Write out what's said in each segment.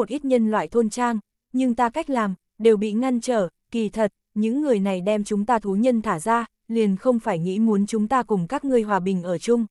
một ít nhân loại thôn trang, nhưng ta cách làm, đều bị ngăn trở, kỳ thật, những người này đem chúng ta thú nhân thả ra, liền không phải nghĩ muốn chúng ta cùng các ngươi hòa bình ở chung.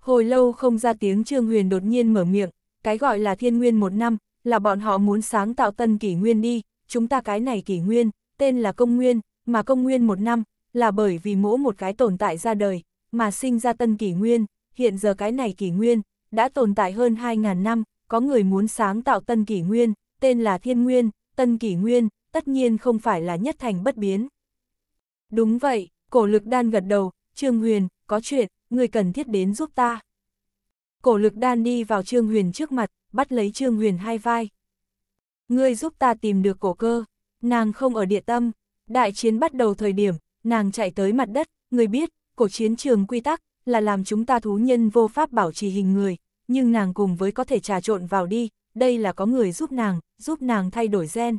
Hồi lâu không ra tiếng Trương Huyền đột nhiên mở miệng, cái gọi là thiên nguyên một năm, là bọn họ muốn sáng tạo tân kỷ nguyên đi, chúng ta cái này kỷ nguyên, tên là công nguyên, mà công nguyên một năm, là bởi vì mỗi một cái tồn tại ra đời, mà sinh ra tân kỷ nguyên, hiện giờ cái này kỷ nguyên, đã tồn tại hơn 2.000 năm, có người muốn sáng tạo tân kỷ nguyên, tên là thiên nguyên, tân kỷ nguyên, tất nhiên không phải là nhất thành bất biến. Đúng vậy, cổ lực đan gật đầu, Trương Huyền, có chuyện, người cần thiết đến giúp ta. Cổ lực đan đi vào Trương Huyền trước mặt, bắt lấy Trương Huyền hai vai. Ngươi giúp ta tìm được cổ cơ, nàng không ở địa tâm, đại chiến bắt đầu thời điểm, nàng chạy tới mặt đất, người biết, cổ chiến trường quy tắc, là làm chúng ta thú nhân vô pháp bảo trì hình người, nhưng nàng cùng với có thể trà trộn vào đi, đây là có người giúp nàng, giúp nàng thay đổi gen.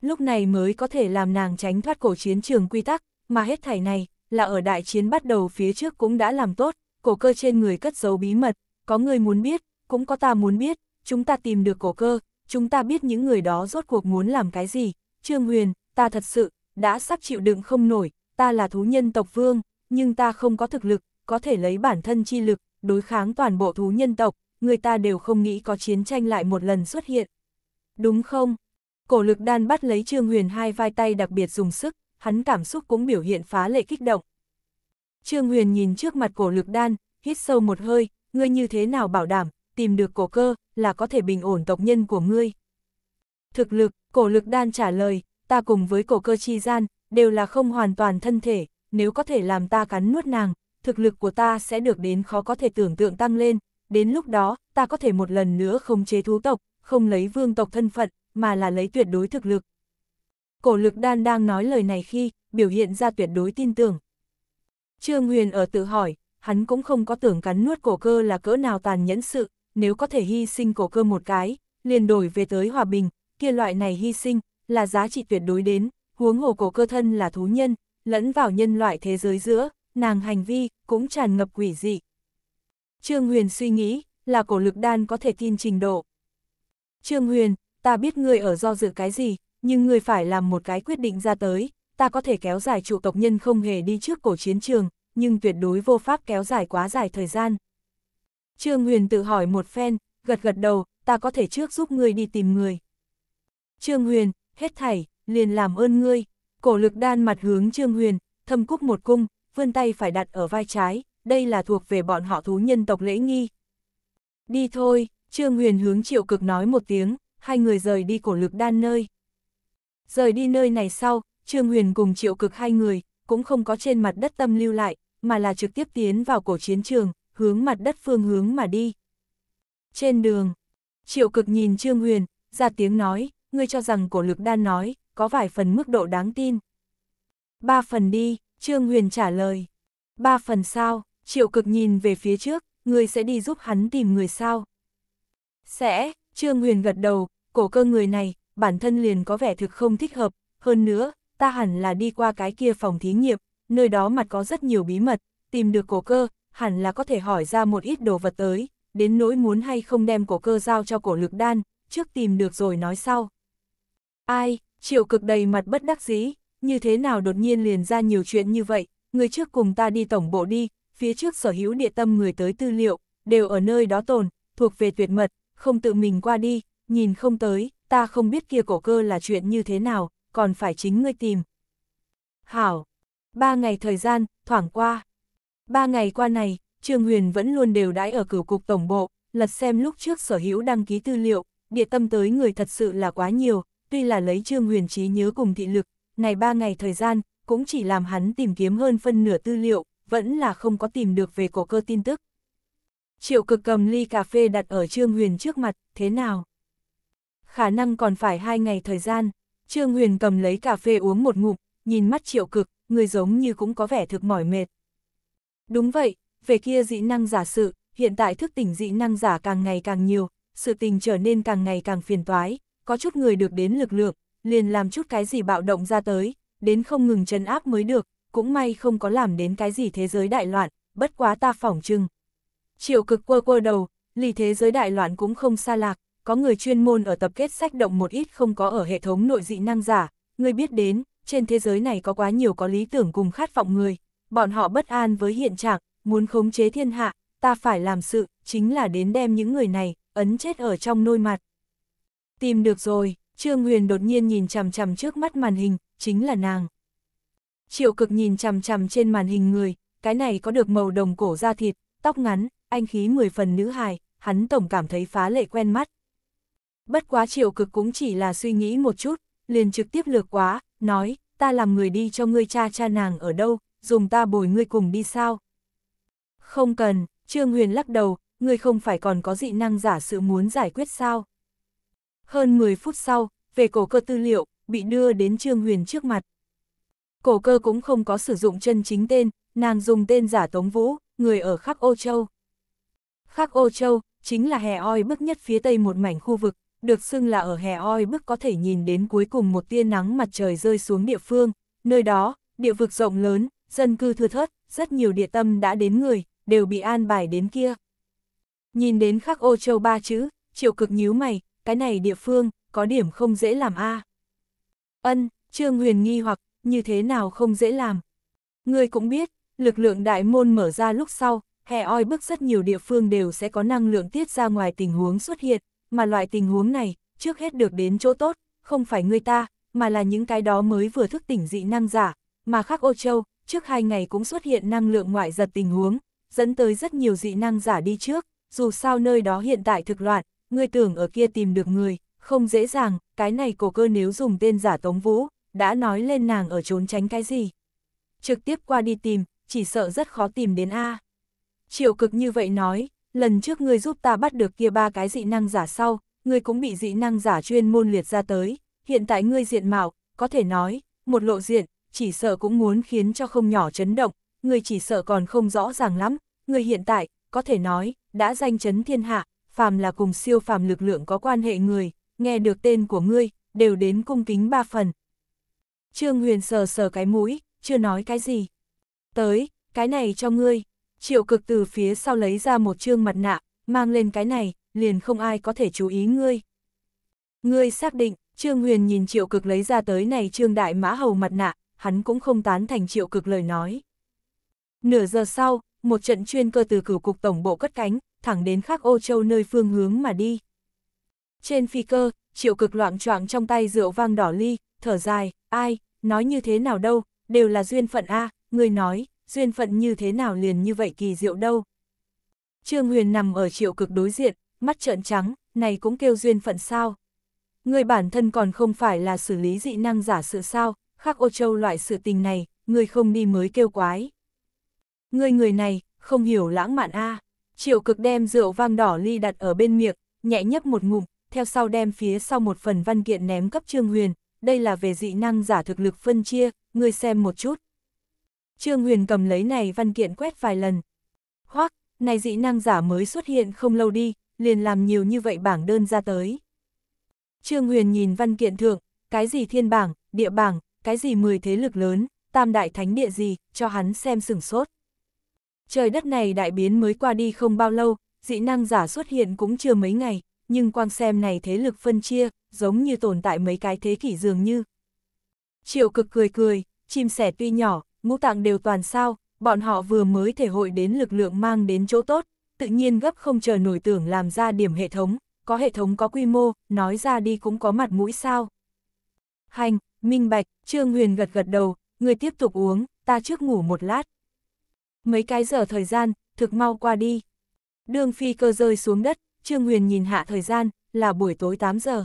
Lúc này mới có thể làm nàng tránh thoát cổ chiến trường quy tắc, mà hết thảy này, là ở đại chiến bắt đầu phía trước cũng đã làm tốt, cổ cơ trên người cất giấu bí mật, có người muốn biết, cũng có ta muốn biết, chúng ta tìm được cổ cơ, chúng ta biết những người đó rốt cuộc muốn làm cái gì, Trương Huyền, ta thật sự, đã sắp chịu đựng không nổi, ta là thú nhân tộc vương, nhưng ta không có thực lực, có thể lấy bản thân chi lực, đối kháng toàn bộ thú nhân tộc, người ta đều không nghĩ có chiến tranh lại một lần xuất hiện. Đúng không? Cổ lực đan bắt lấy Trương Huyền hai vai tay đặc biệt dùng sức, hắn cảm xúc cũng biểu hiện phá lệ kích động. Trương Huyền nhìn trước mặt cổ lực đan, hít sâu một hơi, ngươi như thế nào bảo đảm, tìm được cổ cơ, là có thể bình ổn tộc nhân của ngươi. Thực lực, cổ lực đan trả lời, ta cùng với cổ cơ chi gian, đều là không hoàn toàn thân thể, nếu có thể làm ta cắn nuốt nàng, thực lực của ta sẽ được đến khó có thể tưởng tượng tăng lên, đến lúc đó, ta có thể một lần nữa khống chế thú tộc, không lấy vương tộc thân phận, mà là lấy tuyệt đối thực lực. Cổ lực đan đang nói lời này khi, biểu hiện ra tuyệt đối tin tưởng. Trương Huyền ở tự hỏi, hắn cũng không có tưởng cắn nuốt cổ cơ là cỡ nào tàn nhẫn sự, nếu có thể hy sinh cổ cơ một cái, liền đổi về tới hòa bình, kia loại này hy sinh, là giá trị tuyệt đối đến, huống hồ cổ cơ thân là thú nhân, lẫn vào nhân loại thế giới giữa, nàng hành vi cũng tràn ngập quỷ dị. Trương Huyền suy nghĩ, là cổ lực đan có thể tin trình độ. Trương Huyền, ta biết ngươi ở do dự cái gì, nhưng ngươi phải làm một cái quyết định ra tới, ta có thể kéo dài trụ tộc nhân không hề đi trước cổ chiến trường, nhưng tuyệt đối vô pháp kéo dài quá dài thời gian. Trương Huyền tự hỏi một phen, gật gật đầu, ta có thể trước giúp ngươi đi tìm người. Trương Huyền, hết thảy, liền làm ơn ngươi, cổ lực đan mặt hướng Trương Huyền, thâm cúc một cung, vươn tay phải đặt ở vai trái, đây là thuộc về bọn họ thú nhân tộc lễ nghi. Đi thôi, Trương Huyền hướng triệu cực nói một tiếng, hai người rời đi cổ lực đan nơi. Rời đi nơi này sau, Trương Huyền cùng triệu cực hai người, cũng không có trên mặt đất tâm lưu lại, mà là trực tiếp tiến vào cổ chiến trường, hướng mặt đất phương hướng mà đi. Trên đường, triệu cực nhìn Trương Huyền, ra tiếng nói, ngươi cho rằng cổ lực đan nói, có vài phần mức độ đáng tin. Ba phần đi, Trương Huyền trả lời. Ba phần sao, triệu cực nhìn về phía trước, người sẽ đi giúp hắn tìm người sao. Sẽ, Trương Huyền gật đầu, cổ cơ người này, bản thân liền có vẻ thực không thích hợp, hơn nữa, ta hẳn là đi qua cái kia phòng thí nghiệm, nơi đó mặt có rất nhiều bí mật, tìm được cổ cơ, hẳn là có thể hỏi ra một ít đồ vật tới, đến nỗi muốn hay không đem cổ cơ giao cho cổ lực đan, trước tìm được rồi nói sau. Ai, triệu cực đầy mặt bất đắc dĩ, như thế nào đột nhiên liền ra nhiều chuyện như vậy, người trước cùng ta đi tổng bộ đi, phía trước sở hữu địa tâm người tới tư liệu, đều ở nơi đó tồn, thuộc về tuyệt mật, không tự mình qua đi, nhìn không tới, ta không biết kia cổ cơ là chuyện như thế nào, còn phải chính ngươi tìm. Hảo, ba ngày thời gian, thoảng qua. Ba ngày qua này, Trương Huyền vẫn luôn đều đãi ở cửu cục tổng bộ, lật xem lúc trước sở hữu đăng ký tư liệu, địa tâm tới người thật sự là quá nhiều, tuy là lấy Trương Huyền trí nhớ cùng thị lực, này ba ngày thời gian, cũng chỉ làm hắn tìm kiếm hơn phân nửa tư liệu, vẫn là không có tìm được về cổ cơ tin tức. Triệu cực cầm ly cà phê đặt ở Trương Huyền trước mặt, thế nào? Khả năng còn phải hai ngày thời gian, Trương Huyền cầm lấy cà phê uống một ngụm, nhìn mắt triệu cực, người giống như cũng có vẻ thực mỏi mệt. Đúng vậy, về kia dị năng giả sự, hiện tại thức tỉnh dị năng giả càng ngày càng nhiều, sự tình trở nên càng ngày càng phiền toái, có chút người được đến lực lượng, liền làm chút cái gì bạo động ra tới, đến không ngừng chấn áp mới được, cũng may không có làm đến cái gì thế giới đại loạn, bất quá ta phỏng chừng. Triệu cực quơ quơ đầu, lì thế giới đại loạn cũng không xa lạc, có người chuyên môn ở tập kết sách động một ít không có ở hệ thống nội dị năng giả, người biết đến, trên thế giới này có quá nhiều có lý tưởng cùng khát vọng người, bọn họ bất an với hiện trạng, muốn khống chế thiên hạ, ta phải làm sự, chính là đến đem những người này, ấn chết ở trong nôi mặt. Tìm được rồi, Trương Huyền đột nhiên nhìn chằm chằm trước mắt màn hình, chính là nàng. Triệu cực nhìn chằm chằm trên màn hình người, cái này có được màu đồng cổ da thịt, tóc ngắn, anh khí mười phần nữ hài, hắn tổng cảm thấy phá lệ quen mắt. Bất quá triệu cực cũng chỉ là suy nghĩ một chút, liền trực tiếp lược quá, nói, ta làm người đi cho ngươi cha cha nàng ở đâu, dùng ta bồi ngươi cùng đi sao. Không cần, Trương Huyền lắc đầu, ngươi không phải còn có dị năng giả sự muốn giải quyết sao. Hơn 10 phút sau, về cổ cơ tư liệu, bị đưa đến Trương Huyền trước mặt. Cổ cơ cũng không có sử dụng chân chính tên, nàng dùng tên giả Tống Vũ, người ở khắc Âu Châu. Khắc Âu Châu, chính là hè oi bức nhất phía tây một mảnh khu vực, được xưng là ở hè oi bức có thể nhìn đến cuối cùng một tia nắng mặt trời rơi xuống địa phương, nơi đó, địa vực rộng lớn, dân cư thưa thớt, rất nhiều địa tâm đã đến người, đều bị an bài đến kia. Nhìn đến khắc ô châu ba chữ, triệu cực nhíu mày, cái này địa phương, có điểm không dễ làm a à. Ân, Trương Huyền nghi hoặc, như thế nào không dễ làm. Người cũng biết, lực lượng đại môn mở ra lúc sau, hè oi bức rất nhiều địa phương đều sẽ có năng lượng tiết ra ngoài tình huống xuất hiện, mà loại tình huống này, trước hết được đến chỗ tốt, không phải người ta, mà là những cái đó mới vừa thức tỉnh dị năng giả, mà khác ô Châu, trước hai ngày cũng xuất hiện năng lượng ngoại giật tình huống, dẫn tới rất nhiều dị năng giả đi trước, dù sao nơi đó hiện tại thực loạn, ngươi tưởng ở kia tìm được người, không dễ dàng, cái này cổ cơ nếu dùng tên giả Tống Vũ, đã nói lên nàng ở trốn tránh cái gì. Trực tiếp qua đi tìm, chỉ sợ rất khó tìm đến A. Triệu cực như vậy nói, lần trước ngươi giúp ta bắt được kia ba cái dị năng giả sau, ngươi cũng bị dị năng giả chuyên môn liệt ra tới, hiện tại ngươi diện mạo, có thể nói, một lộ diện, chỉ sợ cũng muốn khiến cho không nhỏ chấn động, ngươi chỉ sợ còn không rõ ràng lắm, ngươi hiện tại, có thể nói, đã danh chấn thiên hạ, phàm là cùng siêu phàm lực lượng có quan hệ người, nghe được tên của ngươi, đều đến cung kính ba phần. Trương Huyền sờ sờ cái mũi, chưa nói cái gì. Tới, cái này cho ngươi. Triệu cực từ phía sau lấy ra một trương mặt nạ, mang lên cái này, liền không ai có thể chú ý ngươi. Ngươi xác định, Trương Huyền nhìn triệu cực lấy ra tới này trương đại mã hầu mặt nạ, hắn cũng không tán thành triệu cực lời nói. Nửa giờ sau, một trận chuyên cơ từ cửu cục tổng bộ cất cánh, thẳng đến khắc ô châu nơi phương hướng mà đi. Trên phi cơ, triệu cực loạn choạng trong tay rượu vang đỏ ly, thở dài, ai, nói như thế nào đâu, đều là duyên phận A, người nói, duyên phận như thế nào liền như vậy kỳ diệu đâu. Trương Huyền nằm ở triệu cực đối diện, mắt trợn trắng, này cũng kêu duyên phận sao. Người bản thân còn không phải là xử lý dị năng giả sự sao, khắc ô châu loại sự tình này, người không đi mới kêu quái. Người người này, không hiểu lãng mạn a à. Triệu cực đem rượu vang đỏ ly đặt ở bên miệng, nhẹ nhấp một ngụm, theo sau đem phía sau một phần văn kiện ném cấp Trương Huyền, đây là về dị năng giả thực lực phân chia, ngươi xem một chút. Trương Huyền cầm lấy này văn kiện quét vài lần. Hoắc, này dị năng giả mới xuất hiện không lâu đi, liền làm nhiều như vậy bảng đơn ra tới. Trương Huyền nhìn văn kiện thượng, cái gì thiên bảng, địa bảng, cái gì mười thế lực lớn, tam đại thánh địa gì, cho hắn xem sửng sốt. Trời đất này đại biến mới qua đi không bao lâu, dị năng giả xuất hiện cũng chưa mấy ngày, nhưng quang xem này thế lực phân chia, giống như tồn tại mấy cái thế kỷ dường như. Triệu cực cười cười, chim sẻ tuy nhỏ, ngũ tạng đều toàn sao, bọn họ vừa mới thể hội đến lực lượng mang đến chỗ tốt, tự nhiên gấp không chờ nổi tưởng làm ra điểm hệ thống, có hệ thống có quy mô, nói ra đi cũng có mặt mũi sao. Hành, minh bạch, Trương Huyền gật gật đầu, người tiếp tục uống, ta trước ngủ một lát mấy cái giờ thời gian, thực mau qua đi. Đường phi cơ rơi xuống đất, Trương Huyền nhìn hạ thời gian, là buổi tối 8 giờ.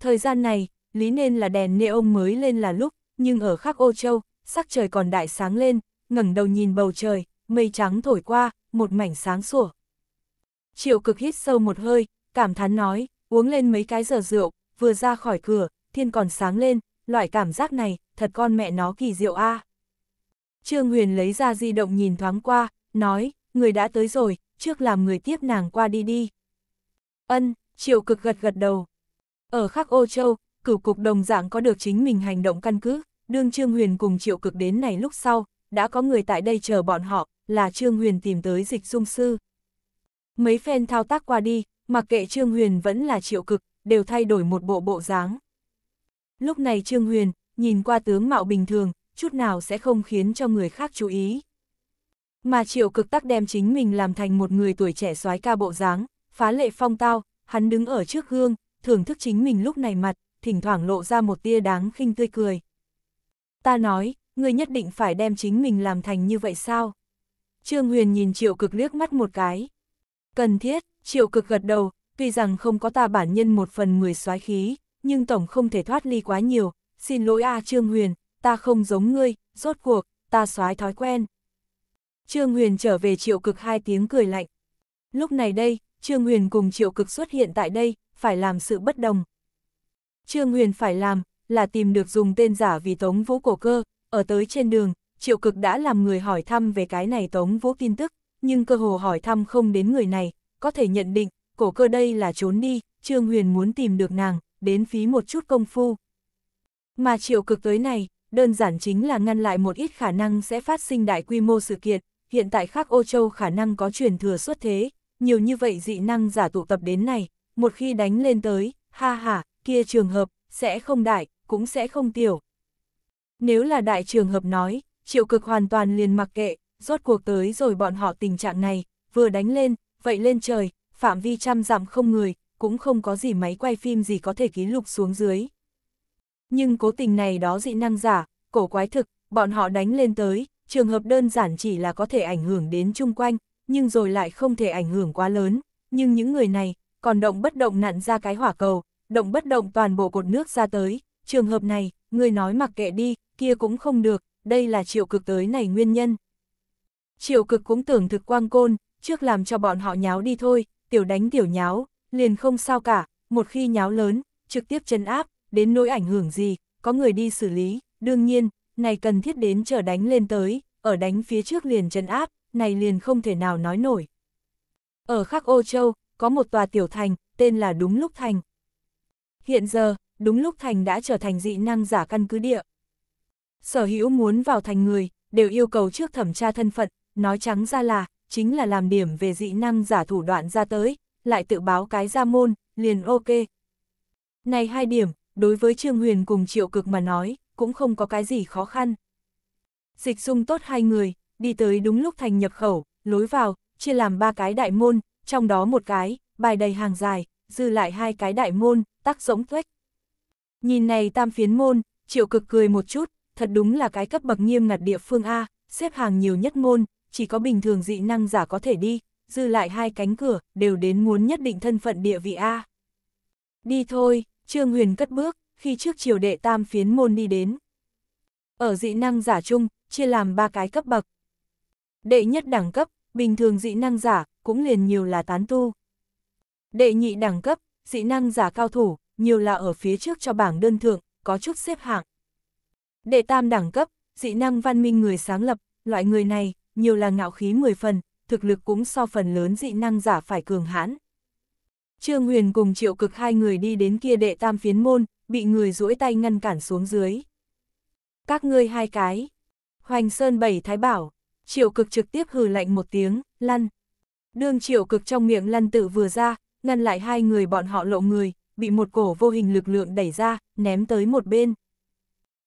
Thời gian này, lý nên là đèn neon mới lên là lúc, nhưng ở khắc ô châu, sắc trời còn đại sáng lên, ngẩng đầu nhìn bầu trời, mây trắng thổi qua, một mảnh sáng sủa. Triệu cực hít sâu một hơi, cảm thán nói, uống lên mấy cái giờ rượu, vừa ra khỏi cửa, thiên còn sáng lên, loại cảm giác này, thật con mẹ nó kỳ diệu a. À. Trương Huyền lấy ra di động nhìn thoáng qua, nói, người đã tới rồi, trước làm người tiếp nàng qua đi đi. Ân, triệu cực gật gật đầu. Ở khắc Âu châu, cửu cục đồng dạng có được chính mình hành động căn cứ, đương Trương Huyền cùng triệu cực đến này lúc sau, đã có người tại đây chờ bọn họ, là Trương Huyền tìm tới dịch dung sư. Mấy phen thao tác qua đi, mặc kệ Trương Huyền vẫn là triệu cực, đều thay đổi một bộ bộ dáng. Lúc này Trương Huyền, nhìn qua tướng mạo bình thường, chút nào sẽ không khiến cho người khác chú ý. Mà triệu cực tắc đem chính mình làm thành một người tuổi trẻ soái ca bộ dáng, phá lệ phong tao, hắn đứng ở trước gương, thưởng thức chính mình lúc này mặt, thỉnh thoảng lộ ra một tia đáng khinh tươi cười. Ta nói, ngươi nhất định phải đem chính mình làm thành như vậy sao? Trương Huyền nhìn triệu cực liếc mắt một cái. Cần thiết, triệu cực gật đầu, tuy rằng không có ta bản nhân một phần mười soái khí, nhưng tổng không thể thoát ly quá nhiều, xin lỗi a Trương Huyền, ta không giống ngươi, rốt cuộc, ta soái thói quen. Trương Huyền trở về triệu cực hai tiếng cười lạnh. Lúc này đây, Trương Huyền cùng triệu cực xuất hiện tại đây, phải làm sự bất đồng. Trương Huyền phải làm, là tìm được dùng tên giả vì Tống Vũ Cổ Cơ, ở tới trên đường, triệu cực đã làm người hỏi thăm về cái này Tống Vũ tin tức, nhưng cơ hồ hỏi thăm không đến người này, có thể nhận định, cổ cơ đây là trốn đi, Trương Huyền muốn tìm được nàng, đến phí một chút công phu. Mà triệu cực tới này, đơn giản chính là ngăn lại một ít khả năng sẽ phát sinh đại quy mô sự kiện, hiện tại khác Âu Châu khả năng có truyền thừa xuất thế, nhiều như vậy dị năng giả tụ tập đến này, một khi đánh lên tới, ha ha, kia trường hợp, sẽ không đại, cũng sẽ không tiểu. Nếu là đại trường hợp nói, triệu cực hoàn toàn liền mặc kệ, rốt cuộc tới rồi bọn họ tình trạng này, vừa đánh lên, vậy lên trời, phạm vi trăm dặm không người, cũng không có gì máy quay phim gì có thể ký lục xuống dưới. Nhưng cố tình này đó dị năng giả, cổ quái thực, bọn họ đánh lên tới, trường hợp đơn giản chỉ là có thể ảnh hưởng đến chung quanh, nhưng rồi lại không thể ảnh hưởng quá lớn, nhưng những người này, còn động bất động nặn ra cái hỏa cầu, động bất động toàn bộ cột nước ra tới, trường hợp này, người nói mặc kệ đi, kia cũng không được, đây là triệu cực tới này nguyên nhân. Triệu cực cũng tưởng thực quang côn, trước làm cho bọn họ nháo đi thôi, tiểu đánh tiểu nháo, liền không sao cả, một khi nháo lớn, trực tiếp chân áp, đến nỗi ảnh hưởng gì, có người đi xử lý, đương nhiên, này cần thiết đến chờ đánh lên tới, ở đánh phía trước liền chân áp, này liền không thể nào nói nổi. Ở khắc Âu Châu, có một tòa tiểu thành, tên là Đúng Lúc Thành. Hiện giờ, Đúng Lúc Thành đã trở thành dị năng giả căn cứ địa. Sở hữu muốn vào thành người, đều yêu cầu trước thẩm tra thân phận, nói trắng ra là, chính là làm điểm về dị năng giả thủ đoạn ra tới, lại tự báo cái ra môn, liền ok. Này hai điểm, đối với Trương Huyền cùng Triệu Cực mà nói, cũng không có cái gì khó khăn. Dịch dung tốt hai người, đi tới đúng lúc thành nhập khẩu, lối vào, chia làm ba cái đại môn, trong đó một cái, bài đầy hàng dài, dư lại hai cái đại môn, tắc rỗng tuếch. Nhìn này tam phiến môn, Triệu Cực cười một chút, thật đúng là cái cấp bậc nghiêm ngặt địa phương A, xếp hàng nhiều nhất môn, chỉ có bình thường dị năng giả có thể đi, dư lại hai cánh cửa, đều đến muốn nhất định thân phận địa vị A. Đi thôi, Trương Huyền cất bước, khi trước triều đệ tam phiến môn đi đến. Ở dị năng giả chung, chia làm ba cái cấp bậc. Đệ nhất đẳng cấp, bình thường dị năng giả, cũng liền nhiều là tán tu. Đệ nhị đẳng cấp, dị năng giả cao thủ, nhiều là ở phía trước cho bảng đơn thượng, có chút xếp hạng. Đệ tam đẳng cấp, dị năng văn minh người sáng lập, loại người này, nhiều là ngạo khí 10 phần, thực lực cũng so phần lớn dị năng giả phải cường hãn. Trương Huyền cùng triệu cực hai người đi đến kia đệ tam phiến môn, bị người duỗi tay ngăn cản xuống dưới. Các ngươi hai cái. Hoành Sơn bảy thái bảo, triệu cực trực tiếp hừ lạnh một tiếng, lăn. Đương triệu cực trong miệng lăn tự vừa ra, ngăn lại hai người bọn họ lộ người, bị một cổ vô hình lực lượng đẩy ra, ném tới một bên.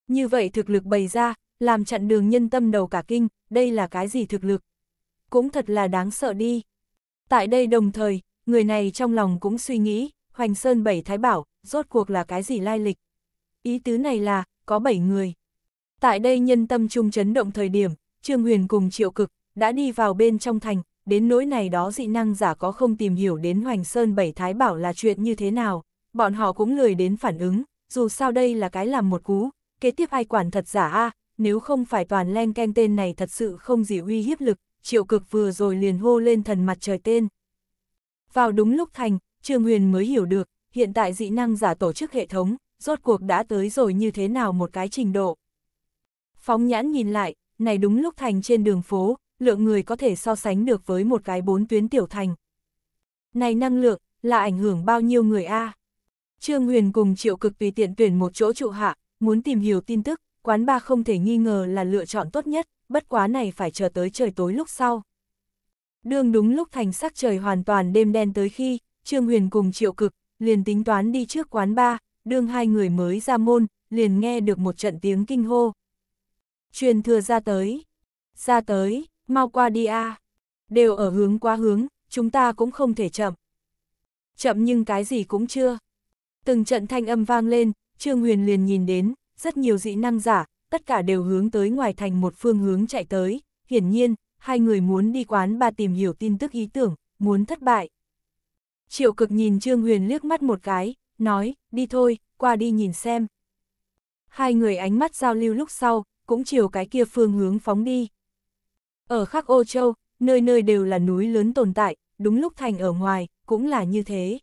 Như vậy thực lực bày ra, làm chặn đường nhân tâm đầu cả kinh, đây là cái gì thực lực? Cũng thật là đáng sợ đi. Tại đây đồng thời, người này trong lòng cũng suy nghĩ, Hoành Sơn bảy thái bảo, rốt cuộc là cái gì lai lịch. Ý tứ này là, có bảy người. Tại đây nhân tâm trung chấn động thời điểm, Trương Huyền cùng Triệu Cực, đã đi vào bên trong thành, đến nỗi này đó dị năng giả có không tìm hiểu đến Hoành Sơn bảy thái bảo là chuyện như thế nào, bọn họ cũng lười đến phản ứng, dù sao đây là cái làm một cú, kế tiếp ai quản thật giả a nếu không phải toàn len ken tên này thật sự không gì uy hiếp lực, Triệu Cực vừa rồi liền hô lên thần mặt trời tên, vào đúng lúc thành, Trương Huyền mới hiểu được, hiện tại dị năng giả tổ chức hệ thống, rốt cuộc đã tới rồi như thế nào một cái trình độ. Phóng nhãn nhìn lại, này đúng lúc thành trên đường phố, lượng người có thể so sánh được với một cái bốn tuyến tiểu thành. Này năng lượng, là ảnh hưởng bao nhiêu người a Trương Huyền cùng triệu cực tùy tiện tuyển một chỗ trụ hạ, muốn tìm hiểu tin tức, quán ba không thể nghi ngờ là lựa chọn tốt nhất, bất quá này phải chờ tới trời tối lúc sau. Đương đúng lúc thành sắc trời hoàn toàn đêm đen tới khi, Trương Huyền cùng triệu cực, liền tính toán đi trước quán ba, đương hai người mới ra môn, liền nghe được một trận tiếng kinh hô. Truyền thừa ra tới, ra tới, mau qua đi a à. Đều ở hướng quá hướng, chúng ta cũng không thể chậm. Chậm nhưng cái gì cũng chưa. Từng trận thanh âm vang lên, Trương Huyền liền nhìn đến, rất nhiều dị năng giả, tất cả đều hướng tới ngoài thành một phương hướng chạy tới, hiển nhiên, hai người muốn đi quán bà tìm hiểu tin tức ý tưởng, muốn thất bại. Triệu cực nhìn Trương Huyền liếc mắt một cái, nói, đi thôi, qua đi nhìn xem. Hai người ánh mắt giao lưu lúc sau, cũng chiều cái kia phương hướng phóng đi. Ở khắc ô châu, nơi nơi đều là núi lớn tồn tại, đúng lúc thành ở ngoài, cũng là như thế.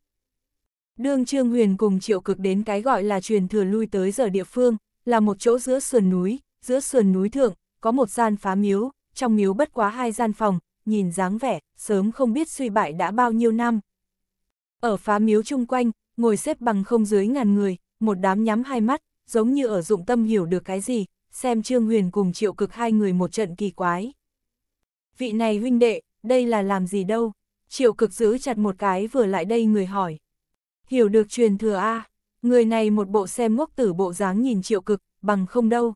đường Trương Huyền cùng triệu cực đến cái gọi là truyền thừa lui tới giờ địa phương, là một chỗ giữa sườn núi, giữa sườn núi thượng, có một gian phá miếu, trong miếu bất quá hai gian phòng, nhìn dáng vẻ, sớm không biết suy bại đã bao nhiêu năm. Ở phá miếu chung quanh, ngồi xếp bằng không dưới ngàn người, một đám nhắm hai mắt, giống như ở dụng tâm hiểu được cái gì, xem Trương Huyền cùng triệu cực hai người một trận kỳ quái. Vị này huynh đệ, đây là làm gì đâu? Triệu cực giữ chặt một cái vừa lại đây người hỏi. Hiểu được truyền thừa a à, người này một bộ xem ngốc tử bộ dáng nhìn triệu cực, bằng không đâu.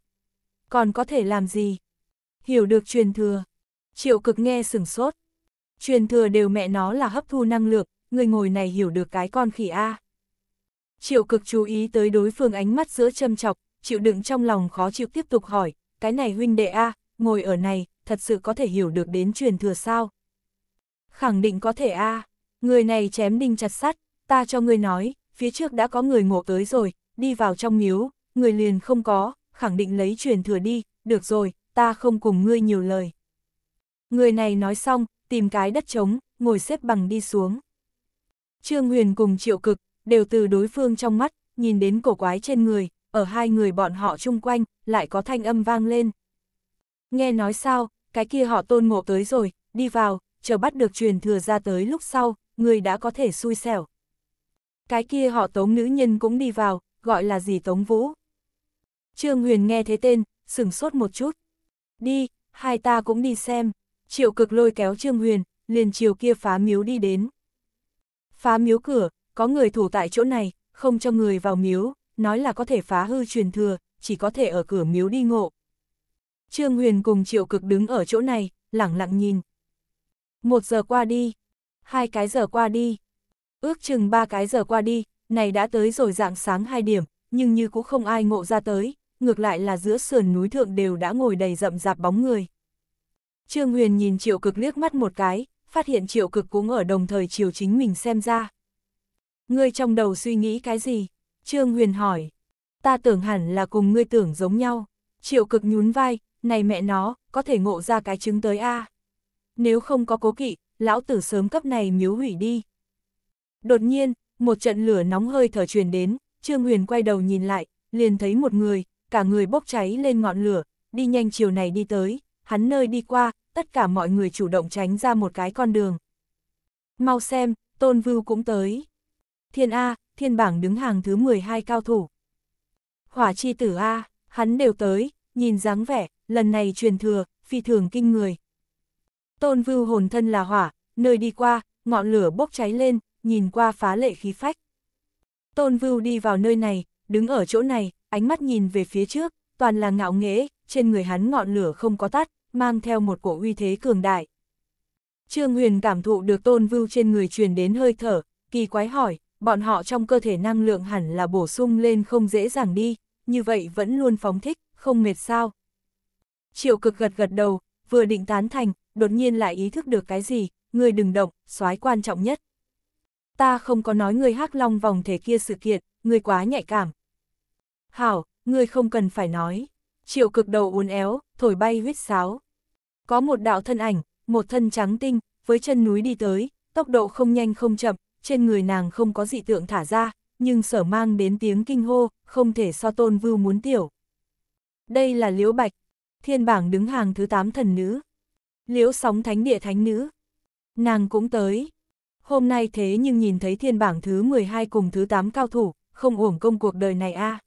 Còn có thể làm gì? hiểu được truyền thừa. Triệu cực nghe sừng sốt. Truyền thừa đều mẹ nó là hấp thu năng lượng, người ngồi này hiểu được cái con khỉ A. Triệu cực chú ý tới đối phương ánh mắt giữa châm chọc, chịu đựng trong lòng khó chịu tiếp tục hỏi, cái này huynh đệ A, ngồi ở này, thật sự có thể hiểu được đến truyền thừa sao? Khẳng định có thể A, người này chém đinh chặt sắt, ta cho người nói, phía trước đã có người ngộ tới rồi, đi vào trong miếu, người liền không có, khẳng định lấy truyền thừa đi, được rồi, ta không cùng ngươi nhiều lời. Người này nói xong, tìm cái đất trống, ngồi xếp bằng đi xuống. Trương Huyền cùng triệu cực, đều từ đối phương trong mắt, nhìn đến cổ quái trên người, ở hai người bọn họ chung quanh, lại có thanh âm vang lên. Nghe nói sao, cái kia họ tôn ngộ tới rồi, đi vào, chờ bắt được truyền thừa ra tới lúc sau, người đã có thể xui xẻo. Cái kia họ tống nữ nhân cũng đi vào, gọi là gì tống vũ. Trương Huyền nghe thế tên, sửng sốt một chút. Đi, hai ta cũng đi xem. Triệu cực lôi kéo Trương Huyền, liền chiều kia phá miếu đi đến. Phá miếu cửa, có người thủ tại chỗ này, không cho người vào miếu, nói là có thể phá hư truyền thừa, chỉ có thể ở cửa miếu đi ngộ. Trương Huyền cùng Triệu Cực đứng ở chỗ này, lặng lặng nhìn. Một giờ qua đi, hai cái giờ qua đi, ước chừng ba cái giờ qua đi, này đã tới rồi dạng sáng hai điểm, nhưng như cũng không ai ngộ ra tới, ngược lại là giữa sườn núi thượng đều đã ngồi đầy rậm rạp bóng người. Trương Huyền nhìn triệu cực liếc mắt một cái, phát hiện triệu cực cũng ở đồng thời chiều chính mình xem ra. Ngươi trong đầu suy nghĩ cái gì? Trương Huyền hỏi. Ta tưởng hẳn là cùng ngươi tưởng giống nhau. Triệu cực nhún vai, này mẹ nó, có thể ngộ ra cái chứng tới a. Nếu không có cố kỵ, lão tử sớm cấp này miếu hủy đi. Đột nhiên, một trận lửa nóng hơi thở truyền đến, Trương Huyền quay đầu nhìn lại, liền thấy một người, cả người bốc cháy lên ngọn lửa, đi nhanh chiều này đi tới, hắn nơi đi qua, tất cả mọi người chủ động tránh ra một cái con đường. Mau xem, Tôn Vưu cũng tới. Thiên A, thiên bảng đứng hàng thứ 12 cao thủ. Hỏa chi tử A, hắn đều tới, nhìn dáng vẻ, lần này truyền thừa, phi thường kinh người. Tôn Vưu hồn thân là hỏa, nơi đi qua, ngọn lửa bốc cháy lên, nhìn qua phá lệ khí phách. Tôn Vưu đi vào nơi này, đứng ở chỗ này, ánh mắt nhìn về phía trước, toàn là ngạo nghễ, trên người hắn ngọn lửa không có tắt, mang theo một cổ uy thế cường đại. Trương Huyền cảm thụ được tôn vưu trên người truyền đến hơi thở, kỳ quái hỏi, bọn họ trong cơ thể năng lượng hẳn là bổ sung lên không dễ dàng đi, như vậy vẫn luôn phóng thích, không mệt sao. Triệu cực gật gật đầu, vừa định tán thành, đột nhiên lại ý thức được cái gì, người đừng động, soái quan trọng nhất. Ta không có nói người hắc long vòng thể kia sự kiện, người quá nhạy cảm, Hảo, ngươi không cần phải nói. Triệu cực đầu uốn éo, thổi bay huyết sáo. Có một đạo thân ảnh, một thân trắng tinh, với chân núi đi tới, tốc độ không nhanh không chậm, trên người nàng không có dị tượng thả ra, nhưng sở mang đến tiếng kinh hô, không thể so tôn vưu muốn tiểu. Đây là Liễu Bạch, thiên bảng đứng hàng thứ tám thần nữ. Liễu sóng thánh địa thánh nữ. Nàng cũng tới. Hôm nay thế nhưng nhìn thấy thiên bảng thứ 12 cùng thứ 8 cao thủ, không uổng công cuộc đời này a à.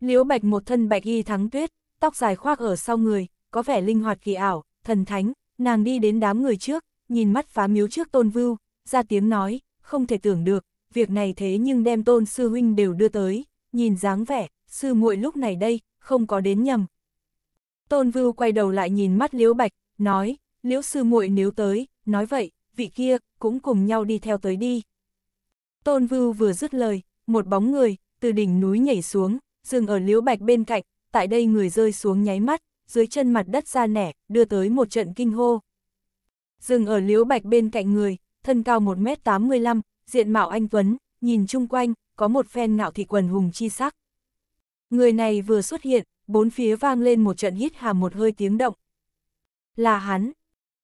Liễu Bạch một thân bạch y thắng tuyết, tóc dài khoác ở sau người, có vẻ linh hoạt kỳ ảo, thần thánh, nàng đi đến đám người trước, nhìn mắt phá miếu trước tôn vưu, ra tiếng nói, không thể tưởng được, việc này thế nhưng đem tôn sư huynh đều đưa tới, nhìn dáng vẻ, sư muội lúc này đây, không có đến nhầm. Tôn vưu quay đầu lại nhìn mắt liễu bạch, nói, liễu sư muội nếu tới, nói vậy, vị kia, cũng cùng nhau đi theo tới đi. Tôn vưu vừa dứt lời, một bóng người, từ đỉnh núi nhảy xuống, dừng ở liễu bạch bên cạnh, tại đây người rơi xuống nháy mắt, dưới chân mặt đất ra nẻ, đưa tới một trận kinh hô. Dừng ở liễu bạch bên cạnh người, thân cao 1m85, diện mạo anh Tuấn, nhìn chung quanh, có một phen ngạo thị quần hùng chi sắc. Người này vừa xuất hiện, bốn phía vang lên một trận hít hà một hơi tiếng động. Là hắn.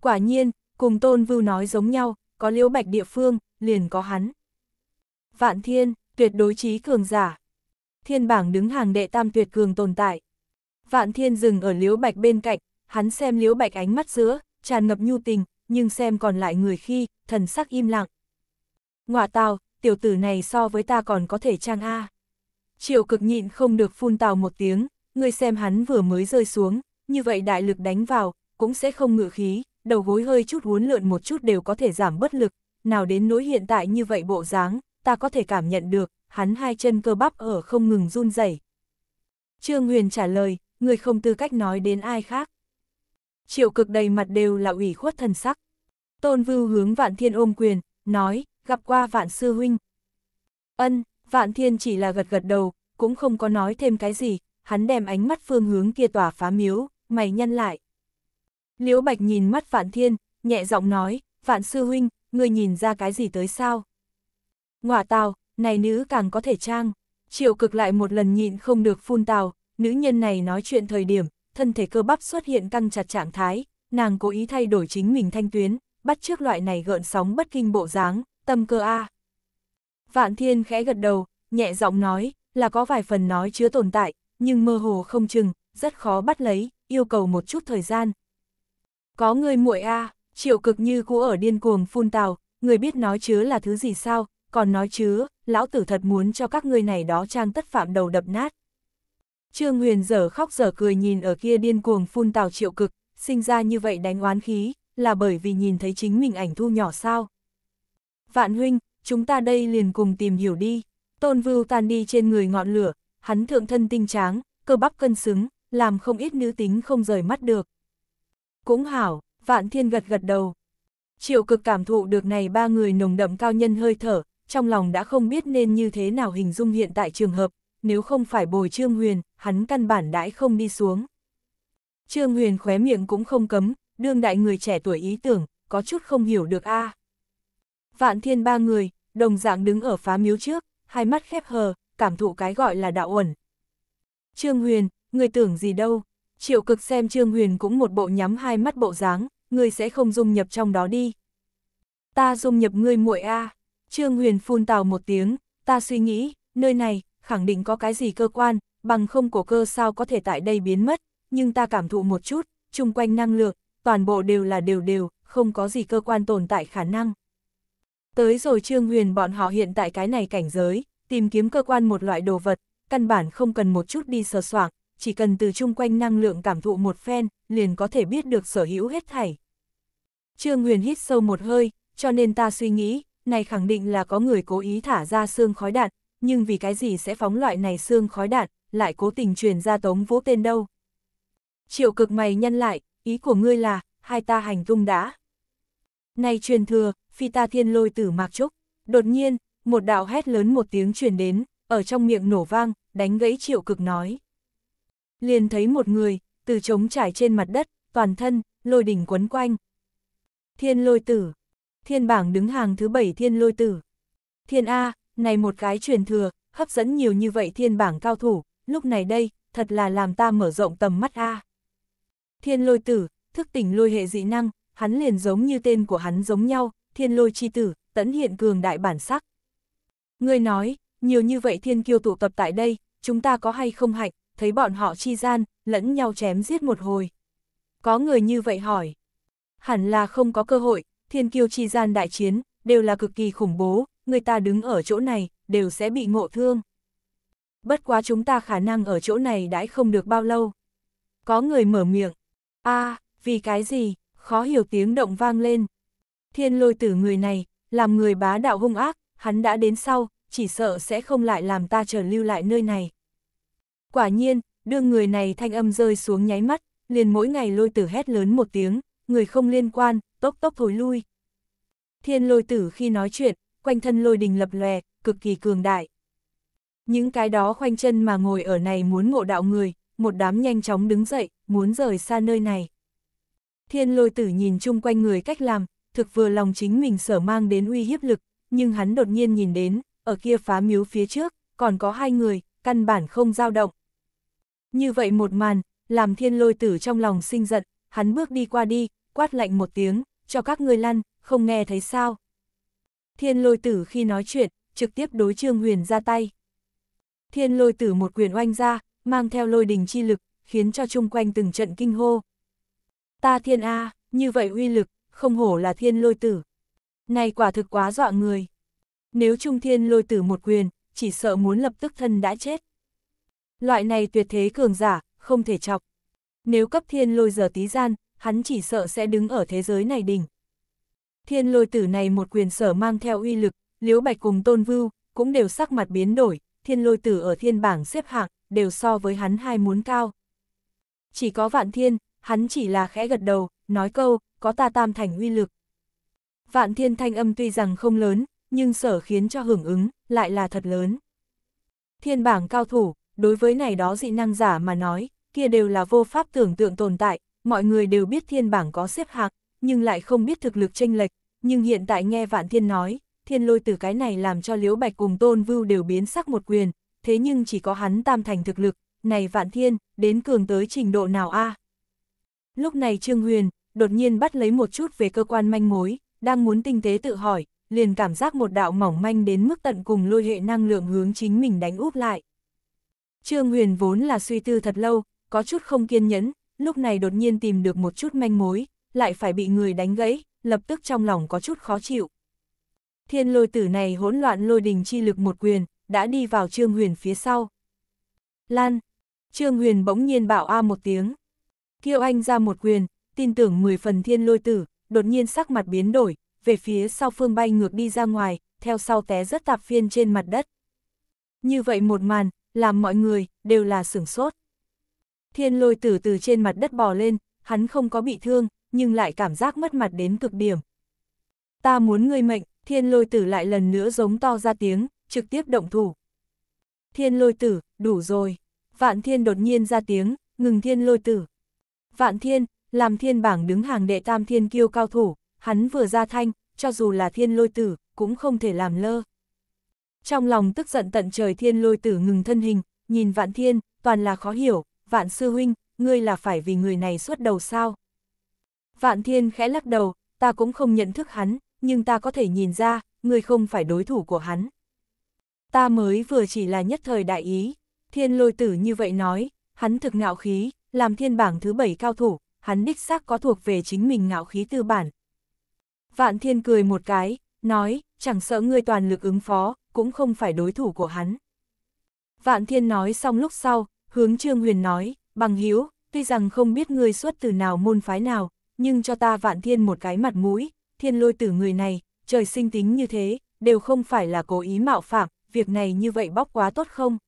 Quả nhiên, cùng Tôn Vưu nói giống nhau, có liễu bạch địa phương, liền có hắn. Vạn thiên, tuyệt đối trí cường giả, thiên bảng đứng hàng đệ tam tuyệt cường tồn tại. Vạn thiên dừng ở liễu bạch bên cạnh, hắn xem liễu bạch ánh mắt giữa, tràn ngập nhu tình, nhưng xem còn lại người khi, thần sắc im lặng. Ngoạ tào, tiểu tử này so với ta còn có thể trang A. Triệu cực nhịn không được phun tào một tiếng, người xem hắn vừa mới rơi xuống, như vậy đại lực đánh vào, cũng sẽ không ngự khí, đầu gối hơi chút uốn lượn một chút đều có thể giảm bất lực, nào đến nỗi hiện tại như vậy bộ dáng, ta có thể cảm nhận được, hắn hai chân cơ bắp ở không ngừng run rẩy. Trương Huyền trả lời, người không tư cách nói đến ai khác. Triệu cực đầy mặt đều là ủy khuất thần sắc. Tôn Vưu hướng Vạn Thiên ôm quyền, nói, gặp qua Vạn Sư Huynh. Ân, Vạn Thiên chỉ là gật gật đầu, cũng không có nói thêm cái gì, hắn đem ánh mắt phương hướng kia tỏa phá miếu, mày nhăn lại. Liễu Bạch nhìn mắt Vạn Thiên, nhẹ giọng nói, Vạn Sư Huynh, người nhìn ra cái gì tới sao? Ngoả tào, này nữ càng có thể trang. Triệu cực lại một lần nhịn không được phun tào, nữ nhân này nói chuyện thời điểm, thân thể cơ bắp xuất hiện căng chặt trạng thái, nàng cố ý thay đổi chính mình thanh tuyến, bắt trước loại này gợn sóng bất kinh bộ dáng, tâm cơ A. Vạn thiên khẽ gật đầu, nhẹ giọng nói, là có vài phần nói chứa tồn tại, nhưng mơ hồ không chừng, rất khó bắt lấy, yêu cầu một chút thời gian. Có người muội A, triệu cực như cũ ở điên cuồng phun tào, người biết nói chứa là thứ gì sao, còn nói chứ, lão tử thật muốn cho các ngươi này đó trang tất phạm đầu đập nát. Trương Huyền dở khóc dở cười nhìn ở kia điên cuồng phun tào triệu cực, sinh ra như vậy đánh oán khí, là bởi vì nhìn thấy chính mình ảnh thu nhỏ sao. Vạn huynh, chúng ta đây liền cùng tìm hiểu đi. Tôn Vưu tan đi trên người ngọn lửa, hắn thượng thân tinh tráng, cơ bắp cân xứng, làm không ít nữ tính không rời mắt được. Cũng hảo, Vạn Thiên gật gật đầu. Triệu cực cảm thụ được này ba người nồng đậm cao nhân hơi thở, trong lòng đã không biết nên như thế nào hình dung hiện tại trường hợp, nếu không phải bồi Trương Huyền, hắn căn bản đãi không đi xuống. Trương Huyền khóe miệng cũng không cấm, đương đại người trẻ tuổi ý tưởng, có chút không hiểu được a. À. Vạn thiên ba người, đồng dạng đứng ở phá miếu trước, hai mắt khép hờ, cảm thụ cái gọi là đạo ẩn. Trương Huyền, người tưởng gì đâu, triệu cực xem Trương Huyền cũng một bộ nhắm hai mắt bộ dáng, người sẽ không dung nhập trong đó đi. Ta dung nhập ngươi muội a. À. Trương Huyền phun tào một tiếng, ta suy nghĩ, nơi này, khẳng định có cái gì cơ quan, bằng không cổ cơ sao có thể tại đây biến mất, nhưng ta cảm thụ một chút, chung quanh năng lượng, toàn bộ đều là đều đều, không có gì cơ quan tồn tại khả năng. Tới rồi Trương Huyền bọn họ hiện tại cái này cảnh giới, tìm kiếm cơ quan một loại đồ vật, căn bản không cần một chút đi sờ soạng, chỉ cần từ chung quanh năng lượng cảm thụ một phen, liền có thể biết được sở hữu hết thảy. Trương Huyền hít sâu một hơi, cho nên ta suy nghĩ, này khẳng định là có người cố ý thả ra xương khói đạn, nhưng vì cái gì sẽ phóng loại này xương khói đạn, lại cố tình truyền ra tống vũ tên đâu. Triệu cực mày nhân lại, ý của ngươi là, hai ta hành tung đã. Này truyền thừa, phi ta thiên lôi tử mạc trúc, đột nhiên, một đạo hét lớn một tiếng truyền đến, ở trong miệng nổ vang, đánh gãy triệu cực nói. Liền thấy một người, từ trống trải trên mặt đất, toàn thân, lôi đỉnh quấn quanh. Thiên lôi tử, Thiên bảng đứng hàng thứ bảy thiên lôi tử. Thiên A, này một cái truyền thừa, hấp dẫn nhiều như vậy thiên bảng cao thủ, lúc này đây, thật là làm ta mở rộng tầm mắt A. Thiên lôi tử, thức tỉnh lôi hệ dị năng, hắn liền giống như tên của hắn giống nhau, thiên lôi chi tử, tấn hiện cường đại bản sắc. Người nói, nhiều như vậy thiên kiêu tụ tập tại đây, chúng ta có hay không hạnh, thấy bọn họ chi gian, lẫn nhau chém giết một hồi. Có người như vậy hỏi. Hẳn là không có cơ hội, thiên kiêu chi gian đại chiến, đều là cực kỳ khủng bố, người ta đứng ở chỗ này, đều sẽ bị ngộ thương. Bất quá chúng ta khả năng ở chỗ này đãi không được bao lâu. Có người mở miệng. a vì cái gì, khó hiểu tiếng động vang lên. Thiên lôi tử người này, làm người bá đạo hung ác, hắn đã đến sau, chỉ sợ sẽ không lại làm ta trở lưu lại nơi này. Quả nhiên, đương người này thanh âm rơi xuống nháy mắt, liền mỗi ngày lôi tử hét lớn một tiếng, người không liên quan, tốc tốc thối lui. Thiên lôi tử khi nói chuyện, quanh thân lôi đình lập lòe, cực kỳ cường đại. Những cái đó khoanh chân mà ngồi ở này muốn ngộ đạo người, một đám nhanh chóng đứng dậy, muốn rời xa nơi này. Thiên lôi tử nhìn chung quanh người cách làm, thực vừa lòng chính mình sở mang đến uy hiếp lực, nhưng hắn đột nhiên nhìn đến, ở kia phá miếu phía trước, còn có hai người, căn bản không dao động. Như vậy một màn, làm thiên lôi tử trong lòng sinh giận, hắn bước đi qua đi, quát lạnh một tiếng, cho các ngươi lăn, không nghe thấy sao. Thiên lôi tử khi nói chuyện, trực tiếp đối Trương Huyền ra tay. Thiên lôi tử một quyền oanh ra, mang theo lôi đình chi lực, khiến cho chung quanh từng trận kinh hô. Ta thiên A, như vậy uy lực, không hổ là thiên lôi tử. Này quả thực quá dọa người. Nếu trung thiên lôi tử một quyền, chỉ sợ muốn lập tức thân đã chết. Loại này tuyệt thế cường giả, không thể chọc. Nếu cấp thiên lôi giờ tí gian, hắn chỉ sợ sẽ đứng ở thế giới này đỉnh. Thiên lôi tử này một quyền sở mang theo uy lực, Liễu Bạch cùng Tôn Vưu, cũng đều sắc mặt biến đổi, thiên lôi tử ở thiên bảng xếp hạng, đều so với hắn hai muốn cao. Chỉ có vạn thiên, hắn chỉ là khẽ gật đầu, nói câu, có ta tam thành uy lực. Vạn thiên thanh âm tuy rằng không lớn, nhưng sở khiến cho hưởng ứng, lại là thật lớn. Thiên bảng cao thủ, đối với này đó dị năng giả mà nói, kia đều là vô pháp tưởng tượng tồn tại, mọi người đều biết thiên bảng có xếp hạng nhưng lại không biết thực lực tranh lệch, nhưng hiện tại nghe Vạn Thiên nói, thiên lôi từ cái này làm cho Liễu Bạch cùng Tôn Vưu đều biến sắc một quyền, thế nhưng chỉ có hắn tam thành thực lực, này Vạn Thiên, đến cường tới trình độ nào a Lúc này Trương Huyền, đột nhiên bắt lấy một chút về cơ quan manh mối, đang muốn tinh tế tự hỏi, liền cảm giác một đạo mỏng manh đến mức tận cùng lôi hệ năng lượng hướng chính mình đánh úp lại. Trương Huyền vốn là suy tư thật lâu, có chút không kiên nhẫn, lúc này đột nhiên tìm được một chút manh mối, lại phải bị người đánh gãy, lập tức trong lòng có chút khó chịu. Thiên lôi tử này hỗn loạn lôi đình chi lực một quyền, đã đi vào Trương Huyền phía sau. Lan! Trương Huyền bỗng nhiên bảo A một tiếng. Kiêu Anh ra một quyền, tin tưởng 10 phần thiên lôi tử, đột nhiên sắc mặt biến đổi, về phía sau phương bay ngược đi ra ngoài, theo sau té rất tạp phiên trên mặt đất. Như vậy một màn, làm mọi người, đều là sửng sốt. Thiên lôi tử từ trên mặt đất bò lên, hắn không có bị thương, nhưng lại cảm giác mất mặt đến cực điểm. Ta muốn ngươi mệnh, thiên lôi tử lại lần nữa giống to ra tiếng, trực tiếp động thủ. Thiên lôi tử, đủ rồi. Vạn thiên đột nhiên ra tiếng, ngừng thiên lôi tử. Vạn thiên, làm thiên bảng đứng hàng đệ tam thiên kiêu cao thủ, hắn vừa ra thanh, cho dù là thiên lôi tử, cũng không thể làm lơ. Trong lòng tức giận tận trời thiên lôi tử ngừng thân hình, nhìn vạn thiên, toàn là khó hiểu, vạn sư huynh, ngươi là phải vì người này xuất đầu sao? Vạn thiên khẽ lắc đầu, ta cũng không nhận thức hắn, nhưng ta có thể nhìn ra, ngươi không phải đối thủ của hắn. Ta mới vừa chỉ là nhất thời đại ý, thiên lôi tử như vậy nói, hắn thực ngạo khí, làm thiên bảng thứ bảy cao thủ, hắn đích xác có thuộc về chính mình ngạo khí tư bản. Vạn thiên cười một cái, nói, chẳng sợ ngươi toàn lực ứng phó, cũng không phải đối thủ của hắn. Vạn thiên nói xong lúc sau, Hướng Trương Huyền nói, bằng hiếu, tuy rằng không biết ngươi xuất từ nào môn phái nào, nhưng cho ta vạn thiên một cái mặt mũi, thiên lôi tử người này, trời sinh tính như thế, đều không phải là cố ý mạo phạm, việc này như vậy bóc quá tốt không?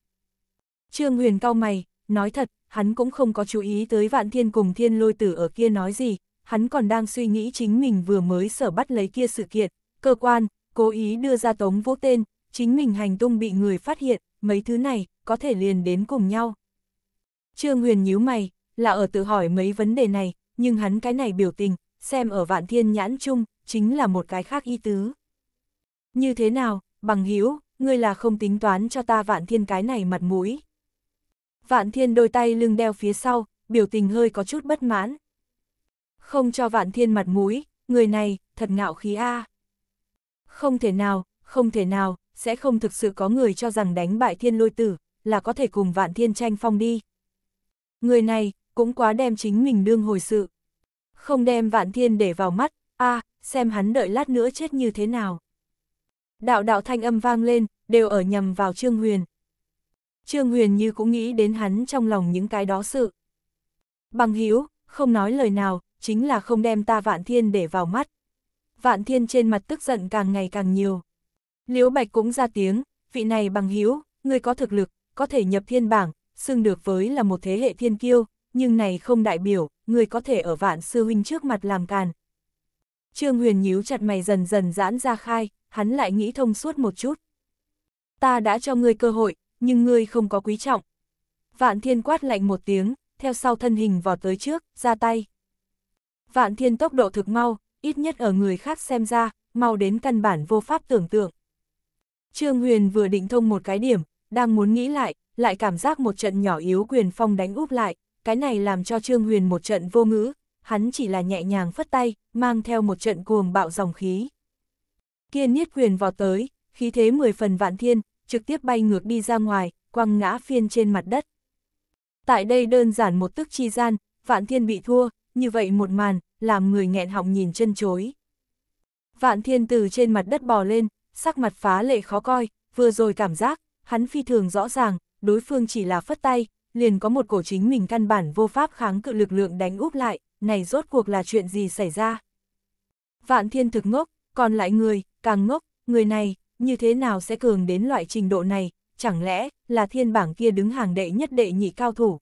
Trương Huyền cao mày, nói thật, hắn cũng không có chú ý tới vạn thiên cùng thiên lôi tử ở kia nói gì, hắn còn đang suy nghĩ chính mình vừa mới sở bắt lấy kia sự kiện, cơ quan, cố ý đưa ra tống vô tên, chính mình hành tung bị người phát hiện, mấy thứ này, có thể liền đến cùng nhau. Trương Huyền nhíu mày, là ở tự hỏi mấy vấn đề này, nhưng hắn cái này biểu tình, xem ở vạn thiên nhãn chung, chính là một cái khác y tứ. Như thế nào, bằng hiếu ngươi là không tính toán cho ta vạn thiên cái này mặt mũi. Vạn thiên đôi tay lưng đeo phía sau, biểu tình hơi có chút bất mãn. Không cho vạn thiên mặt mũi, người này, thật ngạo khí a. Không thể nào, không thể nào, sẽ không thực sự có người cho rằng đánh bại thiên lôi tử, là có thể cùng vạn thiên tranh phong đi, người này cũng quá đem chính mình đương hồi sự. Không đem vạn thiên để vào mắt, a à, xem hắn đợi lát nữa chết như thế nào. Đạo đạo thanh âm vang lên, đều ở nhầm vào Trương Huyền. Trương Huyền như cũng nghĩ đến hắn trong lòng những cái đó sự. Bằng hiếu không nói lời nào, chính là không đem ta vạn thiên để vào mắt. Vạn thiên trên mặt tức giận càng ngày càng nhiều. Liễu Bạch cũng ra tiếng, vị này bằng hiếu, người có thực lực, có thể nhập thiên bảng, xưng được với là một thế hệ thiên kiêu, nhưng này không đại biểu, người có thể ở vạn sư huynh trước mặt làm càn. Trương Huyền nhíu chặt mày dần dần giãn ra khai, hắn lại nghĩ thông suốt một chút. Ta đã cho ngươi cơ hội, nhưng ngươi không có quý trọng. Vạn thiên quát lạnh một tiếng, theo sau thân hình vọt tới trước, ra tay. Vạn thiên tốc độ thực mau, ít nhất ở người khác xem ra, mau đến căn bản vô pháp tưởng tượng. Trương Huyền vừa định thông một cái điểm, đang muốn nghĩ lại, lại cảm giác một trận nhỏ yếu quyền phong đánh úp lại, cái này làm cho Trương Huyền một trận vô ngữ, hắn chỉ là nhẹ nhàng phất tay, mang theo một trận cuồng bạo dòng khí. Kiên niết quyền vọt tới, khí thế mười phần vạn thiên, trực tiếp bay ngược đi ra ngoài, quăng ngã phiên trên mặt đất. Tại đây đơn giản một tức chi gian, vạn thiên bị thua, như vậy một màn, làm người nghẹn họng nhìn chân chối. Vạn thiên từ trên mặt đất bò lên, sắc mặt phá lệ khó coi, vừa rồi cảm giác, hắn phi thường rõ ràng, đối phương chỉ là phất tay, liền có một cổ chính mình căn bản vô pháp kháng cự lực lượng đánh úp lại, này rốt cuộc là chuyện gì xảy ra. Vạn thiên thực ngốc, còn lại người, càng ngốc, người này, như thế nào sẽ cường đến loại trình độ này, chẳng lẽ là thiên bảng kia đứng hàng đệ nhất đệ nhị cao thủ.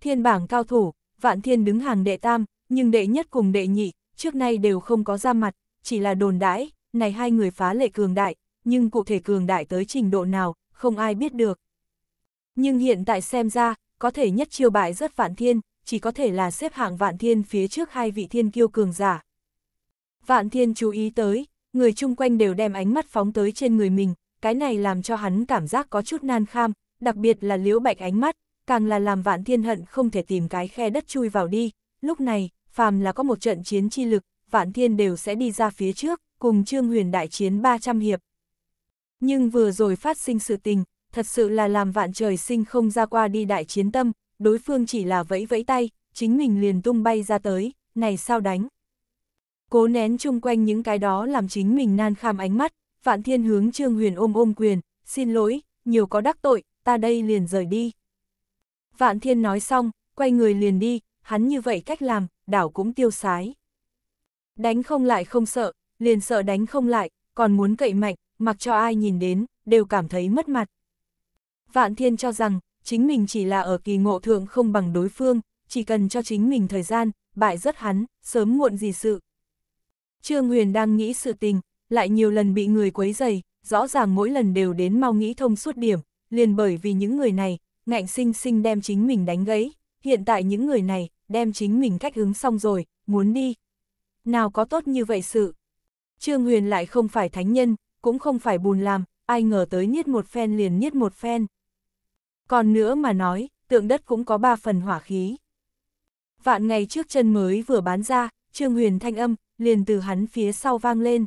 Thiên bảng cao thủ, vạn thiên đứng hàng đệ tam, nhưng đệ nhất cùng đệ nhị, trước nay đều không có ra mặt, chỉ là đồn đãi, này hai người phá lệ cường đại, nhưng cụ thể cường đại tới trình độ nào, không ai biết được. Nhưng hiện tại xem ra, có thể nhất chiêu bại rất vạn thiên, chỉ có thể là xếp hạng vạn thiên phía trước hai vị thiên kiêu cường giả. Vạn thiên chú ý tới, người chung quanh đều đem ánh mắt phóng tới trên người mình, cái này làm cho hắn cảm giác có chút nan kham, đặc biệt là liễu bạch ánh mắt, càng là làm vạn thiên hận không thể tìm cái khe đất chui vào đi. Lúc này, phàm là có một trận chiến chi lực, vạn thiên đều sẽ đi ra phía trước, cùng Trương Huyền đại chiến 300 hiệp. Nhưng vừa rồi phát sinh sự tình, thật sự là làm vạn trời sinh không ra qua đi đại chiến tâm, đối phương chỉ là vẫy vẫy tay, chính mình liền tung bay ra tới, này sao đánh. Cố nén chung quanh những cái đó làm chính mình nan kham ánh mắt, vạn thiên hướng Trương Huyền ôm ôm quyền, xin lỗi, nhiều có đắc tội, ta đây liền rời đi. Vạn thiên nói xong, quay người liền đi, hắn như vậy cách làm, đảo cũng tiêu sái. Đánh không lại không sợ, liền sợ đánh không lại, còn muốn cậy mạnh, mặc cho ai nhìn đến, đều cảm thấy mất mặt. Vạn Thiên cho rằng, chính mình chỉ là ở kỳ ngộ thượng không bằng đối phương, chỉ cần cho chính mình thời gian, bại rất hắn, sớm muộn gì sự. Trương Huyền đang nghĩ sự tình, lại nhiều lần bị người quấy dày, rõ ràng mỗi lần đều đến mau nghĩ thông suốt điểm, liền bởi vì những người này, ngạnh sinh sinh đem chính mình đánh gấy. hiện tại những người này, đem chính mình cách hướng xong rồi, muốn đi. Nào có tốt như vậy sự. Trương Huyền lại không phải thánh nhân, cũng không phải bùn làm, ai ngờ tới nhiết một phen liền nhiết một phen. Còn nữa mà nói, tượng đất cũng có ba phần hỏa khí. Vạn ngày trước chân mới vừa bán ra, Trương Huyền thanh âm, liền từ hắn phía sau vang lên.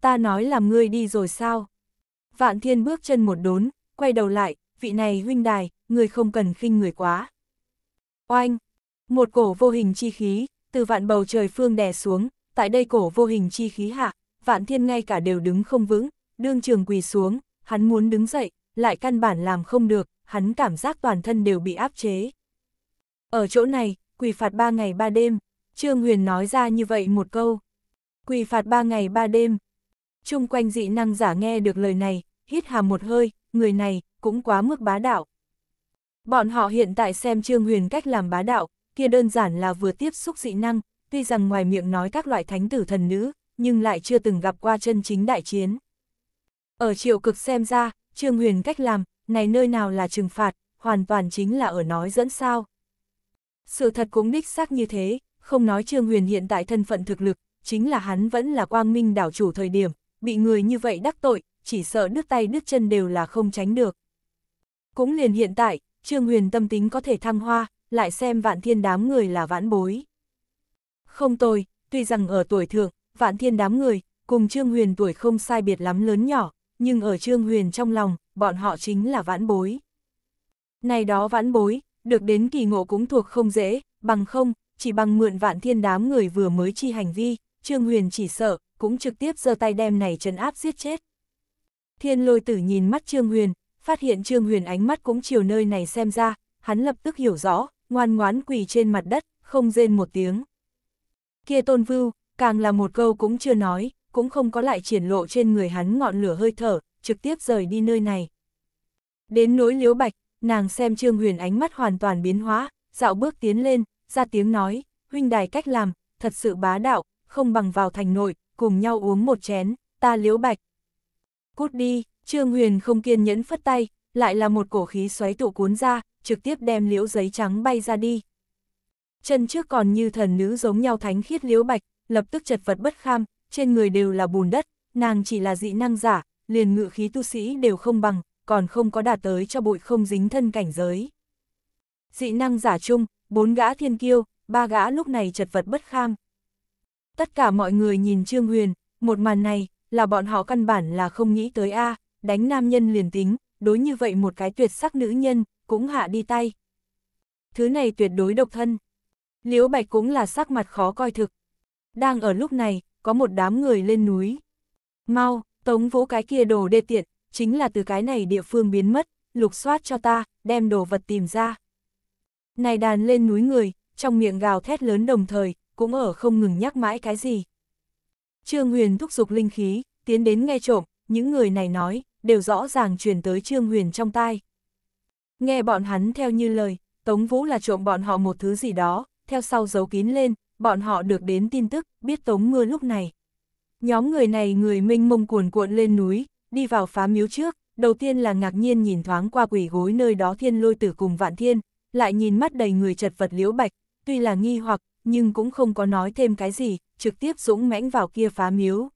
Ta nói làm ngươi đi rồi sao? Vạn thiên bước chân một đốn, quay đầu lại, vị này huynh đài, người không cần khinh người quá. Oanh! Một cổ vô hình chi khí, từ vạn bầu trời phương đè xuống, tại đây cổ vô hình chi khí hạ, vạn thiên ngay cả đều đứng không vững, đương trường quỳ xuống, hắn muốn đứng dậy, lại căn bản làm không được, hắn cảm giác toàn thân đều bị áp chế. Ở chỗ này, quỳ phạt ba ngày ba đêm, Trương Huyền nói ra như vậy một câu. Quỳ phạt ba ngày ba đêm. Trung quanh dị năng giả nghe được lời này, hít hà một hơi, người này, cũng quá mức bá đạo. Bọn họ hiện tại xem Trương Huyền cách làm bá đạo, kia đơn giản là vừa tiếp xúc dị năng, tuy rằng ngoài miệng nói các loại thánh tử thần nữ, nhưng lại chưa từng gặp qua chân chính đại chiến. Ở triệu cực xem ra, Trương Huyền cách làm, này nơi nào là trừng phạt, hoàn toàn chính là ở nói dẫn sao. Sự thật cũng đích xác như thế, không nói Trương Huyền hiện tại thân phận thực lực, chính là hắn vẫn là quang minh đảo chủ thời điểm, bị người như vậy đắc tội, chỉ sợ đứt tay đứt chân đều là không tránh được. Cũng liền hiện tại, Trương Huyền tâm tính có thể thăng hoa, lại xem vạn thiên đám người là vãn bối. Không tôi, tuy rằng ở tuổi thượng, vạn thiên đám người, cùng Trương Huyền tuổi không sai biệt lắm lớn nhỏ, nhưng ở Trương Huyền trong lòng, bọn họ chính là vãn bối. Này đó vãn bối, được đến kỳ ngộ cũng thuộc không dễ, bằng không, chỉ bằng mượn vạn thiên đám người vừa mới chi hành vi, Trương Huyền chỉ sợ, cũng trực tiếp giơ tay đem này trấn áp giết chết. Thiên lôi tử nhìn mắt Trương Huyền, phát hiện Trương Huyền ánh mắt cũng chiều nơi này xem ra, hắn lập tức hiểu rõ, ngoan ngoán quỳ trên mặt đất, không rên một tiếng. Kia tôn vưu, càng là một câu cũng chưa nói, cũng không có lại triển lộ trên người hắn ngọn lửa hơi thở, trực tiếp rời đi nơi này. Đến nỗi liếu bạch, nàng xem Trương Huyền ánh mắt hoàn toàn biến hóa, dạo bước tiến lên, ra tiếng nói, huynh đài cách làm, thật sự bá đạo, không bằng vào thành nội, cùng nhau uống một chén, ta liếu bạch. Cút đi, Trương Huyền không kiên nhẫn phất tay, lại là một cổ khí xoáy tụ cuốn ra, trực tiếp đem liễu giấy trắng bay ra đi. Chân trước còn như thần nữ giống nhau thánh khiết liễu bạch, lập tức chật vật bất kham, trên người đều là bùn đất, nàng chỉ là dị năng giả, liền ngự khí tu sĩ đều không bằng, còn không có đạt tới cho bụi không dính thân cảnh giới. Dị năng giả chung, bốn gã thiên kiêu, ba gã lúc này chật vật bất kham. Tất cả mọi người nhìn Trương Huyền, một màn này, là bọn họ căn bản là không nghĩ tới a đánh nam nhân liền tính, đối như vậy một cái tuyệt sắc nữ nhân, cũng hạ đi tay. Thứ này tuyệt đối độc thân. Liễu Bạch cũng là sắc mặt khó coi thực, đang ở lúc này, có một đám người lên núi. Mau, tống vũ cái kia đồ đê tiện, chính là từ cái này địa phương biến mất, lục soát cho ta, đem đồ vật tìm ra. Này đàn lên núi người, trong miệng gào thét lớn đồng thời, cũng ở không ngừng nhắc mãi cái gì. Trương Huyền thúc giục linh khí, tiến đến nghe trộm, những người này nói, đều rõ ràng truyền tới Trương Huyền trong tai. Nghe bọn hắn theo như lời, Tống Vũ là trộm bọn họ một thứ gì đó, theo sau giấu kín lên, bọn họ được đến tin tức, biết tống ngư lúc này. Nhóm người này người minh mông cuồn cuộn lên núi, đi vào phá miếu trước, đầu tiên là ngạc nhiên nhìn thoáng qua quỷ gối nơi đó thiên lôi tử cùng vạn thiên, lại nhìn mắt đầy người chật vật liễu bạch, tuy là nghi hoặc, nhưng cũng không có nói thêm cái gì, trực tiếp dũng mãnh vào kia phá miếu.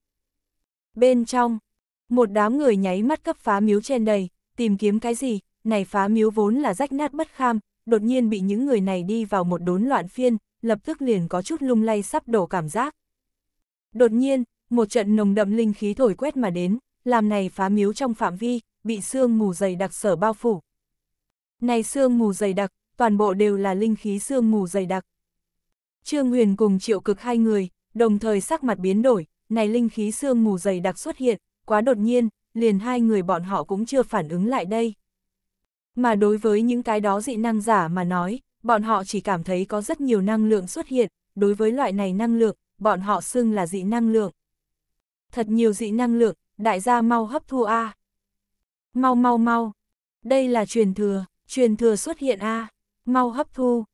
Bên trong, một đám người nháy mắt cấp phá miếu trên đầy, tìm kiếm cái gì, này phá miếu vốn là rách nát bất kham, đột nhiên bị những người này đi vào một đốn loạn phiên, lập tức liền có chút lung lay sắp đổ cảm giác. Đột nhiên, một trận nồng đậm linh khí thổi quét mà đến, làm này phá miếu trong phạm vi, bị sương mù dày đặc sở bao phủ. Này sương mù dày đặc, toàn bộ đều là linh khí sương mù dày đặc. Trương Huyền cùng triệu cực hai người, đồng thời sắc mặt biến đổi, này linh khí sương mù dày đặc xuất hiện, quá đột nhiên, liền hai người bọn họ cũng chưa phản ứng lại đây. Mà đối với những cái đó dị năng giả mà nói, bọn họ chỉ cảm thấy có rất nhiều năng lượng xuất hiện, đối với loại này năng lượng, bọn họ xưng là dị năng lượng. Thật nhiều dị năng lượng, đại gia mau hấp thu A. Mau mau mau, đây là truyền thừa, truyền thừa xuất hiện A, mau hấp thu,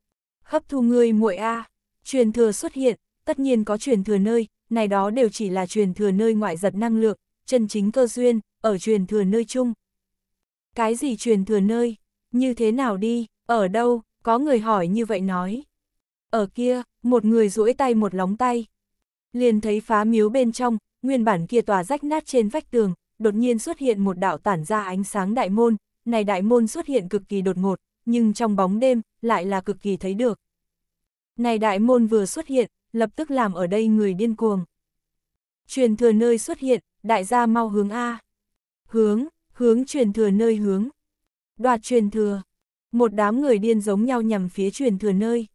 hấp thu người muội A, truyền thừa xuất hiện, tất nhiên có truyền thừa nơi, này đó đều chỉ là truyền thừa nơi ngoại giật năng lượng, chân chính cơ duyên, ở truyền thừa nơi chung. Cái gì truyền thừa nơi, như thế nào đi, ở đâu, có người hỏi như vậy nói. Ở kia, một người duỗi tay một lóng tay. Liền thấy phá miếu bên trong, nguyên bản kia tòa rách nát trên vách tường, đột nhiên xuất hiện một đạo tản ra ánh sáng đại môn. Này đại môn xuất hiện cực kỳ đột ngột, nhưng trong bóng đêm, lại là cực kỳ thấy được. Này đại môn vừa xuất hiện, lập tức làm ở đây người điên cuồng. Truyền thừa nơi xuất hiện, đại gia mau hướng A. Hướng, hướng truyền thừa nơi hướng. Đoạt truyền thừa, một đám người điên giống nhau nhằm phía truyền thừa nơi.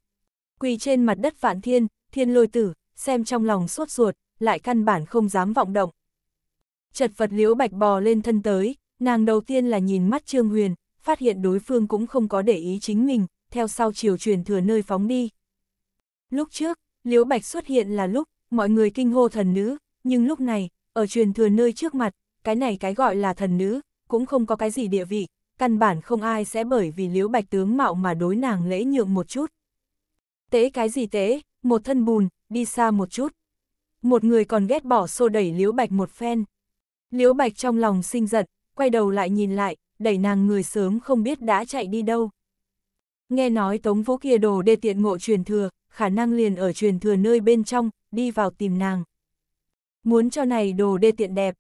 Quỳ trên mặt đất vạn thiên, thiên lôi tử, xem trong lòng suốt ruột, lại căn bản không dám vọng động. Chật vật liễu bạch bò lên thân tới, nàng đầu tiên là nhìn mắt Trương Huyền, phát hiện đối phương cũng không có để ý chính mình, theo sau chiều truyền thừa nơi phóng đi. Lúc trước, liễu bạch xuất hiện là lúc, mọi người kinh hô thần nữ, nhưng lúc này, ở truyền thừa nơi trước mặt, cái này cái gọi là thần nữ, cũng không có cái gì địa vị, căn bản không ai sẽ bởi vì liễu bạch tướng mạo mà đối nàng lễ nhượng một chút. Tế cái gì tế, một thân bùn, đi xa một chút. Một người còn ghét bỏ xô đẩy liễu bạch một phen. Liễu bạch trong lòng sinh giận, quay đầu lại nhìn lại, đẩy nàng người sớm không biết đã chạy đi đâu. Nghe nói tống vũ kia đồ đê tiện ngộ truyền thừa, khả năng liền ở truyền thừa nơi bên trong, đi vào tìm nàng. Muốn cho này đồ đê tiện đẹp.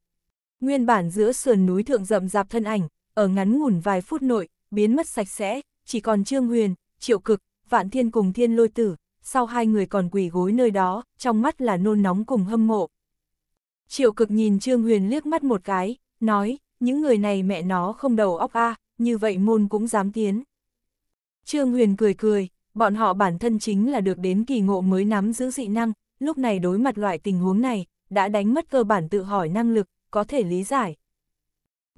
Nguyên bản giữa sườn núi thượng rậm rạp thân ảnh, ở ngắn ngủn vài phút nội, biến mất sạch sẽ, chỉ còn Trương Huyền, Triệu Cực, Vạn Thiên cùng Thiên Lôi Tử, sau hai người còn quỳ gối nơi đó, trong mắt là nôn nóng cùng hâm mộ. Triệu Cực nhìn Trương Huyền liếc mắt một cái, nói, những người này mẹ nó không đầu óc a, như vậy môn cũng dám tiến. Trương Huyền cười cười, bọn họ bản thân chính là được đến kỳ ngộ mới nắm giữ dị năng, lúc này đối mặt loại tình huống này, đã đánh mất cơ bản tự hỏi năng lực, có thể lý giải.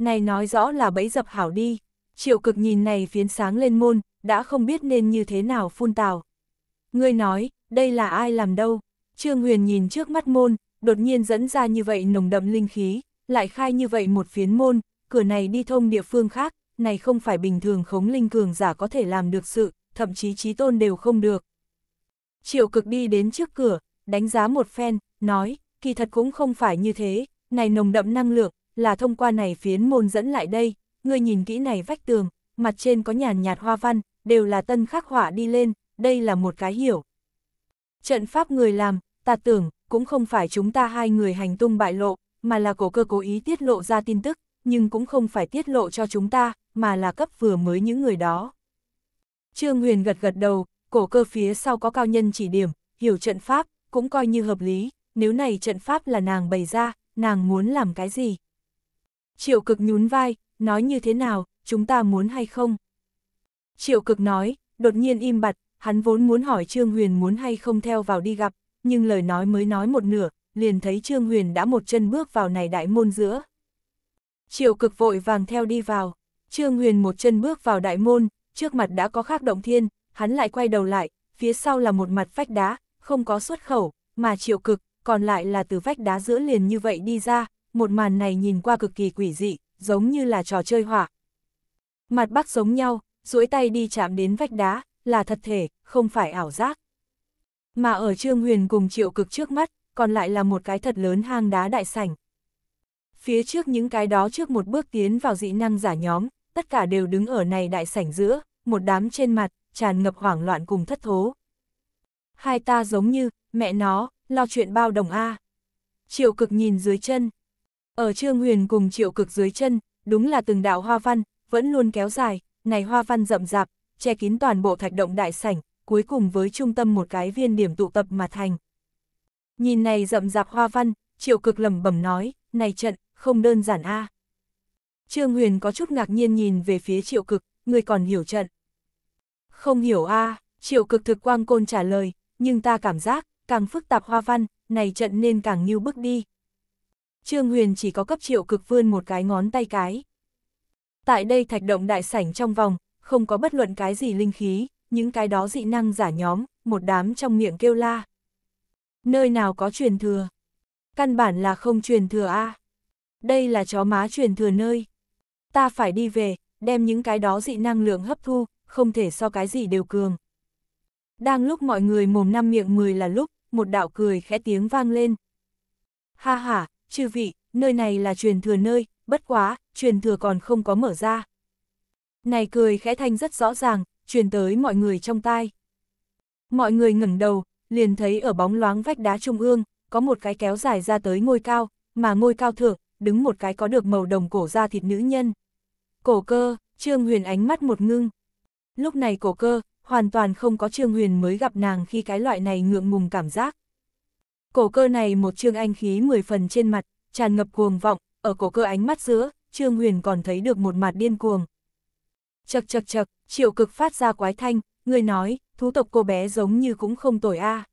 Này nói rõ là bẫy dập hảo đi, triệu cực nhìn này phiến sáng lên môn, đã không biết nên như thế nào phun tào. Ngươi nói, đây là ai làm đâu? Trương Huyền nhìn trước mắt môn, đột nhiên dẫn ra như vậy nồng đậm linh khí, lại khai như vậy một phiến môn, cửa này đi thông địa phương khác, này không phải bình thường khống linh cường giả có thể làm được sự, thậm chí trí tôn đều không được. Triệu cực đi đến trước cửa, đánh giá một phen, nói, kỳ thật cũng không phải như thế, này nồng đậm năng lượng, là thông qua này phiến môn dẫn lại đây, ngươi nhìn kỹ này vách tường, mặt trên có nhàn nhạt hoa văn, đều là tân khắc họa đi lên, đây là một cái hiểu. Trận pháp người làm, ta tưởng, cũng không phải chúng ta hai người hành tung bại lộ, mà là cổ cơ cố ý tiết lộ ra tin tức, nhưng cũng không phải tiết lộ cho chúng ta, mà là cấp vừa mới những người đó. Trương Huyền gật gật đầu, cổ cơ phía sau có cao nhân chỉ điểm, hiểu trận pháp, cũng coi như hợp lý, nếu này trận pháp là nàng bày ra, nàng muốn làm cái gì. Triệu cực nhún vai, nói như thế nào, chúng ta muốn hay không? Triệu cực nói, đột nhiên im bặt, hắn vốn muốn hỏi Trương Huyền muốn hay không theo vào đi gặp, nhưng lời nói mới nói một nửa, liền thấy Trương Huyền đã một chân bước vào này đại môn giữa. Triệu cực vội vàng theo đi vào, Trương Huyền một chân bước vào đại môn, trước mặt đã có khác động thiên, hắn lại quay đầu lại, phía sau là một mặt vách đá, không có xuất khẩu, mà triệu cực, còn lại là từ vách đá giữa liền như vậy đi ra, một màn này nhìn qua cực kỳ quỷ dị, giống như là trò chơi họa. Mặt bắc giống nhau, duỗi tay đi chạm đến vách đá, là thật thể, không phải ảo giác. Mà ở Trương Huyền cùng triệu cực trước mắt, còn lại là một cái thật lớn hang đá đại sảnh. Phía trước những cái đó trước một bước tiến vào dị năng giả nhóm, tất cả đều đứng ở này đại sảnh giữa, một đám trên mặt, tràn ngập hoảng loạn cùng thất thố. Hai ta giống như, mẹ nó, lo chuyện bao đồng a Triệu cực nhìn dưới chân, ở Trương Huyền cùng triệu cực dưới chân, đúng là từng đạo hoa văn, vẫn luôn kéo dài, này hoa văn rậm rạp, che kín toàn bộ thạch động đại sảnh, cuối cùng với trung tâm một cái viên điểm tụ tập mà thành. Nhìn này rậm rạp hoa văn, triệu cực lẩm bẩm nói, này trận, không đơn giản a. Trương Huyền có chút ngạc nhiên nhìn về phía triệu cực, người còn hiểu trận. Không hiểu a, triệu cực thực quang côn trả lời, nhưng ta cảm giác, càng phức tạp hoa văn, này trận nên càng như bước đi, Trương Huyền chỉ có cấp triệu cực vươn một cái ngón tay cái. Tại đây thạch động đại sảnh trong vòng, không có bất luận cái gì linh khí, những cái đó dị năng giả nhóm, một đám trong miệng kêu la. Nơi nào có truyền thừa? Căn bản là không truyền thừa a. Đây là chó má truyền thừa nơi. Ta phải đi về, đem những cái đó dị năng lượng hấp thu, không thể so cái gì đều cường. Đang lúc mọi người mồm năm miệng mười là lúc, một đạo cười khẽ tiếng vang lên. Ha ha, chư vị, nơi này là truyền thừa nơi, bất quá, truyền thừa còn không có mở ra. Này cười khẽ thanh rất rõ ràng, truyền tới mọi người trong tai. Mọi người ngẩng đầu, liền thấy ở bóng loáng vách đá trung ương, có một cái kéo dài ra tới ngôi cao, mà ngôi cao thượng, đứng một cái có được màu đồng cổ da thịt nữ nhân. Cổ cơ, Trương Huyền ánh mắt một ngưng. Lúc này cổ cơ, hoàn toàn không có Trương Huyền mới gặp nàng khi cái loại này ngượng ngùng cảm giác. Cổ cơ này một trương anh khí mười phần trên mặt, tràn ngập cuồng vọng, ở cổ cơ ánh mắt giữa, Trương Huyền còn thấy được một mặt điên cuồng. Chật chật chật, triệu cực phát ra quái thanh, người nói, thú tộc cô bé giống như cũng không tồi a.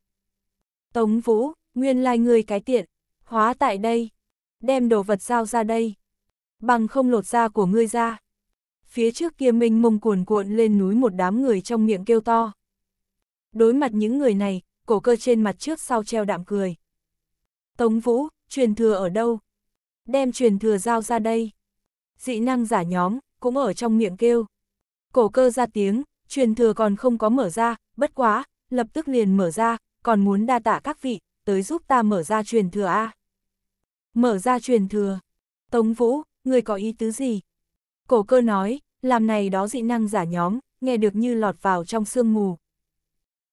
Tống Vũ, nguyên lai like người cái tiện, hóa tại đây, đem đồ vật giao ra đây, bằng không lột da của ngươi ra. Phía trước kia minh mông cuồn cuộn lên núi một đám người trong miệng kêu to. Đối mặt những người này, cổ cơ trên mặt trước sau treo đạm cười. Tống Vũ, truyền thừa ở đâu? Đem truyền thừa giao ra đây. Dị năng giả nhóm, cũng ở trong miệng kêu. Cổ cơ ra tiếng, truyền thừa còn không có mở ra, bất quá, lập tức liền mở ra, còn muốn đa tạ các vị, tới giúp ta mở ra truyền thừa a. Mở ra truyền thừa. Tống Vũ, người có ý tứ gì? Cổ cơ nói, làm này đó dị năng giả nhóm, nghe được như lọt vào trong sương mù.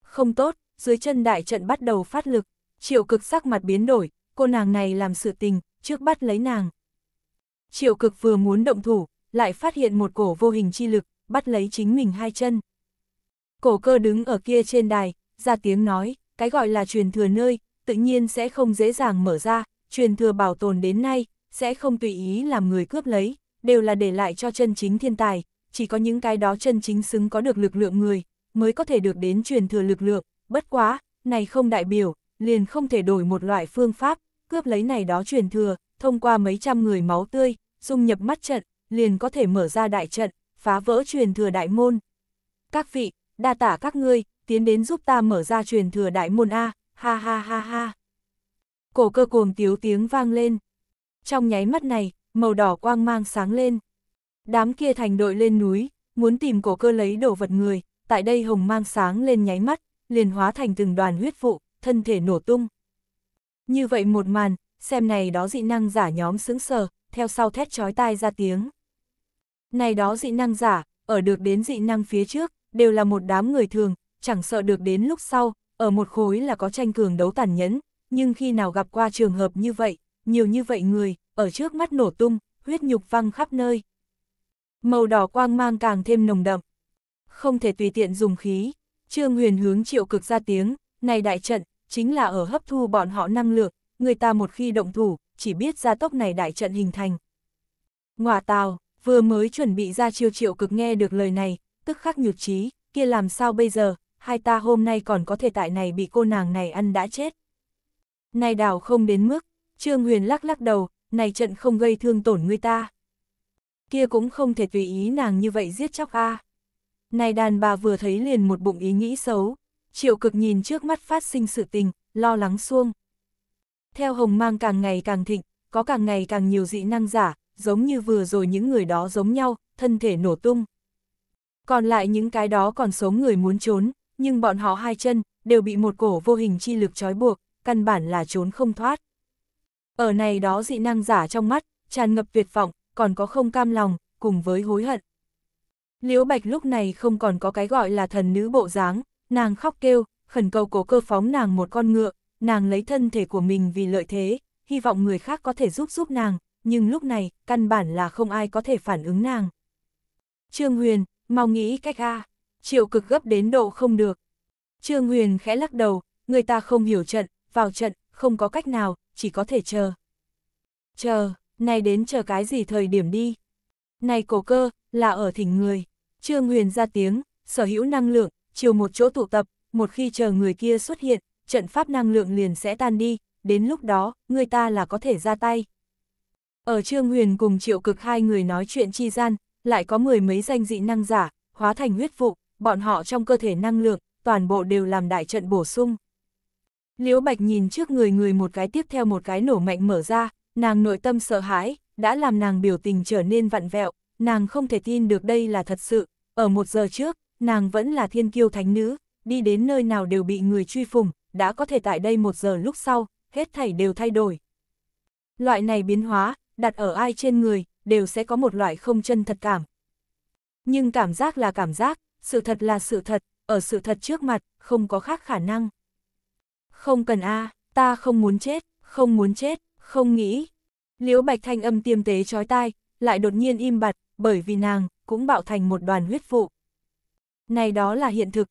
Không tốt, dưới chân đại trận bắt đầu phát lực, triệu cực sắc mặt biến đổi, cô nàng này làm sự tình, trước bắt lấy nàng. Triệu cực vừa muốn động thủ, lại phát hiện một cổ vô hình chi lực, bắt lấy chính mình hai chân. Cổ cơ đứng ở kia trên đài, ra tiếng nói, cái gọi là truyền thừa nơi, tự nhiên sẽ không dễ dàng mở ra, truyền thừa bảo tồn đến nay, sẽ không tùy ý làm người cướp lấy, đều là để lại cho chân chính thiên tài, chỉ có những cái đó chân chính xứng có được lực lượng người, mới có thể được đến truyền thừa lực lượng, bất quá, này không đại biểu, liền không thể đổi một loại phương pháp, cướp lấy này đó truyền thừa, thông qua mấy trăm người máu tươi, dung nhập mắt trận, liền có thể mở ra đại trận, phá vỡ truyền thừa đại môn. Các vị, đa tả các ngươi, tiến đến giúp ta mở ra truyền thừa đại môn A, ha ha ha ha. Cổ cơ cuồng tiếu tiếng vang lên. Trong nháy mắt này, màu đỏ quang mang sáng lên. Đám kia thành đội lên núi, muốn tìm cổ cơ lấy đồ vật người, tại đây hồng mang sáng lên nháy mắt, liền hóa thành từng đoàn huyết vụ, thân thể nổ tung. Như vậy một màn, xem này đó dị năng giả nhóm sững sờ, theo sau thét chói tai ra tiếng. Này đó dị năng giả, ở được đến dị năng phía trước, đều là một đám người thường, chẳng sợ được đến lúc sau, ở một khối là có tranh cường đấu tàn nhẫn, nhưng khi nào gặp qua trường hợp như vậy, nhiều như vậy người, ở trước mắt nổ tung, huyết nhục văng khắp nơi. Màu đỏ quang mang càng thêm nồng đậm. Không thể tùy tiện dùng khí, Trương Huyền hướng triệu cực ra tiếng, này đại trận, chính là ở hấp thu bọn họ năng lượng, người ta một khi động thủ, chỉ biết ra tốc này đại trận hình thành. Ngọa tào, vừa mới chuẩn bị ra chiêu triệu cực nghe được lời này, tức khắc nhược trí, kia làm sao bây giờ, hai ta hôm nay còn có thể tại này bị cô nàng này ăn đã chết. Này đào không đến mức, Trương Huyền lắc lắc đầu, này trận không gây thương tổn người ta. Kia cũng không thể tùy ý nàng như vậy giết chóc a. À. Này đàn bà vừa thấy liền một bụng ý nghĩ xấu, triệu cực nhìn trước mắt phát sinh sự tình, lo lắng xuông. Theo hồng mang càng ngày càng thịnh, có càng ngày càng nhiều dị năng giả, giống như vừa rồi những người đó giống nhau, thân thể nổ tung. Còn lại những cái đó còn sống người muốn trốn, nhưng bọn họ hai chân, đều bị một cổ vô hình chi lực trói buộc, căn bản là trốn không thoát. Ở này đó dị năng giả trong mắt, tràn ngập tuyệt vọng, còn có không cam lòng, cùng với hối hận. Liễu Bạch lúc này không còn có cái gọi là thần nữ bộ dáng, nàng khóc kêu, khẩn cầu cố cơ phóng nàng một con ngựa, nàng lấy thân thể của mình vì lợi thế, hy vọng người khác có thể giúp giúp nàng, nhưng lúc này, căn bản là không ai có thể phản ứng nàng. Trương Huyền, mau nghĩ cách A, triệu cực gấp đến độ không được. Trương Huyền khẽ lắc đầu, người ta không hiểu trận, vào trận, không có cách nào, chỉ có thể chờ. Chờ, này đến chờ cái gì thời điểm đi? Này cổ cơ, là ở thỉnh người. Trương Huyền ra tiếng, sở hữu năng lượng, chiều một chỗ tụ tập, một khi chờ người kia xuất hiện, trận pháp năng lượng liền sẽ tan đi, đến lúc đó, người ta là có thể ra tay. Ở Trương Huyền cùng triệu cực hai người nói chuyện chi gian, lại có mười mấy danh dị năng giả, hóa thành huyết vụ, bọn họ trong cơ thể năng lượng, toàn bộ đều làm đại trận bổ sung. Liễu Bạch nhìn trước người người một cái tiếp theo một cái nổ mạnh mở ra, nàng nội tâm sợ hãi, đã làm nàng biểu tình trở nên vặn vẹo, nàng không thể tin được đây là thật sự, ở một giờ trước, nàng vẫn là thiên kiêu thánh nữ, đi đến nơi nào đều bị người truy phùng, đã có thể tại đây một giờ lúc sau, hết thảy đều thay đổi. Loại này biến hóa, đặt ở ai trên người, đều sẽ có một loại không chân thật cảm. Nhưng cảm giác là cảm giác, sự thật là sự thật, ở sự thật trước mặt, không có khác khả năng. Không cần a ta không muốn chết, không muốn chết, không nghĩ. Liễu Bạch Thanh âm tiêm tế chói tai, lại đột nhiên im bặt, bởi vì nàng, cũng bạo thành một đoàn huyết vụ. Này đó là hiện thực.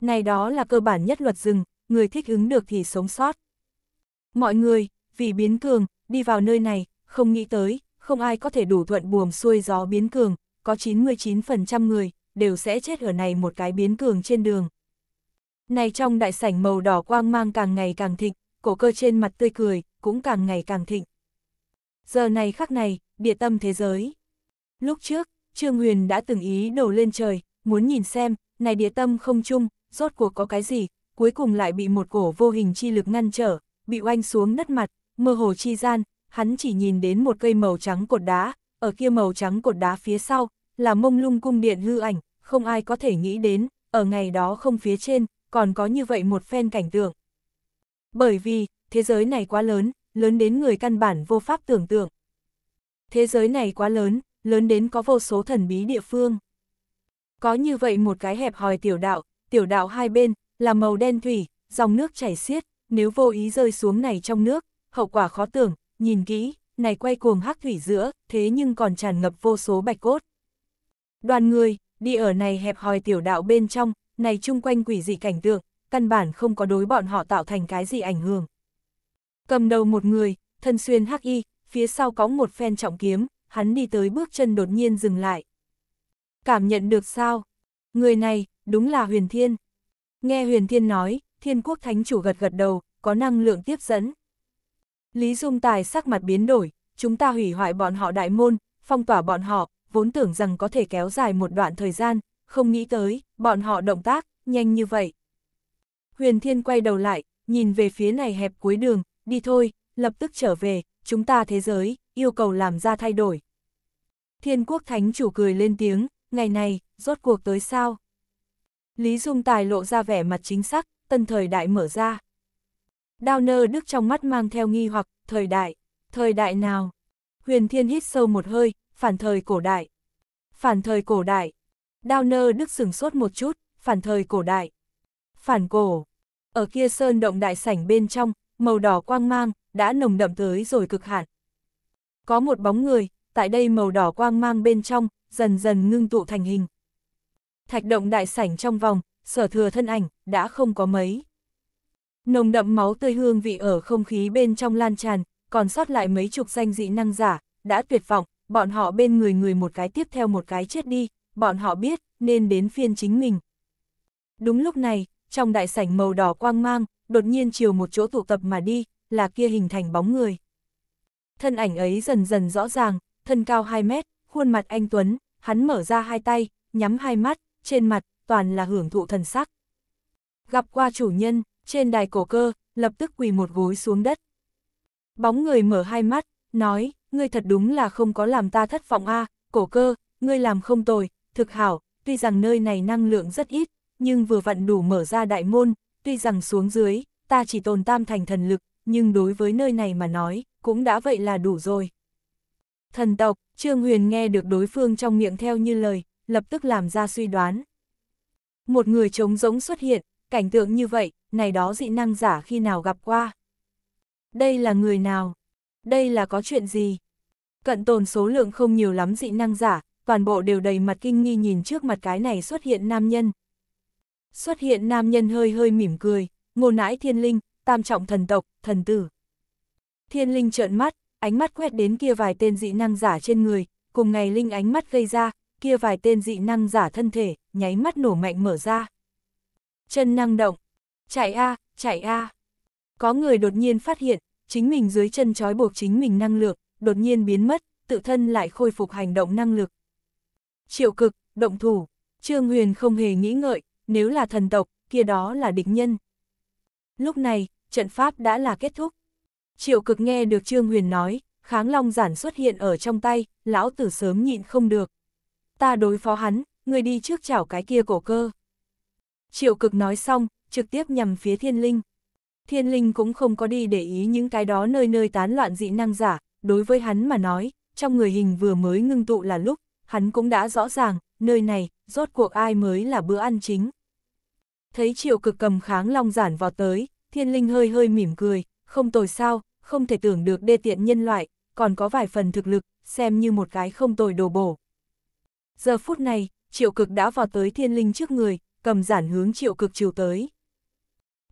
Này đó là cơ bản nhất luật rừng, người thích ứng được thì sống sót. Mọi người, vì biến cường, đi vào nơi này, không nghĩ tới, không ai có thể đủ thuận buồm xuôi gió biến cường, có 99% người, đều sẽ chết ở này một cái biến cường trên đường. Này trong đại sảnh màu đỏ quang mang càng ngày càng thịnh, cổ cơ trên mặt tươi cười, cũng càng ngày càng thịnh. Giờ này khắc này, địa tâm thế giới. Lúc trước, Trương Huyền đã từng ý đổ lên trời, muốn nhìn xem, này địa tâm không chung, rốt cuộc có cái gì, cuối cùng lại bị một cổ vô hình chi lực ngăn trở, bị oanh xuống đất mặt, mơ hồ chi gian, hắn chỉ nhìn đến một cây màu trắng cột đá, ở kia màu trắng cột đá phía sau, là mông lung cung điện hư ảnh, không ai có thể nghĩ đến, ở ngày đó không phía trên, còn có như vậy một phen cảnh tượng. Bởi vì, thế giới này quá lớn, lớn đến người căn bản vô pháp tưởng tượng. Thế giới này quá lớn, lớn đến có vô số thần bí địa phương. Có như vậy một cái hẹp hòi tiểu đạo, tiểu đạo hai bên, là màu đen thủy, dòng nước chảy xiết, nếu vô ý rơi xuống này trong nước, hậu quả khó tưởng, nhìn kỹ, này quay cuồng hắc thủy giữa, thế nhưng còn tràn ngập vô số bạch cốt. Đoàn người, đi ở này hẹp hòi tiểu đạo bên trong, này chung quanh quỷ dị cảnh tượng, căn bản không có đối bọn họ tạo thành cái gì ảnh hưởng. Cầm đầu một người, thân xuyên hắc y, phía sau có một phen trọng kiếm, hắn đi tới bước chân đột nhiên dừng lại. Cảm nhận được sao? Người này, đúng là huyền thiên. Nghe huyền thiên nói, thiên quốc thánh chủ gật gật đầu, có năng lượng tiếp dẫn. Lý Dung Tài sắc mặt biến đổi, chúng ta hủy hoại bọn họ đại môn, phong tỏa bọn họ, vốn tưởng rằng có thể kéo dài một đoạn thời gian, không nghĩ tới, bọn họ động tác, nhanh như vậy. Huyền Thiên quay đầu lại, nhìn về phía này hẹp cuối đường, đi thôi, lập tức trở về, chúng ta thế giới, yêu cầu làm ra thay đổi. Thiên quốc thánh chủ cười lên tiếng, ngày này, rốt cuộc tới sao? Lý Dung Tài lộ ra vẻ mặt chính xác, tân thời đại mở ra. Đao nơ đức trong mắt mang theo nghi hoặc, thời đại, thời đại nào? Huyền Thiên hít sâu một hơi, phản thời cổ đại. Phản thời cổ đại. Đao nơ đức sửng sốt một chút, phản thời cổ đại. Phản cổ. Ở kia sơn động đại sảnh bên trong, màu đỏ quang mang, đã nồng đậm tới rồi cực hạn. Có một bóng người, tại đây màu đỏ quang mang bên trong, dần dần ngưng tụ thành hình. Thạch động đại sảnh trong vòng, sở thừa thân ảnh, đã không có mấy. Nồng đậm máu tươi hương vị ở không khí bên trong lan tràn, còn sót lại mấy chục danh dị năng giả, đã tuyệt vọng, bọn họ bên người người một cái tiếp theo một cái chết đi, bọn họ biết, nên đến phiên chính mình. Đúng lúc này, trong đại sảnh màu đỏ quang mang, đột nhiên chiều một chỗ tụ tập mà đi, là kia hình thành bóng người. Thân ảnh ấy dần dần rõ ràng, thân cao 2 mét, khuôn mặt anh Tuấn, hắn mở ra hai tay, nhắm hai mắt, trên mặt, toàn là hưởng thụ thần sắc. Gặp qua chủ nhân, trên đài cổ cơ, lập tức quỳ một gối xuống đất. Bóng người mở hai mắt, nói, ngươi thật đúng là không có làm ta thất vọng a à, cổ cơ, ngươi làm không tồi, thực hảo, tuy rằng nơi này năng lượng rất ít, nhưng vừa vặn đủ mở ra đại môn, tuy rằng xuống dưới, ta chỉ tồn tam thành thần lực, nhưng đối với nơi này mà nói, cũng đã vậy là đủ rồi. Thần tộc, Trương Huyền nghe được đối phương trong miệng theo như lời, lập tức làm ra suy đoán. Một người trống giống xuất hiện, cảnh tượng như vậy, này đó dị năng giả khi nào gặp qua. Đây là người nào? Đây là có chuyện gì? Cận tồn số lượng không nhiều lắm dị năng giả, toàn bộ đều đầy mặt kinh nghi nhìn trước mặt cái này xuất hiện nam nhân. Xuất hiện nam nhân hơi hơi mỉm cười, ngô nãi thiên linh, tam trọng thần tộc, thần tử. Thiên linh trợn mắt, ánh mắt quét đến kia vài tên dị năng giả trên người, cùng ngày linh ánh mắt gây ra, kia vài tên dị năng giả thân thể, nháy mắt nổ mạnh mở ra. Chân năng động, chạy a, chạy a. Có người đột nhiên phát hiện, chính mình dưới chân trói buộc chính mình năng lực, đột nhiên biến mất, tự thân lại khôi phục hành động năng lực. Triệu cực, động thủ, Trương Huyền không hề nghĩ ngợi, nếu là thần tộc, kia đó là địch nhân. Lúc này, trận pháp đã là kết thúc. Triệu cực nghe được Trương Huyền nói, kháng long giản xuất hiện ở trong tay, lão tử sớm nhịn không được. Ta đối phó hắn, người đi trước chảo cái kia cổ cơ. Triệu cực nói xong, trực tiếp nhằm phía thiên linh. Thiên linh cũng không có đi để ý những cái đó nơi nơi tán loạn dị năng giả, đối với hắn mà nói, trong người hình vừa mới ngưng tụ là lúc, hắn cũng đã rõ ràng, nơi này, rốt cuộc ai mới là bữa ăn chính. Thấy triệu cực cầm kháng long giản vào tới, Thiên Linh hơi hơi mỉm cười, không tồi sao, không thể tưởng được đê tiện nhân loại, còn có vài phần thực lực, xem như một cái không tồi đồ bổ. Giờ phút này, triệu cực đã vào tới thiên linh trước người, cầm giản hướng triệu cực chiều tới.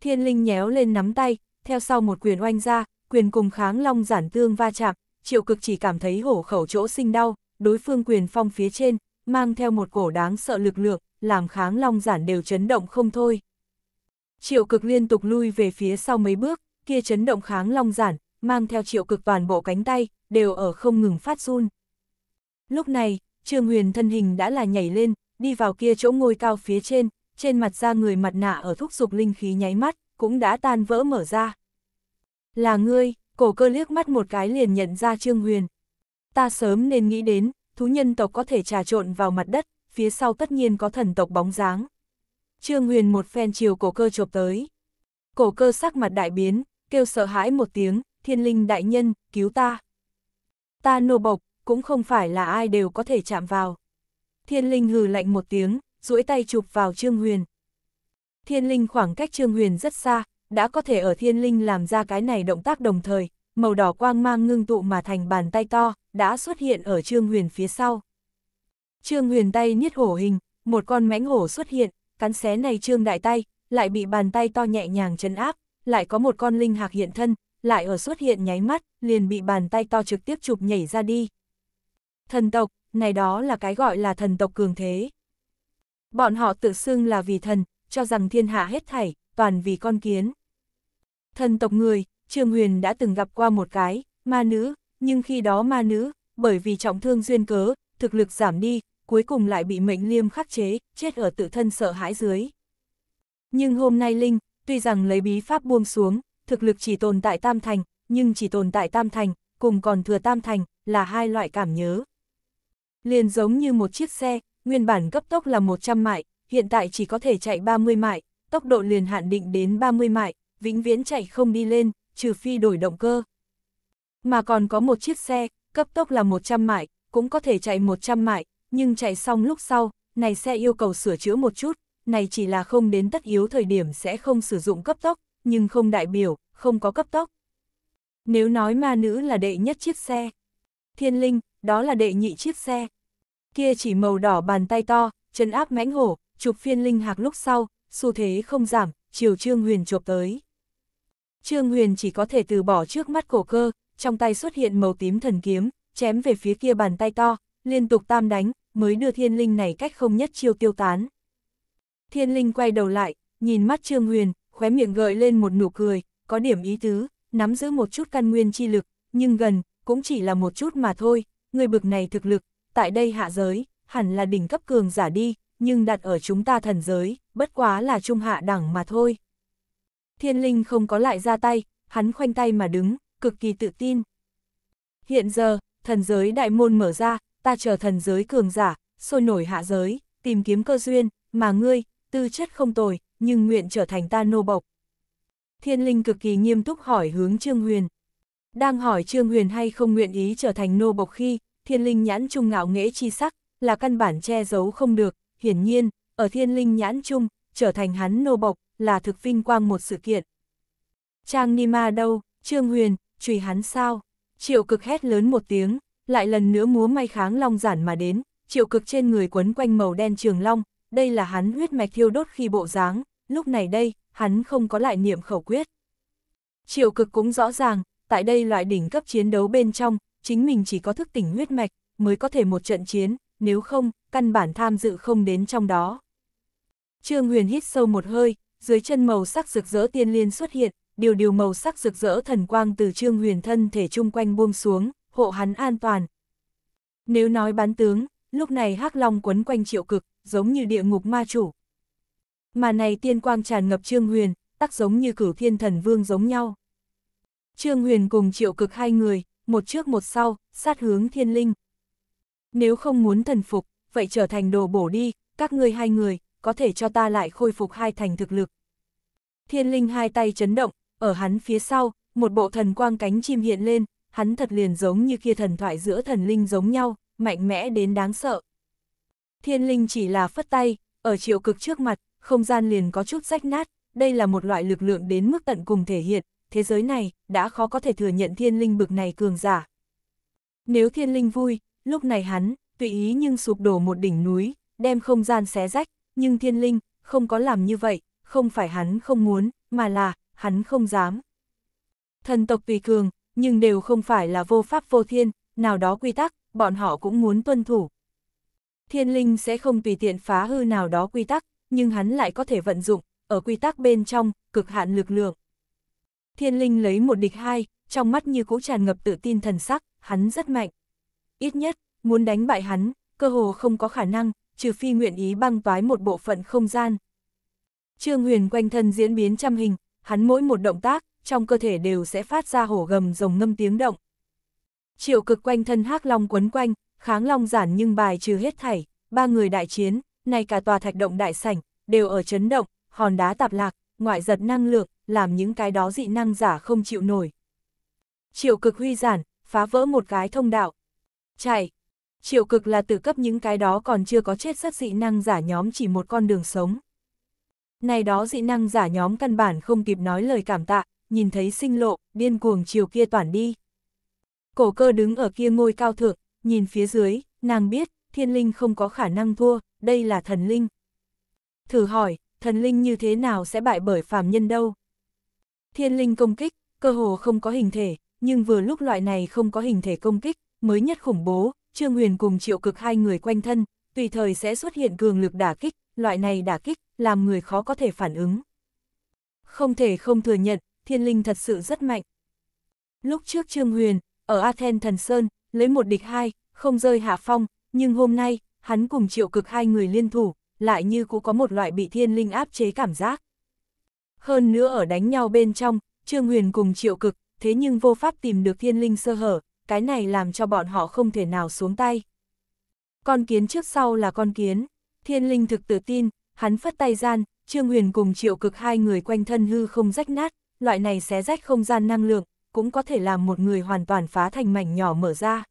Thiên linh nhéo lên nắm tay, theo sau một quyền oanh ra, quyền cùng kháng long giản tương va chạm, triệu cực chỉ cảm thấy hổ khẩu chỗ sinh đau, đối phương quyền phong phía trên, mang theo một cổ đáng sợ lực lượng, làm kháng long giản đều chấn động không thôi. Triệu cực liên tục lui về phía sau mấy bước, kia chấn động kháng long giản, mang theo triệu cực toàn bộ cánh tay, đều ở không ngừng phát run. Lúc này, Trương Huyền thân hình đã là nhảy lên, đi vào kia chỗ ngồi cao phía trên, trên mặt da người mặt nạ ở thúc dục linh khí nháy mắt, cũng đã tan vỡ mở ra. Là ngươi, cổ cơ liếc mắt một cái liền nhận ra Trương Huyền. Ta sớm nên nghĩ đến, thú nhân tộc có thể trà trộn vào mặt đất, phía sau tất nhiên có thần tộc bóng dáng. Trương Huyền một phen chiều cổ cơ chộp tới. Cổ cơ sắc mặt đại biến, kêu sợ hãi một tiếng, thiên linh đại nhân, cứu ta. Ta nô bộc, cũng không phải là ai đều có thể chạm vào. Thiên linh hừ lạnh một tiếng, duỗi tay chụp vào Trương Huyền. Thiên linh khoảng cách Trương Huyền rất xa, đã có thể ở thiên linh làm ra cái này động tác đồng thời, màu đỏ quang mang ngưng tụ mà thành bàn tay to, đã xuất hiện ở Trương Huyền phía sau. Trương Huyền tay niết hổ hình, một con mãnh hổ xuất hiện, cắn xé này trương đại tay, lại bị bàn tay to nhẹ nhàng chấn áp, lại có một con linh hạc hiện thân, lại ở xuất hiện nháy mắt, liền bị bàn tay to trực tiếp chụp nhảy ra đi. Thần tộc, này đó là cái gọi là thần tộc cường thế. Bọn họ tự xưng là vì thần, cho rằng thiên hạ hết thảy, toàn vì con kiến. Thần tộc người, Trương Huyền đã từng gặp qua một cái, ma nữ, nhưng khi đó ma nữ, bởi vì trọng thương duyên cớ, thực lực giảm đi, cuối cùng lại bị mệnh liêm khắc chế, chết ở tự thân sợ hãi dưới. Nhưng hôm nay Linh, tuy rằng lấy bí pháp buông xuống, thực lực chỉ tồn tại tam thành, nhưng chỉ tồn tại tam thành, cùng còn thừa tam thành, là hai loại cảm nhớ. Liền giống như một chiếc xe, nguyên bản cấp tốc là 100 mại, hiện tại chỉ có thể chạy 30 mại, tốc độ liền hạn định đến 30 mại, vĩnh viễn chạy không đi lên, trừ phi đổi động cơ. Mà còn có một chiếc xe, cấp tốc là 100 mại, cũng có thể chạy 100 mại, nhưng chạy xong lúc sau, này xe yêu cầu sửa chữa một chút, này chỉ là không đến tất yếu thời điểm sẽ không sử dụng cấp tốc, nhưng không đại biểu, không có cấp tốc. Nếu nói ma nữ là đệ nhất chiếc xe, thiên linh, đó là đệ nhị chiếc xe. Kia chỉ màu đỏ bàn tay to, chân áp mãnh hổ, chụp phiên linh hạc lúc sau, xu thế không giảm, chiều Trương Huyền chụp tới. Trương Huyền chỉ có thể từ bỏ trước mắt cổ cơ, trong tay xuất hiện màu tím thần kiếm, chém về phía kia bàn tay to, liên tục tam đánh, mới đưa thiên linh này cách không nhất chiêu tiêu tán. Thiên linh quay đầu lại, nhìn mắt Trương nguyên, khóe miệng gợi lên một nụ cười, có điểm ý tứ, nắm giữ một chút căn nguyên chi lực, nhưng gần, cũng chỉ là một chút mà thôi, người bực này thực lực, tại đây hạ giới, hẳn là đỉnh cấp cường giả đi, nhưng đặt ở chúng ta thần giới, bất quá là trung hạ đẳng mà thôi. Thiên linh không có lại ra tay, hắn khoanh tay mà đứng, cực kỳ tự tin. Hiện giờ, thần giới đại môn mở ra, ta chờ thần giới cường giả, sôi nổi hạ giới, tìm kiếm cơ duyên, mà ngươi, tư chất không tồi, nhưng nguyện trở thành ta nô bộc. Thiên linh cực kỳ nghiêm túc hỏi hướng Trương Huyền. Đang hỏi Trương Huyền hay không nguyện ý trở thành nô bộc khi, thiên linh nhãn trung ngạo nghễ chi sắc, là căn bản che giấu không được, hiển nhiên, ở thiên linh nhãn trung, trở thành hắn nô bộc, là thực vinh quang một sự kiện. Trang Nima đâu, Trương Huyền, truy hắn sao? Triệu cực hét lớn một tiếng, lại lần nữa múa may kháng long giản mà đến, triệu cực trên người quấn quanh màu đen trường long, đây là hắn huyết mạch thiêu đốt khi bộ dáng, lúc này đây, hắn không có lại niệm khẩu quyết. Triệu cực cũng rõ ràng, tại đây loại đỉnh cấp chiến đấu bên trong, chính mình chỉ có thức tỉnh huyết mạch, mới có thể một trận chiến, nếu không, căn bản tham dự không đến trong đó. Trương Huyền hít sâu một hơi, dưới chân màu sắc rực rỡ tiên liên xuất hiện, điều điều màu sắc rực rỡ thần quang từ Trương Huyền thân thể chung quanh buông xuống, hộ hắn an toàn. Nếu nói bán tướng, lúc này hắc long quấn quanh triệu cực, giống như địa ngục ma chủ. Mà này tiên quang tràn ngập Trương Huyền, tắc giống như cửu thiên thần vương giống nhau. Trương Huyền cùng triệu cực hai người, một trước một sau, sát hướng thiên linh. Nếu không muốn thần phục, vậy trở thành đồ bổ đi, các ngươi hai người, có thể cho ta lại khôi phục hai thành thực lực. Thiên linh hai tay chấn động, ở hắn phía sau, một bộ thần quang cánh chim hiện lên, hắn thật liền giống như kia thần thoại giữa thần linh giống nhau, mạnh mẽ đến đáng sợ. Thiên linh chỉ là phất tay, ở triệu cực trước mặt, không gian liền có chút rách nát, đây là một loại lực lượng đến mức tận cùng thể hiện, thế giới này đã khó có thể thừa nhận thiên linh bực này cường giả. Nếu thiên linh vui, lúc này hắn, tùy ý nhưng sụp đổ một đỉnh núi, đem không gian xé rách, nhưng thiên linh không có làm như vậy, không phải hắn không muốn, mà là hắn không dám. Thần tộc tùy cường, nhưng đều không phải là vô pháp vô thiên, nào đó quy tắc, bọn họ cũng muốn tuân thủ. Thiên linh sẽ không tùy tiện phá hư nào đó quy tắc, nhưng hắn lại có thể vận dụng, ở quy tắc bên trong, cực hạn lực lượng. Thiên linh lấy một địch hai, trong mắt như cũ tràn ngập tự tin thần sắc, hắn rất mạnh. Ít nhất, muốn đánh bại hắn, cơ hồ không có khả năng, trừ phi nguyện ý băng toái một bộ phận không gian. Trương Huyền quanh thân diễn biến trăm hình, hắn mỗi một động tác trong cơ thể đều sẽ phát ra hổ gầm rồng ngâm tiếng động. Triệu cực quanh thân hắc long quấn quanh, kháng long giản nhưng bài trừ hết thảy, ba người đại chiến, này cả tòa thạch động đại sảnh, đều ở chấn động, hòn đá tạp lạc, ngoại giật năng lượng, làm những cái đó dị năng giả không chịu nổi. Triệu cực huy giản, phá vỡ một cái thông đạo. Chạy! Triệu cực là từ cấp những cái đó còn chưa có chết rất dị năng giả nhóm chỉ một con đường sống. Này đó dị năng giả nhóm căn bản không kịp nói lời cảm tạ, nhìn thấy sinh lộ, điên cuồng chiều kia toàn đi. Cổ cơ đứng ở kia ngôi cao thượng, nhìn phía dưới, nàng biết, thiên linh không có khả năng thua, đây là thần linh. Thử hỏi, thần linh như thế nào sẽ bại bởi phàm nhân đâu? Thiên linh công kích, cơ hồ không có hình thể, nhưng vừa lúc loại này không có hình thể công kích, mới nhất khủng bố, Trương Huyền cùng triệu cực hai người quanh thân, tùy thời sẽ xuất hiện cường lực đả kích, loại này đả kích, làm người khó có thể phản ứng. Không thể không thừa nhận, thiên linh thật sự rất mạnh. Lúc trước Trương Huyền, ở Athens Thần Sơn, lấy một địch hai, không rơi hạ phong, nhưng hôm nay, hắn cùng triệu cực hai người liên thủ, lại như cũng có một loại bị thiên linh áp chế cảm giác. Hơn nữa ở đánh nhau bên trong, Trương Huyền cùng triệu cực, thế nhưng vô pháp tìm được thiên linh sơ hở, cái này làm cho bọn họ không thể nào xuống tay. Con kiến trước sau là con kiến, thiên linh thực tự tin, hắn phất tay gian, Trương Huyền cùng triệu cực hai người quanh thân hư không rách nát, loại này xé rách không gian năng lượng, cũng có thể làm một người hoàn toàn phá thành mảnh nhỏ mở ra.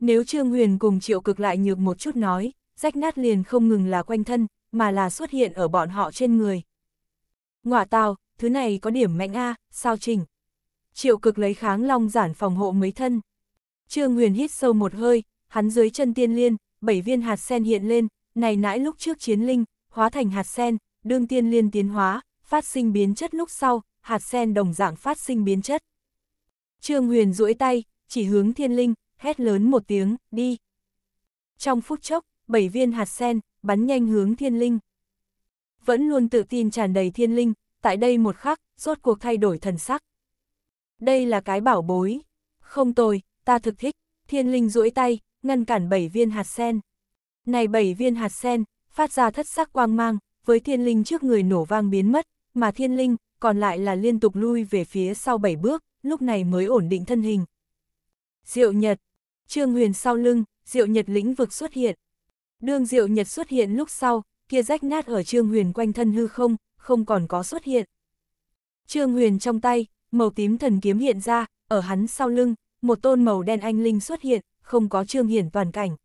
Nếu Trương Huyền cùng triệu cực lại nhược một chút nói, rách nát liền không ngừng là quanh thân, mà là xuất hiện ở bọn họ trên người. Ngọa tào, thứ này có điểm mạnh A, sao trình. Triệu cực lấy kháng long giản phòng hộ mấy thân. Trương Huyền hít sâu một hơi, hắn dưới chân tiên liên, bảy viên hạt sen hiện lên, này nãi lúc trước chiến linh, hóa thành hạt sen, đương tiên liên tiến hóa, phát sinh biến chất lúc sau, hạt sen đồng dạng phát sinh biến chất. Trương Huyền duỗi tay, chỉ hướng thiên linh, hét lớn một tiếng, đi. Trong phút chốc, bảy viên hạt sen, bắn nhanh hướng thiên linh. Vẫn luôn tự tin tràn đầy thiên linh, tại đây một khắc, rốt cuộc thay đổi thần sắc. Đây là cái bảo bối. Không tồi, ta thực thích. Thiên linh duỗi tay, ngăn cản bảy viên hạt sen. Này bảy viên hạt sen, phát ra thất sắc quang mang, với thiên linh trước người nổ vang biến mất, mà thiên linh, còn lại là liên tục lui về phía sau 7 bước, lúc này mới ổn định thân hình. Diệu Nhật Trương Huyền sau lưng, Diệu Nhật lĩnh vực xuất hiện. Đương Diệu Nhật xuất hiện lúc sau, kia rách nát ở Trương Huyền quanh thân hư không, không còn có xuất hiện. Trương Huyền trong tay, màu tím thần kiếm hiện ra, ở hắn sau lưng, một tôn màu đen anh linh xuất hiện, không có Trương Hiển toàn cảnh.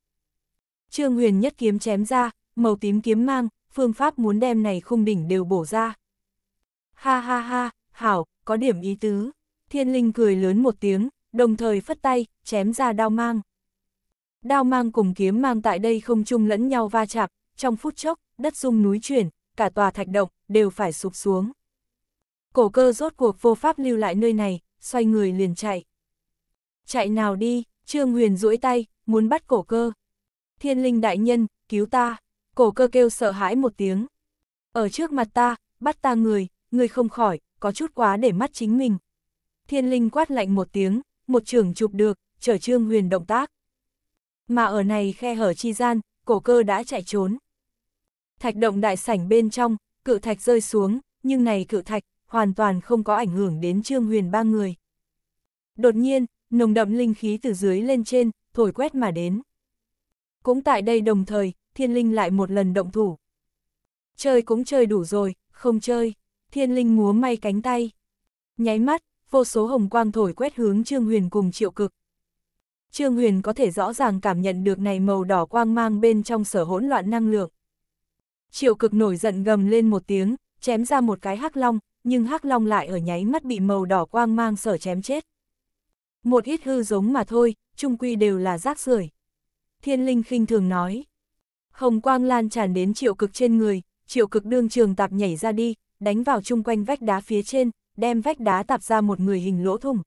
Trương Huyền nhất kiếm chém ra, màu tím kiếm mang, phương pháp muốn đem này khung đỉnh đều bổ ra. Ha ha ha, hảo, có điểm ý tứ. Thiên linh cười lớn một tiếng, đồng thời phất tay, chém ra đao mang. Đao mang cùng kiếm mang tại đây không chung lẫn nhau va chạm, trong phút chốc, đất rung núi chuyển, cả tòa thạch động, đều phải sụp xuống. Cổ cơ rốt cuộc vô pháp lưu lại nơi này, xoay người liền chạy. Chạy nào đi, Trương Huyền duỗi tay, muốn bắt cổ cơ. Thiên linh đại nhân, cứu ta, cổ cơ kêu sợ hãi một tiếng. Ở trước mặt ta, bắt ta người, ngươi không khỏi, có chút quá để mắt chính mình. Thiên linh quát lạnh một tiếng, một trường chụp được, trở trương huyền động tác. Mà ở này khe hở chi gian, cổ cơ đã chạy trốn. Thạch động đại sảnh bên trong, cự thạch rơi xuống, nhưng này cự thạch, hoàn toàn không có ảnh hưởng đến trương huyền ba người. Đột nhiên, nồng đậm linh khí từ dưới lên trên, thổi quét mà đến. Cũng tại đây đồng thời, thiên linh lại một lần động thủ. Chơi cũng chơi đủ rồi, không chơi thiên linh múa may cánh tay. Nháy mắt, vô số hồng quang thổi quét hướng Trương Huyền cùng triệu cực. Trương Huyền có thể rõ ràng cảm nhận được này màu đỏ quang mang bên trong sở hỗn loạn năng lượng. Triệu cực nổi giận gầm lên một tiếng, chém ra một cái hắc long, nhưng hắc long lại ở nháy mắt bị màu đỏ quang mang sở chém chết. Một ít hư giống mà thôi, trung quy đều là rác rưởi. Thiên linh khinh thường nói. Hồng quang lan tràn đến triệu cực trên người, triệu cực đương trường tạp nhảy ra đi, đánh vào chung quanh vách đá phía trên, đem vách đá tạp ra một người hình lỗ thủng.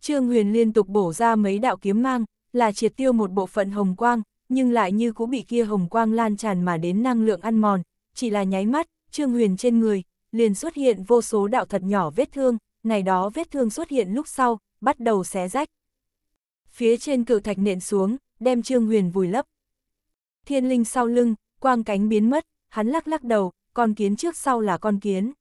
Trương Huyền liên tục bổ ra mấy đạo kiếm mang, là triệt tiêu một bộ phận hồng quang, nhưng lại như cũ bị kia hồng quang lan tràn mà đến năng lượng ăn mòn, chỉ là nháy mắt, Trương Huyền trên người, liền xuất hiện vô số đạo thật nhỏ vết thương, Ngày đó vết thương xuất hiện lúc sau, bắt đầu xé rách. Phía trên cự thạch nện xuống, đem Trương Huyền vùi lấp. Thiên linh sau lưng, quang cánh biến mất, hắn lắc lắc đầu, con kiến trước sau là con kiến.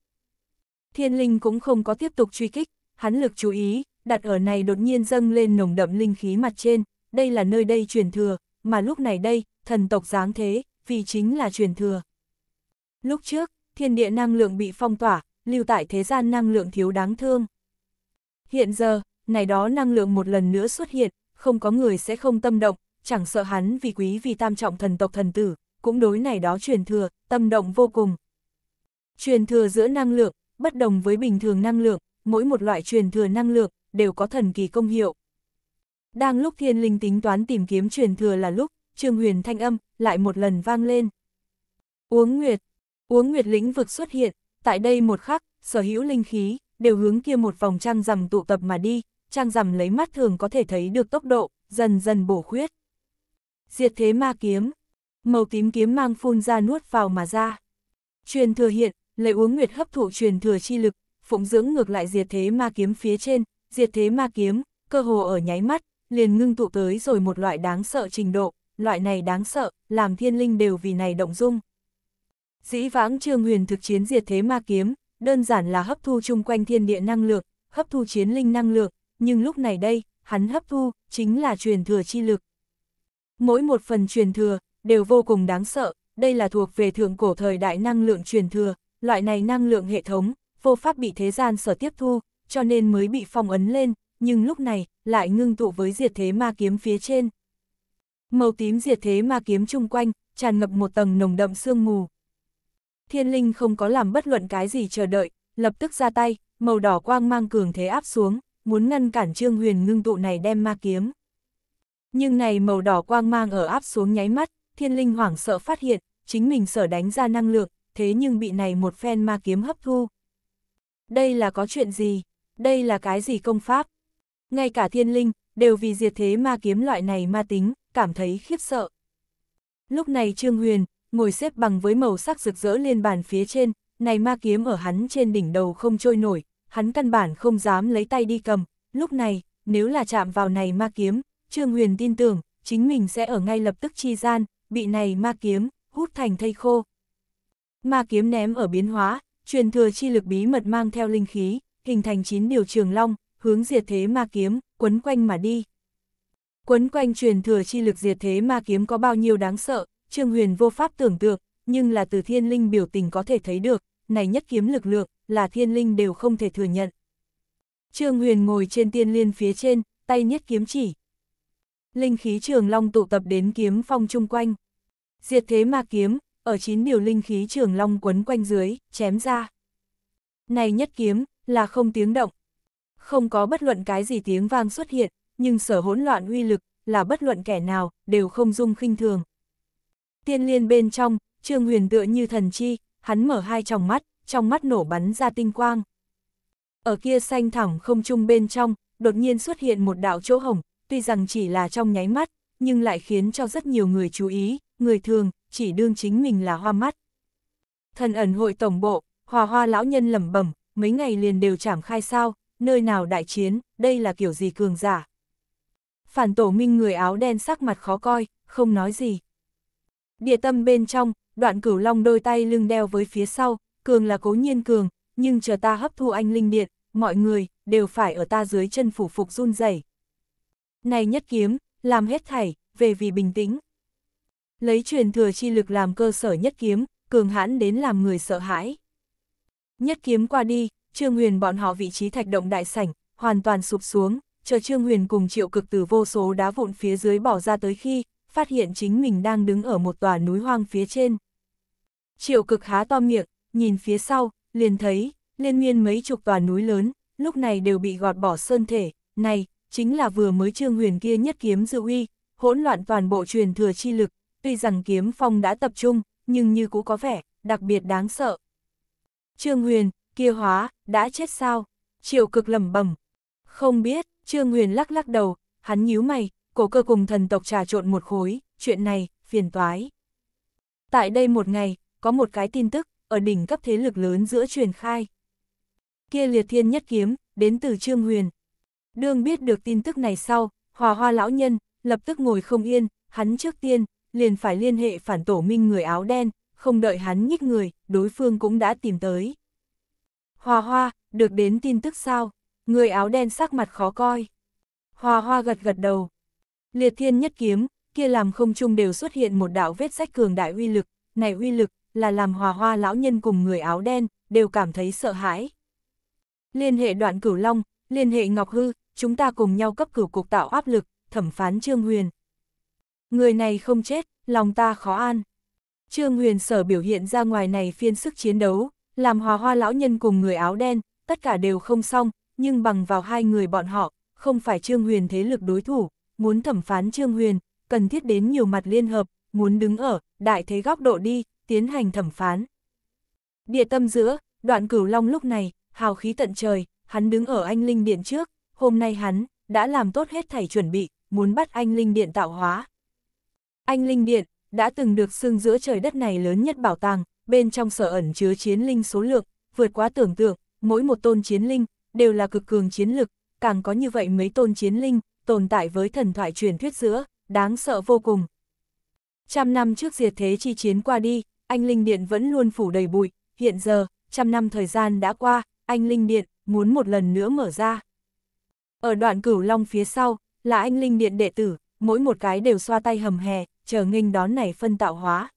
Thiên linh cũng không có tiếp tục truy kích, hắn lực chú ý, đặt ở này đột nhiên dâng lên nồng đậm linh khí mặt trên, đây là nơi đây truyền thừa, mà lúc này đây, thần tộc giáng thế, vì chính là truyền thừa. Lúc trước, thiên địa năng lượng bị phong tỏa, lưu tại thế gian năng lượng thiếu đáng thương. Hiện giờ, này đó năng lượng một lần nữa xuất hiện, không có người sẽ không tâm động, chẳng sợ hắn vì quý vì tam trọng thần tộc thần tử, cũng đối này đó truyền thừa, tâm động vô cùng. Truyền thừa giữa năng lượng, bất đồng với bình thường năng lượng, mỗi một loại truyền thừa năng lượng đều có thần kỳ công hiệu. Đang lúc thiên linh tính toán tìm kiếm truyền thừa là lúc, Trương Huyền thanh âm lại một lần vang lên. Uống Nguyệt, Uống Nguyệt lĩnh vực xuất hiện, tại đây một khắc, sở hữu linh khí đều hướng kia một vòng trăng rằm tụ tập mà đi, trang rằm lấy mắt thường có thể thấy được tốc độ, dần dần bổ khuyết. Diệt thế ma kiếm, màu tím kiếm mang phun ra nuốt vào mà ra. Truyền thừa hiện, lấy uống nguyệt hấp thụ truyền thừa chi lực, phụng dưỡng ngược lại diệt thế ma kiếm phía trên, diệt thế ma kiếm, cơ hồ ở nháy mắt, liền ngưng tụ tới rồi một loại đáng sợ trình độ, loại này đáng sợ, làm thiên linh đều vì này động dung. Dĩ vãng trương huyền thực chiến diệt thế ma kiếm, đơn giản là hấp thu chung quanh thiên địa năng lượng, hấp thu chiến linh năng lượng, nhưng lúc này đây, hắn hấp thu, chính là truyền thừa chi lực. Mỗi một phần truyền thừa, đều vô cùng đáng sợ, đây là thuộc về thượng cổ thời đại năng lượng truyền thừa, loại này năng lượng hệ thống, vô pháp bị thế gian sở tiếp thu, cho nên mới bị phong ấn lên, nhưng lúc này, lại ngưng tụ với diệt thế ma kiếm phía trên. Màu tím diệt thế ma kiếm chung quanh, tràn ngập một tầng nồng đậm sương mù. Thiên linh không có làm bất luận cái gì chờ đợi, lập tức ra tay, màu đỏ quang mang cường thế áp xuống, muốn ngăn cản Trương Huyền ngưng tụ này đem ma kiếm. Nhưng này màu đỏ quang mang ở áp xuống nháy mắt, thiên linh hoảng sợ phát hiện, chính mình sở đánh ra năng lượng, thế nhưng bị này một phen ma kiếm hấp thu. Đây là có chuyện gì? Đây là cái gì công pháp? Ngay cả thiên linh, đều vì diệt thế ma kiếm loại này ma tính, cảm thấy khiếp sợ. Lúc này Trương Huyền, ngồi xếp bằng với màu sắc rực rỡ lên bàn phía trên, này ma kiếm ở hắn trên đỉnh đầu không trôi nổi, hắn căn bản không dám lấy tay đi cầm, lúc này, nếu là chạm vào này ma kiếm, Trương Huyền tin tưởng, chính mình sẽ ở ngay lập tức chi gian, bị này ma kiếm, hút thành thây khô, ma kiếm ném ở biến hóa, truyền thừa chi lực bí mật mang theo linh khí, hình thành 9 điều trường long, hướng diệt thế ma kiếm, quấn quanh mà đi. Quấn quanh truyền thừa chi lực diệt thế ma kiếm có bao nhiêu đáng sợ, Trương Huyền vô pháp tưởng tượng, nhưng là từ thiên linh biểu tình có thể thấy được, này nhất kiếm lực lượng, là thiên linh đều không thể thừa nhận. Trương Huyền ngồi trên tiên liên phía trên, tay nhất kiếm chỉ. Linh khí trường long tụ tập đến kiếm phong chung quanh. Diệt thế ma kiếm, ở chín điều linh khí trường long quấn quanh dưới, chém ra. Này nhất kiếm, là không tiếng động. Không có bất luận cái gì tiếng vang xuất hiện, nhưng sở hỗn loạn uy lực, là bất luận kẻ nào, đều không dung khinh thường. Tiên liên bên trong, Trương Huyền tựa như thần chi, hắn mở hai tròng mắt, trong mắt nổ bắn ra tinh quang. Ở kia xanh thẳm không trung bên trong, đột nhiên xuất hiện một đạo chỗ hồng, tuy rằng chỉ là trong nháy mắt, nhưng lại khiến cho rất nhiều người chú ý, người thường, chỉ đương chính mình là hoa mắt. Thần ẩn hội tổng bộ, hòa hoa lão nhân lẩm bẩm, mấy ngày liền đều chảm khai sao, nơi nào đại chiến, đây là kiểu gì cường giả. Phản tổ minh người áo đen sắc mặt khó coi, không nói gì. Địa tâm bên trong, đoạn cửu long đôi tay lưng đeo với phía sau, cường là cố nhiên cường, nhưng chờ ta hấp thu anh linh điện, mọi người, đều phải ở ta dưới chân phủ phục run rẩy. Này nhất kiếm, làm hết thảy, về vì bình tĩnh. Lấy truyền thừa chi lực làm cơ sở nhất kiếm, cường hãn đến làm người sợ hãi. Nhất kiếm qua đi, Trương Huyền bọn họ vị trí thạch động đại sảnh, hoàn toàn sụp xuống, chờ Trương Huyền cùng triệu cực từ vô số đá vụn phía dưới bỏ ra tới khi, phát hiện chính mình đang đứng ở một tòa núi hoang phía trên. Triệu cực há to miệng, nhìn phía sau, liền thấy, liên miên mấy chục tòa núi lớn, lúc này đều bị gọt bỏ sơn thể, này, chính là vừa mới Trương Huyền kia nhất kiếm dự uy, hỗn loạn toàn bộ truyền thừa chi lực, tuy rằng kiếm phong đã tập trung, nhưng như cũ có vẻ, đặc biệt đáng sợ. Trương Huyền, kia hóa, đã chết sao? Triệu cực lầm bẩm Không biết, Trương Huyền lắc lắc đầu, hắn nhíu mày, cổ cơ cùng thần tộc trà trộn một khối, chuyện này, phiền toái. Tại đây một ngày, có một cái tin tức, ở đỉnh cấp thế lực lớn giữa truyền khai. Kia liệt thiên nhất kiếm, đến từ Trương Huyền. Đương biết được tin tức này sau, hòa hoa lão nhân, lập tức ngồi không yên, hắn trước tiên, liền phải liên hệ phản tổ minh người áo đen, không đợi hắn nhích người, đối phương cũng đã tìm tới. hòa hoa, được đến tin tức sao? Người áo đen sắc mặt khó coi. hòa hoa gật gật đầu. Liệt thiên nhất kiếm, kia làm không chung đều xuất hiện một đạo vết sách cường đại uy lực, này uy lực là làm hòa hoa lão nhân cùng người áo đen, đều cảm thấy sợ hãi. Liên hệ đoạn cửu long, liên hệ ngọc hư, chúng ta cùng nhau cấp cửu cục tạo áp lực, thẩm phán Trương Huyền, Người này không chết, lòng ta khó an. Trương Huyền Sở biểu hiện ra ngoài này phiên sức chiến đấu, làm hòa hoa lão nhân cùng người áo đen, tất cả đều không xong, nhưng bằng vào hai người bọn họ, không phải Trương Huyền thế lực đối thủ, muốn thẩm phán Trương Huyền, cần thiết đến nhiều mặt liên hợp, muốn đứng ở, đại thế góc độ đi, tiến hành thẩm phán. Địa tâm giữa, đoạn cửu long lúc này, hào khí tận trời, hắn đứng ở anh Linh Điện trước, hôm nay hắn, đã làm tốt hết thảy chuẩn bị, muốn bắt anh Linh Điện tạo hóa. Anh Linh Điện, đã từng được xưng giữa trời đất này lớn nhất bảo tàng, bên trong sở ẩn chứa chiến linh số lượng, vượt quá tưởng tượng, mỗi một tôn chiến linh, đều là cực cường chiến lực, càng có như vậy mấy tôn chiến linh, tồn tại với thần thoại truyền thuyết giữa, đáng sợ vô cùng. Trăm năm trước diệt thế chi chiến qua đi, anh Linh Điện vẫn luôn phủ đầy bụi, hiện giờ, trăm năm thời gian đã qua, anh Linh Điện muốn một lần nữa mở ra. Ở đoạn cửu long phía sau, là anh Linh Điện đệ tử, mỗi một cái đều xoa tay hầm hè, chờ nghênh đón này phân tạo hóa.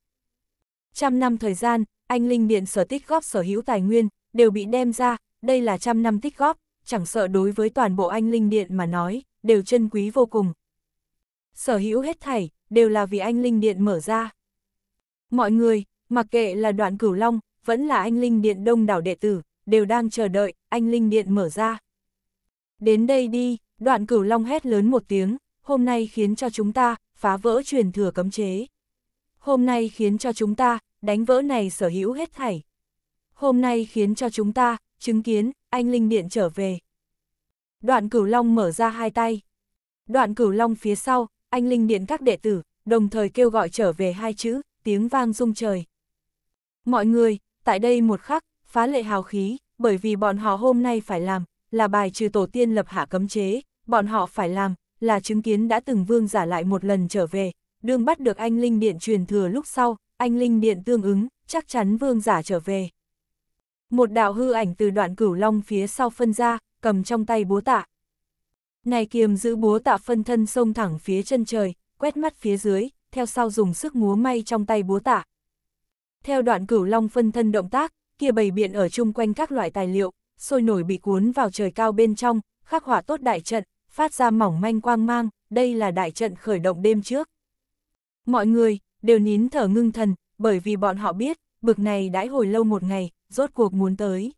Trăm năm thời gian, anh Linh Điện sở tích góp sở hữu tài nguyên, đều bị đem ra, đây là trăm năm tích góp, chẳng sợ đối với toàn bộ anh Linh Điện mà nói, đều chân quý vô cùng. Sở hữu hết thảy, đều là vì anh Linh Điện mở ra. Mọi người, mặc kệ là đoạn cửu long, vẫn là anh Linh Điện đông đảo đệ tử, đều đang chờ đợi, anh Linh Điện mở ra. Đến đây đi, đoạn cửu long hét lớn một tiếng, hôm nay khiến cho chúng ta, phá vỡ truyền thừa cấm chế. Hôm nay khiến cho chúng ta, đánh vỡ này sở hữu hết thảy. Hôm nay khiến cho chúng ta, chứng kiến, anh Linh Điện trở về. Đoạn cửu long mở ra hai tay. Đoạn cửu long phía sau, anh Linh Điện các đệ tử, đồng thời kêu gọi trở về hai chữ, tiếng vang rung trời. Mọi người, tại đây một khắc, phá lệ hào khí, bởi vì bọn họ hôm nay phải làm, là bài trừ tổ tiên lập hạ cấm chế, bọn họ phải làm, là chứng kiến đã từng vương giả lại một lần trở về, đương bắt được anh Linh Điện truyền thừa lúc sau, anh Linh Điện tương ứng, chắc chắn vương giả trở về. Một đạo hư ảnh từ đoạn cửu long phía sau phân ra, cầm trong tay búa tạ. Này kiềm giữ búa tạ phân thân xông thẳng phía chân trời, quét mắt phía dưới, theo sau dùng sức múa may trong tay búa tạ. Theo đoạn cửu long phân thân động tác, kia bầy biện ở chung quanh các loại tài liệu, sôi nổi bị cuốn vào trời cao bên trong, khắc họa tốt đại trận, phát ra mỏng manh quang mang, đây là đại trận khởi động đêm trước. Mọi người, đều nín thở ngưng thần, bởi vì bọn họ biết, bực này đãi hồi lâu một ngày, rốt cuộc muốn tới.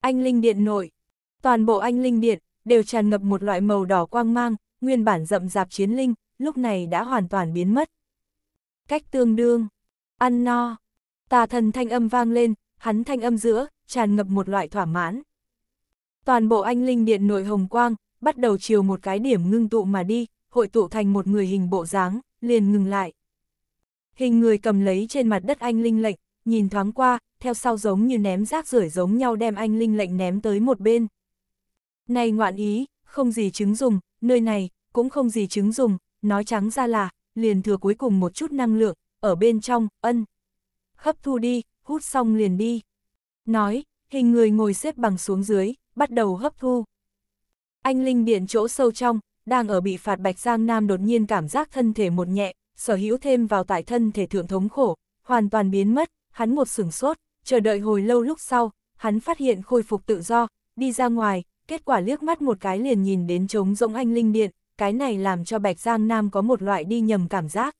Anh Linh Điện nội, toàn bộ anh Linh Điện, đều tràn ngập một loại màu đỏ quang mang, nguyên bản rậm rạp chiến linh, lúc này đã hoàn toàn biến mất. Cách tương đương, ăn no, tà thần thanh âm vang lên, hắn thanh âm giữa, tràn ngập một loại thỏa mãn. Toàn bộ anh Linh Điện nội hồng quang, bắt đầu chiều một cái điểm ngưng tụ mà đi, hội tụ thành một người hình bộ dáng, liền ngừng lại. Hình người cầm lấy trên mặt đất anh Linh lệnh, nhìn thoáng qua, theo sau giống như ném rác rưởi giống nhau đem anh Linh lệnh ném tới một bên. Này ngoạn ý, không gì chứng dùng, nơi này, cũng không gì chứng dùng, nói trắng ra là, liền thừa cuối cùng một chút năng lượng, ở bên trong, ân. Hấp thu đi, hút xong liền đi. Nói, hình người ngồi xếp bằng xuống dưới, bắt đầu hấp thu. Anh Linh Điện chỗ sâu trong, đang ở bị phạt Bạch Giang Nam đột nhiên cảm giác thân thể một nhẹ, sở hữu thêm vào tại thân thể thượng thống khổ, hoàn toàn biến mất, hắn một sửng sốt, chờ đợi hồi lâu lúc sau, hắn phát hiện khôi phục tự do, đi ra ngoài, kết quả liếc mắt một cái liền nhìn đến trống rỗng anh Linh Điện, cái này làm cho Bạch Giang Nam có một loại đi nhầm cảm giác.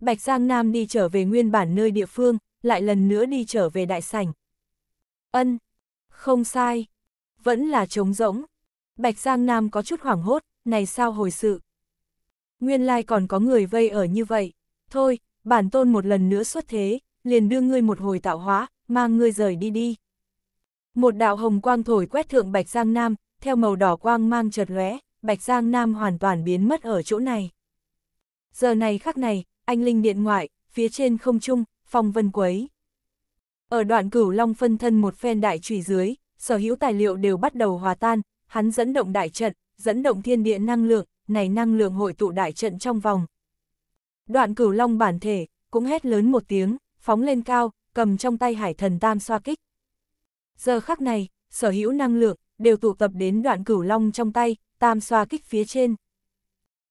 Bạch Giang Nam đi trở về nguyên bản nơi địa phương, lại lần nữa đi trở về đại sảnh. Ân, không sai, vẫn là trống rỗng. Bạch Giang Nam có chút hoảng hốt, này sao hồi sự. Nguyên lai còn có người vây ở như vậy, thôi, bản tôn một lần nữa xuất thế, liền đưa ngươi một hồi tạo hóa, mang ngươi rời đi đi. Một đạo hồng quang thổi quét thượng Bạch Giang Nam, theo màu đỏ quang mang chợt lóe, Bạch Giang Nam hoàn toàn biến mất ở chỗ này. Giờ này khắc này, anh linh điện ngoại, phía trên không trung, phong vân quấy. Ở đoạn cửu long phân thân một phen đại trùy dưới, sở hữu tài liệu đều bắt đầu hòa tan, hắn dẫn động đại trận, dẫn động thiên địa năng lượng, này năng lượng hội tụ đại trận trong vòng. Đoạn cửu long bản thể, cũng hét lớn một tiếng, phóng lên cao, cầm trong tay hải thần tam xoa kích. Giờ khắc này, sở hữu năng lượng, đều tụ tập đến đoạn cửu long trong tay, tam xoa kích phía trên.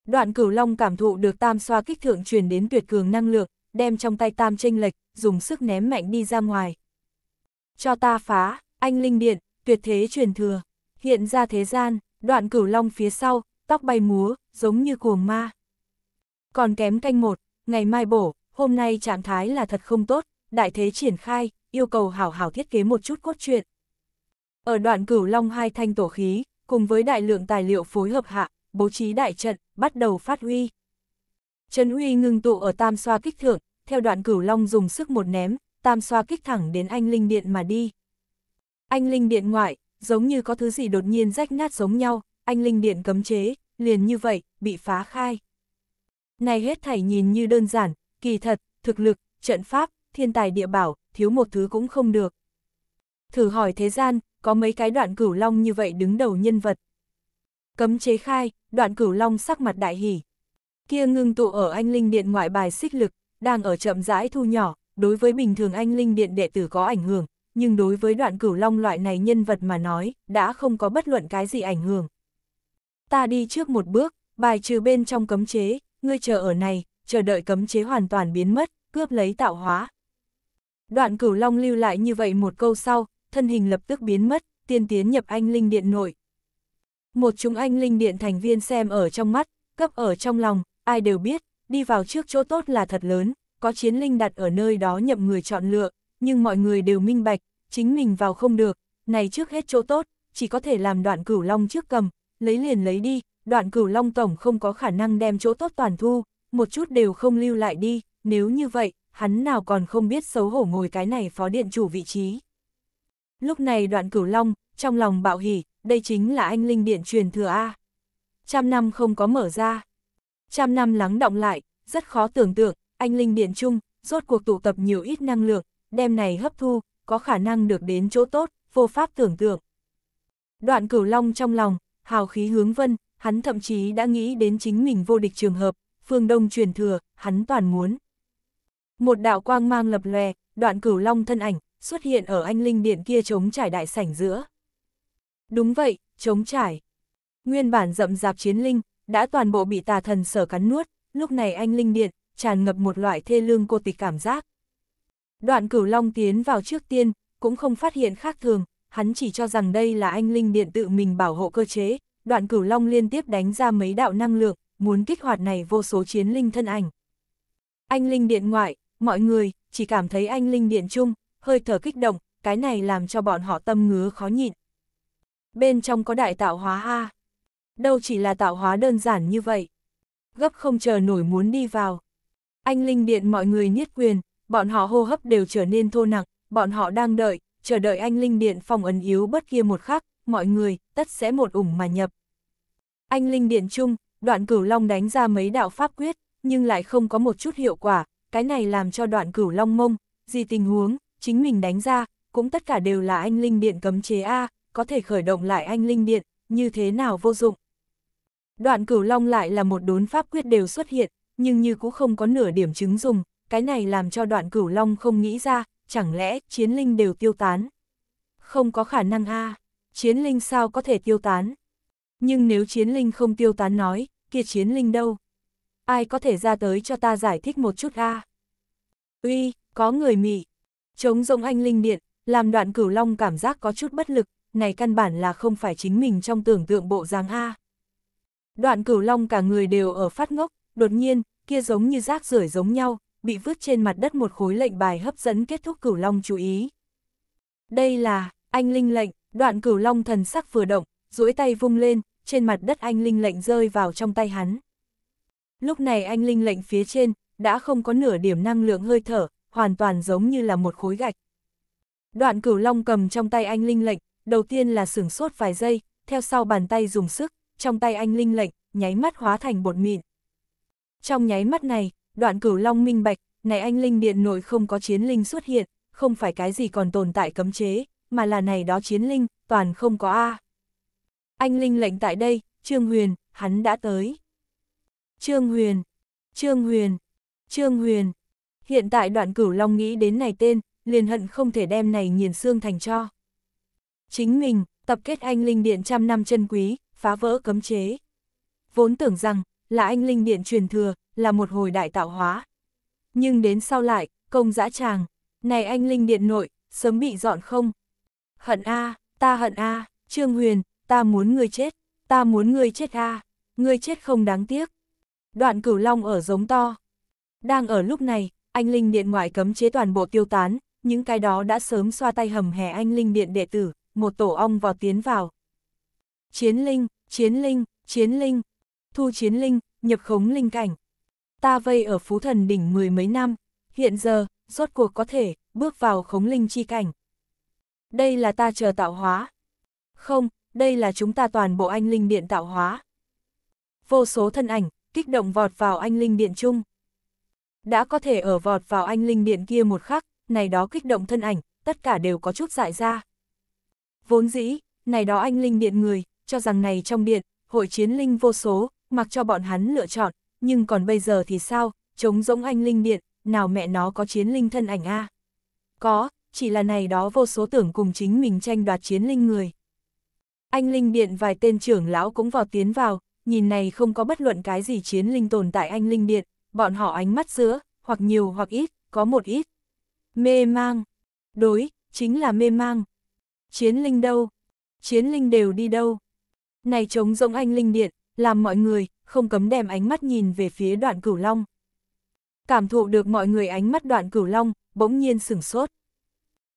Đoạn cửu long cảm thụ được tam xoa kích thượng truyền đến tuyệt cường năng lượng, đem trong tay tam chênh lệch, dùng sức ném mạnh đi ra ngoài. Cho ta phá, anh linh điện, tuyệt thế truyền thừa hiện ra thế gian, đoạn cửu long phía sau, tóc bay múa, giống như cuồng ma. Còn kém canh một, ngày mai bổ, hôm nay trạng thái là thật không tốt, đại thế triển khai, yêu cầu hảo hảo thiết kế một chút cốt truyện. Ở đoạn cửu long hai thanh tổ khí, cùng với đại lượng tài liệu phối hợp hạ, bố trí đại trận, bắt đầu phát huy. Trần huy ngưng tụ ở tam xoa kích thượng, theo đoạn cửu long dùng sức một ném, tam xoa kích thẳng đến anh linh điện mà đi. Anh linh điện ngoại, giống như có thứ gì đột nhiên rách nát giống nhau, anh linh điện cấm chế, liền như vậy, bị phá khai. Này hết thảy nhìn như đơn giản, kỳ thật, thực lực, trận pháp, thiên tài địa bảo, thiếu một thứ cũng không được. Thử hỏi thế gian, có mấy cái đoạn cửu long như vậy đứng đầu nhân vật. Cấm chế khai, đoạn cửu long sắc mặt đại hỉ. Kia ngưng tụ ở anh linh điện ngoại bài xích lực, đang ở chậm rãi thu nhỏ, đối với bình thường anh linh điện đệ tử có ảnh hưởng, nhưng đối với đoạn cửu long loại này nhân vật mà nói, đã không có bất luận cái gì ảnh hưởng. Ta đi trước một bước, bài trừ bên trong cấm chế, ngươi chờ ở này, chờ đợi cấm chế hoàn toàn biến mất, cướp lấy tạo hóa. Đoạn cửu long lưu lại như vậy một câu sau, thân hình lập tức biến mất, tiên tiến nhập anh linh điện nội. Một chúng anh linh điện thành viên xem ở trong mắt, cấp ở trong lòng, ai đều biết, đi vào trước chỗ tốt là thật lớn, có chiến linh đặt ở nơi đó nhậm người chọn lựa, nhưng mọi người đều minh bạch, chính mình vào không được, này trước hết chỗ tốt, chỉ có thể làm đoạn cửu long trước cầm, lấy liền lấy đi, đoạn cửu long tổng không có khả năng đem chỗ tốt toàn thu, một chút đều không lưu lại đi, nếu như vậy, hắn nào còn không biết xấu hổ ngồi cái này phó điện chủ vị trí. Lúc này đoạn cửu long, trong lòng bạo hỉ, đây chính là anh linh điện truyền thừa A. Trăm năm không có mở ra. Trăm năm lắng động lại, rất khó tưởng tượng, anh linh điện chung, rốt cuộc tụ tập nhiều ít năng lượng, đem này hấp thu, có khả năng được đến chỗ tốt, vô pháp tưởng tượng. Đoạn cửu long trong lòng, hào khí hướng vân, hắn thậm chí đã nghĩ đến chính mình vô địch trường hợp, phương đông truyền thừa, hắn toàn muốn. Một đạo quang mang lập lòe, đoạn cửu long thân ảnh, xuất hiện ở anh linh điện kia chống trải đại sảnh giữa. Đúng vậy, chống trải. Nguyên bản rậm rạp chiến linh, đã toàn bộ bị tà thần sở cắn nuốt, lúc này anh linh điện, tràn ngập một loại thê lương cô tịch cảm giác. Đoạn cửu long tiến vào trước tiên, cũng không phát hiện khác thường, hắn chỉ cho rằng đây là anh linh điện tự mình bảo hộ cơ chế, đoạn cửu long liên tiếp đánh ra mấy đạo năng lượng, muốn kích hoạt này vô số chiến linh thân ảnh. Anh linh điện ngoại, mọi người chỉ cảm thấy anh linh điện chung, hơi thở kích động, cái này làm cho bọn họ tâm ngứa khó nhịn. Bên trong có đại tạo hóa ha. Đâu chỉ là tạo hóa đơn giản như vậy. Gấp không chờ nổi muốn đi vào. Anh linh điện mọi người niết quyền, bọn họ hô hấp đều trở nên thô nặng, bọn họ đang đợi, chờ đợi anh Linh Điện phòng ấn yếu bất kia một khắc, mọi người, tất sẽ một ủng mà nhập. Anh Linh Điện chung, đoạn cửu long đánh ra mấy đạo pháp quyết, nhưng lại không có một chút hiệu quả, cái này làm cho đoạn cửu long mông, gì tình huống, chính mình đánh ra, cũng tất cả đều là anh Linh Điện cấm chế A, có thể khởi động lại anh Linh Điện, như thế nào vô dụng. Đoạn cửu long lại là một đốn pháp quyết đều xuất hiện, nhưng như cũng không có nửa điểm chứng dùng, cái này làm cho đoạn cửu long không nghĩ ra, chẳng lẽ chiến linh đều tiêu tán. Không có khả năng a chiến linh sao có thể tiêu tán. Nhưng nếu chiến linh không tiêu tán nói, kia chiến linh đâu? Ai có thể ra tới cho ta giải thích một chút a Uy, có người mị. Chống rộng anh linh điện, làm đoạn cửu long cảm giác có chút bất lực, này căn bản là không phải chính mình trong tưởng tượng bộ dáng a Đoạn cửu long cả người đều ở phát ngốc, đột nhiên, kia giống như rác rưởi giống nhau, bị vứt trên mặt đất một khối lệnh bài hấp dẫn kết thúc cửu long chú ý. Đây là, anh linh lệnh, đoạn cửu long thần sắc vừa động, duỗi tay vung lên, trên mặt đất anh linh lệnh rơi vào trong tay hắn. Lúc này anh linh lệnh phía trên, đã không có nửa điểm năng lượng hơi thở, hoàn toàn giống như là một khối gạch. Đoạn cửu long cầm trong tay anh linh lệnh, đầu tiên là sửng sốt vài giây, theo sau bàn tay dùng sức, trong tay anh linh lệnh, nháy mắt hóa thành bột mịn. Trong nháy mắt này, đoạn cửu long minh bạch, này anh linh điện nội không có chiến linh xuất hiện, không phải cái gì còn tồn tại cấm chế, mà là này đó chiến linh, toàn không có A. Anh linh lệnh tại đây, Trương Huyền, hắn đã tới. Trương Huyền, Trương Huyền, Trương Huyền. Hiện tại đoạn cửu long nghĩ đến này tên, liền hận không thể đem này nghiền xương thành cho. Chính mình, tập kết anh linh điện trăm năm chân quý, phá vỡ cấm chế. Vốn tưởng rằng, là anh linh điện truyền thừa, là một hồi đại tạo hóa. Nhưng đến sau lại, công dã tràng, này anh Linh Điện nội, sớm bị dọn không? Hận a ta hận a Trương Huyền, ta muốn người chết, ta muốn người chết a à, người chết không đáng tiếc. Đoạn cửu long ở giống to. Đang ở lúc này, anh Linh Điện ngoại cấm chế toàn bộ tiêu tán, những cái đó đã sớm xoa tay hầm hè anh Linh Điện đệ tử, một tổ ong vào tiến vào. Chiến Linh, Chiến Linh, Chiến Linh, thu Chiến Linh, nhập khống Linh cảnh ta vây ở phú thần đỉnh mười mấy năm, hiện giờ, rốt cuộc có thể, bước vào khống linh chi cảnh. Đây là ta chờ tạo hóa. Không, đây là chúng ta toàn bộ anh linh điện tạo hóa. Vô số thân ảnh, kích động vọt vào anh linh điện chung. Đã có thể ở vọt vào anh linh điện kia một khắc, này đó kích động thân ảnh, tất cả đều có chút dại ra. Vốn dĩ, này đó anh linh điện người, cho rằng này trong điện, hội chiến linh vô số, mặc cho bọn hắn lựa chọn, nhưng còn bây giờ thì sao, chống rỗng anh linh điện, nào mẹ nó có chiến linh thân ảnh a Có, chỉ là này đó vô số tưởng cùng chính mình tranh đoạt chiến linh người. Anh linh điện vài tên trưởng lão cũng vào tiến vào, nhìn này không có bất luận cái gì chiến linh tồn tại anh linh điện, bọn họ ánh mắt giữa, hoặc nhiều hoặc ít, có một ít. Mê mang. Đối, chính là mê mang. Chiến linh đâu? Chiến linh đều đi đâu? Này chống rỗng anh linh điện, làm mọi người, không cấm đem ánh mắt nhìn về phía đoạn cửu long. Cảm thụ được mọi người ánh mắt đoạn cửu long, bỗng nhiên sửng sốt.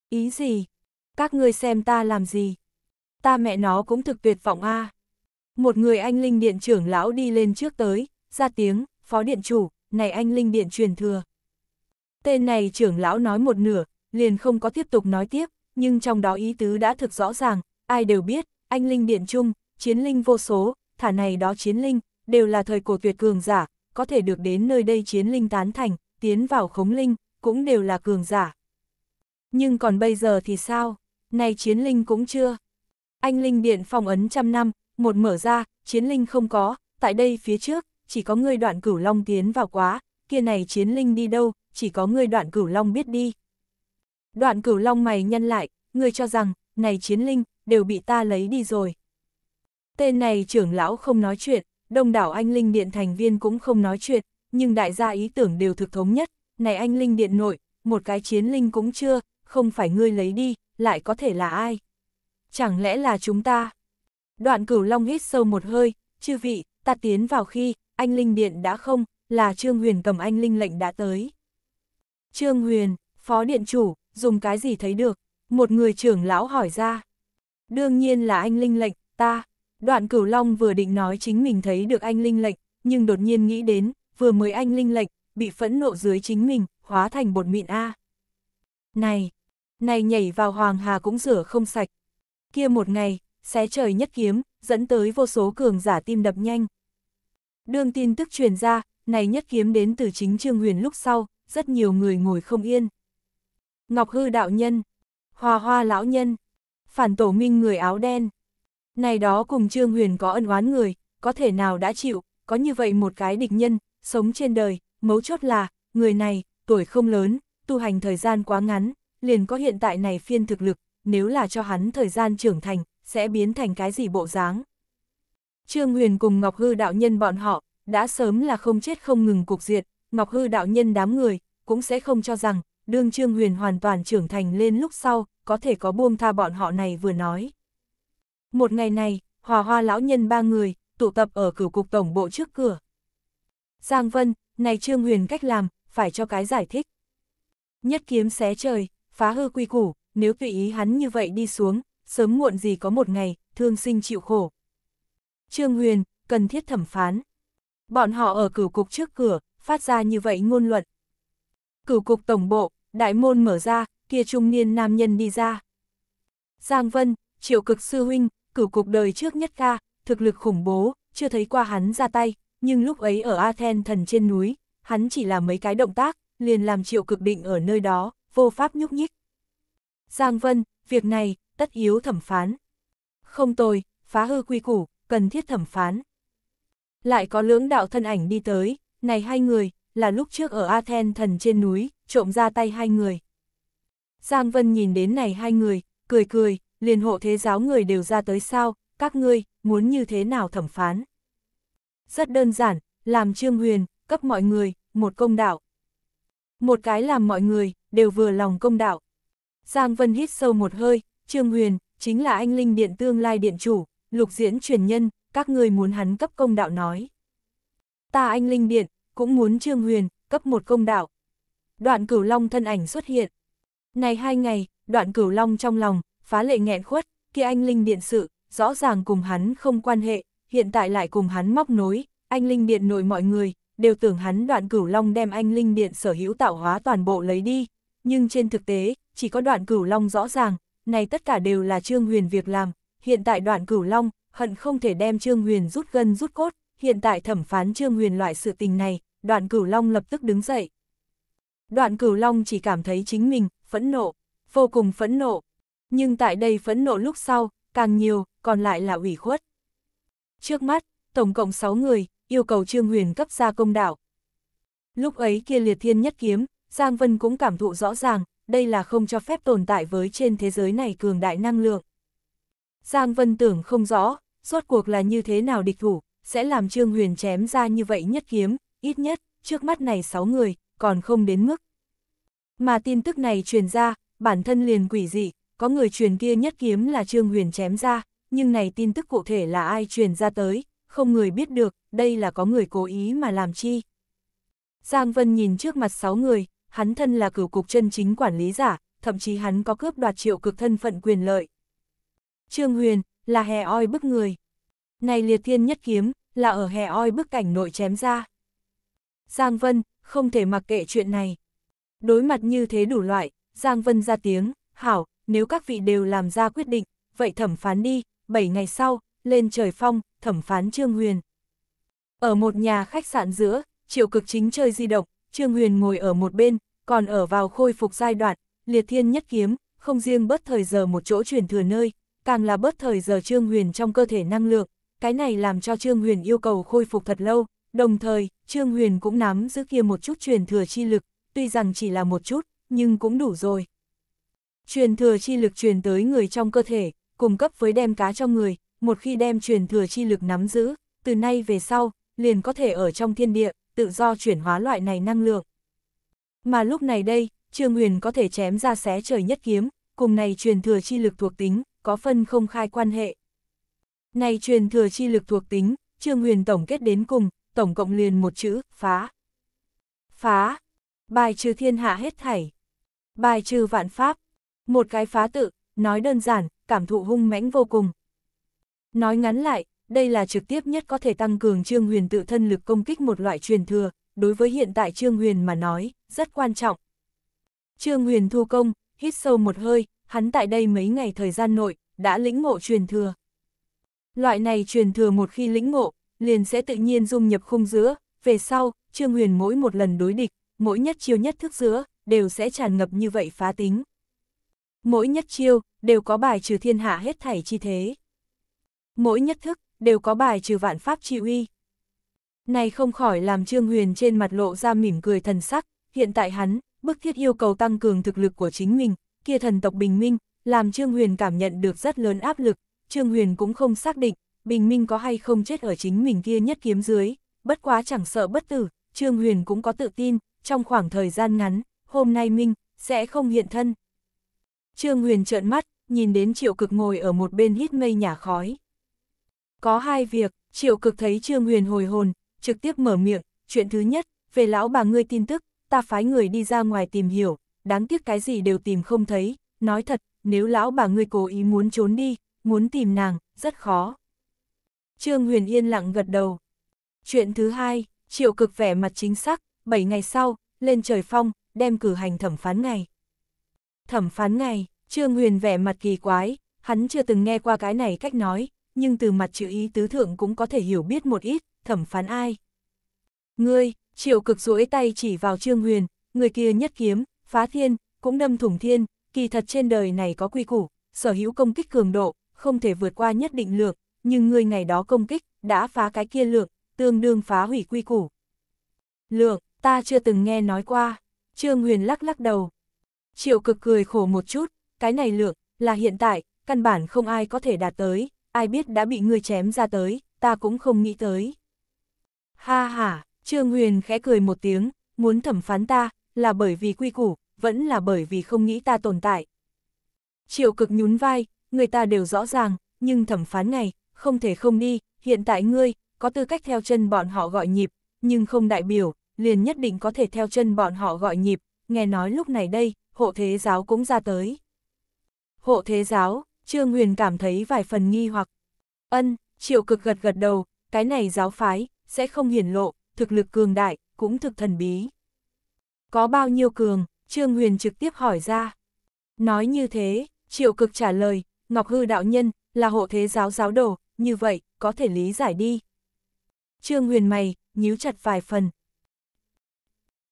Ý gì? Các ngươi xem ta làm gì? Ta mẹ nó cũng thực tuyệt vọng a. À. Một người anh linh điện trưởng lão đi lên trước tới, ra tiếng, phó điện chủ, này anh linh điện truyền thừa. Tên này trưởng lão nói một nửa, liền không có tiếp tục nói tiếp, nhưng trong đó ý tứ đã thực rõ ràng, ai đều biết, anh linh điện chung, chiến linh vô số, thả này đó chiến linh, đều là thời cổ tuyệt cường giả, có thể được đến nơi đây chiến linh tán thành, tiến vào khống linh, cũng đều là cường giả. Nhưng còn bây giờ thì sao? này chiến linh cũng chưa. Anh linh điện phong ấn trăm năm, một mở ra, chiến linh không có, tại đây phía trước, chỉ có người đoạn cửu long tiến vào quá, kia này chiến linh đi đâu, chỉ có người đoạn cửu long biết đi. Đoạn cửu long mày nhân lại, người cho rằng, này chiến linh, đều bị ta lấy đi rồi. Tên này trưởng lão không nói chuyện, đông đảo anh Linh Điện thành viên cũng không nói chuyện, nhưng đại gia ý tưởng đều thực thống nhất, này anh Linh Điện nội, một cái chiến Linh cũng chưa, không phải ngươi lấy đi, lại có thể là ai? Chẳng lẽ là chúng ta? Đoạn cửu long hít sâu một hơi, chư vị, ta tiến vào khi, anh Linh Điện đã không, là Trương Huyền cầm anh Linh lệnh đã tới. Trương Huyền, phó điện chủ, dùng cái gì thấy được? Một người trưởng lão hỏi ra. Đương nhiên là anh Linh lệnh, ta, Đoạn cửu long vừa định nói chính mình thấy được anh linh lệnh, nhưng đột nhiên nghĩ đến, vừa mới anh linh lệnh, bị phẫn nộ dưới chính mình, hóa thành bột mịn A. Này, này nhảy vào hoàng hà cũng rửa không sạch. Kia một ngày, xé trời nhất kiếm, dẫn tới vô số cường giả tim đập nhanh. đường tin tức truyền ra, này nhất kiếm đến từ chính Trương Huyền lúc sau, rất nhiều người ngồi không yên. Ngọc Hư đạo nhân, hòa Hoa lão nhân, phản tổ minh người áo đen. Này đó cùng Trương Huyền có ân oán người, có thể nào đã chịu, có như vậy một cái địch nhân, sống trên đời, mấu chốt là, người này, tuổi không lớn, tu hành thời gian quá ngắn, liền có hiện tại này phiên thực lực, nếu là cho hắn thời gian trưởng thành, sẽ biến thành cái gì bộ dáng. Trương Huyền cùng Ngọc Hư đạo nhân bọn họ, đã sớm là không chết không ngừng cục diệt, Ngọc Hư đạo nhân đám người, cũng sẽ không cho rằng, đương Trương Huyền hoàn toàn trưởng thành lên lúc sau, có thể có buông tha bọn họ này vừa nói. Một ngày này, hòa hoa lão nhân ba người, tụ tập ở cửu cục tổng bộ trước cửa. Giang Vân, này Trương Huyền cách làm, phải cho cái giải thích. Nhất kiếm xé trời, phá hư quy củ, nếu tùy ý hắn như vậy đi xuống, sớm muộn gì có một ngày, thương sinh chịu khổ. Trương Huyền, cần thiết thẩm phán. Bọn họ ở cửu cục trước cửa, phát ra như vậy ngôn luận. Cửu cục tổng bộ, đại môn mở ra, kia trung niên nam nhân đi ra. Giang Vân, triệu cực sư huynh, cửu cuộc đời trước nhất ca, thực lực khủng bố, chưa thấy qua hắn ra tay, nhưng lúc ấy ở Athen thần trên núi, hắn chỉ là mấy cái động tác, liền làm triệu cực định ở nơi đó, vô pháp nhúc nhích. Giang Vân, việc này, tất yếu thẩm phán. Không tồi, phá hư quy củ, cần thiết thẩm phán. Lại có lưỡng đạo thân ảnh đi tới, này hai người, là lúc trước ở Athen thần trên núi, trộm ra tay hai người. Giang Vân nhìn đến này hai người, cười cười, liền hộ thế giáo người đều ra tới sao, các ngươi, muốn như thế nào thẩm phán. Rất đơn giản, làm trương huyền, cấp mọi người, một công đạo. Một cái làm mọi người, đều vừa lòng công đạo. Giang Vân hít sâu một hơi, trương huyền, chính là anh linh điện tương lai điện chủ, lục diễn truyền nhân, các ngươi muốn hắn cấp công đạo nói. Ta anh linh điện, cũng muốn trương huyền, cấp một công đạo. Đoạn cửu long thân ảnh xuất hiện. Này hai ngày, đoạn cửu long trong lòng, phá lệ nghẹn khuất, kia anh Linh Điện sự, rõ ràng cùng hắn không quan hệ, hiện tại lại cùng hắn móc nối, anh Linh Điện nội mọi người, đều tưởng hắn đoạn cửu long đem anh Linh Điện sở hữu tạo hóa toàn bộ lấy đi, nhưng trên thực tế, chỉ có đoạn cửu long rõ ràng, này tất cả đều là Trương Huyền việc làm, hiện tại đoạn cửu long, hận không thể đem Trương Huyền rút gân rút cốt, hiện tại thẩm phán Trương Huyền loại sự tình này, đoạn cửu long lập tức đứng dậy. Đoạn cửu long chỉ cảm thấy chính mình, phẫn nộ, vô cùng phẫn nộ, nhưng tại đây phẫn nộ lúc sau, càng nhiều, còn lại là ủy khuất. Trước mắt, tổng cộng 6 người, yêu cầu Trương Huyền cấp ra công đạo. Lúc ấy kia liệt thiên nhất kiếm, Giang Vân cũng cảm thụ rõ ràng, đây là không cho phép tồn tại với trên thế giới này cường đại năng lượng. Giang Vân tưởng không rõ, rốt cuộc là như thế nào địch thủ, sẽ làm Trương Huyền chém ra như vậy nhất kiếm, ít nhất, trước mắt này 6 người, còn không đến mức. Mà tin tức này truyền ra, bản thân liền quỷ dị, có người truyền kia nhất kiếm là Trương Huyền chém ra, nhưng này tin tức cụ thể là ai truyền ra tới, không người biết được, đây là có người cố ý mà làm chi. Giang Vân nhìn trước mặt 6 người, hắn thân là cửu cục chân chính quản lý giả, thậm chí hắn có cướp đoạt triệu cực thân phận quyền lợi. Trương Huyền, là hè oi bức người. Này liệt thiên nhất kiếm, là ở hè oi bức cảnh nội chém ra. Giang Vân, không thể mặc kệ chuyện này. Đối mặt như thế đủ loại, Giang Vân ra tiếng, hảo, nếu các vị đều làm ra quyết định, vậy thẩm phán đi, 7 ngày sau, lên trời phong, thẩm phán Trương Huyền. Ở một nhà khách sạn giữa, triệu cực chính chơi di động, Trương Huyền ngồi ở một bên, còn ở vào khôi phục giai đoạn, liệt thiên nhất kiếm, không riêng bớt thời giờ một chỗ chuyển thừa nơi, càng là bớt thời giờ Trương Huyền trong cơ thể năng lượng, cái này làm cho Trương Huyền yêu cầu khôi phục thật lâu, đồng thời, Trương Huyền cũng nắm giữ kia một chút truyền thừa chi lực, tuy rằng chỉ là một chút, nhưng cũng đủ rồi. Truyền thừa chi lực truyền tới người trong cơ thể, cung cấp với đem cá cho người, một khi đem truyền thừa chi lực nắm giữ, từ nay về sau, liền có thể ở trong thiên địa, tự do chuyển hóa loại này năng lượng. Mà lúc này đây, Trương Huyền có thể chém ra xé trời nhất kiếm, cùng này truyền thừa chi lực thuộc tính, có phân không khai quan hệ. Này truyền thừa chi lực thuộc tính, Trương Huyền tổng kết đến cùng, tổng cộng liền một chữ, phá. Phá, bài trừ thiên hạ hết thảy, bài trừ vạn pháp, một cái phá tự, nói đơn giản, cảm thụ hung mãnh vô cùng. Nói ngắn lại, đây là trực tiếp nhất có thể tăng cường Trương Huyền tự thân lực công kích một loại truyền thừa, đối với hiện tại Trương Huyền mà nói, rất quan trọng. Trương Huyền thu công, hít sâu một hơi, hắn tại đây mấy ngày thời gian nội, đã lĩnh ngộ truyền thừa. Loại này truyền thừa một khi lĩnh ngộ, liền sẽ tự nhiên dung nhập khung giữa, về sau, Trương Huyền mỗi một lần đối địch, mỗi nhất chiêu nhất thức giữa, đều sẽ tràn ngập như vậy phá tính mỗi nhất chiêu, đều có bài trừ thiên hạ hết thảy chi thế. Mỗi nhất thức, đều có bài trừ vạn pháp chi uy. Này không khỏi làm Trương Huyền trên mặt lộ ra mỉm cười thần sắc, hiện tại hắn, bức thiết yêu cầu tăng cường thực lực của chính mình, kia thần tộc Bình Minh, làm Trương Huyền cảm nhận được rất lớn áp lực, Trương Huyền cũng không xác định, Bình Minh có hay không chết ở chính mình kia nhất kiếm dưới, bất quá chẳng sợ bất tử, Trương Huyền cũng có tự tin, trong khoảng thời gian ngắn, hôm nay Minh, sẽ không hiện thân. Trương Huyền trợn mắt, nhìn đến triệu cực ngồi ở một bên hít mây nhả khói. Có hai việc, triệu cực thấy Trương Huyền hồi hồn, trực tiếp mở miệng, chuyện thứ nhất, về lão bà ngươi tin tức, ta phái người đi ra ngoài tìm hiểu, đáng tiếc cái gì đều tìm không thấy, nói thật, nếu lão bà ngươi cố ý muốn trốn đi, muốn tìm nàng, rất khó. Trương Huyền yên lặng gật đầu. Chuyện thứ hai, triệu cực vẻ mặt chính xác, 7 ngày sau, lên trời phong, đem cử hành thẩm phán ngày. Thẩm phán ngay, Trương Huyền vẻ mặt kỳ quái, hắn chưa từng nghe qua cái này cách nói, nhưng từ mặt chữ ý tứ thượng cũng có thể hiểu biết một ít, thẩm phán ai. Ngươi, triệu cực duỗi tay chỉ vào Trương Huyền, người kia nhất kiếm, phá thiên, cũng đâm thủng thiên, kỳ thật trên đời này có quy củ, sở hữu công kích cường độ, không thể vượt qua nhất định lược, nhưng ngươi ngày đó công kích, đã phá cái kia lược, tương đương phá hủy quy củ. Lược, ta chưa từng nghe nói qua, Trương Huyền lắc lắc đầu, Triệu cực cười khổ một chút, cái này lượng, là hiện tại, căn bản không ai có thể đạt tới, ai biết đã bị ngươi chém ra tới, ta cũng không nghĩ tới. Ha ha, Trương Huyền khẽ cười một tiếng, muốn thẩm phán ta, là bởi vì quy củ, vẫn là bởi vì không nghĩ ta tồn tại. Triệu cực nhún vai, người ta đều rõ ràng, nhưng thẩm phán ngày không thể không đi, hiện tại ngươi, có tư cách theo chân bọn họ gọi nhịp, nhưng không đại biểu, liền nhất định có thể theo chân bọn họ gọi nhịp, nghe nói lúc này đây, hộ thế giáo cũng ra tới. Hộ thế giáo, Trương Huyền cảm thấy vài phần nghi hoặc. Ân, triệu cực gật gật đầu, cái này giáo phái, sẽ không hiển lộ, thực lực cường đại, cũng thực thần bí. Có bao nhiêu cường, Trương Huyền trực tiếp hỏi ra. Nói như thế, triệu cực trả lời, Ngọc Hư đạo nhân, là hộ thế giáo giáo đồ, như vậy, có thể lý giải đi. Trương Huyền mày, nhíu chặt vài phần.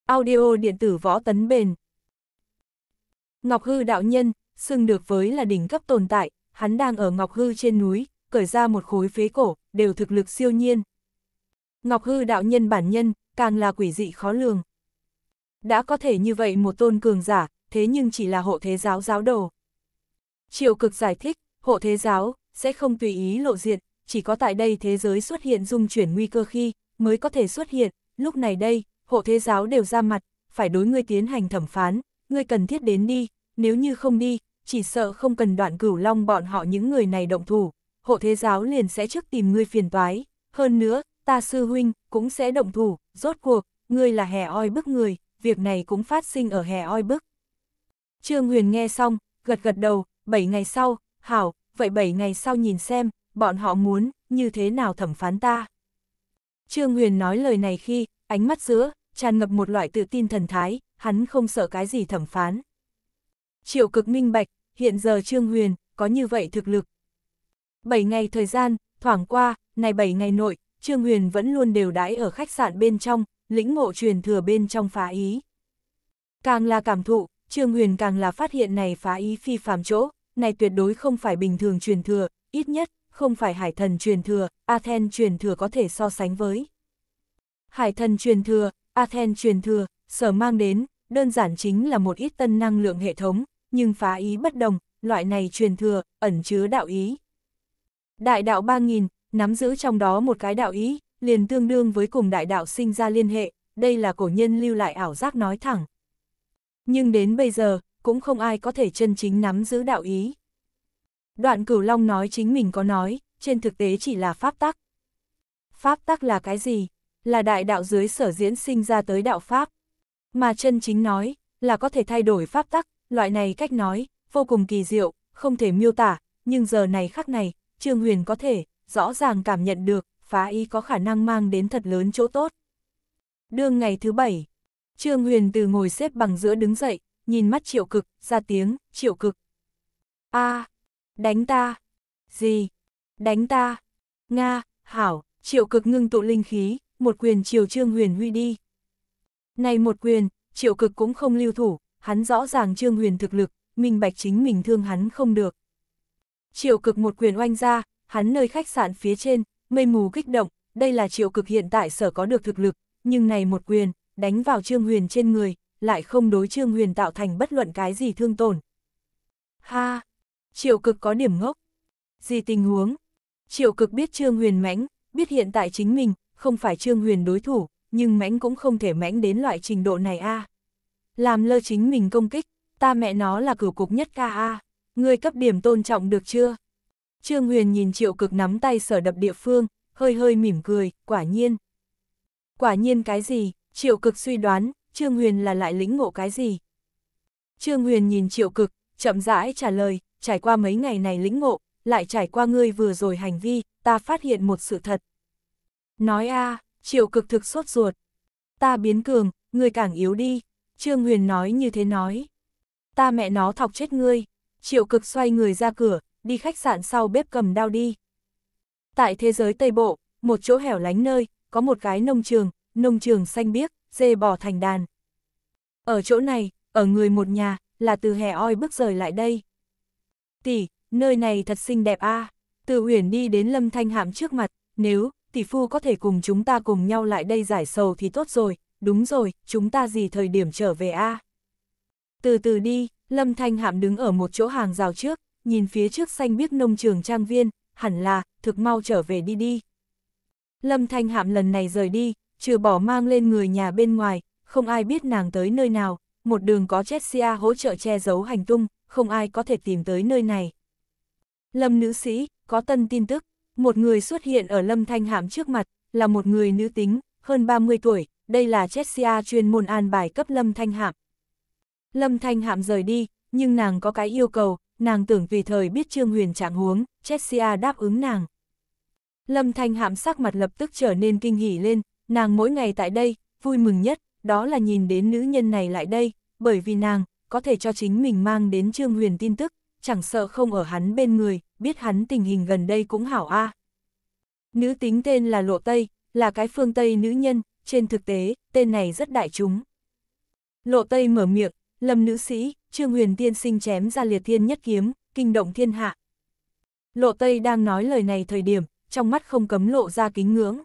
Audio điện tử võ tấn bền, Ngọc Hư đạo nhân, xưng được với là đỉnh cấp tồn tại, hắn đang ở Ngọc Hư trên núi, cởi ra một khối phế cổ, đều thực lực siêu nhiên. Ngọc Hư đạo nhân bản nhân, càng là quỷ dị khó lường. Đã có thể như vậy một tôn cường giả, thế nhưng chỉ là hộ thế giáo giáo đồ. Triệu cực giải thích, hộ thế giáo, sẽ không tùy ý lộ diện, chỉ có tại đây thế giới xuất hiện dung chuyển nguy cơ khi, mới có thể xuất hiện, lúc này đây, hộ thế giáo đều ra mặt, phải đối ngươi tiến hành thẩm phán, ngươi cần thiết đến đi, nếu như không đi, chỉ sợ không cần đoạn cửu long bọn họ những người này động thủ, hộ thế giáo liền sẽ trước tìm ngươi phiền toái, hơn nữa, ta sư huynh cũng sẽ động thủ, rốt cuộc, ngươi là hè oi bức người, việc này cũng phát sinh ở hè oi bức. Trương Huyền nghe xong, gật gật đầu, 7 ngày sau, hảo, vậy 7 ngày sau nhìn xem, bọn họ muốn, như thế nào thẩm phán ta. Trương Huyền nói lời này khi, ánh mắt giữa, tràn ngập một loại tự tin thần thái, hắn không sợ cái gì thẩm phán. Triệu cực minh bạch, hiện giờ Trương Huyền, có như vậy thực lực. bảy ngày thời gian, thoảng qua, này bảy ngày nội, Trương Huyền vẫn luôn đều đãi ở khách sạn bên trong, lĩnh ngộ truyền thừa bên trong phá ý. Càng là cảm thụ, Trương Huyền càng là phát hiện này phá ý phi phàm chỗ, này tuyệt đối không phải bình thường truyền thừa, ít nhất, không phải hải thần truyền thừa, Athen truyền thừa có thể so sánh với. Hải thần truyền thừa, Athen truyền thừa, sở mang đến, đơn giản chính là một ít tân năng lượng hệ thống, nhưng phá ý bất đồng, loại này truyền thừa, ẩn chứa đạo ý. Đại đạo 3.000, nắm giữ trong đó một cái đạo ý, liền tương đương với cùng đại đạo sinh ra liên hệ, đây là cổ nhân lưu lại ảo giác nói thẳng. Nhưng đến bây giờ, cũng không ai có thể chân chính nắm giữ đạo ý. Đoạn cửu long nói chính mình có nói, trên thực tế chỉ là pháp tắc. Pháp tắc là cái gì? Là đại đạo dưới sở diễn sinh ra tới đạo pháp. Mà chân chính nói, là có thể thay đổi pháp tắc, Loại này cách nói, vô cùng kỳ diệu, không thể miêu tả, nhưng giờ này khắc này, Trương Huyền có thể, rõ ràng cảm nhận được, phá ý có khả năng mang đến thật lớn chỗ tốt. Đương ngày thứ bảy, Trương Huyền từ ngồi xếp bằng giữa đứng dậy, nhìn mắt triệu cực, ra tiếng, triệu cực. a đánh ta, gì, đánh ta, Nga, hảo, triệu cực ngưng tụ linh khí, một quyền chiều Trương Huyền huy đi. Này một quyền, triệu cực cũng không lưu thủ, hắn rõ ràng Trương Huyền thực lực, minh bạch chính mình thương hắn không được. Triệu cực một quyền oanh ra, hắn nơi khách sạn phía trên, mây mù kích động, đây là triệu cực hiện tại sở có được thực lực, nhưng này một quyền, đánh vào Trương Huyền trên người, lại không đối Trương Huyền tạo thành bất luận cái gì thương tổn. Ha! Triệu cực có điểm ngốc. Gì tình huống? Triệu cực biết Trương Huyền mãnh, biết hiện tại chính mình, không phải Trương Huyền đối thủ, nhưng mãnh cũng không thể mãnh đến loại trình độ này a. À. Làm lơ chính mình công kích, ta mẹ nó là cửu cục nhất ca a, ngươi cấp điểm tôn trọng được chưa? Trương Huyền nhìn triệu cực nắm tay sở đập địa phương, hơi hơi mỉm cười, quả nhiên. Quả nhiên cái gì, triệu cực suy đoán, Trương Huyền là lại lĩnh ngộ cái gì? Trương Huyền nhìn triệu cực, chậm rãi trả lời, trải qua mấy ngày này lĩnh ngộ, lại trải qua ngươi vừa rồi hành vi, ta phát hiện một sự thật. Nói a, triệu cực thực sốt ruột. Ta biến cường, ngươi càng yếu đi, Trương Huyền nói như thế nói. Ta mẹ nó thọc chết ngươi. Triệu cực xoay người ra cửa, đi khách sạn sau bếp cầm đao đi. Tại thế giới Tây Bộ, một chỗ hẻo lánh nơi, có một cái nông trường, nông trường xanh biếc, dê bò thành đàn. Ở chỗ này, ở người một nhà, là từ hè oi bước rời lại đây. Tỷ, nơi này thật xinh đẹp a. À. Từ huyền đi đến Lâm Thanh Hạm trước mặt, nếu tỷ phu có thể cùng chúng ta cùng nhau lại đây giải sầu thì tốt rồi, đúng rồi, chúng ta gì thời điểm trở về a à? Từ từ đi, Lâm Thanh Hạm đứng ở một chỗ hàng rào trước, nhìn phía trước xanh biếc nông trường trang viên, hẳn là, thực mau trở về đi đi. Lâm Thanh Hạm lần này rời đi, trừ bỏ mang lên người nhà bên ngoài, không ai biết nàng tới nơi nào, một đường có Chessia hỗ trợ che giấu hành tung, không ai có thể tìm tới nơi này. Lâm nữ sĩ, có tân tin tức, một người xuất hiện ở Lâm Thanh Hạm trước mặt, là một người nữ tính, hơn 30 tuổi, đây là Chessia chuyên môn an bài cấp Lâm Thanh Hạm. Lâm Thanh Hạm rời đi, nhưng nàng có cái yêu cầu, nàng tưởng vì thời biết Trương Huyền trạng huống, Chessia đáp ứng nàng. Lâm Thanh Hạm sắc mặt lập tức trở nên kinh hỉ lên, nàng mỗi ngày tại đây, vui mừng nhất, đó là nhìn đến nữ nhân này lại đây, bởi vì nàng, có thể cho chính mình mang đến Trương Huyền tin tức, chẳng sợ không ở hắn bên người, biết hắn tình hình gần đây cũng hảo a. À. Nữ tính tên là Lộ Tây, là cái phương Tây nữ nhân, trên thực tế, tên này rất đại chúng. Lộ Tây mở miệng, lâm nữ sĩ, Trương Huyền Tiên sinh chém ra liệt thiên nhất kiếm, kinh động thiên hạ. Lộ Tây đang nói lời này thời điểm, trong mắt không cấm lộ ra kính ngưỡng.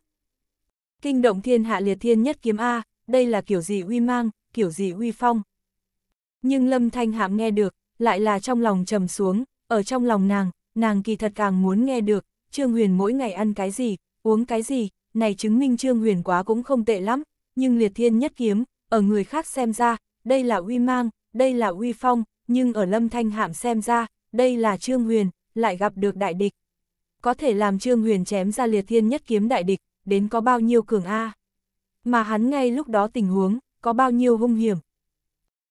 Kinh động thiên hạ liệt thiên nhất kiếm A, đây là kiểu gì uy mang, kiểu gì uy phong. Nhưng Lâm Thanh Hạm nghe được, lại là trong lòng trầm xuống, ở trong lòng nàng, nàng kỳ thật càng muốn nghe được, Trương Huyền mỗi ngày ăn cái gì, uống cái gì, này chứng minh Trương Huyền quá cũng không tệ lắm, nhưng liệt thiên nhất kiếm, ở người khác xem ra, đây là uy mang, đây là uy phong, nhưng ở lâm thanh hạm xem ra, đây là Trương Huyền, lại gặp được đại địch. Có thể làm Trương Huyền chém ra liệt thiên nhất kiếm đại địch, đến có bao nhiêu cường A. Mà hắn ngay lúc đó tình huống, có bao nhiêu hung hiểm.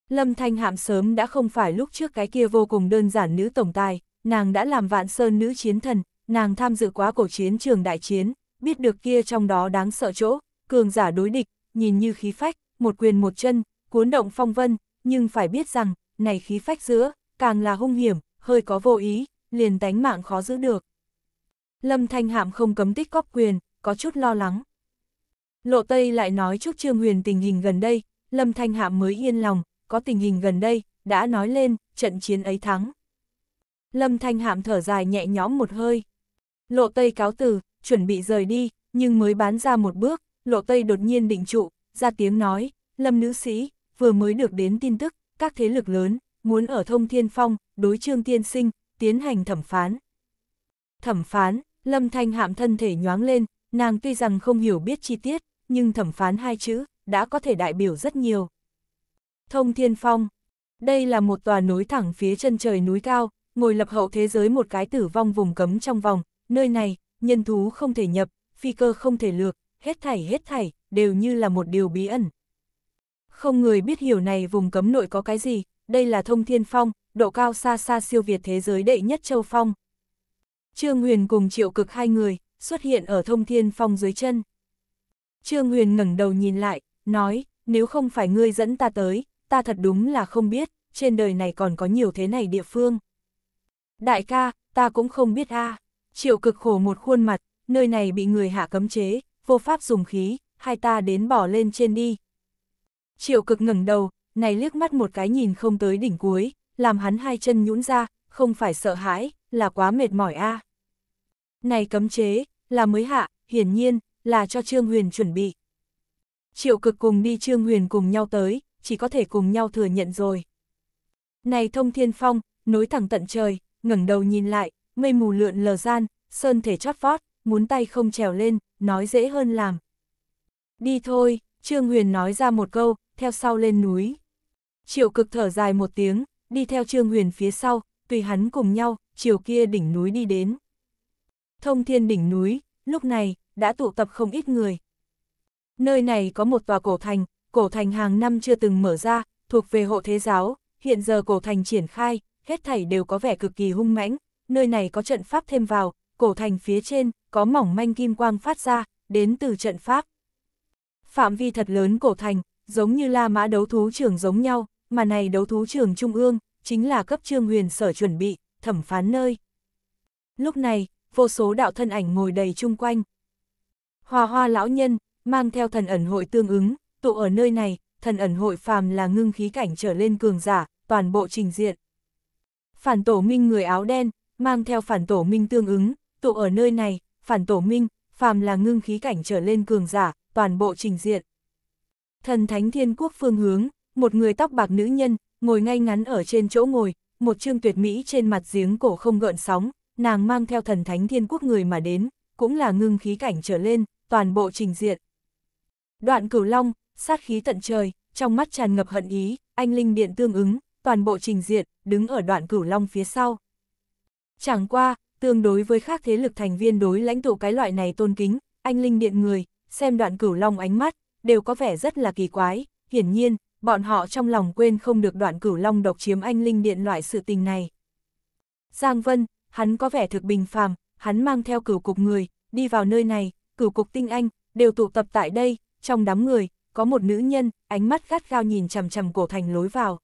Lâm Thanh Hạm sớm đã không phải lúc trước cái kia vô cùng đơn giản nữ tổng tài, nàng đã làm vạn sơn nữ chiến thần, nàng tham dự quá cổ chiến trường đại chiến, biết được kia trong đó đáng sợ chỗ, cường giả đối địch, nhìn như khí phách, một quyền một chân, cuốn động phong vân, nhưng phải biết rằng, này khí phách giữa, càng là hung hiểm, hơi có vô ý, liền tánh mạng khó giữ được. Lâm Thanh Hạm không cấm tích góp quyền, có chút lo lắng. Lộ Tây lại nói chúc Trương Huyền tình hình gần đây, Lâm Thanh Hạm mới yên lòng, có tình hình gần đây, đã nói lên, trận chiến ấy thắng. Lâm Thanh Hạm thở dài nhẹ nhõm một hơi. Lộ Tây cáo từ, chuẩn bị rời đi, nhưng mới bán ra một bước, lộ tây đột nhiên định trụ, ra tiếng nói, lâm nữ sĩ, vừa mới được đến tin tức, các thế lực lớn, muốn ở thông thiên phong, đối trương tiên sinh, tiến hành thẩm phán. Thẩm phán, lâm thanh hạm thân thể nhoáng lên, nàng tuy rằng không hiểu biết chi tiết, nhưng thẩm phán hai chữ, đã có thể đại biểu rất nhiều. Thông thiên phong, đây là một tòa núi thẳng phía chân trời núi cao, ngồi lập hậu thế giới một cái tử vong vùng cấm trong vòng, nơi này, nhân thú không thể nhập, phi cơ không thể lược, hết thảy hết thảy, đều như là một điều bí ẩn. Không người biết hiểu này vùng cấm nội có cái gì, đây là thông thiên phong, độ cao xa xa siêu việt thế giới đệ nhất châu phong. Trương Huyền cùng triệu cực hai người, xuất hiện ở thông thiên phong dưới chân. Trương Huyền ngẩng đầu nhìn lại, nói, nếu không phải ngươi dẫn ta tới, ta thật đúng là không biết, trên đời này còn có nhiều thế này địa phương. Đại ca, ta cũng không biết a. À. Triệu cực khổ một khuôn mặt, nơi này bị người hạ cấm chế, vô pháp dùng khí, hai ta đến bỏ lên trên đi. Triệu cực ngẩng đầu, này liếc mắt một cái nhìn không tới đỉnh cuối, làm hắn hai chân nhũn ra, không phải sợ hãi, là quá mệt mỏi a. Này cấm chế, là mới hạ, hiển nhiên, là cho Trương Huyền chuẩn bị. Triệu cực cùng đi Trương Huyền cùng nhau tới, chỉ có thể cùng nhau thừa nhận rồi. Này thông thiên phong, nối thẳng tận trời, ngẩng đầu nhìn lại, mây mù lượn lờ gian, sơn thể chót vót, muốn tay không trèo lên, nói dễ hơn làm. Đi thôi, Trương Huyền nói ra một câu, theo sau lên núi. Triệu cực thở dài một tiếng, đi theo Trương Huyền phía sau, tùy hắn cùng nhau, chiều kia đỉnh núi đi đến. Thông thiên đỉnh núi, lúc này, đã tụ tập không ít người. Nơi này có một tòa cổ thành, cổ thành hàng năm chưa từng mở ra, thuộc về hộ thế giáo, hiện giờ cổ thành triển khai, hết thảy đều có vẻ cực kỳ hung mãnh, nơi này có trận pháp thêm vào, cổ thành phía trên, có mỏng manh kim quang phát ra, đến từ trận pháp. Phạm vi thật lớn cổ thành, giống như la mã đấu thú trường giống nhau, mà này đấu thú trường trung ương, chính là cấp trương huyền sở chuẩn bị, thẩm phán nơi. Lúc này, vô số đạo thân ảnh ngồi đầy chung quanh. Hòa hoa lão nhân, mang theo thần ẩn hội tương ứng, tụ ở nơi này, thần ẩn hội phàm là ngưng khí cảnh trở lên cường giả, toàn bộ trình diện. Phản tổ minh người áo đen, mang theo phản tổ minh tương ứng, tụ ở nơi này, phản tổ minh, phàm là ngưng khí cảnh trở lên cường giả, toàn bộ trình diện. Thần thánh thiên quốc phương hướng, một người tóc bạc nữ nhân, ngồi ngay ngắn ở trên chỗ ngồi, một chương tuyệt mỹ trên mặt giếng cổ không gợn sóng, nàng mang theo thần thánh thiên quốc người mà đến, cũng là ngưng khí cảnh trở lên, toàn bộ trình diện. Đoạn cửu long, sát khí tận trời, trong mắt tràn ngập hận ý, anh linh điện tương ứng, toàn bộ trình diện, đứng ở đoạn cửu long phía sau. Chẳng qua, tương đối với khác thế lực thành viên đối lãnh tụ cái loại này tôn kính, anh linh điện người, xem đoạn cửu long ánh mắt, đều có vẻ rất là kỳ quái, hiển nhiên, bọn họ trong lòng quên không được đoạn cửu long độc chiếm anh linh điện loại sự tình này. Giang Vân, hắn có vẻ thực bình phàm, hắn mang theo cửu cục người, đi vào nơi này, cửu cục tinh anh, đều tụ tập tại đây, trong đám người, có một nữ nhân, ánh mắt gắt gao nhìn chằm chằm cổ thành lối vào.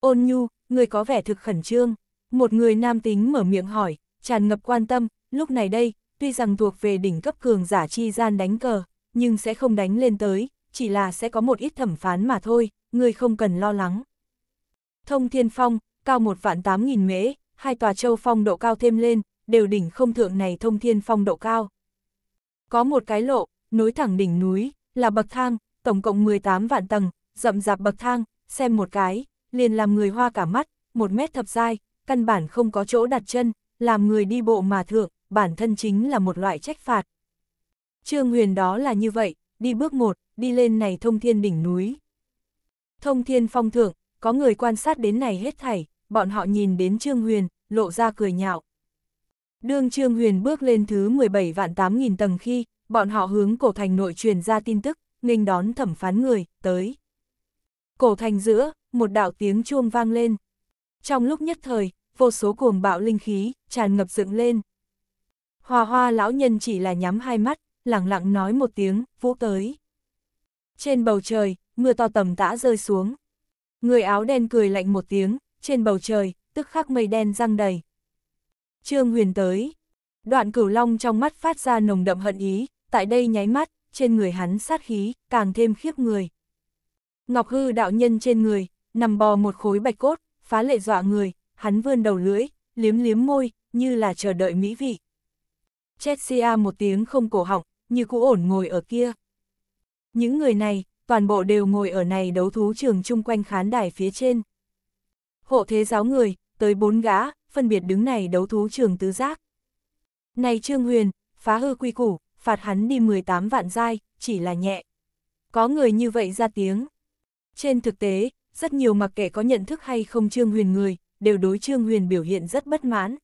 Ôn nhu, người có vẻ thực khẩn trương. Một người nam tính mở miệng hỏi, tràn ngập quan tâm, lúc này đây, tuy rằng thuộc về đỉnh cấp cường giả chi gian đánh cờ, nhưng sẽ không đánh lên tới, chỉ là sẽ có một ít thẩm phán mà thôi, người không cần lo lắng. Thông Thiên Phong, cao một vạn tám nghìn mễ, hai tòa châu phong độ cao thêm lên, đều đỉnh không thượng này Thông Thiên Phong độ cao. Có một cái lộ, nối thẳng đỉnh núi, là bậc thang, tổng cộng 18 vạn tầng, rậm rạp bậc thang, xem một cái, liền làm người hoa cả mắt, một mét thập dai, căn bản không có chỗ đặt chân, làm người đi bộ mà thượng, bản thân chính là một loại trách phạt. Trương Huyền đó là như vậy, đi bước một, đi lên này thông thiên đỉnh núi. Thông thiên phong thượng, có người quan sát đến này hết thảy, bọn họ nhìn đến Trương Huyền, lộ ra cười nhạo. Đương Trương Huyền bước lên thứ 17 vạn 8 nghìn tầng khi, bọn họ hướng cổ thành nội truyền ra tin tức, nghênh đón thẩm phán người, tới. Cổ thành giữa, một đạo tiếng chuông vang lên trong lúc nhất thời, vô số cuồng bạo linh khí, tràn ngập dựng lên. Hòa hoa lão nhân chỉ là nhắm hai mắt, lặng lặng nói một tiếng, vũ tới. Trên bầu trời, mưa to tầm tã rơi xuống. Người áo đen cười lạnh một tiếng, trên bầu trời, tức khắc mây đen răng đầy. Trương huyền tới. Đoạn cửu long trong mắt phát ra nồng đậm hận ý, tại đây nháy mắt, trên người hắn sát khí, càng thêm khiếp người. Ngọc hư đạo nhân trên người, nằm bò một khối bạch cốt, phá lệ dọa người, hắn vươn đầu lưỡi, liếm liếm môi, như là chờ đợi mỹ vị. Chelsea một tiếng không cổ họng, như cũ ổn ngồi ở kia. Những người này, toàn bộ đều ngồi ở này đấu thú trường chung quanh khán đài phía trên. Hộ thế giáo người, tới bốn gã, phân biệt đứng này đấu thú trường tứ giác. Này Trương Huyền, phá hư quy củ, phạt hắn đi 18 vạn dai, chỉ là nhẹ. Có người như vậy ra tiếng. Trên thực tế, rất nhiều mặc kệ có nhận thức hay không Trương Huyền người, đều đối Trương Huyền biểu hiện rất bất mãn.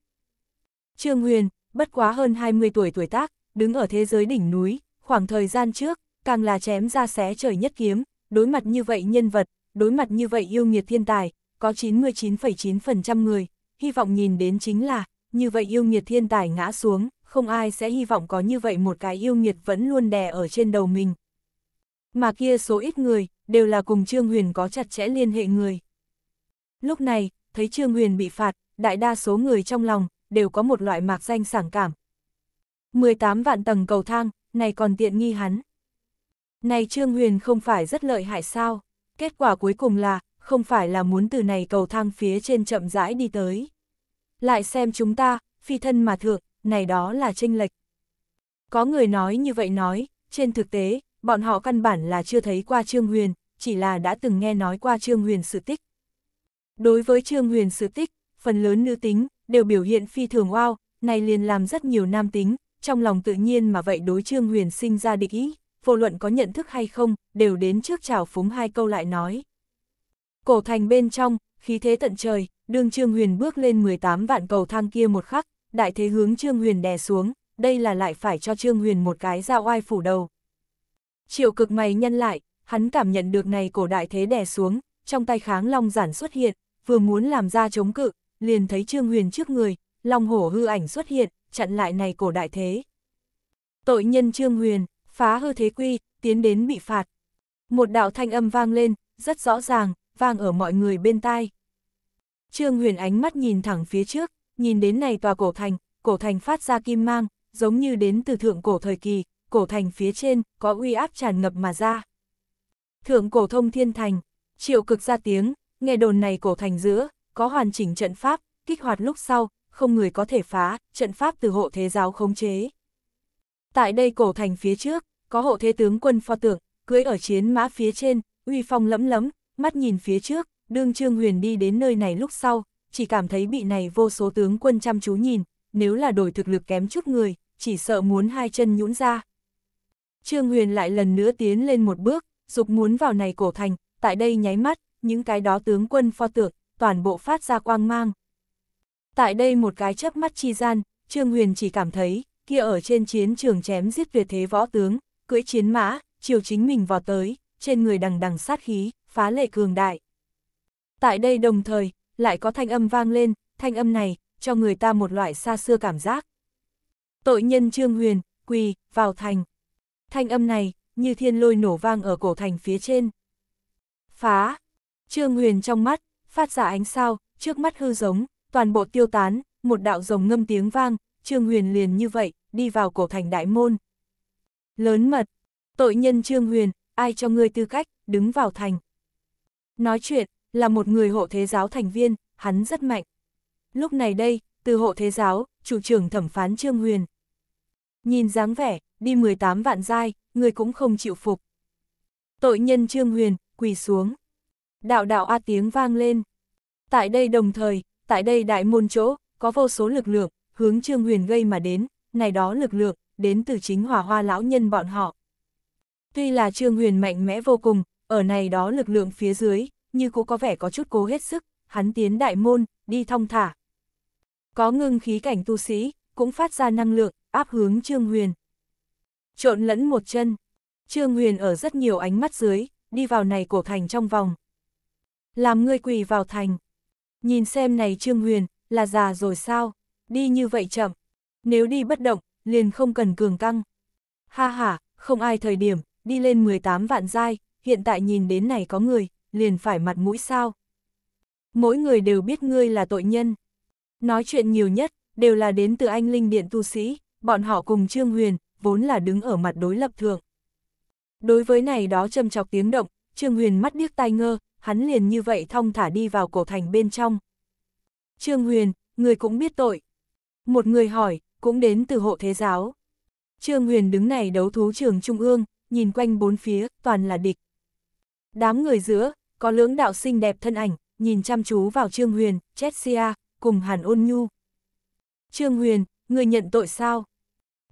Trương Huyền, bất quá hơn 20 tuổi tuổi tác, đứng ở thế giới đỉnh núi, khoảng thời gian trước, càng là chém ra xé trời nhất kiếm, đối mặt như vậy nhân vật, đối mặt như vậy yêu nghiệt thiên tài, có 99,9% người, hy vọng nhìn đến chính là, như vậy yêu nghiệt thiên tài ngã xuống, không ai sẽ hy vọng có như vậy một cái yêu nghiệt vẫn luôn đè ở trên đầu mình. Mà kia số ít người, đều là cùng Trương Huyền có chặt chẽ liên hệ người. Lúc này, thấy Trương Huyền bị phạt, đại đa số người trong lòng, đều có một loại mạc danh sảng cảm. 18 vạn tầng cầu thang, này còn tiện nghi hắn. Này Trương Huyền không phải rất lợi hại sao, kết quả cuối cùng là, không phải là muốn từ này cầu thang phía trên chậm rãi đi tới. Lại xem chúng ta, phi thân mà thượng, này đó là tranh lệch. Có người nói như vậy nói, trên thực tế, bọn họ căn bản là chưa thấy qua Trương Huyền, chỉ là đã từng nghe nói qua Trương Huyền sự tích. Đối với Trương Huyền sự tích, phần lớn nữ tính đều biểu hiện phi thường wow, này liền làm rất nhiều nam tính, trong lòng tự nhiên mà vậy đối Trương Huyền sinh ra địch ý, vô luận có nhận thức hay không, đều đến trước chào phúng hai câu lại nói. Cổ thành bên trong, khí thế tận trời, đường Trương Huyền bước lên 18 vạn cầu thang kia một khắc, đại thế hướng Trương Huyền đè xuống, đây là lại phải cho Trương Huyền một cái ra oai phủ đầu. Triệu cực mày nhân lại, hắn cảm nhận được này cổ đại thế đè xuống, trong tay kháng long giản xuất hiện, vừa muốn làm ra chống cự, liền thấy Trương Huyền trước người, long hổ hư ảnh xuất hiện, chặn lại này cổ đại thế. Tội nhân Trương Huyền, phá hư thế quy, tiến đến bị phạt. Một đạo thanh âm vang lên, rất rõ ràng, vang ở mọi người bên tai. Trương Huyền ánh mắt nhìn thẳng phía trước, nhìn đến này tòa cổ thành, cổ thành phát ra kim mang, giống như đến từ thượng cổ thời kỳ, cổ thành phía trên, có uy áp tràn ngập mà ra. Thượng cổ thông thiên thành, triệu cực ra tiếng, nghe đồn này cổ thành giữa, có hoàn chỉnh trận pháp, kích hoạt lúc sau, không người có thể phá, trận pháp từ hộ thế giáo khống chế. Tại đây cổ thành phía trước, có hộ thế tướng quân pho tượng, cưỡi ở chiến mã phía trên, uy phong lẫm lẫm, mắt nhìn phía trước, đương Trương Huyền đi đến nơi này lúc sau, chỉ cảm thấy bị này vô số tướng quân chăm chú nhìn, nếu là đổi thực lực kém chút người, chỉ sợ muốn hai chân nhũn ra, Trương Huyền lại lần nữa tiến lên một bước, dục muốn vào này cổ thành, tại đây nháy mắt, những cái đó tướng quân pho tượng, toàn bộ phát ra quang mang. Tại đây một cái chớp mắt chi gian, Trương Huyền chỉ cảm thấy, kia ở trên chiến trường chém giết tuyệt thế võ tướng, cưỡi chiến mã, chiều chính mình vào tới, trên người đằng đằng sát khí, phá lệ cường đại. Tại đây đồng thời, lại có thanh âm vang lên, thanh âm này, cho người ta một loại xa xưa cảm giác. Tội nhân Trương Huyền, quỳ, vào thành. Thanh âm này, như thiên lôi nổ vang ở cổ thành phía trên. Phá! Trương Huyền trong mắt, phát ra ánh sao, trước mắt hư giống, toàn bộ tiêu tán, một đạo rồng ngâm tiếng vang, Trương Huyền liền như vậy, đi vào cổ thành đại môn. Lớn mật! Tội nhân Trương Huyền, ai cho ngươi tư cách, đứng vào thành. Nói chuyện, là một người hộ thế giáo thành viên, hắn rất mạnh. Lúc này đây, từ hộ thế giáo, chủ trưởng thẩm phán Trương Huyền. Nhìn dáng vẻ, đi 18 vạn giai, người cũng không chịu phục. Tội nhân Trương Huyền, quỳ xuống. Đạo đạo a tiếng vang lên. Tại đây đồng thời, tại đây đại môn chỗ, có vô số lực lượng, hướng Trương Huyền gây mà đến, này đó lực lượng, đến từ chính hỏa hoa lão nhân bọn họ. Tuy là Trương Huyền mạnh mẽ vô cùng, ở này đó lực lượng phía dưới, như cũng có vẻ có chút cố hết sức, hắn tiến đại môn, đi thong thả. Có ngưng khí cảnh tu sĩ, cũng phát ra năng lượng, áp hướng Trương Huyền trộn lẫn một chân. Trương Huyền ở rất nhiều ánh mắt dưới, đi vào này cổ thành trong vòng. Làm ngươi quỳ vào thành. Nhìn xem này Trương Huyền, là già rồi sao? Đi như vậy chậm. Nếu đi bất động, liền không cần cường căng. Ha ha, không ai thời điểm, đi lên 18 vạn giai, hiện tại nhìn đến này có người, liền phải mặt mũi sao. Mỗi người đều biết ngươi là tội nhân. Nói chuyện nhiều nhất, đều là đến từ anh Linh Điện Tu Sĩ, bọn họ cùng Trương Huyền, vốn là đứng ở mặt đối lập thượng. Đối với này đó châm chọc tiếng động, Trương Huyền mắt điếc tai ngơ, hắn liền như vậy thong thả đi vào cổ thành bên trong. Trương Huyền, người cũng biết tội. Một người hỏi, cũng đến từ hộ thế giáo. Trương Huyền đứng này đấu thú trường trung ương, nhìn quanh bốn phía, toàn là địch. Đám người giữa, có lưỡng đạo xinh đẹp thân ảnh, nhìn chăm chú vào Trương Huyền, Chessia, cùng Hàn Ôn Nhu. Trương Huyền, người nhận tội sao?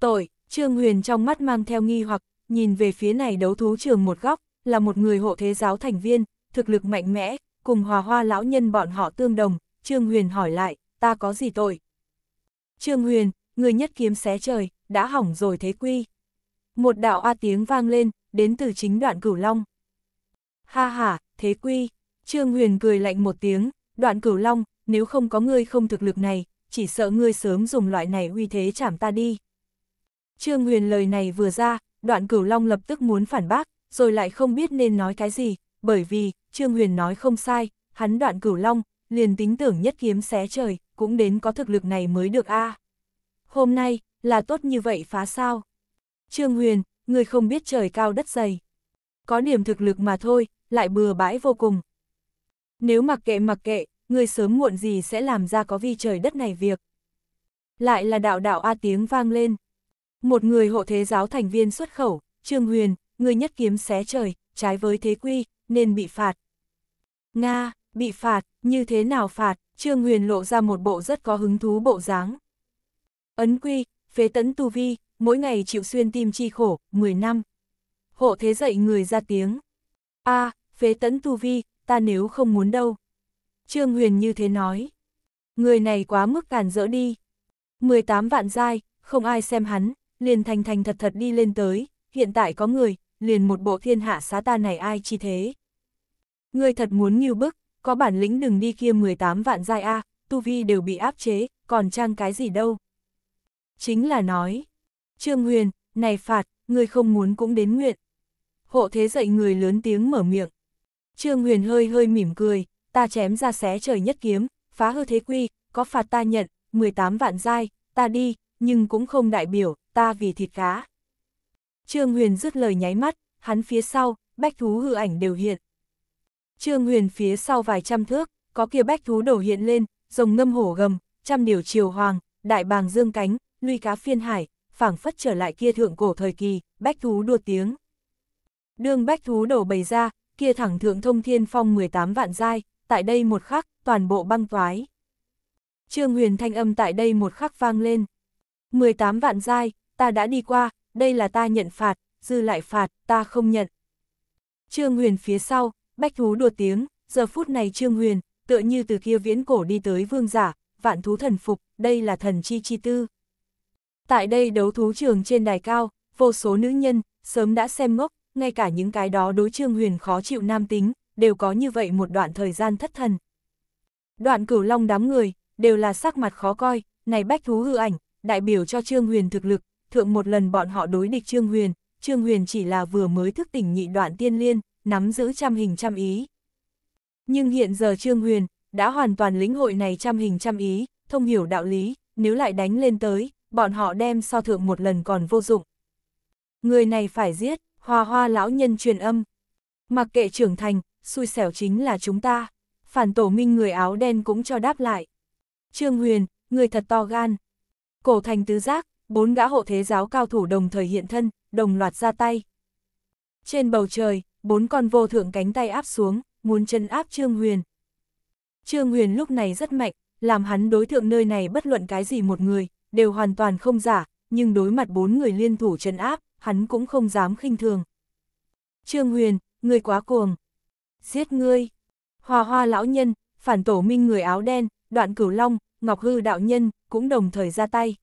Tội. Trương Huyền trong mắt mang theo nghi hoặc, nhìn về phía này đấu thú trường một góc, là một người hộ thế giáo thành viên, thực lực mạnh mẽ, cùng hòa hoa lão nhân bọn họ tương đồng, Trương Huyền hỏi lại, ta có gì tội? Trương Huyền, người nhất kiếm xé trời, đã hỏng rồi thế quy. Một đạo a tiếng vang lên, đến từ chính đoạn cửu long. Ha ha, thế quy, Trương Huyền cười lạnh một tiếng, đoạn cửu long, nếu không có ngươi không thực lực này, chỉ sợ ngươi sớm dùng loại này uy thế chảm ta đi. Trương Huyền lời này vừa ra, đoạn cửu long lập tức muốn phản bác, rồi lại không biết nên nói cái gì, bởi vì, Trương Huyền nói không sai, hắn đoạn cửu long, liền tính tưởng nhất kiếm xé trời, cũng đến có thực lực này mới được a. Hôm nay, là tốt như vậy phá sao? Trương Huyền, người không biết trời cao đất dày. Có điểm thực lực mà thôi, lại bừa bãi vô cùng. Nếu mặc kệ mặc kệ, người sớm muộn gì sẽ làm ra có vi trời đất này việc. Lại là đạo đạo A tiếng vang lên. Một người hộ thế giáo thành viên xuất khẩu, Trương Huyền, người nhất kiếm xé trời, trái với thế quy, nên bị phạt. Nga, bị phạt, như thế nào phạt, Trương Huyền lộ ra một bộ rất có hứng thú bộ dáng. Ấn quy, phế tấn tu vi, mỗi ngày chịu xuyên tim chi khổ, 10 năm. Hộ thế dậy người ra tiếng. a à, phế tấn tu vi, ta nếu không muốn đâu. Trương Huyền như thế nói. Người này quá mức càn rỡ đi. 18 vạn dai, không ai xem hắn, liền thành thành thật thật đi lên tới, hiện tại có người, liền một bộ thiên hạ xá ta này ai chi thế. Ngươi thật muốn nghiêu bức, có bản lĩnh đừng đi kia 18 vạn giai A, tu vi đều bị áp chế, còn trang cái gì đâu. Chính là nói, Trương Huyền, này phạt, ngươi không muốn cũng đến nguyện. Hộ thế dậy người lớn tiếng mở miệng. Trương Huyền hơi hơi mỉm cười, ta chém ra xé trời nhất kiếm, phá hư thế quy, có phạt ta nhận, 18 vạn giai, ta đi, nhưng cũng không đại biểu, ta vì thịt cá. Trương Huyền dứt lời nháy mắt, hắn phía sau, bách thú hư ảnh đều hiện. Trương Huyền phía sau vài trăm thước, có kia bách thú đầu hiện lên, rồng ngâm hổ gầm, trăm điều triều hoàng, đại bàng dương cánh, luy cá phiên hải, phảng phất trở lại kia thượng cổ thời kỳ, bách thú đua tiếng. Đường bách thú đổ bày ra, kia thẳng thượng thông thiên phong 18 vạn giai, tại đây một khắc, toàn bộ băng toái. Trương Huyền thanh âm tại đây một khắc vang lên. 18 vạn giai, ta đã đi qua, đây là ta nhận phạt, dư lại phạt, ta không nhận. Trương Huyền phía sau, bách thú đùa tiếng, giờ phút này Trương Huyền, tựa như từ kia viễn cổ đi tới vương giả, vạn thú thần phục, đây là thần chi chi tư. Tại đây đấu thú trường trên đài cao, vô số nữ nhân, sớm đã xem ngốc, ngay cả những cái đó đối Trương Huyền khó chịu nam tính, đều có như vậy một đoạn thời gian thất thần. Đoạn cửu long đám người, đều là sắc mặt khó coi, này bách thú hư ảnh, đại biểu cho Trương Huyền thực lực, thượng một lần bọn họ đối địch Trương Huyền, Trương Huyền chỉ là vừa mới thức tỉnh nhị đoạn tiên liên, nắm giữ trăm hình trăm ý. Nhưng hiện giờ Trương Huyền đã hoàn toàn lĩnh hội này trăm hình trăm ý, thông hiểu đạo lý, nếu lại đánh lên tới, bọn họ đem so thượng một lần còn vô dụng. Người này phải giết, hoa hoa lão nhân truyền âm. Mặc kệ trưởng thành, xui xẻo chính là chúng ta. Phản tổ minh người áo đen cũng cho đáp lại. Trương Huyền, người thật to gan. Cổ thành tứ giác, bốn gã hộ thế giáo cao thủ đồng thời hiện thân, đồng loạt ra tay. Trên bầu trời, bốn con vô thượng cánh tay áp xuống, muốn chân áp Trương Huyền. Trương Huyền lúc này rất mạnh, làm hắn đối thượng nơi này bất luận cái gì một người, đều hoàn toàn không giả, nhưng đối mặt bốn người liên thủ chân áp, hắn cũng không dám khinh thường. Trương Huyền, người quá cuồng. Giết ngươi. hòa hoa lão nhân, phản tổ minh người áo đen, đoạn cửu long, ngọc hư đạo nhân, cũng đồng thời ra tay.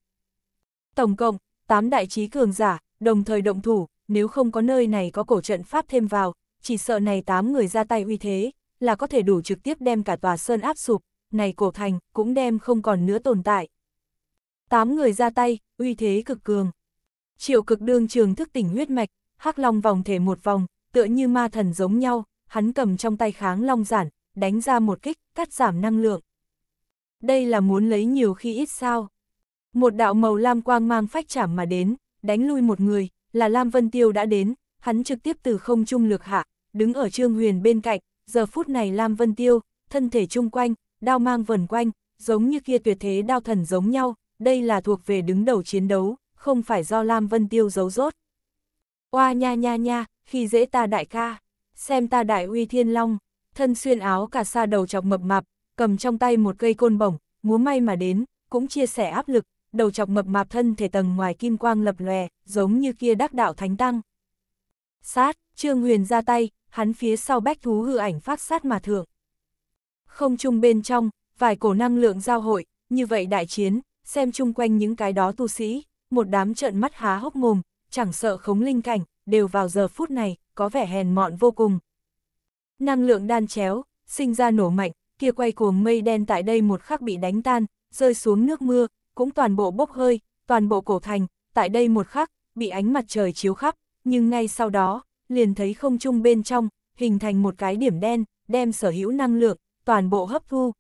Tổng cộng, 8 đại trí cường giả, đồng thời động thủ, nếu không có nơi này có cổ trận pháp thêm vào, chỉ sợ này 8 người ra tay uy thế, là có thể đủ trực tiếp đem cả tòa sơn áp sụp, này cổ thành cũng đem không còn nữa tồn tại. 8 người ra tay, uy thế cực cường. Triệu cực đương trường thức tỉnh huyết mạch, hắc long vòng thể một vòng, tựa như ma thần giống nhau, hắn cầm trong tay kháng long giản, đánh ra một kích, cắt giảm năng lượng. Đây là muốn lấy nhiều khi ít sao. Một đạo màu lam quang mang phách chảm mà đến, đánh lui một người, là Lam Vân Tiêu đã đến, hắn trực tiếp từ không trung lược hạ, đứng ở Trương Huyền bên cạnh, giờ phút này Lam Vân Tiêu, thân thể chung quanh, đao mang vần quanh, giống như kia tuyệt thế đao thần giống nhau, đây là thuộc về đứng đầu chiến đấu, không phải do Lam Vân Tiêu giấu rốt. Oa nha nha nha, khi dễ ta đại ca, xem ta đại uy thiên long, thân xuyên áo cả xa đầu chọc mập mạp, cầm trong tay một cây côn bổng, múa may mà đến, cũng chia sẻ áp lực, đầu chọc mập mạp thân thể tầng ngoài kim quang lập lòe, giống như kia đắc đạo thánh tăng. Sát, Trương Huyền ra tay, hắn phía sau bách thú hư ảnh phát sát mà thượng. Không chung bên trong, vài cổ năng lượng giao hội, như vậy đại chiến, xem chung quanh những cái đó tu sĩ, một đám trợn mắt há hốc mồm, chẳng sợ khống linh cảnh, đều vào giờ phút này, có vẻ hèn mọn vô cùng. Năng lượng đan chéo, sinh ra nổ mạnh, kia quay cuồng mây đen tại đây một khắc bị đánh tan, rơi xuống nước mưa, cũng toàn bộ bốc hơi, toàn bộ cổ thành, tại đây một khắc, bị ánh mặt trời chiếu khắp, nhưng ngay sau đó, liền thấy không trung bên trong, hình thành một cái điểm đen, đem sở hữu năng lượng, toàn bộ hấp thu.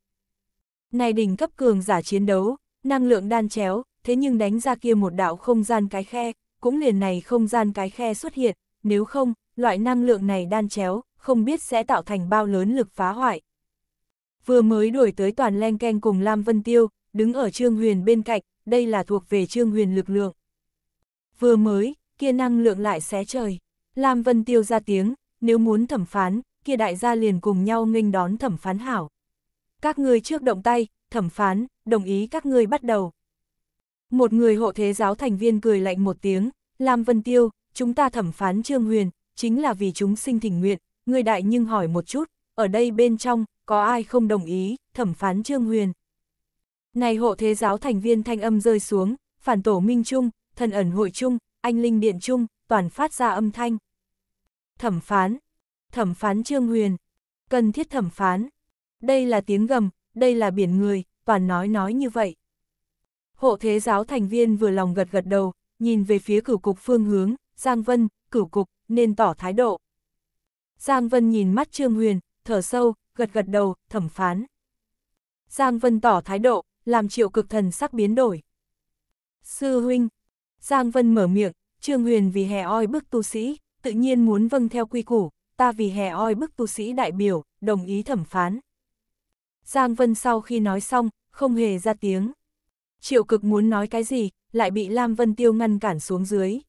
Này đỉnh cấp cường giả chiến đấu, năng lượng đan chéo, thế nhưng đánh ra kia một đạo không gian cái khe, cũng liền này không gian cái khe xuất hiện, nếu không, loại năng lượng này đan chéo, không biết sẽ tạo thành bao lớn lực phá hoại. Vừa mới đuổi tới toàn len keng cùng Lam Vân Tiêu, đứng ở Trương Huyền bên cạnh, đây là thuộc về Trương Huyền lực lượng. Vừa mới, kia năng lượng lại xé trời. Lam Vân Tiêu ra tiếng, nếu muốn thẩm phán, kia đại gia liền cùng nhau nghênh đón thẩm phán hảo. Các ngươi trước động tay, thẩm phán, đồng ý các ngươi bắt đầu. Một người hộ thế giáo thành viên cười lạnh một tiếng, Lam Vân Tiêu, chúng ta thẩm phán Trương Huyền, chính là vì chúng sinh thỉnh nguyện, người đại nhưng hỏi một chút, ở đây bên trong, có ai không đồng ý, thẩm phán Trương Huyền. Này hộ thế giáo thành viên thanh âm rơi xuống, phản tổ minh trung, thần ẩn hội trung, anh linh điện trung, toàn phát ra âm thanh. Thẩm phán, thẩm phán Trương Huyền, cần thiết thẩm phán. Đây là tiếng gầm, đây là biển người, toàn nói nói như vậy. Hộ thế giáo thành viên vừa lòng gật gật đầu, nhìn về phía cửu cục phương hướng, Giang Vân, cửu cục, nên tỏ thái độ. Giang Vân nhìn mắt Trương Huyền, thở sâu, gật gật đầu, thẩm phán. Giang Vân tỏ thái độ, làm triệu cực thần sắc biến đổi. Sư huynh, Giang Vân mở miệng, Trương Huyền vì hè oi bức tu sĩ, tự nhiên muốn vâng theo quy củ, ta vì hè oi bức tu sĩ đại biểu, đồng ý thẩm phán. Giang Vân sau khi nói xong, không hề ra tiếng. Triệu cực muốn nói cái gì, lại bị Lam Vân Tiêu ngăn cản xuống dưới.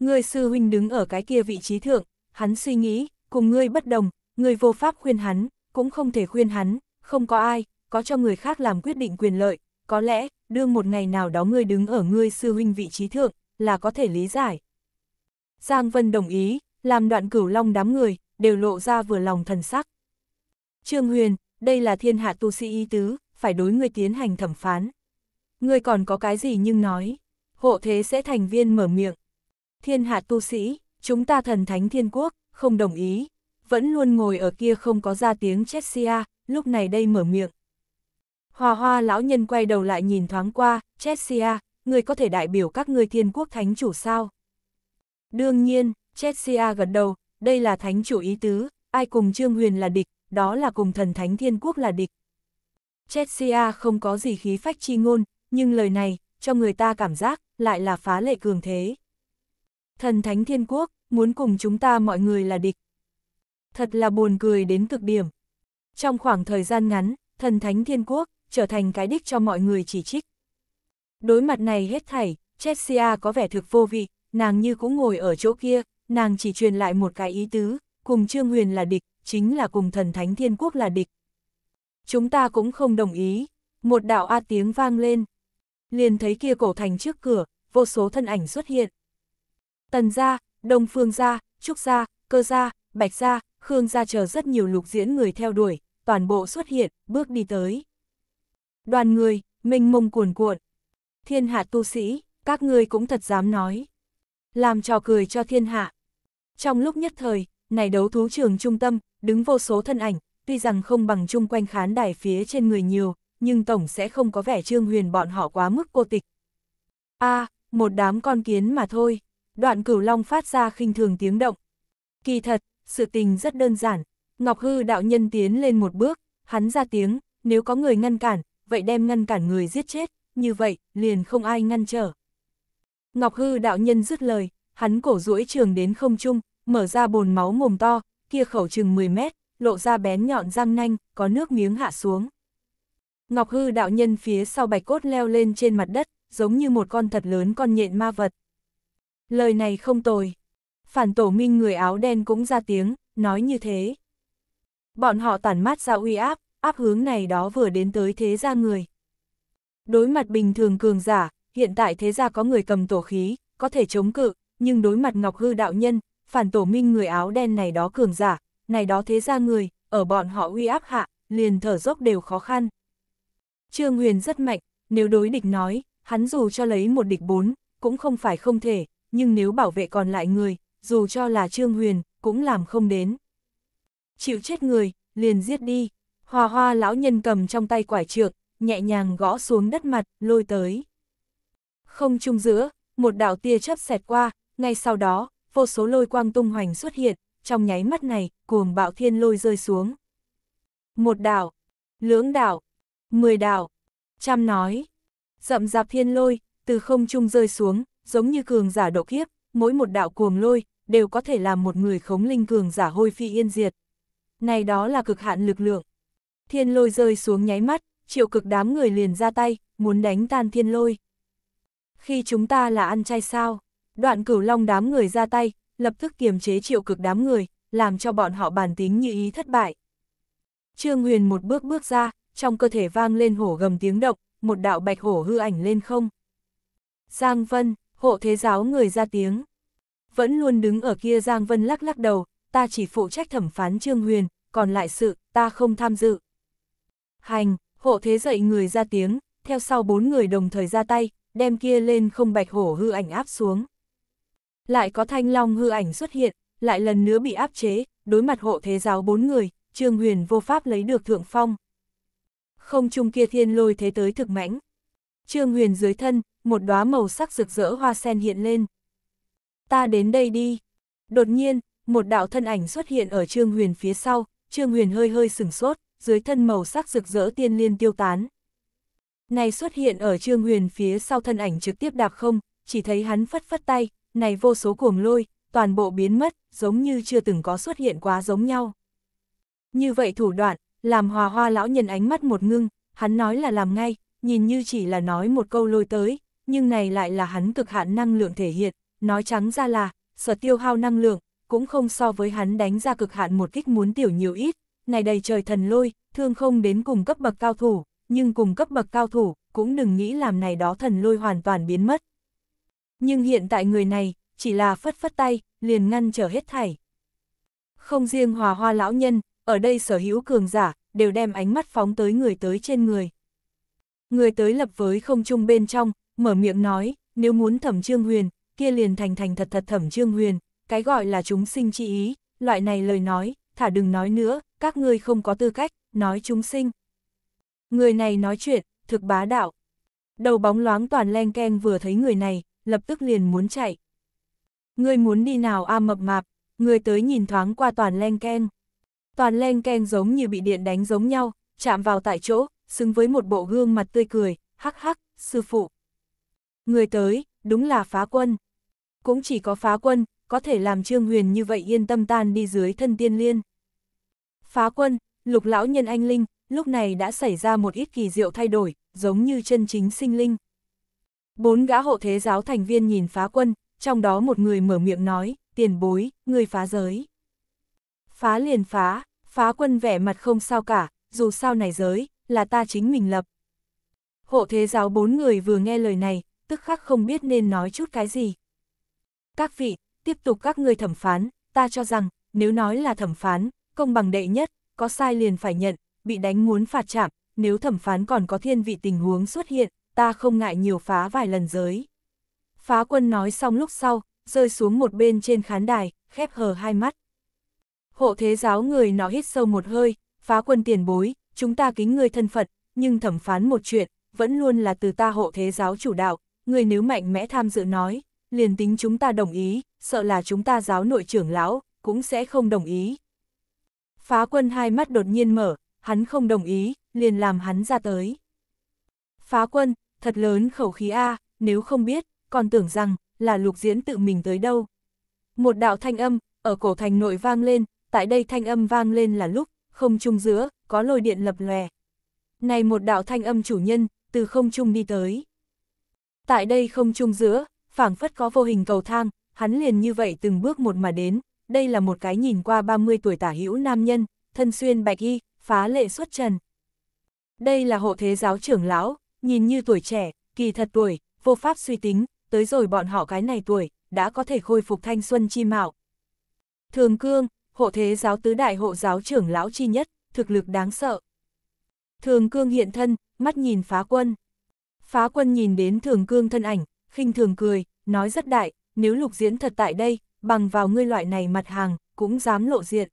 người sư huynh đứng ở cái kia vị trí thượng, hắn suy nghĩ, cùng ngươi bất đồng, ngươi vô pháp khuyên hắn, cũng không thể khuyên hắn, không có ai, có cho người khác làm quyết định quyền lợi, có lẽ, đương một ngày nào đó ngươi đứng ở ngươi sư huynh vị trí thượng, là có thể lý giải. Giang Vân đồng ý, làm đoạn cửu long đám người, đều lộ ra vừa lòng thần sắc. Trương Huyền, đây là thiên hạ tu sĩ y tứ, phải đối ngươi tiến hành thẩm phán. Ngươi còn có cái gì nhưng nói, hộ thế sẽ thành viên mở miệng. Thiên hạ tu sĩ, chúng ta thần thánh thiên quốc, không đồng ý, vẫn luôn ngồi ở kia không có ra tiếng Chessia, lúc này đây mở miệng. Hòa hoa lão nhân quay đầu lại nhìn thoáng qua, Chessia, người có thể đại biểu các ngươi thiên quốc thánh chủ sao? Đương nhiên, Chessia gật đầu, đây là thánh chủ ý tứ, ai cùng Trương Huyền là địch, đó là cùng thần thánh thiên quốc là địch. Chessia không có gì khí phách chi ngôn, nhưng lời này, cho người ta cảm giác, lại là phá lệ cường thế. Thần thánh thiên quốc, muốn cùng chúng ta mọi người là địch. Thật là buồn cười đến cực điểm. Trong khoảng thời gian ngắn, thần thánh thiên quốc, trở thành cái đích cho mọi người chỉ trích. Đối mặt này hết thảy, Chelsea có vẻ thực vô vị, nàng như cũng ngồi ở chỗ kia, nàng chỉ truyền lại một cái ý tứ, cùng Trương Huyền là địch, chính là cùng thần thánh thiên quốc là địch. Chúng ta cũng không đồng ý, một đạo A tiếng vang lên. Liền thấy kia cổ thành trước cửa, vô số thân ảnh xuất hiện. Tần gia, Đông Phương gia, Trúc gia, Cơ gia, Bạch gia, Khương gia chờ rất nhiều lục diễn người theo đuổi, toàn bộ xuất hiện, bước đi tới đoàn người, mênh mông cuồn cuộn. Thiên hạ tu sĩ, các ngươi cũng thật dám nói. Làm trò cười cho thiên hạ. Trong lúc nhất thời, này đấu thú trường trung tâm, đứng vô số thân ảnh, tuy rằng không bằng chung quanh khán đài phía trên người nhiều, nhưng tổng sẽ không có vẻ trương huyền bọn họ quá mức cô tịch. a à, một đám con kiến mà thôi, đoạn cửu long phát ra khinh thường tiếng động. Kỳ thật, sự tình rất đơn giản, Ngọc Hư đạo nhân tiến lên một bước, hắn ra tiếng, nếu có người ngăn cản, vậy đem ngăn cản người giết chết, như vậy, liền không ai ngăn trở. Ngọc Hư đạo nhân dứt lời, hắn cổ duỗi trường đến không trung, mở ra bồn máu mồm to, kia khẩu chừng 10 mét, lộ ra bén nhọn răng nanh, có nước miếng hạ xuống. Ngọc Hư đạo nhân phía sau bạch cốt leo lên trên mặt đất, giống như một con thật lớn con nhện ma vật. Lời này không tồi. Phản tổ minh người áo đen cũng ra tiếng, nói như thế. Bọn họ tản mát ra uy áp, áp hướng này đó vừa đến tới thế gia người. Đối mặt bình thường cường giả, hiện tại thế gia có người cầm tổ khí, có thể chống cự, nhưng đối mặt Ngọc Hư đạo nhân, phản tổ minh người áo đen này đó cường giả, này đó thế gia người, ở bọn họ uy áp hạ, liền thở dốc đều khó khăn. Trương Huyền rất mạnh, nếu đối địch nói, hắn dù cho lấy một địch bốn, cũng không phải không thể, nhưng nếu bảo vệ còn lại người, dù cho là Trương Huyền, cũng làm không đến. Chịu chết người, liền giết đi. Hòa hoa lão nhân cầm trong tay quải trượng, nhẹ nhàng gõ xuống đất mặt, lôi tới. Không chung giữa, một đạo tia chớp xẹt qua, ngay sau đó, vô số lôi quang tung hoành xuất hiện, trong nháy mắt này, cuồng bạo thiên lôi rơi xuống. Một đạo, lưỡng đạo, mười đạo, trăm nói, rậm rạp thiên lôi, từ không trung rơi xuống, giống như cường giả độ kiếp, mỗi một đạo cuồng lôi, đều có thể làm một người khống linh cường giả hôi phi yên diệt. Này đó là cực hạn lực lượng, Thiên lôi rơi xuống nháy mắt, triệu cực đám người liền ra tay, muốn đánh tan thiên lôi. Khi chúng ta là ăn chay sao, đoạn cửu long đám người ra tay, lập tức kiềm chế triệu cực đám người, làm cho bọn họ bản tính như ý thất bại. Trương Huyền một bước bước ra, trong cơ thể vang lên hổ gầm tiếng động, một đạo bạch hổ hư ảnh lên không. Giang Vân, hộ thế giáo người ra tiếng. Vẫn luôn đứng ở kia Giang Vân lắc lắc đầu, ta chỉ phụ trách thẩm phán Trương Huyền, còn lại sự, ta không tham dự. Hành, hộ thế dậy người ra tiếng, theo sau bốn người đồng thời ra tay, đem kia lên không bạch hổ hư ảnh áp xuống. Lại có thanh long hư ảnh xuất hiện, lại lần nữa bị áp chế, đối mặt hộ thế giáo bốn người, Trương Huyền vô pháp lấy được thượng phong. Không trung kia thiên lôi thế tới thực mãnh. Trương Huyền dưới thân, một đóa màu sắc rực rỡ hoa sen hiện lên. Ta đến đây đi. Đột nhiên, một đạo thân ảnh xuất hiện ở Trương Huyền phía sau, Trương Huyền hơi hơi sửng sốt, dưới thân màu sắc rực rỡ tiên liên tiêu tán. Này xuất hiện ở Trương Huyền phía sau thân ảnh trực tiếp đạp không, chỉ thấy hắn phất phất tay, này vô số cuồng lôi, toàn bộ biến mất, giống như chưa từng có xuất hiện quá giống nhau. Như vậy thủ đoạn, làm hòa hoa lão nhân ánh mắt một ngưng, hắn nói là làm ngay, nhìn như chỉ là nói một câu lôi tới, nhưng này lại là hắn cực hạn năng lượng thể hiện, nói trắng ra là, sở tiêu hao năng lượng, cũng không so với hắn đánh ra cực hạn một kích muốn tiểu nhiều ít, này đầy trời thần lôi, thương không đến cùng cấp bậc cao thủ, nhưng cùng cấp bậc cao thủ, cũng đừng nghĩ làm này đó thần lôi hoàn toàn biến mất. Nhưng hiện tại người này, chỉ là phất phất tay, liền ngăn trở hết thảy. Không riêng hòa hoa lão nhân, ở đây sở hữu cường giả, đều đem ánh mắt phóng tới người tới trên người. Người tới lập với không trung bên trong, mở miệng nói, nếu muốn thẩm trương huyền, kia liền thành thành thật thật thẩm trương huyền, cái gọi là chúng sinh chi ý, loại này lời nói, thả đừng nói nữa, các ngươi không có tư cách, nói chúng sinh. Người này nói chuyện, thực bá đạo. Đầu bóng loáng toàn len ken vừa thấy người này, lập tức liền muốn chạy. Người muốn đi nào a mập mạp, người tới nhìn thoáng qua toàn len ken. Toàn len ken giống như bị điện đánh giống nhau, chạm vào tại chỗ, xứng với một bộ gương mặt tươi cười, hắc hắc, sư phụ. Người tới, đúng là phá quân. Cũng chỉ có phá quân, có thể làm Trương Huyền như vậy yên tâm tan đi dưới thân tiên liên. Phá quân, lục lão nhân anh linh, lúc này đã xảy ra một ít kỳ diệu thay đổi, giống như chân chính sinh linh. Bốn gã hộ thế giáo thành viên nhìn phá quân, trong đó một người mở miệng nói, tiền bối, người phá giới. Phá liền phá, phá quân vẻ mặt không sao cả, dù sao này giới, là ta chính mình lập. Hộ thế giáo bốn người vừa nghe lời này, tức khắc không biết nên nói chút cái gì. Các vị, tiếp tục các người thẩm phán, ta cho rằng, nếu nói là thẩm phán, công bằng đệ nhất, có sai liền phải nhận, bị đánh muốn phạt chạm, nếu thẩm phán còn có thiên vị tình huống xuất hiện, ta không ngại nhiều phá vài lần giới. Phá quân nói xong lúc sau, rơi xuống một bên trên khán đài, khép hờ hai mắt. Hộ thế giáo người nó hít sâu một hơi, phá quân tiền bối, chúng ta kính người thân phật nhưng thẩm phán một chuyện, vẫn luôn là từ ta hộ thế giáo chủ đạo, người nếu mạnh mẽ tham dự nói, liền tính chúng ta đồng ý, sợ là chúng ta giáo nội trưởng lão, cũng sẽ không đồng ý, Phá quân hai mắt đột nhiên mở, hắn không đồng ý, liền làm hắn ra tới. Phá quân, thật lớn khẩu khí A, nếu không biết, còn tưởng rằng, là lục diễn tự mình tới đâu. Một đạo thanh âm, ở cổ thành nội vang lên, tại đây thanh âm vang lên là lúc, không trung giữa, có lôi điện lập lòe. Này một đạo thanh âm chủ nhân, từ không trung đi tới. Tại đây không trung giữa, phảng phất có vô hình cầu thang, hắn liền như vậy từng bước một mà đến, đây là một cái nhìn qua 30 tuổi tả hữu nam nhân, thân xuyên bạch y, phá lệ xuất trần. Đây là hộ thế giáo trưởng lão, nhìn như tuổi trẻ, kỳ thật tuổi, vô pháp suy tính, tới rồi bọn họ cái này tuổi, đã có thể khôi phục thanh xuân chi mạo. Thường cương, hộ thế giáo tứ đại hộ giáo trưởng lão chi nhất, thực lực đáng sợ. Thường cương hiện thân, mắt nhìn phá quân. Phá quân nhìn đến thường cương thân ảnh, khinh thường cười, nói rất đại, nếu lục diễn thật tại đây, bằng vào ngươi loại này mặt hàng, cũng dám lộ diện.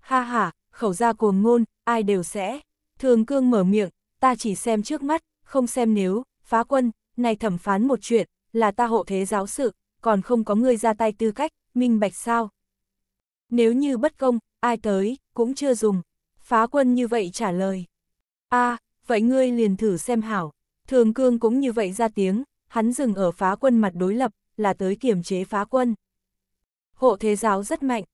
Ha ha, khẩu ra cuồng ngôn, ai đều sẽ. Thường cương mở miệng, ta chỉ xem trước mắt, không xem nếu, phá quân, này thẩm phán một chuyện, là ta hộ thế giáo sự, còn không có ngươi ra tay tư cách, minh bạch sao. Nếu như bất công, ai tới, cũng chưa dùng. Phá quân như vậy trả lời. a vậy ngươi liền thử xem hảo. Thường cương cũng như vậy ra tiếng, hắn dừng ở phá quân mặt đối lập, là tới kiểm chế phá quân hộ thế giáo rất mạnh.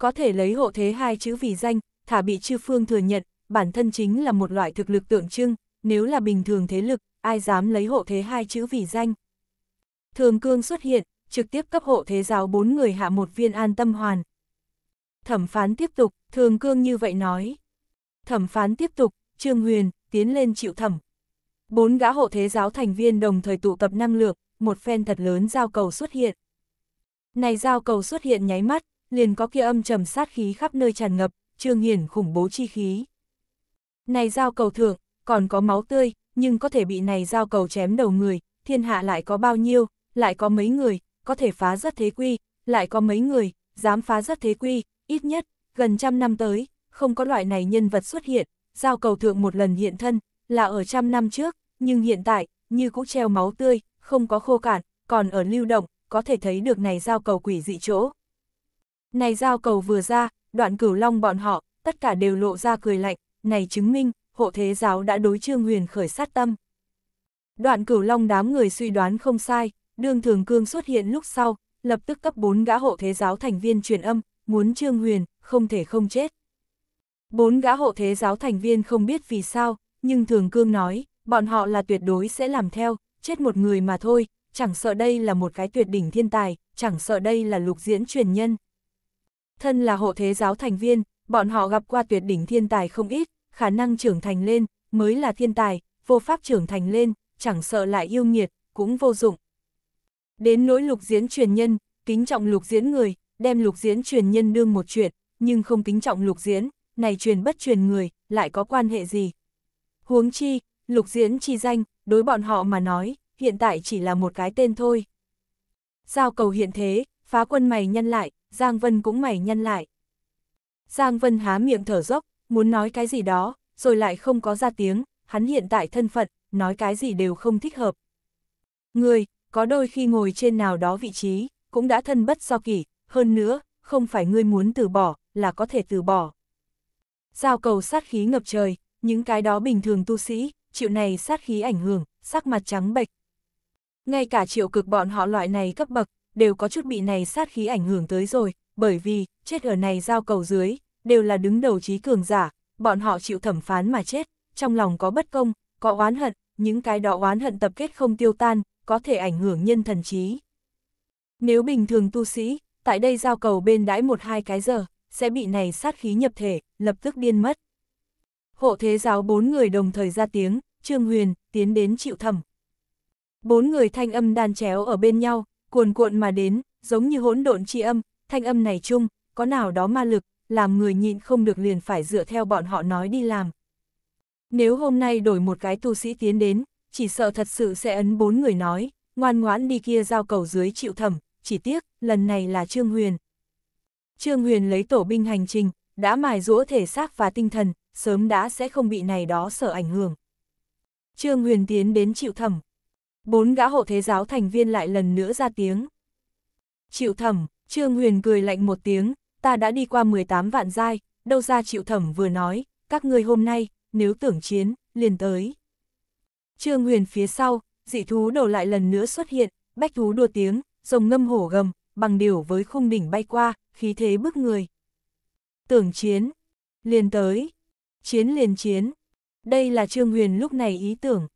Có thể lấy hộ thế hai chữ vì danh, thả bị chư phương thừa nhận, bản thân chính là một loại thực lực tượng trưng, nếu là bình thường thế lực, ai dám lấy hộ thế hai chữ vì danh. Thường cương xuất hiện, trực tiếp cấp hộ thế giáo bốn người hạ một viên an tâm hoàn. Thẩm phán tiếp tục, thường cương như vậy nói. Thẩm phán tiếp tục, Trương Huyền, tiến lên chịu thẩm. Bốn gã hộ thế giáo thành viên đồng thời tụ tập năng lượng, một phen thật lớn giao cầu xuất hiện. Này giao cầu xuất hiện nháy mắt, liền có kia âm trầm sát khí khắp nơi tràn ngập, trương hiển khủng bố chi khí. Này giao cầu thượng, còn có máu tươi, nhưng có thể bị này giao cầu chém đầu người, thiên hạ lại có bao nhiêu, lại có mấy người, có thể phá rất thế quy, lại có mấy người, dám phá rất thế quy, ít nhất, gần trăm năm tới, không có loại này nhân vật xuất hiện, giao cầu thượng một lần hiện thân, là ở trăm năm trước, nhưng hiện tại, như cũ treo máu tươi, không có khô cạn, còn ở lưu động, có thể thấy được này giao cầu quỷ dị chỗ. Này giao cầu vừa ra, đoạn cửu long bọn họ, tất cả đều lộ ra cười lạnh, này chứng minh, hộ thế giáo đã đối trương huyền khởi sát tâm. Đoạn cửu long đám người suy đoán không sai, đương thường cương xuất hiện lúc sau, lập tức cấp 4 gã hộ thế giáo thành viên truyền âm, muốn trương huyền, không thể không chết. Bốn gã hộ thế giáo thành viên không biết vì sao, nhưng thường cương nói, bọn họ là tuyệt đối sẽ làm theo, chết một người mà thôi, chẳng sợ đây là một cái tuyệt đỉnh thiên tài, chẳng sợ đây là lục diễn truyền nhân. Thân là hộ thế giáo thành viên, bọn họ gặp qua tuyệt đỉnh thiên tài không ít, khả năng trưởng thành lên, mới là thiên tài, vô pháp trưởng thành lên, chẳng sợ lại yêu nghiệt, cũng vô dụng. Đến nỗi lục diễn truyền nhân, kính trọng lục diễn người, đem lục diễn truyền nhân đương một chuyện, nhưng không kính trọng lục diễn, này truyền bất truyền người, lại có quan hệ gì. Huống chi, lục diễn chi danh, đối bọn họ mà nói, hiện tại chỉ là một cái tên thôi. Giao cầu hiện thế, phá quân mày nhân lại, Giang Vân cũng mày nhân lại. Giang Vân há miệng thở dốc, muốn nói cái gì đó, rồi lại không có ra tiếng, hắn hiện tại thân phận, nói cái gì đều không thích hợp. Người, có đôi khi ngồi trên nào đó vị trí, cũng đã thân bất do kỷ, hơn nữa, không phải ngươi muốn từ bỏ, là có thể từ bỏ. Giao cầu sát khí ngập trời, những cái đó bình thường tu sĩ, chịu này sát khí ảnh hưởng, sắc mặt trắng bệch, ngay cả triệu cực bọn họ loại này cấp bậc, đều có chút bị này sát khí ảnh hưởng tới rồi, bởi vì, chết ở này giao cầu dưới, đều là đứng đầu trí cường giả, bọn họ chịu thẩm phán mà chết, trong lòng có bất công, có oán hận, những cái đó oán hận tập kết không tiêu tan, có thể ảnh hưởng nhân thần trí. Nếu bình thường tu sĩ, tại đây giao cầu bên đãi một hai cái giờ, sẽ bị này sát khí nhập thể, lập tức điên mất. Hộ thế giáo bốn người đồng thời ra tiếng, Trương Huyền, tiến đến chịu thẩm. Bốn người thanh âm đàn chéo ở bên nhau, cuồn cuộn mà đến, giống như hỗn độn chi âm, thanh âm này chung, có nào đó ma lực, làm người nhịn không được liền phải dựa theo bọn họ nói đi làm. Nếu hôm nay đổi một cái tu sĩ tiến đến, chỉ sợ thật sự sẽ ấn bốn người nói, ngoan ngoãn đi kia giao cầu dưới chịu thẩm, chỉ tiếc, lần này là Trương Huyền. Trương Huyền lấy tổ binh hành trình, đã mài rũa thể xác và tinh thần, sớm đã sẽ không bị này đó sợ ảnh hưởng. Trương Huyền tiến đến chịu thẩm, bốn gã hộ thế giáo thành viên lại lần nữa ra tiếng. triệu thẩm, Trương Huyền cười lạnh một tiếng, ta đã đi qua 18 vạn giai, đâu ra triệu thẩm vừa nói, các ngươi hôm nay, nếu tưởng chiến, liền tới. Trương Huyền phía sau, dị thú đầu lại lần nữa xuất hiện, bách thú đua tiếng, rồng ngâm hổ gầm, bằng điều với khung đỉnh bay qua, khí thế bức người. Tưởng chiến, liền tới, chiến liền chiến. Đây là Trương Huyền lúc này ý tưởng,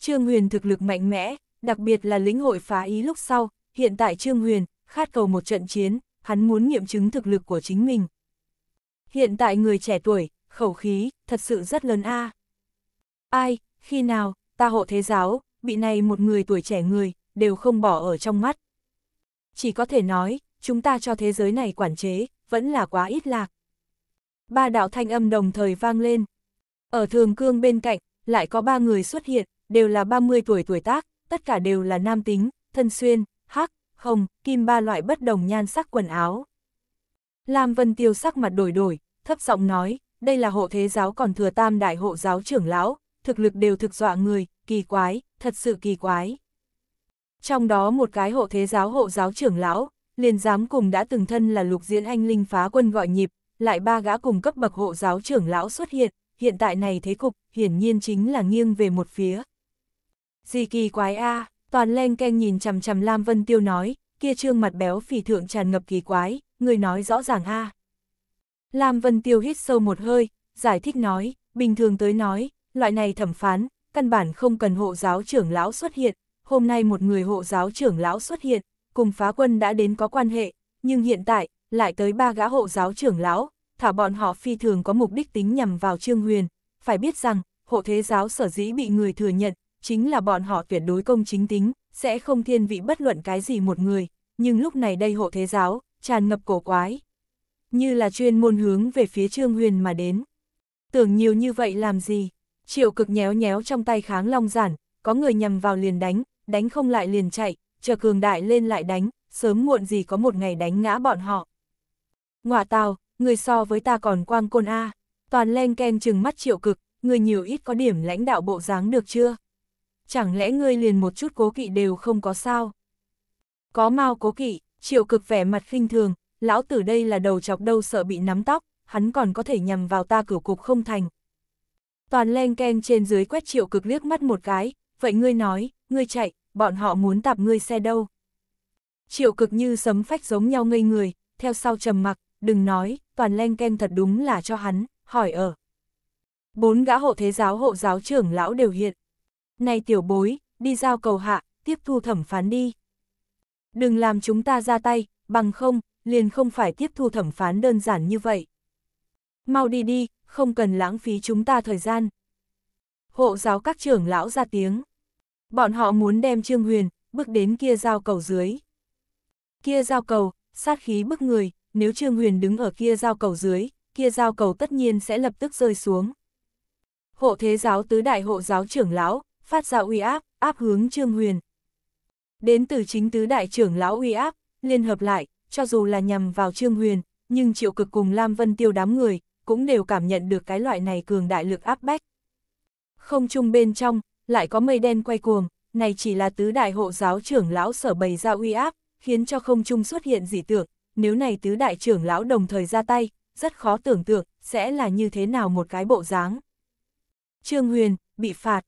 Trương Huyền thực lực mạnh mẽ, đặc biệt là lĩnh hội phá ý lúc sau, hiện tại Trương Huyền, khát cầu một trận chiến, hắn muốn nghiệm chứng thực lực của chính mình. Hiện tại người trẻ tuổi, khẩu khí, thật sự rất lớn a. À. Ai, khi nào, ta hộ thế giáo, bị này một người tuổi trẻ người, đều không bỏ ở trong mắt. Chỉ có thể nói, chúng ta cho thế giới này quản chế, vẫn là quá ít lạc. Ba đạo thanh âm đồng thời vang lên. Ở thường cương bên cạnh, lại có ba người xuất hiện, đều là 30 tuổi tuổi tác, tất cả đều là nam tính, thân xuyên, hắc, hồng, kim ba loại bất đồng nhan sắc quần áo. Lam Vân Tiêu sắc mặt đổi đổi, thấp giọng nói, đây là hộ thế giáo còn thừa tam đại hộ giáo trưởng lão, thực lực đều thực dọa người, kỳ quái, thật sự kỳ quái. Trong đó một cái hộ thế giáo hộ giáo trưởng lão, liền dám cùng đã từng thân là lục diễn anh linh phá quân gọi nhịp, lại ba gã cùng cấp bậc hộ giáo trưởng lão xuất hiện, hiện tại này thế cục, hiển nhiên chính là nghiêng về một phía. Gì kỳ quái a toàn len canh nhìn chằm chằm Lam Vân Tiêu nói, kia trương mặt béo phì thượng tràn ngập kỳ quái, người nói rõ ràng a Lam Vân Tiêu hít sâu một hơi, giải thích nói, bình thường tới nói, loại này thẩm phán, căn bản không cần hộ giáo trưởng lão xuất hiện, hôm nay một người hộ giáo trưởng lão xuất hiện, cùng phá quân đã đến có quan hệ, nhưng hiện tại, lại tới ba gã hộ giáo trưởng lão, thả bọn họ phi thường có mục đích tính nhằm vào Trương Huyền, phải biết rằng, hộ thế giáo sở dĩ bị người thừa nhận, chính là bọn họ tuyệt đối công chính tính, sẽ không thiên vị bất luận cái gì một người, nhưng lúc này đây hộ thế giáo, tràn ngập cổ quái. Như là chuyên môn hướng về phía Trương Huyền mà đến. Tưởng nhiều như vậy làm gì? Triệu cực nhéo nhéo trong tay kháng long giản, có người nhầm vào liền đánh, đánh không lại liền chạy, chờ cường đại lên lại đánh, sớm muộn gì có một ngày đánh ngã bọn họ. Ngoạ tào, người so với ta còn quang côn A, toàn len ken chừng mắt triệu cực, người nhiều ít có điểm lãnh đạo bộ dáng được chưa? chẳng lẽ ngươi liền một chút cố kỵ đều không có sao? Có mau cố kỵ, triệu cực vẻ mặt khinh thường, lão tử đây là đầu chọc đâu sợ bị nắm tóc, hắn còn có thể nhằm vào ta cửu cục không thành. Toàn len ken trên dưới quét triệu cực liếc mắt một cái, vậy ngươi nói, ngươi chạy, bọn họ muốn tạp ngươi xe đâu. Triệu cực như sấm phách giống nhau ngây người, theo sau trầm mặc, đừng nói, toàn len ken thật đúng là cho hắn, hỏi ở. Bốn gã hộ thế giáo hộ giáo trưởng lão đều hiện. Này tiểu bối, đi giao cầu hạ, tiếp thu thẩm phán đi. Đừng làm chúng ta ra tay, bằng không, liền không phải tiếp thu thẩm phán đơn giản như vậy. Mau đi đi, không cần lãng phí chúng ta thời gian. Hộ giáo các trưởng lão ra tiếng. Bọn họ muốn đem Trương Huyền, bước đến kia giao cầu dưới. Kia giao cầu, sát khí bức người, nếu Trương Huyền đứng ở kia giao cầu dưới, kia giao cầu tất nhiên sẽ lập tức rơi xuống. Hộ thế giáo tứ đại hộ giáo trưởng lão, phát ra uy áp, áp hướng Trương Huyền. Đến từ chính tứ đại trưởng lão uy áp, liên hợp lại, cho dù là nhằm vào Trương Huyền, nhưng triệu cực cùng Lam Vân Tiêu đám người, cũng đều cảm nhận được cái loại này cường đại lực áp bách. Không chung bên trong, lại có mây đen quay cuồng, này chỉ là tứ đại hộ giáo trưởng lão sở bày ra uy áp, khiến cho không chung xuất hiện dị tượng, nếu này tứ đại trưởng lão đồng thời ra tay, rất khó tưởng tượng sẽ là như thế nào một cái bộ dáng. Trương Huyền, bị phạt.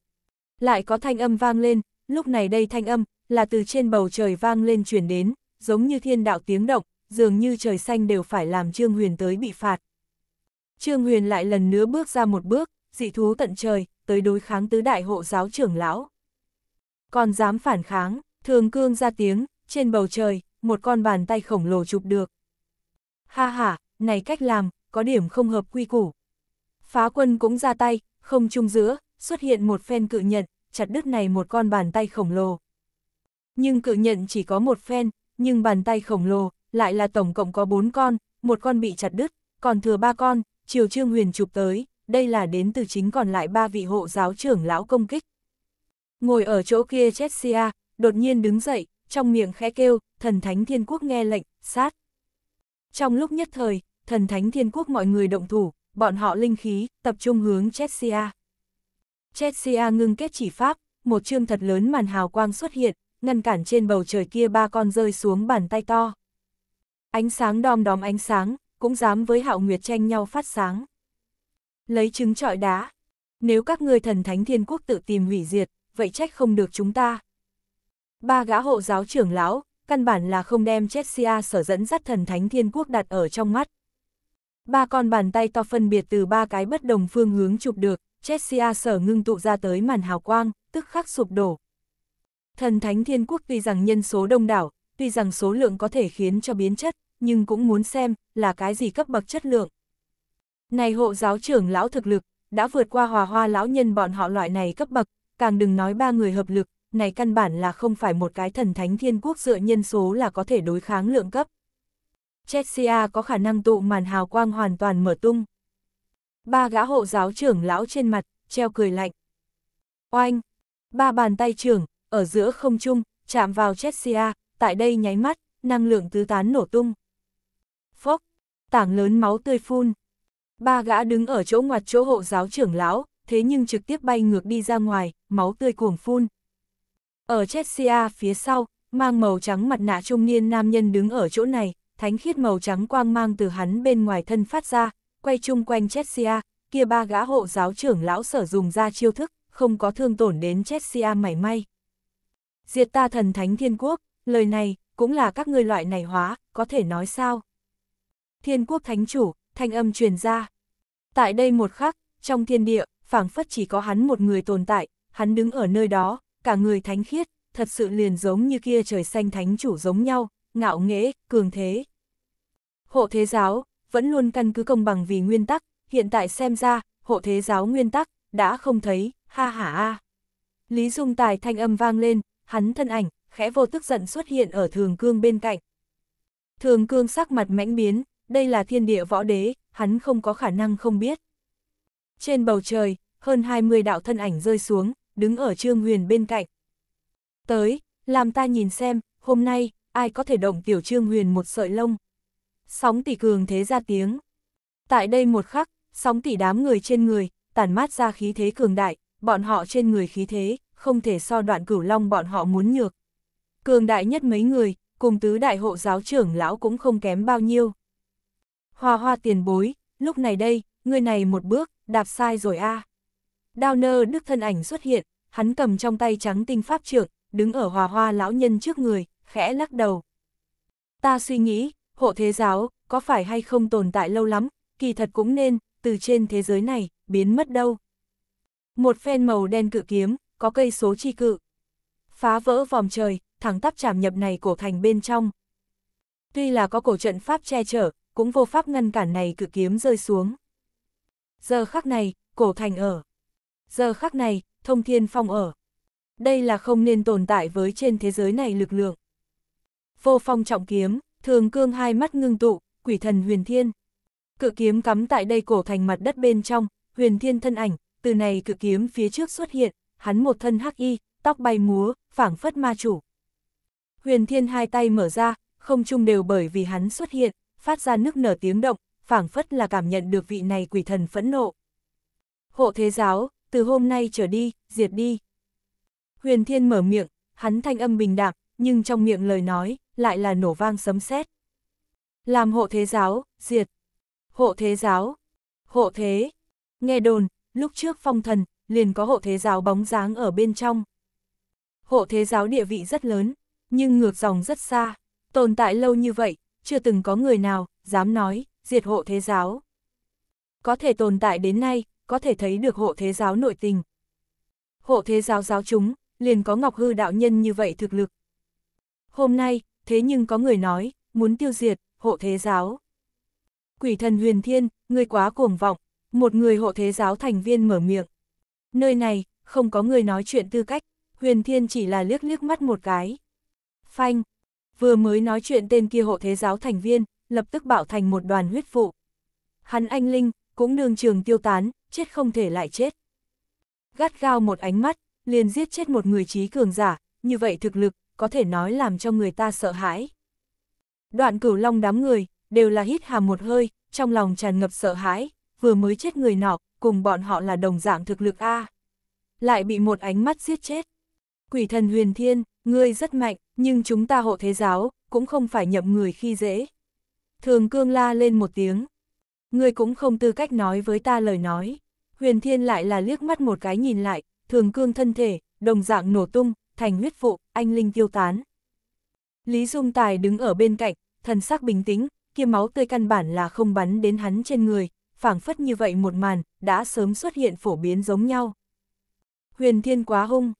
Lại có thanh âm vang lên, lúc này đây thanh âm, là từ trên bầu trời vang lên chuyển đến, giống như thiên đạo tiếng động, dường như trời xanh đều phải làm Trương Huyền tới bị phạt. Trương Huyền lại lần nữa bước ra một bước, dị thú tận trời, tới đối kháng tứ đại hộ giáo trưởng lão. Còn dám phản kháng, thường cương ra tiếng, trên bầu trời, một con bàn tay khổng lồ chụp được. Ha ha, này cách làm, có điểm không hợp quy củ. Phá quân cũng ra tay, không chung giữa, xuất hiện một phen cự nhận, chặt đứt này một con bàn tay khổng lồ. Nhưng cự nhận chỉ có một phen, nhưng bàn tay khổng lồ lại là tổng cộng có bốn con, một con bị chặt đứt, còn thừa ba con, Triều Trương Huyền chụp tới, đây là đến từ chính còn lại ba vị hộ giáo trưởng lão công kích. Ngồi ở chỗ kia Chessia, đột nhiên đứng dậy, trong miệng khẽ kêu, thần thánh thiên quốc nghe lệnh, sát. Trong lúc nhất thời, thần thánh thiên quốc mọi người động thủ, bọn họ linh khí, tập trung hướng Chessia. Chelsea ngưng kết chỉ pháp, một chương thật lớn màn hào quang xuất hiện, ngăn cản trên bầu trời kia ba con rơi xuống bàn tay to. Ánh sáng đom đóm ánh sáng, cũng dám với hạo nguyệt tranh nhau phát sáng. Lấy trứng trọi đá. Nếu các ngươi thần thánh thiên quốc tự tìm hủy diệt, vậy trách không được chúng ta. Ba gã hộ giáo trưởng lão, căn bản là không đem Chessia sở dẫn dắt thần thánh thiên quốc đặt ở trong mắt. Ba con bàn tay to phân biệt từ ba cái bất đồng phương hướng chụp được, Chelsea sở ngưng tụ ra tới màn hào quang, tức khắc sụp đổ. Thần Thánh Thiên Quốc tuy rằng nhân số đông đảo, tuy rằng số lượng có thể khiến cho biến chất, nhưng cũng muốn xem là cái gì cấp bậc chất lượng. Này hộ giáo trưởng lão thực lực, đã vượt qua hòa hoa lão nhân bọn họ loại này cấp bậc, càng đừng nói ba người hợp lực, này căn bản là không phải một cái thần thánh thiên quốc dựa nhân số là có thể đối kháng lượng cấp. Chelsea có khả năng tụ màn hào quang hoàn toàn mở tung ba gã hộ giáo trưởng lão trên mặt, treo cười lạnh. Oanh! Ba bàn tay trưởng, ở giữa không trung, chạm vào Chessia, tại đây nháy mắt, năng lượng tứ tán nổ tung. Phốc! Tảng lớn máu tươi phun. Ba gã đứng ở chỗ ngoặt chỗ hộ giáo trưởng lão, thế nhưng trực tiếp bay ngược đi ra ngoài, máu tươi cuồng phun. Ở Chessia phía sau, mang màu trắng mặt nạ trung niên nam nhân đứng ở chỗ này, thánh khiết màu trắng quang mang từ hắn bên ngoài thân phát ra, quay chung quanh Cheshire, kia ba gã hộ giáo trưởng lão sở dùng ra chiêu thức, không có thương tổn đến Cheshire mảy may. Diệt ta thần thánh thiên quốc, lời này, cũng là các ngươi loại này hóa, có thể nói sao? Thiên quốc thánh chủ, thanh âm truyền ra. Tại đây một khắc, trong thiên địa, phảng phất chỉ có hắn một người tồn tại, hắn đứng ở nơi đó, cả người thánh khiết, thật sự liền giống như kia trời xanh thánh chủ giống nhau, ngạo nghễ, cường thế. Hộ thế giáo, vẫn luôn căn cứ công bằng vì nguyên tắc, hiện tại xem ra, hộ thế giáo nguyên tắc, đã không thấy, ha ha a. Lý Dung Tài thanh âm vang lên, hắn thân ảnh, khẽ vô tức giận xuất hiện ở thường cương bên cạnh. Thường cương sắc mặt mãnh biến, đây là thiên địa võ đế, hắn không có khả năng không biết. Trên bầu trời, hơn 20 đạo thân ảnh rơi xuống, đứng ở Trương Huyền bên cạnh. Tới, làm ta nhìn xem, hôm nay, ai có thể động tiểu Trương Huyền một sợi lông sóng tỷ cường thế ra tiếng. Tại đây một khắc, sóng tỷ đám người trên người, tản mát ra khí thế cường đại, bọn họ trên người khí thế, không thể so đoạn cửu long bọn họ muốn nhược. Cường đại nhất mấy người, cùng tứ đại hộ giáo trưởng lão cũng không kém bao nhiêu. Hoa hoa tiền bối, lúc này đây, người này một bước, đạp sai rồi a. À. Đao nơ đức thân ảnh xuất hiện, hắn cầm trong tay trắng tinh pháp trưởng đứng ở hòa hoa lão nhân trước người, khẽ lắc đầu. Ta suy nghĩ, hộ thế giáo, có phải hay không tồn tại lâu lắm, kỳ thật cũng nên, từ trên thế giới này, biến mất đâu. Một phen màu đen cự kiếm, có cây số chi cự. Phá vỡ vòng trời, thẳng tắp chạm nhập này cổ thành bên trong. Tuy là có cổ trận pháp che chở, cũng vô pháp ngăn cản này cự kiếm rơi xuống. Giờ khắc này, cổ thành ở. Giờ khắc này, thông thiên phong ở. Đây là không nên tồn tại với trên thế giới này lực lượng. Vô phong trọng kiếm. Thường cương hai mắt ngưng tụ, quỷ thần huyền thiên. Cự kiếm cắm tại đây cổ thành mặt đất bên trong, huyền thiên thân ảnh, từ này cự kiếm phía trước xuất hiện, hắn một thân hắc y, tóc bay múa, phảng phất ma chủ. Huyền thiên hai tay mở ra, không chung đều bởi vì hắn xuất hiện, phát ra nước nở tiếng động, phảng phất là cảm nhận được vị này quỷ thần phẫn nộ. Hộ thế giáo, từ hôm nay trở đi, diệt đi. Huyền thiên mở miệng, hắn thanh âm bình đạm, nhưng trong miệng lời nói, lại là nổ vang sấm sét. Làm hộ thế giáo, diệt. Hộ thế giáo, hộ thế. Nghe đồn, lúc trước phong thần, liền có hộ thế giáo bóng dáng ở bên trong. Hộ thế giáo địa vị rất lớn, nhưng ngược dòng rất xa, tồn tại lâu như vậy, chưa từng có người nào dám nói diệt hộ thế giáo. Có thể tồn tại đến nay, có thể thấy được hộ thế giáo nội tình. Hộ thế giáo giáo chúng, liền có Ngọc Hư đạo nhân như vậy thực lực. Hôm nay, thế nhưng có người nói, muốn tiêu diệt, hộ thế giáo. Quỷ thần huyền thiên, người quá cuồng vọng, một người hộ thế giáo thành viên mở miệng. Nơi này, không có người nói chuyện tư cách, huyền thiên chỉ là liếc liếc mắt một cái. Phanh, vừa mới nói chuyện tên kia hộ thế giáo thành viên, lập tức bạo thành một đoàn huyết vụ. Hắn anh Linh, cũng nương trường tiêu tán, chết không thể lại chết. Gắt gao một ánh mắt, liền giết chết một người trí cường giả, như vậy thực lực, có thể nói làm cho người ta sợ hãi. Đoạn cửu long đám người, đều là hít hà một hơi, trong lòng tràn ngập sợ hãi, vừa mới chết người nọ, cùng bọn họ là đồng dạng thực lực A. Lại bị một ánh mắt giết chết. Quỷ thần huyền thiên, ngươi rất mạnh, nhưng chúng ta hộ thế giáo, cũng không phải nhậm người khi dễ. Thường cương la lên một tiếng. Ngươi cũng không tư cách nói với ta lời nói. Huyền thiên lại là liếc mắt một cái nhìn lại, thường cương thân thể, đồng dạng nổ tung, thành huyết vụ, anh linh tiêu tán. Lý Dung Tài đứng ở bên cạnh, thần sắc bình tĩnh, kia máu tươi căn bản là không bắn đến hắn trên người, phảng phất như vậy một màn, đã sớm xuất hiện phổ biến giống nhau. Huyền thiên quá hung,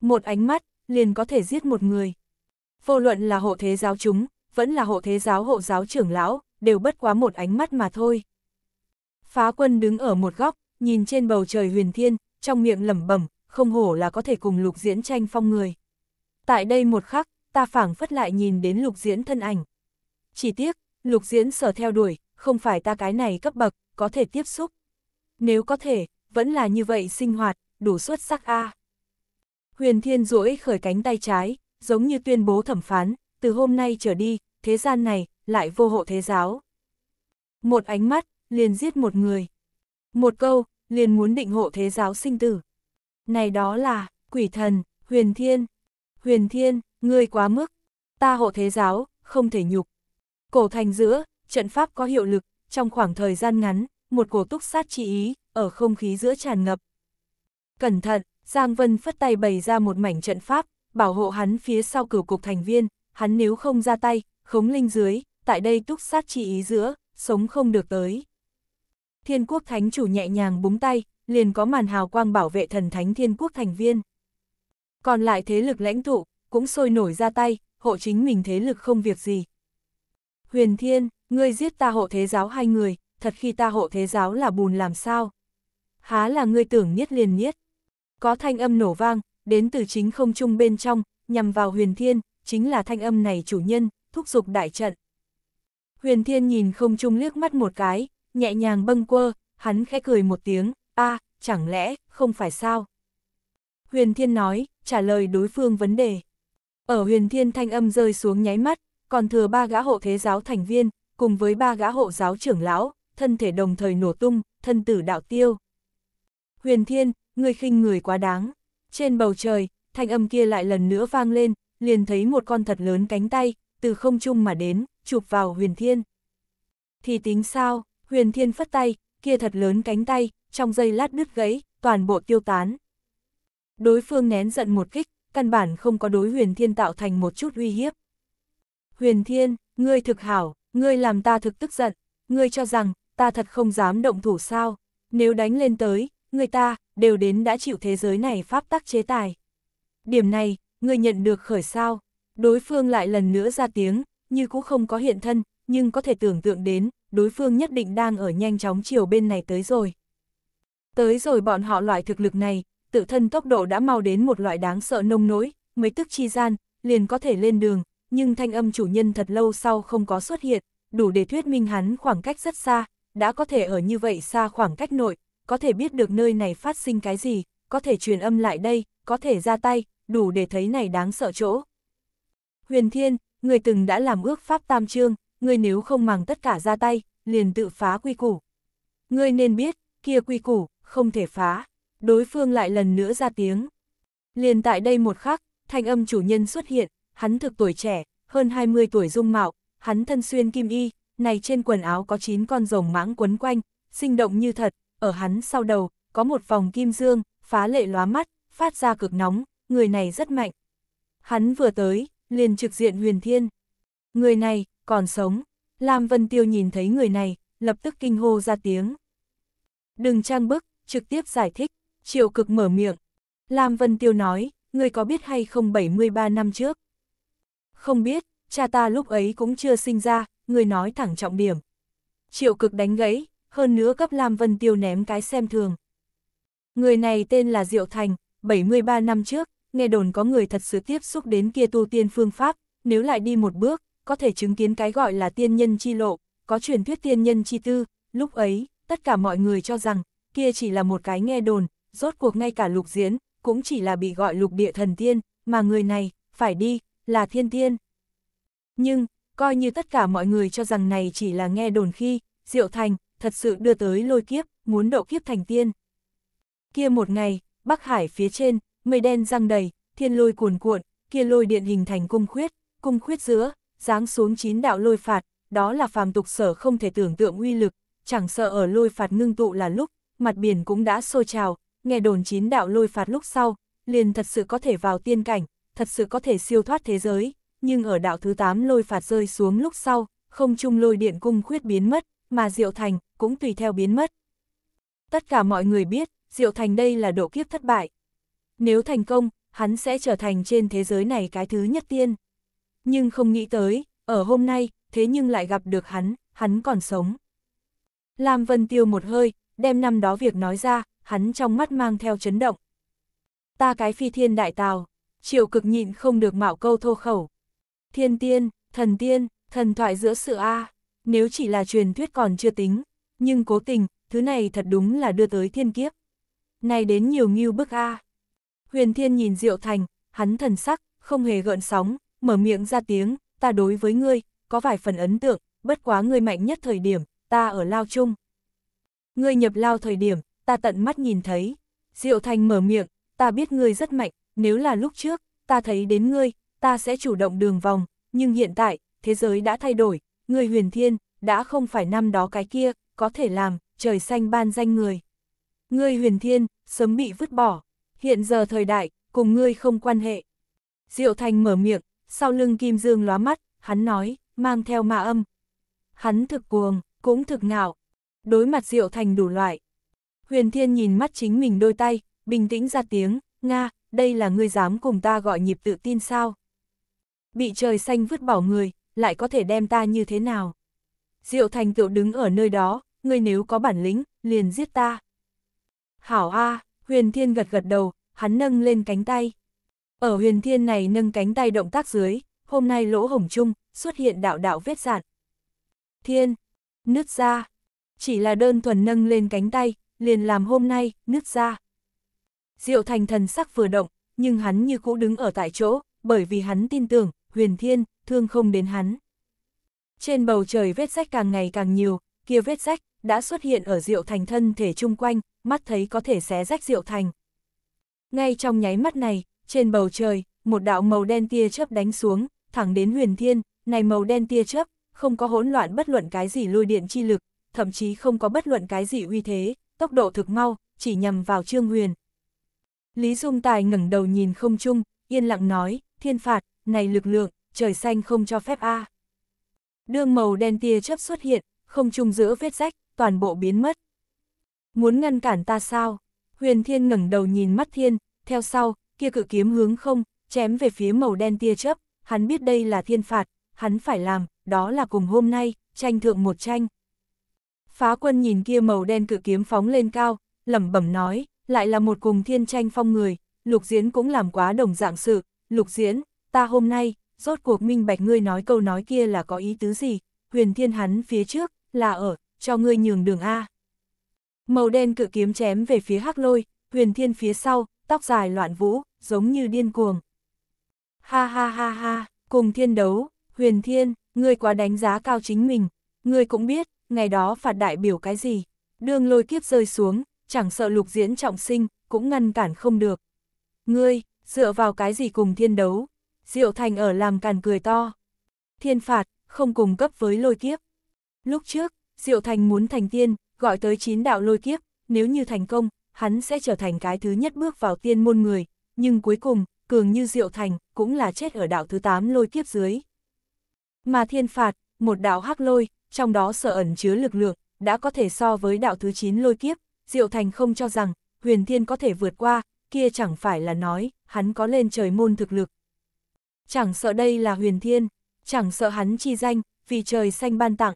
một ánh mắt, liền có thể giết một người. Vô luận là hộ thế giáo chúng, vẫn là hộ thế giáo hộ giáo trưởng lão, đều bất quá một ánh mắt mà thôi. Phá quân đứng ở một góc, nhìn trên bầu trời huyền thiên, trong miệng lẩm bẩm, không hổ là có thể cùng lục diễn tranh phong người. Tại đây một khắc, ta phảng phất lại nhìn đến lục diễn thân ảnh. Chỉ tiếc, lục diễn sở theo đuổi, không phải ta cái này cấp bậc, có thể tiếp xúc. Nếu có thể, vẫn là như vậy sinh hoạt, đủ xuất sắc a. Huyền Thiên duỗi khởi cánh tay trái, giống như tuyên bố thẩm phán, từ hôm nay trở đi, thế gian này, lại vô hộ thế giáo. Một ánh mắt, liền giết một người. Một câu, liền muốn định hộ thế giáo sinh tử. Này đó là, quỷ thần, huyền thiên. Huyền thiên, ngươi quá mức. Ta hộ thế giáo, không thể nhục. Cổ thành giữa, trận pháp có hiệu lực, trong khoảng thời gian ngắn, một cổ túc sát chi ý, ở không khí giữa tràn ngập. Cẩn thận, Giang Vân phất tay bày ra một mảnh trận pháp, bảo hộ hắn phía sau cửu cục thành viên, hắn nếu không ra tay, khống linh dưới, tại đây túc sát chi ý giữa, sống không được tới. Thiên quốc thánh chủ nhẹ nhàng búng tay, liền có màn hào quang bảo vệ thần thánh thiên quốc thành viên. Còn lại thế lực lãnh tụ, cũng sôi nổi ra tay, hộ chính mình thế lực không việc gì. Huyền Thiên, ngươi giết ta hộ thế giáo hai người, thật khi ta hộ thế giáo là bùn làm sao? Há là ngươi tưởng niết liền niết. Có thanh âm nổ vang, đến từ chính không trung bên trong, nhằm vào Huyền Thiên, chính là thanh âm này chủ nhân, thúc giục đại trận. Huyền Thiên nhìn không trung liếc mắt một cái, nhẹ nhàng bâng quơ, hắn khẽ cười một tiếng, a à, chẳng lẽ, không phải sao? Huyền Thiên nói, trả lời đối phương vấn đề. Ở Huyền Thiên thanh âm rơi xuống nháy mắt, còn thừa ba gã hộ thế giáo thành viên, cùng với ba gã hộ giáo trưởng lão, thân thể đồng thời nổ tung, thân tử đạo tiêu. Huyền Thiên, người khinh người quá đáng. Trên bầu trời, thanh âm kia lại lần nữa vang lên, liền thấy một con thật lớn cánh tay, từ không trung mà đến, chụp vào Huyền Thiên. Thì tính sao, Huyền Thiên phất tay, kia thật lớn cánh tay, trong dây lát đứt gãy, toàn bộ tiêu tán. Đối phương nén giận một kích, căn bản không có đối huyền thiên tạo thành một chút uy hiếp. Huyền thiên, ngươi thực hảo, ngươi làm ta thực tức giận, ngươi cho rằng, ta thật không dám động thủ sao, nếu đánh lên tới, người ta, đều đến đã chịu thế giới này pháp tắc chế tài. Điểm này, ngươi nhận được khởi sao, đối phương lại lần nữa ra tiếng, như cũng không có hiện thân, nhưng có thể tưởng tượng đến, đối phương nhất định đang ở nhanh chóng chiều bên này tới rồi. Tới rồi bọn họ loại thực lực này, tự thân tốc độ đã mau đến một loại đáng sợ nông nỗi, mấy tức chi gian, liền có thể lên đường, nhưng thanh âm chủ nhân thật lâu sau không có xuất hiện, đủ để thuyết minh hắn khoảng cách rất xa, đã có thể ở như vậy xa khoảng cách nội, có thể biết được nơi này phát sinh cái gì, có thể truyền âm lại đây, có thể ra tay, đủ để thấy này đáng sợ chỗ. Huyền Thiên, người từng đã làm ước pháp tam trương, ngươi nếu không màng tất cả ra tay, liền tự phá quy củ. Ngươi nên biết, kia quy củ, không thể phá. Đối phương lại lần nữa ra tiếng. Liền tại đây một khắc, thanh âm chủ nhân xuất hiện, hắn thực tuổi trẻ, hơn 20 tuổi dung mạo, hắn thân xuyên kim y, này trên quần áo có 9 con rồng mãng quấn quanh, sinh động như thật, ở hắn sau đầu, có một vòng kim dương, phá lệ lóa mắt, phát ra cực nóng, người này rất mạnh. Hắn vừa tới, liền trực diện huyền thiên. Người này, còn sống. Lam Vân Tiêu nhìn thấy người này, lập tức kinh hô ra tiếng. Đừng trang bức, trực tiếp giải thích, triệu cực mở miệng. Lam Vân Tiêu nói, người có biết hay không 73 năm trước? Không biết, cha ta lúc ấy cũng chưa sinh ra, người nói thẳng trọng điểm. Triệu cực đánh gãy, hơn nữa cấp Lam Vân Tiêu ném cái xem thường. Người này tên là Diệu Thành, 73 năm trước, nghe đồn có người thật sự tiếp xúc đến kia tu tiên phương pháp, nếu lại đi một bước, có thể chứng kiến cái gọi là tiên nhân chi lộ, có truyền thuyết tiên nhân chi tư, lúc ấy, tất cả mọi người cho rằng, kia chỉ là một cái nghe đồn, rốt cuộc ngay cả lục diễn, cũng chỉ là bị gọi lục địa thần tiên, mà người này, phải đi, là thiên tiên. Nhưng, coi như tất cả mọi người cho rằng này chỉ là nghe đồn khi, Diệu Thành, thật sự đưa tới lôi kiếp, muốn độ kiếp thành tiên. Kia một ngày, Bắc Hải phía trên, mây đen răng đầy, thiên lôi cuồn cuộn, kia lôi điện hình thành cung khuyết, cung khuyết giữa, giáng xuống chín đạo lôi phạt, đó là phàm tục sở không thể tưởng tượng uy lực, chẳng sợ ở lôi phạt ngưng tụ là lúc, mặt biển cũng đã sôi trào, nghe đồn chín đạo lôi phạt lúc sau, liền thật sự có thể vào tiên cảnh, thật sự có thể siêu thoát thế giới, nhưng ở đạo thứ 8 lôi phạt rơi xuống lúc sau, không chung lôi điện cung khuyết biến mất, mà Diệu Thành cũng tùy theo biến mất. Tất cả mọi người biết, Diệu Thành đây là độ kiếp thất bại. Nếu thành công, hắn sẽ trở thành trên thế giới này cái thứ nhất tiên nhưng không nghĩ tới, ở hôm nay, thế nhưng lại gặp được hắn, hắn còn sống. Lam Vân Tiêu một hơi, đem năm đó việc nói ra, hắn trong mắt mang theo chấn động. Ta cái phi thiên đại tào, triệu cực nhịn không được mạo câu thô khẩu. Thiên tiên, thần tiên, thần thoại giữa sự A, nếu chỉ là truyền thuyết còn chưa tính, nhưng cố tình, thứ này thật đúng là đưa tới thiên kiếp. Này đến nhiều nghiêu bức A. Huyền thiên nhìn Diệu Thành, hắn thần sắc, không hề gợn sóng, mở miệng ra tiếng, ta đối với ngươi, có vài phần ấn tượng, bất quá ngươi mạnh nhất thời điểm, ta ở lao chung. Ngươi nhập lao thời điểm, ta tận mắt nhìn thấy. Diệu Thành mở miệng, ta biết ngươi rất mạnh, nếu là lúc trước, ta thấy đến ngươi, ta sẽ chủ động đường vòng, nhưng hiện tại, thế giới đã thay đổi, ngươi huyền thiên, đã không phải năm đó cái kia, có thể làm, trời xanh ban danh người. Ngươi huyền thiên, sớm bị vứt bỏ, hiện giờ thời đại, cùng ngươi không quan hệ. Diệu Thành mở miệng, sau lưng Kim Dương lóa mắt, hắn nói, mang theo ma âm. Hắn thực cuồng, cũng thực ngạo, đối mặt Diệu Thành đủ loại. Huyền Thiên nhìn mắt chính mình đôi tay, bình tĩnh ra tiếng, Nga, đây là ngươi dám cùng ta gọi nhịp tự tin sao? Bị trời xanh vứt bỏ người, lại có thể đem ta như thế nào? Diệu Thành tựu đứng ở nơi đó, ngươi nếu có bản lĩnh, liền giết ta. Hảo A, Huyền Thiên gật gật đầu, hắn nâng lên cánh tay. Ở huyền thiên này nâng cánh tay động tác dưới, hôm nay lỗ hổng chung, xuất hiện đạo đạo vết giản. Thiên, nứt ra, chỉ là đơn thuần nâng lên cánh tay, liền làm hôm nay, nứt ra. Diệu thành thần sắc vừa động, nhưng hắn như cũ đứng ở tại chỗ, bởi vì hắn tin tưởng, huyền thiên, thương không đến hắn. Trên bầu trời vết rách càng ngày càng nhiều, kia vết rách, đã xuất hiện ở diệu thành thân thể chung quanh, mắt thấy có thể xé rách diệu thành. Ngay trong nháy mắt này, trên bầu trời, một đạo màu đen tia chớp đánh xuống, thẳng đến huyền thiên, này màu đen tia chớp, không có hỗn loạn bất luận cái gì lôi điện chi lực, thậm chí không có bất luận cái gì uy thế, tốc độ thực mau, chỉ nhằm vào Trương Huyền. Lý Dung Tài ngẩng đầu nhìn không chung, yên lặng nói, thiên phạt, này lực lượng, trời xanh không cho phép a. Đương màu đen tia chớp xuất hiện, không chung giữa vết rách, toàn bộ biến mất. Muốn ngăn cản ta sao? Huyền Thiên ngẩng đầu nhìn mắt Thiên, theo sau, kia cự kiếm hướng không, chém về phía màu đen tia chớp, hắn biết đây là thiên phạt, hắn phải làm, đó là cùng hôm nay, tranh thượng một tranh. Phá quân nhìn kia màu đen cự kiếm phóng lên cao, lẩm bẩm nói, lại là một cùng thiên tranh phong người, lục diễn cũng làm quá đồng dạng sự, lục diễn, ta hôm nay, rốt cuộc minh bạch ngươi nói câu nói kia là có ý tứ gì, huyền thiên hắn phía trước, là ở, cho ngươi nhường đường A. Màu đen cự kiếm chém về phía hắc lôi, huyền thiên phía sau, tóc dài loạn vũ, giống như điên cuồng. Ha ha ha ha, cùng thiên đấu, huyền thiên, ngươi quá đánh giá cao chính mình, ngươi cũng biết, ngày đó phạt đại biểu cái gì. Đường lôi kiếp rơi xuống, chẳng sợ lục diễn trọng sinh, cũng ngăn cản không được. Ngươi, dựa vào cái gì cùng thiên đấu? Diệu Thành ở làm càn cười to. Thiên phạt, không cùng cấp với lôi kiếp. Lúc trước, Diệu Thành muốn thành tiên, gọi tới chín đạo lôi kiếp, nếu như thành công, hắn sẽ trở thành cái thứ nhất bước vào tiên môn người, nhưng cuối cùng, cường như Diệu Thành, cũng là chết ở đạo thứ 8 lôi kiếp dưới. Mà thiên phạt, một đạo hắc lôi, trong đó sợ ẩn chứa lực lượng, đã có thể so với đạo thứ 9 lôi kiếp, Diệu Thành không cho rằng, huyền thiên có thể vượt qua, kia chẳng phải là nói, hắn có lên trời môn thực lực. Chẳng sợ đây là huyền thiên, chẳng sợ hắn chi danh, vì trời xanh ban tặng.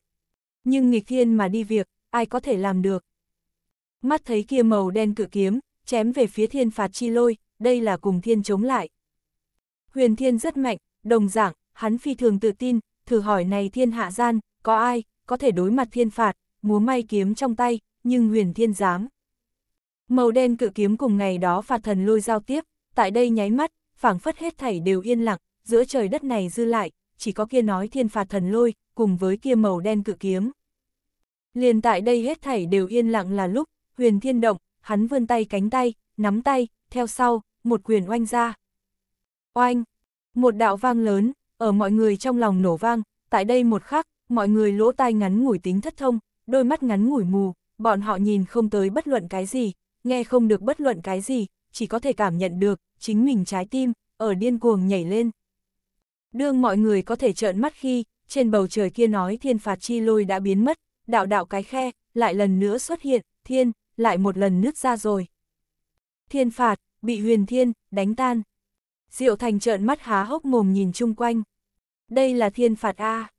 Nhưng nghịch thiên mà đi việc, ai có thể làm được. Mắt thấy kia màu đen cự kiếm, chém về phía thiên phạt chi lôi, đây là cùng thiên chống lại. Huyền thiên rất mạnh, đồng dạng, hắn phi thường tự tin, thử hỏi này thiên hạ gian, có ai, có thể đối mặt thiên phạt, múa may kiếm trong tay, nhưng huyền thiên dám. Màu đen cự kiếm cùng ngày đó phạt thần lôi giao tiếp, tại đây nháy mắt, phảng phất hết thảy đều yên lặng, giữa trời đất này dư lại, chỉ có kia nói thiên phạt thần lôi, cùng với kia màu đen cự kiếm. Liền tại đây hết thảy đều yên lặng là lúc, huyền thiên động, hắn vươn tay cánh tay, nắm tay, theo sau, một quyền oanh ra. Oanh! Một đạo vang lớn, ở mọi người trong lòng nổ vang, tại đây một khắc, mọi người lỗ tai ngắn ngủi tính thất thông, đôi mắt ngắn ngủi mù, bọn họ nhìn không tới bất luận cái gì, nghe không được bất luận cái gì, chỉ có thể cảm nhận được, chính mình trái tim, ở điên cuồng nhảy lên. Đương mọi người có thể trợn mắt khi, trên bầu trời kia nói thiên phạt chi lôi đã biến mất, đạo đạo cái khe, lại lần nữa xuất hiện, thiên, lại một lần nứt ra rồi. Thiên phạt, bị huyền thiên, đánh tan. Diệu Thành trợn mắt há hốc mồm nhìn chung quanh. Đây là thiên phạt A.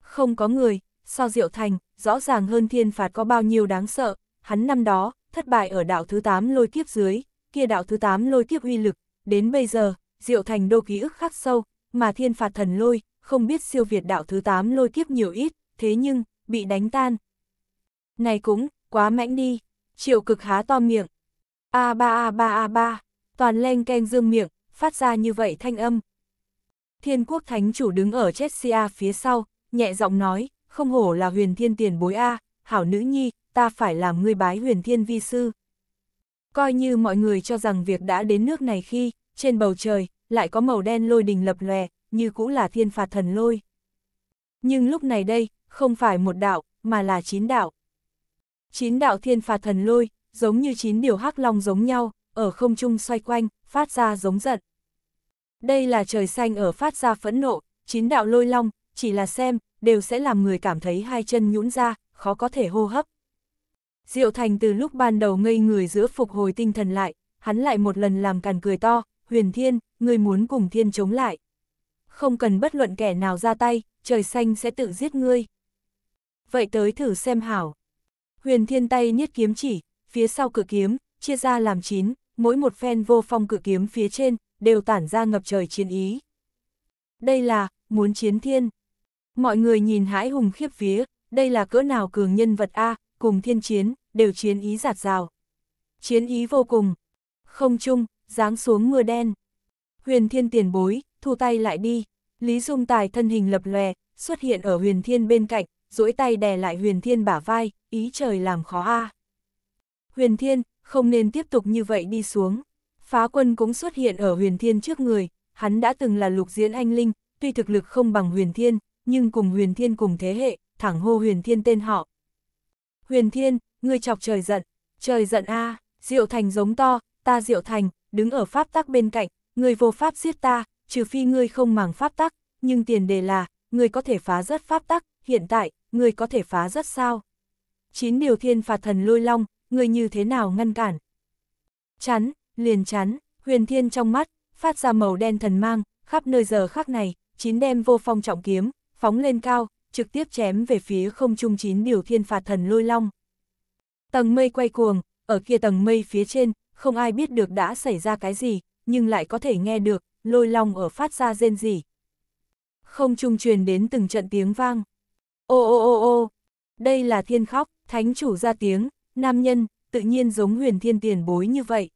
Không có người, so Diệu Thành, rõ ràng hơn thiên phạt có bao nhiêu đáng sợ. Hắn năm đó, thất bại ở đạo thứ 8 lôi kiếp dưới, kia đạo thứ 8 lôi kiếp uy lực. Đến bây giờ, Diệu Thành đô ký ức khắc sâu, mà thiên phạt thần lôi, không biết siêu việt đạo thứ 8 lôi kiếp nhiều ít, thế nhưng, bị đánh tan. Này cũng, quá mãnh đi triệu cực há to miệng. A ba a ba a ba, toàn len keng dương miệng, phát ra như vậy thanh âm. Thiên quốc thánh chủ đứng ở Chessia phía sau, nhẹ giọng nói, không hổ là huyền thiên tiền bối A, hảo nữ nhi, ta phải làm ngươi bái huyền thiên vi sư. Coi như mọi người cho rằng việc đã đến nước này khi, trên bầu trời, lại có màu đen lôi đình lập lòe, như cũ là thiên phạt thần lôi. Nhưng lúc này đây, không phải một đạo, mà là chín đạo. Chín đạo thiên phạt thần lôi, giống như chín điều hắc long giống nhau, ở không trung xoay quanh, phát ra giống giận. Đây là trời xanh ở phát ra phẫn nộ, chín đạo lôi long, chỉ là xem, đều sẽ làm người cảm thấy hai chân nhũn ra, khó có thể hô hấp. Diệu Thành từ lúc ban đầu ngây người giữa phục hồi tinh thần lại, hắn lại một lần làm càn cười to, huyền thiên, người muốn cùng thiên chống lại. Không cần bất luận kẻ nào ra tay, trời xanh sẽ tự giết ngươi. Vậy tới thử xem hảo. Huyền thiên tay niết kiếm chỉ, phía sau cửa kiếm, chia ra làm chín, mỗi một phen vô phong cửa kiếm phía trên, đều tản ra ngập trời chiến ý. Đây là, muốn chiến thiên. Mọi người nhìn hãi hùng khiếp vía, đây là cỡ nào cường nhân vật A, cùng thiên chiến, đều chiến ý giạt rào. Chiến ý vô cùng. Không chung, giáng xuống mưa đen. Huyền thiên tiền bối, thu tay lại đi. Lý Dung Tài thân hình lập lòe, xuất hiện ở huyền thiên bên cạnh, duỗi tay đè lại huyền thiên bả vai, ý trời làm khó a. À. Huyền thiên, không nên tiếp tục như vậy đi xuống. Phá quân cũng xuất hiện ở huyền thiên trước người, hắn đã từng là lục diễn anh linh, tuy thực lực không bằng huyền thiên, nhưng cùng huyền thiên cùng thế hệ, thẳng hô huyền thiên tên họ. Huyền thiên, ngươi chọc trời giận, trời giận a, à, diệu thành giống to, ta diệu thành, đứng ở pháp tắc bên cạnh, ngươi vô pháp giết ta, trừ phi ngươi không màng pháp tắc, nhưng tiền đề là, ngươi có thể phá rất pháp tắc, hiện tại, người có thể phá rất sao? Chín điều thiên phạt thần lôi long, người như thế nào ngăn cản? Chắn, liền chắn, huyền thiên trong mắt, phát ra màu đen thần mang, khắp nơi giờ khắc này, chín đem vô phong trọng kiếm, phóng lên cao, trực tiếp chém về phía không trung chín điều thiên phạt thần lôi long. Tầng mây quay cuồng, ở kia tầng mây phía trên, không ai biết được đã xảy ra cái gì, nhưng lại có thể nghe được, lôi long ở phát ra rên gì, Không trung truyền đến từng trận tiếng vang. Ô ô ô ô, đây là thiên khóc, thánh chủ ra tiếng, nam nhân, tự nhiên giống huyền thiên tiền bối như vậy.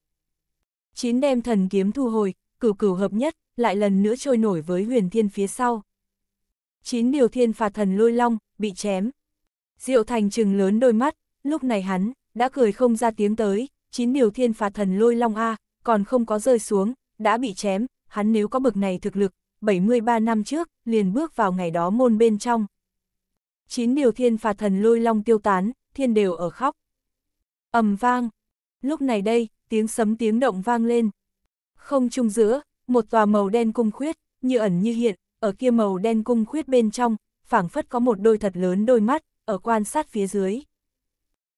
Chín đem thần kiếm thu hồi, cửu cửu hợp nhất, lại lần nữa trôi nổi với huyền thiên phía sau. Chín điều thiên phạt thần lôi long, bị chém. Diệu thành trừng lớn đôi mắt, lúc này hắn, đã cười không ra tiếng tới, chín điều thiên phạt thần lôi long A, còn không có rơi xuống, đã bị chém, hắn nếu có bực này thực lực, 73 năm trước, liền bước vào ngày đó môn bên trong. Chín điều thiên phạt thần lôi long tiêu tán, thiên đều ở khóc. ầm vang. Lúc này đây, tiếng sấm tiếng động vang lên. Không trung giữa, một tòa màu đen cung khuyết, như ẩn như hiện, ở kia màu đen cung khuyết bên trong, phảng phất có một đôi thật lớn đôi mắt, ở quan sát phía dưới.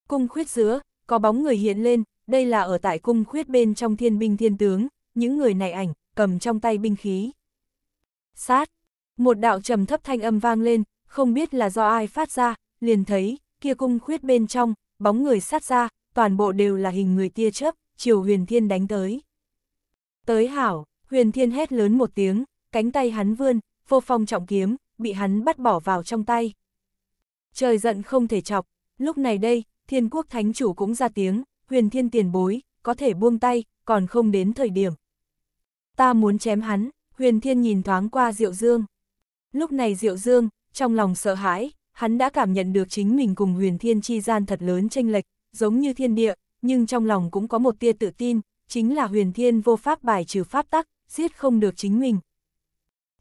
Cung khuyết giữa, có bóng người hiện lên, đây là ở tại cung khuyết bên trong thiên binh thiên tướng, những người này ảnh, cầm trong tay binh khí. Sát! Một đạo trầm thấp thanh âm vang lên, không biết là do ai phát ra, liền thấy, kia cung khuyết bên trong, bóng người sát ra, toàn bộ đều là hình người tia chớp, chiều huyền thiên đánh tới. Tới hảo, huyền thiên hét lớn một tiếng, cánh tay hắn vươn, vô phong trọng kiếm, bị hắn bắt bỏ vào trong tay. Trời giận không thể chọc, lúc này đây, thiên quốc thánh chủ cũng ra tiếng, huyền thiên tiền bối, có thể buông tay, còn không đến thời điểm. Ta muốn chém hắn, huyền thiên nhìn thoáng qua diệu dương. Lúc này diệu dương, trong lòng sợ hãi, hắn đã cảm nhận được chính mình cùng huyền thiên chi gian thật lớn tranh lệch, giống như thiên địa, nhưng trong lòng cũng có một tia tự tin, chính là huyền thiên vô pháp bài trừ pháp tắc, giết không được chính mình.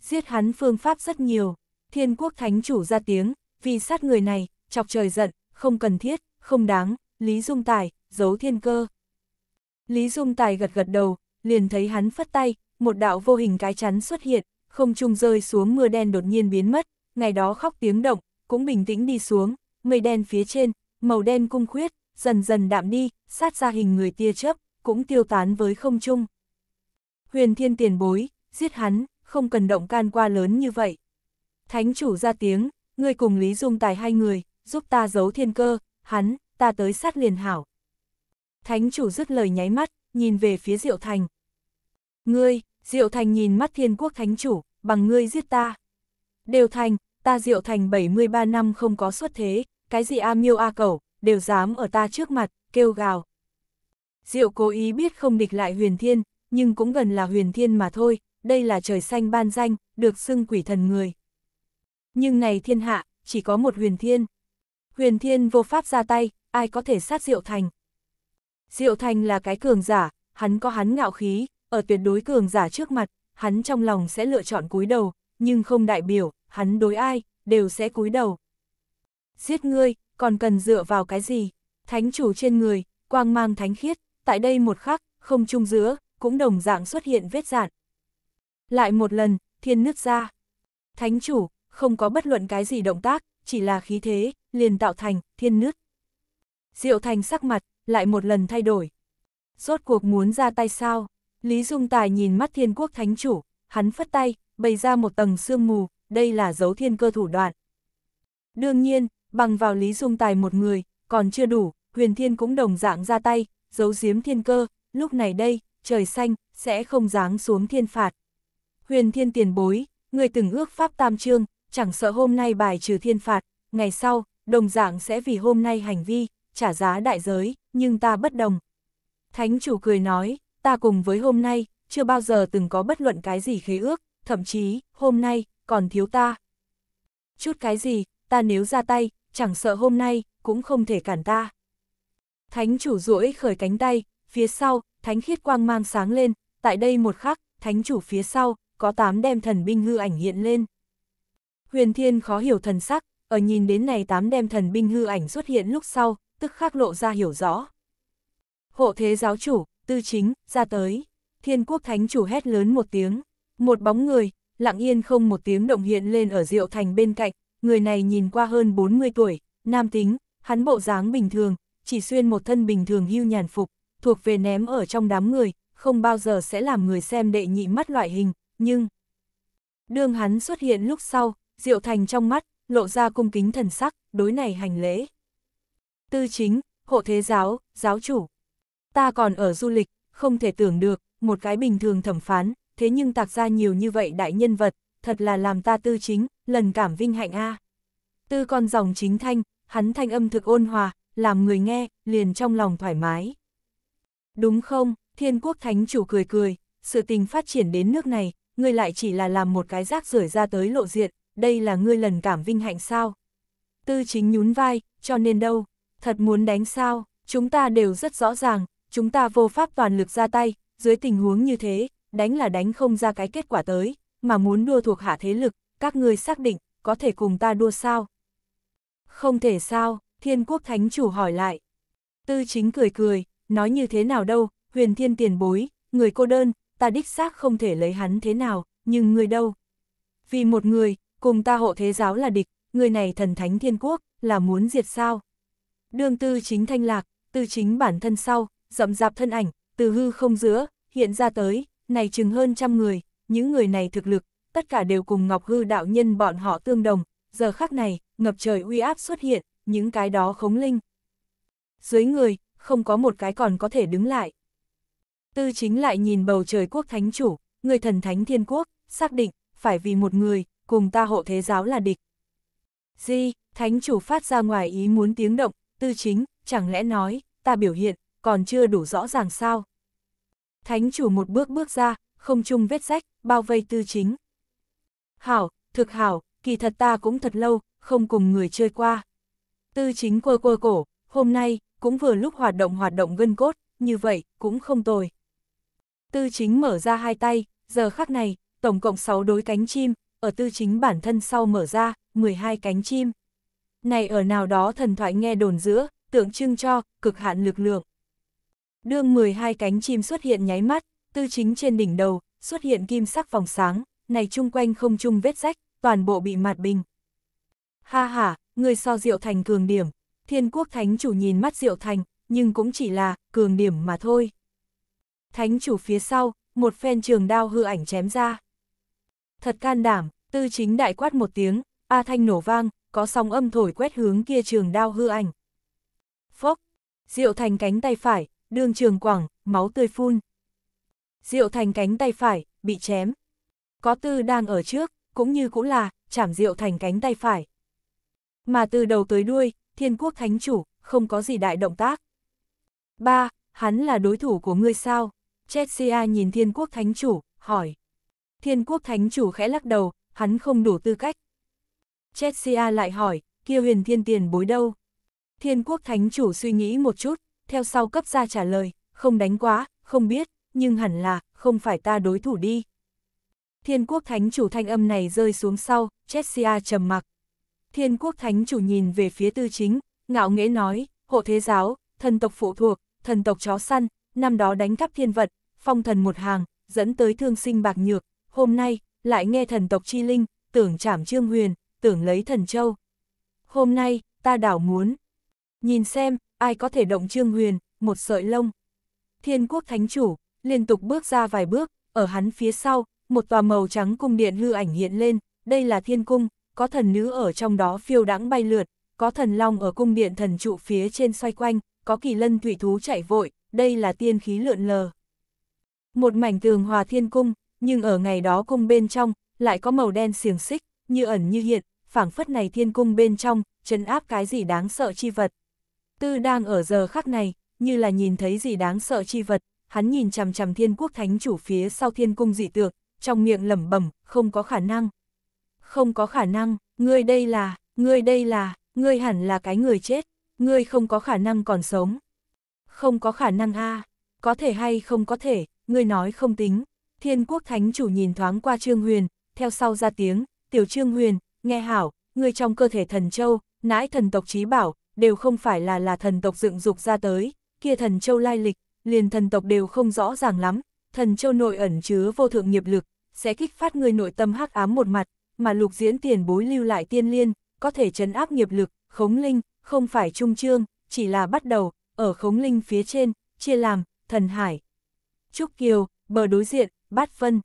Giết hắn phương pháp rất nhiều, thiên quốc thánh chủ ra tiếng, vì sát người này, chọc trời giận, không cần thiết, không đáng, Lý Dung Tài, giấu thiên cơ. Lý Dung Tài gật gật đầu, liền thấy hắn phất tay, một đạo vô hình cái chắn xuất hiện, không trung rơi xuống mưa đen đột nhiên biến mất, ngày đó khóc tiếng động, cũng bình tĩnh đi xuống, mây đen phía trên, màu đen cung khuyết, dần dần đạm đi, sát ra hình người tia chớp, cũng tiêu tán với không trung. Huyền thiên tiền bối, giết hắn, không cần động can qua lớn như vậy. Thánh chủ ra tiếng, người cùng Lý Dung Tài hai người, giúp ta giấu thiên cơ, hắn, ta tới sát liền hảo. Thánh chủ dứt lời nháy mắt, nhìn về phía Diệu Thành. Ngươi, Diệu Thành nhìn mắt thiên quốc thánh chủ, bằng ngươi giết ta. Đều Thành, ta diệu thành 73 năm không có xuất thế, cái gì a miêu a cẩu, đều dám ở ta trước mặt, kêu gào. Diệu cố ý biết không địch lại huyền thiên, nhưng cũng gần là huyền thiên mà thôi, đây là trời xanh ban danh, được xưng quỷ thần người. Nhưng này thiên hạ, chỉ có một huyền thiên. Huyền thiên vô pháp ra tay, ai có thể sát Diệu Thành. Diệu Thành là cái cường giả, hắn có hắn ngạo khí, ở tuyệt đối cường giả trước mặt, hắn trong lòng sẽ lựa chọn cúi đầu, nhưng không đại biểu, hắn đối ai, đều sẽ cúi đầu. Giết ngươi, còn cần dựa vào cái gì? Thánh chủ trên người, quang mang thánh khiết, tại đây một khắc, không trung giữa, cũng đồng dạng xuất hiện vết dạn. Lại một lần, thiên nứt ra. Thánh chủ, không có bất luận cái gì động tác, chỉ là khí thế, liền tạo thành, thiên nứt. Diệu thành sắc mặt, lại một lần thay đổi. Rốt cuộc muốn ra tay sao? Lý Dung Tài nhìn mắt thiên quốc thánh chủ, hắn phất tay, bày ra một tầng sương mù, đây là dấu thiên cơ thủ đoạn. Đương nhiên, bằng vào Lý Dung Tài một người, còn chưa đủ, huyền thiên cũng đồng dạng ra tay, giấu giếm thiên cơ, lúc này đây, trời xanh, sẽ không giáng xuống thiên phạt. Huyền thiên tiền bối, người từng ước pháp tam trương, chẳng sợ hôm nay bài trừ thiên phạt, ngày sau, đồng dạng sẽ vì hôm nay hành vi, trả giá đại giới, nhưng ta bất đồng. Thánh chủ cười nói, ta cùng với hôm nay, chưa bao giờ từng có bất luận cái gì khế ước, thậm chí, hôm nay, còn thiếu ta. Chút cái gì, ta nếu ra tay, chẳng sợ hôm nay, cũng không thể cản ta. Thánh chủ duỗi khởi cánh tay, phía sau, thánh khiết quang mang sáng lên, tại đây một khắc, thánh chủ phía sau, có tám đem thần binh hư ảnh hiện lên. Huyền thiên khó hiểu thần sắc, ở nhìn đến này tám đem thần binh hư ảnh xuất hiện lúc sau, tức khắc lộ ra hiểu rõ. Hộ thế giáo chủ, tư chính, ra tới, thiên quốc thánh chủ hét lớn một tiếng, một bóng người, lặng yên không một tiếng động hiện lên ở Diệu Thành bên cạnh, người này nhìn qua hơn 40 tuổi, nam tính, hắn bộ dáng bình thường, chỉ xuyên một thân bình thường hưu nhàn phục, thuộc về ném ở trong đám người, không bao giờ sẽ làm người xem đệ nhị mắt loại hình, nhưng... Đương hắn xuất hiện lúc sau, Diệu Thành trong mắt, lộ ra cung kính thần sắc, đối này hành lễ. Tư chính, hộ thế giáo, giáo chủ. Ta còn ở du lịch, không thể tưởng được, một cái bình thường thẩm phán, thế nhưng tạc ra nhiều như vậy đại nhân vật, thật là làm ta tư chính, lần cảm vinh hạnh a. Tư con dòng chính thanh, hắn thanh âm thực ôn hòa, làm người nghe, liền trong lòng thoải mái. Đúng không, thiên quốc thánh chủ cười cười, sự tình phát triển đến nước này, ngươi lại chỉ là làm một cái rác rưởi ra tới lộ diện, đây là ngươi lần cảm vinh hạnh sao. Tư chính nhún vai, cho nên đâu, thật muốn đánh sao, chúng ta đều rất rõ ràng, chúng ta vô pháp toàn lực ra tay, dưới tình huống như thế, đánh là đánh không ra cái kết quả tới, mà muốn đua thuộc hạ thế lực, các ngươi xác định, có thể cùng ta đua sao? Không thể sao, thiên quốc thánh chủ hỏi lại. Tư chính cười cười, nói như thế nào đâu, huyền thiên tiền bối, người cô đơn, ta đích xác không thể lấy hắn thế nào, nhưng người đâu? Vì một người, cùng ta hộ thế giáo là địch, người này thần thánh thiên quốc, là muốn diệt sao? Đương tư chính thanh lạc, tư chính bản thân sau, rậm rạp thân ảnh, từ hư không giữa, hiện ra tới, này chừng hơn trăm người, những người này thực lực, tất cả đều cùng Ngọc Hư đạo nhân bọn họ tương đồng, giờ khắc này, ngập trời uy áp xuất hiện, những cái đó khống linh. Dưới người, không có một cái còn có thể đứng lại. Tư chính lại nhìn bầu trời quốc thánh chủ, người thần thánh thiên quốc, xác định, phải vì một người, cùng ta hộ thế giáo là địch. Di, thánh chủ phát ra ngoài ý muốn tiếng động, tư chính, chẳng lẽ nói, ta biểu hiện, còn chưa đủ rõ ràng sao? Thánh chủ một bước bước ra, không chung vết rách, bao vây tư chính. Hảo, thực hảo, kỳ thật ta cũng thật lâu, không cùng người chơi qua. Tư chính quơ quơ cổ, hôm nay, cũng vừa lúc hoạt động hoạt động gân cốt, như vậy, cũng không tồi. Tư chính mở ra hai tay, giờ khắc này, tổng cộng 6 đối cánh chim, ở tư chính bản thân sau mở ra, 12 cánh chim. Này ở nào đó thần thoại nghe đồn giữa, tượng trưng cho, cực hạn lực lượng. Đương 12 cánh chim xuất hiện nháy mắt, tư chính trên đỉnh đầu, xuất hiện kim sắc vòng sáng, này chung quanh không chung vết rách, toàn bộ bị mạt bình. Ha ha, người so Diệu Thành cường điểm, thiên quốc thánh chủ nhìn mắt Diệu Thành, nhưng cũng chỉ là cường điểm mà thôi. Thánh chủ phía sau, một phen trường đao hư ảnh chém ra. Thật can đảm, tư chính đại quát một tiếng, A Thanh nổ vang, có sóng âm thổi quét hướng kia trường đao hư ảnh. Phốc, Diệu Thành cánh tay phải, đường trường quảng, máu tươi phun. Diệu Thành cánh tay phải, bị chém. Có tư đang ở trước, cũng như cũng là, chảm Diệu Thành cánh tay phải. Mà từ đầu tới đuôi, thiên quốc thánh chủ, không có gì đại động tác. ba Hắn là đối thủ của ngươi sao? Chelsea nhìn thiên quốc thánh chủ, hỏi. Thiên quốc thánh chủ khẽ lắc đầu, hắn không đủ tư cách. Chelsea lại hỏi, kia huyền thiên tiền bối đâu? Thiên quốc thánh chủ suy nghĩ một chút, theo sau cấp gia trả lời, không đánh quá, không biết, nhưng hẳn là, không phải ta đối thủ đi. Thiên quốc thánh chủ thanh âm này rơi xuống sau, Chessia trầm mặc. Thiên quốc thánh chủ nhìn về phía tư chính, ngạo nghễ nói, hộ thế giáo, thần tộc phụ thuộc, thần tộc chó săn, năm đó đánh cắp thiên vật, phong thần một hàng, dẫn tới thương sinh bạc nhược, hôm nay, lại nghe thần tộc chi linh, tưởng trảm trương huyền, tưởng lấy thần châu. Hôm nay, ta đảo muốn. Nhìn xem, ai có thể động Trương Huyền, một sợi lông. Thiên quốc thánh chủ, liên tục bước ra vài bước, ở hắn phía sau, một tòa màu trắng cung điện hư ảnh hiện lên, đây là thiên cung, có thần nữ ở trong đó phiêu đáng bay lượt, có thần long ở cung điện thần trụ phía trên xoay quanh, có kỳ lân thủy thú chạy vội, đây là tiên khí lượn lờ. Một mảnh tường hòa thiên cung, nhưng ở ngày đó cung bên trong, lại có màu đen xiềng xích, như ẩn như hiện, phảng phất này thiên cung bên trong, trấn áp cái gì đáng sợ chi vật, Tư đang ở giờ khắc này, như là nhìn thấy gì đáng sợ chi vật, hắn nhìn chằm chằm thiên quốc thánh chủ phía sau thiên cung dị tượng, trong miệng lẩm bẩm, không có khả năng. Không có khả năng, ngươi đây là, ngươi đây là, ngươi hẳn là cái người chết, ngươi không có khả năng còn sống. Không có khả năng a có thể hay không có thể, ngươi nói không tính. Thiên quốc thánh chủ nhìn thoáng qua Trương Huyền, theo sau ra tiếng, tiểu Trương Huyền, nghe hảo, ngươi trong cơ thể thần châu, nãi thần tộc trí bảo, đều không phải là là thần tộc dựng dục ra tới, kia thần châu lai lịch, liền thần tộc đều không rõ ràng lắm, thần châu nội ẩn chứa vô thượng nghiệp lực, sẽ kích phát người nội tâm hắc ám một mặt, mà lục diễn tiền bối lưu lại tiên liên, có thể trấn áp nghiệp lực, khống linh, không phải trung trương, chỉ là bắt đầu, ở khống linh phía trên, chia làm, thần hải, trúc kiều, bờ đối diện, bát phân.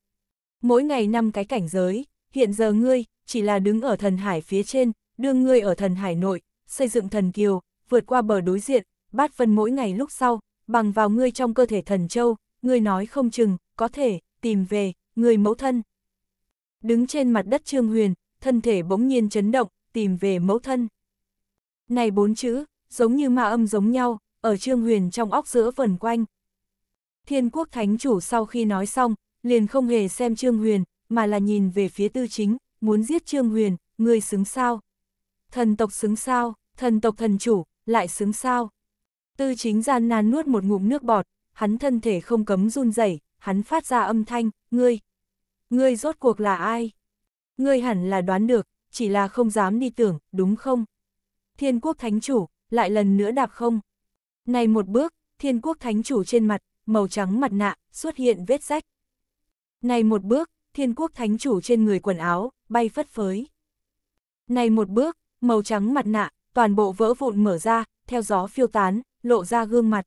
Mỗi ngày năm cái cảnh giới, hiện giờ ngươi, chỉ là đứng ở thần hải phía trên, đương ngươi ở thần hải nội, xây dựng thần kiều, vượt qua bờ đối diện, bát phân mỗi ngày lúc sau, bằng vào ngươi trong cơ thể thần châu, ngươi nói không chừng, có thể, tìm về, người mẫu thân. Đứng trên mặt đất Trương Huyền, thân thể bỗng nhiên chấn động, tìm về mẫu thân. Này bốn chữ, giống như ma âm giống nhau, ở Trương Huyền trong óc giữa vần quanh. Thiên quốc thánh chủ sau khi nói xong, liền không hề xem Trương Huyền, mà là nhìn về phía tư chính, muốn giết Trương Huyền, người xứng sao? Thần tộc xứng sao? Thần tộc thần chủ, lại xứng sao? Tư chính gian nan nuốt một ngụm nước bọt, hắn thân thể không cấm run rẩy, hắn phát ra âm thanh, ngươi, ngươi rốt cuộc là ai? Ngươi hẳn là đoán được, chỉ là không dám đi tưởng, đúng không? Thiên quốc thánh chủ, lại lần nữa đạp không? Này một bước, thiên quốc thánh chủ trên mặt, màu trắng mặt nạ, xuất hiện vết rách. Này một bước, thiên quốc thánh chủ trên người quần áo, bay phất phới. Này một bước, màu trắng mặt nạ, toàn bộ vỡ vụn mở ra, theo gió phiêu tán, lộ ra gương mặt.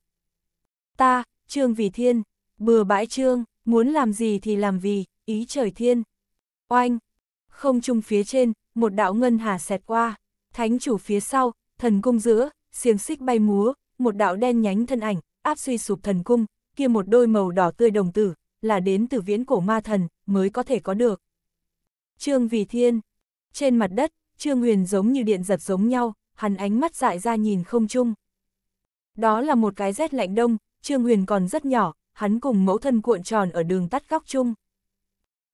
Ta, Trương Vì Thiên, bừa bãi Trương, muốn làm gì thì làm vì, ý trời thiên. Oanh, không trung phía trên, một đạo ngân hà xẹt qua, thánh chủ phía sau, thần cung giữa, xiềng xích bay múa, một đạo đen nhánh thân ảnh, áp suy sụp thần cung, kia một đôi màu đỏ tươi đồng tử, là đến từ viễn cổ ma thần, mới có thể có được. Trương Vì Thiên Trên mặt đất, Trương Huyền giống như điện giật giống nhau, hắn ánh mắt dại ra nhìn không chung. Đó là một cái rét lạnh đông, Trương Huyền còn rất nhỏ, hắn cùng mẫu thân cuộn tròn ở đường tắt góc chung.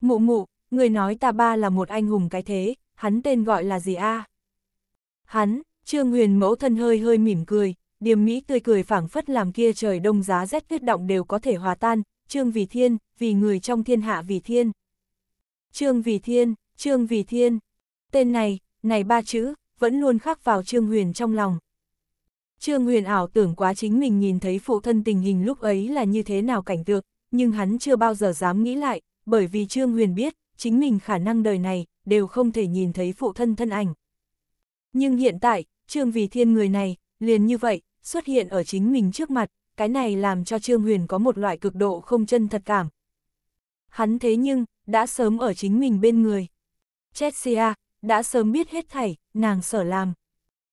Mụ mụ, người nói ta ba là một anh hùng cái thế, hắn tên gọi là gì a? À? Hắn, Trương Huyền mẫu thân hơi hơi mỉm cười, điềm mỹ tươi cười phảng phất làm kia trời đông giá rét tuyết động đều có thể hòa tan, Trương Vì Thiên, vì người trong thiên hạ Vì Thiên. Trương Vì Thiên, Trương Vì Thiên, tên này, này ba chữ, vẫn luôn khắc vào Trương Huyền trong lòng. Trương Huyền ảo tưởng quá chính mình nhìn thấy phụ thân tình hình lúc ấy là như thế nào cảnh tượng, nhưng hắn chưa bao giờ dám nghĩ lại, bởi vì Trương Huyền biết, chính mình khả năng đời này, đều không thể nhìn thấy phụ thân thân ảnh. Nhưng hiện tại, Trương Vì Thiên người này, liền như vậy, xuất hiện ở chính mình trước mặt, cái này làm cho Trương Huyền có một loại cực độ không chân thật cảm. Hắn thế nhưng, đã sớm ở chính mình bên người. Chessia, đã sớm biết hết thảy, nàng sở làm.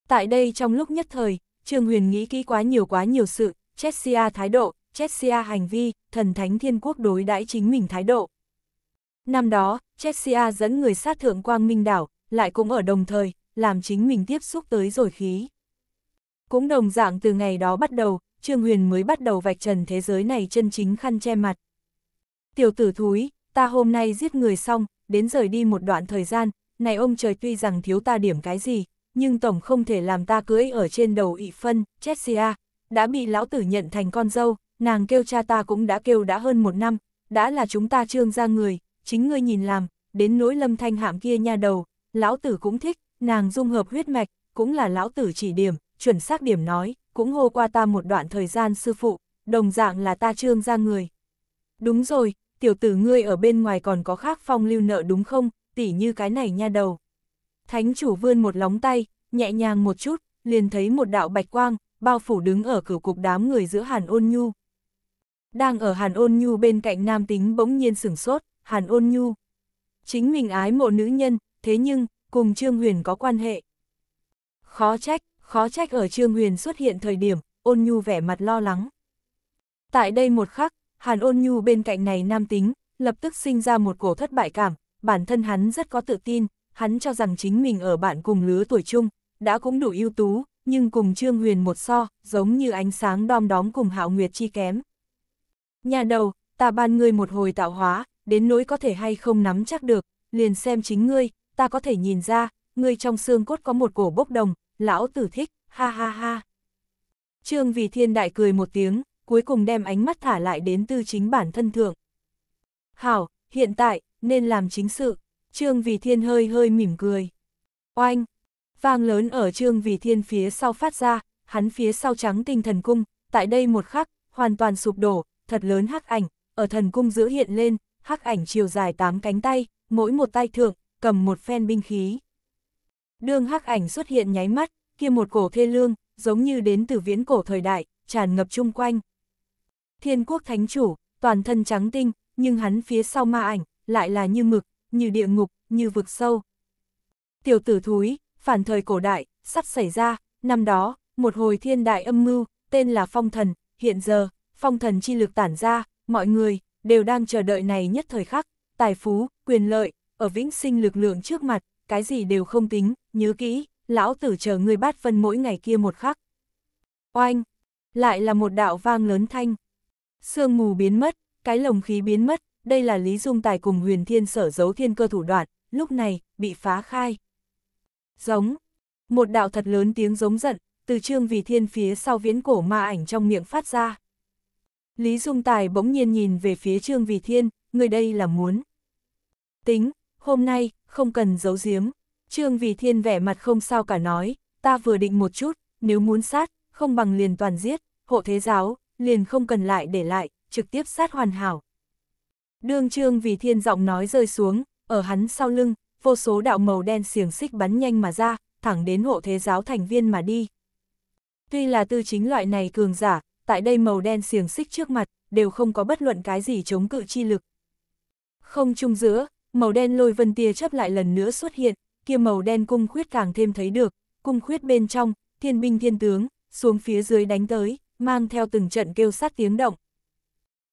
Tại đây trong lúc nhất thời, Trương Huyền nghĩ kỹ quá nhiều quá nhiều sự, Chessia thái độ, Chessia hành vi, thần thánh thiên quốc đối đãi chính mình thái độ. Năm đó, Chessia dẫn người sát thượng quang minh đảo, lại cũng ở đồng thời, làm chính mình tiếp xúc tới rồi khí. Cũng đồng dạng từ ngày đó bắt đầu, Trương Huyền mới bắt đầu vạch trần thế giới này chân chính khăn che mặt. Tiểu tử thúi, ta hôm nay giết người xong, đến rời đi một đoạn thời gian, này ông trời tuy rằng thiếu ta điểm cái gì, nhưng tổng không thể làm ta cưới ở trên đầu ị phân, Chessia, đã bị lão tử nhận thành con dâu, nàng kêu cha ta cũng đã kêu đã hơn một năm, đã là chúng ta trương ra người, chính ngươi nhìn làm, đến nỗi lâm thanh hạm kia nha đầu, lão tử cũng thích, nàng dung hợp huyết mạch, cũng là lão tử chỉ điểm, chuẩn xác điểm nói, cũng hô qua ta một đoạn thời gian sư phụ, đồng dạng là ta trương ra người. Đúng rồi, tiểu tử ngươi ở bên ngoài còn có khác phong lưu nợ đúng không, tỉ như cái này nha đầu. Thánh chủ vươn một lóng tay, nhẹ nhàng một chút, liền thấy một đạo bạch quang, bao phủ đứng ở cửa cục đám người giữa Hàn Ôn Nhu. Đang ở Hàn Ôn Nhu bên cạnh nam tính bỗng nhiên sửng sốt, Hàn Ôn Nhu. Chính mình ái mộ nữ nhân, thế nhưng, cùng Trương Huyền có quan hệ. Khó trách, khó trách ở Trương Huyền xuất hiện thời điểm, Ôn Nhu vẻ mặt lo lắng. Tại đây một khắc, Hàn Ôn Nhu bên cạnh này nam tính, lập tức sinh ra một cổ thất bại cảm, bản thân hắn rất có tự tin, hắn cho rằng chính mình ở bạn cùng lứa tuổi chung, đã cũng đủ ưu tú, nhưng cùng Trương Huyền một so, giống như ánh sáng đom đóm cùng hạo nguyệt chi kém. Nhà đầu, ta ban ngươi một hồi tạo hóa, đến nỗi có thể hay không nắm chắc được, liền xem chính ngươi, ta có thể nhìn ra, ngươi trong xương cốt có một cổ bốc đồng, lão tử thích, ha ha ha. Trương Vì Thiên Đại cười một tiếng, cuối cùng đem ánh mắt thả lại đến tư chính bản thân thượng. Hảo, hiện tại, nên làm chính sự. Trương Vì Thiên hơi hơi mỉm cười. Oanh! Vang lớn ở Trương Vì Thiên phía sau phát ra, hắn phía sau trắng tinh thần cung, tại đây một khắc, hoàn toàn sụp đổ, thật lớn hắc ảnh, ở thần cung giữa hiện lên, hắc ảnh chiều dài tám cánh tay, mỗi một tay thượng, cầm một phen binh khí. Đường hắc ảnh xuất hiện nháy mắt, kia một cổ thê lương, giống như đến từ viễn cổ thời đại, tràn ngập chung quanh. Thiên quốc thánh chủ, toàn thân trắng tinh, nhưng hắn phía sau ma ảnh, lại là như mực, như địa ngục, như vực sâu. Tiểu tử thúi, phản thời cổ đại, sắp xảy ra, năm đó, một hồi thiên đại âm mưu, tên là phong thần, hiện giờ, phong thần chi lực tản ra, mọi người, đều đang chờ đợi này nhất thời khắc, tài phú, quyền lợi, ở vĩnh sinh lực lượng trước mặt, cái gì đều không tính, nhớ kỹ, lão tử chờ người bát phân mỗi ngày kia một khắc. Oanh, lại là một đạo vang lớn thanh. Sương mù biến mất, cái lồng khí biến mất, đây là Lý Dung Tài cùng huyền thiên sở giấu thiên cơ thủ đoạn, lúc này, bị phá khai. Giống, một đạo thật lớn tiếng giống giận, từ trương vì thiên phía sau viễn cổ ma ảnh trong miệng phát ra. Lý Dung Tài bỗng nhiên nhìn về phía trương vì thiên, người đây là muốn. Tính, hôm nay, không cần giấu giếm. Trương vì thiên vẻ mặt không sao cả nói, ta vừa định một chút, nếu muốn sát, không bằng liền toàn giết, hộ thế giáo, liền không cần lại để lại, trực tiếp sát hoàn hảo. Đương trương vì thiên giọng nói rơi xuống, ở hắn sau lưng, vô số đạo màu đen xiềng xích bắn nhanh mà ra, thẳng đến hộ thế giáo thành viên mà đi. Tuy là tư chính loại này cường giả, tại đây màu đen xiềng xích trước mặt, đều không có bất luận cái gì chống cự chi lực. Không chung giữa, màu đen lôi vân tia chấp lại lần nữa xuất hiện, kia màu đen cung khuyết càng thêm thấy được, cung khuyết bên trong, thiên binh thiên tướng, xuống phía dưới đánh tới, mang theo từng trận kêu sát tiếng động,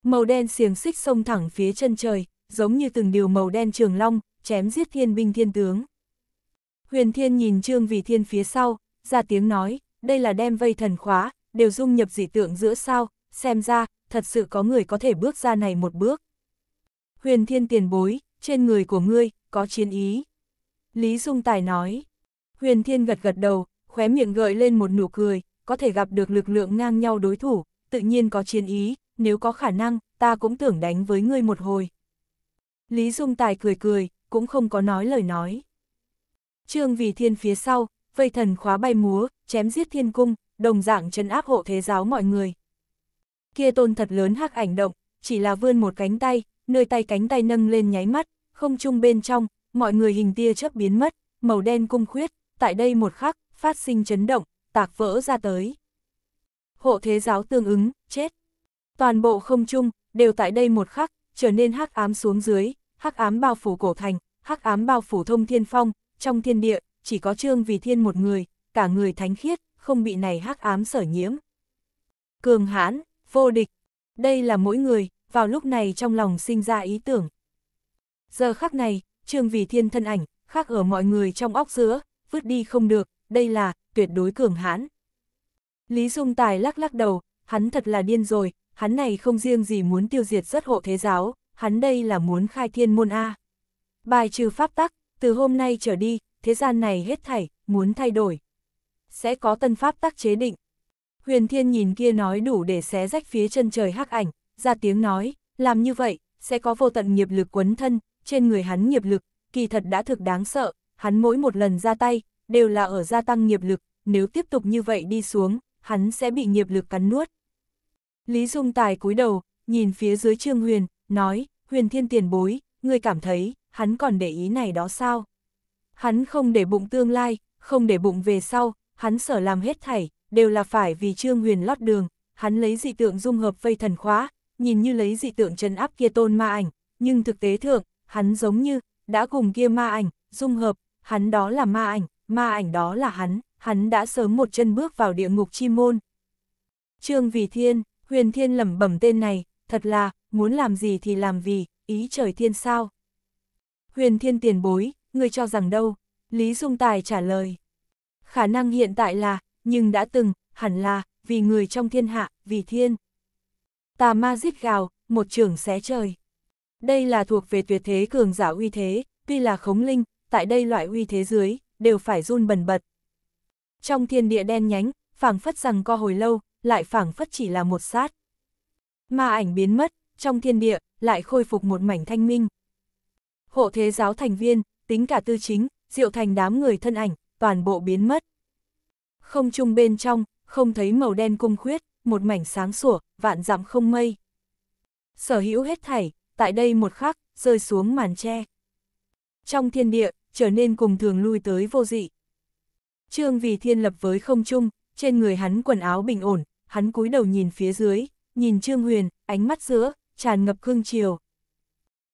Màu đen xiềng xích sông thẳng phía chân trời, giống như từng điều màu đen trường long, chém giết thiên binh thiên tướng. Huyền Thiên nhìn Trương Vì Thiên phía sau, ra tiếng nói, đây là đem vây thần khóa, đều dung nhập dị tượng giữa sao, xem ra, thật sự có người có thể bước ra này một bước. Huyền Thiên tiền bối, trên người của ngươi, có chiến ý. Lý Dung Tài nói, Huyền Thiên gật gật đầu, khóe miệng gợi lên một nụ cười, có thể gặp được lực lượng ngang nhau đối thủ, tự nhiên có chiến ý, nếu có khả năng, ta cũng tưởng đánh với ngươi một hồi. Lý Dung Tài cười cười, cũng không có nói lời nói. Trương Vì Thiên phía sau, vây thần khóa bay múa, chém giết thiên cung, đồng dạng trấn áp hộ thế giáo mọi người. Kia tôn thật lớn hắc ảnh động, chỉ là vươn một cánh tay, nơi tay cánh tay nâng lên nháy mắt, không trung bên trong, mọi người hình tia chớp biến mất, màu đen cung khuyết, tại đây một khắc, phát sinh chấn động, tạc vỡ ra tới. Hộ thế giáo tương ứng, chết. Toàn bộ không trung đều tại đây một khắc, trở nên hắc ám xuống dưới, hắc ám bao phủ cổ thành, hắc ám bao phủ thông thiên phong, trong thiên địa, chỉ có Trương Vì Thiên một người, cả người thánh khiết, không bị này hắc ám sở nhiễm. Cường hãn, vô địch, đây là mỗi người, vào lúc này trong lòng sinh ra ý tưởng. Giờ khắc này, Trương Vì Thiên thân ảnh, khác ở mọi người trong óc giữa, vứt đi không được, đây là, tuyệt đối cường hãn. Lý Dung Tài lắc lắc đầu, hắn thật là điên rồi, hắn này không riêng gì muốn tiêu diệt rất hộ thế giáo, hắn đây là muốn khai thiên môn A. Bài trừ pháp tắc, từ hôm nay trở đi, thế gian này hết thảy, muốn thay đổi. Sẽ có tân pháp tắc chế định. Huyền thiên nhìn kia nói đủ để xé rách phía chân trời hắc ảnh, ra tiếng nói, làm như vậy, sẽ có vô tận nghiệp lực quấn thân, trên người hắn nghiệp lực, kỳ thật đã thực đáng sợ, hắn mỗi một lần ra tay, đều là ở gia tăng nghiệp lực, nếu tiếp tục như vậy đi xuống, hắn sẽ bị nghiệp lực cắn nuốt, Lý Dung Tài cúi đầu, nhìn phía dưới Trương Huyền, nói, Huyền Thiên tiền bối, ngươi cảm thấy, hắn còn để ý này đó sao? Hắn không để bụng tương lai, không để bụng về sau, hắn sở làm hết thảy, đều là phải vì Trương Huyền lót đường, hắn lấy dị tượng dung hợp vây thần khóa, nhìn như lấy dị tượng trấn áp kia tôn ma ảnh, nhưng thực tế thượng, hắn giống như, đã cùng kia ma ảnh, dung hợp, hắn đó là ma ảnh, ma ảnh đó là hắn, hắn đã sớm một chân bước vào địa ngục chi môn. Trương Vì Thiên Huyền Thiên lẩm bẩm tên này, thật là, muốn làm gì thì làm vì, ý trời thiên sao. Huyền Thiên tiền bối, người cho rằng đâu? Lý Dung Tài trả lời. Khả năng hiện tại là, nhưng đã từng, hẳn là, vì người trong thiên hạ, vì thiên. Tà ma giết gào, một trường xé trời. Đây là thuộc về tuyệt thế cường giả uy thế, tuy là khống linh, tại đây loại uy thế dưới, đều phải run bần bật. Trong thiên địa đen nhánh, phảng phất rằng co hồi lâu, lại phảng phất chỉ là một sát. Ma ảnh biến mất, trong thiên địa, lại khôi phục một mảnh thanh minh. Hộ thế giáo thành viên, tính cả tư chính, diệu thành đám người thân ảnh, toàn bộ biến mất. Không trung bên trong, không thấy màu đen cung khuyết, một mảnh sáng sủa, vạn dặm không mây. Sở hữu hết thảy, tại đây một khắc, rơi xuống màn tre. Trong thiên địa, trở nên cùng thường lui tới vô dị. Trương vì thiên lập với không trung, trên người hắn quần áo bình ổn, hắn cúi đầu nhìn phía dưới, nhìn Trương Huyền, ánh mắt giữa, tràn ngập cương chiều.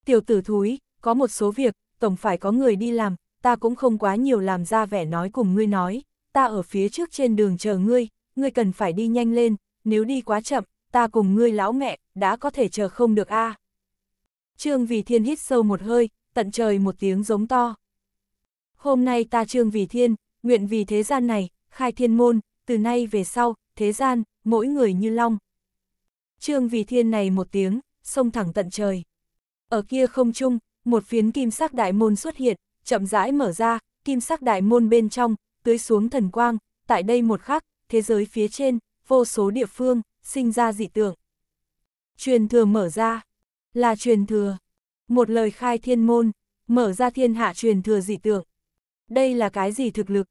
Tiểu tử thúi, có một số việc, tổng phải có người đi làm, ta cũng không quá nhiều làm ra vẻ nói cùng ngươi nói, ta ở phía trước trên đường chờ ngươi, ngươi cần phải đi nhanh lên, nếu đi quá chậm, ta cùng ngươi lão mẹ, đã có thể chờ không được a. Trương Vì Thiên hít sâu một hơi, tận trời một tiếng giống to. Hôm nay ta Trương Vì Thiên, nguyện vì thế gian này, khai thiên môn, từ nay về sau, thế gian, mỗi người như long. Trương Vì Thiên này một tiếng, sông thẳng tận trời. Ở kia không trung, một phiến kim sắc đại môn xuất hiện, chậm rãi mở ra, kim sắc đại môn bên trong, tưới xuống thần quang, tại đây một khắc, thế giới phía trên, vô số địa phương, sinh ra dị tượng. Truyền thừa mở ra, là truyền thừa, một lời khai thiên môn, mở ra thiên hạ truyền thừa dị tượng. Đây là cái gì thực lực?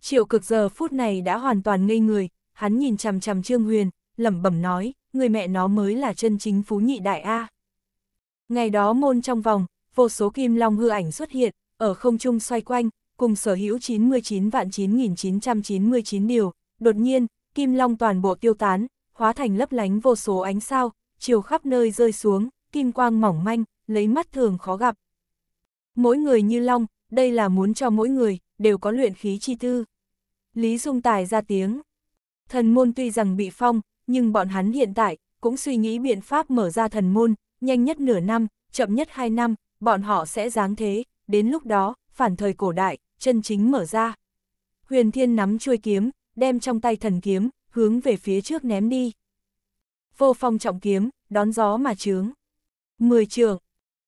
Triệu cực giờ phút này đã hoàn toàn ngây người, hắn nhìn chằm chằm Trương Huyền, lẩm bẩm nói, người mẹ nó mới là chân chính phú nhị đại A. Ngày đó môn trong vòng, vô số kim long hư ảnh xuất hiện, ở không trung xoay quanh, cùng sở hữu 99 vạn 9999 điều, đột nhiên, kim long toàn bộ tiêu tán, hóa thành lấp lánh vô số ánh sao, chiều khắp nơi rơi xuống, kim quang mỏng manh, lấy mắt thường khó gặp. Mỗi người như long, đây là muốn cho mỗi người, đều có luyện khí chi tư. Lý Dung Tài ra tiếng, Thần môn tuy rằng bị phong, nhưng bọn hắn hiện tại cũng suy nghĩ biện pháp mở ra thần môn, nhanh nhất nửa năm, chậm nhất hai năm, bọn họ sẽ dáng thế, đến lúc đó, phản thời cổ đại, chân chính mở ra. Huyền Thiên nắm chuôi kiếm, đem trong tay thần kiếm, hướng về phía trước ném đi. Vô phong trọng kiếm, đón gió mà trướng. Mười trường,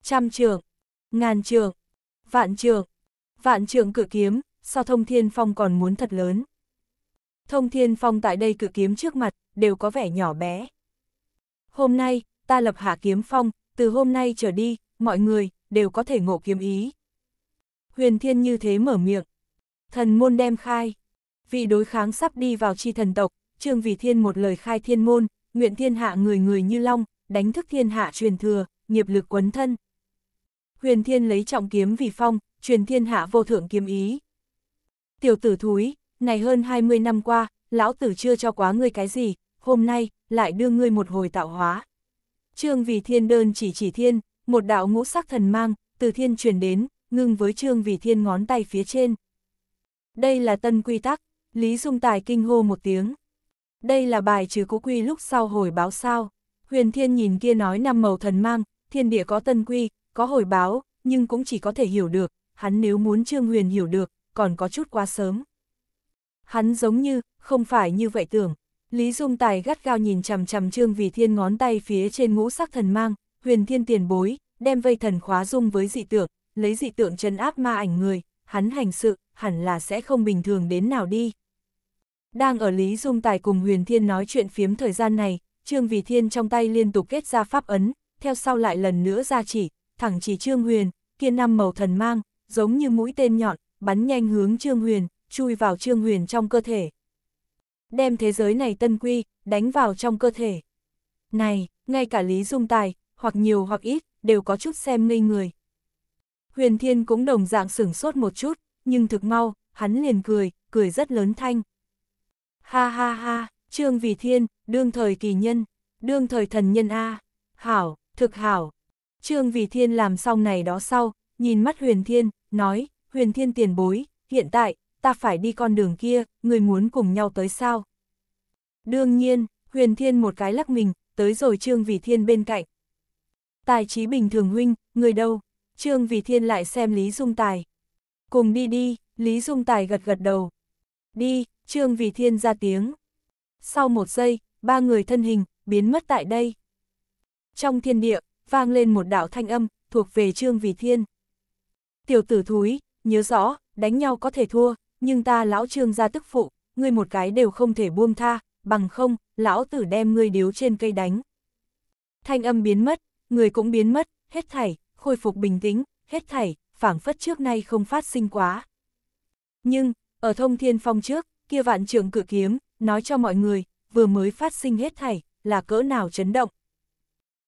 trăm trường, ngàn trường, vạn trường, vạn trường cự kiếm, so thông thiên phong còn muốn thật lớn. Thông Thiên Phong tại đây cự kiếm trước mặt, đều có vẻ nhỏ bé. Hôm nay, ta lập hạ kiếm phong, từ hôm nay trở đi, mọi người, đều có thể ngộ kiếm ý. Huyền Thiên như thế mở miệng. Thần môn đem khai. Vị đối kháng sắp đi vào chi thần tộc, Trương Vì Thiên một lời khai thiên môn, nguyện thiên hạ người người như long, đánh thức thiên hạ truyền thừa, nghiệp lực quấn thân. Huyền Thiên lấy trọng kiếm vì phong, truyền thiên hạ vô thượng kiếm ý. Tiểu tử thúi, này hơn 20 năm qua, lão tử chưa cho quá ngươi cái gì, hôm nay, lại đưa ngươi một hồi tạo hóa. Trương vì thiên đơn chỉ chỉ thiên, một đạo ngũ sắc thần mang, từ thiên truyền đến, ngưng với trương vì thiên ngón tay phía trên. Đây là tân quy tắc, Lý Dung Tài kinh hô một tiếng. Đây là bài trừ cũ quy lúc sau hồi báo sao. Huyền thiên nhìn kia nói năm màu thần mang, thiên địa có tân quy, có hồi báo, nhưng cũng chỉ có thể hiểu được, hắn nếu muốn trương huyền hiểu được, còn có chút quá sớm hắn giống như, không phải như vậy tưởng. Lý Dung Tài gắt gao nhìn chằm chằm Trương Vì Thiên ngón tay phía trên ngũ sắc thần mang, huyền thiên tiền bối, đem vây thần khóa dung với dị tượng, lấy dị tượng chân áp ma ảnh người, hắn hành sự, hẳn là sẽ không bình thường đến nào đi. Đang ở Lý Dung Tài cùng huyền thiên nói chuyện phiếm thời gian này, Trương Vì Thiên trong tay liên tục kết ra pháp ấn, theo sau lại lần nữa ra chỉ, thẳng chỉ Trương Huyền, kia năm màu thần mang, giống như mũi tên nhọn, bắn nhanh hướng Trương Huyền, chui vào Trương Huyền trong cơ thể. Đem thế giới này tân quy, đánh vào trong cơ thể. Này, ngay cả Lý Dung Tài, hoặc nhiều hoặc ít, đều có chút xem ngây người. Huyền Thiên cũng đồng dạng sửng sốt một chút, nhưng thực mau, hắn liền cười, cười rất lớn thanh. Ha ha ha, Trương Vì Thiên, đương thời kỳ nhân, đương thời thần nhân A, hảo, thực hảo. Trương Vì Thiên làm xong này đó sau, nhìn mắt Huyền Thiên, nói, Huyền Thiên tiền bối, hiện tại, ta phải đi con đường kia, người muốn cùng nhau tới sao? Đương nhiên, huyền thiên một cái lắc mình, tới rồi Trương Vì Thiên bên cạnh. Tài trí bình thường huynh, người đâu? Trương Vì Thiên lại xem Lý Dung Tài. Cùng đi đi, Lý Dung Tài gật gật đầu. Đi, Trương Vì Thiên ra tiếng. Sau một giây, ba người thân hình, biến mất tại đây. Trong thiên địa, vang lên một đạo thanh âm, thuộc về Trương Vì Thiên. Tiểu tử thúi, nhớ rõ, đánh nhau có thể thua, nhưng ta lão trương ra tức phụ, ngươi một cái đều không thể buông tha, bằng không, lão tử đem ngươi điếu trên cây đánh. Thanh âm biến mất, người cũng biến mất, hết thảy, khôi phục bình tĩnh, hết thảy, phảng phất trước nay không phát sinh quá. Nhưng, ở thông thiên phong trước, kia vạn trường cự kiếm, nói cho mọi người, vừa mới phát sinh hết thảy, là cỡ nào chấn động.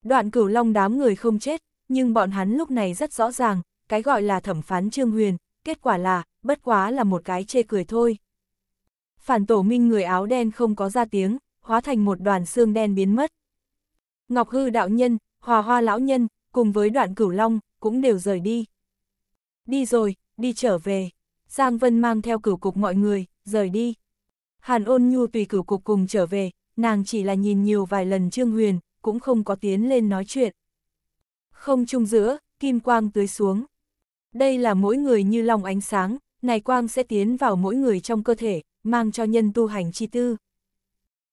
Đoạn cửu long đám người không chết, nhưng bọn hắn lúc này rất rõ ràng, cái gọi là thẩm phán Trương Huyền, kết quả là, bất quá là một cái chê cười thôi. Phản tổ minh người áo đen không có ra tiếng, hóa thành một đoàn xương đen biến mất. Ngọc hư đạo nhân, hòa hoa lão nhân, cùng với đoạn cửu long, cũng đều rời đi. Đi rồi, đi trở về. Giang Vân mang theo cửu cục mọi người, rời đi. Hàn ôn nhu tùy cửu cục cùng trở về, nàng chỉ là nhìn nhiều vài lần Trương Huyền, cũng không có tiến lên nói chuyện. Không chung giữa, kim quang tưới xuống đây là mỗi người như lòng ánh sáng, này quang sẽ tiến vào mỗi người trong cơ thể, mang cho nhân tu hành chi tư.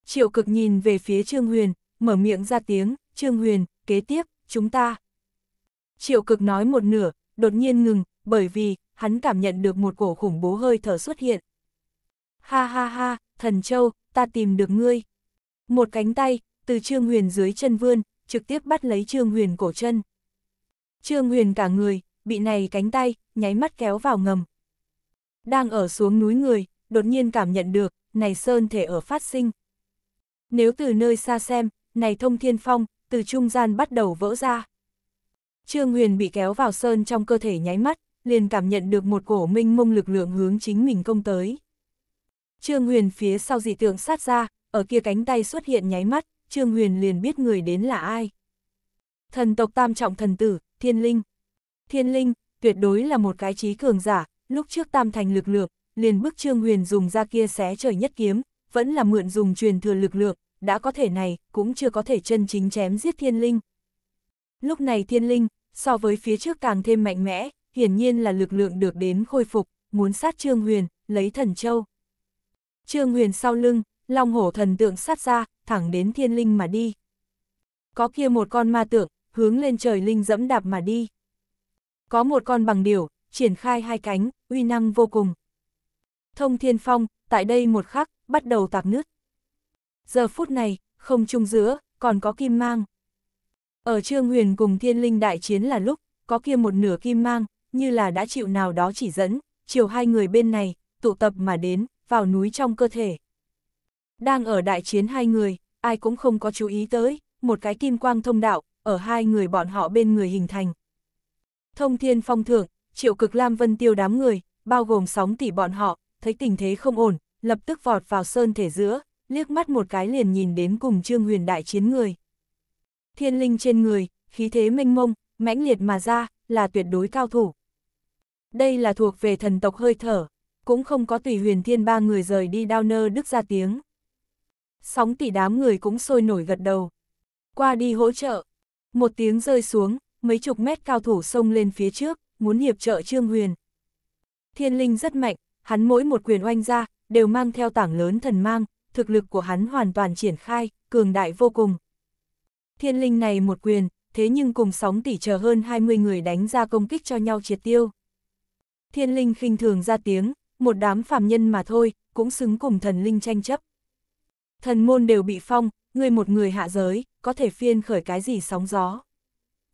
Triệu cực nhìn về phía Trương Huyền, mở miệng ra tiếng, Trương Huyền, kế tiếp, chúng ta. Triệu cực nói một nửa, đột nhiên ngừng, bởi vì, hắn cảm nhận được một cổ khủng bố hơi thở xuất hiện. Ha ha ha, thần châu, ta tìm được ngươi. Một cánh tay, từ Trương Huyền dưới chân vươn, trực tiếp bắt lấy Trương Huyền cổ chân. Trương Huyền cả người, bị này cánh tay, nháy mắt kéo vào ngầm. Đang ở xuống núi người, đột nhiên cảm nhận được, này sơn thể ở phát sinh. Nếu từ nơi xa xem, này thông thiên phong, từ trung gian bắt đầu vỡ ra. Trương Huyền bị kéo vào sơn trong cơ thể nháy mắt, liền cảm nhận được một cổ minh mông lực lượng hướng chính mình công tới. Trương Huyền phía sau dị tượng sát ra, ở kia cánh tay xuất hiện nháy mắt, Trương Huyền liền biết người đến là ai. Thần tộc tam trọng thần tử, thiên linh. Thiên Linh, tuyệt đối là một cái trí cường giả, lúc trước tam thành lực lượng, liền bức Trương Huyền dùng ra kia xé trời nhất kiếm, vẫn là mượn dùng truyền thừa lực lượng, đã có thể này, cũng chưa có thể chân chính chém giết Thiên Linh. Lúc này Thiên Linh, so với phía trước càng thêm mạnh mẽ, hiển nhiên là lực lượng được đến khôi phục, muốn sát Trương Huyền, lấy thần châu. Trương Huyền sau lưng, long hổ thần tượng sát ra, thẳng đến Thiên Linh mà đi. Có kia một con ma tượng, hướng lên trời linh dẫm đạp mà đi. Có một con bằng điểu, triển khai hai cánh, uy năng vô cùng. Thông thiên phong, tại đây một khắc, bắt đầu tạc nứt. Giờ phút này, không trung giữa, còn có kim mang. Ở Trương Huyền cùng thiên linh đại chiến là lúc, có kia một nửa kim mang, như là đã chịu nào đó chỉ dẫn, chiều hai người bên này, tụ tập mà đến, vào núi trong cơ thể. Đang ở đại chiến hai người, ai cũng không có chú ý tới, một cái kim quang thông đạo, ở hai người bọn họ bên người hình thành. Thông thiên phong thượng, triệu cực lam vân tiêu đám người, bao gồm sóng tỷ bọn họ, thấy tình thế không ổn, lập tức vọt vào sơn thể giữa, liếc mắt một cái liền nhìn đến cùng trương huyền đại chiến người. Thiên linh trên người, khí thế mênh mông, mãnh liệt mà ra, là tuyệt đối cao thủ. Đây là thuộc về thần tộc hơi thở, cũng không có tùy huyền thiên ba người rời đi đao nơ đức ra tiếng. Sóng tỷ đám người cũng sôi nổi gật đầu. Qua đi hỗ trợ. Một tiếng rơi xuống, mấy chục mét cao thủ xông lên phía trước, muốn hiệp trợ Trương Huyền. Thiên linh rất mạnh, hắn mỗi một quyền oanh ra, đều mang theo tảng lớn thần mang, thực lực của hắn hoàn toàn triển khai, cường đại vô cùng. Thiên linh này một quyền, thế nhưng cùng sóng tỷ chờ hơn 20 người đánh ra công kích cho nhau triệt tiêu. Thiên linh khinh thường ra tiếng, một đám phàm nhân mà thôi, cũng xứng cùng thần linh tranh chấp. Thần môn đều bị phong, người một người hạ giới, có thể phiên khởi cái gì sóng gió.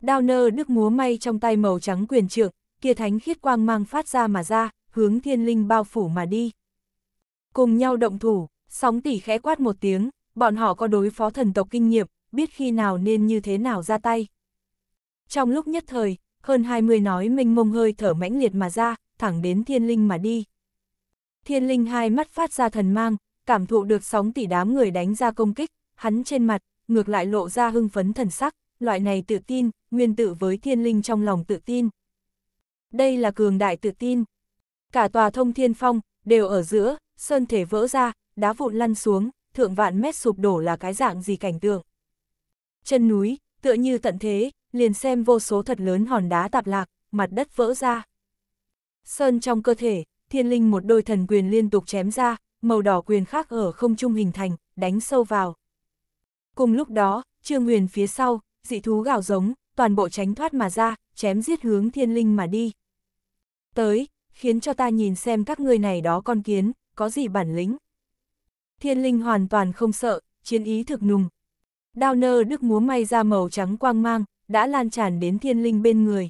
Đao nơ đức múa may trong tay màu trắng quyền trượng, kia thánh khiết quang mang phát ra mà ra, hướng thiên linh bao phủ mà đi. Cùng nhau động thủ, sóng tỷ khẽ quát một tiếng, bọn họ có đối phó thần tộc kinh nghiệm, biết khi nào nên như thế nào ra tay. Trong lúc nhất thời, hơn 20 nói minh mông hơi thở mãnh liệt mà ra, thẳng đến thiên linh mà đi. Thiên linh hai mắt phát ra thần mang, cảm thụ được sóng tỷ đám người đánh ra công kích, hắn trên mặt, ngược lại lộ ra hưng phấn thần sắc, loại này tự tin, nguyên tự với thiên linh trong lòng tự tin. Đây là cường đại tự tin. Cả tòa thông thiên phong, đều ở giữa, sơn thể vỡ ra, đá vụn lăn xuống, thượng vạn mét sụp đổ là cái dạng gì cảnh tượng. Chân núi, tựa như tận thế, liền xem vô số thật lớn hòn đá tạp lạc, mặt đất vỡ ra. Sơn trong cơ thể, thiên linh một đôi thần quyền liên tục chém ra, màu đỏ quyền khác ở không trung hình thành, đánh sâu vào. Cùng lúc đó, Trương nguyền phía sau, dị thú gào giống, toàn bộ tránh thoát mà ra, chém giết hướng thiên linh mà đi. Tới, khiến cho ta nhìn xem các ngươi này đó con kiến, có gì bản lĩnh. Thiên linh hoàn toàn không sợ, chiến ý thực nùng. Đao nơ đức múa may ra màu trắng quang mang, đã lan tràn đến thiên linh bên người.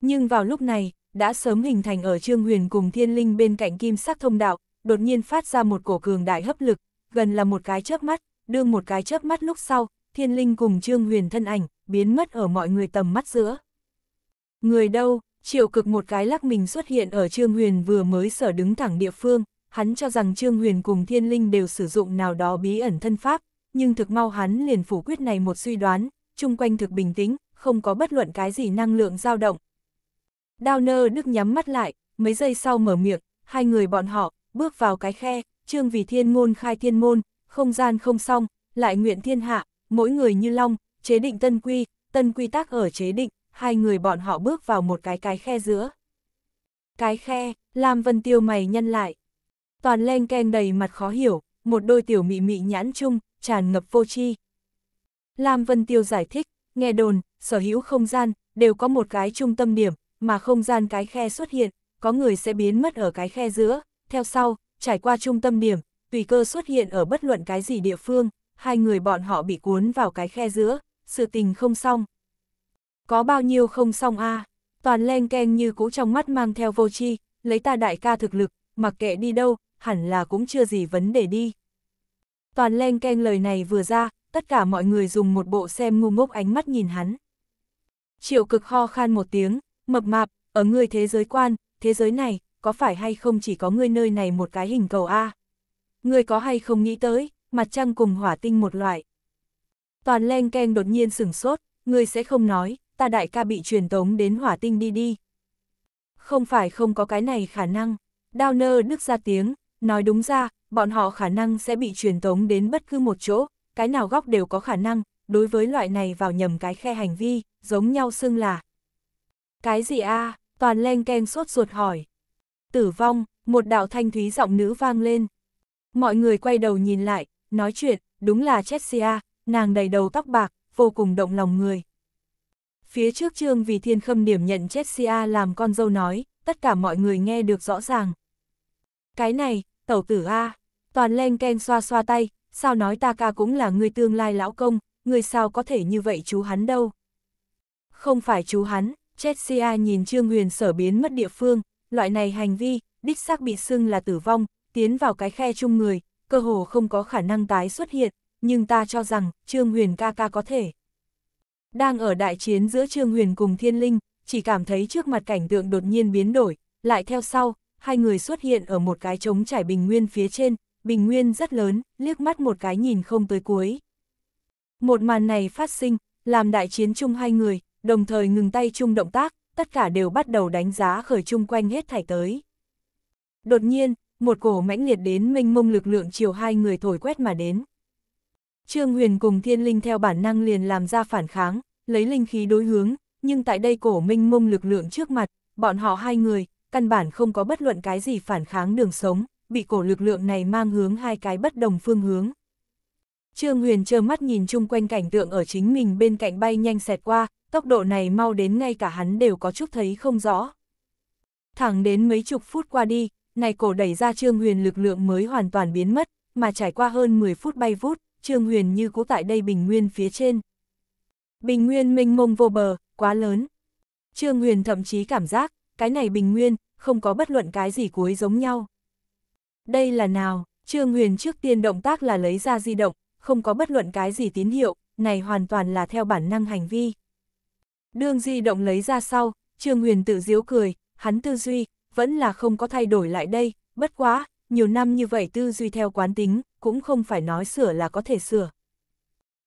Nhưng vào lúc này, đã sớm hình thành ở Trương Huyền cùng thiên linh bên cạnh kim sắc thông đạo, đột nhiên phát ra một cổ cường đại hấp lực, gần là một cái chớp mắt, đương một cái chớp mắt lúc sau, thiên linh cùng Trương Huyền thân ảnh, biến mất ở mọi người tầm mắt giữa. Người đâu, triệu cực một cái lắc mình xuất hiện ở Trương Huyền vừa mới sở đứng thẳng địa phương, hắn cho rằng Trương Huyền cùng Thiên Linh đều sử dụng nào đó bí ẩn thân pháp, nhưng thực mau hắn liền phủ quyết này một suy đoán, chung quanh thực bình tĩnh, không có bất luận cái gì năng lượng dao động. Đao nơ Đức nhắm mắt lại, mấy giây sau mở miệng, hai người bọn họ, bước vào cái khe, Trương Vì Thiên Môn khai Thiên Môn, không gian không xong, lại nguyện thiên hạ, mỗi người như long, chế định tân quy, tân quy tắc ở chế định, hai người bọn họ bước vào một cái cái khe giữa. Cái khe, Lam Vân Tiêu mày nhân lại. Toàn len ken đầy mặt khó hiểu, một đôi tiểu mị mị nhãn chung, tràn ngập vô chi Lam Vân Tiêu giải thích, nghe đồn, sở hữu không gian, đều có một cái trung tâm điểm, mà không gian cái khe xuất hiện, có người sẽ biến mất ở cái khe giữa, theo sau, trải qua trung tâm điểm, tùy cơ xuất hiện ở bất luận cái gì địa phương, hai người bọn họ bị cuốn vào cái khe giữa, sự tình không xong. Có bao nhiêu không xong a à? toàn len keng như cũ trong mắt mang theo vô chi, lấy ta đại ca thực lực, mặc kệ đi đâu, hẳn là cũng chưa gì vấn đề đi. Toàn len keng lời này vừa ra, tất cả mọi người dùng một bộ xem ngu ngốc ánh mắt nhìn hắn. Triệu cực ho khan một tiếng, mập mạp, ở người thế giới quan, thế giới này, có phải hay không chỉ có ngươi nơi này một cái hình cầu A? người có hay không nghĩ tới, mặt trăng cùng hỏa tinh một loại. Toàn len keng đột nhiên sửng sốt, người sẽ không nói, ta đại ca bị truyền tống đến hỏa tinh đi đi. Không phải không có cái này khả năng, nơ đức ra tiếng, nói đúng ra, bọn họ khả năng sẽ bị truyền tống đến bất cứ một chỗ, cái nào góc đều có khả năng, đối với loại này vào nhầm cái khe hành vi, giống nhau xưng là. Cái gì a toàn len keng sốt ruột hỏi. Tử vong, một đạo thanh thúy giọng nữ vang lên. Mọi người quay đầu nhìn lại, nói chuyện, đúng là Chessia, nàng đầy đầu tóc bạc, vô cùng động lòng người. Phía trước trương vì thiên khâm điểm nhận Chessia làm con dâu nói, tất cả mọi người nghe được rõ ràng. Cái này, tẩu tử A, toàn len ken xoa xoa tay, sao nói ta ca cũng là người tương lai lão công, người sao có thể như vậy chú hắn đâu. Không phải chú hắn, Chessia nhìn trương huyền sở biến mất địa phương, loại này hành vi, đích xác bị xưng là tử vong, tiến vào cái khe chung người, cơ hồ không có khả năng tái xuất hiện, nhưng ta cho rằng Trương Huyền ca ca có thể. Đang ở đại chiến giữa Trương Huyền cùng Thiên Linh, chỉ cảm thấy trước mặt cảnh tượng đột nhiên biến đổi, lại theo sau, hai người xuất hiện ở một cái trống trải bình nguyên phía trên, bình nguyên rất lớn, liếc mắt một cái nhìn không tới cuối. Một màn này phát sinh, làm đại chiến chung hai người, đồng thời ngừng tay chung động tác, tất cả đều bắt đầu đánh giá khởi chung quanh hết thảy tới. Đột nhiên, một cổ mãnh liệt đến mênh mông lực lượng chiều hai người thổi quét mà đến. Trương Huyền cùng thiên linh theo bản năng liền làm ra phản kháng, lấy linh khí đối hướng, nhưng tại đây cổ minh mông lực lượng trước mặt, bọn họ hai người, căn bản không có bất luận cái gì phản kháng đường sống, bị cổ lực lượng này mang hướng hai cái bất đồng phương hướng. Trương Huyền trơ mắt nhìn chung quanh cảnh tượng ở chính mình bên cạnh bay nhanh xẹt qua, tốc độ này mau đến ngay cả hắn đều có chút thấy không rõ. Thẳng đến mấy chục phút qua đi, này cổ đẩy ra Trương Huyền lực lượng mới hoàn toàn biến mất, mà trải qua hơn 10 phút bay vút, Trương Huyền như cũ tại đây bình nguyên phía trên. Bình nguyên mênh mông vô bờ, quá lớn. Trương Huyền thậm chí cảm giác, cái này bình nguyên, không có bất luận cái gì cuối giống nhau. Đây là nào, Trương Huyền trước tiên động tác là lấy ra di động, không có bất luận cái gì tín hiệu, này hoàn toàn là theo bản năng hành vi. Đương di động lấy ra sau, Trương Huyền tự diếu cười, hắn tư duy, vẫn là không có thay đổi lại đây, bất quá, nhiều năm như vậy tư duy theo quán tính, cũng không phải nói sửa là có thể sửa.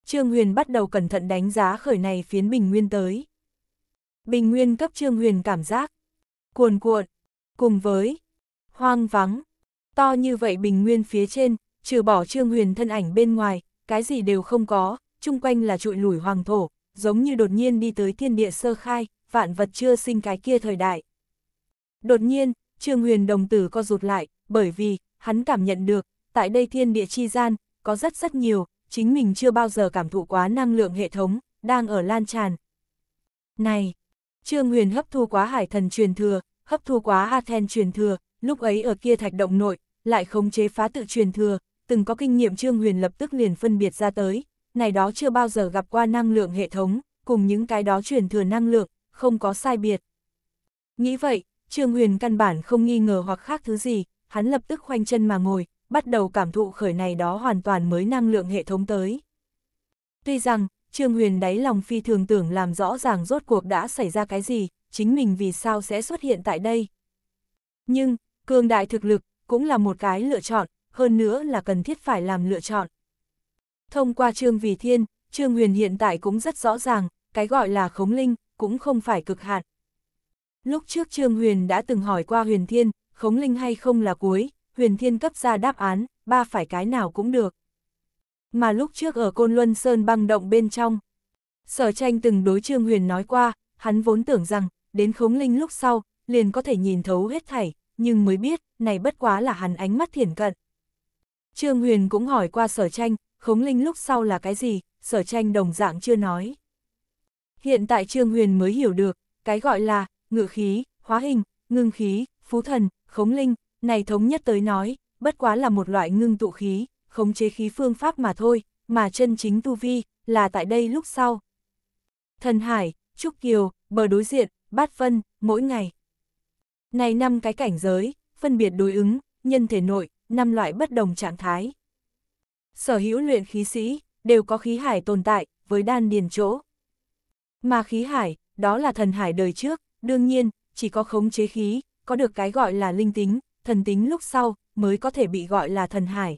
Trương Huyền bắt đầu cẩn thận đánh giá khởi này phiến Bình Nguyên tới. Bình Nguyên cấp Trương Huyền cảm giác cuồn cuộn, cùng với hoang vắng, to như vậy Bình Nguyên phía trên, trừ bỏ Trương Huyền thân ảnh bên ngoài, cái gì đều không có, chung quanh là trụi lủi hoàng thổ, giống như đột nhiên đi tới thiên địa sơ khai, vạn vật chưa sinh cái kia thời đại. Đột nhiên, Trương Huyền đồng tử co rụt lại, bởi vì, hắn cảm nhận được, tại đây thiên địa chi gian, có rất rất nhiều, chính mình chưa bao giờ cảm thụ quá năng lượng hệ thống, đang ở lan tràn. Này, Trương Huyền hấp thu quá hải thần truyền thừa, hấp thu quá Athen truyền thừa, lúc ấy ở kia thạch động nội, lại khống chế phá tự truyền thừa, từng có kinh nghiệm Trương Huyền lập tức liền phân biệt ra tới, này đó chưa bao giờ gặp qua năng lượng hệ thống, cùng những cái đó truyền thừa năng lượng, không có sai biệt. Nghĩ vậy, Trương Huyền căn bản không nghi ngờ hoặc khác thứ gì, hắn lập tức khoanh chân mà ngồi, bắt đầu cảm thụ khởi này đó hoàn toàn mới năng lượng hệ thống tới. Tuy rằng, Trương Huyền đáy lòng phi thường tưởng làm rõ ràng rốt cuộc đã xảy ra cái gì, chính mình vì sao sẽ xuất hiện tại đây. Nhưng, cường đại thực lực cũng là một cái lựa chọn, hơn nữa là cần thiết phải làm lựa chọn. Thông qua Trương Vì Thiên, Trương Huyền hiện tại cũng rất rõ ràng, cái gọi là khống linh cũng không phải cực hạn. Lúc trước Trương Huyền đã từng hỏi qua Huyền Thiên, khống linh hay không là cuối, huyền thiên cấp ra đáp án, ba phải cái nào cũng được. Mà lúc trước ở Côn Luân Sơn băng động bên trong, sở tranh từng đối Trương Huyền nói qua, hắn vốn tưởng rằng, đến khống linh lúc sau, liền có thể nhìn thấu hết thảy, nhưng mới biết, này bất quá là hắn ánh mắt thiển cận. Trương Huyền cũng hỏi qua sở tranh, khống linh lúc sau là cái gì, sở tranh đồng dạng chưa nói. Hiện tại Trương Huyền mới hiểu được, cái gọi là, ngự khí, hóa hình, ngưng khí, phú thần, khống linh, này thống nhất tới nói, bất quá là một loại ngưng tụ khí, khống chế khí phương pháp mà thôi, mà chân chính tu vi, là tại đây lúc sau. Thần Hải, Trúc Kiều, bờ đối diện, bát vân, mỗi ngày. Này năm cái cảnh giới, phân biệt đối ứng, nhân thể nội, năm loại bất đồng trạng thái. Sở hữu luyện khí sĩ, đều có khí hải tồn tại, với đan điền chỗ. Mà khí hải, đó là thần hải đời trước, đương nhiên, chỉ có khống chế khí, có được cái gọi là linh tính, thần tính lúc sau mới có thể bị gọi là thần hải.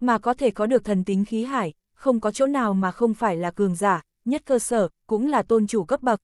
Mà có thể có được thần tính khí hải, không có chỗ nào mà không phải là cường giả, nhất cơ sở, cũng là tôn chủ cấp bậc.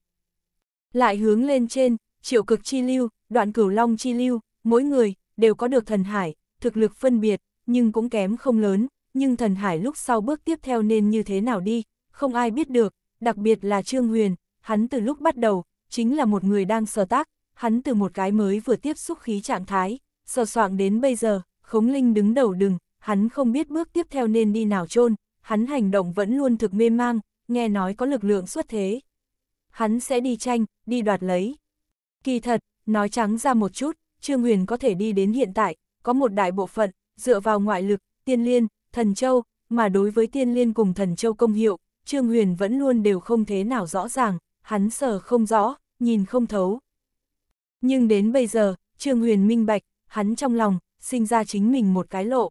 Lại hướng lên trên, triệu cực chi lưu, đoạn cửu long chi lưu, mỗi người đều có được thần hải, thực lực phân biệt, nhưng cũng kém không lớn, nhưng thần hải lúc sau bước tiếp theo nên như thế nào đi, không ai biết được, đặc biệt là Trương Huyền, hắn từ lúc bắt đầu, chính là một người đang sờ tác, hắn từ một cái mới vừa tiếp xúc khí trạng thái, sờ soạng đến bây giờ, khống linh đứng đầu đừng, hắn không biết bước tiếp theo nên đi nào chôn hắn hành động vẫn luôn thực mê mang, nghe nói có lực lượng xuất thế. Hắn sẽ đi tranh, đi đoạt lấy. Kỳ thật, nói trắng ra một chút, Trương Huyền có thể đi đến hiện tại, có một đại bộ phận, dựa vào ngoại lực, tiên liên, thần châu, mà đối với tiên liên cùng thần châu công hiệu, Trương Huyền vẫn luôn đều không thế nào rõ ràng, hắn sờ không rõ, nhìn không thấu, nhưng đến bây giờ, Trương Huyền minh bạch, hắn trong lòng, sinh ra chính mình một cái lộ.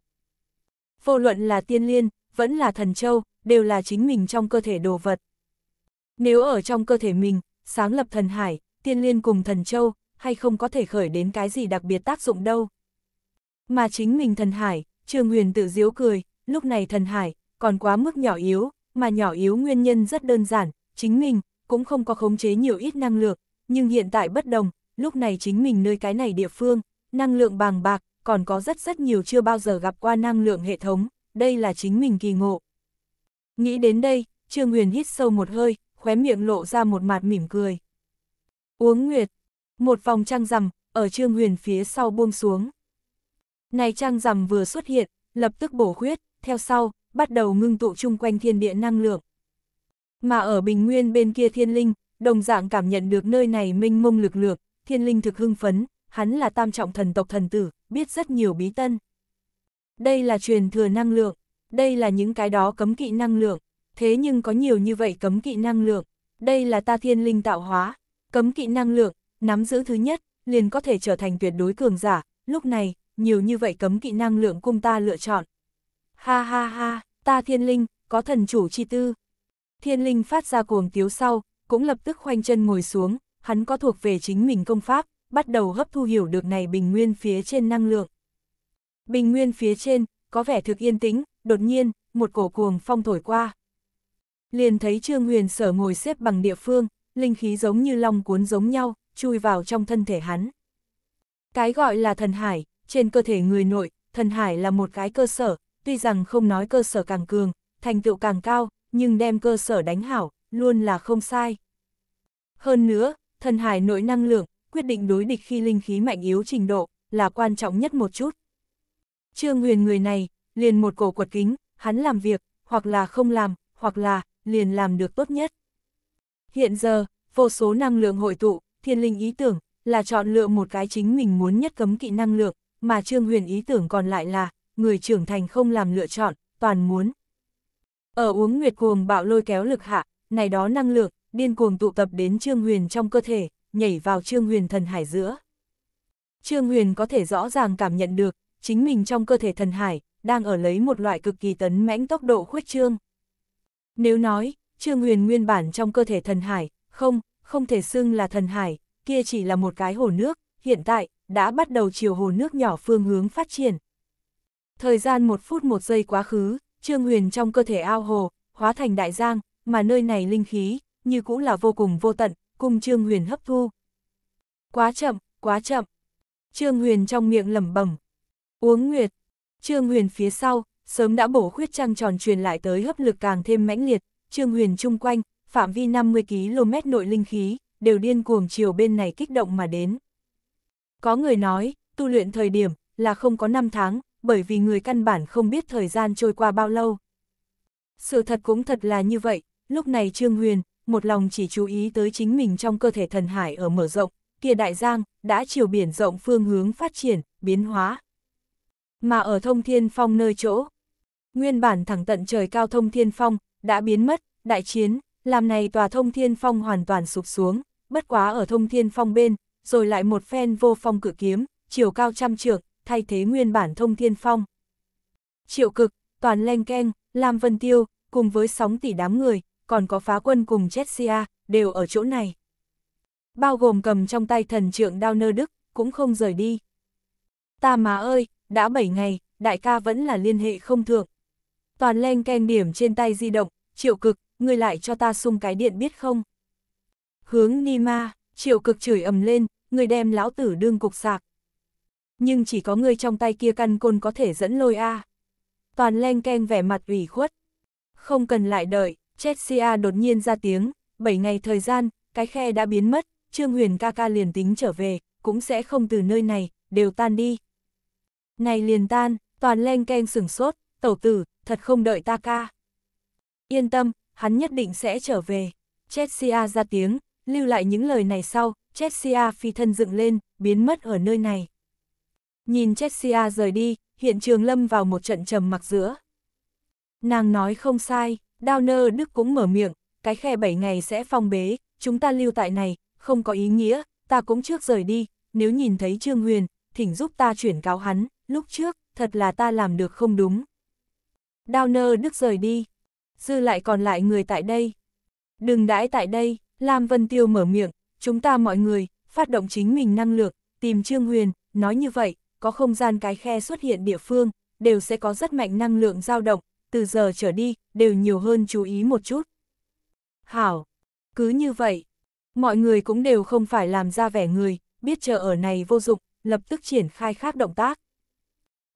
Vô luận là tiên liên, vẫn là thần châu, đều là chính mình trong cơ thể đồ vật. Nếu ở trong cơ thể mình, sáng lập thần hải, tiên liên cùng thần châu, hay không có thể khởi đến cái gì đặc biệt tác dụng đâu. Mà chính mình thần hải, Trương Huyền tự diếu cười, lúc này thần hải, còn quá mức nhỏ yếu, mà nhỏ yếu nguyên nhân rất đơn giản, chính mình, cũng không có khống chế nhiều ít năng lượng, nhưng hiện tại bất đồng, lúc này chính mình nơi cái này địa phương, năng lượng bàng bạc, còn có rất rất nhiều chưa bao giờ gặp qua năng lượng hệ thống, đây là chính mình kỳ ngộ. Nghĩ đến đây, Trương Huyền hít sâu một hơi, khóe miệng lộ ra một mặt mỉm cười. Uống Nguyệt, một vòng trăng rằm, ở Trương Huyền phía sau buông xuống. Này trăng rằm vừa xuất hiện, lập tức bổ khuyết, theo sau, bắt đầu ngưng tụ chung quanh thiên địa năng lượng. Mà ở bình nguyên bên kia thiên linh, đồng dạng cảm nhận được nơi này minh mông lực lượng, thiên linh thực hưng phấn, hắn là tam trọng thần tộc thần tử, biết rất nhiều bí tân. Đây là truyền thừa năng lượng, đây là những cái đó cấm kỵ năng lượng, thế nhưng có nhiều như vậy cấm kỵ năng lượng, đây là ta thiên linh tạo hóa, cấm kỵ năng lượng, nắm giữ thứ nhất, liền có thể trở thành tuyệt đối cường giả, lúc này, nhiều như vậy cấm kỵ năng lượng cung ta lựa chọn. Ha ha ha, ta thiên linh, có thần chủ chi tư. Thiên linh phát ra cuồng tiếu sau, cũng lập tức khoanh chân ngồi xuống, hắn có thuộc về chính mình công pháp, bắt đầu hấp thu hiểu được này bình nguyên phía trên năng lượng. Bình nguyên phía trên, có vẻ thực yên tĩnh, đột nhiên, một cổ cuồng phong thổi qua. Liền thấy Trương Huyền sở ngồi xếp bằng địa phương, linh khí giống như long cuốn giống nhau, chui vào trong thân thể hắn. Cái gọi là thần hải, trên cơ thể người nội, thần hải là một cái cơ sở, tuy rằng không nói cơ sở càng cường, thành tựu càng cao, nhưng đem cơ sở đánh hảo, luôn là không sai. Hơn nữa, thần hải nội năng lượng, quyết định đối địch khi linh khí mạnh yếu trình độ, là quan trọng nhất một chút. Trương Huyền người này, liền một cổ quật kính, hắn làm việc, hoặc là không làm, hoặc là, liền làm được tốt nhất. Hiện giờ, vô số năng lượng hội tụ, thiên linh ý tưởng, là chọn lựa một cái chính mình muốn nhất cấm kỵ năng lượng, mà Trương Huyền ý tưởng còn lại là, người trưởng thành không làm lựa chọn, toàn muốn. Ở uống nguyệt cuồng bạo lôi kéo lực hạ, này đó năng lượng, điên cuồng tụ tập đến Trương Huyền trong cơ thể, nhảy vào Trương Huyền thần hải giữa. Trương Huyền có thể rõ ràng cảm nhận được, chính mình trong cơ thể thần hải, đang ở lấy một loại cực kỳ tấn mãnh tốc độ khuếch trương. Nếu nói, Trương Huyền nguyên bản trong cơ thể thần hải, không, không thể xưng là thần hải, kia chỉ là một cái hồ nước, hiện tại, đã bắt đầu chiều hồ nước nhỏ phương hướng phát triển. Thời gian một phút một giây quá khứ, Trương Huyền trong cơ thể ao hồ, hóa thành đại giang, mà nơi này linh khí, như cũng là vô cùng vô tận, cùng Trương Huyền hấp thu. Quá chậm, quá chậm. Trương Huyền trong miệng lẩm bẩm. Uống nguyệt. Trương Huyền phía sau, sớm đã bổ khuyết trăng tròn truyền lại tới hấp lực càng thêm mãnh liệt, Trương Huyền chung quanh, phạm vi 50 km nội linh khí, đều điên cuồng chiều bên này kích động mà đến. Có người nói, tu luyện thời điểm là không có 5 tháng, bởi vì người căn bản không biết thời gian trôi qua bao lâu. Sự thật cũng thật là như vậy, lúc này Trương Huyền, một lòng chỉ chú ý tới chính mình trong cơ thể thần hải ở mở rộng, kia đại giang, đã chiều biển rộng phương hướng phát triển, biến hóa. Mà ở thông thiên phong nơi chỗ, nguyên bản thẳng tận trời cao thông thiên phong, đã biến mất, đại chiến, làm này tòa thông thiên phong hoàn toàn sụp xuống, bất quá ở thông thiên phong bên, rồi lại một phen vô phong cử kiếm, chiều cao trăm trượng, thay thế nguyên bản thông thiên phong. Triệu cực, toàn len keng, làm Vân Tiêu, cùng với sóng tỷ đám người, còn có phá quân cùng Chessia, đều ở chỗ này. Bao gồm cầm trong tay thần trượng đao nơ Đức, cũng không rời đi. Ta má ơi, đã 7 ngày, đại ca vẫn là liên hệ không thường Toàn len ken điểm trên tay di động, triệu cực, ngươi lại cho ta sung cái điện biết không? Hướng Nima, triệu cực chửi ầm lên, người đem lão tử đương cục sạc. Nhưng chỉ có người trong tay kia căn côn có thể dẫn lôi a. À. Toàn len ken vẻ mặt ủy khuất. Không cần lại đợi, Chelsea đột nhiên ra tiếng, 7 ngày thời gian, cái khe đã biến mất, Trương Huyền ca ca liền tính trở về, cũng sẽ không từ nơi này, đều tan đi. Này liền tan, toàn len keng sửng sốt, tẩu tử, thật không đợi ta ca. Yên tâm, hắn nhất định sẽ trở về. Chelsea ra tiếng, lưu lại những lời này sau, Chelsea phi thân dựng lên, biến mất ở nơi này. Nhìn Chelsea rời đi, hiện trường lâm vào một trận trầm mặc giữa. Nàng nói không sai. Downer Đức cũng mở miệng, cái khe 7 ngày sẽ phong bế, chúng ta lưu tại này, không có ý nghĩa, ta cũng trước rời đi, nếu nhìn thấy Trương Huyền, thỉnh giúp ta chuyển cáo hắn, lúc trước, thật là ta làm được không đúng. Downer Đức rời đi, dư lại còn lại người tại đây. Đừng đãi tại đây, Lam Vân Tiêu mở miệng, chúng ta mọi người, phát động chính mình năng lượng, tìm Trương Huyền, nói như vậy, có không gian cái khe xuất hiện địa phương, đều sẽ có rất mạnh năng lượng dao động, từ giờ trở đi, đều nhiều hơn chú ý một chút. Hảo, cứ như vậy, mọi người cũng đều không phải làm ra vẻ người, biết chờ ở này vô dụng, lập tức triển khai khác động tác.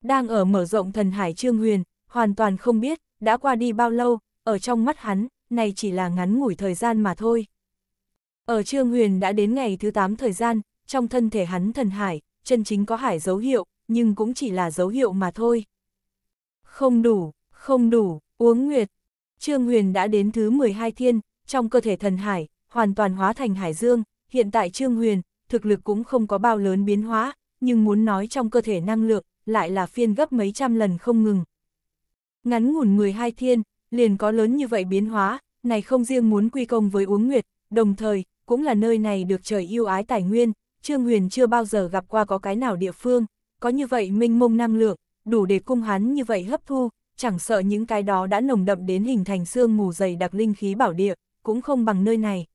Đang ở mở rộng thần hải Trương Huyền, hoàn toàn không biết, đã qua đi bao lâu, ở trong mắt hắn, này chỉ là ngắn ngủi thời gian mà thôi. Ở Trương Huyền đã đến ngày thứ 8 thời gian, trong thân thể hắn thần hải, chân chính có hải dấu hiệu, nhưng cũng chỉ là dấu hiệu mà thôi. Không đủ, không đủ, uống nguyệt. Trương Huyền đã đến thứ 12 thiên, trong cơ thể thần hải, hoàn toàn hóa thành hải dương, hiện tại Trương Huyền, thực lực cũng không có bao lớn biến hóa, nhưng muốn nói trong cơ thể năng lượng, lại là phiên gấp mấy trăm lần không ngừng. Ngắn ngủn 12 thiên, liền có lớn như vậy biến hóa, này không riêng muốn quy công với uống nguyệt, đồng thời, cũng là nơi này được trời yêu ái tài nguyên, Trương Huyền chưa bao giờ gặp qua có cái nào địa phương, có như vậy minh mông năng lượng, đủ để cung hắn như vậy hấp thu, chẳng sợ những cái đó đã nồng đậm đến hình thành xương mù dày đặc linh khí bảo địa, cũng không bằng nơi này.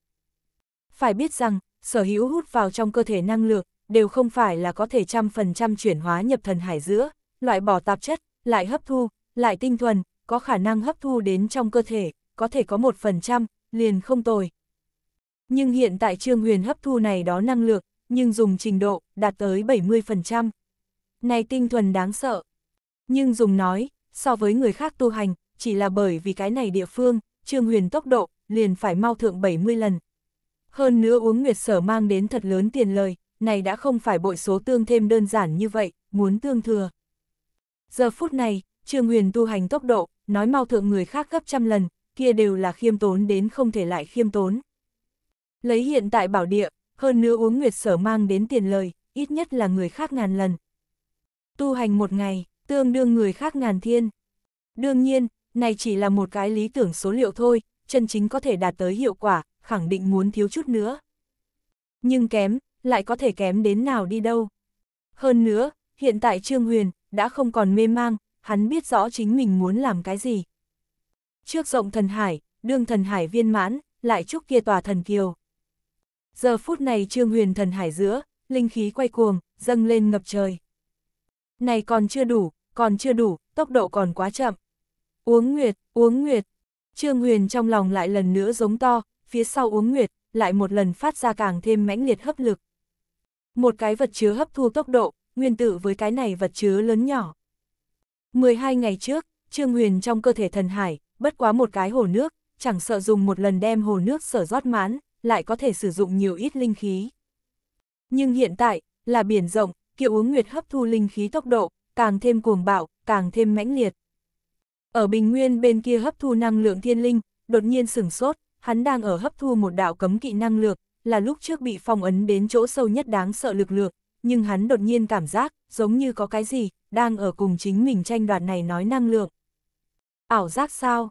Phải biết rằng, sở hữu hút vào trong cơ thể năng lượng, đều không phải là có thể trăm phần trăm chuyển hóa nhập thần hải giữa, loại bỏ tạp chất, lại hấp thu, lại tinh thuần, có khả năng hấp thu đến trong cơ thể, có thể có một phần trăm, liền không tồi. Nhưng hiện tại Trương Huyền hấp thu này đó năng lượng, nhưng dùng trình độ, đạt tới 70%. Này tinh thuần đáng sợ. Nhưng dùng nói, so với người khác tu hành, chỉ là bởi vì cái này địa phương, Trương Huyền tốc độ, liền phải mau thượng 70 lần. Hơn nữa uống nguyệt sở mang đến thật lớn tiền lời, này đã không phải bội số tương thêm đơn giản như vậy, muốn tương thừa. Giờ phút này, Trương Huyền tu hành tốc độ, nói mau thượng người khác gấp trăm lần, kia đều là khiêm tốn đến không thể lại khiêm tốn. Lấy hiện tại bảo địa, hơn nữa uống nguyệt sở mang đến tiền lời, ít nhất là người khác ngàn lần. Tu hành một ngày, tương đương người khác ngàn thiên. Đương nhiên, này chỉ là một cái lý tưởng số liệu thôi, chân chính có thể đạt tới hiệu quả, khẳng định muốn thiếu chút nữa. Nhưng kém, lại có thể kém đến nào đi đâu. Hơn nữa, hiện tại Trương Huyền đã không còn mê mang, hắn biết rõ chính mình muốn làm cái gì. Trước rộng thần hải, đương thần hải viên mãn, lại chúc kia tòa thần kiều. Giờ phút này Trương Huyền thần hải giữa, linh khí quay cuồng, dâng lên ngập trời. Này còn chưa đủ, còn chưa đủ, tốc độ còn quá chậm. Uống Nguyệt, uống Nguyệt. Trương Huyền trong lòng lại lần nữa giống to, phía sau uống Nguyệt, lại một lần phát ra càng thêm mãnh liệt hấp lực. Một cái vật chứa hấp thu tốc độ, nguyên tử với cái này vật chứa lớn nhỏ. 12 ngày trước, Trương Huyền trong cơ thể thần hải, bất quá một cái hồ nước, chẳng sợ dùng một lần đem hồ nước sở rót mãn, lại có thể sử dụng nhiều ít linh khí. Nhưng hiện tại, là biển rộng, kiệu uống nguyệt hấp thu linh khí tốc độ, càng thêm cuồng bạo, càng thêm mãnh liệt. Ở bình nguyên bên kia hấp thu năng lượng thiên linh, đột nhiên sửng sốt, hắn đang ở hấp thu một đạo cấm kỵ năng lượng, là lúc trước bị phong ấn đến chỗ sâu nhất đáng sợ lực lượng, nhưng hắn đột nhiên cảm giác, giống như có cái gì, đang ở cùng chính mình tranh đoạt này nói năng lượng. Ảo giác sao?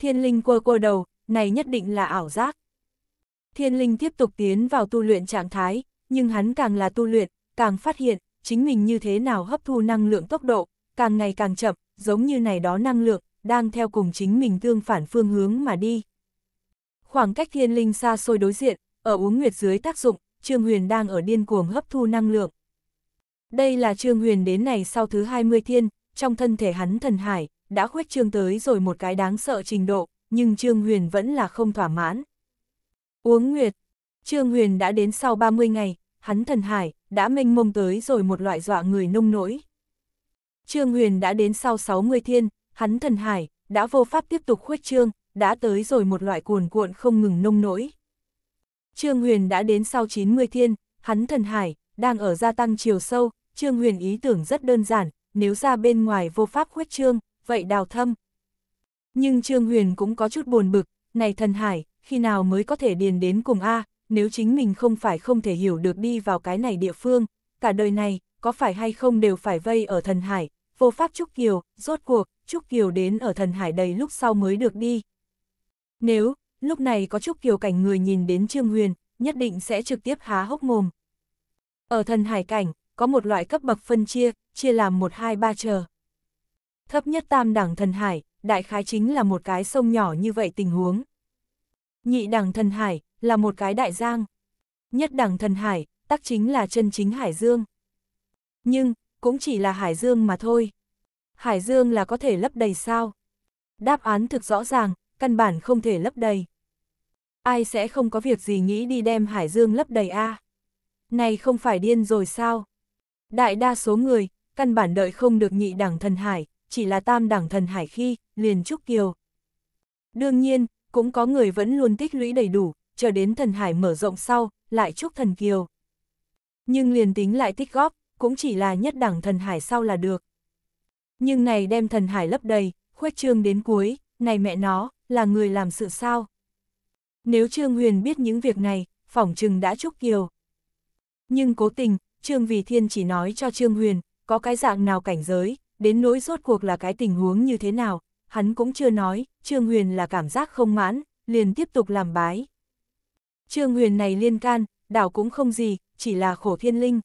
Thiên linh quơ quơ đầu, này nhất định là ảo giác. Thiên linh tiếp tục tiến vào tu luyện trạng thái, nhưng hắn càng là tu luyện, càng phát hiện, chính mình như thế nào hấp thu năng lượng tốc độ, càng ngày càng chậm, giống như này đó năng lượng, đang theo cùng chính mình tương phản phương hướng mà đi. Khoảng cách thiên linh xa xôi đối diện, ở uống nguyệt dưới tác dụng, Trương Huyền đang ở điên cuồng hấp thu năng lượng. Đây là Trương Huyền đến này sau thứ 20 thiên, trong thân thể hắn thần hải, đã khuếch trương tới rồi một cái đáng sợ trình độ, nhưng Trương Huyền vẫn là không thỏa mãn. Uống nguyệt, Trương Huyền đã đến sau 30 ngày, hắn thần hải, đã mênh mông tới rồi một loại dọa người nông nỗi. Trương Huyền đã đến sau 60 thiên, hắn thần hải, đã vô pháp tiếp tục khuếch trương, đã tới rồi một loại cuồn cuộn không ngừng nông nỗi. Trương Huyền đã đến sau 90 thiên, hắn thần hải, đang ở gia tăng chiều sâu, Trương Huyền ý tưởng rất đơn giản, nếu ra bên ngoài vô pháp khuếch trương, vậy đào thâm. Nhưng Trương Huyền cũng có chút buồn bực, này thần hải, khi nào mới có thể điền đến cùng A, nếu chính mình không phải không thể hiểu được đi vào cái này địa phương, cả đời này, có phải hay không đều phải vây ở thần hải, vô pháp Trúc Kiều, rốt cuộc, Trúc Kiều đến ở thần hải đầy lúc sau mới được đi. Nếu, lúc này có Trúc Kiều cảnh người nhìn đến Trương Huyền, nhất định sẽ trực tiếp há hốc mồm. Ở thần hải cảnh, có một loại cấp bậc phân chia, chia làm 1 2 3 chờ. Thấp nhất tam đẳng thần hải, đại khái chính là một cái sông nhỏ như vậy tình huống. Nhị đẳng thần hải, là một cái đại giang. Nhất đẳng thần hải, tắc chính là chân chính hải dương. Nhưng, cũng chỉ là hải dương mà thôi. Hải dương là có thể lấp đầy sao? Đáp án thực rõ ràng, căn bản không thể lấp đầy. Ai sẽ không có việc gì nghĩ đi đem hải dương lấp đầy a? À? Này không phải điên rồi sao? Đại đa số người, căn bản đợi không được nhị đẳng thần hải, chỉ là tam đẳng thần hải khi, liền trúc kiều. Đương nhiên, cũng có người vẫn luôn tích lũy đầy đủ, chờ đến thần hải mở rộng sau, lại chúc thần kiều. Nhưng liền tính lại tích góp, cũng chỉ là nhất đẳng thần hải sau là được. Nhưng này đem thần hải lấp đầy, khuếch trương đến cuối, này mẹ nó, là người làm sự sao? Nếu Trương Huyền biết những việc này, phỏng chừng đã chúc kiều. Nhưng cố tình, Trương Vì Thiên chỉ nói cho Trương Huyền, có cái dạng nào cảnh giới, đến nỗi rốt cuộc là cái tình huống như thế nào, hắn cũng chưa nói, Trương Huyền là cảm giác không mãn, liền tiếp tục làm bái. Trương Huyền này liên can, đảo cũng không gì, chỉ là khổ thiên linh.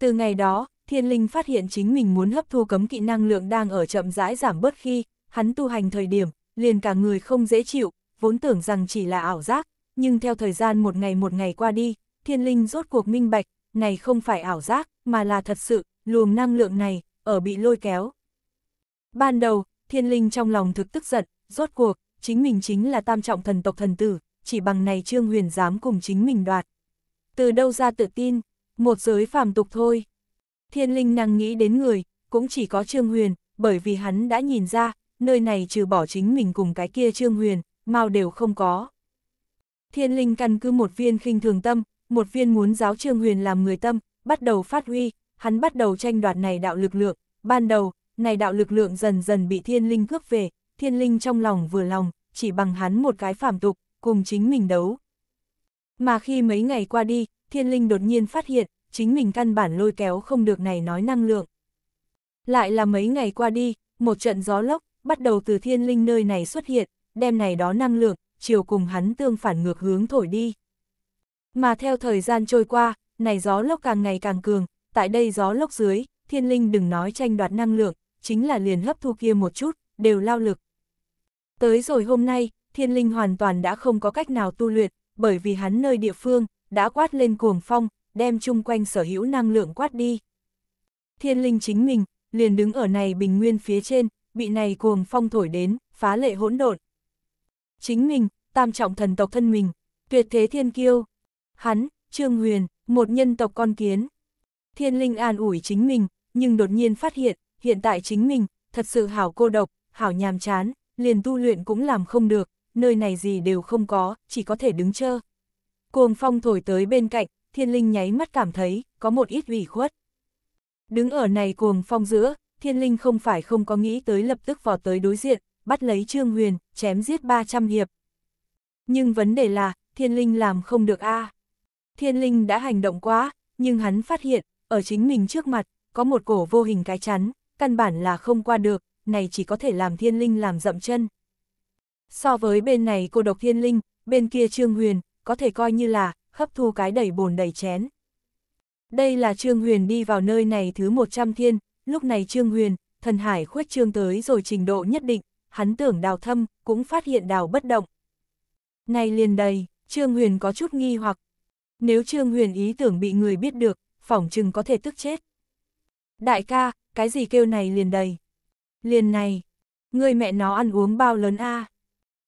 Từ ngày đó, thiên linh phát hiện chính mình muốn hấp thu cấm kỵ năng lượng đang ở chậm rãi giảm bớt khi, hắn tu hành thời điểm, liền cả người không dễ chịu, vốn tưởng rằng chỉ là ảo giác, nhưng theo thời gian một ngày một ngày qua đi, thiên linh rốt cuộc minh bạch, này không phải ảo giác, mà là thật sự, luồng năng lượng này, ở bị lôi kéo. Ban đầu, thiên linh trong lòng thực tức giận, rốt cuộc, chính mình chính là tam trọng thần tộc thần tử, chỉ bằng này Trương Huyền dám cùng chính mình đoạt. Từ đâu ra tự tin, một giới phàm tục thôi. Thiên linh năng nghĩ đến người, cũng chỉ có Trương Huyền, bởi vì hắn đã nhìn ra, nơi này trừ bỏ chính mình cùng cái kia Trương Huyền, mau đều không có. Thiên linh căn cứ một viên khinh thường tâm, một viên muốn giáo Trương Huyền làm người tâm, bắt đầu phát huy, hắn bắt đầu tranh đoạt này đạo lực lượng, ban đầu, này đạo lực lượng dần dần bị thiên linh cướp về, thiên linh trong lòng vừa lòng, chỉ bằng hắn một cái phàm tục, cùng chính mình đấu. Mà khi mấy ngày qua đi, thiên linh đột nhiên phát hiện, chính mình căn bản lôi kéo không được này nói năng lượng. Lại là mấy ngày qua đi, một trận gió lốc, bắt đầu từ thiên linh nơi này xuất hiện, đem này đó năng lượng, chiều cùng hắn tương phản ngược hướng thổi đi. Mà theo thời gian trôi qua, này gió lốc càng ngày càng cường, tại đây gió lốc dưới, thiên linh đừng nói tranh đoạt năng lượng, chính là liền hấp thu kia một chút, đều lao lực. Tới rồi hôm nay, thiên linh hoàn toàn đã không có cách nào tu luyện, bởi vì hắn nơi địa phương, đã quát lên cuồng phong, đem chung quanh sở hữu năng lượng quát đi. Thiên linh chính mình, liền đứng ở này bình nguyên phía trên, bị này cuồng phong thổi đến, phá lệ hỗn độn. Chính mình, tam trọng thần tộc thân mình, tuyệt thế thiên kiêu. Hắn, Trương Huyền, một nhân tộc con kiến. Thiên linh an ủi chính mình, nhưng đột nhiên phát hiện, hiện tại chính mình, thật sự hảo cô độc, hảo nhàm chán, liền tu luyện cũng làm không được, nơi này gì đều không có, chỉ có thể đứng chơ. Cuồng phong thổi tới bên cạnh, thiên linh nháy mắt cảm thấy, có một ít ủy khuất. Đứng ở này cuồng phong giữa, thiên linh không phải không có nghĩ tới lập tức vò tới đối diện, bắt lấy Trương Huyền, chém giết 300 hiệp. Nhưng vấn đề là, thiên linh làm không được a. Thiên linh đã hành động quá, nhưng hắn phát hiện, ở chính mình trước mặt, có một cổ vô hình cái chắn, căn bản là không qua được, này chỉ có thể làm thiên linh làm dậm chân, So với bên này cô độc thiên linh, bên kia Trương Huyền, có thể coi như là hấp thu cái đẩy bồn đẩy chén. Đây là Trương Huyền đi vào nơi này thứ 100 thiên, lúc này Trương Huyền, thần hải khuếch trương tới rồi trình độ nhất định, hắn tưởng đào thâm, cũng phát hiện đào bất động. Này liền đầy, Trương Huyền có chút nghi hoặc, nếu Trương Huyền ý tưởng bị người biết được, phỏng chừng có thể tức chết. Đại ca, cái gì kêu này liền đầy? Liền này, người mẹ nó ăn uống bao lớn a à?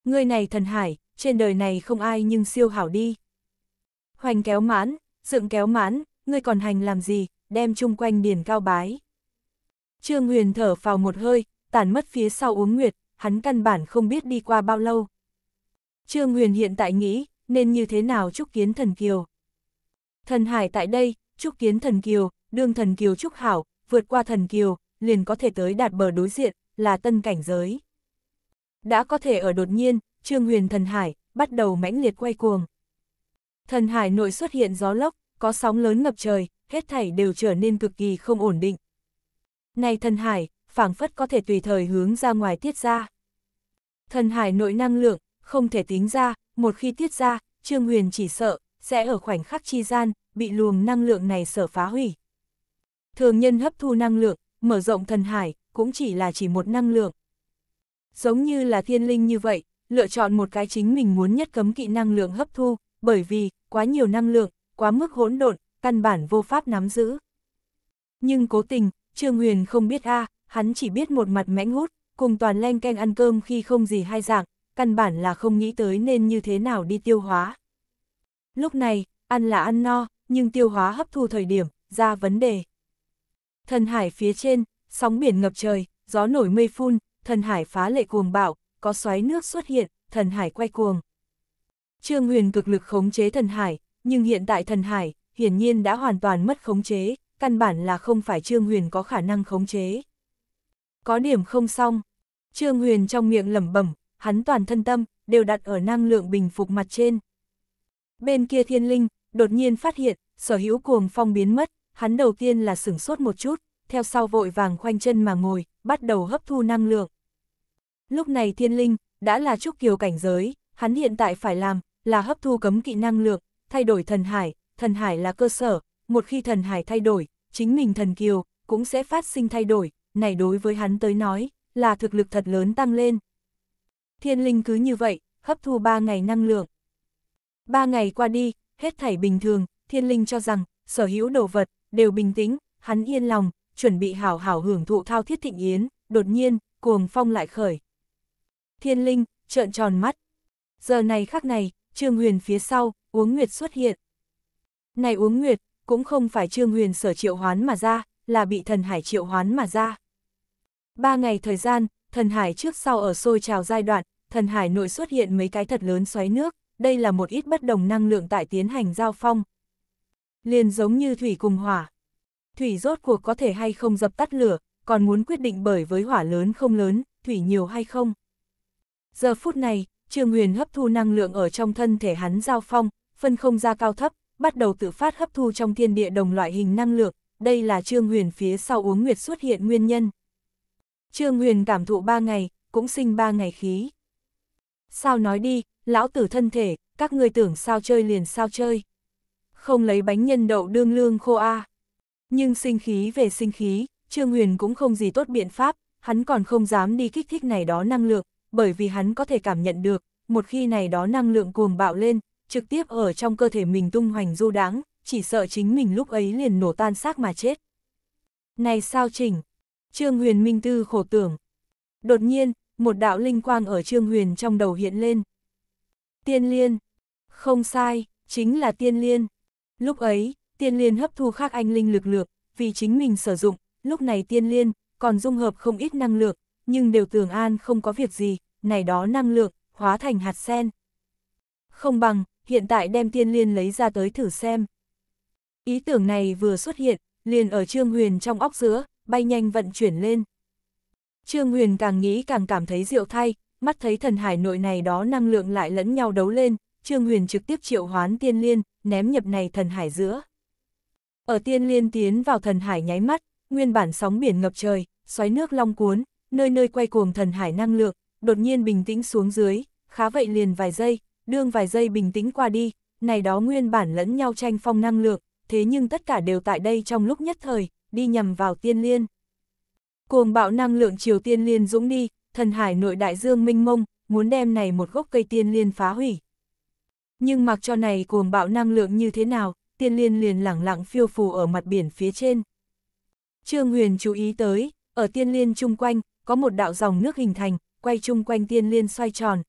Người này thần hải, trên đời này không ai nhưng siêu hảo đi. Hoành kéo mãn, dựng kéo mãn, ngươi còn hành làm gì, đem chung quanh điền cao bái. Trương Huyền thở vào một hơi, tản mất phía sau uống nguyệt, hắn căn bản không biết đi qua bao lâu. Trương Huyền hiện tại nghĩ, nên như thế nào chúc kiến thần kiều. Thần hải tại đây, chúc kiến thần kiều, đương thần kiều chúc hảo, vượt qua thần kiều, liền có thể tới đạt bờ đối diện, là tân cảnh giới đã có thể ở đột nhiên, Trương Huyền thần hải bắt đầu mãnh liệt quay cuồng. Thần hải nội xuất hiện gió lốc, có sóng lớn ngập trời, hết thảy đều trở nên cực kỳ không ổn định. Này thần hải, phảng phất có thể tùy thời hướng ra ngoài tiết ra. Thần hải nội năng lượng, không thể tính ra, một khi tiết ra, Trương Huyền chỉ sợ, sẽ ở khoảnh khắc chi gian, bị luồng năng lượng này sở phá hủy. Thường nhân hấp thu năng lượng, mở rộng thần hải, cũng chỉ là chỉ một năng lượng giống như là thiên linh như vậy, lựa chọn một cái chính mình muốn nhất cấm kỵ năng lượng hấp thu, bởi vì, quá nhiều năng lượng, quá mức hỗn độn, căn bản vô pháp nắm giữ. Nhưng cố tình, Trương Huyền không biết a à, hắn chỉ biết một mặt mẽnh hút, cùng toàn len canh ăn cơm khi không gì hay dạng, căn bản là không nghĩ tới nên như thế nào đi tiêu hóa. Lúc này, ăn là ăn no, nhưng tiêu hóa hấp thu thời điểm, ra vấn đề. Thần hải phía trên, sóng biển ngập trời, gió nổi mây phun, thần hải phá lệ cuồng bạo, có xoáy nước xuất hiện, thần hải quay cuồng. Trương Huyền cực lực khống chế thần hải, nhưng hiện tại thần hải, hiển nhiên đã hoàn toàn mất khống chế, căn bản là không phải Trương Huyền có khả năng khống chế. Có điểm không xong, Trương Huyền trong miệng lẩm bẩm, hắn toàn thân tâm, đều đặt ở năng lượng bình phục mặt trên. Bên kia thiên linh, đột nhiên phát hiện, sở hữu cuồng phong biến mất, hắn đầu tiên là sửng sốt một chút, theo sau vội vàng khoanh chân mà ngồi, bắt đầu hấp thu năng lượng. Lúc này thiên linh, đã là trúc kiều cảnh giới, hắn hiện tại phải làm, là hấp thu cấm kỵ năng lượng, thay đổi thần hải, thần hải là cơ sở, một khi thần hải thay đổi, chính mình thần kiều, cũng sẽ phát sinh thay đổi, này đối với hắn tới nói, là thực lực thật lớn tăng lên. Thiên linh cứ như vậy, hấp thu 3 ngày năng lượng. 3 ngày qua đi, hết thảy bình thường, thiên linh cho rằng, sở hữu đồ vật, đều bình tĩnh, hắn yên lòng, chuẩn bị hảo hảo hưởng thụ thao thiết thịnh yến, đột nhiên, cuồng phong lại khởi. Thiên Linh, trợn tròn mắt. Giờ này khắc này, Trương Huyền phía sau, Uống Nguyệt xuất hiện. Này Uống Nguyệt, cũng không phải Trương Huyền sở triệu hoán mà ra, là bị thần hải triệu hoán mà ra. Ba ngày thời gian, thần hải trước sau ở sôi trào giai đoạn, thần hải nội xuất hiện mấy cái thật lớn xoáy nước, đây là một ít bất đồng năng lượng tại tiến hành giao phong. Liền giống như thủy cùng hỏa. Thủy rốt cuộc có thể hay không dập tắt lửa, còn muốn quyết định bởi với hỏa lớn không lớn, thủy nhiều hay không. Giờ phút này, Trương Huyền hấp thu năng lượng ở trong thân thể hắn giao phong, phân không ra cao thấp, bắt đầu tự phát hấp thu trong thiên địa đồng loại hình năng lượng, đây là Trương Huyền phía sau uống nguyệt xuất hiện nguyên nhân. Trương Huyền cảm thụ ba ngày, cũng sinh ba ngày khí. Sao nói đi, lão tử thân thể, các người tưởng sao chơi liền sao chơi. Không lấy bánh nhân đậu đương lương khô a. Nhưng sinh khí về sinh khí, Trương Huyền cũng không gì tốt biện pháp, hắn còn không dám đi kích thích này đó năng lượng, bởi vì hắn có thể cảm nhận được, một khi này đó năng lượng cuồng bạo lên, trực tiếp ở trong cơ thể mình tung hoành du đáng, chỉ sợ chính mình lúc ấy liền nổ tan xác mà chết. Này sao chỉnh? Trương Huyền Minh Tư khổ tưởng. Đột nhiên, một đạo linh quang ở Trương Huyền trong đầu hiện lên. Tiên liên. Không sai, chính là tiên liên. Lúc ấy, tiên liên hấp thu khác anh linh lực lượng, vì chính mình sử dụng, lúc này tiên liên, còn dung hợp không ít năng lượng, nhưng đều tưởng an không có việc gì, này đó năng lượng, hóa thành hạt sen. Không bằng, hiện tại đem tiên liên lấy ra tới thử xem. Ý tưởng này vừa xuất hiện, liền ở Trương Huyền trong óc giữa, bay nhanh vận chuyển lên. Trương Huyền càng nghĩ càng cảm thấy rượu thay, mắt thấy thần hải nội này đó năng lượng lại lẫn nhau đấu lên, Trương Huyền trực tiếp triệu hoán tiên liên, ném nhập này thần hải giữa. Ở tiên liên tiến vào thần hải nháy mắt, nguyên bản sóng biển ngập trời, xoáy nước long cuốn, nơi nơi quay cuồng thần hải năng lượng, đột nhiên bình tĩnh xuống dưới, khá vậy liền vài giây, đương vài giây bình tĩnh qua đi, này đó nguyên bản lẫn nhau tranh phong năng lượng, thế nhưng tất cả đều tại đây trong lúc nhất thời, đi nhầm vào tiên liên. Cuồng bạo năng lượng chiều tiên liên dũng đi, thần hải nội đại dương minh mông, muốn đem này một gốc cây tiên liên phá hủy. Nhưng mặc cho này cuồng bạo năng lượng như thế nào, tiên liên liền lẳng lặng phiêu phù ở mặt biển phía trên. Trương Huyền chú ý tới, ở tiên liên chung quanh, có một đạo dòng nước hình thành, quay chung quanh tiên liên xoay tròn.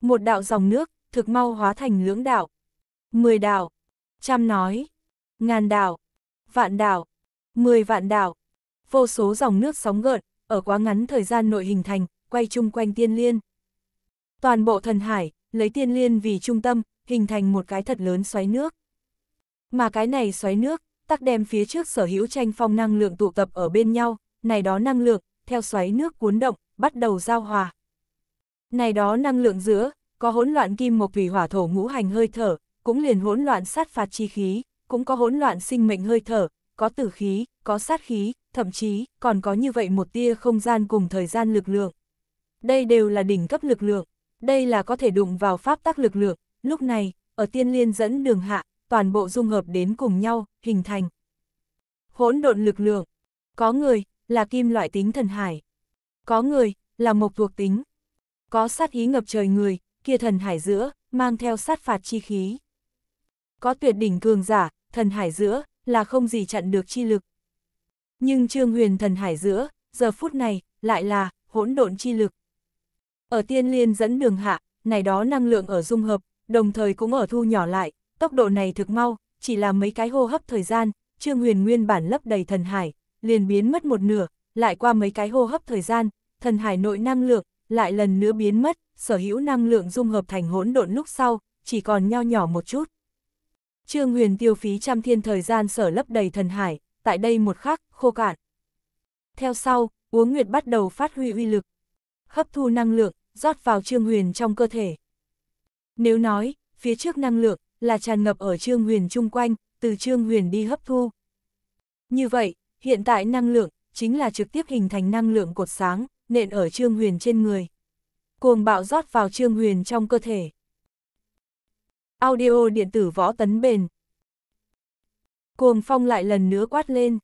Một đạo dòng nước, thực mau hóa thành lưỡng đạo. Mười đạo, trăm nói, ngàn đạo, vạn đạo, mười vạn đạo. Vô số dòng nước sóng gợn, ở quá ngắn thời gian nội hình thành, quay chung quanh tiên liên. Toàn bộ thần hải, lấy tiên liên vì trung tâm, hình thành một cái thật lớn xoáy nước. Mà cái này xoáy nước, tắc đem phía trước sở hữu tranh phong năng lượng tụ tập ở bên nhau, này đó năng lượng, theo xoáy nước cuốn động, bắt đầu giao hòa. Này đó năng lượng giữa, có hỗn loạn kim mộc vì hỏa thổ ngũ hành hơi thở, cũng liền hỗn loạn sát phạt chi khí, cũng có hỗn loạn sinh mệnh hơi thở, có tử khí, có sát khí, thậm chí còn có như vậy một tia không gian cùng thời gian lực lượng. Đây đều là đỉnh cấp lực lượng, đây là có thể đụng vào pháp tắc lực lượng, lúc này, ở tiên liên dẫn đường hạ, toàn bộ dung hợp đến cùng nhau, hình thành. Hỗn độn lực lượng, có người, là kim loại tính thần hải, có người, là một thuộc tính. Có sát ý ngập trời người, kia thần hải giữa, mang theo sát phạt chi khí. Có tuyệt đỉnh cường giả, thần hải giữa, là không gì chặn được chi lực. Nhưng Trương Huyền thần hải giữa, giờ phút này, lại là, hỗn độn chi lực. Ở tiên liên dẫn đường hạ, này đó năng lượng ở dung hợp, đồng thời cũng ở thu nhỏ lại, tốc độ này thực mau, chỉ là mấy cái hô hấp thời gian, Trương Huyền nguyên bản lấp đầy thần hải, liền biến mất một nửa, lại qua mấy cái hô hấp thời gian, thần hải nội năng lượng, lại lần nữa biến mất, sở hữu năng lượng dung hợp thành hỗn độn lúc sau, chỉ còn nho nhỏ một chút. Trương Huyền tiêu phí trăm thiên thời gian sở lấp đầy thần hải, tại đây một khắc, khô cạn. Theo sau, uống nguyệt bắt đầu phát huy uy lực, hấp thu năng lượng, rót vào Trương Huyền trong cơ thể. Nếu nói, phía trước năng lượng là tràn ngập ở Trương Huyền chung quanh, từ Trương Huyền đi hấp thu. Như vậy, hiện tại năng lượng chính là trực tiếp hình thành năng lượng cột sáng, nện ở Trương Huyền trên người. Cuồng bạo rót vào Trương Huyền trong cơ thể. Audio điện tử võ tấn bền. Cuồng phong lại lần nữa quát lên.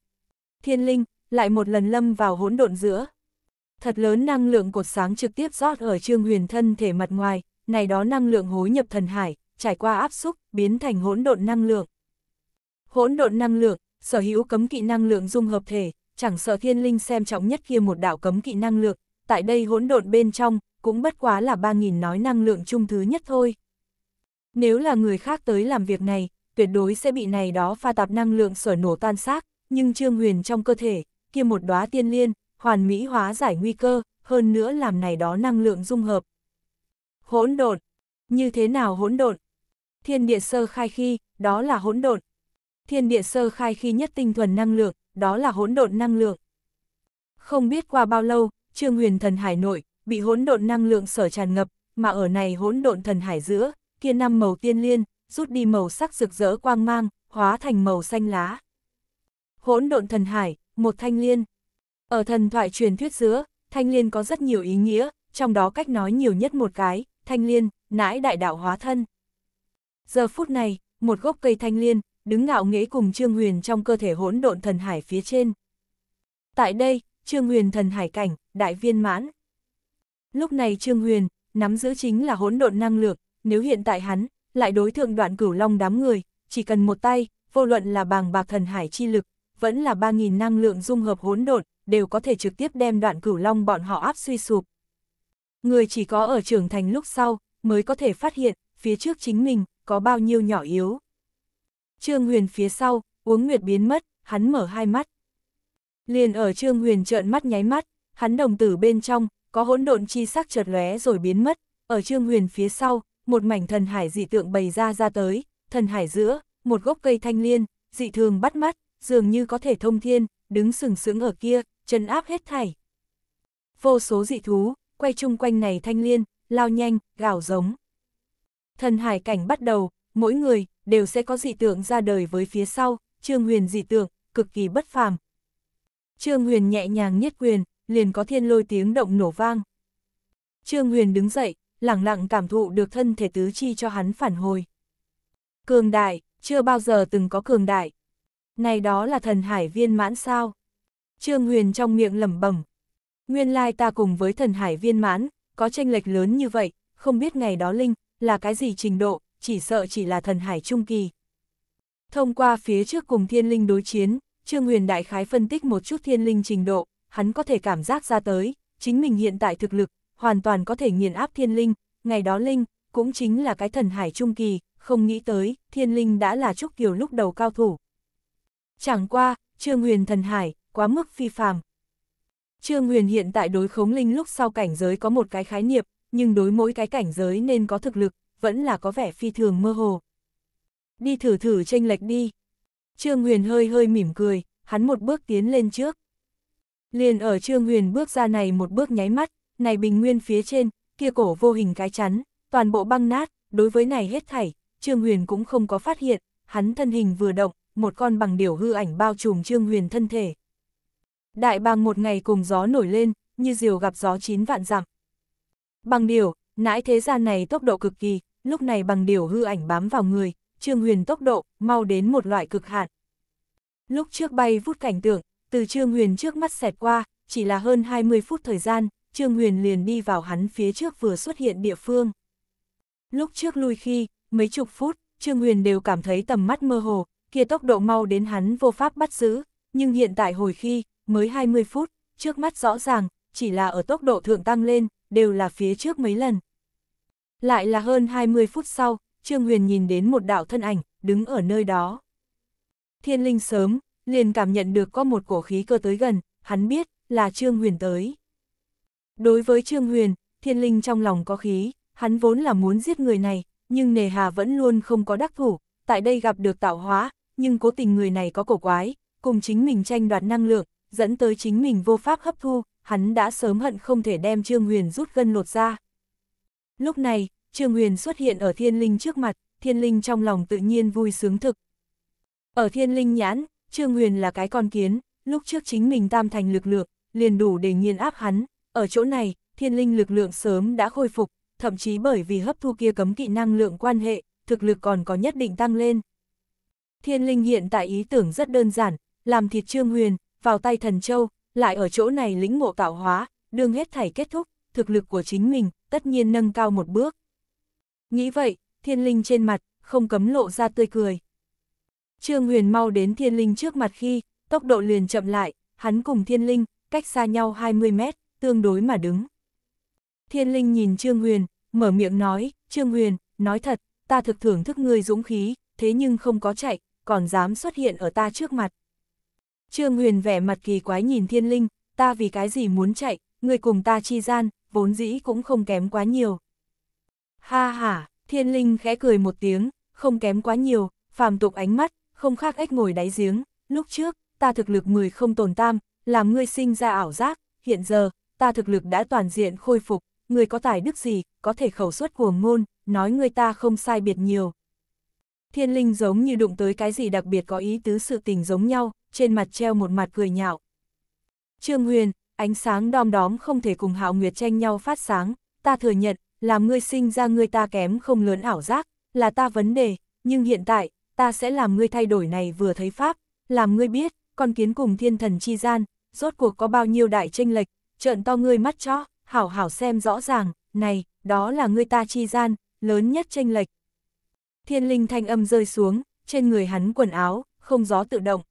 Thiên linh, lại một lần lâm vào hỗn độn giữa. Thật lớn năng lượng cột sáng trực tiếp rót ở Trương Huyền thân thể mặt ngoài, này đó năng lượng hối nhập thần hải, trải qua áp xúc, biến thành hỗn độn năng lượng. Hỗn độn năng lượng, sở hữu cấm kỵ năng lượng dung hợp thể, chẳng sợ thiên linh xem trọng nhất kia một đạo cấm kỵ năng lượng, tại đây hỗn độn bên trong, cũng bất quá là 3.000 nói năng lượng chung thứ nhất thôi. Nếu là người khác tới làm việc này, tuyệt đối sẽ bị này đó pha tạp năng lượng sở nổ tan xác, nhưng Trương Huyền trong cơ thể, kia một đóa tiên liên, hoàn mỹ hóa giải nguy cơ, hơn nữa làm này đó năng lượng dung hợp. Hỗn độn, như thế nào hỗn độn? Thiên địa sơ khai khi, đó là hỗn độn. Thiên địa sơ khai khi nhất tinh thuần năng lượng, đó là hỗn độn năng lượng. Không biết qua bao lâu, Trương Huyền Thần Hải nội, bị hỗn độn năng lượng sở tràn ngập, mà ở này hỗn độn thần hải giữa, kia năm màu tiên liên, rút đi màu sắc rực rỡ quang mang, hóa thành màu xanh lá. Hỗn độn thần hải, một thanh liên. Ở thần thoại truyền thuyết giữa, thanh liên có rất nhiều ý nghĩa, trong đó cách nói nhiều nhất một cái, thanh liên, nãi đại đạo hóa thân. Giờ phút này, một gốc cây thanh liên, đứng ngạo nghễ cùng Trương Huyền trong cơ thể hỗn độn thần hải phía trên. Tại đây, Trương Huyền thần hải cảnh, đại viên mãn. Lúc này Trương Huyền, nắm giữ chính là hỗn độn năng lược, nếu hiện tại hắn, lại đối thượng đoạn cửu long đám người, chỉ cần một tay, vô luận là bàng bạc thần hải chi lực, vẫn là 3.000 năng lượng dung hợp hỗn độn, đều có thể trực tiếp đem đoạn cửu long bọn họ áp suy sụp. Người chỉ có ở trưởng thành lúc sau, mới có thể phát hiện, phía trước chính mình, có bao nhiêu nhỏ yếu. Trương Huyền phía sau, uống nguyệt biến mất, hắn mở hai mắt. Liền ở Trương Huyền trợn mắt nháy mắt, hắn đồng tử bên trong, có hỗn độn chi sắc chợt lóe rồi biến mất, ở Trương Huyền phía sau, một mảnh thần hải dị tượng bày ra ra tới, thần hải giữa, một gốc cây thanh liên, dị thường bắt mắt, dường như có thể thông thiên, đứng sừng sững ở kia, chân áp hết thảy. Vô số dị thú, quay chung quanh này thanh liên, lao nhanh, gào giống. Thần hải cảnh bắt đầu, mỗi người đều sẽ có dị tượng ra đời với phía sau, Trương Huyền dị tượng, cực kỳ bất phàm. Trương Huyền nhẹ nhàng nhất quyền, liền có thiên lôi tiếng động nổ vang. Trương Huyền đứng dậy, lặng lặng cảm thụ được thân thể tứ chi cho hắn phản hồi. Cường đại, chưa bao giờ từng có cường đại. Này đó là thần hải viên mãn sao? Trương Huyền trong miệng lẩm bẩm. Nguyên lai ta cùng với thần hải viên mãn, có tranh lệch lớn như vậy, không biết ngày đó Linh, là cái gì trình độ, chỉ sợ chỉ là thần hải trung kỳ. Thông qua phía trước cùng thiên linh đối chiến, Trương Huyền Đại Khái phân tích một chút thiên linh trình độ, hắn có thể cảm giác ra tới, chính mình hiện tại thực lực, hoàn toàn có thể nghiền áp thiên linh, ngày đó linh, cũng chính là cái thần hải trung kỳ, không nghĩ tới, thiên linh đã là trúc kiều lúc đầu cao thủ. Chẳng qua, Trương Huyền thần hải, quá mức phi phàm. Trương Huyền hiện tại đối khống linh lúc sau cảnh giới có một cái khái niệm, nhưng đối mỗi cái cảnh giới nên có thực lực, vẫn là có vẻ phi thường mơ hồ. Đi thử thử tranh lệch đi. Trương Huyền hơi hơi mỉm cười, hắn một bước tiến lên trước. Liền ở Trương Huyền bước ra này một bước nháy mắt, này bình nguyên phía trên, kia cổ vô hình cái chắn, toàn bộ băng nát, đối với này hết thảy, Trương Huyền cũng không có phát hiện, hắn thân hình vừa động, một con bằng điểu hư ảnh bao trùm Trương Huyền thân thể. Đại bàng một ngày cùng gió nổi lên, như diều gặp gió chín vạn dặm. Bằng điều, nãi thế gian này tốc độ cực kỳ, lúc này bằng điều hư ảnh bám vào người, Trương Huyền tốc độ, mau đến một loại cực hạn. Lúc trước bay vút cảnh tượng, từ Trương Huyền trước mắt xẹt qua, chỉ là hơn 20 phút thời gian, Trương Huyền liền đi vào hắn phía trước vừa xuất hiện địa phương. Lúc trước lui khi, mấy chục phút, Trương Huyền đều cảm thấy tầm mắt mơ hồ, kia tốc độ mau đến hắn vô pháp bắt giữ, nhưng hiện tại hồi khi, mới 20 phút, trước mắt rõ ràng, chỉ là ở tốc độ thượng tăng lên, đều là phía trước mấy lần, lại là hơn 20 phút sau, Trương Huyền nhìn đến một đạo thân ảnh, đứng ở nơi đó. Thiên linh sớm, liền cảm nhận được có một cổ khí cơ tới gần, hắn biết, là Trương Huyền tới. Đối với Trương Huyền, thiên linh trong lòng có khí, hắn vốn là muốn giết người này, nhưng nề hà vẫn luôn không có đắc thủ, tại đây gặp được tạo hóa, nhưng cố tình người này có cổ quái, cùng chính mình tranh đoạt năng lượng, dẫn tới chính mình vô pháp hấp thu, hắn đã sớm hận không thể đem Trương Huyền rút gân lột ra. Lúc này, Trương Huyền xuất hiện ở thiên linh trước mặt, thiên linh trong lòng tự nhiên vui sướng thực. Ở thiên linh nhãn, Trương Huyền là cái con kiến, lúc trước chính mình tam thành lực lượng, liền đủ để nghiền áp hắn, ở chỗ này, thiên linh lực lượng sớm đã khôi phục, thậm chí bởi vì hấp thu kia cấm kỵ năng lượng quan hệ, thực lực còn có nhất định tăng lên. Thiên linh hiện tại ý tưởng rất đơn giản, làm thịt Trương Huyền, vào tay thần châu, lại ở chỗ này lĩnh ngộ tạo hóa, đương hết thảy kết thúc, thực lực của chính mình tất nhiên nâng cao một bước. Nghĩ vậy, thiên linh trên mặt, không cấm lộ ra tươi cười. Trương Huyền mau đến thiên linh trước mặt khi, tốc độ liền chậm lại, hắn cùng thiên linh, cách xa nhau 20 mét, tương đối mà đứng. Thiên linh nhìn Trương Huyền, mở miệng nói, Trương Huyền, nói thật, ta thực thưởng thức ngươi dũng khí, thế nhưng không có chạy, còn dám xuất hiện ở ta trước mặt. Trương Huyền vẻ mặt kỳ quái nhìn thiên linh, ta vì cái gì muốn chạy, người cùng ta chi gian, vốn dĩ cũng không kém quá nhiều. Ha ha, thiên linh khẽ cười một tiếng, không kém quá nhiều, phàm tục ánh mắt, không khác ếch ngồi đáy giếng, lúc trước, ta thực lực 10 không tồn tam, làm ngươi sinh ra ảo giác, hiện giờ, ta thực lực đã toàn diện khôi phục, ngươi có tài đức gì, có thể khẩu suất cuồng ngôn, nói ngươi ta không sai biệt nhiều. Thiên linh giống như đụng tới cái gì đặc biệt có ý tứ sự tình giống nhau, trên mặt treo một mặt cười nhạo. Trương Huyền, ánh sáng đom đóm không thể cùng hạo nguyệt tranh nhau phát sáng, ta thừa nhận, làm ngươi sinh ra ngươi ta kém không lớn ảo giác, là ta vấn đề, nhưng hiện tại, ta sẽ làm ngươi thay đổi này vừa thấy pháp, làm ngươi biết, con kiến cùng thiên thần chi gian, rốt cuộc có bao nhiêu đại tranh lệch, trợn to ngươi mắt cho, hảo hảo xem rõ ràng, này, đó là ngươi ta chi gian, lớn nhất tranh lệch. Thiên linh thanh âm rơi xuống, trên người hắn quần áo, không gió tự động.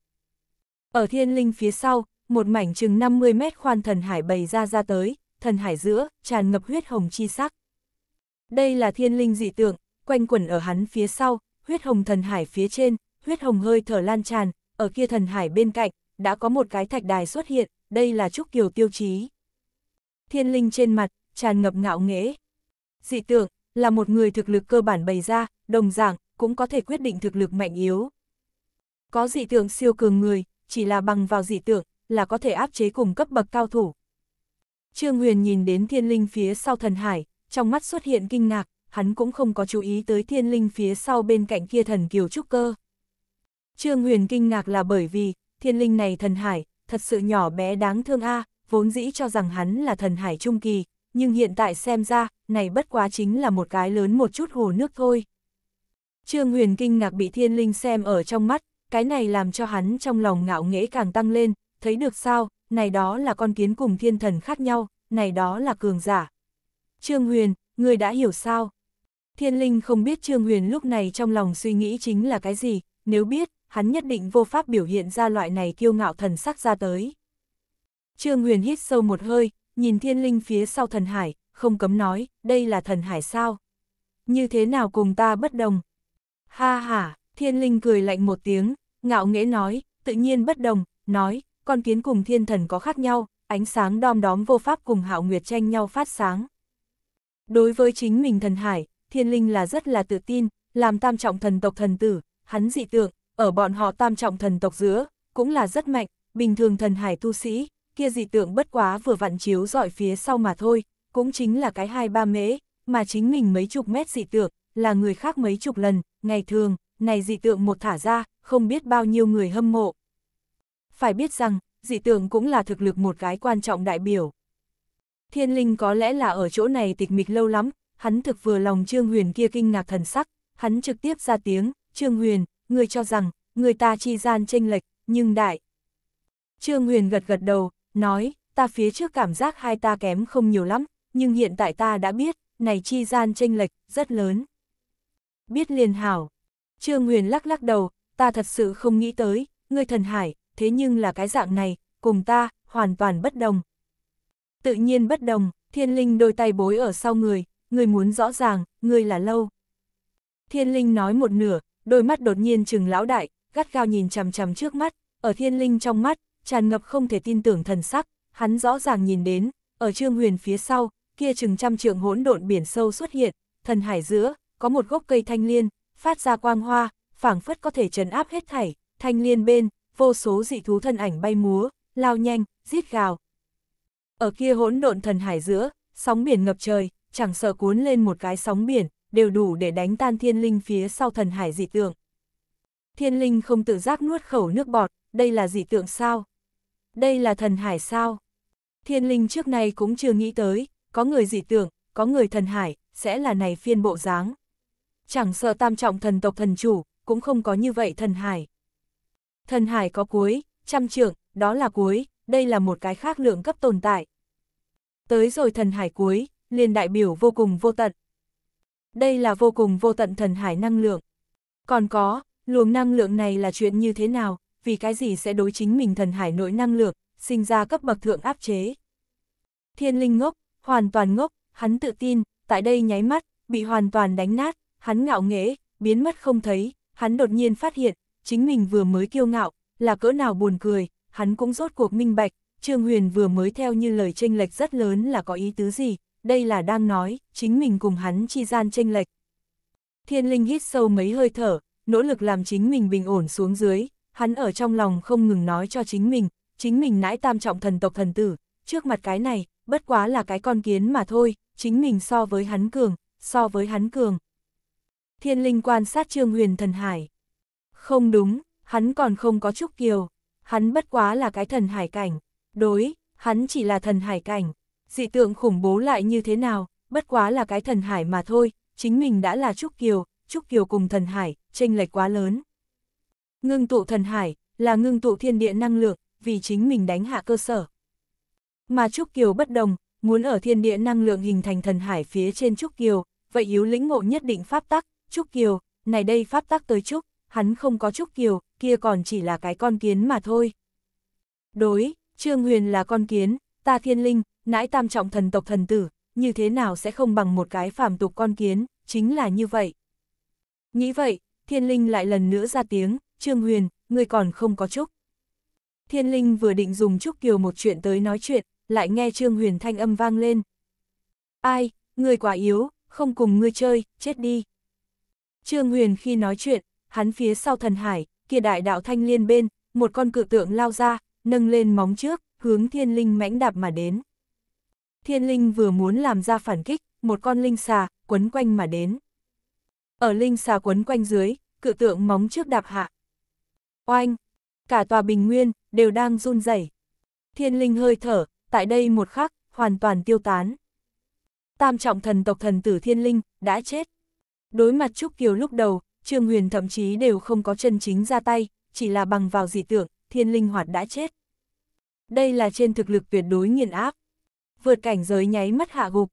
Ở thiên linh phía sau, một mảnh chừng 50 mét khoan thần hải bày ra ra tới, thần hải giữa, tràn ngập huyết hồng chi sắc. Đây là thiên linh dị tượng, quanh quẩn ở hắn phía sau, huyết hồng thần hải phía trên, huyết hồng hơi thở lan tràn, ở kia thần hải bên cạnh, đã có một cái thạch đài xuất hiện, đây là trúc kiều tiêu chí. Thiên linh trên mặt, tràn ngập ngạo nghễ. Dị tượng, là một người thực lực cơ bản bày ra, đồng dạng, cũng có thể quyết định thực lực mạnh yếu. Có dị tượng siêu cường người, chỉ là bằng vào dị tượng, là có thể áp chế cùng cấp bậc cao thủ. Trương Huyền nhìn đến thiên linh phía sau thần hải, trong mắt xuất hiện kinh ngạc, hắn cũng không có chú ý tới thiên linh phía sau bên cạnh kia thần kiều trúc cơ. Trương Huyền kinh ngạc là bởi vì, thiên linh này thần hải, thật sự nhỏ bé đáng thương a vốn dĩ cho rằng hắn là thần hải trung kỳ, nhưng hiện tại xem ra, này bất quá chính là một cái lớn một chút hồ nước thôi. Trương Huyền kinh ngạc bị thiên linh xem ở trong mắt, cái này làm cho hắn trong lòng ngạo nghễ càng tăng lên, thấy được sao, này đó là con kiến cùng thiên thần khác nhau, này đó là cường giả. Trương Huyền, người đã hiểu sao? Thiên linh không biết Trương Huyền lúc này trong lòng suy nghĩ chính là cái gì, nếu biết, hắn nhất định vô pháp biểu hiện ra loại này kiêu ngạo thần sắc ra tới. Trương Huyền hít sâu một hơi, nhìn thiên linh phía sau thần hải, không cấm nói, đây là thần hải sao? Như thế nào cùng ta bất đồng? Ha ha, thiên linh cười lạnh một tiếng, ngạo nghễ nói, tự nhiên bất đồng, nói, con kiến cùng thiên thần có khác nhau, ánh sáng đom đóm vô pháp cùng hạo nguyệt tranh nhau phát sáng. Đối với chính mình thần hải, thiên linh là rất là tự tin, làm tam trọng thần tộc thần tử, hắn dị tượng, ở bọn họ tam trọng thần tộc giữa, cũng là rất mạnh, bình thường thần hải tu sĩ, kia dị tượng bất quá vừa vặn chiếu dọi phía sau mà thôi, cũng chính là cái hai ba mễ, mà chính mình mấy chục mét dị tượng, là người khác mấy chục lần, ngày thường, này dị tượng một thả ra, không biết bao nhiêu người hâm mộ phải biết rằng, dị tượng cũng là thực lực một cái quan trọng đại biểu. Thiên linh có lẽ là ở chỗ này tịch mịch lâu lắm, hắn thực vừa lòng Trương Huyền kia kinh ngạc thần sắc, hắn trực tiếp ra tiếng, Trương Huyền, người cho rằng, người ta chi gian tranh lệch, nhưng đại. Trương Huyền gật gật đầu, nói, ta phía trước cảm giác hai ta kém không nhiều lắm, nhưng hiện tại ta đã biết, này chi gian tranh lệch, rất lớn. Biết liền hảo. Trương Huyền lắc lắc đầu, ta thật sự không nghĩ tới, ngươi thần hải, thế nhưng là cái dạng này, cùng ta, hoàn toàn bất đồng. Tự nhiên bất đồng, thiên linh đôi tay bối ở sau người, người muốn rõ ràng, người là lâu. Thiên linh nói một nửa, đôi mắt đột nhiên trừng lão đại, gắt gao nhìn chằm chằm trước mắt, ở thiên linh trong mắt, tràn ngập không thể tin tưởng thần sắc, hắn rõ ràng nhìn đến, ở trương huyền phía sau, kia chừng trăm trượng hỗn độn biển sâu xuất hiện, thần hải giữa, có một gốc cây thanh liên, phát ra quang hoa, phảng phất có thể trấn áp hết thảy, thanh liên bên, vô số dị thú thân ảnh bay múa, lao nhanh, giết gào. Ở kia hỗn độn thần hải giữa, sóng biển ngập trời, chẳng sợ cuốn lên một cái sóng biển, đều đủ để đánh tan thiên linh phía sau thần hải dị tượng. Thiên linh không tự giác nuốt khẩu nước bọt, đây là dị tượng sao? Đây là thần hải sao? Thiên linh trước nay cũng chưa nghĩ tới, có người dị tượng, có người thần hải, sẽ là này phiên bộ dáng. Chẳng sợ tam trọng thần tộc thần chủ, cũng không có như vậy thần hải. Thần hải có cuối, trăm trượng, đó là cuối, đây là một cái khác lượng cấp tồn tại. Tới rồi thần hải cuối, liền đại biểu vô cùng vô tận. Đây là vô cùng vô tận thần hải năng lượng. Còn có, luồng năng lượng này là chuyện như thế nào, vì cái gì sẽ đối chính mình thần hải nội năng lượng, sinh ra cấp bậc thượng áp chế. Thiên linh ngốc, hoàn toàn ngốc, hắn tự tin, tại đây nháy mắt, bị hoàn toàn đánh nát, hắn ngạo nghễ, biến mất không thấy, hắn đột nhiên phát hiện, chính mình vừa mới kiêu ngạo, là cỡ nào buồn cười, hắn cũng rốt cuộc minh bạch, Trương Huyền vừa mới theo như lời tranh lệch rất lớn là có ý tứ gì, đây là đang nói, chính mình cùng hắn chi gian tranh lệch. Thiên Linh hít sâu mấy hơi thở, nỗ lực làm chính mình bình ổn xuống dưới, hắn ở trong lòng không ngừng nói cho chính mình, chính mình nãi tam trọng thần tộc thần tử, trước mặt cái này, bất quá là cái con kiến mà thôi, chính mình so với hắn cường, so với hắn cường. Thiên Linh quan sát Trương Huyền thần hải. Không đúng, hắn còn không có trúc kiều, hắn bất quá là cái thần hải cảnh, đối, hắn chỉ là thần hải cảnh, dị tượng khủng bố lại như thế nào, bất quá là cái thần hải mà thôi, chính mình đã là trúc kiều, trúc kiều cùng thần hải, chênh lệch quá lớn. Ngưng tụ thần hải, là ngưng tụ thiên địa năng lượng, vì chính mình đánh hạ cơ sở. Mà trúc kiều bất đồng, muốn ở thiên địa năng lượng hình thành thần hải phía trên trúc kiều, vậy yếu lĩnh ngộ nhất định pháp tắc, trúc kiều, này đây pháp tắc tới trúc, hắn không có Trúc Kiều, kia còn chỉ là cái con kiến mà thôi. Đối, Trương Huyền là con kiến, ta thiên linh, nãi tam trọng thần tộc thần tử, như thế nào sẽ không bằng một cái phàm tục con kiến, chính là như vậy. Nghĩ vậy, thiên linh lại lần nữa ra tiếng, Trương Huyền, người còn không có Trúc. Thiên linh vừa định dùng Trúc Kiều một chuyện tới nói chuyện, lại nghe Trương Huyền thanh âm vang lên. Ai, người quá yếu, không cùng ngươi chơi, chết đi. Trương Huyền khi nói chuyện, hắn phía sau thần hải, kia đại đạo thanh liên bên, một con cự tượng lao ra, nâng lên móng trước, hướng thiên linh mãnh đạp mà đến. Thiên linh vừa muốn làm ra phản kích, một con linh xà, quấn quanh mà đến. Ở linh xà quấn quanh dưới, cự tượng móng trước đạp hạ. Oanh! Cả tòa bình nguyên, đều đang run rẩy. Thiên linh hơi thở, tại đây một khắc, hoàn toàn tiêu tán. Tam trọng thần tộc thần tử thiên linh, đã chết. Đối mặt Trúc Kiều lúc đầu, Trương Huyền thậm chí đều không có chân chính ra tay, chỉ là bằng vào dị tưởng, thiên linh hoạt đã chết. Đây là trên thực lực tuyệt đối nghiền áp. Vượt cảnh giới nháy mắt hạ gục.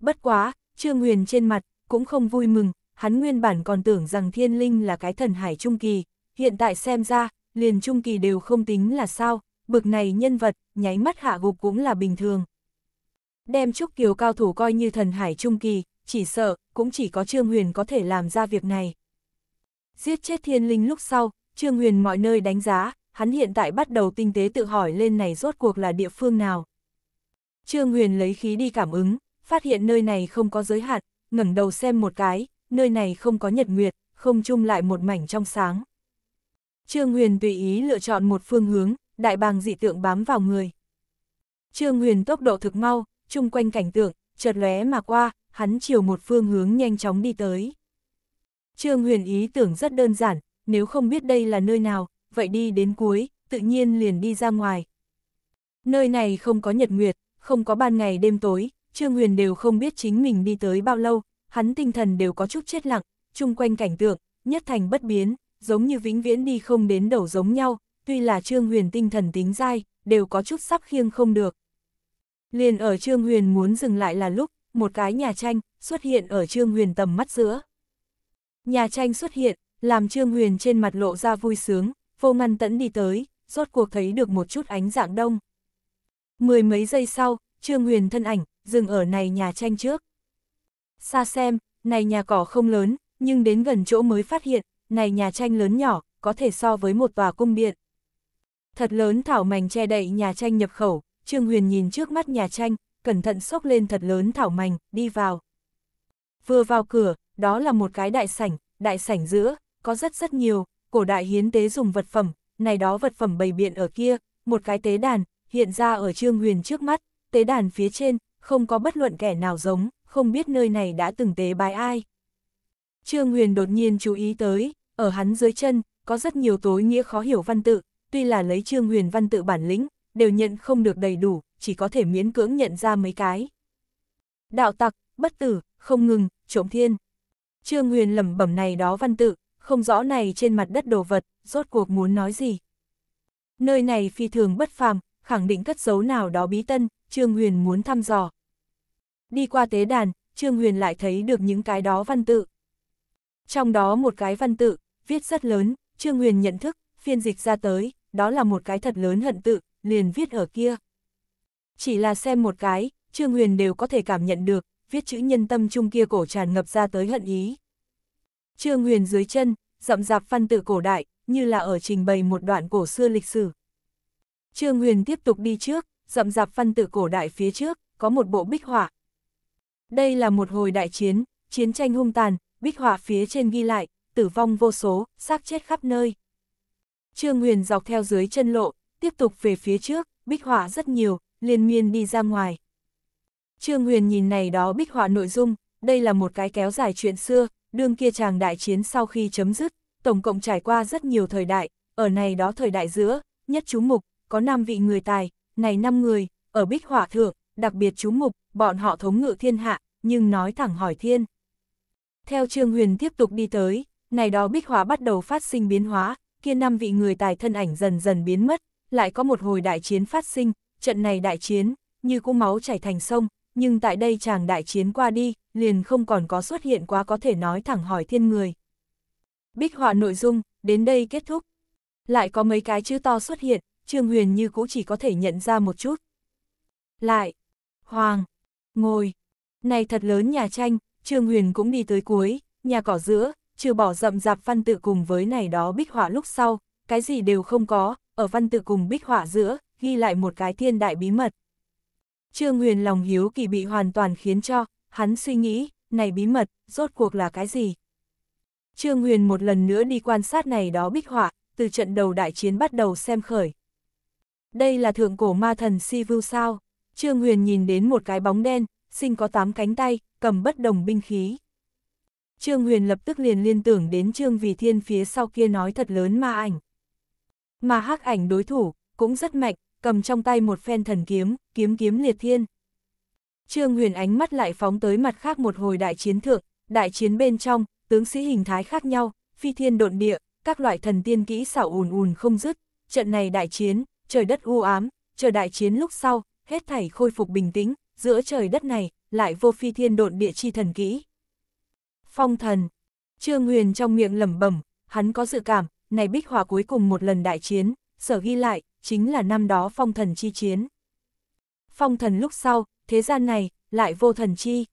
Bất quá, Trương Huyền trên mặt, cũng không vui mừng, hắn nguyên bản còn tưởng rằng thiên linh là cái thần hải trung kỳ, hiện tại xem ra, liền trung kỳ đều không tính là sao, bực này nhân vật, nháy mắt hạ gục cũng là bình thường. Đem trúc kiều cao thủ coi như thần hải trung kỳ, chỉ sợ, cũng chỉ có Trương Huyền có thể làm ra việc này. Giết chết thiên linh lúc sau, Trương Huyền mọi nơi đánh giá, hắn hiện tại bắt đầu tinh tế tự hỏi lên này rốt cuộc là địa phương nào. Trương Huyền lấy khí đi cảm ứng, phát hiện nơi này không có giới hạn, ngẩng đầu xem một cái, nơi này không có nhật nguyệt, không chung lại một mảnh trong sáng. Trương Huyền tùy ý lựa chọn một phương hướng, đại bàng dị tượng bám vào người. Trương Huyền tốc độ thực mau, chung quanh cảnh tượng, chợt lóe mà qua, hắn chiều một phương hướng nhanh chóng đi tới. Trương Huyền ý tưởng rất đơn giản, nếu không biết đây là nơi nào, vậy đi đến cuối, tự nhiên liền đi ra ngoài. Nơi này không có nhật nguyệt, không có ban ngày đêm tối, Trương Huyền đều không biết chính mình đi tới bao lâu, hắn tinh thần đều có chút chết lặng, chung quanh cảnh tượng, nhất thành bất biến, giống như vĩnh viễn đi không đến đầu giống nhau, tuy là Trương Huyền tinh thần tính dai, đều có chút sắp khiêng không được. Liền ở Trương Huyền muốn dừng lại là lúc, một cái nhà tranh xuất hiện ở Trương Huyền tầm mắt giữa. Nhà tranh xuất hiện, làm Trương Huyền trên mặt lộ ra vui sướng, vô ngăn tẫn đi tới, rốt cuộc thấy được một chút ánh dạng đông. Mười mấy giây sau, Trương Huyền thân ảnh, dừng ở này nhà tranh trước. Xa xem, này nhà cỏ không lớn, nhưng đến gần chỗ mới phát hiện, này nhà tranh lớn nhỏ, có thể so với một tòa cung điện. Thật lớn thảo mảnh che đậy nhà tranh nhập khẩu, Trương Huyền nhìn trước mắt nhà tranh, cẩn thận xốc lên thật lớn thảo mảnh, đi vào. Vừa vào cửa, đó là một cái đại sảnh, đại sảnh giữa, có rất rất nhiều, cổ đại hiến tế dùng vật phẩm, này đó vật phẩm bày biện ở kia, một cái tế đàn, hiện ra ở Trương Huyền trước mắt, tế đàn phía trên, không có bất luận kẻ nào giống, không biết nơi này đã từng tế bài ai. Trương Huyền đột nhiên chú ý tới, ở hắn dưới chân, có rất nhiều tối nghĩa khó hiểu văn tự, tuy là lấy Trương Huyền văn tự bản lĩnh, đều nhận không được đầy đủ, chỉ có thể miễn cưỡng nhận ra mấy cái. Đạo tặc, bất tử, không ngừng, trộm thiên. Trương Huyền lẩm bẩm này đó văn tự, không rõ này trên mặt đất đồ vật, rốt cuộc muốn nói gì. Nơi này phi thường bất phàm, khẳng định cất dấu nào đó bí tân, Trương Huyền muốn thăm dò. Đi qua tế đàn, Trương Huyền lại thấy được những cái đó văn tự. Trong đó một cái văn tự, viết rất lớn, Trương Huyền nhận thức, phiên dịch ra tới, đó là một cái thật lớn hận tự, liền viết ở kia. Chỉ là xem một cái, Trương Huyền đều có thể cảm nhận được, viết chữ nhân tâm chung kia cổ tràn ngập ra tới hận ý. Trương huyền dưới chân, rậm rạp văn tự cổ đại, như là ở trình bày một đoạn cổ xưa lịch sử. Trương huyền tiếp tục đi trước, rậm rạp văn tự cổ đại phía trước, có một bộ bích họa. Đây là một hồi đại chiến, chiến tranh hung tàn, bích họa phía trên ghi lại, tử vong vô số, xác chết khắp nơi. Trương Huyền dọc theo dưới chân lộ, tiếp tục về phía trước, bích họa rất nhiều, liên miên đi ra ngoài. Trương Huyền nhìn này đó bích họa nội dung, đây là một cái kéo dài chuyện xưa, đương kia chàng đại chiến sau khi chấm dứt, tổng cộng trải qua rất nhiều thời đại, ở này đó thời đại giữa, nhất chú mục, có 5 vị người tài, này 5 người, ở bích họa thượng, đặc biệt chú mục, bọn họ thống ngự thiên hạ, nhưng nói thẳng hỏi thiên. Theo Trương Huyền tiếp tục đi tới, này đó bích họa bắt đầu phát sinh biến hóa, kia 5 vị người tài thân ảnh dần dần biến mất, lại có một hồi đại chiến phát sinh, trận này đại chiến, như cú máu chảy thành sông, nhưng tại đây chàng đại chiến qua đi, liền không còn có xuất hiện quá có thể nói thẳng hỏi thiên người. Bích họa nội dung, đến đây kết thúc. Lại có mấy cái chữ to xuất hiện, Trương Huyền như cũ chỉ có thể nhận ra một chút. Lại, Hoàng, ngồi, này thật lớn nhà tranh, Trương Huyền cũng đi tới cuối, nhà cỏ giữa, trừ bỏ rậm rạp văn tự cùng với này đó bích họa lúc sau, cái gì đều không có, ở văn tự cùng bích họa giữa, ghi lại một cái thiên đại bí mật. Trương Huyền lòng hiếu kỳ bị hoàn toàn khiến cho, hắn suy nghĩ, này bí mật, rốt cuộc là cái gì? Trương Huyền một lần nữa đi quan sát này đó bích họa, từ trận đầu đại chiến bắt đầu xem khởi. Đây là thượng cổ ma thần si vưu sao? Trương Huyền nhìn đến một cái bóng đen, sinh có tám cánh tay, cầm bất đồng binh khí. Trương Huyền lập tức liền liên tưởng đến Trương Vì Thiên phía sau kia nói thật lớn ma ảnh. Mà hắc ảnh đối thủ, cũng rất mạnh, cầm trong tay một phen thần kiếm, kiếm kiếm liệt thiên. Trương Huyền ánh mắt lại phóng tới mặt khác một hồi đại chiến thượng, đại chiến bên trong, tướng sĩ hình thái khác nhau, phi thiên độn địa, các loại thần tiên kỹ xảo ùn ùn không dứt, trận này đại chiến, trời đất u ám, chờ đại chiến lúc sau, hết thảy khôi phục bình tĩnh, giữa trời đất này, lại vô phi thiên độn địa chi thần kỹ. Phong thần, Trương Huyền trong miệng lẩm bẩm, hắn có dự cảm, này bích hỏa cuối cùng một lần đại chiến, sở ghi lại, chính là năm đó phong thần chi chiến. Phong thần lúc sau, thế gian này, lại vô thần chi.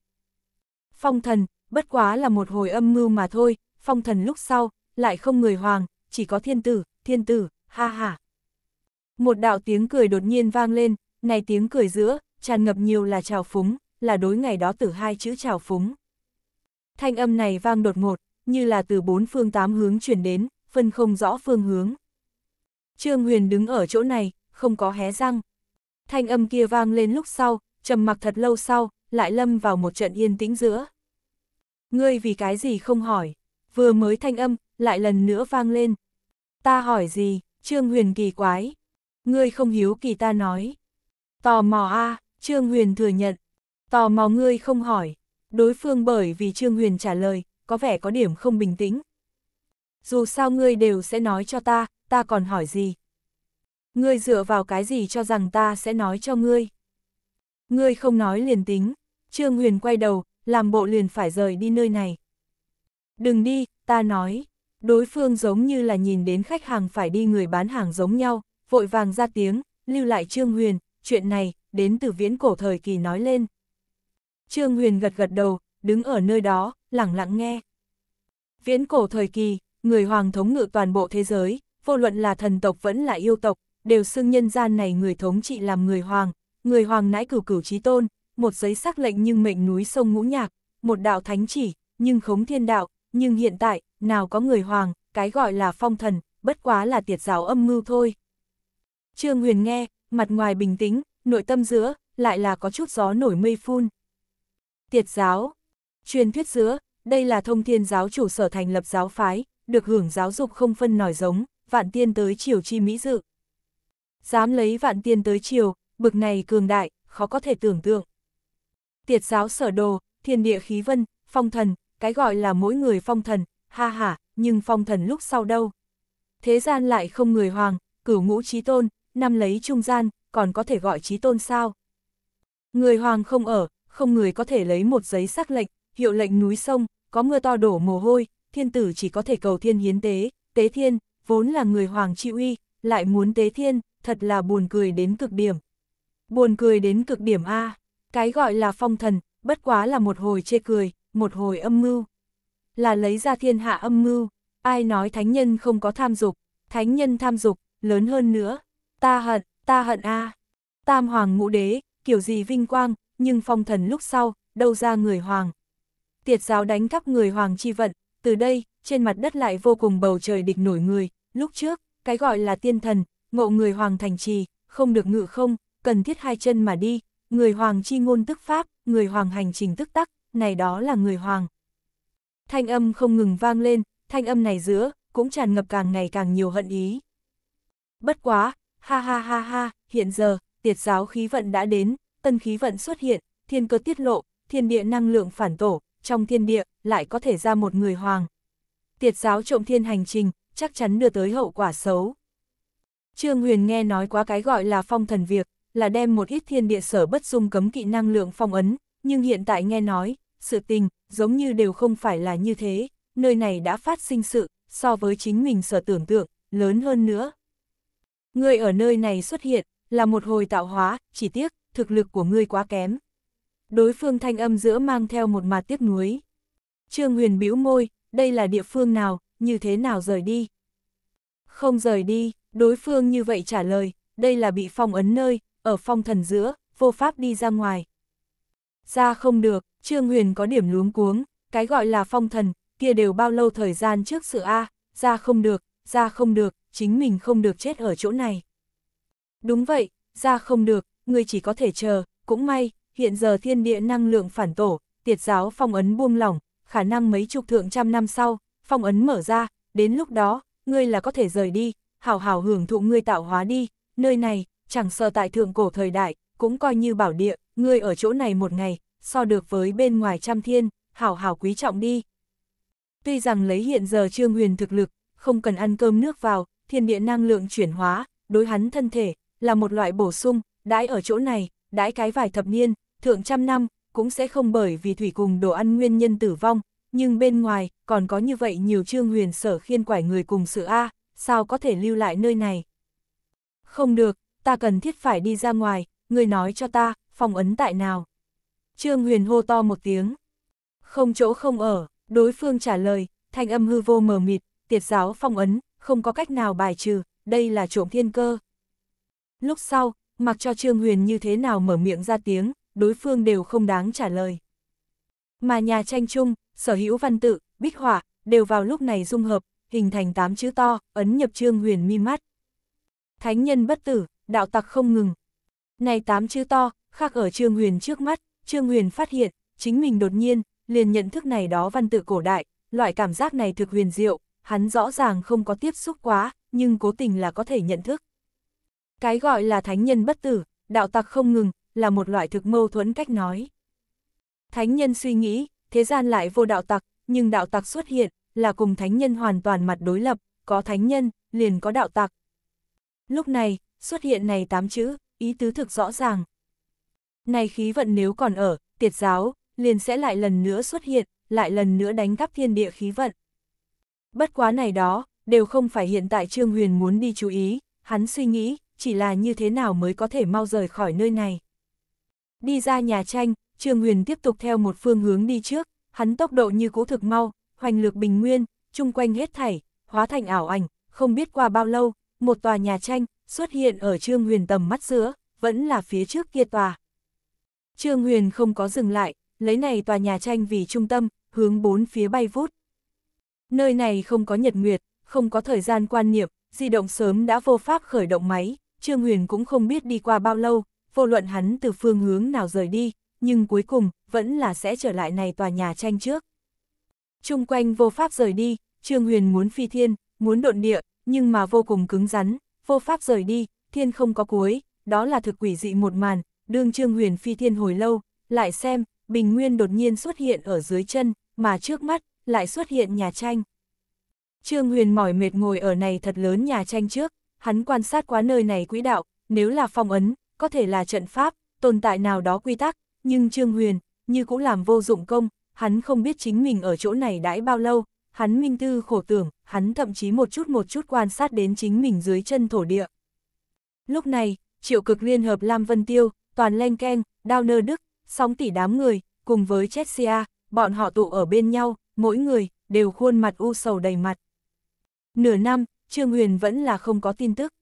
Phong thần, bất quá là một hồi âm mưu mà thôi, phong thần lúc sau, lại không người hoàng, chỉ có thiên tử, thiên tử, ha ha. Một đạo tiếng cười đột nhiên vang lên, này tiếng cười giữa, tràn ngập nhiều là trào phúng, là đối ngày đó từ hai chữ trào phúng. Thanh âm này vang đột ngột, như là từ bốn phương tám hướng chuyển đến, phân không rõ phương hướng. Trương Huyền đứng ở chỗ này, không có hé răng. Thanh âm kia vang lên lúc sau, trầm mặc thật lâu sau, lại lâm vào một trận yên tĩnh giữa. Ngươi vì cái gì không hỏi, vừa mới thanh âm, lại lần nữa vang lên. Ta hỏi gì, Trương Huyền kỳ quái. Ngươi không hiếu kỳ ta nói. Tò mò a Trương Huyền thừa nhận. Tò mò ngươi không hỏi. Đối phương bởi vì Trương Huyền trả lời, có vẻ có điểm không bình tĩnh. Dù sao ngươi đều sẽ nói cho ta, ta còn hỏi gì? Ngươi dựa vào cái gì cho rằng ta sẽ nói cho ngươi? Ngươi không nói liền tính, Trương Huyền quay đầu, làm bộ liền phải rời đi nơi này. Đừng đi, ta nói, đối phương giống như là nhìn đến khách hàng phải đi người bán hàng giống nhau, vội vàng ra tiếng, lưu lại Trương Huyền, chuyện này, đến từ viễn cổ thời kỳ nói lên. Trương Huyền gật gật đầu, đứng ở nơi đó, lặng lặng nghe. Viễn cổ thời kỳ, người hoàng thống ngự toàn bộ thế giới, vô luận là thần tộc vẫn là yêu tộc, đều xưng nhân gian này người thống trị làm người hoàng, người hoàng nãi cửu cửu trí tôn, một giấy sắc lệnh nhưng mệnh núi sông ngũ nhạc, một đạo thánh chỉ, nhưng khống thiên đạo, nhưng hiện tại, nào có người hoàng, cái gọi là phong thần, bất quá là tiệt giáo âm mưu thôi. Trương Huyền nghe, mặt ngoài bình tĩnh, nội tâm giữa, lại là có chút gió nổi mây phun. Tiệt giáo, truyền thuyết giữa, đây là thông thiên giáo chủ sở thành lập giáo phái, được hưởng giáo dục không phân nổi giống, vạn tiên tới triều chi mỹ dự. Dám lấy vạn tiên tới triều, bực này cường đại, khó có thể tưởng tượng. Tiệt giáo sở đồ, thiên địa khí vân, phong thần, cái gọi là mỗi người phong thần, ha ha, nhưng phong thần lúc sau đâu. Thế gian lại không người hoàng, cửu ngũ trí tôn, năm lấy trung gian, còn có thể gọi trí tôn sao. Người hoàng không ở, không người có thể lấy một giấy xác lệnh, hiệu lệnh núi sông, có mưa to đổ mồ hôi, thiên tử chỉ có thể cầu thiên hiến tế, tế thiên, vốn là người Hoàng Trị Uy, lại muốn tế thiên, thật là buồn cười đến cực điểm. Buồn cười đến cực điểm A, cái gọi là phong thần, bất quá là một hồi chê cười, một hồi âm mưu. Là lấy ra thiên hạ âm mưu, ai nói thánh nhân không có tham dục, thánh nhân tham dục, lớn hơn nữa, ta hận, ta hận A. Tam hoàng ngũ đế, kiểu gì vinh quang, nhưng phong thần lúc sau, đâu ra người hoàng. Tiệt giáo đánh cắp người hoàng chi vận, từ đây, trên mặt đất lại vô cùng bầu trời địch nổi người, lúc trước, cái gọi là tiên thần, ngộ người hoàng thành trì, không được ngự không, cần thiết hai chân mà đi, người hoàng chi ngôn tức pháp, người hoàng hành trình tức tắc, này đó là người hoàng. Thanh âm không ngừng vang lên, thanh âm này giữa, cũng tràn ngập càng ngày càng nhiều hận ý. Bất quá, ha ha ha ha, hiện giờ, tiệt giáo khí vận đã đến, tân khí vận xuất hiện, thiên cơ tiết lộ, thiên địa năng lượng phản tổ, trong thiên địa, lại có thể ra một người hoàng. Tiệt giáo trộm thiên hành trình, chắc chắn đưa tới hậu quả xấu. Trương Huyền nghe nói quá cái gọi là phong thần việc, là đem một ít thiên địa sở bất dung cấm kỵ năng lượng phong ấn, nhưng hiện tại nghe nói, sự tình, giống như đều không phải là như thế, nơi này đã phát sinh sự, so với chính mình sở tưởng tượng, lớn hơn nữa. người ở nơi này xuất hiện, là một hồi tạo hóa, chỉ tiếc, thực lực của ngươi quá kém đối phương thanh âm giữa mang theo một mặt tiếc nuối. Trương Huyền bĩu môi, đây là địa phương nào, như thế nào rời đi? Không rời đi, đối phương như vậy trả lời, đây là bị phong ấn nơi, ở phong thần giữa, vô pháp đi ra ngoài. Ra không được, Trương Huyền có điểm luống cuống, cái gọi là phong thần, kia đều bao lâu thời gian trước sự A, ra không được, ra không được, chính mình không được chết ở chỗ này. Đúng vậy, ra không được, người chỉ có thể chờ, cũng may, hiện giờ thiên địa năng lượng phản tổ, tiệt giáo phong ấn buông lỏng, khả năng mấy chục thượng trăm năm sau, phong ấn mở ra, đến lúc đó, ngươi là có thể rời đi, hào hào hưởng thụ ngươi tạo hóa đi, nơi này, chẳng sợ tại thượng cổ thời đại, cũng coi như bảo địa, ngươi ở chỗ này một ngày, so được với bên ngoài trăm thiên, hào hào quý trọng đi. Tuy rằng lấy hiện giờ Trương Huyền thực lực, không cần ăn cơm nước vào, thiên địa năng lượng chuyển hóa, đối hắn thân thể, là một loại bổ sung, đãi ở chỗ này, đãi cái vài thập niên, thượng trăm năm, cũng sẽ không bởi vì thủy cùng đồ ăn nguyên nhân tử vong, nhưng bên ngoài, còn có như vậy nhiều trương huyền sở khiên quải người cùng sự A, sao có thể lưu lại nơi này? Không được, ta cần thiết phải đi ra ngoài, người nói cho ta, phòng ấn tại nào? Trương huyền hô to một tiếng. Không chỗ không ở, đối phương trả lời, thanh âm hư vô mờ mịt, tiệt giáo phong ấn, không có cách nào bài trừ, đây là trộm thiên cơ. Lúc sau, mặc cho Trương Huyền như thế nào mở miệng ra tiếng, đối phương đều không đáng trả lời. Mà nhà tranh chung, sở hữu văn tự, bích họa, đều vào lúc này dung hợp, hình thành tám chữ to, ấn nhập trương huyền mi mắt. Thánh nhân bất tử, đạo tặc không ngừng. Này tám chữ to, khác ở trương huyền trước mắt, trương huyền phát hiện, chính mình đột nhiên, liền nhận thức này đó văn tự cổ đại, loại cảm giác này thực huyền diệu, hắn rõ ràng không có tiếp xúc quá, nhưng cố tình là có thể nhận thức. Cái gọi là thánh nhân bất tử, đạo tặc không ngừng, là một loại thực mâu thuẫn cách nói. Thánh nhân suy nghĩ, thế gian lại vô đạo tặc, nhưng đạo tặc xuất hiện, là cùng thánh nhân hoàn toàn mặt đối lập, có thánh nhân, liền có đạo tặc. Lúc này, xuất hiện này tám chữ, ý tứ thực rõ ràng. Này khí vận nếu còn ở, tiệt giáo, liền sẽ lại lần nữa xuất hiện, lại lần nữa đánh cắp thiên địa khí vận. Bất quá này đó, đều không phải hiện tại Trương Huyền muốn đi chú ý, hắn suy nghĩ, chỉ là như thế nào mới có thể mau rời khỏi nơi này. Đi ra nhà tranh, Trương Huyền tiếp tục theo một phương hướng đi trước, hắn tốc độ như cũ thực mau, hoành lược bình nguyên, chung quanh hết thảy, hóa thành ảo ảnh, không biết qua bao lâu, một tòa nhà tranh xuất hiện ở Trương Huyền tầm mắt giữa, vẫn là phía trước kia tòa. Trương Huyền không có dừng lại, lấy này tòa nhà tranh vì trung tâm, hướng bốn phía bay vút. Nơi này không có nhật nguyệt, không có thời gian quan niệm, di động sớm đã vô pháp khởi động máy, Trương Huyền cũng không biết đi qua bao lâu, vô luận hắn từ phương hướng nào rời đi, nhưng cuối cùng, vẫn là sẽ trở lại này tòa nhà tranh trước. Trung quanh vô pháp rời đi, Trương Huyền muốn phi thiên, muốn độn địa, nhưng mà vô cùng cứng rắn, vô pháp rời đi, thiên không có cuối, đó là thực quỷ dị một màn, đương Trương Huyền phi thiên hồi lâu, lại xem, Bình Nguyên đột nhiên xuất hiện ở dưới chân, mà trước mắt, lại xuất hiện nhà tranh. Trương Huyền mỏi mệt ngồi ở này thật lớn nhà tranh trước, hắn quan sát quá nơi này quỹ đạo, nếu là phong ấn, có thể là trận pháp, tồn tại nào đó quy tắc, nhưng Trương Huyền, như cũng làm vô dụng công, hắn không biết chính mình ở chỗ này đãi bao lâu, hắn minh tư khổ tưởng, hắn thậm chí một chút một chút quan sát đến chính mình dưới chân thổ địa. Lúc này, triệu cực liên hợp Lam Vân Tiêu, toàn len keng, đao nơ đức, sóng tỷ đám người, cùng với Chessia, bọn họ tụ ở bên nhau, mỗi người, đều khuôn mặt u sầu đầy mặt. Nửa năm, Trương Huyền vẫn là không có tin tức.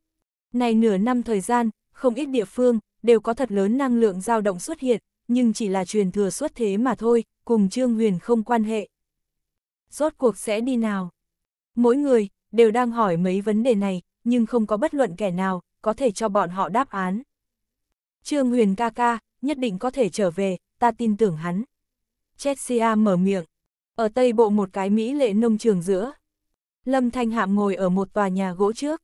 Này nửa năm thời gian, không ít địa phương đều có thật lớn năng lượng dao động xuất hiện, nhưng chỉ là truyền thừa xuất thế mà thôi, cùng Trương Huyền không quan hệ. Rốt cuộc sẽ đi nào? Mỗi người đều đang hỏi mấy vấn đề này, nhưng không có bất luận kẻ nào có thể cho bọn họ đáp án. Trương Huyền ca ca, nhất định có thể trở về, ta tin tưởng hắn. Chelsea mở miệng. Ở tây bộ một cái mỹ lệ nông trường giữa. Lâm Thanh Hạm ngồi ở một tòa nhà gỗ trước.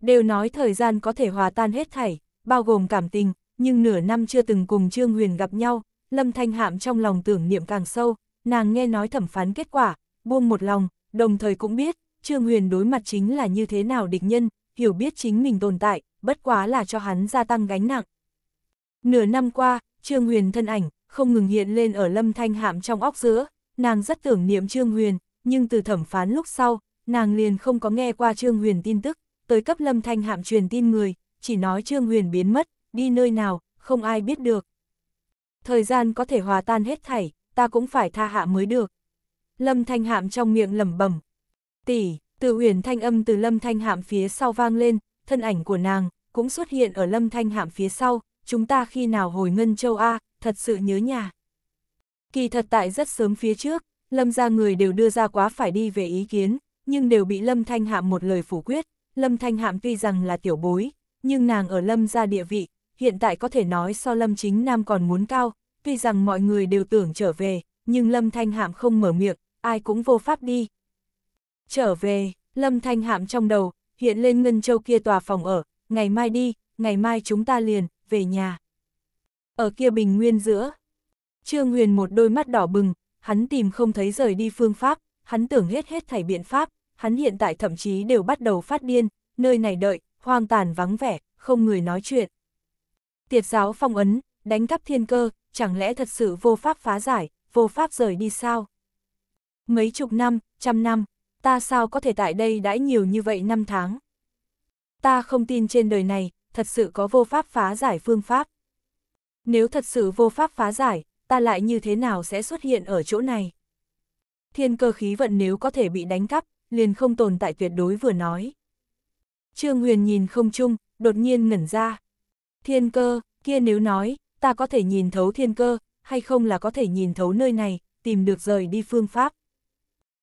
Đều nói thời gian có thể hòa tan hết thảy, bao gồm cảm tình, nhưng nửa năm chưa từng cùng Trương Huyền gặp nhau, Lâm Thanh Hạm trong lòng tưởng niệm càng sâu, nàng nghe nói thẩm phán kết quả, buông một lòng, đồng thời cũng biết, Trương Huyền đối mặt chính là như thế nào địch nhân, hiểu biết chính mình tồn tại, bất quá là cho hắn gia tăng gánh nặng. Nửa năm qua, Trương Huyền thân ảnh, không ngừng hiện lên ở Lâm Thanh Hạm trong óc giữa, nàng rất tưởng niệm Trương Huyền, nhưng từ thẩm phán lúc sau, nàng liền không có nghe qua Trương Huyền tin tức, tới cấp Lâm Thanh Hạm truyền tin người, chỉ nói Trương Huyền biến mất, đi nơi nào, không ai biết được. Thời gian có thể hòa tan hết thảy, ta cũng phải tha hạ mới được. Lâm Thanh Hạm trong miệng lẩm bẩm. Tỷ, từ huyền thanh âm từ Lâm Thanh Hạm phía sau vang lên, thân ảnh của nàng cũng xuất hiện ở Lâm Thanh Hạm phía sau, chúng ta khi nào hồi Ngân Châu A, thật sự nhớ nhà. Kỳ thật tại rất sớm phía trước, Lâm ra người đều đưa ra quá phải đi về ý kiến, nhưng đều bị Lâm Thanh Hạm một lời phủ quyết. Lâm Thanh Hạm tuy rằng là tiểu bối, nhưng nàng ở Lâm ra địa vị, hiện tại có thể nói so Lâm chính nam còn muốn cao, tuy rằng mọi người đều tưởng trở về, nhưng Lâm Thanh Hạm không mở miệng, ai cũng vô pháp đi. Trở về, Lâm Thanh Hạm trong đầu, hiện lên Ngân Châu kia tòa phòng ở, ngày mai đi, ngày mai chúng ta liền, về nhà. Ở kia bình nguyên giữa, Trương Huyền một đôi mắt đỏ bừng, hắn tìm không thấy rời đi phương pháp, hắn tưởng hết hết thảy biện pháp, hắn hiện tại thậm chí đều bắt đầu phát điên, nơi này đợi, hoang tàn vắng vẻ, không người nói chuyện. Tiệt giáo phong ấn, đánh cắp thiên cơ, chẳng lẽ thật sự vô pháp phá giải, vô pháp rời đi sao? Mấy chục năm, trăm năm, ta sao có thể tại đây đãi nhiều như vậy năm tháng? Ta không tin trên đời này, thật sự có vô pháp phá giải phương pháp. Nếu thật sự vô pháp phá giải, ta lại như thế nào sẽ xuất hiện ở chỗ này? Thiên cơ khí vận nếu có thể bị đánh cắp, liền không tồn tại tuyệt đối vừa nói. Trương Huyền nhìn không chung, đột nhiên ngẩn ra. Thiên cơ, kia nếu nói, ta có thể nhìn thấu thiên cơ, hay không là có thể nhìn thấu nơi này, tìm được rời đi phương pháp.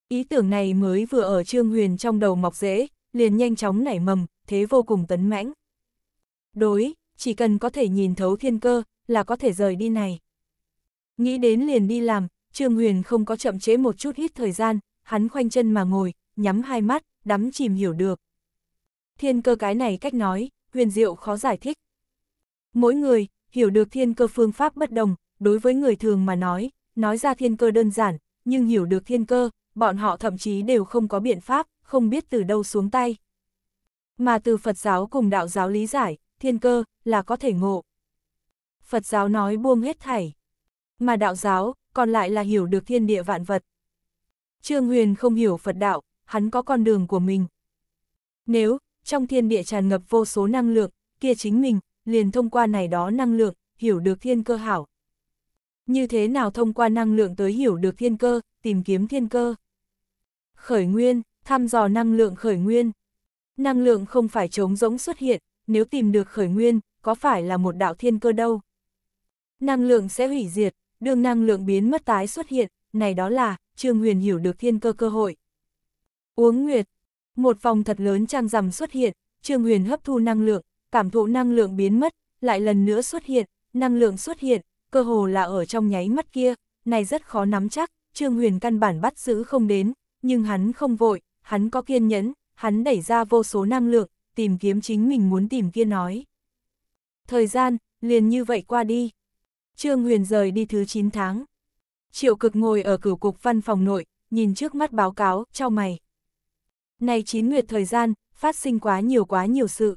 Ý tưởng này mới vừa ở Trương Huyền trong đầu mọc rễ, liền nhanh chóng nảy mầm, thế vô cùng tấn mãnh. Đối, chỉ cần có thể nhìn thấu thiên cơ, là có thể rời đi này. Nghĩ đến liền đi làm, Trương Huyền không có chậm chế một chút ít thời gian, hắn khoanh chân mà ngồi, nhắm hai mắt, đắm chìm hiểu được thiên cơ cái này cách nói, huyền diệu khó giải thích. Mỗi người, hiểu được thiên cơ phương pháp bất đồng, đối với người thường mà nói, nói ra thiên cơ đơn giản, nhưng hiểu được thiên cơ, bọn họ thậm chí đều không có biện pháp, không biết từ đâu xuống tay. Mà từ Phật giáo cùng đạo giáo lý giải, thiên cơ là có thể ngộ. Phật giáo nói buông hết thảy, mà đạo giáo còn lại là hiểu được thiên địa vạn vật. Trương Huyền không hiểu Phật đạo, hắn có con đường của mình. Nếu trong thiên địa tràn ngập vô số năng lượng, kia chính mình, liền thông qua này đó năng lượng, hiểu được thiên cơ hảo. Như thế nào thông qua năng lượng tới hiểu được thiên cơ, tìm kiếm thiên cơ? Khởi nguyên, thăm dò năng lượng khởi nguyên. Năng lượng không phải trống rỗng xuất hiện, nếu tìm được khởi nguyên, có phải là một đạo thiên cơ đâu? Năng lượng sẽ hủy diệt, đường năng lượng biến mất tái xuất hiện, này đó là, Trương Huyền hiểu được thiên cơ cơ hội. Uống Nguyệt, một vòng thật lớn trăng rằm xuất hiện, Trương Huyền hấp thu năng lượng, cảm thụ năng lượng biến mất, lại lần nữa xuất hiện, năng lượng xuất hiện, cơ hồ là ở trong nháy mắt kia, này rất khó nắm chắc, Trương Huyền căn bản bắt giữ không đến, nhưng hắn không vội, hắn có kiên nhẫn, hắn đẩy ra vô số năng lượng, tìm kiếm chính mình muốn tìm kia nói. Thời gian, liền như vậy qua đi. Trương Huyền rời đi thứ 9 tháng. Triệu cực ngồi ở cửu cục văn phòng nội, nhìn trước mắt báo cáo, trao mày này chín nguyệt thời gian, phát sinh quá nhiều quá nhiều sự.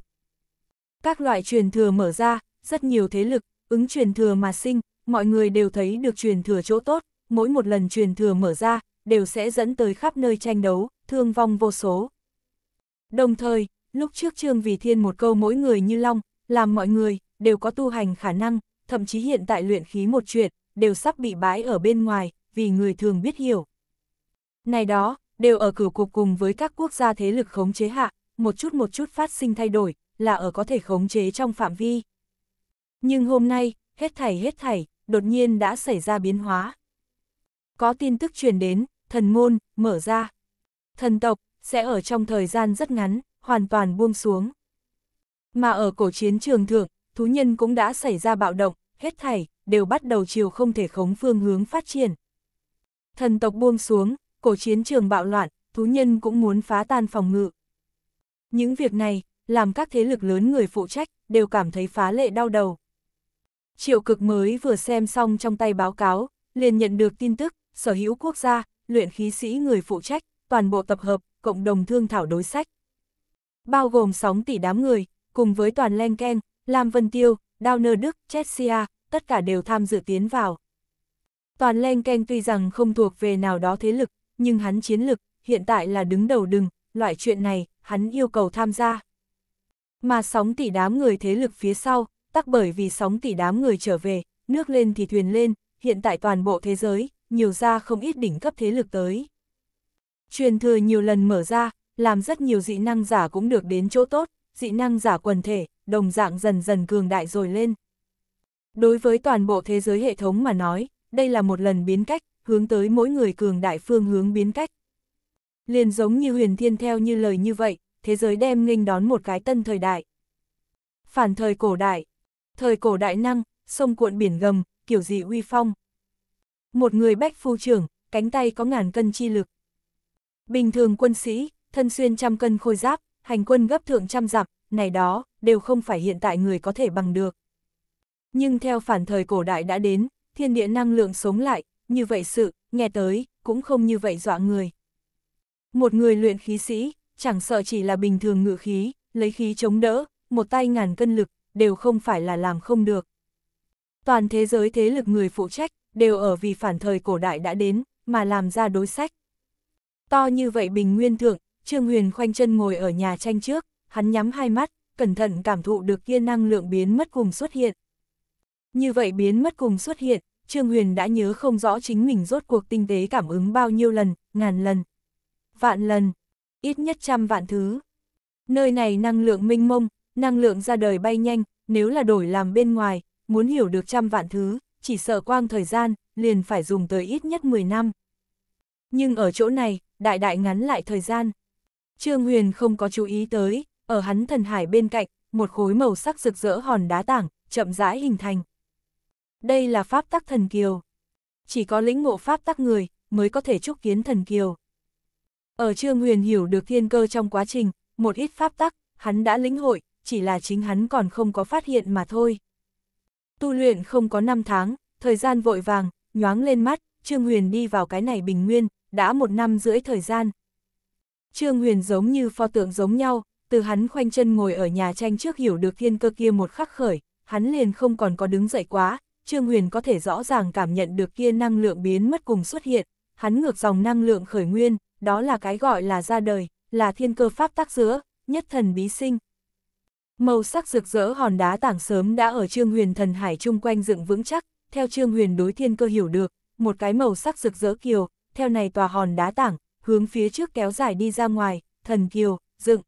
Các loại truyền thừa mở ra, rất nhiều thế lực, ứng truyền thừa mà sinh, mọi người đều thấy được truyền thừa chỗ tốt, mỗi một lần truyền thừa mở ra, đều sẽ dẫn tới khắp nơi tranh đấu, thương vong vô số. Đồng thời, lúc trước Trương Vì Thiên một câu mỗi người như long, làm mọi người, đều có tu hành khả năng, thậm chí hiện tại luyện khí một chuyện, đều sắp bị bãi ở bên ngoài, vì người thường biết hiểu. Này đó, đều ở cửu cuộc cùng với các quốc gia thế lực khống chế hạ, một chút một chút phát sinh thay đổi, là ở có thể khống chế trong phạm vi. Nhưng hôm nay, hết thảy hết thảy, đột nhiên đã xảy ra biến hóa. Có tin tức truyền đến, thần môn, mở ra. Thần tộc, sẽ ở trong thời gian rất ngắn, hoàn toàn buông xuống. Mà ở cổ chiến trường thượng, thú nhân cũng đã xảy ra bạo động, hết thảy, đều bắt đầu chiều không thể khống phương hướng phát triển. Thần tộc buông xuống, cổ chiến trường bạo loạn, thú nhân cũng muốn phá tan phòng ngự. Những việc này, làm các thế lực lớn người phụ trách, đều cảm thấy phá lệ đau đầu. Triệu cực mới vừa xem xong trong tay báo cáo, liền nhận được tin tức, sở hữu quốc gia, luyện khí sĩ người phụ trách, toàn bộ tập hợp, cộng đồng thương thảo đối sách. Bao gồm sóng tỷ đám người, cùng với toàn Lenken, Lam Vân Tiêu, Đao Nơ Đức, Chessia, tất cả đều tham dự tiến vào. Toàn Lenken tuy rằng không thuộc về nào đó thế lực, nhưng hắn chiến lực, hiện tại là đứng đầu đừng, loại chuyện này, hắn yêu cầu tham gia. Mà sóng tỷ đám người thế lực phía sau, tắc bởi vì sóng tỷ đám người trở về, nước lên thì thuyền lên, hiện tại toàn bộ thế giới, nhiều ra không ít đỉnh cấp thế lực tới. Truyền thừa nhiều lần mở ra, làm rất nhiều dị năng giả cũng được đến chỗ tốt, dị năng giả quần thể, đồng dạng dần dần cường đại rồi lên. Đối với toàn bộ thế giới hệ thống mà nói, đây là một lần biến cách, hướng tới mỗi người cường đại phương hướng biến cách. Liền giống như huyền thiên theo như lời như vậy, thế giới đem nghênh đón một cái tân thời đại. Phản thời cổ đại, thời cổ đại năng, sông cuộn biển gầm, kiểu dị uy phong. Một người bách phu trưởng, cánh tay có ngàn cân chi lực. Bình thường quân sĩ, thân xuyên trăm cân khôi giáp, hành quân gấp thượng trăm dặm, này đó, đều không phải hiện tại người có thể bằng được. Nhưng theo phản thời cổ đại đã đến, thiên địa năng lượng sống lại, như vậy sự, nghe tới, cũng không như vậy dọa người. Một người luyện khí sĩ, chẳng sợ chỉ là bình thường ngự khí, lấy khí chống đỡ, một tay ngàn cân lực, đều không phải là làm không được. Toàn thế giới thế lực người phụ trách, đều ở vì phản thời cổ đại đã đến, mà làm ra đối sách. To như vậy bình nguyên thượng, Trương Huyền khoanh chân ngồi ở nhà tranh trước, hắn nhắm hai mắt, cẩn thận cảm thụ được kia năng lượng biến mất cùng xuất hiện. Như vậy biến mất cùng xuất hiện, Trương Huyền đã nhớ không rõ chính mình rốt cuộc tinh tế cảm ứng bao nhiêu lần, ngàn lần, vạn lần, ít nhất trăm vạn thứ. Nơi này năng lượng minh mông, năng lượng ra đời bay nhanh, nếu là đổi làm bên ngoài, muốn hiểu được trăm vạn thứ, chỉ sợ quang thời gian, liền phải dùng tới ít nhất 10 năm. Nhưng ở chỗ này, đại đại ngắn lại thời gian. Trương Huyền không có chú ý tới, ở hắn thần hải bên cạnh, một khối màu sắc rực rỡ hòn đá tảng, chậm rãi hình thành. Đây là pháp tắc thần kiều. Chỉ có lĩnh ngộ pháp tắc người, mới có thể trúc kiến thần kiều. Ở Trương Huyền hiểu được thiên cơ trong quá trình, một ít pháp tắc, hắn đã lĩnh hội, chỉ là chính hắn còn không có phát hiện mà thôi. Tu luyện không có năm tháng, thời gian vội vàng, nhoáng lên mắt, Trương Huyền đi vào cái này bình nguyên, đã một năm rưỡi thời gian. Trương Huyền giống như pho tượng giống nhau, từ hắn khoanh chân ngồi ở nhà tranh trước hiểu được thiên cơ kia một khắc khởi, hắn liền không còn có đứng dậy quá, Trương Huyền có thể rõ ràng cảm nhận được kia năng lượng biến mất cùng xuất hiện, hắn ngược dòng năng lượng khởi nguyên, đó là cái gọi là ra đời, là thiên cơ pháp tác giữa, nhất thần bí sinh. Màu sắc rực rỡ hòn đá tảng sớm đã ở Trương Huyền thần hải chung quanh dựng vững chắc, theo Trương Huyền đối thiên cơ hiểu được, một cái màu sắc rực rỡ kiều, theo này tòa hòn đá tảng, hướng phía trước kéo dài đi ra ngoài, thần kiều, dựng.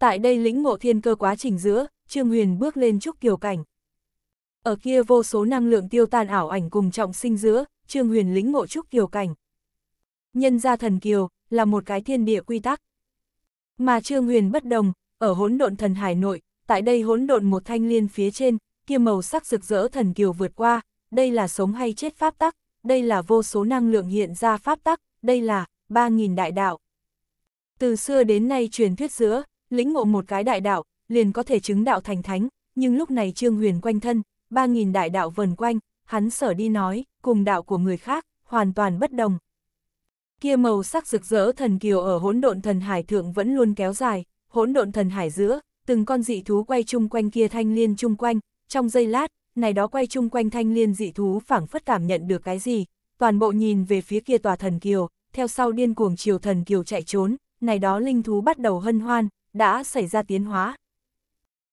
Tại đây lĩnh ngộ thiên cơ quá trình giữa, Trương Huyền bước lên trúc kiều cảnh, ở kia vô số năng lượng tiêu tan ảo ảnh cùng trọng sinh giữa, Trương Huyền lĩnh ngộ trúc kiều cảnh. Nhân gia thần kiều, là một cái thiên địa quy tắc. Mà Trương Huyền bất đồng, ở hỗn độn thần hải nội, tại đây hỗn độn một thanh liên phía trên, kia màu sắc rực rỡ thần kiều vượt qua, đây là sống hay chết pháp tắc, đây là vô số năng lượng hiện ra pháp tắc, đây là ba nghìn đại đạo. Từ xưa đến nay truyền thuyết giữa, lĩnh ngộ một cái đại đạo, liền có thể chứng đạo thành thánh, nhưng lúc này Trương Huyền quanh thân, ba nghìn đại đạo vần quanh, hắn sở đi nói, cùng đạo của người khác, hoàn toàn bất đồng. Kia màu sắc rực rỡ thần kiều ở hỗn độn thần hải thượng vẫn luôn kéo dài, hỗn độn thần hải giữa, từng con dị thú quay chung quanh kia thanh liên chung quanh, trong giây lát, này đó quay chung quanh thanh liên dị thú phảng phất cảm nhận được cái gì, toàn bộ nhìn về phía kia tòa thần kiều, theo sau điên cuồng chiều thần kiều chạy trốn, này đó linh thú bắt đầu hân hoan, đã xảy ra tiến hóa.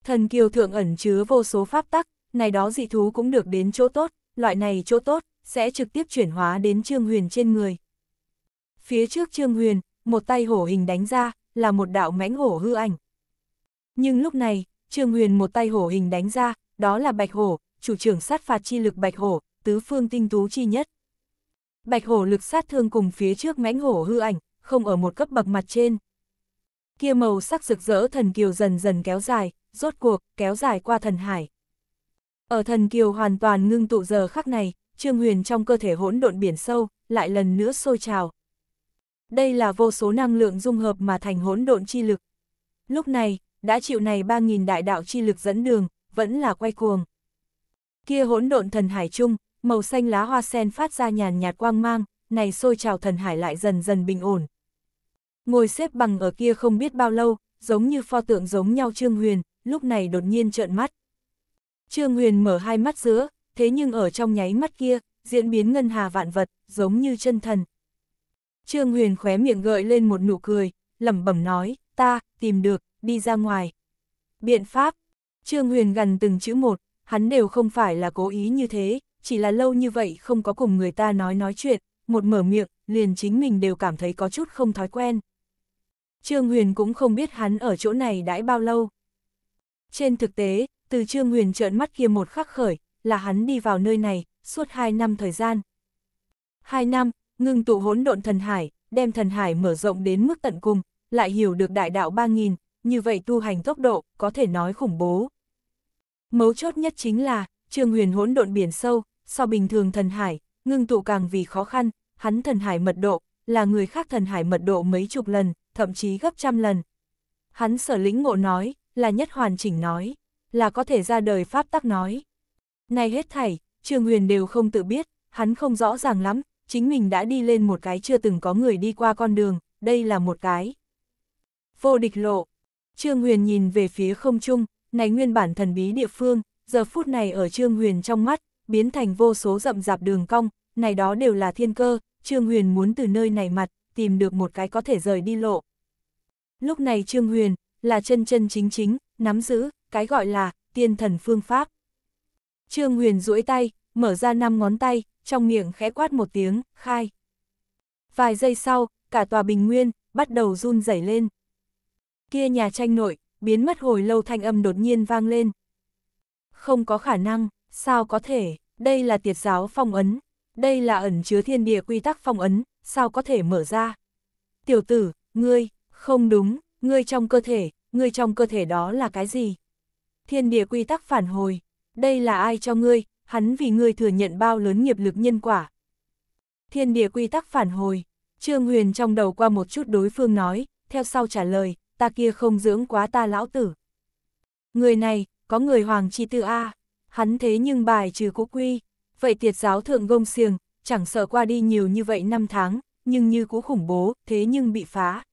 Thần kiều thượng ẩn chứa vô số pháp tắc, này đó dị thú cũng được đến chỗ tốt, loại này chỗ tốt, sẽ trực tiếp chuyển hóa đến Trương Huyền trên người. Phía trước Trương Huyền, một tay hổ hình đánh ra, là một đạo mãnh hổ hư ảnh. Nhưng lúc này, Trương Huyền một tay hổ hình đánh ra, đó là bạch hổ, chủ trưởng sát phạt chi lực bạch hổ, tứ phương tinh tú chi nhất. Bạch hổ lực sát thương cùng phía trước mãnh hổ hư ảnh, không ở một cấp bậc mặt trên. Kia màu sắc rực rỡ thần kiều dần dần kéo dài, rốt cuộc, kéo dài qua thần hải. Ở thần kiều hoàn toàn ngưng tụ giờ khắc này, Trương Huyền trong cơ thể hỗn độn biển sâu, lại lần nữa sôi trào. Đây là vô số năng lượng dung hợp mà thành hỗn độn chi lực. Lúc này, đã chịu này 3.000 đại đạo chi lực dẫn đường, vẫn là quay cuồng. Kia hỗn độn thần hải chung, màu xanh lá hoa sen phát ra nhàn nhạt quang mang, này sôi trào thần hải lại dần dần bình ổn. Ngồi xếp bằng ở kia không biết bao lâu, giống như pho tượng giống nhau Trương Huyền, lúc này đột nhiên trợn mắt. Trương Huyền mở hai mắt giữa, thế nhưng ở trong nháy mắt kia, diễn biến ngân hà vạn vật, giống như chân thần. Trương Huyền khóe miệng gợi lên một nụ cười, lẩm bẩm nói, ta, tìm được, đi ra ngoài. Biện pháp, Trương Huyền gần từng chữ một, hắn đều không phải là cố ý như thế, chỉ là lâu như vậy không có cùng người ta nói nói chuyện, một mở miệng, liền chính mình đều cảm thấy có chút không thói quen. Trương Huyền cũng không biết hắn ở chỗ này đãi bao lâu. Trên thực tế, từ Trương Huyền trợn mắt kia một khắc khởi, là hắn đi vào nơi này, suốt hai năm thời gian. Hai năm, ngưng tụ hỗn độn thần hải, đem thần hải mở rộng đến mức tận cùng, lại hiểu được đại đạo ba nghìn như vậy tu hành tốc độ, có thể nói khủng bố. Mấu chốt nhất chính là, Trương Huyền hỗn độn biển sâu, so bình thường thần hải, ngưng tụ càng vì khó khăn, hắn thần hải mật độ, là người khác thần hải mật độ mấy chục lần, thậm chí gấp trăm lần. Hắn sở lĩnh ngộ nói, là nhất hoàn chỉnh nói là có thể ra đời pháp tắc nói. Này hết thảy, Trương Huyền đều không tự biết, hắn không rõ ràng lắm, chính mình đã đi lên một cái chưa từng có người đi qua con đường, đây là một cái. Vô địch lộ, Trương Huyền nhìn về phía không trung, này nguyên bản thần bí địa phương, giờ phút này ở Trương Huyền trong mắt, biến thành vô số rậm rạp đường cong, này đó đều là thiên cơ, Trương Huyền muốn từ nơi này mặt, tìm được một cái có thể rời đi lộ. Lúc này Trương Huyền, là chân chân chính chính, nắm giữ, cái gọi là tiên thần phương pháp. Trương Huyền duỗi tay, mở ra năm ngón tay, trong miệng khẽ quát một tiếng, khai. Vài giây sau, cả tòa bình nguyên, bắt đầu run rẩy lên. Kia nhà tranh nội, biến mất hồi lâu thanh âm đột nhiên vang lên. Không có khả năng, sao có thể, đây là tiệt giáo phong ấn, đây là ẩn chứa thiên địa quy tắc phong ấn, sao có thể mở ra. Tiểu tử, ngươi, không đúng, ngươi trong cơ thể, ngươi trong cơ thể đó là cái gì? thiên địa quy tắc phản hồi, đây là ai cho ngươi, hắn vì ngươi thừa nhận bao lớn nghiệp lực nhân quả. Thiên địa quy tắc phản hồi, Trương Huyền trong đầu qua một chút đối phương nói, theo sau trả lời, ta kia không dưỡng quá ta lão tử. Người này, có người hoàng chi tư A, hắn thế nhưng bài trừ cố quy, vậy tiệt giáo thượng gông xiềng, chẳng sợ qua đi nhiều như vậy năm tháng, nhưng như cũ khủng bố, thế nhưng bị phá.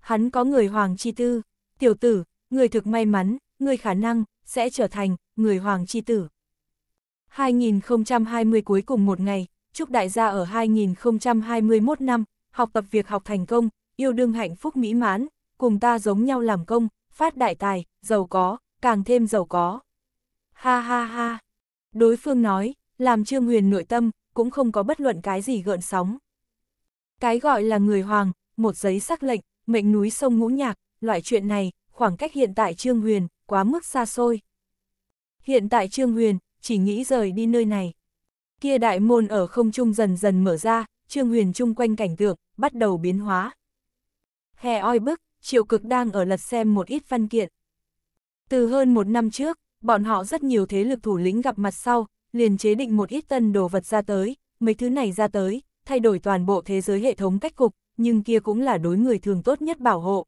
Hắn có người hoàng chi tư, tiểu tử, người thực may mắn, người khả năng sẽ trở thành người hoàng chi tử. 2020 cuối cùng một ngày, chúc đại gia ở 2021 năm, học tập việc học thành công, yêu đương hạnh phúc mỹ mãn, cùng ta giống nhau làm công, phát đại tài, giàu có, càng thêm giàu có. Ha ha ha. Đối phương nói, làm Trương Huyền nội tâm, cũng không có bất luận cái gì gợn sóng. Cái gọi là người hoàng, một giấy sắc lệnh, mệnh núi sông ngũ nhạc, loại chuyện này, khoảng cách hiện tại Trương Huyền, quá mức xa xôi. Hiện tại Trương Huyền, chỉ nghĩ rời đi nơi này. Kia đại môn ở không trung dần dần mở ra, Trương Huyền chung quanh cảnh tượng, bắt đầu biến hóa. Hè oi bức, triệu cực đang ở lật xem một ít văn kiện. Từ hơn một năm trước, bọn họ rất nhiều thế lực thủ lĩnh gặp mặt sau, liền chế định một ít tân đồ vật ra tới, mấy thứ này ra tới, thay đổi toàn bộ thế giới hệ thống cách cục, nhưng kia cũng là đối người thường tốt nhất bảo hộ.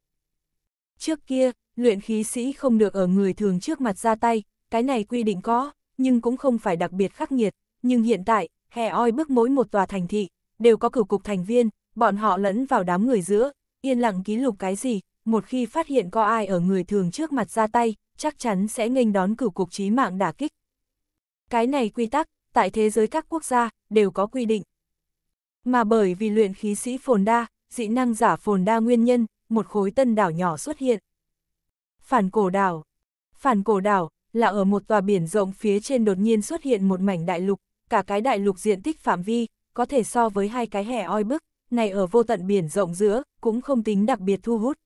Trước kia, luyện khí sĩ không được ở người thường trước mặt ra tay, cái này quy định có, nhưng cũng không phải đặc biệt khắc nghiệt, nhưng hiện tại, hè oi bước mỗi một tòa thành thị, đều có cửu cục thành viên, bọn họ lẫn vào đám người giữa, yên lặng ký lục cái gì, một khi phát hiện có ai ở người thường trước mặt ra tay, chắc chắn sẽ nghênh đón cửu cục trí mạng đả kích. Cái này quy tắc, tại thế giới các quốc gia, đều có quy định. Mà bởi vì luyện khí sĩ phồn đa, dị năng giả phồn đa nguyên nhân, một khối tân đảo nhỏ xuất hiện. Phản cổ đảo Phản cổ đảo là ở một tòa biển rộng phía trên đột nhiên xuất hiện một mảnh đại lục, cả cái đại lục diện tích phạm vi, có thể so với hai cái hẻ oi bức, này ở vô tận biển rộng giữa, cũng không tính đặc biệt thu hút.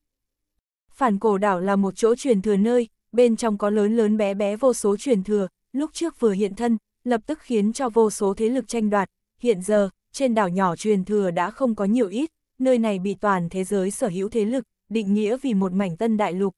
Phản cổ đảo là một chỗ truyền thừa nơi, bên trong có lớn lớn bé bé vô số truyền thừa, lúc trước vừa hiện thân, lập tức khiến cho vô số thế lực tranh đoạt, hiện giờ, trên đảo nhỏ truyền thừa đã không có nhiều ít, nơi này bị toàn thế giới sở hữu thế lực, định nghĩa vì một mảnh tân đại lục.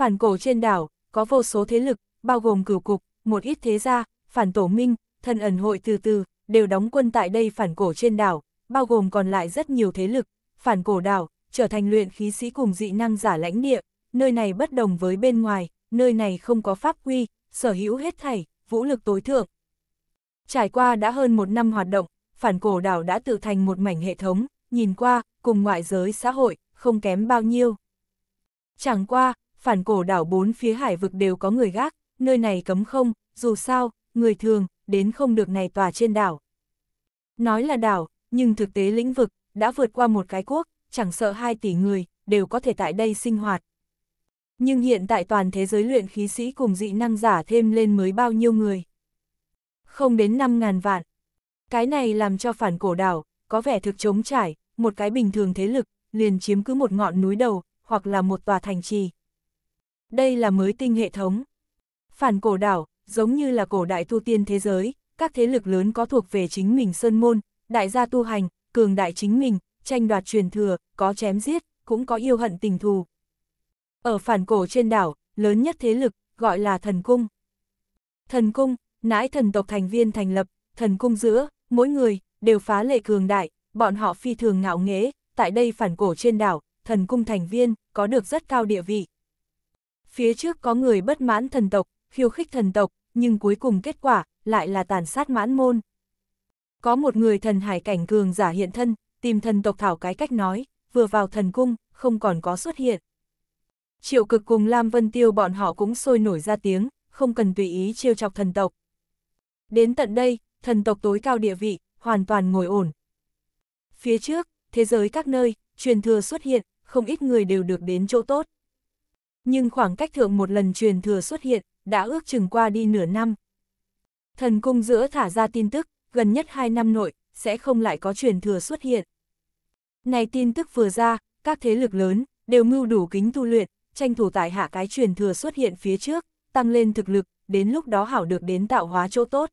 Phản cổ trên đảo, có vô số thế lực, bao gồm cửu cục, một ít thế gia, phản tổ minh, thần ẩn hội từ từ, đều đóng quân tại đây phản cổ trên đảo, bao gồm còn lại rất nhiều thế lực. Phản cổ đảo, trở thành luyện khí sĩ cùng dị năng giả lãnh địa, nơi này bất đồng với bên ngoài, nơi này không có pháp quy, sở hữu hết thảy, vũ lực tối thượng. Trải qua đã hơn một năm hoạt động, phản cổ đảo đã tự thành một mảnh hệ thống, nhìn qua, cùng ngoại giới xã hội, không kém bao nhiêu. Chẳng qua, phản cổ đảo bốn phía hải vực đều có người gác, nơi này cấm không, dù sao, người thường, đến không được này tòa trên đảo. Nói là đảo, nhưng thực tế lĩnh vực, đã vượt qua một cái quốc, chẳng sợ hai tỷ người, đều có thể tại đây sinh hoạt. Nhưng hiện tại toàn thế giới luyện khí sĩ cùng dị năng giả thêm lên mới bao nhiêu người. Không đến 5.000 vạn. Cái này làm cho phản cổ đảo, có vẻ thực chống trải, một cái bình thường thế lực, liền chiếm cứ một ngọn núi đầu, hoặc là một tòa thành trì đây là mới tinh hệ thống. Phản cổ đảo, giống như là cổ đại tu tiên thế giới, các thế lực lớn có thuộc về chính mình sơn môn, đại gia tu hành, cường đại chính mình, tranh đoạt truyền thừa, có chém giết, cũng có yêu hận tình thù. Ở phản cổ trên đảo, lớn nhất thế lực, gọi là thần cung. Thần cung, nãi thần tộc thành viên thành lập, thần cung giữa, mỗi người, đều phá lệ cường đại, bọn họ phi thường ngạo nghế tại đây phản cổ trên đảo, thần cung thành viên, có được rất cao địa vị. Phía trước có người bất mãn thần tộc, khiêu khích thần tộc, nhưng cuối cùng kết quả lại là tàn sát mãn môn. Có một người thần hải cảnh cường giả hiện thân, tìm thần tộc thảo cái cách nói, vừa vào thần cung, không còn có xuất hiện. Triệu cực cùng Lam Vân Tiêu bọn họ cũng sôi nổi ra tiếng, không cần tùy ý trêu chọc thần tộc. Đến tận đây, thần tộc tối cao địa vị, hoàn toàn ngồi ổn. Phía trước, thế giới các nơi, truyền thừa xuất hiện, không ít người đều được đến chỗ tốt. Nhưng khoảng cách thượng một lần truyền thừa xuất hiện, đã ước chừng qua đi nửa năm. Thần cung giữa thả ra tin tức, gần nhất hai năm nội, sẽ không lại có truyền thừa xuất hiện. Này tin tức vừa ra, các thế lực lớn, đều mưu đủ kính tu luyện, tranh thủ tại hạ cái truyền thừa xuất hiện phía trước, tăng lên thực lực, đến lúc đó hảo được đến tạo hóa chỗ tốt.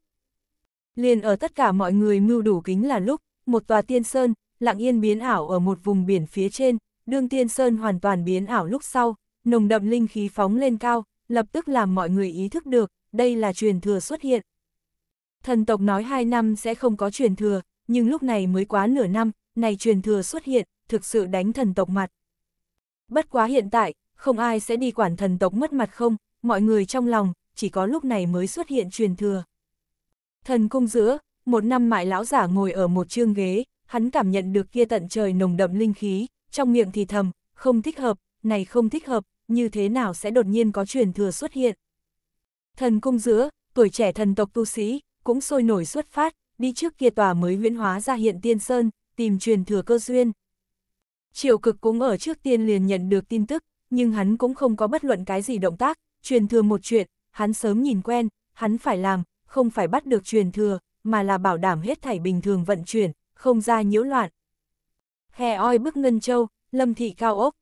Liền ở tất cả mọi người mưu đủ kính là lúc, một tòa tiên sơn, lặng yên biến ảo ở một vùng biển phía trên, đương tiên sơn hoàn toàn biến ảo lúc sau, nồng đậm linh khí phóng lên cao, lập tức làm mọi người ý thức được, đây là truyền thừa xuất hiện. Thần tộc nói hai năm sẽ không có truyền thừa, nhưng lúc này mới quá nửa năm, này truyền thừa xuất hiện, thực sự đánh thần tộc mặt. Bất quá hiện tại, không ai sẽ đi quản thần tộc mất mặt không, mọi người trong lòng, chỉ có lúc này mới xuất hiện truyền thừa. Thần cung giữa, một năm mại lão giả ngồi ở một chương ghế, hắn cảm nhận được kia tận trời nồng đậm linh khí, trong miệng thì thầm, không thích hợp, này không thích hợp, như thế nào sẽ đột nhiên có truyền thừa xuất hiện. Thần cung giữa, tuổi trẻ thần tộc tu sĩ, cũng sôi nổi xuất phát, đi trước kia tòa mới huyễn hóa ra hiện tiên sơn, tìm truyền thừa cơ duyên. Triệu cực cũng ở trước tiên liền nhận được tin tức, nhưng hắn cũng không có bất luận cái gì động tác, truyền thừa một chuyện, hắn sớm nhìn quen, hắn phải làm, không phải bắt được truyền thừa, mà là bảo đảm hết thảy bình thường vận chuyển, không ra nhiễu loạn. Hè oi bức ngân châu, lâm thị cao ốc,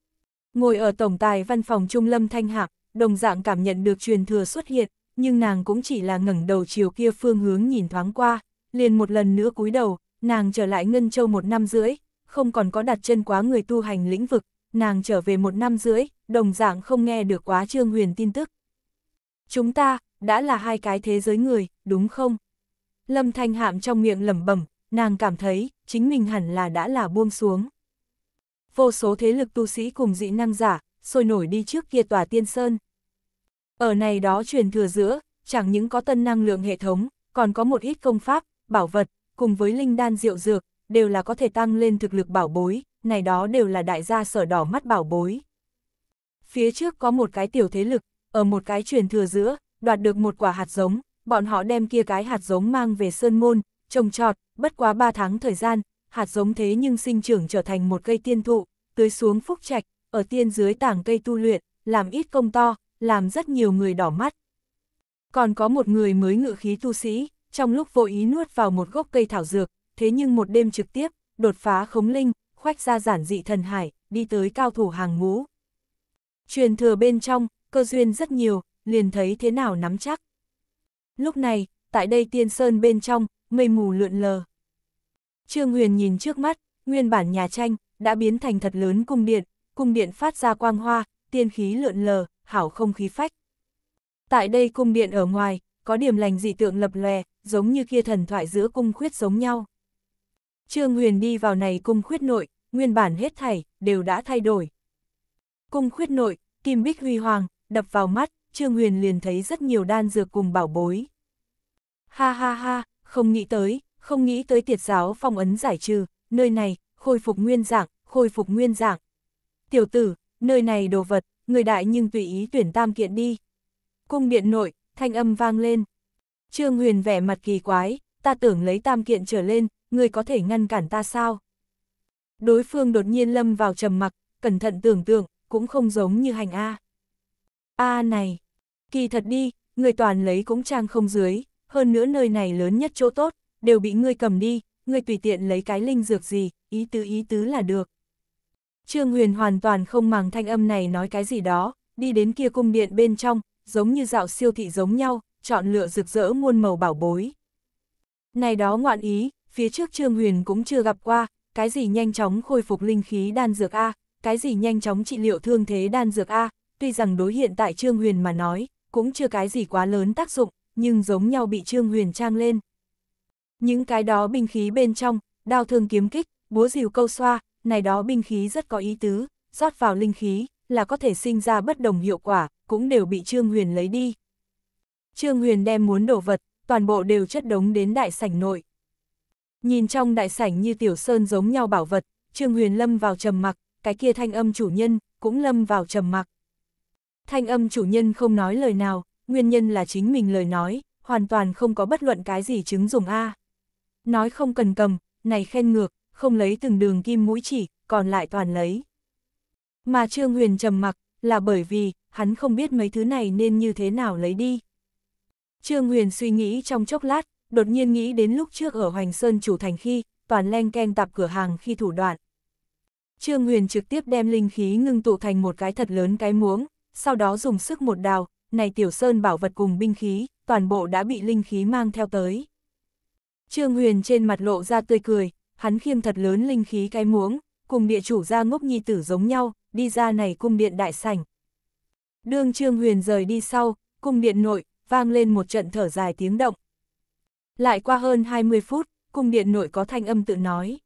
Ngồi ở tổng tài văn phòng Trung Lâm Thanh Hạc, đồng dạng cảm nhận được truyền thừa xuất hiện, nhưng nàng cũng chỉ là ngẩng đầu chiều kia phương hướng nhìn thoáng qua, liền một lần nữa cúi đầu, nàng trở lại Ngân Châu một năm rưỡi, không còn có đặt chân quá người tu hành lĩnh vực, nàng trở về một năm rưỡi, đồng dạng không nghe được quá Trương Huyền tin tức. Chúng ta, đã là hai cái thế giới người, đúng không? Lâm Thanh Hạm trong miệng lẩm bẩm, nàng cảm thấy, chính mình hẳn là đã là buông xuống vô số thế lực tu sĩ cùng dị năng giả, sôi nổi đi trước kia tòa tiên sơn. Ở này đó truyền thừa giữa, chẳng những có tân năng lượng hệ thống, còn có một ít công pháp, bảo vật, cùng với linh đan diệu dược, đều là có thể tăng lên thực lực bảo bối, này đó đều là đại gia sở đỏ mắt bảo bối. Phía trước có một cái tiểu thế lực, ở một cái truyền thừa giữa, đoạt được một quả hạt giống, bọn họ đem kia cái hạt giống mang về sơn môn, trồng trọt, bất quá 3 tháng thời gian, hạt giống thế nhưng sinh trưởng trở thành một cây tiên thụ, tưới xuống phúc trạch, ở tiên dưới tảng cây tu luyện, làm ít công to, làm rất nhiều người đỏ mắt. Còn có một người mới ngự khí tu sĩ, trong lúc vội ý nuốt vào một gốc cây thảo dược, thế nhưng một đêm trực tiếp, đột phá khống linh, khoách ra giản dị thần hải, đi tới cao thủ hàng ngũ. Truyền thừa bên trong, cơ duyên rất nhiều, liền thấy thế nào nắm chắc. Lúc này, tại đây tiên sơn bên trong, mây mù lượn lờ. Trương Huyền nhìn trước mắt, nguyên bản nhà tranh, đã biến thành thật lớn cung điện, cung điện phát ra quang hoa, tiên khí lượn lờ, hảo không khí phách. Tại đây cung điện ở ngoài, có điểm lành dị tượng lập lè, giống như kia thần thoại giữa cung khuyết giống nhau. Trương Huyền đi vào này cung khuyết nội, nguyên bản hết thảy, đều đã thay đổi. Cung khuyết nội, kim bích huy hoàng, đập vào mắt, Trương Huyền liền thấy rất nhiều đan dược cùng bảo bối. Ha ha ha, không nghĩ tới, không nghĩ tới tiệt giáo phong ấn giải trừ, nơi này, khôi phục nguyên dạng, khôi phục nguyên dạng. Tiểu tử, nơi này đồ vật, người đại nhưng tùy ý tuyển tam kiện đi. Cung điện nội, thanh âm vang lên. Trương Huyền vẻ mặt kỳ quái, ta tưởng lấy tam kiện trở lên, người có thể ngăn cản ta sao? Đối phương đột nhiên lâm vào trầm mặc, cẩn thận tưởng tượng, cũng không giống như hành A. A này, kỳ thật đi, người toàn lấy cũng trang không dưới, hơn nữa nơi này lớn nhất chỗ tốt, đều bị ngươi cầm đi, ngươi tùy tiện lấy cái linh dược gì, ý tứ ý tứ là được. Trương Huyền hoàn toàn không màng thanh âm này nói cái gì đó, đi đến kia cung điện bên trong, giống như dạo siêu thị giống nhau, chọn lựa rực rỡ muôn màu bảo bối. Này đó ngoạn ý, phía trước Trương Huyền cũng chưa gặp qua, cái gì nhanh chóng khôi phục linh khí đan dược A, cái gì nhanh chóng trị liệu thương thế đan dược A, tuy rằng đối hiện tại Trương Huyền mà nói, cũng chưa cái gì quá lớn tác dụng, nhưng giống nhau bị Trương Huyền trang lên, những cái đó binh khí bên trong, đao thương kiếm kích, búa rìu câu xoa, này đó binh khí rất có ý tứ, rót vào linh khí, là có thể sinh ra bất đồng hiệu quả, cũng đều bị Trương Huyền lấy đi. Trương Huyền đem muốn đổ vật, toàn bộ đều chất đống đến đại sảnh nội. Nhìn trong đại sảnh như tiểu sơn giống nhau bảo vật, Trương Huyền lâm vào trầm mặc, cái kia thanh âm chủ nhân, cũng lâm vào trầm mặc. Thanh âm chủ nhân không nói lời nào, nguyên nhân là chính mình lời nói, hoàn toàn không có bất luận cái gì chứng dùng A. À nói không cần cầm, này khen ngược, không lấy từng đường kim mũi chỉ, còn lại toàn lấy. Mà Trương Huyền trầm mặc là bởi vì hắn không biết mấy thứ này nên như thế nào lấy đi. Trương Huyền suy nghĩ trong chốc lát, đột nhiên nghĩ đến lúc trước ở Hoành Sơn chủ thành khi, toàn len ken tạp cửa hàng khi thủ đoạn. Trương Huyền trực tiếp đem linh khí ngưng tụ thành một cái thật lớn cái muống sau đó dùng sức một đào, này tiểu sơn bảo vật cùng binh khí, toàn bộ đã bị linh khí mang theo tới. Trương Huyền trên mặt lộ ra tươi cười, hắn khiêm thật lớn linh khí cái muỗng, cùng địa chủ ra ngốc nhi tử giống nhau, đi ra này cung điện đại sảnh. Đương Trương Huyền rời đi sau, cung điện nội, vang lên một trận thở dài tiếng động. Lại qua hơn 20 phút, cung điện nội có thanh âm tự nói.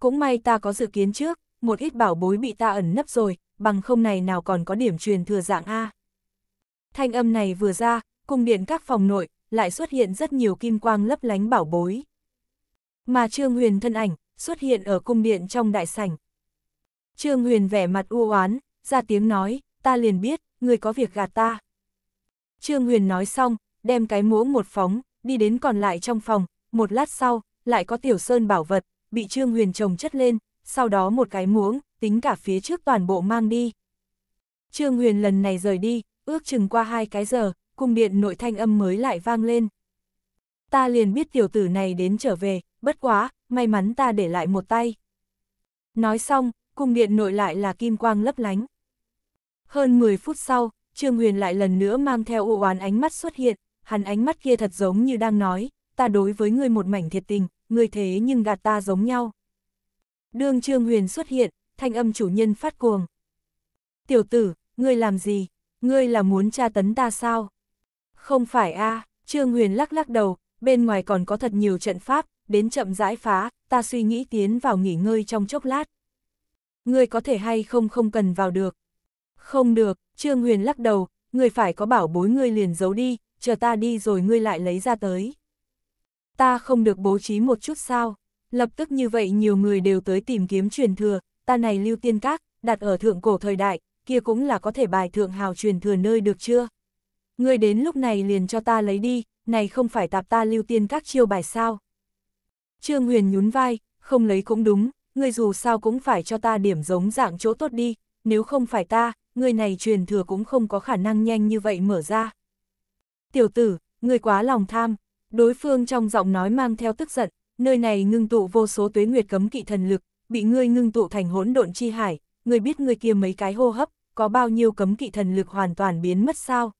Cũng may ta có dự kiến trước, một ít bảo bối bị ta ẩn nấp rồi, bằng không này nào còn có điểm truyền thừa dạng A. Thanh âm này vừa ra, cung điện các phòng nội, lại xuất hiện rất nhiều kim quang lấp lánh bảo bối. Mà Trương Huyền thân ảnh, xuất hiện ở cung điện trong đại sảnh. Trương Huyền vẻ mặt u oán, ra tiếng nói, ta liền biết, người có việc gạt ta. Trương Huyền nói xong, đem cái muỗng một phóng, đi đến còn lại trong phòng, một lát sau, lại có tiểu sơn bảo vật, bị Trương Huyền trồng chất lên, sau đó một cái muỗng, tính cả phía trước toàn bộ mang đi. Trương Huyền lần này rời đi, ước chừng qua hai cái giờ, cung điện nội thanh âm mới lại vang lên. Ta liền biết tiểu tử này đến trở về, bất quá, may mắn ta để lại một tay. Nói xong, cung điện nội lại là kim quang lấp lánh. Hơn 10 phút sau, Trương Huyền lại lần nữa mang theo ụ oán ánh mắt xuất hiện, hắn ánh mắt kia thật giống như đang nói, ta đối với ngươi một mảnh thiệt tình, ngươi thế nhưng gạt ta giống nhau. Đương Trương Huyền xuất hiện, thanh âm chủ nhân phát cuồng. Tiểu tử, ngươi làm gì? Ngươi là muốn tra tấn ta sao? Không phải a Trương Huyền lắc lắc đầu, bên ngoài còn có thật nhiều trận pháp, đến chậm rãi phá, ta suy nghĩ tiến vào nghỉ ngơi trong chốc lát. Ngươi có thể hay không không cần vào được. Không được, Trương Huyền lắc đầu, ngươi phải có bảo bối ngươi liền giấu đi, chờ ta đi rồi ngươi lại lấy ra tới. Ta không được bố trí một chút sao, lập tức như vậy nhiều người đều tới tìm kiếm truyền thừa, ta này lưu tiên các, đặt ở thượng cổ thời đại, kia cũng là có thể bài thượng hào truyền thừa nơi được chưa? ngươi đến lúc này liền cho ta lấy đi, này không phải tạp ta lưu tiên các chiêu bài sao. Trương Huyền nhún vai, không lấy cũng đúng, ngươi dù sao cũng phải cho ta điểm giống dạng chỗ tốt đi, nếu không phải ta, ngươi này truyền thừa cũng không có khả năng nhanh như vậy mở ra. Tiểu tử, ngươi quá lòng tham, đối phương trong giọng nói mang theo tức giận, nơi này ngưng tụ vô số tuế nguyệt cấm kỵ thần lực, bị ngươi ngưng tụ thành hỗn độn chi hải, ngươi biết ngươi kia mấy cái hô hấp, có bao nhiêu cấm kỵ thần lực hoàn toàn biến mất sao?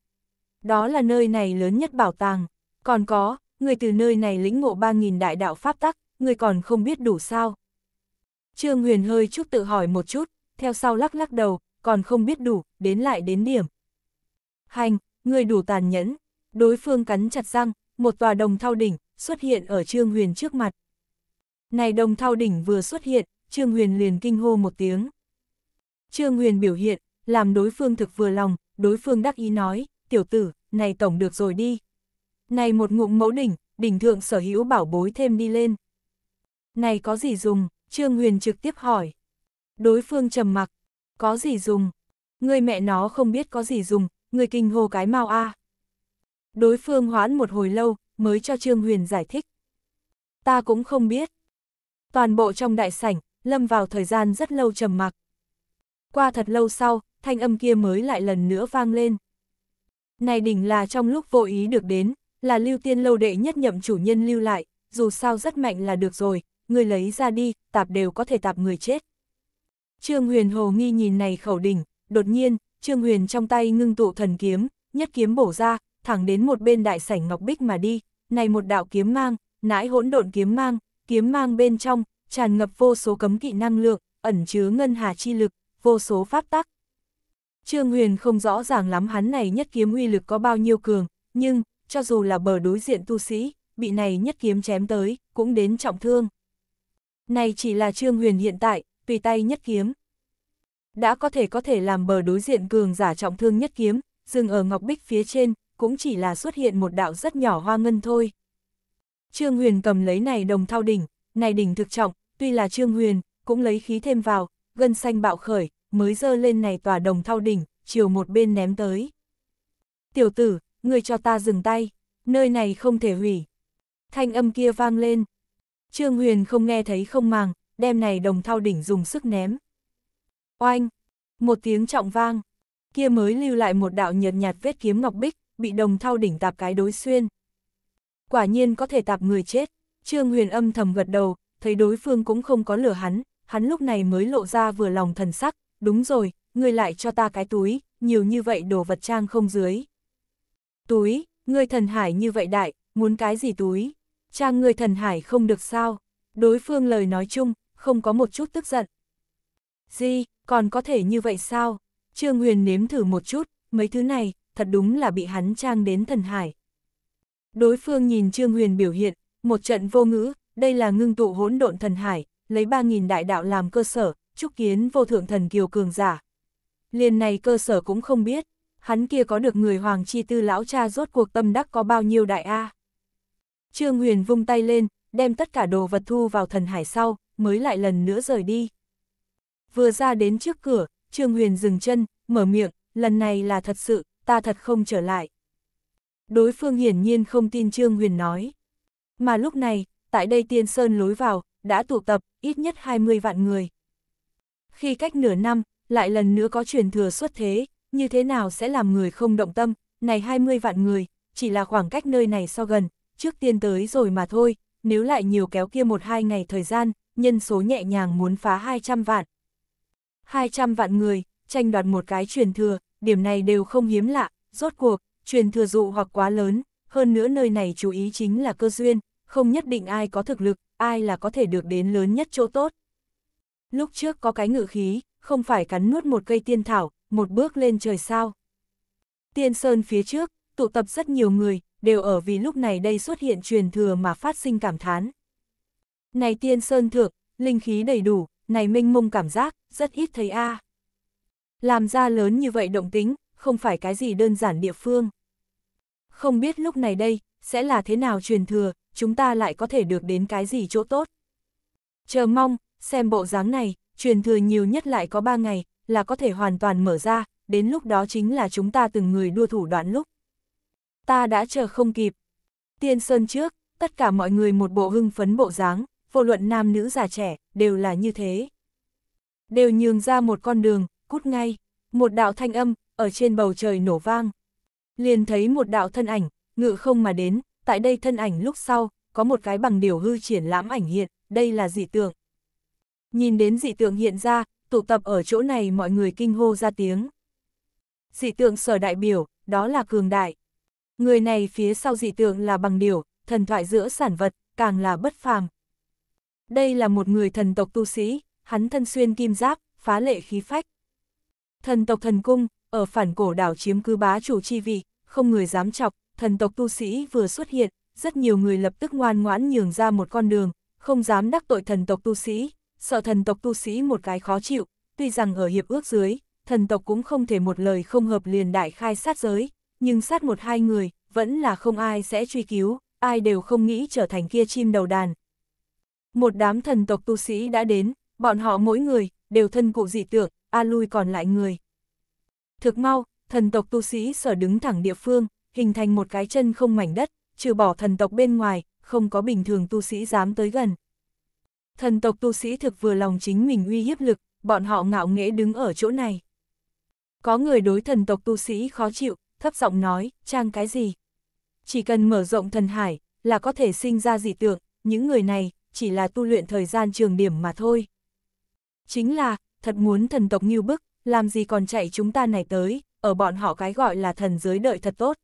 đó là nơi này lớn nhất bảo tàng. Còn có, người từ nơi này lĩnh ngộ 3.000 đại đạo pháp tắc, người còn không biết đủ sao. Trương Huyền hơi chút tự hỏi một chút, theo sau lắc lắc đầu, còn không biết đủ, đến lại đến điểm. Hành, người đủ tàn nhẫn, đối phương cắn chặt răng, một tòa đồng thao đỉnh xuất hiện ở Trương Huyền trước mặt. Này đồng thao đỉnh vừa xuất hiện, Trương Huyền liền kinh hô một tiếng. Trương Huyền biểu hiện, làm đối phương thực vừa lòng, đối phương đắc ý nói tiểu tử, này tổng được rồi đi. Này một ngụm mẫu đỉnh, đỉnh thượng sở hữu bảo bối thêm đi lên. Này có gì dùng, Trương Huyền trực tiếp hỏi. Đối phương trầm mặc, có gì dùng, người mẹ nó không biết có gì dùng, người kinh hô cái mau a. Đối phương hoãn một hồi lâu, mới cho Trương Huyền giải thích. Ta cũng không biết. Toàn bộ trong đại sảnh, lâm vào thời gian rất lâu trầm mặc. Qua thật lâu sau, thanh âm kia mới lại lần nữa vang lên. Này đỉnh là trong lúc vô ý được đến, là lưu tiên lâu đệ nhất nhậm chủ nhân lưu lại, dù sao rất mạnh là được rồi, người lấy ra đi, tạp đều có thể tạp người chết. Trương Huyền hồ nghi nhìn này khẩu đỉnh, đột nhiên, Trương Huyền trong tay ngưng tụ thần kiếm, nhất kiếm bổ ra, thẳng đến một bên đại sảnh ngọc bích mà đi, này một đạo kiếm mang, nãi hỗn độn kiếm mang, kiếm mang bên trong, tràn ngập vô số cấm kỵ năng lượng, ẩn chứa ngân hà chi lực, vô số pháp tắc, Trương Huyền không rõ ràng lắm hắn này nhất kiếm uy lực có bao nhiêu cường, nhưng, cho dù là bờ đối diện tu sĩ, bị này nhất kiếm chém tới, cũng đến trọng thương. Này chỉ là Trương Huyền hiện tại, tùy tay nhất kiếm. Đã có thể có thể làm bờ đối diện cường giả trọng thương nhất kiếm, dừng ở ngọc bích phía trên, cũng chỉ là xuất hiện một đạo rất nhỏ hoa ngân thôi. Trương Huyền cầm lấy này đồng thao đỉnh, này đỉnh thực trọng, tuy là Trương Huyền, cũng lấy khí thêm vào, gân xanh bạo khởi, mới dơ lên này tòa đồng thau đỉnh, chiều một bên ném tới. Tiểu tử, người cho ta dừng tay, nơi này không thể hủy. Thanh âm kia vang lên. Trương Huyền không nghe thấy không màng, đem này đồng thau đỉnh dùng sức ném. Oanh! Một tiếng trọng vang, kia mới lưu lại một đạo nhợt nhạt vết kiếm ngọc bích, bị đồng thau đỉnh tạp cái đối xuyên. Quả nhiên có thể tạp người chết, Trương Huyền âm thầm gật đầu, thấy đối phương cũng không có lửa hắn, hắn lúc này mới lộ ra vừa lòng thần sắc, đúng rồi, ngươi lại cho ta cái túi, nhiều như vậy đồ vật trang không dưới. Túi, ngươi thần hải như vậy đại, muốn cái gì túi? Trang ngươi thần hải không được sao? Đối phương lời nói chung, không có một chút tức giận. Gì, còn có thể như vậy sao? Trương Huyền nếm thử một chút, mấy thứ này, thật đúng là bị hắn trang đến thần hải. Đối phương nhìn Trương Huyền biểu hiện, một trận vô ngữ, đây là ngưng tụ hỗn độn thần hải, lấy 3.000 đại đạo làm cơ sở, chúc kiến vô thượng thần kiều cường giả. Liền này cơ sở cũng không biết, hắn kia có được người hoàng chi tư lão cha rốt cuộc tâm đắc có bao nhiêu đại A. Trương Huyền vung tay lên, đem tất cả đồ vật thu vào thần hải sau, mới lại lần nữa rời đi. Vừa ra đến trước cửa, Trương Huyền dừng chân, mở miệng, lần này là thật sự, ta thật không trở lại. Đối phương hiển nhiên không tin Trương Huyền nói. Mà lúc này, tại đây tiên sơn lối vào, đã tụ tập ít nhất 20 vạn người khi cách nửa năm, lại lần nữa có truyền thừa xuất thế, như thế nào sẽ làm người không động tâm, này 20 vạn người, chỉ là khoảng cách nơi này so gần, trước tiên tới rồi mà thôi, nếu lại nhiều kéo kia một hai ngày thời gian, nhân số nhẹ nhàng muốn phá 200 vạn. 200 vạn người, tranh đoạt một cái truyền thừa, điểm này đều không hiếm lạ, rốt cuộc, truyền thừa dụ hoặc quá lớn, hơn nữa nơi này chú ý chính là cơ duyên, không nhất định ai có thực lực, ai là có thể được đến lớn nhất chỗ tốt lúc trước có cái ngự khí, không phải cắn nuốt một cây tiên thảo, một bước lên trời sao. Tiên sơn phía trước, tụ tập rất nhiều người, đều ở vì lúc này đây xuất hiện truyền thừa mà phát sinh cảm thán. Này tiên sơn thượng, linh khí đầy đủ, này minh mông cảm giác, rất ít thấy a. À. Làm ra lớn như vậy động tính, không phải cái gì đơn giản địa phương. Không biết lúc này đây, sẽ là thế nào truyền thừa, chúng ta lại có thể được đến cái gì chỗ tốt. Chờ mong, xem bộ dáng này, truyền thừa nhiều nhất lại có 3 ngày, là có thể hoàn toàn mở ra, đến lúc đó chính là chúng ta từng người đua thủ đoạn lúc. Ta đã chờ không kịp. Tiên Sơn trước, tất cả mọi người một bộ hưng phấn bộ dáng, vô luận nam nữ già trẻ, đều là như thế. Đều nhường ra một con đường, cút ngay, một đạo thanh âm, ở trên bầu trời nổ vang. Liền thấy một đạo thân ảnh, ngự không mà đến, tại đây thân ảnh lúc sau, có một cái bằng điều hư triển lãm ảnh hiện, đây là dị tượng. Nhìn đến dị tượng hiện ra, tụ tập ở chỗ này mọi người kinh hô ra tiếng. Dị tượng sở đại biểu, đó là cường đại. Người này phía sau dị tượng là bằng điểu thần thoại giữa sản vật, càng là bất phàm. Đây là một người thần tộc tu sĩ, hắn thân xuyên kim giáp, phá lệ khí phách. Thần tộc thần cung, ở phản cổ đảo chiếm cứ bá chủ chi vị, không người dám chọc, thần tộc tu sĩ vừa xuất hiện, rất nhiều người lập tức ngoan ngoãn nhường ra một con đường, không dám đắc tội thần tộc tu sĩ, sợ thần tộc tu sĩ một cái khó chịu, tuy rằng ở hiệp ước dưới, thần tộc cũng không thể một lời không hợp liền đại khai sát giới, nhưng sát một hai người, vẫn là không ai sẽ truy cứu, ai đều không nghĩ trở thành kia chim đầu đàn. Một đám thần tộc tu sĩ đã đến, bọn họ mỗi người, đều thân cụ dị tượng, a lui còn lại người. Thực mau, thần tộc tu sĩ sở đứng thẳng địa phương, hình thành một cái chân không mảnh đất, trừ bỏ thần tộc bên ngoài, không có bình thường tu sĩ dám tới gần. Thần tộc tu sĩ thực vừa lòng chính mình uy hiếp lực, bọn họ ngạo nghễ đứng ở chỗ này. Có người đối thần tộc tu sĩ khó chịu, thấp giọng nói, trang cái gì? Chỉ cần mở rộng thần hải, là có thể sinh ra dị tượng, những người này, chỉ là tu luyện thời gian trường điểm mà thôi. Chính là, thật muốn thần tộc nghiêu bức, làm gì còn chạy chúng ta này tới, ở bọn họ cái gọi là thần giới đợi thật tốt.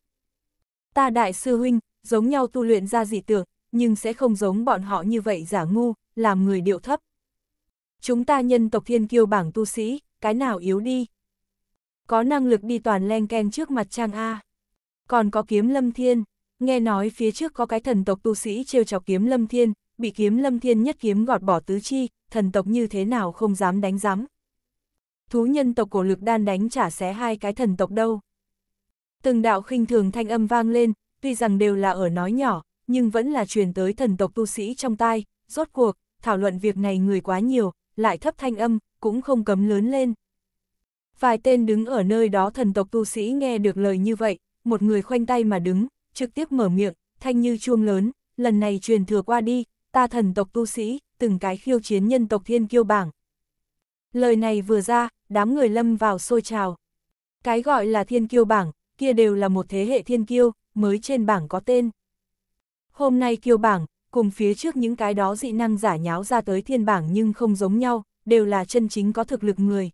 Ta đại sư huynh, giống nhau tu luyện ra dị tưởng, nhưng sẽ không giống bọn họ như vậy giả ngu, làm người điệu thấp. Chúng ta nhân tộc thiên kiêu bảng tu sĩ, cái nào yếu đi? Có năng lực đi toàn len ken trước mặt Trang A. Còn có kiếm lâm thiên, nghe nói phía trước có cái thần tộc tu sĩ trêu chọc kiếm lâm thiên, bị kiếm lâm thiên nhất kiếm gọt bỏ tứ chi, thần tộc như thế nào không dám đánh giám. Thú nhân tộc cổ lực đan đánh trả xé hai cái thần tộc đâu. Từng đạo khinh thường thanh âm vang lên, tuy rằng đều là ở nói nhỏ, nhưng vẫn là truyền tới thần tộc tu sĩ trong tai, rốt cuộc, thảo luận việc này người quá nhiều, lại thấp thanh âm, cũng không cấm lớn lên. Vài tên đứng ở nơi đó thần tộc tu sĩ nghe được lời như vậy, một người khoanh tay mà đứng, trực tiếp mở miệng, thanh như chuông lớn, lần này truyền thừa qua đi, ta thần tộc tu sĩ, từng cái khiêu chiến nhân tộc thiên kiêu bảng. Lời này vừa ra, đám người lâm vào sôi trào. Cái gọi là thiên kiêu bảng, kia đều là một thế hệ thiên kiêu, mới trên bảng có tên. Hôm nay kiêu bảng, cùng phía trước những cái đó dị năng giả nháo ra tới thiên bảng nhưng không giống nhau, đều là chân chính có thực lực người.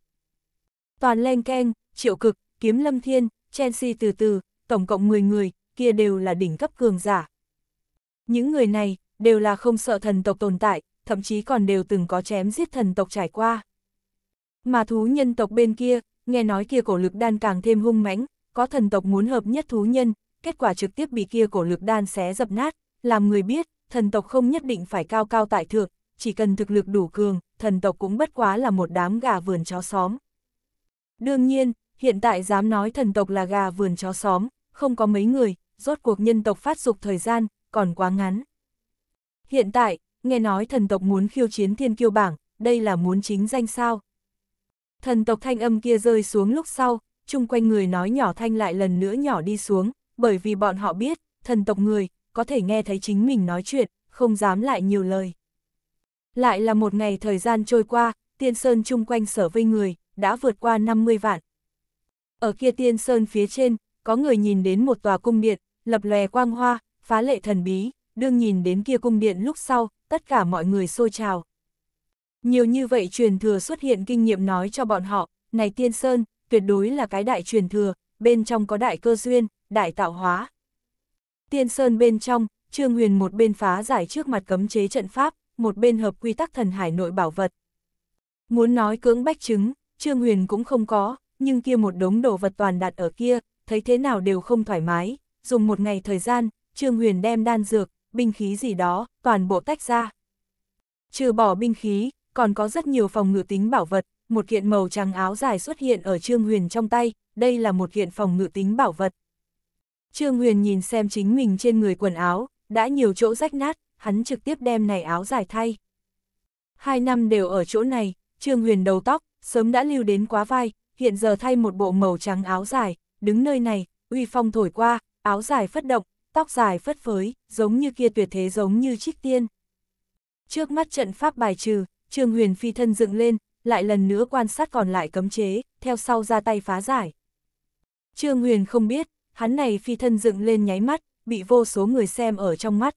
Toàn len keng, triệu cực, kiếm lâm thiên, Chelsea từ từ, tổng cộng 10 người, kia đều là đỉnh cấp cường giả. Những người này, đều là không sợ thần tộc tồn tại, thậm chí còn đều từng có chém giết thần tộc trải qua. Mà thú nhân tộc bên kia, nghe nói kia cổ lực đan càng thêm hung mãnh, có thần tộc muốn hợp nhất thú nhân, kết quả trực tiếp bị kia cổ lực đan xé dập nát, làm người biết, thần tộc không nhất định phải cao cao tại thượng, chỉ cần thực lực đủ cường, thần tộc cũng bất quá là một đám gà vườn chó xóm. Đương nhiên, hiện tại dám nói thần tộc là gà vườn chó xóm, không có mấy người, rốt cuộc nhân tộc phát dục thời gian, còn quá ngắn. Hiện tại, nghe nói thần tộc muốn khiêu chiến thiên kiêu bảng, đây là muốn chính danh sao. Thần tộc thanh âm kia rơi xuống lúc sau, chung quanh người nói nhỏ thanh lại lần nữa nhỏ đi xuống, bởi vì bọn họ biết, thần tộc người, có thể nghe thấy chính mình nói chuyện, không dám lại nhiều lời. Lại là một ngày thời gian trôi qua, tiên sơn chung quanh sở vây người, đã vượt qua 50 vạn. Ở kia tiên sơn phía trên, có người nhìn đến một tòa cung điện, lập lòe quang hoa, phá lệ thần bí, đương nhìn đến kia cung điện lúc sau, tất cả mọi người xôi trào. Nhiều như vậy truyền thừa xuất hiện kinh nghiệm nói cho bọn họ, này tiên sơn, tuyệt đối là cái đại truyền thừa, bên trong có đại cơ duyên, đại tạo hóa. Tiên Sơn bên trong, Trương Huyền một bên phá giải trước mặt cấm chế trận pháp, một bên hợp quy tắc thần hải nội bảo vật. Muốn nói cưỡng bách chứng, Trương Huyền cũng không có, nhưng kia một đống đồ vật toàn đặt ở kia, thấy thế nào đều không thoải mái, dùng một ngày thời gian, Trương Huyền đem đan dược, binh khí gì đó, toàn bộ tách ra. Trừ bỏ binh khí, còn có rất nhiều phòng ngự tính bảo vật, một kiện màu trắng áo dài xuất hiện ở Trương Huyền trong tay, đây là một kiện phòng ngự tính bảo vật. Trương Huyền nhìn xem chính mình trên người quần áo, đã nhiều chỗ rách nát, hắn trực tiếp đem này áo dài thay. Hai năm đều ở chỗ này, Trương Huyền đầu tóc, sớm đã lưu đến quá vai, hiện giờ thay một bộ màu trắng áo dài, đứng nơi này, uy phong thổi qua, áo dài phất động, tóc dài phất phới, giống như kia tuyệt thế giống như trích tiên. Trước mắt trận pháp bài trừ, Trương Huyền phi thân dựng lên, lại lần nữa quan sát còn lại cấm chế, theo sau ra tay phá giải. Trương Huyền không biết, hắn này phi thân dựng lên nháy mắt, bị vô số người xem ở trong mắt.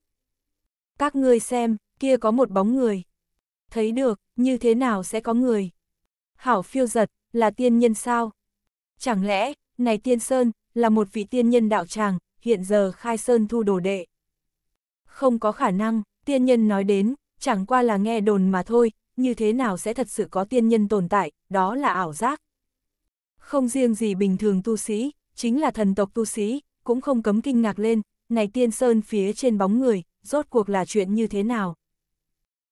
Các ngươi xem, kia có một bóng người. Thấy được, như thế nào sẽ có người? Hảo phiêu giật, là tiên nhân sao? Chẳng lẽ, này tiên sơn, là một vị tiên nhân đạo tràng, hiện giờ khai sơn thu đồ đệ. Không có khả năng, tiên nhân nói đến, chẳng qua là nghe đồn mà thôi, như thế nào sẽ thật sự có tiên nhân tồn tại, đó là ảo giác. Không riêng gì bình thường tu sĩ, chính là thần tộc tu sĩ, cũng không cấm kinh ngạc lên, này tiên sơn phía trên bóng người, rốt cuộc là chuyện như thế nào.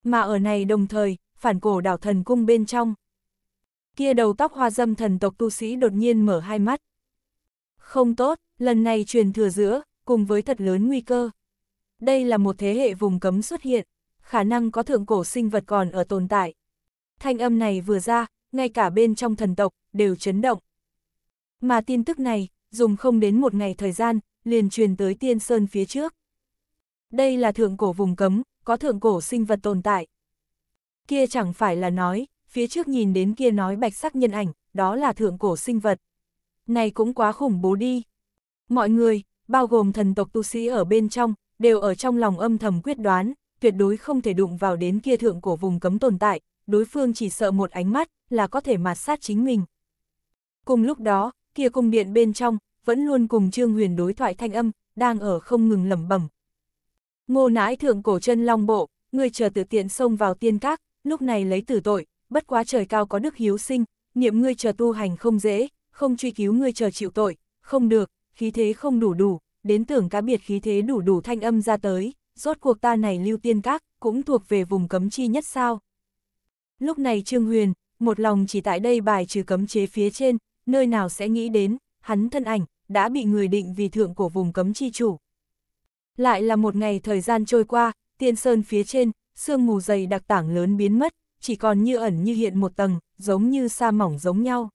Mà ở này đồng thời, phản cổ đảo thần cung bên trong. Kia đầu tóc hoa dâm thần tộc tu sĩ đột nhiên mở hai mắt. Không tốt, lần này truyền thừa giữa, cùng với thật lớn nguy cơ. Đây là một thế hệ vùng cấm xuất hiện, khả năng có thượng cổ sinh vật còn ở tồn tại. Thanh âm này vừa ra, ngay cả bên trong thần tộc, đều chấn động. Mà tin tức này, dùng không đến một ngày thời gian, liền truyền tới tiên sơn phía trước. Đây là thượng cổ vùng cấm, có thượng cổ sinh vật tồn tại. Kia chẳng phải là nói, phía trước nhìn đến kia nói bạch sắc nhân ảnh, đó là thượng cổ sinh vật. Này cũng quá khủng bố đi. Mọi người, bao gồm thần tộc tu sĩ ở bên trong, đều ở trong lòng âm thầm quyết đoán, tuyệt đối không thể đụng vào đến kia thượng cổ vùng cấm tồn tại, đối phương chỉ sợ một ánh mắt là có thể mạt sát chính mình. Cùng lúc đó, kia cung điện bên trong, vẫn luôn cùng Trương Huyền đối thoại thanh âm, đang ở không ngừng lẩm bẩm. Ngô nãi thượng cổ chân long bộ, người chờ tự tiện xông vào tiên các, lúc này lấy tử tội, bất quá trời cao có đức hiếu sinh, niệm ngươi chờ tu hành không dễ, không truy cứu ngươi chờ chịu tội, không được, khí thế không đủ đủ, đến tưởng cá biệt khí thế đủ đủ thanh âm ra tới, rốt cuộc ta này lưu tiên các, cũng thuộc về vùng cấm chi nhất sao. Lúc này Trương Huyền, một lòng chỉ tại đây bài trừ cấm chế phía trên, nơi nào sẽ nghĩ đến, hắn thân ảnh, đã bị người định vì thượng của vùng cấm chi chủ. Lại là một ngày thời gian trôi qua, tiên sơn phía trên, sương mù dày đặc tảng lớn biến mất, chỉ còn như ẩn như hiện một tầng, giống như sa mỏng giống nhau.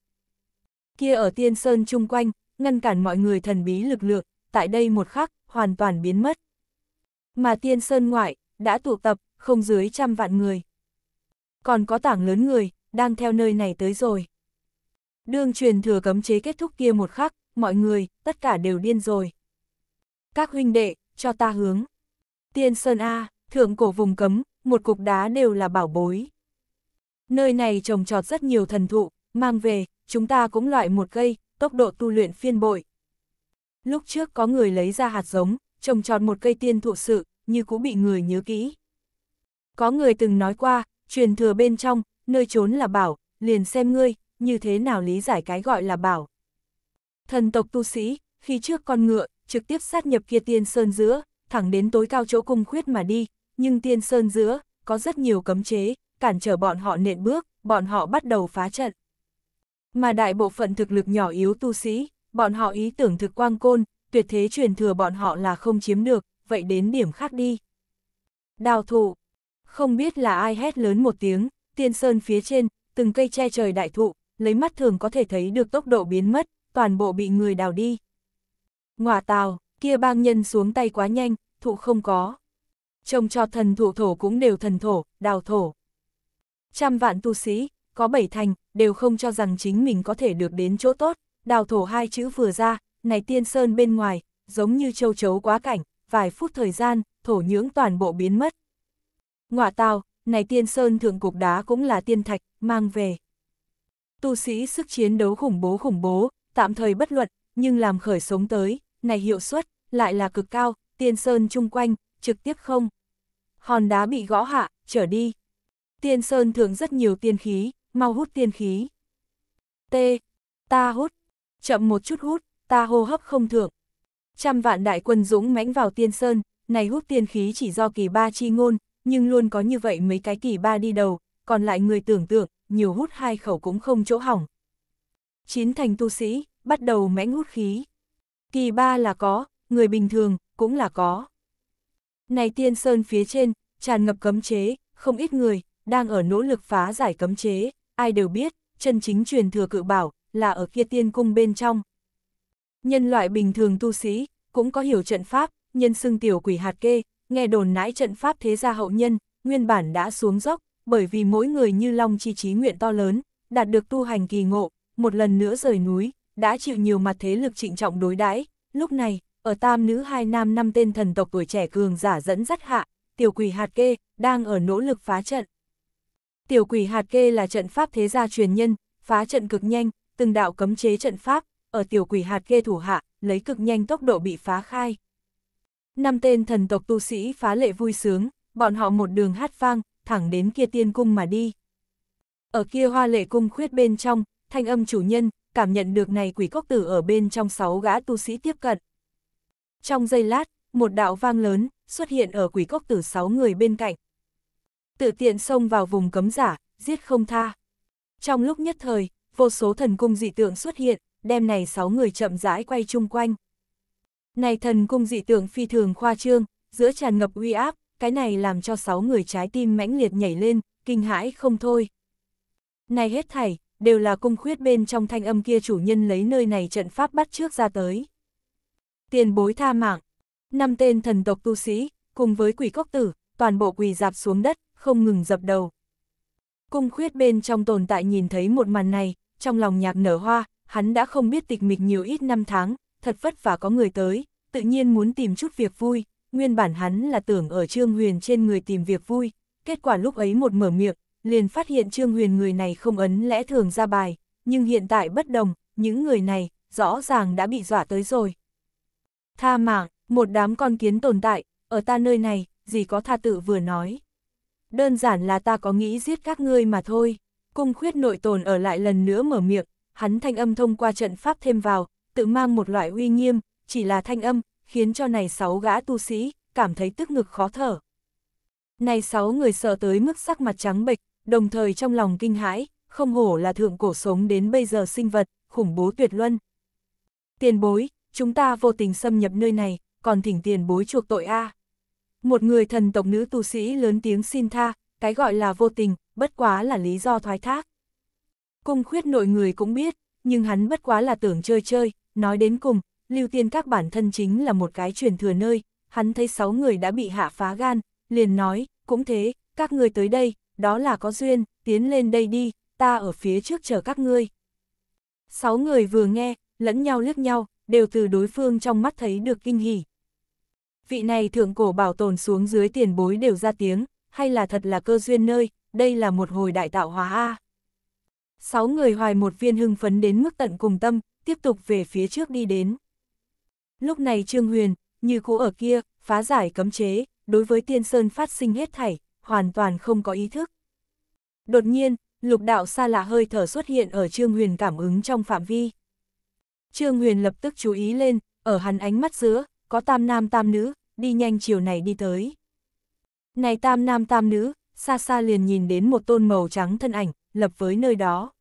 Kia ở tiên sơn chung quanh, ngăn cản mọi người thần bí lực lượng, tại đây một khắc, hoàn toàn biến mất. Mà tiên sơn ngoại, đã tụ tập, không dưới trăm vạn người. Còn có tảng lớn người, đang theo nơi này tới rồi đường truyền thừa cấm chế kết thúc kia một khắc, mọi người, tất cả đều điên rồi. Các huynh đệ, cho ta hướng. Tiên Sơn A, thượng cổ vùng cấm, một cục đá đều là bảo bối. Nơi này trồng trọt rất nhiều thần thụ, mang về, chúng ta cũng loại một cây, tốc độ tu luyện phiên bội. Lúc trước có người lấy ra hạt giống, trồng trọt một cây tiên thụ sự, như cũ bị người nhớ kỹ. Có người từng nói qua, truyền thừa bên trong, nơi trốn là bảo, liền xem ngươi, như thế nào lý giải cái gọi là bảo. Thần tộc tu sĩ, khi trước con ngựa, trực tiếp sát nhập kia tiên sơn giữa, thẳng đến tối cao chỗ cung khuyết mà đi, nhưng tiên sơn giữa, có rất nhiều cấm chế, cản trở bọn họ nện bước, bọn họ bắt đầu phá trận. Mà đại bộ phận thực lực nhỏ yếu tu sĩ, bọn họ ý tưởng thực quang côn, tuyệt thế truyền thừa bọn họ là không chiếm được, vậy đến điểm khác đi. Đào thụ, không biết là ai hét lớn một tiếng, tiên sơn phía trên, từng cây che trời đại thụ, lấy mắt thường có thể thấy được tốc độ biến mất, toàn bộ bị người đào đi. Ngọa tào, kia bang nhân xuống tay quá nhanh, thụ không có. Trông cho thần thụ thổ cũng đều thần thổ, đào thổ. Trăm vạn tu sĩ, có bảy thành, đều không cho rằng chính mình có thể được đến chỗ tốt, đào thổ hai chữ vừa ra, này tiên sơn bên ngoài, giống như châu chấu quá cảnh, vài phút thời gian, thổ nhưỡng toàn bộ biến mất. Ngọa tào, này tiên sơn thượng cục đá cũng là tiên thạch, mang về tu sĩ sức chiến đấu khủng bố khủng bố, tạm thời bất luận, nhưng làm khởi sống tới, này hiệu suất, lại là cực cao, tiên sơn chung quanh, trực tiếp không. Hòn đá bị gõ hạ, trở đi. Tiên sơn thường rất nhiều tiên khí, mau hút tiên khí. T. Ta hút. Chậm một chút hút, ta hô hấp không thượng. Trăm vạn đại quân dũng mãnh vào tiên sơn, này hút tiên khí chỉ do kỳ ba chi ngôn, nhưng luôn có như vậy mấy cái kỳ ba đi đầu, còn lại người tưởng tượng, nhiều hút hai khẩu cũng không chỗ hỏng. Chín thành tu sĩ, bắt đầu mãnh hút khí. Kỳ ba là có, người bình thường, cũng là có. Này tiên sơn phía trên, tràn ngập cấm chế, không ít người, đang ở nỗ lực phá giải cấm chế, ai đều biết, chân chính truyền thừa cự bảo, là ở kia tiên cung bên trong. Nhân loại bình thường tu sĩ, cũng có hiểu trận pháp, nhân xưng tiểu quỷ hạt kê, nghe đồn nãi trận pháp thế gia hậu nhân, nguyên bản đã xuống dốc, bởi vì mỗi người như Long chi trí nguyện to lớn, đạt được tu hành kỳ ngộ, một lần nữa rời núi, đã chịu nhiều mặt thế lực trịnh trọng đối đãi lúc này, ở tam nữ hai nam năm tên thần tộc tuổi trẻ cường giả dẫn dắt hạ, tiểu quỷ hạt kê, đang ở nỗ lực phá trận. Tiểu quỷ hạt kê là trận pháp thế gia truyền nhân, phá trận cực nhanh, từng đạo cấm chế trận pháp, ở tiểu quỷ hạt kê thủ hạ, lấy cực nhanh tốc độ bị phá khai. Năm tên thần tộc tu sĩ phá lệ vui sướng, bọn họ một đường hát vang, thẳng đến kia tiên cung mà đi. Ở kia hoa lệ cung khuyết bên trong, thanh âm chủ nhân, cảm nhận được này quỷ cốc tử ở bên trong sáu gã tu sĩ tiếp cận. Trong giây lát, một đạo vang lớn, xuất hiện ở quỷ cốc tử sáu người bên cạnh. Tự tiện xông vào vùng cấm giả, giết không tha. Trong lúc nhất thời, vô số thần cung dị tượng xuất hiện, đem này sáu người chậm rãi quay chung quanh. Này thần cung dị tượng phi thường khoa trương, giữa tràn ngập uy áp, cái này làm cho sáu người trái tim mãnh liệt nhảy lên, kinh hãi không thôi. Này hết thảy, đều là cung khuyết bên trong thanh âm kia chủ nhân lấy nơi này trận pháp bắt trước ra tới. Tiền bối tha mạng, năm tên thần tộc tu sĩ, cùng với quỷ cốc tử, toàn bộ quỳ dạp xuống đất, không ngừng dập đầu. Cung khuyết bên trong tồn tại nhìn thấy một màn này, trong lòng nhạc nở hoa, hắn đã không biết tịch mịch nhiều ít năm tháng, thật vất vả có người tới, tự nhiên muốn tìm chút việc vui, nguyên bản hắn là tưởng ở Trương Huyền trên người tìm việc vui, kết quả lúc ấy một mở miệng, liền phát hiện Trương Huyền người này không ấn lẽ thường ra bài, nhưng hiện tại bất đồng, những người này, rõ ràng đã bị dọa tới rồi. Tha mạng, một đám con kiến tồn tại, ở ta nơi này, gì có tha tự vừa nói. Đơn giản là ta có nghĩ giết các ngươi mà thôi, cung khuyết nội tồn ở lại lần nữa mở miệng, hắn thanh âm thông qua trận pháp thêm vào, tự mang một loại uy nghiêm, chỉ là thanh âm, khiến cho này sáu gã tu sĩ, cảm thấy tức ngực khó thở. Này sáu người sợ tới mức sắc mặt trắng bệch, đồng thời trong lòng kinh hãi, không hổ là thượng cổ sống đến bây giờ sinh vật, khủng bố tuyệt luân. Tiền bối, chúng ta vô tình xâm nhập nơi này, còn thỉnh tiền bối chuộc tội A. Một người thần tộc nữ tu sĩ lớn tiếng xin tha, cái gọi là vô tình, bất quá là lý do thoái thác. Cung khuyết nội người cũng biết, nhưng hắn bất quá là tưởng chơi chơi, nói đến cùng, lưu tiên các bản thân chính là một cái truyền thừa nơi, hắn thấy sáu người đã bị hạ phá gan, liền nói, cũng thế, các ngươi tới đây, đó là có duyên, tiến lên đây đi, ta ở phía trước chờ các ngươi. Sáu người vừa nghe, lẫn nhau liếc nhau, đều từ đối phương trong mắt thấy được kinh hỉ. Vị này thượng cổ bảo tồn xuống dưới tiền bối đều ra tiếng, hay là thật là cơ duyên nơi, đây là một hồi đại tạo hóa A. Sáu người hoài một viên hưng phấn đến mức tận cùng tâm, tiếp tục về phía trước đi đến. Lúc này Trương Huyền, như cũ ở kia, phá giải cấm chế, đối với tiên sơn phát sinh hết thảy, hoàn toàn không có ý thức. Đột nhiên, lục đạo xa lạ hơi thở xuất hiện ở Trương Huyền cảm ứng trong phạm vi. Trương Huyền lập tức chú ý lên, ở hắn ánh mắt giữa, có tam nam tam nữ, đi nhanh chiều này đi tới. Này tam nam tam nữ, xa xa liền nhìn đến một tôn màu trắng thân ảnh, lập với nơi đó.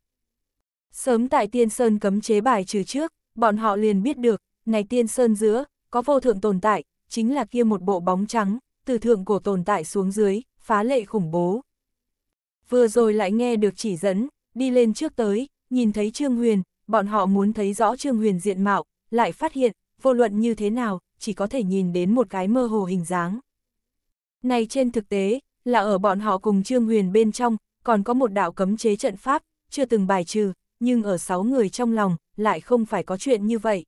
Sớm tại tiên sơn cấm chế bài trừ trước, bọn họ liền biết được, này tiên sơn giữa, có vô thượng tồn tại, chính là kia một bộ bóng trắng, từ thượng cổ tồn tại xuống dưới, phá lệ khủng bố. Vừa rồi lại nghe được chỉ dẫn, đi lên trước tới, nhìn thấy Trương Huyền, bọn họ muốn thấy rõ Trương Huyền diện mạo, lại phát hiện, vô luận như thế nào, chỉ có thể nhìn đến một cái mơ hồ hình dáng. Này trên thực tế, là ở bọn họ cùng Trương Huyền bên trong, còn có một đạo cấm chế trận pháp, chưa từng bài trừ, nhưng ở sáu người trong lòng, lại không phải có chuyện như vậy.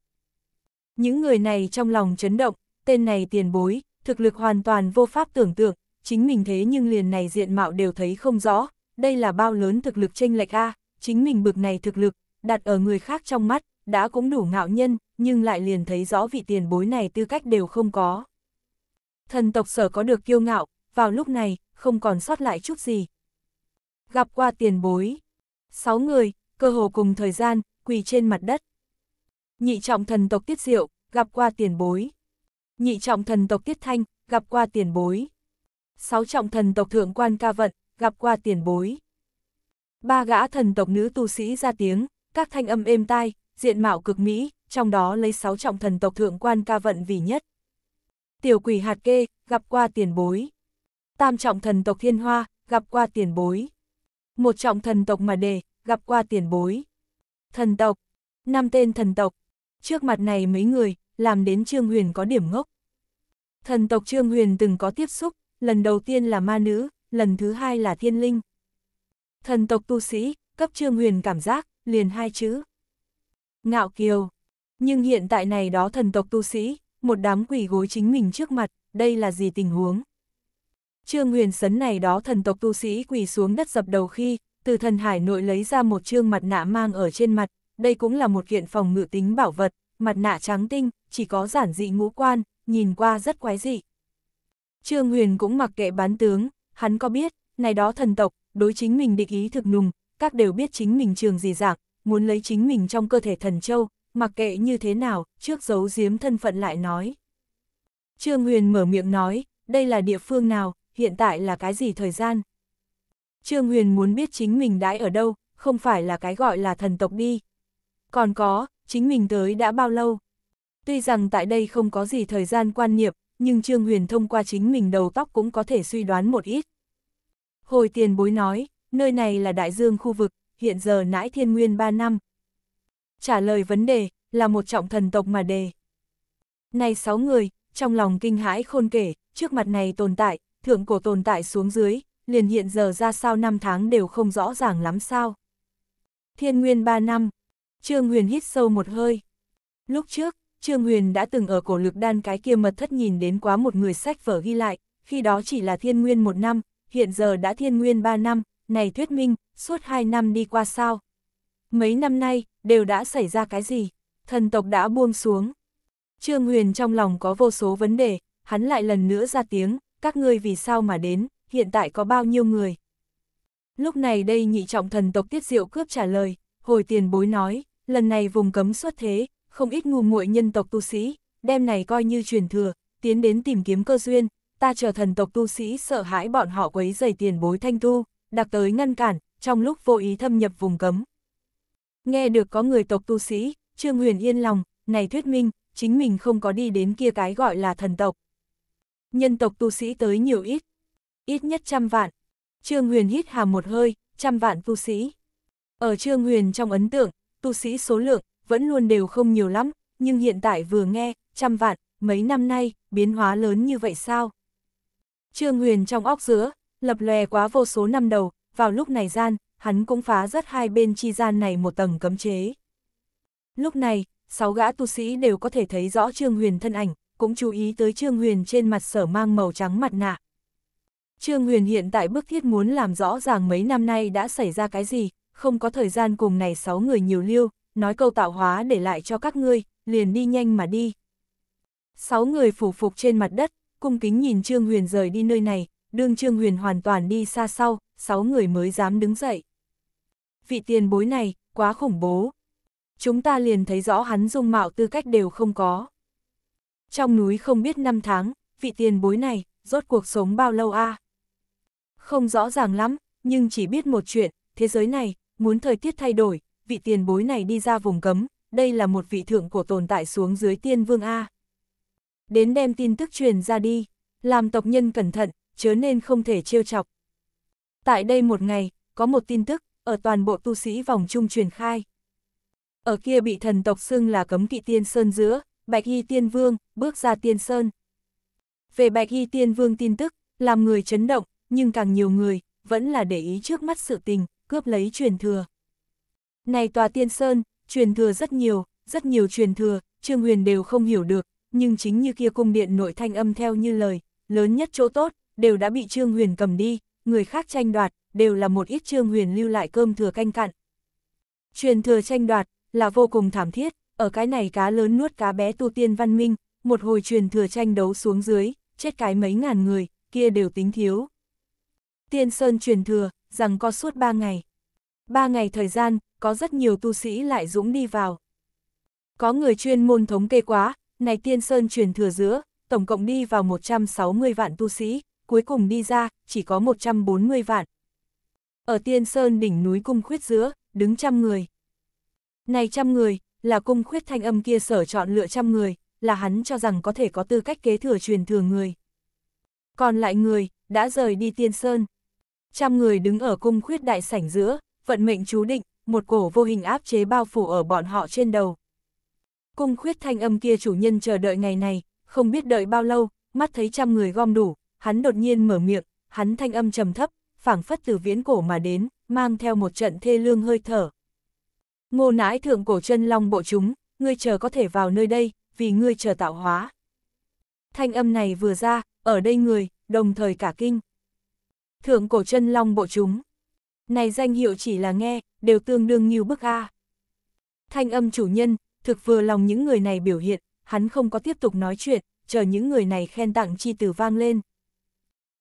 Những người này trong lòng chấn động, tên này tiền bối, thực lực hoàn toàn vô pháp tưởng tượng, chính mình thế nhưng liền này diện mạo đều thấy không rõ, đây là bao lớn thực lực chênh lệch a, chính mình bực này thực lực, đặt ở người khác trong mắt, đã cũng đủ ngạo nhân, nhưng lại liền thấy rõ vị tiền bối này tư cách đều không có. Thần tộc sở có được kiêu ngạo, vào lúc này, không còn sót lại chút gì. Gặp qua tiền bối, sáu người, cơ hồ cùng thời gian, quỳ trên mặt đất nhị trọng thần tộc tiết diệu, gặp qua tiền bối. Nhị trọng thần tộc tiết thanh, gặp qua tiền bối. Sáu trọng thần tộc thượng quan ca vận, gặp qua tiền bối. Ba gã thần tộc nữ tu sĩ ra tiếng, các thanh âm êm tai, diện mạo cực mỹ, trong đó lấy sáu trọng thần tộc thượng quan ca vận vì nhất. Tiểu quỷ hạt kê, gặp qua tiền bối. Tam trọng thần tộc thiên hoa, gặp qua tiền bối. Một trọng thần tộc mà đề, gặp qua tiền bối. Thần tộc, năm tên thần tộc, trước mặt này mấy người, làm đến Trương Huyền có điểm ngốc. Thần tộc Trương Huyền từng có tiếp xúc, lần đầu tiên là ma nữ, lần thứ hai là thiên linh. Thần tộc tu sĩ, cấp Trương Huyền cảm giác, liền hai chữ. Ngạo kiều. Nhưng hiện tại này đó thần tộc tu sĩ, một đám quỷ gối chính mình trước mặt, đây là gì tình huống? Trương Huyền sấn này đó thần tộc tu sĩ quỳ xuống đất dập đầu khi, từ thần hải nội lấy ra một trương mặt nạ mang ở trên mặt, đây cũng là một kiện phòng ngự tính bảo vật, mặt nạ trắng tinh, chỉ có giản dị ngũ quan, nhìn qua rất quái dị. Trương Huyền cũng mặc kệ bán tướng, hắn có biết, này đó thần tộc, đối chính mình địch ý thực nùng, các đều biết chính mình trường gì dạng, muốn lấy chính mình trong cơ thể thần châu, mặc kệ như thế nào, trước giấu giếm thân phận lại nói. Trương Huyền mở miệng nói, đây là địa phương nào, hiện tại là cái gì thời gian? Trương Huyền muốn biết chính mình đãi ở đâu, không phải là cái gọi là thần tộc đi, còn có, chính mình tới đã bao lâu? Tuy rằng tại đây không có gì thời gian quan niệm, nhưng Trương Huyền thông qua chính mình đầu tóc cũng có thể suy đoán một ít. Hồi tiền bối nói, nơi này là đại dương khu vực, hiện giờ nãi thiên nguyên 3 năm. Trả lời vấn đề, là một trọng thần tộc mà đề. Này 6 người, trong lòng kinh hãi khôn kể, trước mặt này tồn tại, thượng cổ tồn tại xuống dưới, liền hiện giờ ra sao năm tháng đều không rõ ràng lắm sao. Thiên nguyên 3 năm, Trương Huyền hít sâu một hơi. Lúc trước, Trương Huyền đã từng ở cổ lực đan cái kia mật thất nhìn đến quá một người sách vở ghi lại, khi đó chỉ là thiên nguyên một năm, hiện giờ đã thiên nguyên ba năm, này thuyết minh, suốt hai năm đi qua sao. Mấy năm nay, đều đã xảy ra cái gì? Thần tộc đã buông xuống. Trương Huyền trong lòng có vô số vấn đề, hắn lại lần nữa ra tiếng, các ngươi vì sao mà đến, hiện tại có bao nhiêu người? Lúc này đây nhị trọng thần tộc tiết diệu cướp trả lời, hồi tiền bối nói, lần này vùng cấm xuất thế, không ít ngu muội nhân tộc tu sĩ, đem này coi như truyền thừa, tiến đến tìm kiếm cơ duyên, ta chờ thần tộc tu sĩ sợ hãi bọn họ quấy dày tiền bối thanh tu, đặc tới ngăn cản, trong lúc vô ý thâm nhập vùng cấm. Nghe được có người tộc tu sĩ, Trương Huyền yên lòng, này thuyết minh, chính mình không có đi đến kia cái gọi là thần tộc. Nhân tộc tu sĩ tới nhiều ít, ít nhất trăm vạn. Trương Huyền hít hà một hơi, trăm vạn tu sĩ. Ở Trương Huyền trong ấn tượng, tu sĩ số lượng vẫn luôn đều không nhiều lắm, nhưng hiện tại vừa nghe, trăm vạn, mấy năm nay, biến hóa lớn như vậy sao? Trương Huyền trong óc giữa, lập lòe quá vô số năm đầu, vào lúc này gian, hắn cũng phá rất hai bên chi gian này một tầng cấm chế. Lúc này, sáu gã tu sĩ đều có thể thấy rõ Trương Huyền thân ảnh, cũng chú ý tới Trương Huyền trên mặt sở mang màu trắng mặt nạ. Trương Huyền hiện tại bức thiết muốn làm rõ ràng mấy năm nay đã xảy ra cái gì, không có thời gian cùng này sáu người nhiều liêu, nói câu tạo hóa để lại cho các ngươi, liền đi nhanh mà đi. Sáu người phủ phục trên mặt đất, cung kính nhìn Trương Huyền rời đi nơi này, đương Trương Huyền hoàn toàn đi xa sau, sáu người mới dám đứng dậy. Vị tiền bối này, quá khủng bố. Chúng ta liền thấy rõ hắn dung mạo tư cách đều không có. Trong núi không biết năm tháng, vị tiền bối này, rốt cuộc sống bao lâu a à? Không rõ ràng lắm, nhưng chỉ biết một chuyện, thế giới này, muốn thời tiết thay đổi, vị tiền bối này đi ra vùng cấm, đây là một vị thượng cổ tồn tại xuống dưới tiên vương A. Đến đem tin tức truyền ra đi, làm tộc nhân cẩn thận, chớ nên không thể trêu chọc. Tại đây một ngày, có một tin tức, ở toàn bộ tu sĩ vòng trung truyền khai. Ở kia bị thần tộc xưng là cấm kỵ tiên sơn giữa, Bạch y Tiên Vương, bước ra tiên sơn. Về Bạch y Tiên Vương tin tức, làm người chấn động, nhưng càng nhiều người, vẫn là để ý trước mắt sự tình, cướp lấy truyền thừa. Này tòa tiên sơn, truyền thừa rất nhiều, rất nhiều truyền thừa, Trương Huyền đều không hiểu được, nhưng chính như kia cung điện nội thanh âm theo như lời, lớn nhất chỗ tốt, đều đã bị Trương Huyền cầm đi, người khác tranh đoạt, đều là một ít Trương Huyền lưu lại cơm thừa canh cặn. Truyền thừa tranh đoạt, là vô cùng thảm thiết, ở cái này cá lớn nuốt cá bé tu tiên văn minh, một hồi truyền thừa tranh đấu xuống dưới, chết cái mấy ngàn người, kia đều tính thiếu. Tiên Sơn truyền thừa, rằng co suốt ba ngày. Ba ngày thời gian, có rất nhiều tu sĩ lại dũng đi vào. Có người chuyên môn thống kê quá, này tiên sơn truyền thừa giữa, tổng cộng đi vào 160 vạn tu sĩ, cuối cùng đi ra, chỉ có 140 vạn. Ở tiên sơn đỉnh núi cung khuyết giữa, đứng trăm người. Này trăm người, là cung khuyết thanh âm kia sở chọn lựa trăm người, là hắn cho rằng có thể có tư cách kế thừa truyền thừa người. Còn lại người, đã rời đi tiên sơn trăm người đứng ở cung khuyết đại sảnh giữa, vận mệnh chú định, một cổ vô hình áp chế bao phủ ở bọn họ trên đầu. Cung khuyết thanh âm kia chủ nhân chờ đợi ngày này, không biết đợi bao lâu, mắt thấy trăm người gom đủ, hắn đột nhiên mở miệng, hắn thanh âm trầm thấp, phảng phất từ viễn cổ mà đến, mang theo một trận thê lương hơi thở. Ngô nãi thượng cổ chân long bộ chúng, ngươi chờ có thể vào nơi đây, vì ngươi chờ tạo hóa. Thanh âm này vừa ra, ở đây người, đồng thời cả kinh thượng cổ chân long bộ chúng. Này danh hiệu chỉ là nghe, đều tương đương như bức A. Thanh âm chủ nhân, thực vừa lòng những người này biểu hiện, hắn không có tiếp tục nói chuyện, chờ những người này khen tặng chi từ vang lên.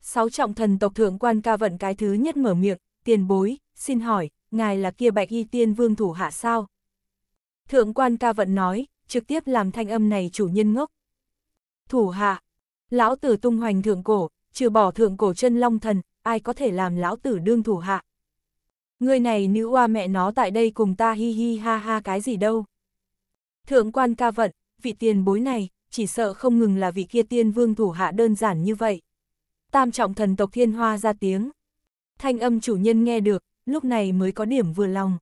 Sáu trọng thần tộc thượng quan ca vận cái thứ nhất mở miệng, tiền bối, xin hỏi, ngài là kia bạch y tiên vương thủ hạ sao? Thượng quan ca vận nói, trực tiếp làm thanh âm này chủ nhân ngốc. Thủ hạ, lão tử tung hoành thượng cổ, trừ bỏ thượng cổ chân long thần, ai có thể làm lão tử đương thủ hạ. Người này nữ oa mẹ nó tại đây cùng ta hi hi ha ha cái gì đâu. Thượng quan ca vận, vị tiền bối này, chỉ sợ không ngừng là vị kia tiên vương thủ hạ đơn giản như vậy. Tam trọng thần tộc thiên hoa ra tiếng. Thanh âm chủ nhân nghe được, lúc này mới có điểm vừa lòng.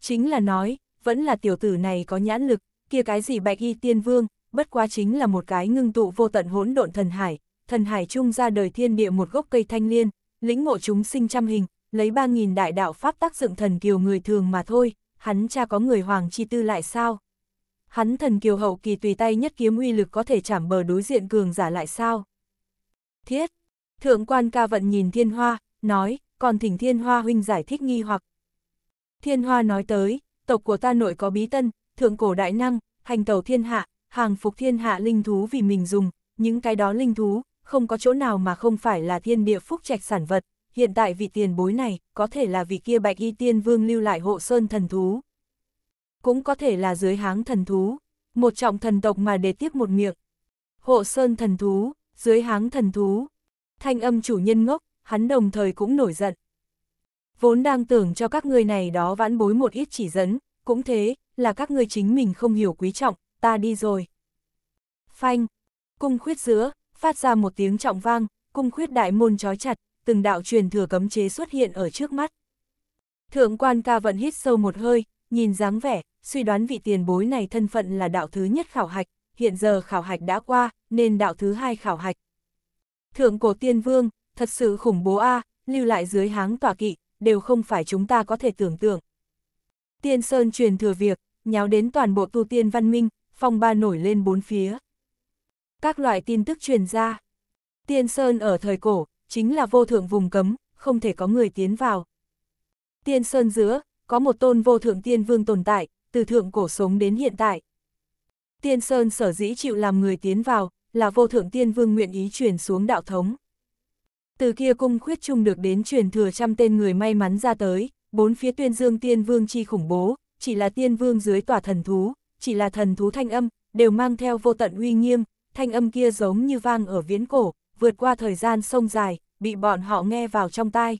Chính là nói, vẫn là tiểu tử này có nhãn lực, kia cái gì bạch y tiên vương, bất quá chính là một cái ngưng tụ vô tận hỗn độn thần hải, thần hải trung ra đời thiên địa một gốc cây thanh liên, lĩnh ngộ chúng sinh trăm hình, lấy ba nghìn đại đạo pháp tác dựng thần kiều người thường mà thôi, hắn cha có người hoàng chi tư lại sao? Hắn thần kiều hậu kỳ tùy tay nhất kiếm uy lực có thể chảm bờ đối diện cường giả lại sao? Thiết! Thượng quan ca vận nhìn thiên hoa, nói, còn thỉnh thiên hoa huynh giải thích nghi hoặc. Thiên hoa nói tới, tộc của ta nội có bí tân, thượng cổ đại năng, hành tàu thiên hạ, hàng phục thiên hạ linh thú vì mình dùng, những cái đó linh thú, không có chỗ nào mà không phải là thiên địa phúc trạch sản vật, hiện tại vị tiền bối này, có thể là vị kia bạch y tiên vương lưu lại hộ sơn thần thú. Cũng có thể là dưới háng thần thú, một trọng thần tộc mà để tiếp một miệng. Hộ sơn thần thú, dưới háng thần thú. Thanh âm chủ nhân ngốc, hắn đồng thời cũng nổi giận. Vốn đang tưởng cho các ngươi này đó vãn bối một ít chỉ dẫn, cũng thế, là các ngươi chính mình không hiểu quý trọng, ta đi rồi. Phanh, cung khuyết giữa, phát ra một tiếng trọng vang, cung khuyết đại môn chói chặt, từng đạo truyền thừa cấm chế xuất hiện ở trước mắt. Thượng quan ca vận hít sâu một hơi, nhìn dáng vẻ, suy đoán vị tiền bối này thân phận là đạo thứ nhất khảo hạch, hiện giờ khảo hạch đã qua, nên đạo thứ hai khảo hạch. Thượng cổ tiên vương, thật sự khủng bố a lưu lại dưới háng tỏa kỵ, đều không phải chúng ta có thể tưởng tượng. Tiên Sơn truyền thừa việc, nháo đến toàn bộ tu tiên văn minh, phong ba nổi lên bốn phía các loại tin tức truyền ra. Tiên Sơn ở thời cổ, chính là vô thượng vùng cấm, không thể có người tiến vào. Tiên Sơn giữa, có một tôn vô thượng tiên vương tồn tại, từ thượng cổ sống đến hiện tại. Tiên Sơn sở dĩ chịu làm người tiến vào, là vô thượng tiên vương nguyện ý truyền xuống đạo thống. Từ kia cung khuyết chung được đến truyền thừa trăm tên người may mắn ra tới, bốn phía tuyên dương tiên vương chi khủng bố, chỉ là tiên vương dưới tòa thần thú, chỉ là thần thú thanh âm, đều mang theo vô tận uy nghiêm, thanh âm kia giống như vang ở viễn cổ, vượt qua thời gian sông dài, bị bọn họ nghe vào trong tai.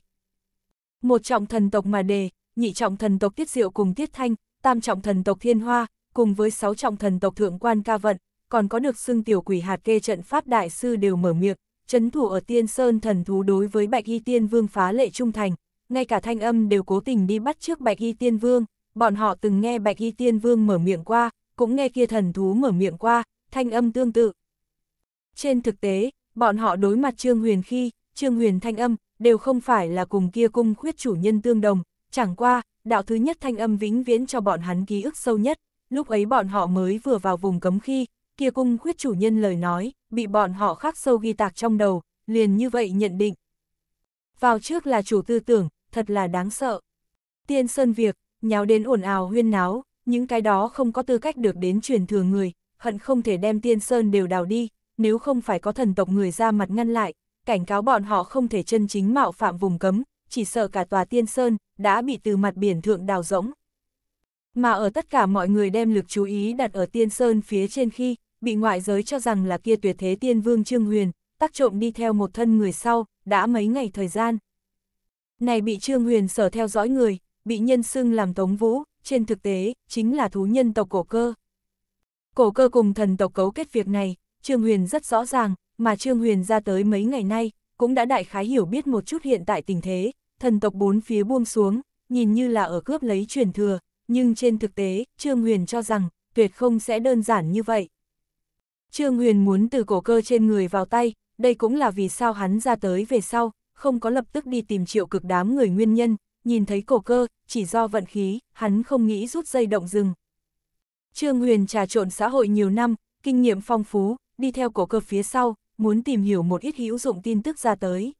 Một trọng thần tộc mà đề, nhị trọng thần tộc tiết diệu cùng tiết thanh, tam trọng thần tộc thiên hoa, cùng với sáu trọng thần tộc thượng quan ca vận, còn có được xưng tiểu quỷ hạt kê trận pháp đại sư đều mở miệng, chấn thủ ở tiên sơn thần thú đối với bạch y tiên vương phá lệ trung thành, ngay cả thanh âm đều cố tình đi bắt trước bạch y tiên vương, bọn họ từng nghe bạch y tiên vương mở miệng qua, cũng nghe kia thần thú mở miệng qua, thanh âm tương tự, trên thực tế, bọn họ đối mặt Trương Huyền khi, Trương Huyền thanh âm, đều không phải là cùng kia cung khuyết chủ nhân tương đồng, chẳng qua, đạo thứ nhất thanh âm vĩnh viễn cho bọn hắn ký ức sâu nhất, lúc ấy bọn họ mới vừa vào vùng cấm khi, kia cung khuyết chủ nhân lời nói, bị bọn họ khắc sâu ghi tạc trong đầu, liền như vậy nhận định. Vào trước là chủ tư tưởng, thật là đáng sợ. Tiên Sơn Việc, nháo đến ồn ào huyên náo, những cái đó không có tư cách được đến truyền thừa người, hận không thể đem Tiên Sơn đều đào đi, nếu không phải có thần tộc người ra mặt ngăn lại, cảnh cáo bọn họ không thể chân chính mạo phạm vùng cấm, chỉ sợ cả tòa tiên sơn, đã bị từ mặt biển thượng đào rỗng. Mà ở tất cả mọi người đem lực chú ý đặt ở tiên sơn phía trên khi, bị ngoại giới cho rằng là kia tuyệt thế tiên vương Trương Huyền, tác trộm đi theo một thân người sau, đã mấy ngày thời gian. Này bị Trương Huyền sở theo dõi người, bị nhân xưng làm tống vũ, trên thực tế, chính là thú nhân tộc cổ cơ. Cổ cơ cùng thần tộc cấu kết việc này, Trương Huyền rất rõ ràng, mà Trương Huyền ra tới mấy ngày nay, cũng đã đại khái hiểu biết một chút hiện tại tình thế, thần tộc bốn phía buông xuống, nhìn như là ở cướp lấy truyền thừa, nhưng trên thực tế, Trương Huyền cho rằng, tuyệt không sẽ đơn giản như vậy. Trương Huyền muốn từ cổ cơ trên người vào tay, đây cũng là vì sao hắn ra tới về sau, không có lập tức đi tìm triệu cực đám người nguyên nhân, nhìn thấy cổ cơ, chỉ do vận khí, hắn không nghĩ rút dây động rừng. Trương Huyền trà trộn xã hội nhiều năm, kinh nghiệm phong phú, đi theo cổ cơ phía sau, muốn tìm hiểu một ít hữu dụng tin tức ra tới.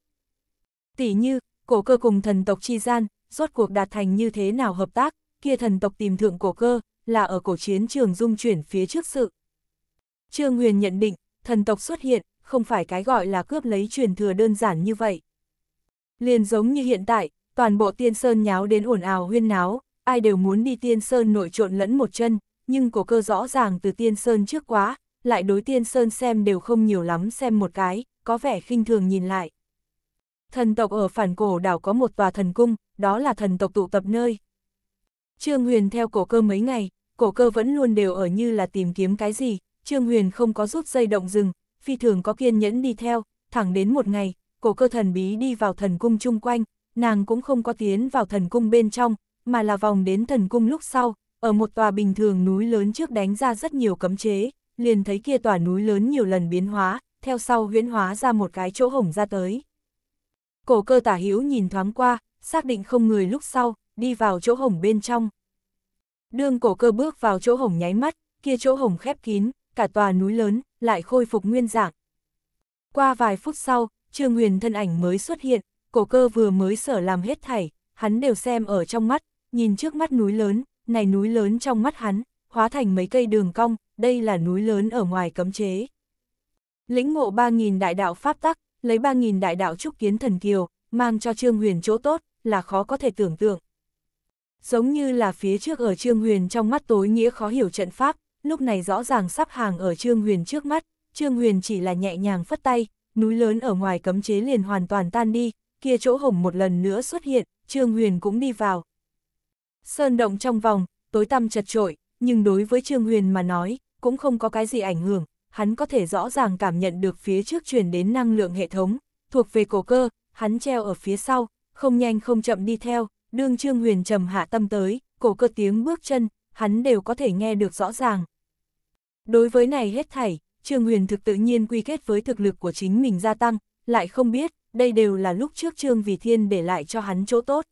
Tỷ như, cổ cơ cùng thần tộc chi gian, rốt cuộc đạt thành như thế nào hợp tác, kia thần tộc tìm thượng cổ cơ, là ở cổ chiến trường dung chuyển phía trước sự. Trương Huyền nhận định, thần tộc xuất hiện, không phải cái gọi là cướp lấy truyền thừa đơn giản như vậy. Liền giống như hiện tại, toàn bộ tiên sơn nháo đến ồn ào huyên náo, ai đều muốn đi tiên sơn nội trộn lẫn một chân, nhưng cổ cơ rõ ràng từ tiên sơn trước quá, lại đối tiên sơn xem đều không nhiều lắm xem một cái, có vẻ khinh thường nhìn lại. Thần tộc ở phản cổ đảo có một tòa thần cung, đó là thần tộc tụ tập nơi. Trương Huyền theo cổ cơ mấy ngày, cổ cơ vẫn luôn đều ở như là tìm kiếm cái gì, Trương Huyền không có rút dây động rừng, phi thường có kiên nhẫn đi theo, thẳng đến một ngày, cổ cơ thần bí đi vào thần cung chung quanh, nàng cũng không có tiến vào thần cung bên trong, mà là vòng đến thần cung lúc sau, ở một tòa bình thường núi lớn trước đánh ra rất nhiều cấm chế, liền thấy kia tòa núi lớn nhiều lần biến hóa, theo sau huyễn hóa ra một cái chỗ hổng ra tới. Cổ cơ tả hữu nhìn thoáng qua, xác định không người lúc sau, đi vào chỗ hổng bên trong. đường cổ cơ bước vào chỗ hổng nháy mắt, kia chỗ hổng khép kín, cả tòa núi lớn, lại khôi phục nguyên dạng. Qua vài phút sau, Trương Huyền thân ảnh mới xuất hiện, cổ cơ vừa mới sở làm hết thảy, hắn đều xem ở trong mắt, nhìn trước mắt núi lớn, này núi lớn trong mắt hắn, hóa thành mấy cây đường cong, đây là núi lớn ở ngoài cấm chế. Lĩnh ngộ 3.000 đại đạo pháp tắc, lấy 3.000 đại đạo trúc kiến thần kiều, mang cho Trương Huyền chỗ tốt, là khó có thể tưởng tượng. Giống như là phía trước ở Trương Huyền trong mắt tối nghĩa khó hiểu trận pháp, lúc này rõ ràng sắp hàng ở Trương Huyền trước mắt, Trương Huyền chỉ là nhẹ nhàng phất tay, núi lớn ở ngoài cấm chế liền hoàn toàn tan đi, kia chỗ hổng một lần nữa xuất hiện, Trương Huyền cũng đi vào. Sơn động trong vòng, tối tăm chật trội, nhưng đối với Trương Huyền mà nói, cũng không có cái gì ảnh hưởng, hắn có thể rõ ràng cảm nhận được phía trước truyền đến năng lượng hệ thống, thuộc về cổ cơ, hắn treo ở phía sau, không nhanh không chậm đi theo, đương Trương Huyền trầm hạ tâm tới, cổ cơ tiếng bước chân, hắn đều có thể nghe được rõ ràng. Đối với này hết thảy, Trương Huyền thực tự nhiên quy kết với thực lực của chính mình gia tăng, lại không biết, đây đều là lúc trước Trương Vì Thiên để lại cho hắn chỗ tốt.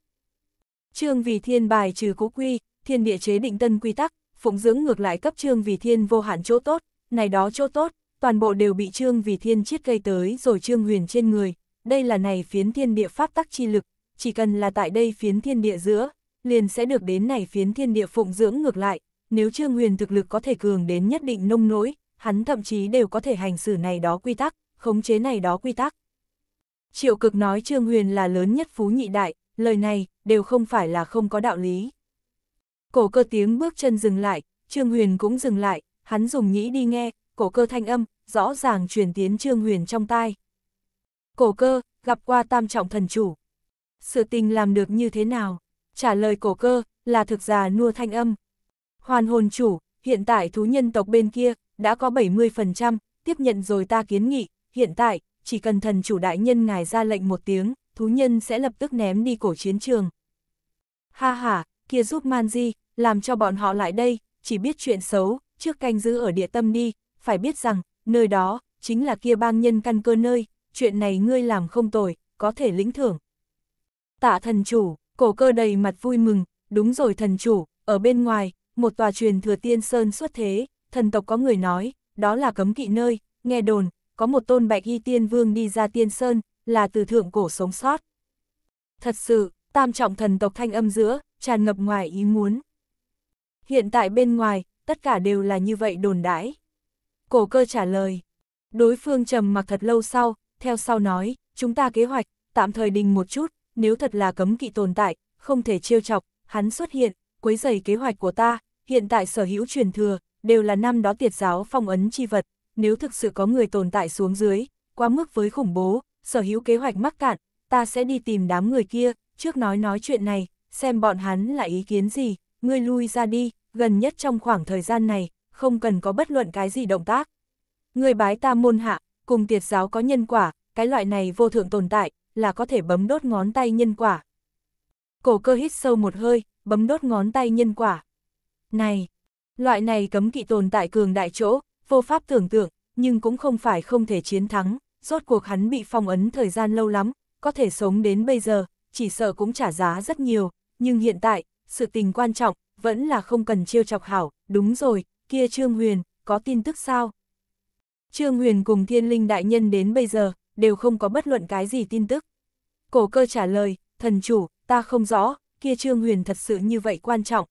Trương Vì Thiên bài trừ cố quy, thiên địa chế định tân quy tắc, phụng dưỡng ngược lại cấp Trương Vì Thiên vô hạn chỗ tốt, này đó chỗ tốt, toàn bộ đều bị Trương Vì Thiên chiết cây tới rồi Trương Huyền trên người, đây là này phiến thiên địa pháp tắc chi lực, chỉ cần là tại đây phiến thiên địa giữa, liền sẽ được đến này phiến thiên địa phụng dưỡng ngược lại, nếu Trương Huyền thực lực có thể cường đến nhất định nông nỗi, hắn thậm chí đều có thể hành xử này đó quy tắc, khống chế này đó quy tắc. Triệu cực nói Trương Huyền là lớn nhất phú nhị đại, lời này đều không phải là không có đạo lý. Cổ cơ tiếng bước chân dừng lại, Trương Huyền cũng dừng lại, hắn dùng nhĩ đi nghe, cổ cơ thanh âm, rõ ràng truyền tiến Trương Huyền trong tai. Cổ cơ, gặp qua tam trọng thần chủ. Sự tình làm được như thế nào? Trả lời cổ cơ, là thực già nua thanh âm. Hoàn hồn chủ, hiện tại thú nhân tộc bên kia, đã có 70%, tiếp nhận rồi ta kiến nghị, hiện tại, chỉ cần thần chủ đại nhân ngài ra lệnh một tiếng, thú nhân sẽ lập tức ném đi cổ chiến trường. Ha ha, kia giúp man di, làm cho bọn họ lại đây, chỉ biết chuyện xấu, trước canh giữ ở địa tâm đi, phải biết rằng, nơi đó, chính là kia bang nhân căn cơ nơi, chuyện này ngươi làm không tồi, có thể lĩnh thưởng. Tạ thần chủ, cổ cơ đầy mặt vui mừng, đúng rồi thần chủ, ở bên ngoài, một tòa truyền thừa tiên sơn xuất thế, thần tộc có người nói, đó là cấm kỵ nơi, nghe đồn, có một tôn bạch y tiên vương đi ra tiên sơn, là từ thượng cổ sống sót. Thật sự, tam trọng thần tộc thanh âm giữa, tràn ngập ngoài ý muốn. Hiện tại bên ngoài, tất cả đều là như vậy đồn đãi. Cổ cơ trả lời. Đối phương trầm mặc thật lâu sau, theo sau nói, chúng ta kế hoạch, tạm thời đình một chút, nếu thật là cấm kỵ tồn tại, không thể trêu chọc, hắn xuất hiện, quấy rầy kế hoạch của ta, hiện tại sở hữu truyền thừa, đều là năm đó tiệt giáo phong ấn chi vật, nếu thực sự có người tồn tại xuống dưới, quá mức với khủng bố, sở hữu kế hoạch mắc cạn, ta sẽ đi tìm đám người kia, trước nói nói chuyện này, xem bọn hắn là ý kiến gì, ngươi lui ra đi, gần nhất trong khoảng thời gian này, không cần có bất luận cái gì động tác. Ngươi bái ta môn hạ, cùng tiệt giáo có nhân quả, cái loại này vô thượng tồn tại, là có thể bấm đốt ngón tay nhân quả. Cổ cơ hít sâu một hơi, bấm đốt ngón tay nhân quả. Này, loại này cấm kỵ tồn tại cường đại chỗ, vô pháp tưởng tượng, nhưng cũng không phải không thể chiến thắng, rốt cuộc hắn bị phong ấn thời gian lâu lắm, có thể sống đến bây giờ, chỉ sợ cũng trả giá rất nhiều, nhưng hiện tại, sự tình quan trọng, vẫn là không cần chiêu chọc hảo, đúng rồi, kia Trương Huyền, có tin tức sao? Trương Huyền cùng thiên linh đại nhân đến bây giờ, đều không có bất luận cái gì tin tức. Cổ cơ trả lời, thần chủ, ta không rõ, kia Trương Huyền thật sự như vậy quan trọng.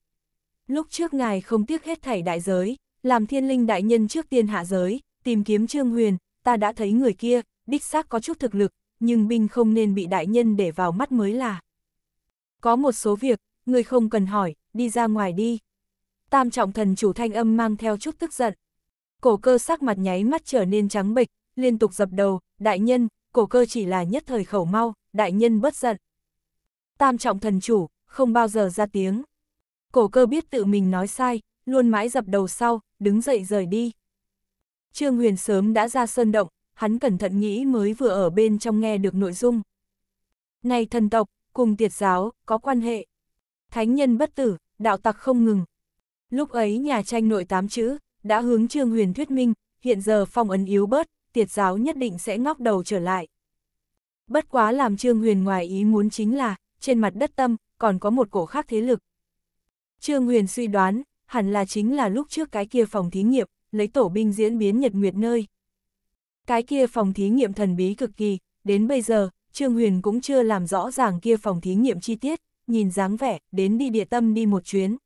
Lúc trước ngài không tiếc hết thảy đại giới, làm thiên linh đại nhân trước tiên hạ giới, tìm kiếm Trương Huyền, ta đã thấy người kia, đích xác có chút thực lực, nhưng binh không nên bị đại nhân để vào mắt mới là. Có một số việc, ngươi không cần hỏi, đi ra ngoài đi. Tam trọng thần chủ thanh âm mang theo chút tức giận. Cổ cơ sắc mặt nháy mắt trở nên trắng bệch, liên tục dập đầu, đại nhân, cổ cơ chỉ là nhất thời khẩu mau, đại nhân bất giận. Tam trọng thần chủ, không bao giờ ra tiếng. Cổ cơ biết tự mình nói sai, luôn mãi dập đầu sau, đứng dậy rời đi. Trương Huyền sớm đã ra sơn động, hắn cẩn thận nghĩ mới vừa ở bên trong nghe được nội dung. Này thần tộc, cùng tiệt giáo, có quan hệ thánh nhân bất tử, đạo tặc không ngừng. Lúc ấy nhà tranh nội tám chữ, đã hướng Trương Huyền thuyết minh, hiện giờ phong ấn yếu bớt, tiệt giáo nhất định sẽ ngóc đầu trở lại. Bất quá làm Trương Huyền ngoài ý muốn chính là, trên mặt đất tâm, còn có một cổ khác thế lực. Trương Huyền suy đoán, hẳn là chính là lúc trước cái kia phòng thí nghiệm, lấy tổ binh diễn biến nhật nguyệt nơi. Cái kia phòng thí nghiệm thần bí cực kỳ, đến bây giờ, Trương Huyền cũng chưa làm rõ ràng kia phòng thí nghiệm chi tiết, nhìn dáng vẻ, đến đi địa tâm đi một chuyến.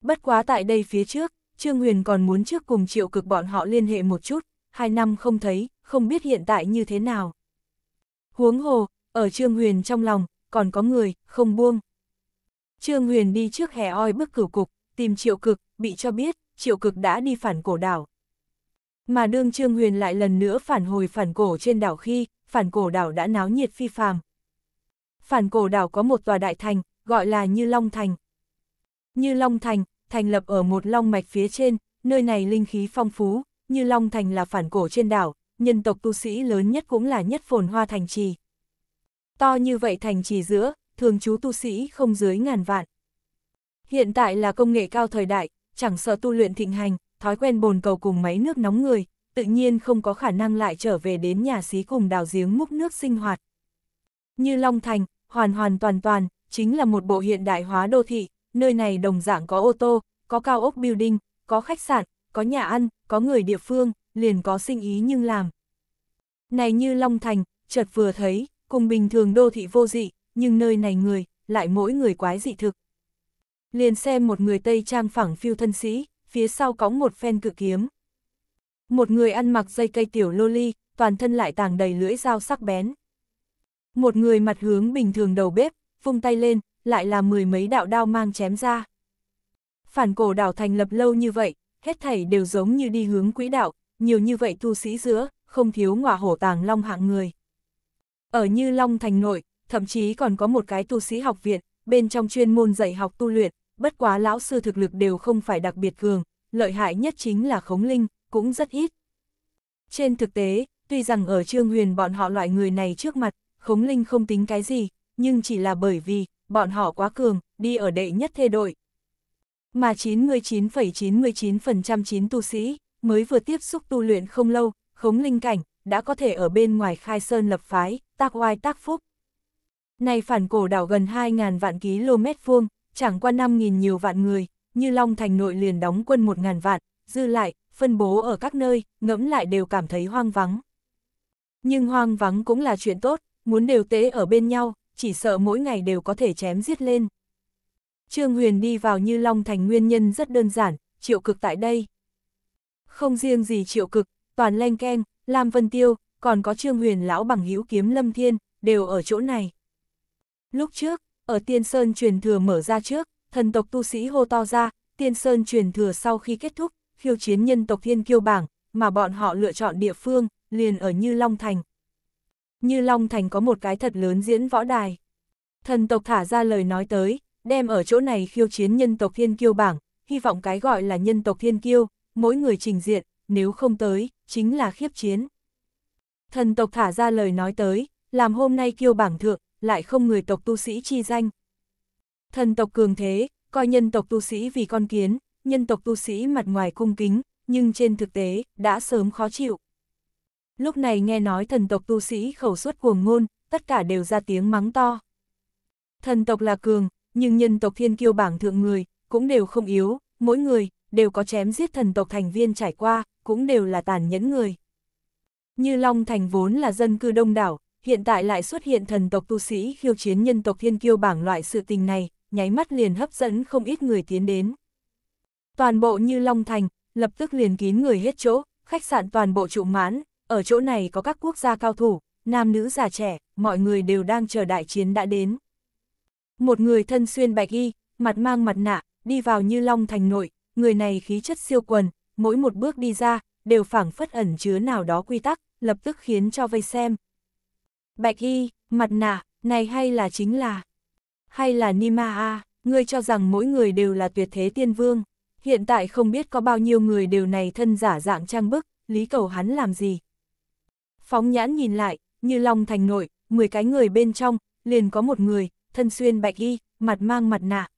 Bất quá tại đây phía trước, Trương Huyền còn muốn trước cùng triệu cực bọn họ liên hệ một chút, hai năm không thấy, không biết hiện tại như thế nào. Huống hồ, ở Trương Huyền trong lòng, còn có người, không buông. Trương Huyền đi trước hè oi bức cửu cục, tìm triệu cực, bị cho biết, triệu cực đã đi phản cổ đảo. Mà đương Trương Huyền lại lần nữa phản hồi phản cổ trên đảo khi, phản cổ đảo đã náo nhiệt phi phàm, phản cổ đảo có một tòa đại thành, gọi là Như Long Thành. Như Long Thành, thành lập ở một long mạch phía trên, nơi này linh khí phong phú, Như Long Thành là phản cổ trên đảo, nhân tộc tu sĩ lớn nhất cũng là nhất phồn hoa thành trì. To như vậy thành trì giữa, thường chú tu sĩ không dưới ngàn vạn. Hiện tại là công nghệ cao thời đại, chẳng sợ tu luyện thịnh hành, thói quen bồn cầu cùng máy nước nóng người, tự nhiên không có khả năng lại trở về đến nhà xí cùng đào giếng múc nước sinh hoạt. Như Long Thành, hoàn hoàn toàn toàn, chính là một bộ hiện đại hóa đô thị, nơi này đồng dạng có ô tô, có cao ốc building, có khách sạn, có nhà ăn, có người địa phương, liền có sinh ý nhưng làm. Này như Long Thành, chợt vừa thấy, cùng bình thường đô thị vô dị, nhưng nơi này người, lại mỗi người quái dị thực. Liền xem một người Tây Trang phẳng phiêu thân sĩ, phía sau cõng một phen cự kiếm. Một người ăn mặc dây cây tiểu lô ly, toàn thân lại tàng đầy lưỡi dao sắc bén. Một người mặt hướng bình thường đầu bếp, vung tay lên, lại là mười mấy đạo đao mang chém ra. Phản cổ đảo thành lập lâu như vậy, hết thảy đều giống như đi hướng quỹ đạo, nhiều như vậy tu sĩ giữa, không thiếu ngọa hổ tàng long hạng người. Ở Như Long thành nội, thậm chí còn có một cái tu sĩ học viện, bên trong chuyên môn dạy học tu luyện, bất quá lão sư thực lực đều không phải đặc biệt cường, lợi hại nhất chính là khống linh, cũng rất ít. Trên thực tế, tuy rằng ở Trương Huyền bọn họ loại người này trước mặt, khống linh không tính cái gì, nhưng chỉ là bởi vì, bọn họ quá cường, đi ở đệ nhất thê đội. Mà 99,99% ,99, chín tu sĩ, mới vừa tiếp xúc tu luyện không lâu, khống linh cảnh, đã có thể ở bên ngoài khai sơn lập phái, tác oai tác phúc. Này phản cổ đảo gần 2.000 vạn km vuông, chẳng qua 5.000 nhiều vạn người, như Long Thành nội liền đóng quân 1.000 vạn, dư lại, phân bố ở các nơi, ngẫm lại đều cảm thấy hoang vắng. Nhưng hoang vắng cũng là chuyện tốt, muốn đều tế ở bên nhau, chỉ sợ mỗi ngày đều có thể chém giết lên. Trương Huyền đi vào Như Long Thành nguyên nhân rất đơn giản, triệu cực tại đây. Không riêng gì triệu cực, toàn Lanh Ken, Lam Vân Tiêu, còn có Trương Huyền lão bằng hữu kiếm Lâm Thiên, đều ở chỗ này. Lúc trước, ở Tiên Sơn truyền thừa mở ra trước, thần tộc tu sĩ hô to ra, Tiên Sơn truyền thừa sau khi kết thúc, khiêu chiến nhân tộc thiên kiêu bảng, mà bọn họ lựa chọn địa phương, liền ở Như Long Thành, như Long Thành có một cái thật lớn diễn võ đài. Thần tộc thả ra lời nói tới, đem ở chỗ này khiêu chiến nhân tộc thiên kiêu bảng, hy vọng cái gọi là nhân tộc thiên kiêu, mỗi người trình diện, nếu không tới, chính là khiếp chiến. Thần tộc thả ra lời nói tới, làm hôm nay kiêu bảng thượng, lại không người tộc tu sĩ chi danh. Thần tộc cường thế, coi nhân tộc tu sĩ vì con kiến, nhân tộc tu sĩ mặt ngoài cung kính, nhưng trên thực tế, đã sớm khó chịu. Lúc này nghe nói thần tộc tu sĩ khẩu suất cuồng ngôn, tất cả đều ra tiếng mắng to. Thần tộc là cường, nhưng nhân tộc thiên kiêu bảng thượng người, cũng đều không yếu, mỗi người, đều có chém giết thần tộc thành viên trải qua, cũng đều là tàn nhẫn người. Như Long Thành vốn là dân cư đông đảo, hiện tại lại xuất hiện thần tộc tu sĩ khiêu chiến nhân tộc thiên kiêu bảng loại sự tình này, nháy mắt liền hấp dẫn không ít người tiến đến. Toàn bộ Như Long Thành, lập tức liền kín người hết chỗ, khách sạn toàn bộ trụ mãn, ở chỗ này có các quốc gia cao thủ, nam nữ già trẻ, mọi người đều đang chờ đại chiến đã đến. Một người thân xuyên bạch y, mặt mang mặt nạ, đi vào như long thành nội, người này khí chất siêu quần, mỗi một bước đi ra, đều phảng phất ẩn chứa nào đó quy tắc, lập tức khiến cho vây xem. Bạch y, mặt nạ, này hay là chính là... Hay là Nima A, ngươi cho rằng mỗi người đều là tuyệt thế tiên vương. Hiện tại không biết có bao nhiêu người đều này thân giả dạng trang bức, lý cầu hắn làm gì. Phóng nhãn nhìn lại, như lòng Thành nội, 10 cái người bên trong, liền có một người, thân xuyên bạch y, mặt mang mặt nạ.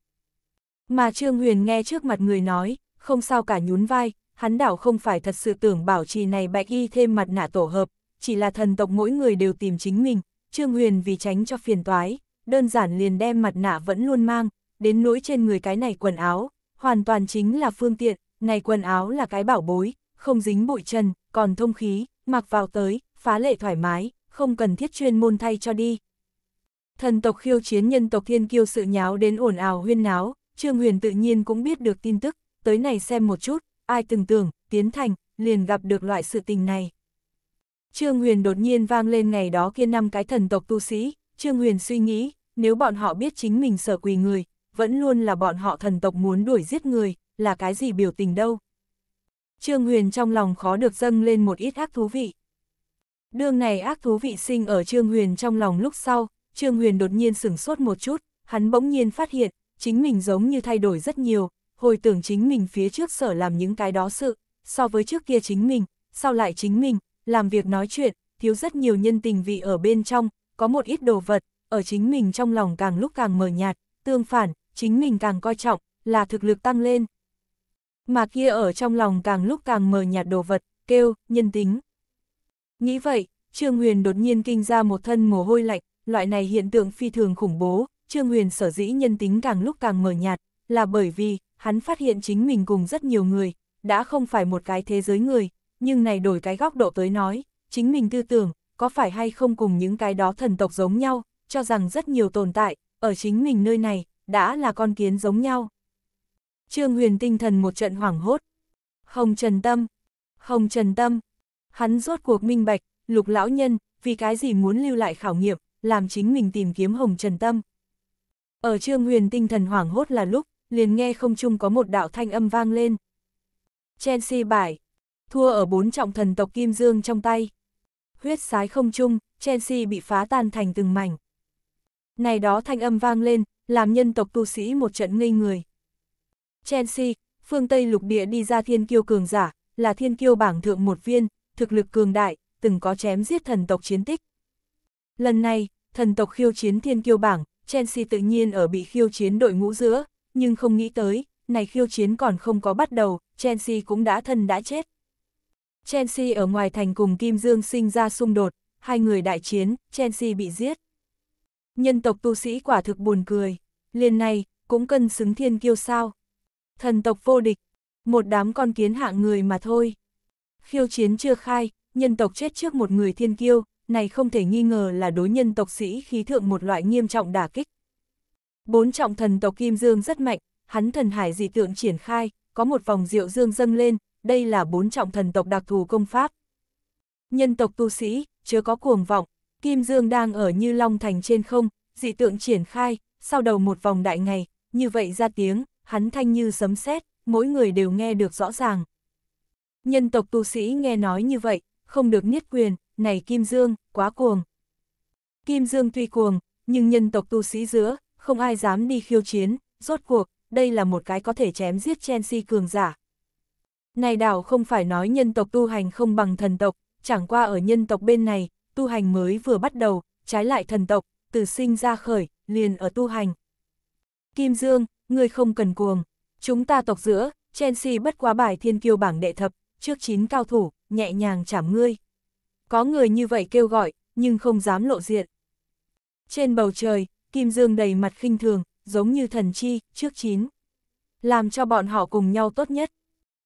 Mà Trương Huyền nghe trước mặt người nói, không sao cả nhún vai, hắn đảo không phải thật sự tưởng bảo trì này bạch y thêm mặt nạ tổ hợp, chỉ là thần tộc mỗi người đều tìm chính mình, Trương Huyền vì tránh cho phiền toái, đơn giản liền đem mặt nạ vẫn luôn mang, đến nỗi trên người cái này quần áo, hoàn toàn chính là phương tiện, này quần áo là cái bảo bối, không dính bụi trần, còn thông khí, mặc vào tới, phá lệ thoải mái, không cần thiết chuyên môn thay cho đi. Thần tộc khiêu chiến nhân tộc thiên kiêu sự nháo đến ồn ào huyên náo, Trương Huyền tự nhiên cũng biết được tin tức, tới này xem một chút, ai từng tưởng, tiến thành, liền gặp được loại sự tình này. Trương Huyền đột nhiên vang lên ngày đó kia năm cái thần tộc tu sĩ, Trương Huyền suy nghĩ, nếu bọn họ biết chính mình sở quỳ người, vẫn luôn là bọn họ thần tộc muốn đuổi giết người, là cái gì biểu tình đâu. Trương Huyền trong lòng khó được dâng lên một ít ác thú vị. Đường này ác thú vị sinh ở Trương Huyền trong lòng lúc sau, Trương Huyền đột nhiên sửng sốt một chút, hắn bỗng nhiên phát hiện, chính mình giống như thay đổi rất nhiều, hồi tưởng chính mình phía trước sở làm những cái đó sự, so với trước kia chính mình, sau lại chính mình, làm việc nói chuyện, thiếu rất nhiều nhân tình vị ở bên trong, có một ít đồ vật, ở chính mình trong lòng càng lúc càng mờ nhạt, tương phản, chính mình càng coi trọng, là thực lực tăng lên. Mà kia ở trong lòng càng lúc càng mờ nhạt đồ vật, kêu, nhân tính. Nghĩ vậy, Trương Huyền đột nhiên kinh ra một thân mồ hôi lạnh, loại này hiện tượng phi thường khủng bố, Trương Huyền sở dĩ nhân tính càng lúc càng mờ nhạt, là bởi vì, hắn phát hiện chính mình cùng rất nhiều người, đã không phải một cái thế giới người, nhưng này đổi cái góc độ tới nói, chính mình tư tưởng, có phải hay không cùng những cái đó thần tộc giống nhau, cho rằng rất nhiều tồn tại, ở chính mình nơi này, đã là con kiến giống nhau. Trương Huyền tinh thần một trận hoảng hốt. không Trần Tâm, không Trần Tâm, Hắn rốt cuộc minh bạch, lục lão nhân, vì cái gì muốn lưu lại khảo nghiệm, làm chính mình tìm kiếm hồng trần tâm. Ở trương huyền tinh thần hoảng hốt là lúc, liền nghe không chung có một đạo thanh âm vang lên. Chelsea bải, thua ở bốn trọng thần tộc Kim Dương trong tay. Huyết sái không chung, Chelsea bị phá tan thành từng mảnh. Này đó thanh âm vang lên, làm nhân tộc tu sĩ một trận ngây người. Chelsea, phương Tây lục địa đi ra thiên kiêu cường giả, là thiên kiêu bảng thượng một viên, thực lực cường đại, từng có chém giết thần tộc chiến tích. Lần này, thần tộc khiêu chiến thiên kiêu bảng, Chelsea tự nhiên ở bị khiêu chiến đội ngũ giữa, nhưng không nghĩ tới, này khiêu chiến còn không có bắt đầu, Chelsea cũng đã thân đã chết. Chelsea ở ngoài thành cùng Kim Dương sinh ra xung đột, hai người đại chiến, Chelsea bị giết. Nhân tộc tu sĩ quả thực buồn cười, liền này, cũng cân xứng thiên kiêu sao. Thần tộc vô địch, một đám con kiến hạng người mà thôi khiêu chiến chưa khai, nhân tộc chết trước một người thiên kiêu, này không thể nghi ngờ là đối nhân tộc sĩ khí thượng một loại nghiêm trọng đả kích. Bốn trọng thần tộc Kim Dương rất mạnh, hắn thần hải dị tượng triển khai, có một vòng diệu dương dâng lên, đây là bốn trọng thần tộc đặc thù công pháp. Nhân tộc tu sĩ, chưa có cuồng vọng, Kim Dương đang ở như long thành trên không, dị tượng triển khai, sau đầu một vòng đại ngày, như vậy ra tiếng, hắn thanh như sấm sét, mỗi người đều nghe được rõ ràng. Nhân tộc tu sĩ nghe nói như vậy, không được niết quyền, này Kim Dương, quá cuồng. Kim Dương tuy cuồng, nhưng nhân tộc tu sĩ giữa, không ai dám đi khiêu chiến, rốt cuộc, đây là một cái có thể chém giết Chelsea cường giả. Này đảo không phải nói nhân tộc tu hành không bằng thần tộc, chẳng qua ở nhân tộc bên này, tu hành mới vừa bắt đầu, trái lại thần tộc, từ sinh ra khởi, liền ở tu hành. Kim Dương, ngươi không cần cuồng, chúng ta tộc giữa, Chelsea bất quá bài thiên kiêu bảng đệ thập, trước chín cao thủ, nhẹ nhàng chảm ngươi. Có người như vậy kêu gọi, nhưng không dám lộ diện. Trên bầu trời, Kim Dương đầy mặt khinh thường, giống như thần chi, trước chín. Làm cho bọn họ cùng nhau tốt nhất.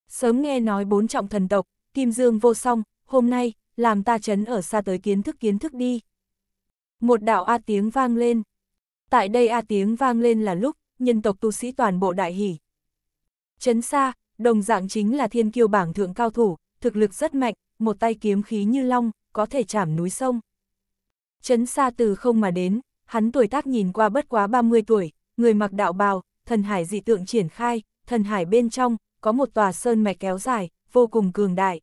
Sớm nghe nói bốn trọng thần tộc, Kim Dương vô song, hôm nay, làm ta chấn ở xa tới kiến thức kiến thức đi. Một đạo A tiếng vang lên. Tại đây A tiếng vang lên là lúc, nhân tộc tu sĩ toàn bộ đại hỷ. Chấn xa, Đồng dạng chính là thiên kiêu bảng thượng cao thủ, thực lực rất mạnh, một tay kiếm khí như long, có thể chảm núi sông. chấn xa từ không mà đến, hắn tuổi tác nhìn qua bất quá 30 tuổi, người mặc đạo bào, thần hải dị tượng triển khai, thần hải bên trong, có một tòa sơn mạch kéo dài, vô cùng cường đại.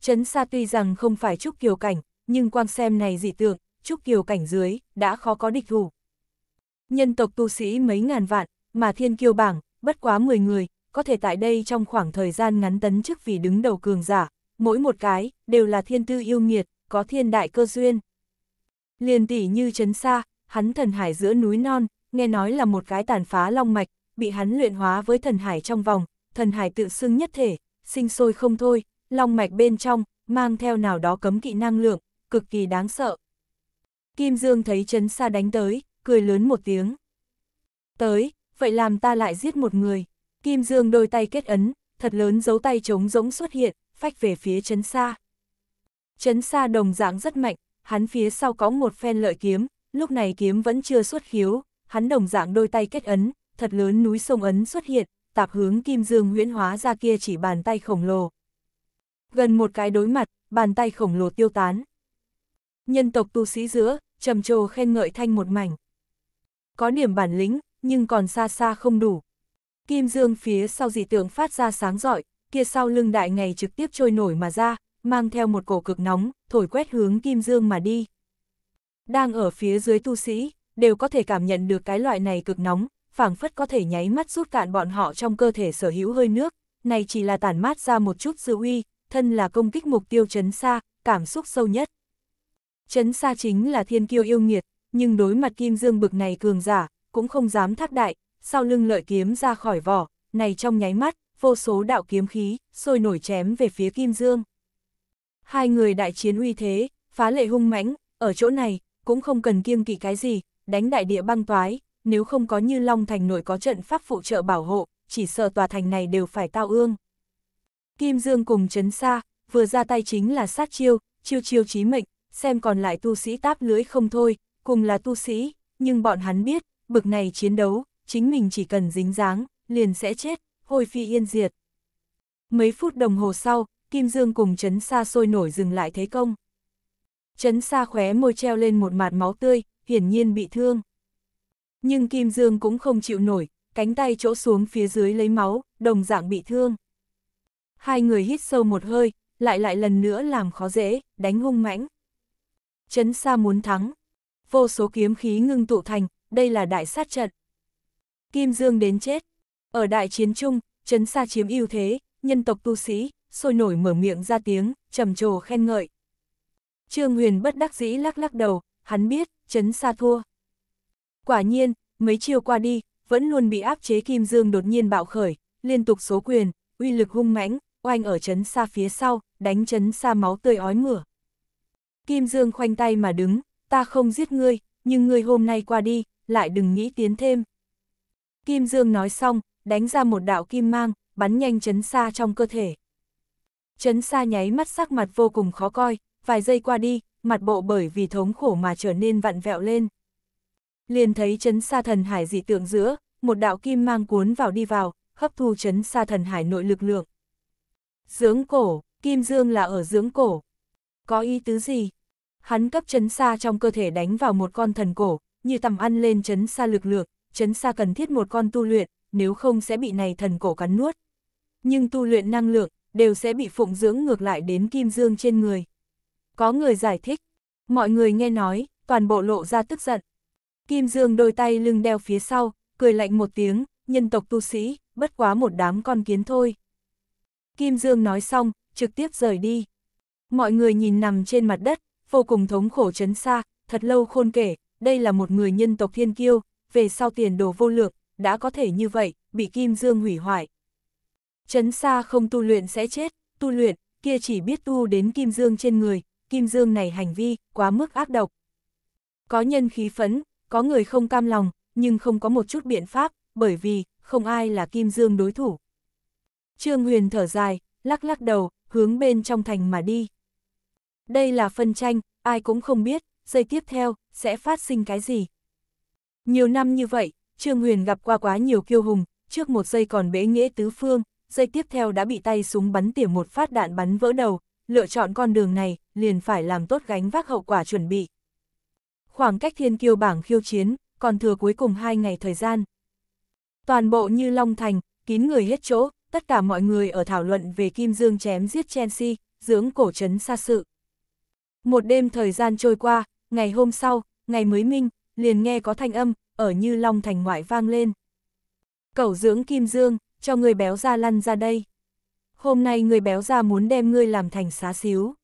chấn xa tuy rằng không phải trúc kiều cảnh, nhưng quang xem này dị tượng, trúc kiều cảnh dưới, đã khó có địch thủ. Nhân tộc tu sĩ mấy ngàn vạn, mà thiên kiêu bảng, bất quá 10 người, có thể tại đây trong khoảng thời gian ngắn tấn chức vì đứng đầu cường giả, mỗi một cái, đều là thiên tư yêu nghiệt, có thiên đại cơ duyên. Liền tỷ như chấn xa, hắn thần hải giữa núi non, nghe nói là một cái tàn phá long mạch, bị hắn luyện hóa với thần hải trong vòng, thần hải tự xưng nhất thể, sinh sôi không thôi, long mạch bên trong, mang theo nào đó cấm kỵ năng lượng, cực kỳ đáng sợ. Kim Dương thấy chấn xa đánh tới, cười lớn một tiếng. Tới, vậy làm ta lại giết một người. Kim Dương đôi tay kết ấn, thật lớn dấu tay trống rỗng xuất hiện, phách về phía chấn xa. Chấn xa đồng dạng rất mạnh, hắn phía sau có một phen lợi kiếm, lúc này kiếm vẫn chưa xuất khiếu, hắn đồng dạng đôi tay kết ấn, thật lớn núi sông ấn xuất hiện, tạp hướng Kim Dương huyễn hóa ra kia chỉ bàn tay khổng lồ. Gần một cái đối mặt, bàn tay khổng lồ tiêu tán. Nhân tộc tu sĩ giữa, trầm trồ khen ngợi thanh một mảnh. Có điểm bản lĩnh, nhưng còn xa xa không đủ, Kim dương phía sau dị tượng phát ra sáng rọi, kia sau lưng đại ngày trực tiếp trôi nổi mà ra, mang theo một cổ cực nóng, thổi quét hướng kim dương mà đi. Đang ở phía dưới tu sĩ, đều có thể cảm nhận được cái loại này cực nóng, phảng phất có thể nháy mắt rút cạn bọn họ trong cơ thể sở hữu hơi nước, này chỉ là tản mát ra một chút dư uy, thân là công kích mục tiêu chấn xa, cảm xúc sâu nhất. Chấn xa chính là thiên kiêu yêu nghiệt, nhưng đối mặt kim dương bực này cường giả, cũng không dám thác đại, sau lưng lợi kiếm ra khỏi vỏ, này trong nháy mắt, vô số đạo kiếm khí, sôi nổi chém về phía Kim Dương. Hai người đại chiến uy thế, phá lệ hung mãnh, ở chỗ này, cũng không cần kiêng kỵ cái gì, đánh đại địa băng toái, nếu không có như Long Thành nội có trận pháp phụ trợ bảo hộ, chỉ sợ tòa thành này đều phải tao ương. Kim Dương cùng chấn xa, vừa ra tay chính là sát chiêu, chiêu chiêu chí mệnh, xem còn lại tu sĩ táp lưới không thôi, cùng là tu sĩ, nhưng bọn hắn biết, bực này chiến đấu, chính mình chỉ cần dính dáng, liền sẽ chết, hồi phi yên diệt. Mấy phút đồng hồ sau, Kim Dương cùng Trấn Sa sôi nổi dừng lại thế công. Trấn Sa khóe môi treo lên một mạt máu tươi, hiển nhiên bị thương. Nhưng Kim Dương cũng không chịu nổi, cánh tay chỗ xuống phía dưới lấy máu, đồng dạng bị thương. Hai người hít sâu một hơi, lại lại lần nữa làm khó dễ, đánh hung mãnh. Trấn Sa muốn thắng. Vô số kiếm khí ngưng tụ thành, đây là đại sát trận. Kim Dương đến chết. Ở đại chiến chung, Trấn Sa chiếm ưu thế, nhân tộc tu sĩ, sôi nổi mở miệng ra tiếng, trầm trồ khen ngợi. Trương Huyền bất đắc dĩ lắc lắc đầu, hắn biết, Trấn Sa thua. Quả nhiên, mấy chiều qua đi, vẫn luôn bị áp chế Kim Dương đột nhiên bạo khởi, liên tục số quyền, uy lực hung mãnh, oanh ở Trấn Sa phía sau, đánh Trấn Sa máu tươi ói mửa. Kim Dương khoanh tay mà đứng, ta không giết ngươi, nhưng ngươi hôm nay qua đi, lại đừng nghĩ tiến thêm. Kim Dương nói xong, đánh ra một đạo kim mang, bắn nhanh chấn xa trong cơ thể. Chấn xa nháy mắt sắc mặt vô cùng khó coi, vài giây qua đi, mặt bộ bởi vì thống khổ mà trở nên vặn vẹo lên. Liền thấy chấn xa thần hải dị tượng giữa, một đạo kim mang cuốn vào đi vào, hấp thu chấn xa thần hải nội lực lượng. Dưỡng cổ, kim dương là ở dưỡng cổ. Có ý tứ gì? Hắn cấp chấn xa trong cơ thể đánh vào một con thần cổ, như tầm ăn lên chấn xa lực lượng, chấn xa cần thiết một con tu luyện, nếu không sẽ bị này thần cổ cắn nuốt. Nhưng tu luyện năng lượng, đều sẽ bị phụng dưỡng ngược lại đến kim dương trên người. Có người giải thích, mọi người nghe nói, toàn bộ lộ ra tức giận. Kim dương đôi tay lưng đeo phía sau, cười lạnh một tiếng, nhân tộc tu sĩ, bất quá một đám con kiến thôi. Kim dương nói xong, trực tiếp rời đi. Mọi người nhìn nằm trên mặt đất, vô cùng thống khổ chấn xa, thật lâu khôn kể, đây là một người nhân tộc thiên kiêu, về sau tiền đồ vô lượng, đã có thể như vậy, bị Kim Dương hủy hoại. chấn xa không tu luyện sẽ chết, tu luyện, kia chỉ biết tu đến Kim Dương trên người, Kim Dương này hành vi, quá mức ác độc. Có nhân khí phấn, có người không cam lòng, nhưng không có một chút biện pháp, bởi vì, không ai là Kim Dương đối thủ. Trương Huyền thở dài, lắc lắc đầu, hướng bên trong thành mà đi. Đây là phân tranh, ai cũng không biết, giây tiếp theo, sẽ phát sinh cái gì, nhiều năm như vậy, Trương Huyền gặp qua quá nhiều kiêu hùng, trước một giây còn bế nghĩa tứ phương, giây tiếp theo đã bị tay súng bắn tỉa một phát đạn bắn vỡ đầu, lựa chọn con đường này, liền phải làm tốt gánh vác hậu quả chuẩn bị. Khoảng cách thiên kiêu bảng khiêu chiến, còn thừa cuối cùng hai ngày thời gian. Toàn bộ như Long Thành, kín người hết chỗ, tất cả mọi người ở thảo luận về Kim Dương chém giết Chelsea, dưỡng cổ trấn xa sự. Một đêm thời gian trôi qua, ngày hôm sau, ngày mới minh, liền nghe có thanh âm, ở như long thành ngoại vang lên. Cẩu dưỡng kim dương, cho người béo ra lăn ra đây. Hôm nay người béo ra muốn đem ngươi làm thành xá xíu.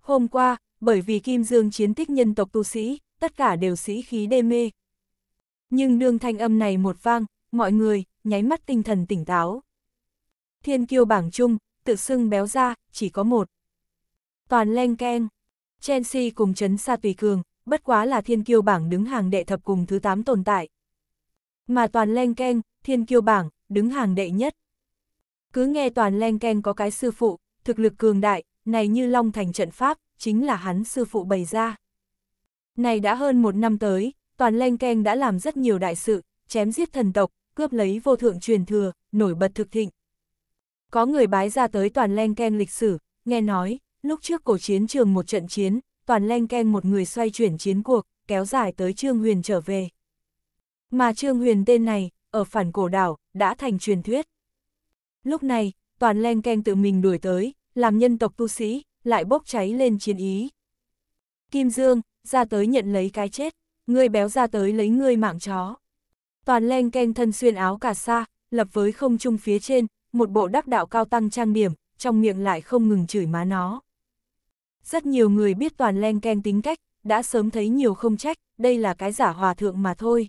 Hôm qua, bởi vì kim dương chiến tích nhân tộc tu sĩ, tất cả đều sĩ khí đê mê. Nhưng đương thanh âm này một vang, mọi người, nháy mắt tinh thần tỉnh táo. Thiên kiêu bảng chung, tự xưng béo ra, chỉ có một. Toàn len keng, Chelsea cùng chấn xa tùy cường, bất quá là thiên kiêu bảng đứng hàng đệ thập cùng thứ 8 tồn tại. Mà toàn len keng, thiên kiêu bảng, đứng hàng đệ nhất. Cứ nghe toàn len keng có cái sư phụ, thực lực cường đại, này như long thành trận pháp, chính là hắn sư phụ bày ra. Này đã hơn một năm tới, toàn len keng đã làm rất nhiều đại sự, chém giết thần tộc, cướp lấy vô thượng truyền thừa, nổi bật thực thịnh. Có người bái ra tới toàn len keng lịch sử, nghe nói, lúc trước cổ chiến trường một trận chiến, toàn len ken một người xoay chuyển chiến cuộc, kéo dài tới Trương Huyền trở về. Mà Trương Huyền tên này, ở phản cổ đảo, đã thành truyền thuyết. Lúc này, toàn len ken tự mình đuổi tới, làm nhân tộc tu sĩ, lại bốc cháy lên chiến ý. Kim Dương, ra tới nhận lấy cái chết, ngươi béo ra tới lấy ngươi mạng chó. Toàn len ken thân xuyên áo cả sa, lập với không trung phía trên, một bộ đắc đạo cao tăng trang điểm, trong miệng lại không ngừng chửi má nó. Rất nhiều người biết toàn len ken tính cách, đã sớm thấy nhiều không trách, đây là cái giả hòa thượng mà thôi.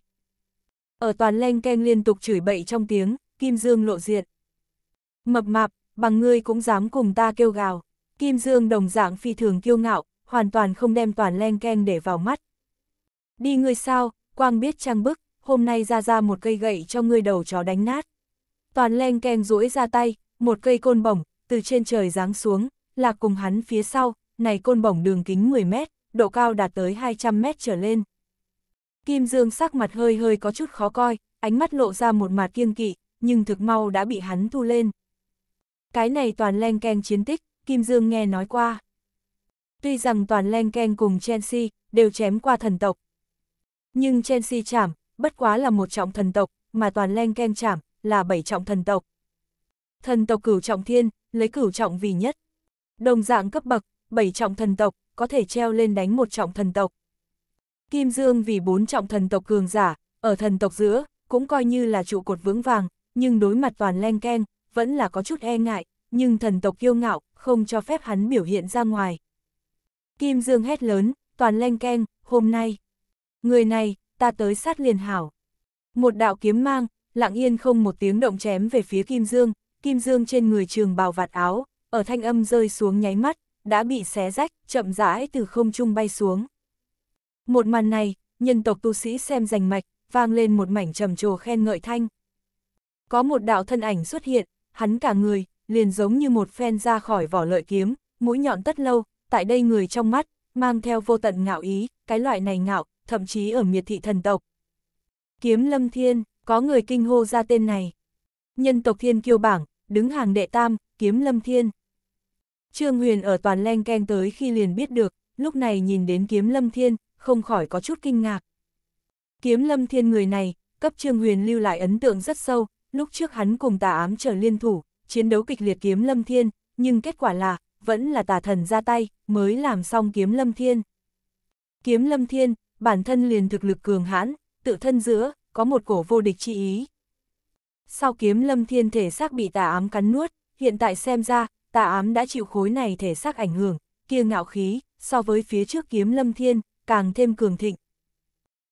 Ở toàn len ken liên tục chửi bậy trong tiếng, Kim Dương lộ diện. Mập mạp, bằng ngươi cũng dám cùng ta kêu gào. Kim Dương đồng dạng phi thường kiêu ngạo, hoàn toàn không đem toàn len ken để vào mắt. Đi ngươi sao, quang biết trang bức, hôm nay ra ra một cây gậy cho ngươi đầu chó đánh nát. Toàn len ken rũi ra tay, một cây côn bổng, từ trên trời giáng xuống, là cùng hắn phía sau, này côn bổng đường kính 10 mét, độ cao đạt tới 200 mét trở lên. Kim Dương sắc mặt hơi hơi có chút khó coi, ánh mắt lộ ra một mặt kiêng kỵ, nhưng thực mau đã bị hắn thu lên. Cái này toàn len keng chiến tích, Kim Dương nghe nói qua. Tuy rằng toàn len keng cùng Chelsea đều chém qua thần tộc. Nhưng Chelsea chảm, bất quá là một trọng thần tộc, mà toàn len keng chảm là bảy trọng thần tộc. Thần tộc cửu trọng thiên, lấy cửu trọng vì nhất. Đồng dạng cấp bậc, bảy trọng thần tộc, có thể treo lên đánh một trọng thần tộc. Kim Dương vì bốn trọng thần tộc cường giả, ở thần tộc giữa, cũng coi như là trụ cột vững vàng, nhưng đối mặt toàn len ken, vẫn là có chút e ngại, nhưng thần tộc kiêu ngạo, không cho phép hắn biểu hiện ra ngoài. Kim Dương hét lớn, toàn len ken, hôm nay. Người này, ta tới sát liền hảo. Một đạo kiếm mang, lặng yên không một tiếng động chém về phía Kim Dương, Kim Dương trên người trường bào vạt áo, ở thanh âm rơi xuống nháy mắt, đã bị xé rách, chậm rãi từ không trung bay xuống. Một màn này, nhân tộc tu sĩ xem rành mạch, vang lên một mảnh trầm trồ khen ngợi thanh. Có một đạo thân ảnh xuất hiện, hắn cả người, liền giống như một phen ra khỏi vỏ lợi kiếm, mũi nhọn tất lâu, tại đây người trong mắt, mang theo vô tận ngạo ý, cái loại này ngạo, thậm chí ở miệt thị thần tộc. Kiếm lâm thiên, có người kinh hô ra tên này. Nhân tộc thiên kiêu bảng, đứng hàng đệ tam, kiếm lâm thiên. Trương Huyền ở toàn len ken tới khi liền biết được, lúc này nhìn đến kiếm lâm thiên, không khỏi có chút kinh ngạc. Kiếm lâm thiên người này, cấp Trương Huyền lưu lại ấn tượng rất sâu, lúc trước hắn cùng tà ám trở liên thủ, chiến đấu kịch liệt kiếm lâm thiên, nhưng kết quả là, vẫn là tà thần ra tay, mới làm xong kiếm lâm thiên. Kiếm lâm thiên, bản thân liền thực lực cường hãn, tự thân giữa, có một cổ vô địch chi ý. Sau kiếm lâm thiên thể xác bị tà ám cắn nuốt, hiện tại xem ra, tà ám đã chịu khối này thể xác ảnh hưởng, kia ngạo khí, so với phía trước kiếm lâm thiên, càng thêm cường thịnh.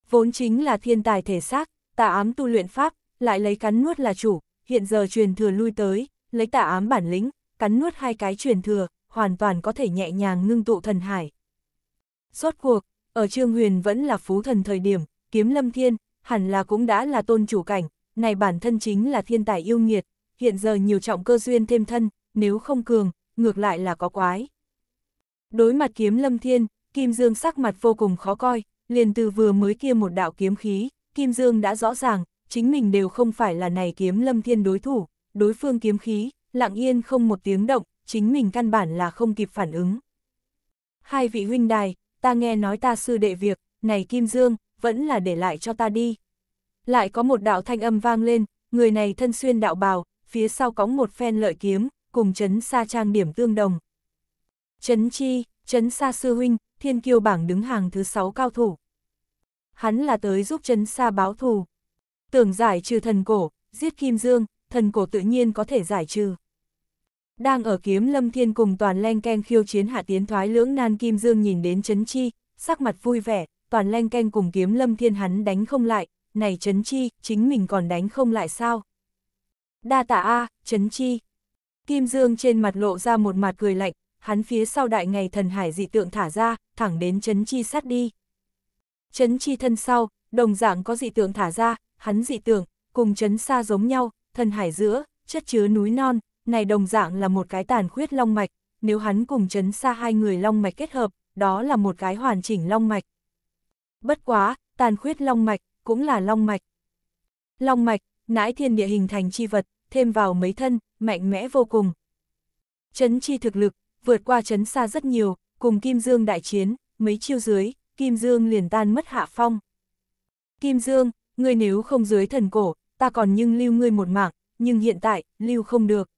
Vốn chính là thiên tài thể xác, tà ám tu luyện pháp, lại lấy cắn nuốt là chủ, hiện giờ truyền thừa lui tới, lấy tà ám bản lĩnh, cắn nuốt hai cái truyền thừa, hoàn toàn có thể nhẹ nhàng ngưng tụ thần hải. Rốt cuộc, ở Trương Huyền vẫn là phú thần thời điểm, kiếm lâm thiên, hẳn là cũng đã là tôn chủ cảnh, này bản thân chính là thiên tài yêu nghiệt, hiện giờ nhiều trọng cơ duyên thêm thân, nếu không cường, ngược lại là có quái. Đối mặt kiếm lâm thiên, Kim Dương sắc mặt vô cùng khó coi, liền từ vừa mới kia một đạo kiếm khí, Kim Dương đã rõ ràng, chính mình đều không phải là này kiếm lâm thiên đối thủ, đối phương kiếm khí, lặng yên không một tiếng động, chính mình căn bản là không kịp phản ứng. Hai vị huynh đài, ta nghe nói ta sư đệ việc, này Kim Dương, vẫn là để lại cho ta đi. Lại có một đạo thanh âm vang lên, người này thân xuyên đạo bào, phía sau cóng một phen lợi kiếm, cùng Trấn Sa trang điểm tương đồng. Trấn Chi, Trấn Sa Sư Huynh, thiên kiêu bảng đứng hàng thứ 6 cao thủ. Hắn là tới giúp Trấn Sa báo thù. Tưởng giải trừ thần cổ, giết Kim Dương, thần cổ tự nhiên có thể giải trừ. Đang ở kiếm lâm thiên cùng toàn len keng khiêu chiến hạ tiến thoái lưỡng nan Kim Dương nhìn đến Trấn Chi, sắc mặt vui vẻ, toàn len keng cùng kiếm lâm thiên hắn đánh không lại, này Trấn Chi, chính mình còn đánh không lại sao? Đa tạ A, Trấn Chi, Kim Dương trên mặt lộ ra một mặt cười lạnh, hắn phía sau đại ngày thần hải dị tượng thả ra, thẳng đến chấn chi sát đi. Chấn chi thân sau, đồng dạng có dị tượng thả ra, hắn dị tượng, cùng chấn xa giống nhau, thần hải giữa, chất chứa núi non, này đồng dạng là một cái tàn khuyết long mạch, nếu hắn cùng chấn xa hai người long mạch kết hợp, đó là một cái hoàn chỉnh long mạch. Bất quá, tàn khuyết long mạch, cũng là long mạch. Long mạch, nãi thiên địa hình thành chi vật, thêm vào mấy thân, mạnh mẽ vô cùng. Chấn chi thực lực, vượt qua chấn xa rất nhiều, cùng Kim Dương đại chiến, mấy chiêu dưới, Kim Dương liền tan mất hạ phong. Kim Dương, ngươi nếu không dưới thần cổ, ta còn nhưng lưu ngươi một mạng, nhưng hiện tại, lưu không được.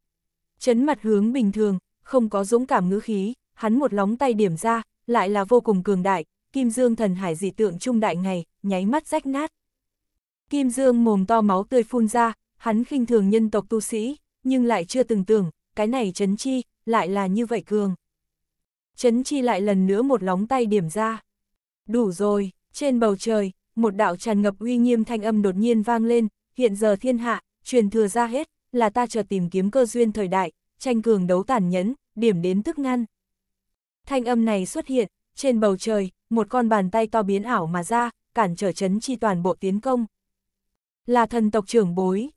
Chấn mặt hướng bình thường, không có dũng cảm ngữ khí, hắn một lóng tay điểm ra, lại là vô cùng cường đại, Kim Dương thần hải dị tượng trung đại ngày, nháy mắt rách nát. Kim Dương mồm to máu tươi phun ra, Hắn khinh thường nhân tộc tu sĩ, nhưng lại chưa từng tưởng, cái này chấn Chi, lại là như vậy cường. chấn Chi lại lần nữa một lóng tay điểm ra. Đủ rồi, trên bầu trời, một đạo tràn ngập uy nghiêm thanh âm đột nhiên vang lên, hiện giờ thiên hạ, truyền thừa ra hết, là ta chờ tìm kiếm cơ duyên thời đại, tranh cường đấu tàn nhẫn, điểm đến tức ngăn. Thanh âm này xuất hiện, trên bầu trời, một con bàn tay to biến ảo mà ra, cản trở chấn chi toàn bộ tiến công. Là thần tộc trưởng bối,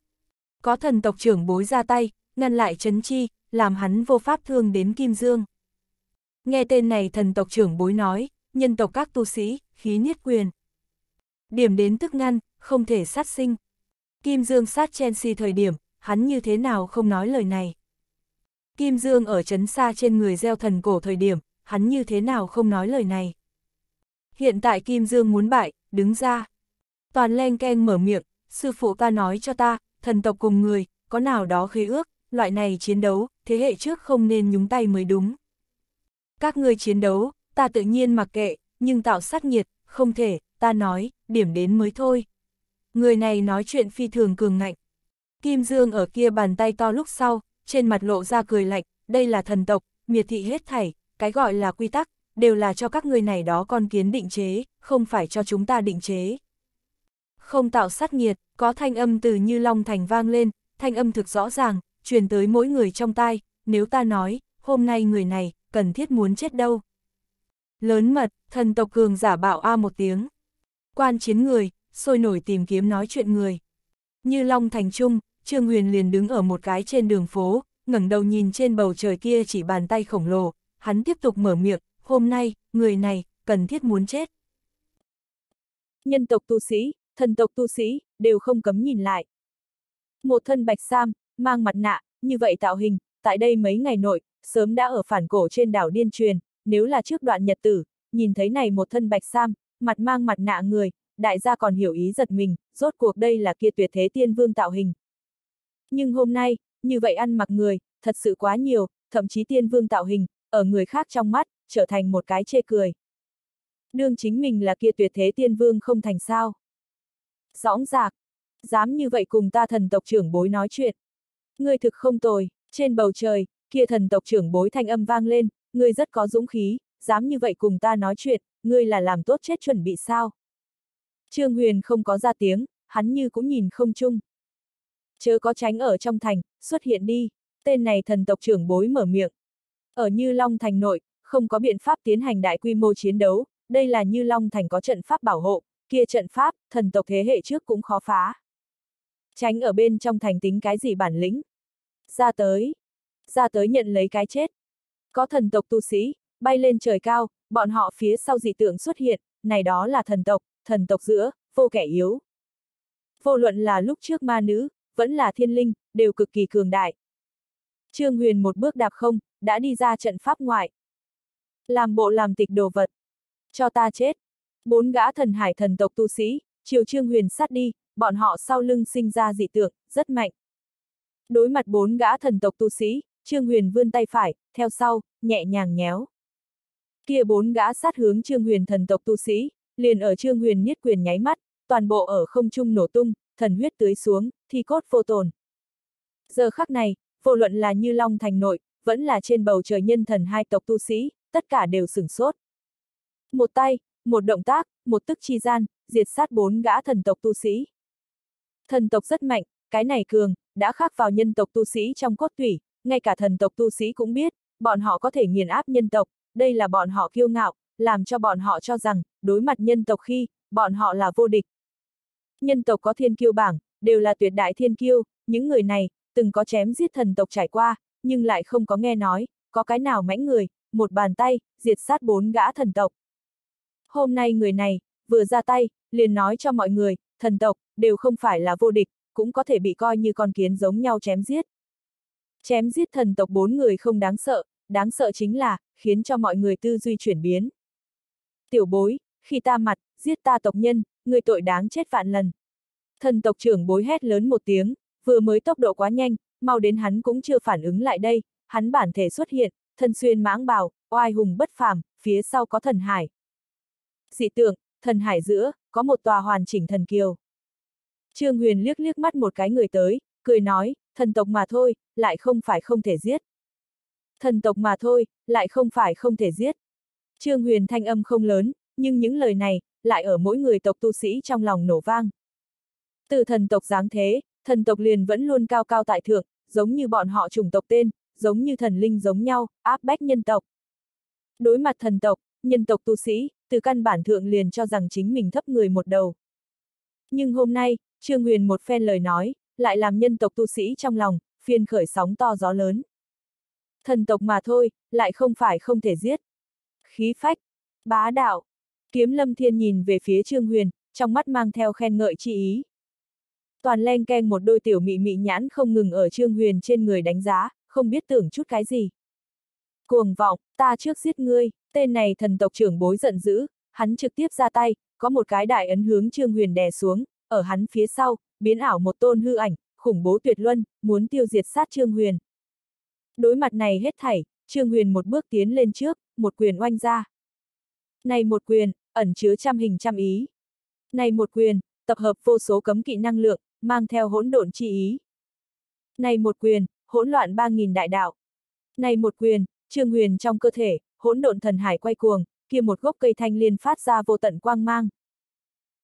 có thần tộc trưởng bối ra tay, ngăn lại chấn Chi, làm hắn vô pháp thương đến Kim Dương. Nghe tên này thần tộc trưởng bối nói, nhân tộc các tu sĩ, khí niết quyền. Điểm đến tức ngăn, không thể sát sinh. Kim Dương sát chen Chelsea thời điểm, hắn như thế nào không nói lời này. Kim Dương ở chấn xa trên người gieo thần cổ thời điểm, hắn như thế nào không nói lời này. Hiện tại Kim Dương muốn bại, đứng ra. Toàn len keng mở miệng, sư phụ ta nói cho ta, thần tộc cùng người, có nào đó khế ước, loại này chiến đấu, thế hệ trước không nên nhúng tay mới đúng. Các ngươi chiến đấu, ta tự nhiên mặc kệ, nhưng tạo sát nhiệt, không thể, ta nói, điểm đến mới thôi. Người này nói chuyện phi thường cường ngạnh. Kim Dương ở kia bàn tay to lúc sau, trên mặt lộ ra cười lạnh, đây là thần tộc, miệt thị hết thảy, cái gọi là quy tắc, đều là cho các ngươi này đó con kiến định chế, không phải cho chúng ta định chế không tạo sát nhiệt có thanh âm từ như long thành vang lên, thanh âm thực rõ ràng, truyền tới mỗi người trong tai, nếu ta nói, hôm nay người này, cần thiết muốn chết đâu. Lớn mật, thần tộc cường giả bạo A một tiếng. Quan chiến người, sôi nổi tìm kiếm nói chuyện người. Như long thành trung, Trương Huyền liền đứng ở một cái trên đường phố, ngẩng đầu nhìn trên bầu trời kia chỉ bàn tay khổng lồ, hắn tiếp tục mở miệng, hôm nay, người này, cần thiết muốn chết. Nhân tộc tu sĩ, thần tộc tu sĩ, đều không cấm nhìn lại. Một thân bạch sam, mang mặt nạ, như vậy tạo hình, tại đây mấy ngày nội, sớm đã ở phản cổ trên đảo điên truyền, nếu là trước đoạn nhật tử, nhìn thấy này một thân bạch sam, mặt mang mặt nạ người, đại gia còn hiểu ý giật mình, rốt cuộc đây là kia tuyệt thế tiên vương tạo hình. Nhưng hôm nay, như vậy ăn mặc người, thật sự quá nhiều, thậm chí tiên vương tạo hình, ở người khác trong mắt, trở thành một cái chê cười. Đương chính mình là kia tuyệt thế tiên vương không thành sao rõng rạc. Dám như vậy cùng ta thần tộc trưởng bối nói chuyện. Ngươi thực không tồi, trên bầu trời, kia thần tộc trưởng bối thanh âm vang lên, ngươi rất có dũng khí, dám như vậy cùng ta nói chuyện, ngươi là làm tốt chết chuẩn bị sao. Trương Huyền không có ra tiếng, hắn như cũng nhìn không chung. Chớ có tránh ở trong thành, xuất hiện đi, tên này thần tộc trưởng bối mở miệng. Ở Như Long Thành nội, không có biện pháp tiến hành đại quy mô chiến đấu, đây là Như Long Thành có trận pháp bảo hộ, Kia trận pháp, thần tộc thế hệ trước cũng khó phá. Tránh ở bên trong thành tính cái gì bản lĩnh. Ra tới. Ra tới nhận lấy cái chết. Có thần tộc tu sĩ, bay lên trời cao, bọn họ phía sau dị tượng xuất hiện, này đó là thần tộc, thần tộc giữa, vô kẻ yếu. Vô luận là lúc trước ma nữ, vẫn là thiên linh, đều cực kỳ cường đại. Trương Huyền một bước đạp không, đã đi ra trận pháp ngoại. Làm bộ làm tịch đồ vật. Cho ta chết. Bốn gã thần hải thần tộc tu sĩ, triều trương huyền sát đi, bọn họ sau lưng sinh ra dị tượng, rất mạnh. Đối mặt bốn gã thần tộc tu sĩ, Trương Huyền vươn tay phải, theo sau, nhẹ nhàng nhéo. Kia bốn gã sát hướng Trương Huyền thần tộc tu sĩ, liền ở Trương Huyền nhất quyền nháy mắt, toàn bộ ở không trung nổ tung, thần huyết tưới xuống, thi cốt vô tồn. Giờ khắc này, vô luận là Như Long thành nội, vẫn là trên bầu trời nhân thần hai tộc tu sĩ, tất cả đều sửng sốt. Một tay, một động tác, một tức chi gian, diệt sát bốn gã thần tộc tu sĩ. Thần tộc rất mạnh, cái này cường, đã khắc vào nhân tộc tu sĩ trong cốt thủy, ngay cả thần tộc tu sĩ cũng biết, bọn họ có thể nghiền áp nhân tộc, đây là bọn họ kiêu ngạo, làm cho bọn họ cho rằng, đối mặt nhân tộc khi, bọn họ là vô địch. Nhân tộc có thiên kiêu bảng, đều là tuyệt đại thiên kiêu, những người này, từng có chém giết thần tộc trải qua, nhưng lại không có nghe nói, có cái nào mãnh người, một bàn tay, diệt sát bốn gã thần tộc. Hôm nay người này, vừa ra tay, liền nói cho mọi người, thần tộc, đều không phải là vô địch, cũng có thể bị coi như con kiến giống nhau chém giết. Chém giết thần tộc bốn người không đáng sợ, đáng sợ chính là, khiến cho mọi người tư duy chuyển biến. Tiểu bối, khi ta mặt, giết ta tộc nhân, người tội đáng chết vạn lần. Thần tộc trưởng bối hét lớn một tiếng, vừa mới tốc độ quá nhanh, mau đến hắn cũng chưa phản ứng lại đây, hắn bản thể xuất hiện, thân xuyên mãng bào, oai hùng bất phàm, phía sau có thần hải dị tượng, thần hải giữa, có một tòa hoàn chỉnh thần kiều. Trương Huyền liếc liếc mắt một cái người tới, cười nói, thần tộc mà thôi, lại không phải không thể giết. Thần tộc mà thôi, lại không phải không thể giết. Trương Huyền thanh âm không lớn, nhưng những lời này, lại ở mỗi người tộc tu sĩ trong lòng nổ vang. Từ thần tộc dáng thế, thần tộc liền vẫn luôn cao cao tại thượng, giống như bọn họ chủng tộc tên, giống như thần linh giống nhau, áp bách nhân tộc. Đối mặt thần tộc, nhân tộc tu sĩ, từ căn bản thượng liền cho rằng chính mình thấp người một đầu. Nhưng hôm nay, Trương Huyền một phen lời nói, lại làm nhân tộc tu sĩ trong lòng, phiên khởi sóng to gió lớn. Thần tộc mà thôi, lại không phải không thể giết. Khí phách, bá đạo, kiếm lâm thiên nhìn về phía Trương Huyền, trong mắt mang theo khen ngợi chi ý. Toàn len keng một đôi tiểu mị mị nhãn không ngừng ở Trương Huyền trên người đánh giá, không biết tưởng chút cái gì. Cuồng vọng, ta trước giết ngươi, Tên này thần tộc trưởng bối giận dữ, hắn trực tiếp ra tay, có một cái đại ấn hướng Trương Huyền đè xuống, ở hắn phía sau, biến ảo một tôn hư ảnh, khủng bố tuyệt luân, muốn tiêu diệt sát Trương Huyền. Đối mặt này hết thảy, Trương Huyền một bước tiến lên trước, một quyền oanh ra. Này một quyền, ẩn chứa trăm hình trăm ý. Này một quyền, tập hợp vô số cấm kỵ năng lượng, mang theo hỗn độn chi ý. Này một quyền, hỗn loạn ba nghìn đại đạo. Này một quyền, Trương Huyền trong cơ thể, hỗn độn thần hải quay cuồng, kia một gốc cây thanh liên phát ra vô tận quang mang.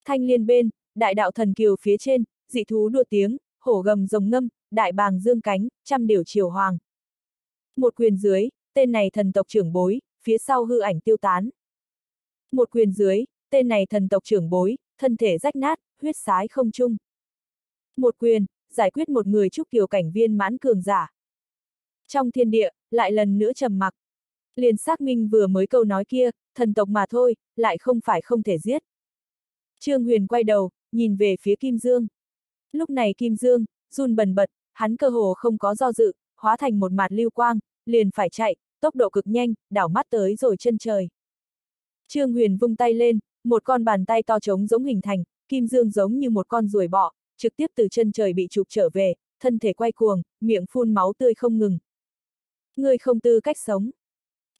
Thanh liên bên, đại đạo thần kiều phía trên, dị thú đua tiếng, hổ gầm rồng ngâm, đại bàng dương cánh, trăm điều triều hoàng. Một quyền dưới, tên này thần tộc trưởng bối, phía sau hư ảnh tiêu tán. Một quyền dưới, tên này thần tộc trưởng bối, thân thể rách nát, huyết sái không chung. Một quyền, giải quyết một người trúc kiều cảnh viên mãn cường giả. Trong thiên địa, lại lần nữa trầm mặc. Liền xác minh vừa mới câu nói kia, thần tộc mà thôi, lại không phải không thể giết. Trương Huyền quay đầu, nhìn về phía Kim Dương. Lúc này Kim Dương, run bần bật, hắn cơ hồ không có do dự, hóa thành một mạt lưu quang, liền phải chạy, tốc độ cực nhanh, đảo mắt tới rồi chân trời. Trương Huyền vung tay lên, một con bàn tay to trống giống hình thành, Kim Dương giống như một con ruồi bọ, trực tiếp từ chân trời bị chụp trở về, thân thể quay cuồng, miệng phun máu tươi không ngừng. Ngươi không tư cách sống.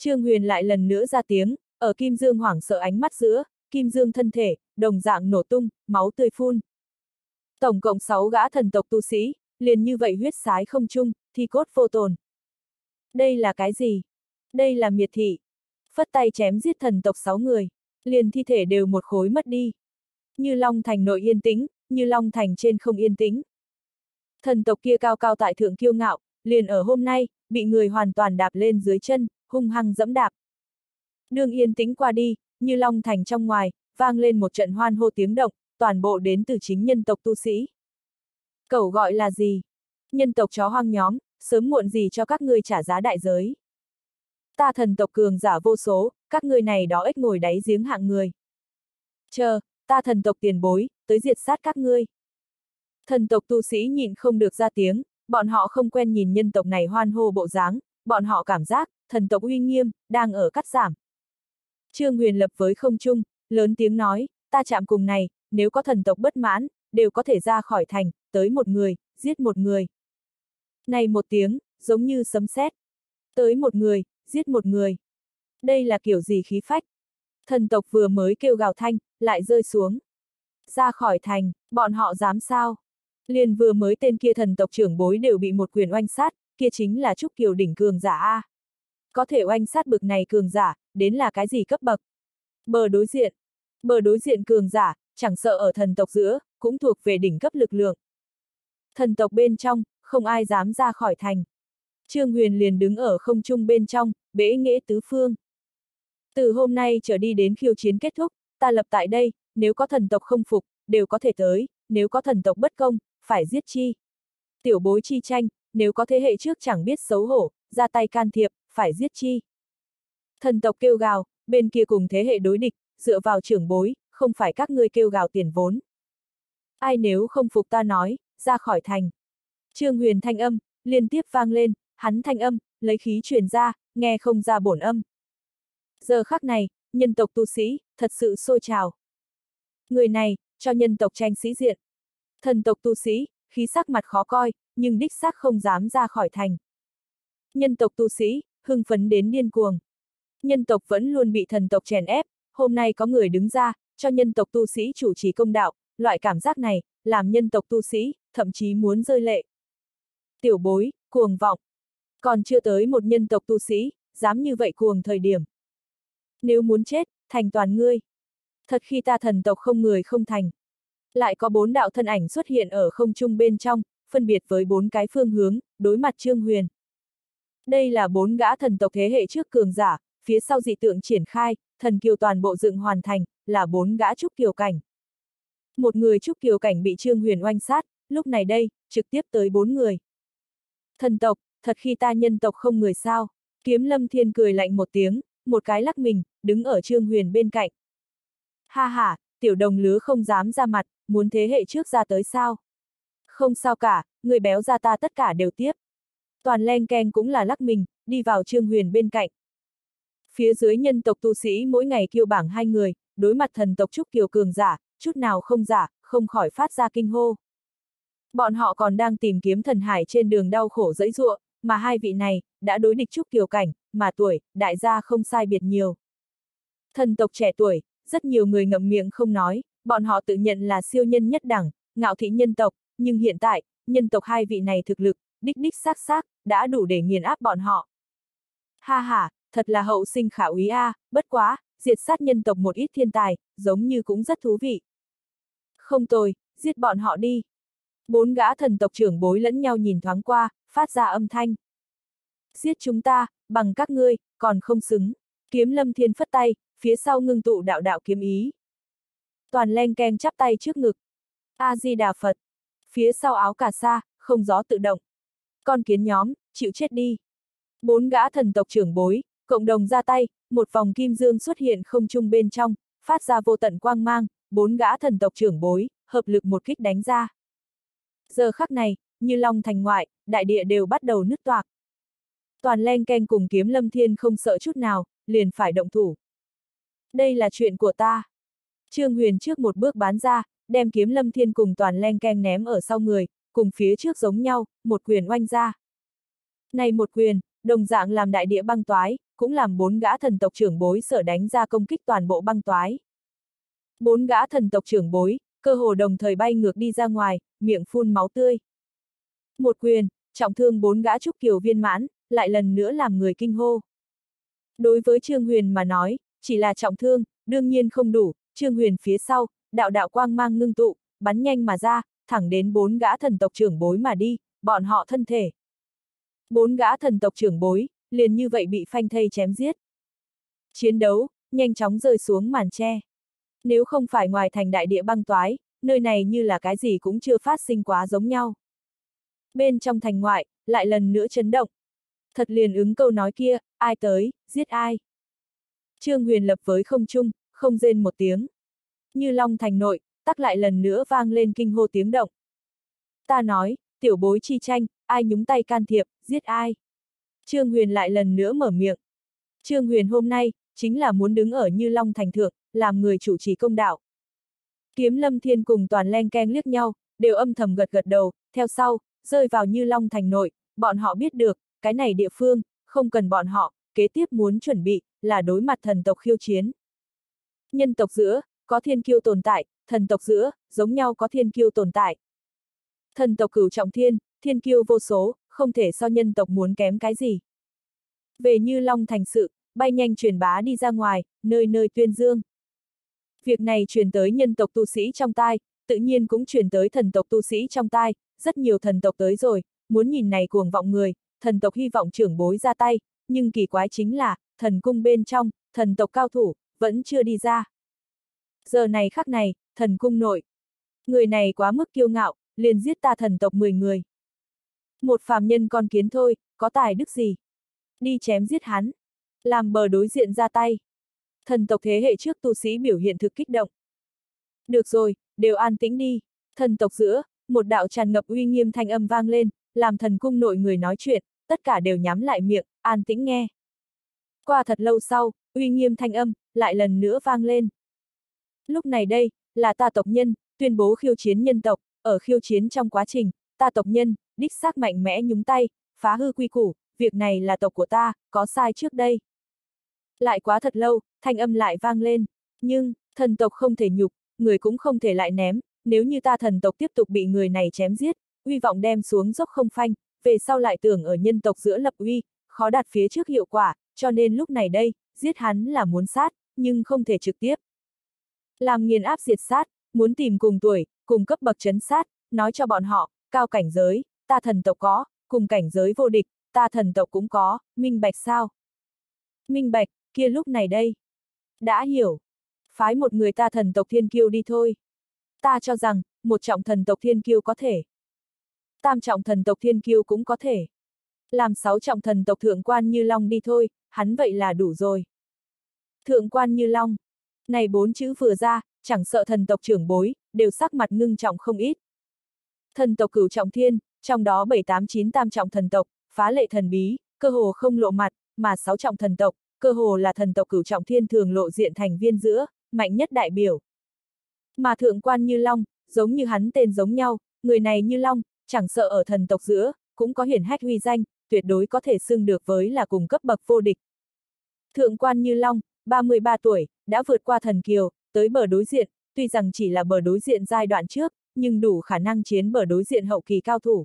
Trương Huyền lại lần nữa ra tiếng, ở Kim Dương hoảng sợ ánh mắt giữa, Kim Dương thân thể, đồng dạng nổ tung, máu tươi phun. Tổng cộng 6 gã thần tộc tu sĩ, liền như vậy huyết sái không chung, thi cốt vô tồn. Đây là cái gì? Đây là miệt thị. Phất tay chém giết thần tộc 6 người, liền thi thể đều một khối mất đi. Như Long Thành nội yên tĩnh, như Long Thành trên không yên tĩnh. Thần tộc kia cao cao tại thượng kiêu ngạo, liền ở hôm nay, bị người hoàn toàn đạp lên dưới chân, hung hăng dẫm đạp. Nương yên tĩnh qua đi, như long thành trong ngoài, vang lên một trận hoan hô tiếng động, toàn bộ đến từ chính nhân tộc tu sĩ. Cậu gọi là gì? Nhân tộc chó hoang nhóm, sớm muộn gì cho các ngươi trả giá đại giới. Ta thần tộc cường giả vô số, các ngươi này đó ếch ngồi đáy giếng hạng người. Chờ, ta thần tộc tiền bối, tới diệt sát các ngươi. Thần tộc tu sĩ nhịn không được ra tiếng, bọn họ không quen nhìn nhân tộc này hoan hô bộ dáng, bọn họ cảm giác, thần tộc uy nghiêm, đang ở cắt giảm. Trương Huyền lập với không trung, lớn tiếng nói, ta chạm cùng này, nếu có thần tộc bất mãn, đều có thể ra khỏi thành, tới một người, giết một người. Này một tiếng, giống như sấm sét. Tới một người, giết một người. Đây là kiểu gì khí phách? Thần tộc vừa mới kêu gào thanh, lại rơi xuống. Ra khỏi thành, bọn họ dám sao? Liền vừa mới tên kia thần tộc trưởng bối đều bị một quyền oanh sát, kia chính là trúc kiều đỉnh cường giả A. Có thể oanh sát bực này cường giả, đến là cái gì cấp bậc? Bờ đối diện. Bờ đối diện cường giả, chẳng sợ ở thần tộc giữa, cũng thuộc về đỉnh cấp lực lượng. Thần tộc bên trong, không ai dám ra khỏi thành. Trương Huyền liền đứng ở không trung bên trong, bế nghĩa tứ phương. Từ hôm nay trở đi đến khiêu chiến kết thúc, ta lập tại đây, nếu có thần tộc không phục, đều có thể tới, nếu có thần tộc bất công, phải giết chi. Tiểu bối chi tranh, nếu có thế hệ trước chẳng biết xấu hổ, ra tay can thiệp, phải giết chi. Thần tộc kêu gào, bên kia cùng thế hệ đối địch, dựa vào trưởng bối, không phải các ngươi kêu gào tiền vốn. Ai nếu không phục ta nói, ra khỏi thành. Trương Huyền thanh âm, liên tiếp vang lên, hắn thanh âm, lấy khí truyền ra, nghe không ra bổn âm. Giờ khắc này, nhân tộc tu sĩ, thật sự sôi trào. Người này, cho nhân tộc tranh sĩ diện. Thần tộc tu sĩ, khí sắc mặt khó coi, nhưng đích xác không dám ra khỏi thành. Nhân tộc tu sĩ, hưng phấn đến điên cuồng. Nhân tộc vẫn luôn bị thần tộc chèn ép, hôm nay có người đứng ra, cho nhân tộc tu sĩ chủ trì công đạo, loại cảm giác này, làm nhân tộc tu sĩ, thậm chí muốn rơi lệ. Tiểu bối, cuồng vọng. Còn chưa tới một nhân tộc tu sĩ, dám như vậy cuồng thời điểm. Nếu muốn chết, thành toàn ngươi. Thật khi ta thần tộc không người không thành. Lại có bốn đạo thân ảnh xuất hiện ở không trung bên trong, phân biệt với bốn cái phương hướng, đối mặt Trương Huyền. Đây là bốn gã thần tộc thế hệ trước cường giả, phía sau dị tượng triển khai, thần kiều toàn bộ dựng hoàn thành, là bốn gã trúc kiều cảnh. Một người trúc kiều cảnh bị Trương Huyền oanh sát, lúc này đây, trực tiếp tới bốn người. Thần tộc, thật khi ta nhân tộc không người sao, kiếm lâm thiên cười lạnh một tiếng, một cái lắc mình, đứng ở Trương Huyền bên cạnh. Ha ha, tiểu đồng lứa không dám ra mặt, muốn thế hệ trước ra tới sao? Không sao cả, người béo ra ta tất cả đều tiếp. Toàn len keng cũng là lắc mình, đi vào Trương Huyền bên cạnh. Phía dưới nhân tộc tu sĩ mỗi ngày kiêu bảng hai người, đối mặt thần tộc trúc kiều cường giả, chút nào không giả, không khỏi phát ra kinh hô. Bọn họ còn đang tìm kiếm thần hải trên đường đau khổ dẫy ruộng, mà hai vị này, đã đối địch trúc kiều cảnh, mà tuổi, đại gia không sai biệt nhiều. Thần tộc trẻ tuổi, rất nhiều người ngậm miệng không nói, bọn họ tự nhận là siêu nhân nhất đẳng, ngạo thị nhân tộc, nhưng hiện tại, nhân tộc hai vị này thực lực, đích đích xác xác, đã đủ để nghiền áp bọn họ. Ha ha, thật là hậu sinh khả úy a, bất quá, diệt sát nhân tộc một ít thiên tài, giống như cũng rất thú vị. Không tồi, giết bọn họ đi. Bốn gã thần tộc trưởng bối lẫn nhau nhìn thoáng qua, phát ra âm thanh. Giết chúng ta, bằng các ngươi, còn không xứng. Kiếm lâm thiên phất tay, phía sau ngưng tụ đạo đạo kiếm ý. Toàn len keng chắp tay trước ngực. A-di-đà Phật, Phía sau áo cà sa, không gió tự động. Con kiến nhóm, chịu chết đi. Bốn gã thần tộc trưởng bối, cộng đồng ra tay, một vòng kim dương xuất hiện không trung bên trong, phát ra vô tận quang mang, bốn gã thần tộc trưởng bối, hợp lực một kích đánh ra. Giờ khắc này, như long thành ngoại, đại địa đều bắt đầu nứt toạc. Toàn len canh cùng kiếm lâm thiên không sợ chút nào, liền phải động thủ. Đây là chuyện của ta. Trương Huyền trước một bước bán ra, đem kiếm lâm thiên cùng toàn len keng ném ở sau người, cùng phía trước giống nhau, một quyền oanh ra. Này một quyền, đồng dạng làm đại địa băng toái, cũng làm bốn gã thần tộc trưởng bối sở đánh ra công kích toàn bộ băng toái. Bốn gã thần tộc trưởng bối, cơ hồ đồng thời bay ngược đi ra ngoài, miệng phun máu tươi. Một quyền, trọng thương bốn gã trúc kiều viên mãn, lại lần nữa làm người kinh hô. Đối với Trương Huyền mà nói, chỉ là trọng thương, đương nhiên không đủ, Trương Huyền phía sau, đạo đạo quang mang ngưng tụ, bắn nhanh mà ra, thẳng đến bốn gã thần tộc trưởng bối mà đi, bọn họ thân thể. Bốn gã thần tộc trưởng bối, liền như vậy bị phanh thây chém giết. Chiến đấu, nhanh chóng rơi xuống màn tre. Nếu không phải ngoài thành đại địa băng toái, nơi này như là cái gì cũng chưa phát sinh quá giống nhau. Bên trong thành ngoại, lại lần nữa chấn động. Thật liền ứng câu nói kia, ai tới, giết ai. Trương Huyền lập với không trung, không rên một tiếng. Như Long thành nội, tắc lại lần nữa vang lên kinh hô tiếng động. Ta nói, tiểu bối chi tranh, ai nhúng tay can thiệp, giết ai. Trương Huyền lại lần nữa mở miệng. Trương Huyền hôm nay, chính là muốn đứng ở Như Long thành thượng, làm người chủ trì công đạo. Kiếm Lâm Thiên cùng toàn len keng liếc nhau, đều âm thầm gật gật đầu, theo sau, rơi vào Như Long thành nội, bọn họ biết được, cái này địa phương, không cần bọn họ, kế tiếp muốn chuẩn bị, là đối mặt thần tộc khiêu chiến. Nhân tộc giữa, có thiên kiêu tồn tại, thần tộc giữa, giống nhau có thiên kiêu tồn tại. Thần tộc cửu trọng thiên, thiên kiêu vô số, không thể so nhân tộc muốn kém cái gì. Về như Long thành sự, bay nhanh truyền bá đi ra ngoài, nơi nơi tuyên dương. Việc này truyền tới nhân tộc tu sĩ trong tai, tự nhiên cũng truyền tới thần tộc tu sĩ trong tai, rất nhiều thần tộc tới rồi, muốn nhìn này cuồng vọng người, thần tộc hy vọng trưởng bối ra tay, nhưng kỳ quái chính là, thần cung bên trong, thần tộc cao thủ, vẫn chưa đi ra. Giờ này khắc này, thần cung nội. Người này quá mức kiêu ngạo, liền giết ta thần tộc 10 người. Một phàm nhân con kiến thôi, có tài đức gì? Đi chém giết hắn. Làm bờ đối diện ra tay. Thần tộc thế hệ trước tu sĩ biểu hiện thực kích động. Được rồi, đều an tĩnh đi. Thần tộc giữa, một đạo tràn ngập uy nghiêm thanh âm vang lên, làm thần cung nội người nói chuyện, tất cả đều nhắm lại miệng, an tĩnh nghe. Qua thật lâu sau, uy nghiêm thanh âm, lại lần nữa vang lên. Lúc này đây, là ta tộc nhân, tuyên bố khiêu chiến nhân tộc, ở khiêu chiến trong quá trình, ta tộc nhân, đích xác mạnh mẽ nhúng tay, phá hư quy củ, việc này là tộc của ta, có sai trước đây. Lại quá thật lâu, thanh âm lại vang lên, nhưng, thần tộc không thể nhục, người cũng không thể lại ném, nếu như ta thần tộc tiếp tục bị người này chém giết, uy vọng đem xuống dốc không phanh, về sau lại tưởng ở nhân tộc giữa lập uy, khó đạt phía trước hiệu quả, cho nên lúc này đây, giết hắn là muốn sát, nhưng không thể trực tiếp, làm nghiền áp diệt sát, muốn tìm cùng tuổi, cùng cấp bậc chấn sát, nói cho bọn họ, cao cảnh giới, ta thần tộc có, cùng cảnh giới vô địch, ta thần tộc cũng có, minh bạch sao? Minh bạch, kia lúc này đây. Đã hiểu. Phái một người ta thần tộc thiên kiêu đi thôi. Ta cho rằng, một trọng thần tộc thiên kiêu có thể. Tam trọng thần tộc thiên kiêu cũng có thể. Làm sáu trọng thần tộc thượng quan như long đi thôi, hắn vậy là đủ rồi. Thượng quan như long. Này bốn chữ vừa ra, chẳng sợ thần tộc trưởng bối, đều sắc mặt ngưng trọng không ít. Thần tộc cửu trọng thiên, trong đó 789 tam trọng thần tộc, phá lệ thần bí, cơ hồ không lộ mặt, mà sáu trọng thần tộc, cơ hồ là thần tộc cửu trọng thiên thường lộ diện thành viên giữa, mạnh nhất đại biểu. Mà thượng quan Như Long, giống như hắn tên giống nhau, người này Như Long, chẳng sợ ở thần tộc giữa, cũng có hiển hách huy danh, tuyệt đối có thể xưng được với là cùng cấp bậc vô địch. Thượng quan Như Long, 33 tuổi, đã vượt qua thần kiều, tới bờ đối diện, tuy rằng chỉ là bờ đối diện giai đoạn trước, nhưng đủ khả năng chiến bờ đối diện hậu kỳ cao thủ.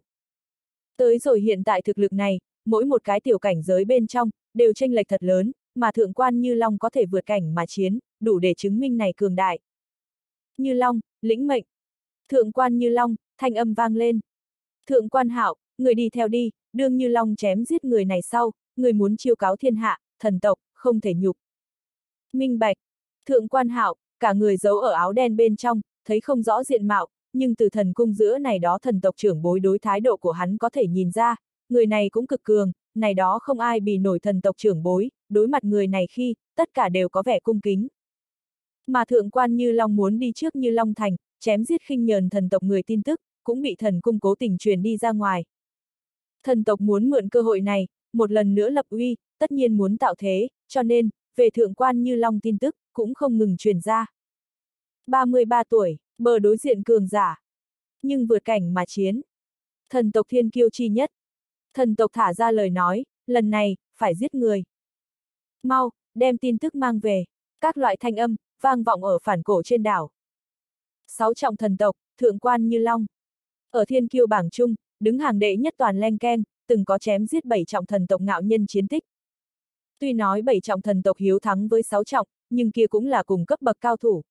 Tới rồi hiện tại thực lực này, mỗi một cái tiểu cảnh giới bên trong, đều tranh lệch thật lớn, mà thượng quan Như Long có thể vượt cảnh mà chiến, đủ để chứng minh này cường đại. Như Long, lĩnh mệnh. Thượng quan Như Long, thanh âm vang lên. Thượng quan Hạo, người đi theo đi, đương Như Long chém giết người này sau, người muốn chiêu cáo thiên hạ, thần tộc, không thể nhục, Minh bạch. Thượng quan hạo, cả người giấu ở áo đen bên trong, thấy không rõ diện mạo, nhưng từ thần cung giữa này đó thần tộc trưởng bối đối thái độ của hắn có thể nhìn ra, người này cũng cực cường, này đó không ai bị nổi thần tộc trưởng bối, đối mặt người này khi, tất cả đều có vẻ cung kính. Mà thượng quan Như Long muốn đi trước Như Long Thành, chém giết khinh nhờn thần tộc người tin tức, cũng bị thần cung cố tình truyền đi ra ngoài. Thần tộc muốn mượn cơ hội này, một lần nữa lập uy, tất nhiên muốn tạo thế, cho nên, về thượng quan Như Long tin tức, cũng không ngừng truyền ra. 33 tuổi, bờ đối diện cường giả. Nhưng vượt cảnh mà chiến. Thần tộc thiên kiêu chi nhất. Thần tộc thả ra lời nói, lần này, phải giết người. Mau, đem tin tức mang về. Các loại thanh âm, vang vọng ở phản cổ trên đảo. Sáu trọng thần tộc, thượng quan Như Long. Ở thiên kiêu bảng chung, đứng hàng đệ nhất toàn len keng, từng có chém giết bảy trọng thần tộc ngạo nhân chiến tích. Tuy nói bảy trọng thần tộc hiếu thắng với sáu trọng, nhưng kia cũng là cùng cấp bậc cao thủ.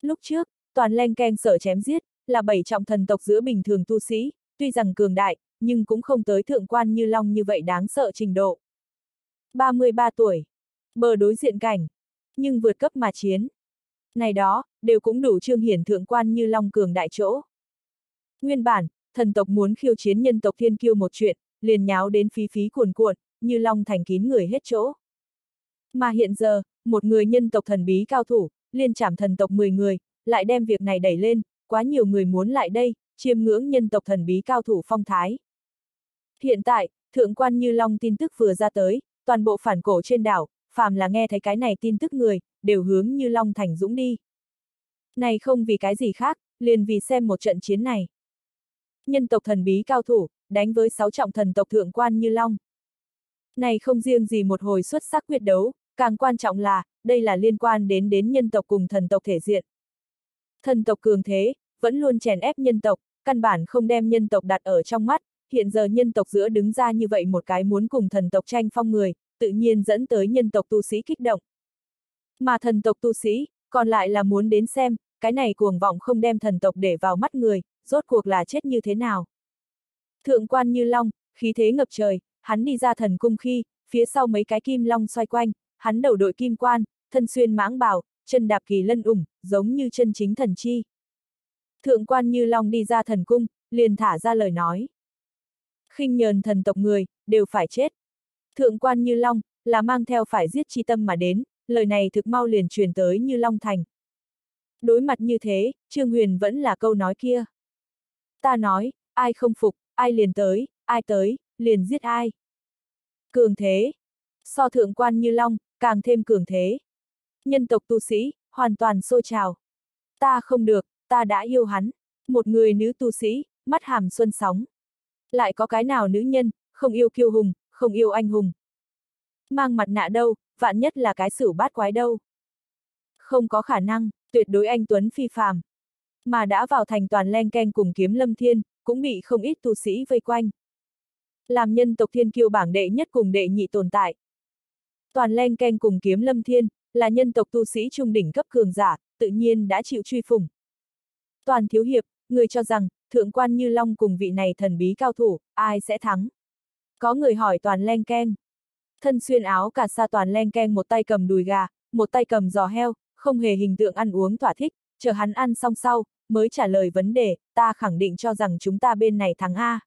Lúc trước, toàn len keng sở chém giết, là bảy trọng thần tộc giữa bình thường tu sĩ, tuy rằng cường đại, nhưng cũng không tới thượng quan như long như vậy đáng sợ trình độ. 33 tuổi. Bờ đối diện cảnh. Nhưng vượt cấp mà chiến. Này đó, đều cũng đủ trương hiển thượng quan như long cường đại chỗ. Nguyên bản, thần tộc muốn khiêu chiến nhân tộc thiên kiêu một chuyện, liền nháo đến phí phí cuồn cuộn, như long thành kín người hết chỗ. Mà hiện giờ, một người nhân tộc thần bí cao thủ, liên chảm thần tộc 10 người, lại đem việc này đẩy lên, quá nhiều người muốn lại đây, chiêm ngưỡng nhân tộc thần bí cao thủ phong thái. Hiện tại, thượng quan Như Long tin tức vừa ra tới, toàn bộ phản cổ trên đảo, phàm là nghe thấy cái này tin tức người, đều hướng Như Long thành dũng đi. Này không vì cái gì khác, liền vì xem một trận chiến này. Nhân tộc thần bí cao thủ, đánh với sáu trọng thần tộc thượng quan Như Long. Này không riêng gì một hồi xuất sắc quyết đấu, càng quan trọng là, đây là liên quan đến đến nhân tộc cùng thần tộc thể diện. Thần tộc cường thế, vẫn luôn chèn ép nhân tộc, căn bản không đem nhân tộc đặt ở trong mắt, hiện giờ nhân tộc giữa đứng ra như vậy một cái muốn cùng thần tộc tranh phong người, tự nhiên dẫn tới nhân tộc tu sĩ kích động. Mà thần tộc tu sĩ, còn lại là muốn đến xem, cái này cuồng vọng không đem thần tộc để vào mắt người, rốt cuộc là chết như thế nào. Thượng quan như long, khí thế ngập trời, hắn đi ra thần cung khi, phía sau mấy cái kim long xoay quanh, hắn đầu đội kim quan, thân xuyên mãng bảo, chân đạp kỳ lân ủng, giống như chân chính thần chi. Thượng quan như long đi ra thần cung, liền thả ra lời nói. khinh nhờn thần tộc người, đều phải chết. Thượng quan như long, là mang theo phải giết chi tâm mà đến, lời này thực mau liền truyền tới như long thành. Đối mặt như thế, Trương Huyền vẫn là câu nói kia. Ta nói, ai không phục, ai liền tới, ai tới, liền giết ai. Cường thế. So thượng quan như long, càng thêm cường thế. Nhân tộc tu sĩ, hoàn toàn sôi trào. Ta không được, ta đã yêu hắn. Một người nữ tu sĩ, mắt hàm xuân sóng. Lại có cái nào nữ nhân, không yêu kiêu hùng, không yêu anh hùng. Mang mặt nạ đâu, vạn nhất là cái xử bát quái đâu. Không có khả năng, tuyệt đối anh Tuấn phi phàm. Mà đã vào thành toàn len keng cùng kiếm lâm thiên, cũng bị không ít tu sĩ vây quanh làm nhân tộc thiên kiêu bảng đệ nhất cùng đệ nhị tồn tại. Toàn len Keng cùng Kiếm Lâm Thiên, là nhân tộc tu sĩ trung đỉnh cấp cường giả, tự nhiên đã chịu truy phủng. Toàn Thiếu Hiệp, người cho rằng, thượng quan Như Long cùng vị này thần bí cao thủ, ai sẽ thắng? Có người hỏi Toàn len Keng. Thân xuyên áo cả sa Toàn len Keng một tay cầm đùi gà, một tay cầm giò heo, không hề hình tượng ăn uống thỏa thích, chờ hắn ăn xong sau, mới trả lời vấn đề, ta khẳng định cho rằng chúng ta bên này thắng A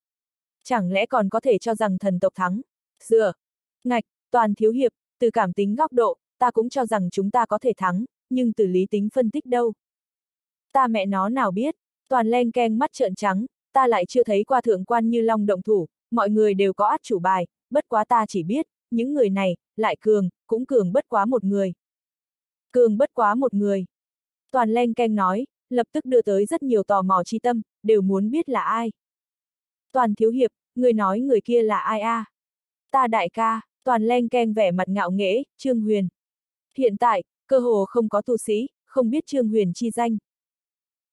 chẳng lẽ còn có thể cho rằng thần tộc thắng? dừa ngạch, toàn thiếu hiệp, từ cảm tính góc độ, ta cũng cho rằng chúng ta có thể thắng, nhưng từ lý tính phân tích đâu? Ta mẹ nó nào biết, toàn len keng mắt trợn trắng, ta lại chưa thấy qua thượng quan như long động thủ, mọi người đều có át chủ bài, bất quá ta chỉ biết, những người này, lại cường, cũng cường bất quá một người. Cường bất quá một người. Toàn len keng nói, lập tức đưa tới rất nhiều tò mò chi tâm, đều muốn biết là ai toàn thiếu hiệp, người nói người kia là ai a? À? Ta đại ca, toàn len keng vẻ mặt ngạo nghễ, Trương Huyền. Hiện tại, cơ hồ không có tu sĩ, không biết Trương Huyền chi danh.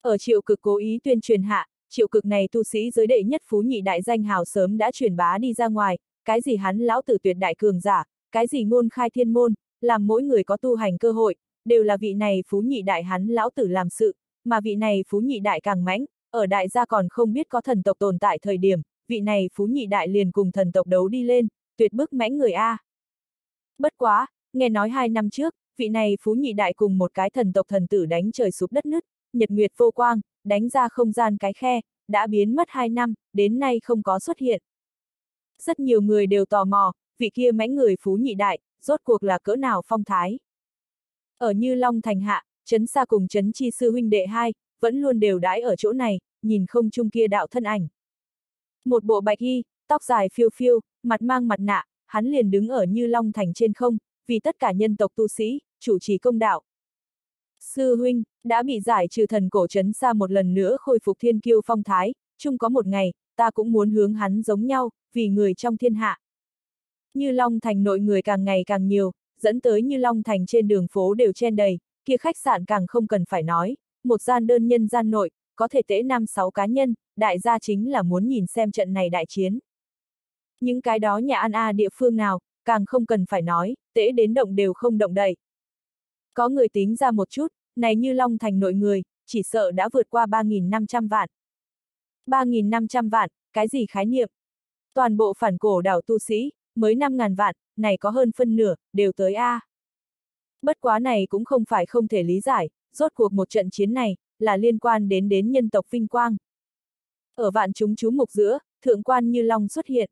Ở triệu cực cố ý tuyên truyền hạ, triệu cực này tu sĩ giới đệ nhất phú nhị đại danh hào sớm đã truyền bá đi ra ngoài, cái gì hắn lão tử tuyệt đại cường giả, cái gì ngôn khai thiên môn, làm mỗi người có tu hành cơ hội, đều là vị này phú nhị đại hắn lão tử làm sự, mà vị này phú nhị đại càng mãnh, ở đại gia còn không biết có thần tộc tồn tại thời điểm, vị này phú nhị đại liền cùng thần tộc đấu đi lên, tuyệt bức mãnh người A. Bất quá, nghe nói hai năm trước, vị này phú nhị đại cùng một cái thần tộc thần tử đánh trời sụp đất nứt, nhật nguyệt vô quang, đánh ra không gian cái khe, đã biến mất hai năm, đến nay không có xuất hiện. Rất nhiều người đều tò mò, vị kia mãnh người phú nhị đại, rốt cuộc là cỡ nào phong thái. Ở Như Long Thành Hạ, Trấn Sa cùng Trấn Chi Sư huynh đệ hai, vẫn luôn đều đãi ở chỗ này, nhìn không chung kia đạo thân ảnh. Một bộ bạch y, tóc dài phiêu phiêu, mặt mang mặt nạ, hắn liền đứng ở như long thành trên không, vì tất cả nhân tộc tu sĩ, chủ trì công đạo. Sư huynh, đã bị giải trừ thần cổ trấn xa một lần nữa khôi phục thiên kiêu phong thái, chung có một ngày, ta cũng muốn hướng hắn giống nhau, vì người trong thiên hạ. Như Long Thành nội người càng ngày càng nhiều, dẫn tới Như Long Thành trên đường phố đều chen đầy, kia khách sạn càng không cần phải nói, một gian đơn nhân gian nội, có thể tễ năm sáu cá nhân, đại gia chính là muốn nhìn xem trận này đại chiến. Những cái đó nhà ăn a địa phương nào, càng không cần phải nói, tễ đến động đều không động đậy. Có người tính ra một chút, này như Long Thành nội người, chỉ sợ đã vượt qua 3.500 vạn. 3.500 vạn, cái gì khái niệm? Toàn bộ phản cổ đảo tu sĩ, mới 5.000 vạn, này có hơn phân nửa, đều tới A. Bất quá này cũng không phải không thể lý giải, rốt cuộc một trận chiến này, là liên quan đến đến nhân tộc vinh quang. Ở vạn chúng chú mục giữa, thượng quan như long xuất hiện.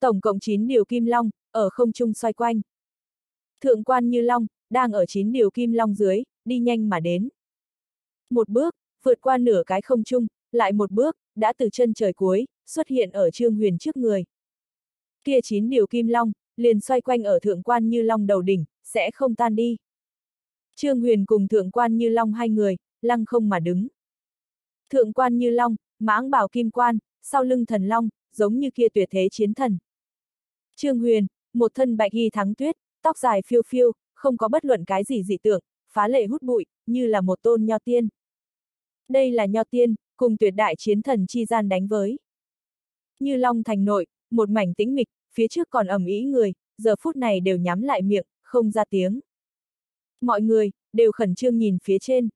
Tổng cộng 9 điều kim long, ở không trung xoay quanh. Thượng quan như long, đang ở 9 điều kim long dưới, đi nhanh mà đến. Một bước, vượt qua nửa cái không trung, lại một bước, đã từ chân trời cuối, xuất hiện ở Trương Huyền trước người. Kia 9 điều kim long, liền xoay quanh ở thượng quan như long đầu đỉnh, sẽ không tan đi. Trương Huyền cùng thượng quan Như Long hai người, lăng không mà đứng. Thượng quan Như Long, mãng bảo kim quan, sau lưng thần long, giống như kia tuyệt thế chiến thần. Trương Huyền, một thân bạch y thắng tuyết, tóc dài phiêu phiêu, không có bất luận cái gì dị tượng, phá lệ hút bụi, như là một tôn nho tiên. Đây là nho tiên, cùng tuyệt đại chiến thần chi gian đánh với. Như Long thành nội, một mảnh tĩnh mịch, phía trước còn ẩm ý người, giờ phút này đều nhắm lại miệng, không ra tiếng. Mọi người, đều khẩn trương nhìn phía trên.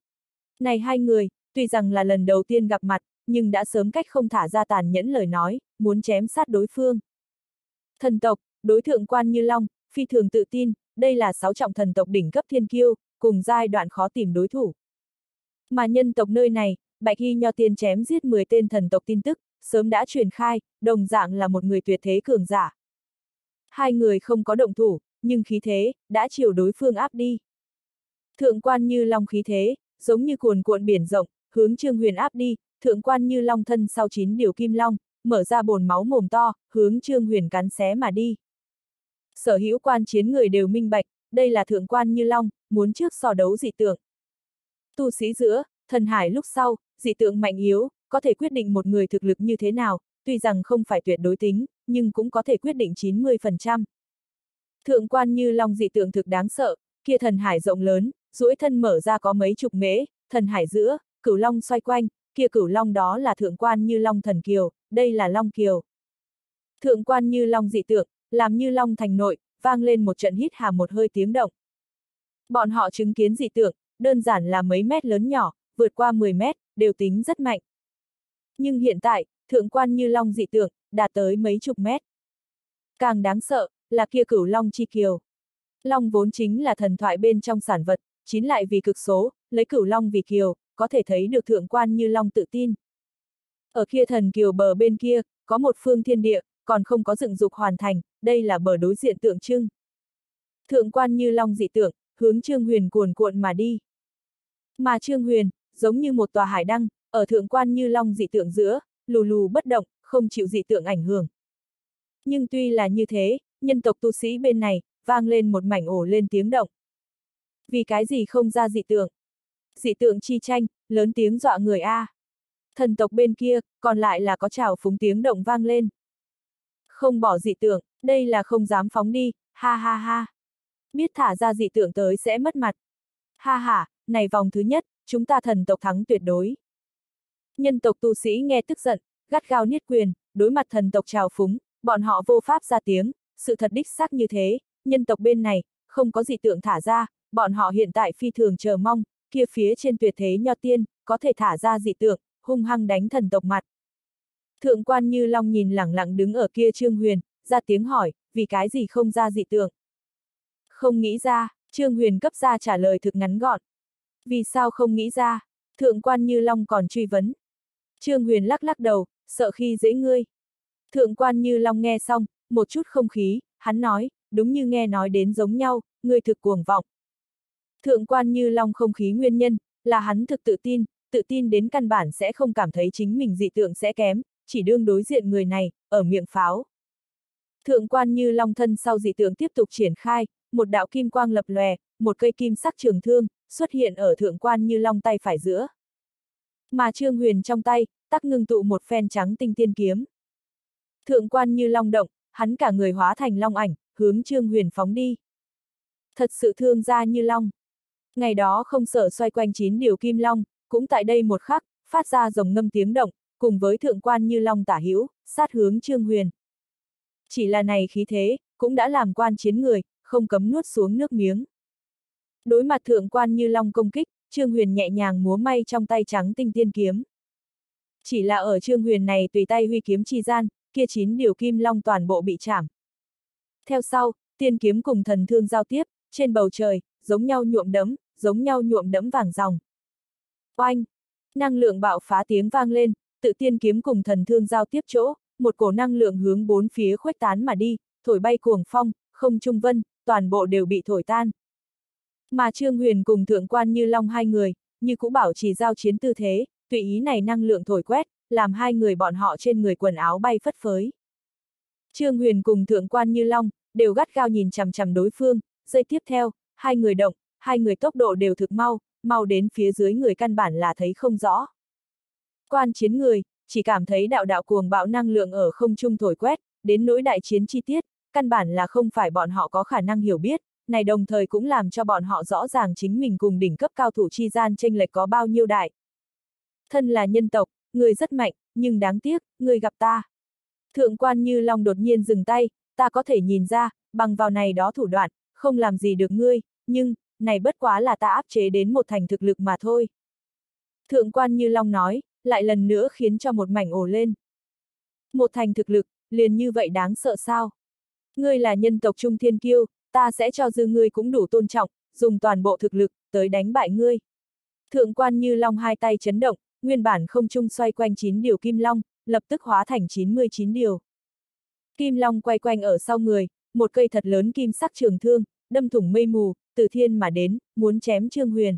Này hai người, tuy rằng là lần đầu tiên gặp mặt, nhưng đã sớm cách không thả ra tàn nhẫn lời nói, muốn chém sát đối phương. Thần tộc, đối thượng quan như long, phi thường tự tin, đây là sáu trọng thần tộc đỉnh cấp thiên kiêu, cùng giai đoạn khó tìm đối thủ. Mà nhân tộc nơi này, Bạch Hy Nho Tiên chém giết 10 tên thần tộc tin tức, sớm đã truyền khai, đồng dạng là một người tuyệt thế cường giả. Hai người không có động thủ, nhưng khí thế, đã chiều đối phương áp đi. Thượng quan như long khí thế, giống như cuồn cuộn biển rộng, hướng Trương Huyền áp đi, thượng quan như long thân sau chín điều kim long, mở ra bồn máu mồm to, hướng Trương Huyền cắn xé mà đi. Sở hữu quan chiến người đều minh bạch, đây là thượng quan như long, muốn trước so đấu dị tượng. Tu sĩ giữa, thần hải lúc sau, dị tượng mạnh yếu, có thể quyết định một người thực lực như thế nào, tuy rằng không phải tuyệt đối tính, nhưng cũng có thể quyết định 90%. Thượng quan như long dị tượng thực đáng sợ, kia thần hải rộng lớn, duỗi thân mở ra có mấy chục mễ, thần hải giữa, cửu long xoay quanh, kia cửu long đó là thượng quan như long thần kiều, đây là long kiều. Thượng quan như long dị tượng, làm như long thành nội, vang lên một trận hít hà một hơi tiếng động. Bọn họ chứng kiến dị tượng, đơn giản là mấy mét lớn nhỏ, vượt qua 10 mét, đều tính rất mạnh. Nhưng hiện tại, thượng quan như long dị tượng, đạt tới mấy chục mét. Càng đáng sợ, là kia cửu long chi kiều. Long vốn chính là thần thoại bên trong sản vật, chín lại vì cực số, lấy cửu long vì kiều, có thể thấy được thượng quan như long tự tin. Ở kia thần kiều bờ bên kia, có một phương thiên địa, còn không có dựng dục hoàn thành, đây là bờ đối diện tượng trưng. Thượng quan như long dị tượng, hướng Trương Huyền cuồn cuộn mà đi. Mà Trương Huyền, giống như một tòa hải đăng, ở thượng quan như long dị tượng giữa, lù lù bất động, không chịu dị tượng ảnh hưởng. Nhưng tuy là như thế, nhân tộc tu sĩ bên này, vang lên một mảnh ổ lên tiếng động vì cái gì không ra dị tượng. Dị tượng chi tranh, lớn tiếng dọa người A. Thần tộc bên kia, còn lại là có trào phúng tiếng động vang lên. Không bỏ dị tượng, đây là không dám phóng đi, ha ha ha. Biết thả ra dị tượng tới sẽ mất mặt. Ha ha, này vòng thứ nhất, chúng ta thần tộc thắng tuyệt đối. Nhân tộc tu sĩ nghe tức giận, gắt gao niết quyền, đối mặt thần tộc trào phúng, bọn họ vô pháp ra tiếng, sự thật đích xác như thế, nhân tộc bên này, không có dị tượng thả ra, bọn họ hiện tại phi thường chờ mong, kia phía trên tuyệt thế nho tiên, có thể thả ra dị tượng, hung hăng đánh thần tộc mặt. Thượng quan Như Long nhìn lẳng lặng đứng ở kia Trương Huyền, ra tiếng hỏi, vì cái gì không ra dị tượng? Không nghĩ ra, Trương Huyền cấp ra trả lời thực ngắn gọn. Vì sao không nghĩ ra? Thượng quan Như Long còn truy vấn. Trương Huyền lắc lắc đầu, sợ khi dễ ngươi. Thượng quan Như Long nghe xong, một chút không khí, hắn nói, đúng như nghe nói đến giống nhau, ngươi thực cuồng vọng, Thượng quan như long không khí nguyên nhân, là hắn thực tự tin, tự tin đến căn bản sẽ không cảm thấy chính mình dị tượng sẽ kém, chỉ đương đối diện người này, ở miệng pháo. Thượng quan như long thân sau dị tượng tiếp tục triển khai, một đạo kim quang lập lòe, một cây kim sắc trường thương, xuất hiện ở thượng quan như long tay phải giữa. Mà Trương Huyền trong tay, tắc ngưng tụ một phen trắng tinh tiên kiếm. Thượng quan như long động, hắn cả người hóa thành long ảnh, hướng Trương Huyền phóng đi. Thật sự thương ra như long. Ngày đó không sợ xoay quanh chín điều kim long, cũng tại đây một khắc, phát ra rồng ngâm tiếng động, cùng với thượng quan như long tả hữu, sát hướng Trương Huyền. Chỉ là này khí thế, cũng đã làm quan chiến người, không cấm nuốt xuống nước miếng. Đối mặt thượng quan như long công kích, Trương Huyền nhẹ nhàng múa may trong tay trắng tinh tiên kiếm. Chỉ là ở Trương Huyền này tùy tay huy kiếm chi gian, kia chín điều kim long toàn bộ bị chạm. Theo sau, tiên kiếm cùng thần thương giao tiếp, trên bầu trời, giống nhau nhuộm đấm, giống nhau nhuộm đấm vàng dòng. Oanh! Năng lượng bạo phá tiếng vang lên, tự tiên kiếm cùng thần thương giao tiếp chỗ, một cổ năng lượng hướng bốn phía khuếch tán mà đi, thổi bay cuồng phong, không trung vân, toàn bộ đều bị thổi tan. Mà Trương Huyền cùng thượng quan như long hai người, như cũ bảo trì giao chiến tư thế, tùy ý này năng lượng thổi quét, làm hai người bọn họ trên người quần áo bay phất phới. Trương Huyền cùng thượng quan như long, đều gắt gao nhìn chằm chằm đối phương, giây tiếp theo, hai người động, hai người tốc độ đều thực mau, mau đến phía dưới người căn bản là thấy không rõ. Quan chiến người, chỉ cảm thấy đạo đạo cuồng bạo năng lượng ở không trung thổi quét, đến nỗi đại chiến chi tiết, căn bản là không phải bọn họ có khả năng hiểu biết, này đồng thời cũng làm cho bọn họ rõ ràng chính mình cùng đỉnh cấp cao thủ chi gian tranh lệch có bao nhiêu đại. Thân là nhân tộc, người rất mạnh, nhưng đáng tiếc, người gặp ta. Thượng quan như long đột nhiên dừng tay, ta có thể nhìn ra, bằng vào này đó thủ đoạn, không làm gì được ngươi, nhưng, này bất quá là ta áp chế đến một thành thực lực mà thôi. Thượng quan Như Long nói, lại lần nữa khiến cho một mảnh ổ lên. Một thành thực lực, liền như vậy đáng sợ sao? Ngươi là nhân tộc Trung Thiên Kiêu, ta sẽ cho dư ngươi cũng đủ tôn trọng, dùng toàn bộ thực lực, tới đánh bại ngươi. Thượng quan Như Long hai tay chấn động, nguyên bản không trung xoay quanh 9 điều kim long, lập tức hóa thành 99 điều. Kim long quay quanh ở sau người, một cây thật lớn kim sắc trường thương, đâm thủng mây mù, từ thiên mà đến, muốn chém Trương Huyền.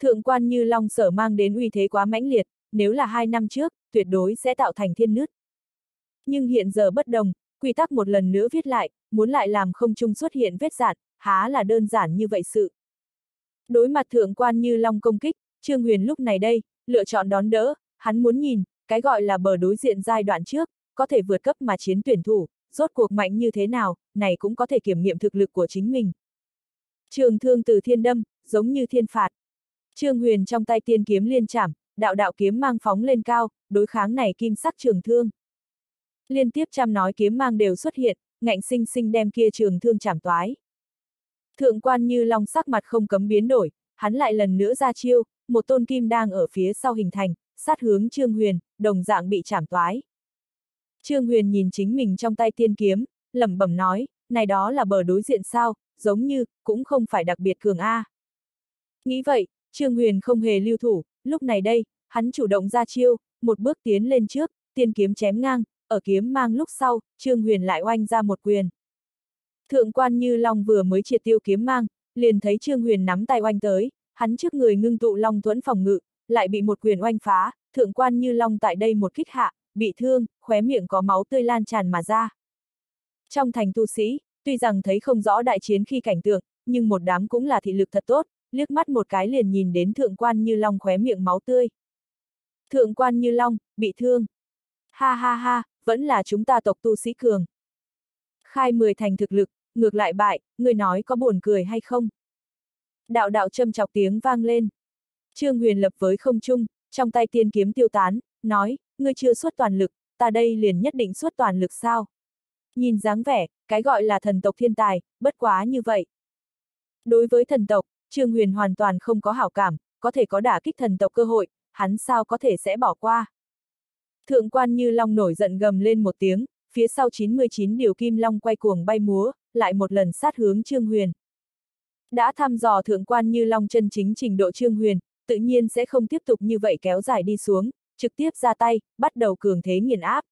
Thượng quan như Long sở mang đến uy thế quá mãnh liệt, nếu là hai năm trước, tuyệt đối sẽ tạo thành thiên nứt. Nhưng hiện giờ bất đồng, quy tắc một lần nữa viết lại, muốn lại làm không trung xuất hiện vết giản, há là đơn giản như vậy sự. Đối mặt thượng quan như Long công kích, Trương Huyền lúc này đây, lựa chọn đón đỡ, hắn muốn nhìn, cái gọi là bờ đối diện giai đoạn trước, có thể vượt cấp mà chiến tuyển thủ rốt cuộc mạnh như thế nào, này cũng có thể kiểm nghiệm thực lực của chính mình. Trường thương từ thiên đâm, giống như thiên phạt. Trương Huyền trong tay tiên kiếm liên chảm, đạo đạo kiếm mang phóng lên cao, đối kháng này kim sắc trường thương. Liên tiếp trăm nói kiếm mang đều xuất hiện, ngạnh sinh sinh đem kia trường thương chảm toái. Thượng quan như long sắc mặt không cấm biến đổi, hắn lại lần nữa ra chiêu, một tôn kim đang ở phía sau hình thành, sát hướng Trương Huyền, đồng dạng bị chảm toái. Trương Huyền nhìn chính mình trong tay tiên kiếm, lẩm bẩm nói, này đó là bờ đối diện sao, giống như, cũng không phải đặc biệt cường A. Nghĩ vậy, Trương Huyền không hề lưu thủ, lúc này đây, hắn chủ động ra chiêu, một bước tiến lên trước, tiên kiếm chém ngang, ở kiếm mang lúc sau, Trương Huyền lại oanh ra một quyền. Thượng quan Như Long vừa mới triệt tiêu kiếm mang, liền thấy Trương Huyền nắm tay oanh tới, hắn trước người ngưng tụ Long Thuẫn phòng ngự, lại bị một quyền oanh phá, thượng quan Như Long tại đây một kích hạ, bị thương, khóe miệng có máu tươi lan tràn mà ra. Trong thành tu sĩ, tuy rằng thấy không rõ đại chiến khi cảnh tượng, nhưng một đám cũng là thị lực thật tốt, liếc mắt một cái liền nhìn đến thượng quan như long khóe miệng máu tươi. Thượng quan như long, bị thương. Ha ha ha, vẫn là chúng ta tộc tu sĩ cường. Khai mười thành thực lực, ngược lại bại, người nói có buồn cười hay không? Đạo đạo châm chọc tiếng vang lên. Trương Huyền lập với không trung, trong tay tiên kiếm tiêu tán, nói, ngươi chưa xuất toàn lực, ta đây liền nhất định xuất toàn lực sao? Nhìn dáng vẻ, cái gọi là thần tộc thiên tài, bất quá như vậy. Đối với thần tộc, Trương Huyền hoàn toàn không có hảo cảm, có thể có đả kích thần tộc cơ hội, hắn sao có thể sẽ bỏ qua. Thượng quan như long nổi giận gầm lên một tiếng, phía sau 99 điều kim long quay cuồng bay múa, lại một lần sát hướng Trương Huyền. Đã thăm dò thượng quan như long chân chính trình độ Trương Huyền, tự nhiên sẽ không tiếp tục như vậy kéo dài đi xuống, trực tiếp ra tay, bắt đầu cường thế nghiền áp.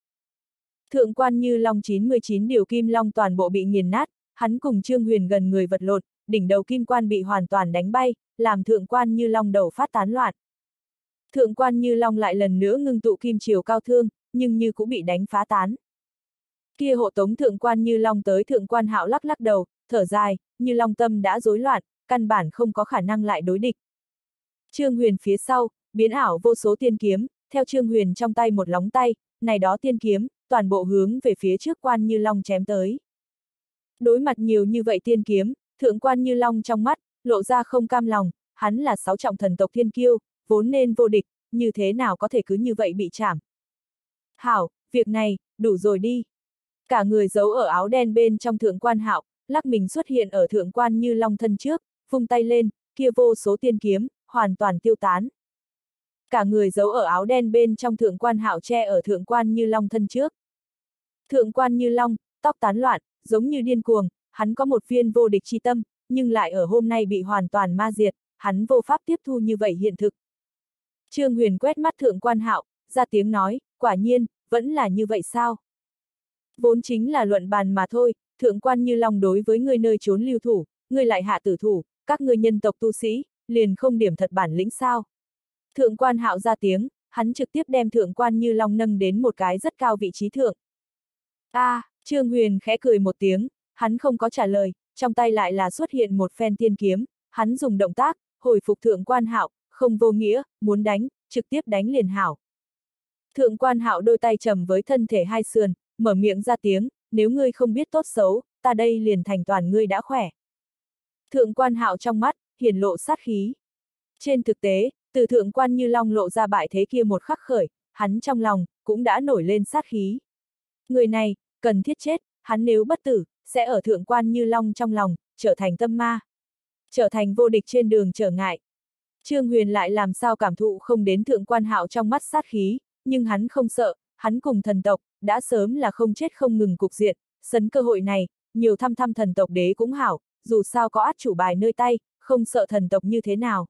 Thượng quan như long 99 điều kim long toàn bộ bị nghiền nát, hắn cùng Trương Huyền gần người vật lộn, đỉnh đầu kim quan bị hoàn toàn đánh bay, làm thượng quan như long đầu phát tán loạn. Thượng quan như long lại lần nữa ngưng tụ kim chiều cao thương, nhưng như cũng bị đánh phá tán. Kia hộ tống thượng quan như long tới thượng quan hạo lắc lắc đầu, thở dài, như long tâm đã rối loạn, căn bản không có khả năng lại đối địch. Trương Huyền phía sau, biến ảo vô số tiên kiếm, theo Trương Huyền trong tay một lóng tay, này đó tiên kiếm, toàn bộ hướng về phía trước quan như long chém tới. Đối mặt nhiều như vậy tiên kiếm, thượng quan như long trong mắt, lộ ra không cam lòng, hắn là sáu trọng thần tộc thiên kiêu, vốn nên vô địch, như thế nào có thể cứ như vậy bị chạm. Hảo, việc này, đủ rồi đi. Cả người giấu ở áo đen bên trong thượng quan hạo, lắc mình xuất hiện ở thượng quan như long thân trước, vung tay lên, kia vô số tiên kiếm, hoàn toàn tiêu tán cả người giấu ở áo đen bên trong thượng quan hạo che ở thượng quan như long thân trước. Thượng quan như long, tóc tán loạn, giống như điên cuồng, hắn có một viên vô địch chi tâm, nhưng lại ở hôm nay bị hoàn toàn ma diệt, hắn vô pháp tiếp thu như vậy hiện thực. Trương Huyền quét mắt thượng quan hạo, ra tiếng nói, quả nhiên, vẫn là như vậy sao? Vốn chính là luận bàn mà thôi, thượng quan như long đối với người nơi trốn lưu thủ, người lại hạ tử thủ, các người nhân tộc tu sĩ, liền không điểm thật bản lĩnh sao? Thượng quan hạo ra tiếng, hắn trực tiếp đem thượng quan như long nâng đến một cái rất cao vị trí thượng. a à, Trương Huyền khẽ cười một tiếng, hắn không có trả lời, trong tay lại là xuất hiện một phen tiên kiếm, hắn dùng động tác, hồi phục thượng quan hạo, không vô nghĩa, muốn đánh, trực tiếp đánh liền hảo. Thượng quan hạo đôi tay trầm với thân thể hai sườn, mở miệng ra tiếng, nếu ngươi không biết tốt xấu, ta đây liền thành toàn ngươi đã khỏe. Thượng quan hạo trong mắt, hiển lộ sát khí. Trên thực tế, từ thượng quan như long lộ ra bại thế kia một khắc khởi, hắn trong lòng, cũng đã nổi lên sát khí. Người này, cần thiết chết, hắn nếu bất tử, sẽ ở thượng quan như long trong lòng, trở thành tâm ma. Trở thành vô địch trên đường trở ngại. Trương Huyền lại làm sao cảm thụ không đến thượng quan hạo trong mắt sát khí, nhưng hắn không sợ, hắn cùng thần tộc, đã sớm là không chết không ngừng cục diện, sấn cơ hội này, nhiều thăm thăm thần tộc đế cũng hảo, dù sao có át chủ bài nơi tay, không sợ thần tộc như thế nào.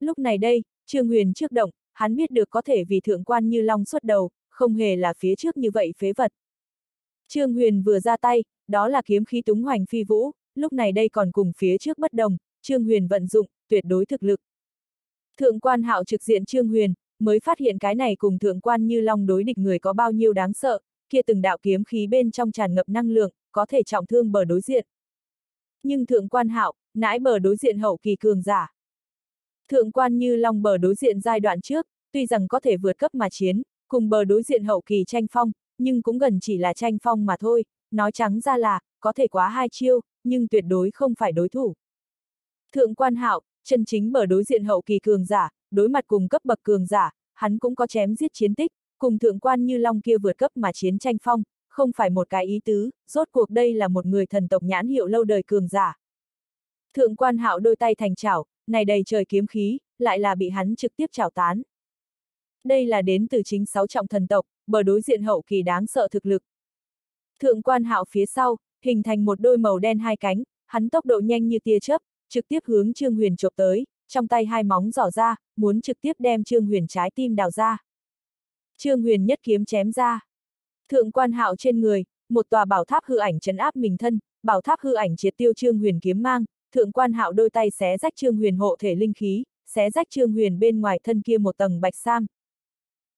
Lúc này đây, Trương Huyền trước động, hắn biết được có thể vì thượng quan như long xuất đầu, không hề là phía trước như vậy phế vật. Trương Huyền vừa ra tay, đó là kiếm khí túng hoành phi vũ, lúc này đây còn cùng phía trước bất đồng, Trương Huyền vận dụng, tuyệt đối thực lực. Thượng quan hạo trực diện Trương Huyền, mới phát hiện cái này cùng thượng quan như long đối địch người có bao nhiêu đáng sợ, kia từng đạo kiếm khí bên trong tràn ngập năng lượng, có thể trọng thương bờ đối diện. Nhưng thượng quan hạo, nãi bờ đối diện hậu kỳ cường giả. Thượng quan như long bờ đối diện giai đoạn trước, tuy rằng có thể vượt cấp mà chiến, cùng bờ đối diện hậu kỳ tranh phong, nhưng cũng gần chỉ là tranh phong mà thôi, nói trắng ra là, có thể quá hai chiêu, nhưng tuyệt đối không phải đối thủ. Thượng quan hạo, chân chính bờ đối diện hậu kỳ cường giả, đối mặt cùng cấp bậc cường giả, hắn cũng có chém giết chiến tích, cùng thượng quan như long kia vượt cấp mà chiến tranh phong, không phải một cái ý tứ, rốt cuộc đây là một người thần tộc nhãn hiệu lâu đời cường giả. Thượng quan hạo đôi tay thành chảo, này đầy trời kiếm khí, lại là bị hắn trực tiếp trào tán. Đây là đến từ chính sáu trọng thần tộc, bờ đối diện hậu kỳ đáng sợ thực lực. Thượng quan hạo phía sau, hình thành một đôi màu đen hai cánh, hắn tốc độ nhanh như tia chớp, trực tiếp hướng Trương Huyền chộp tới, trong tay hai móng giỏ ra, muốn trực tiếp đem Trương Huyền trái tim đào ra. Trương Huyền nhất kiếm chém ra. Thượng quan hạo trên người, một tòa bảo tháp hư ảnh chấn áp mình thân, bảo tháp hư ảnh triệt tiêu Trương Huyền kiếm mang, thượng quan hạo đôi tay xé rách trương huyền hộ thể linh khí, xé rách trương huyền bên ngoài thân kia một tầng bạch sam.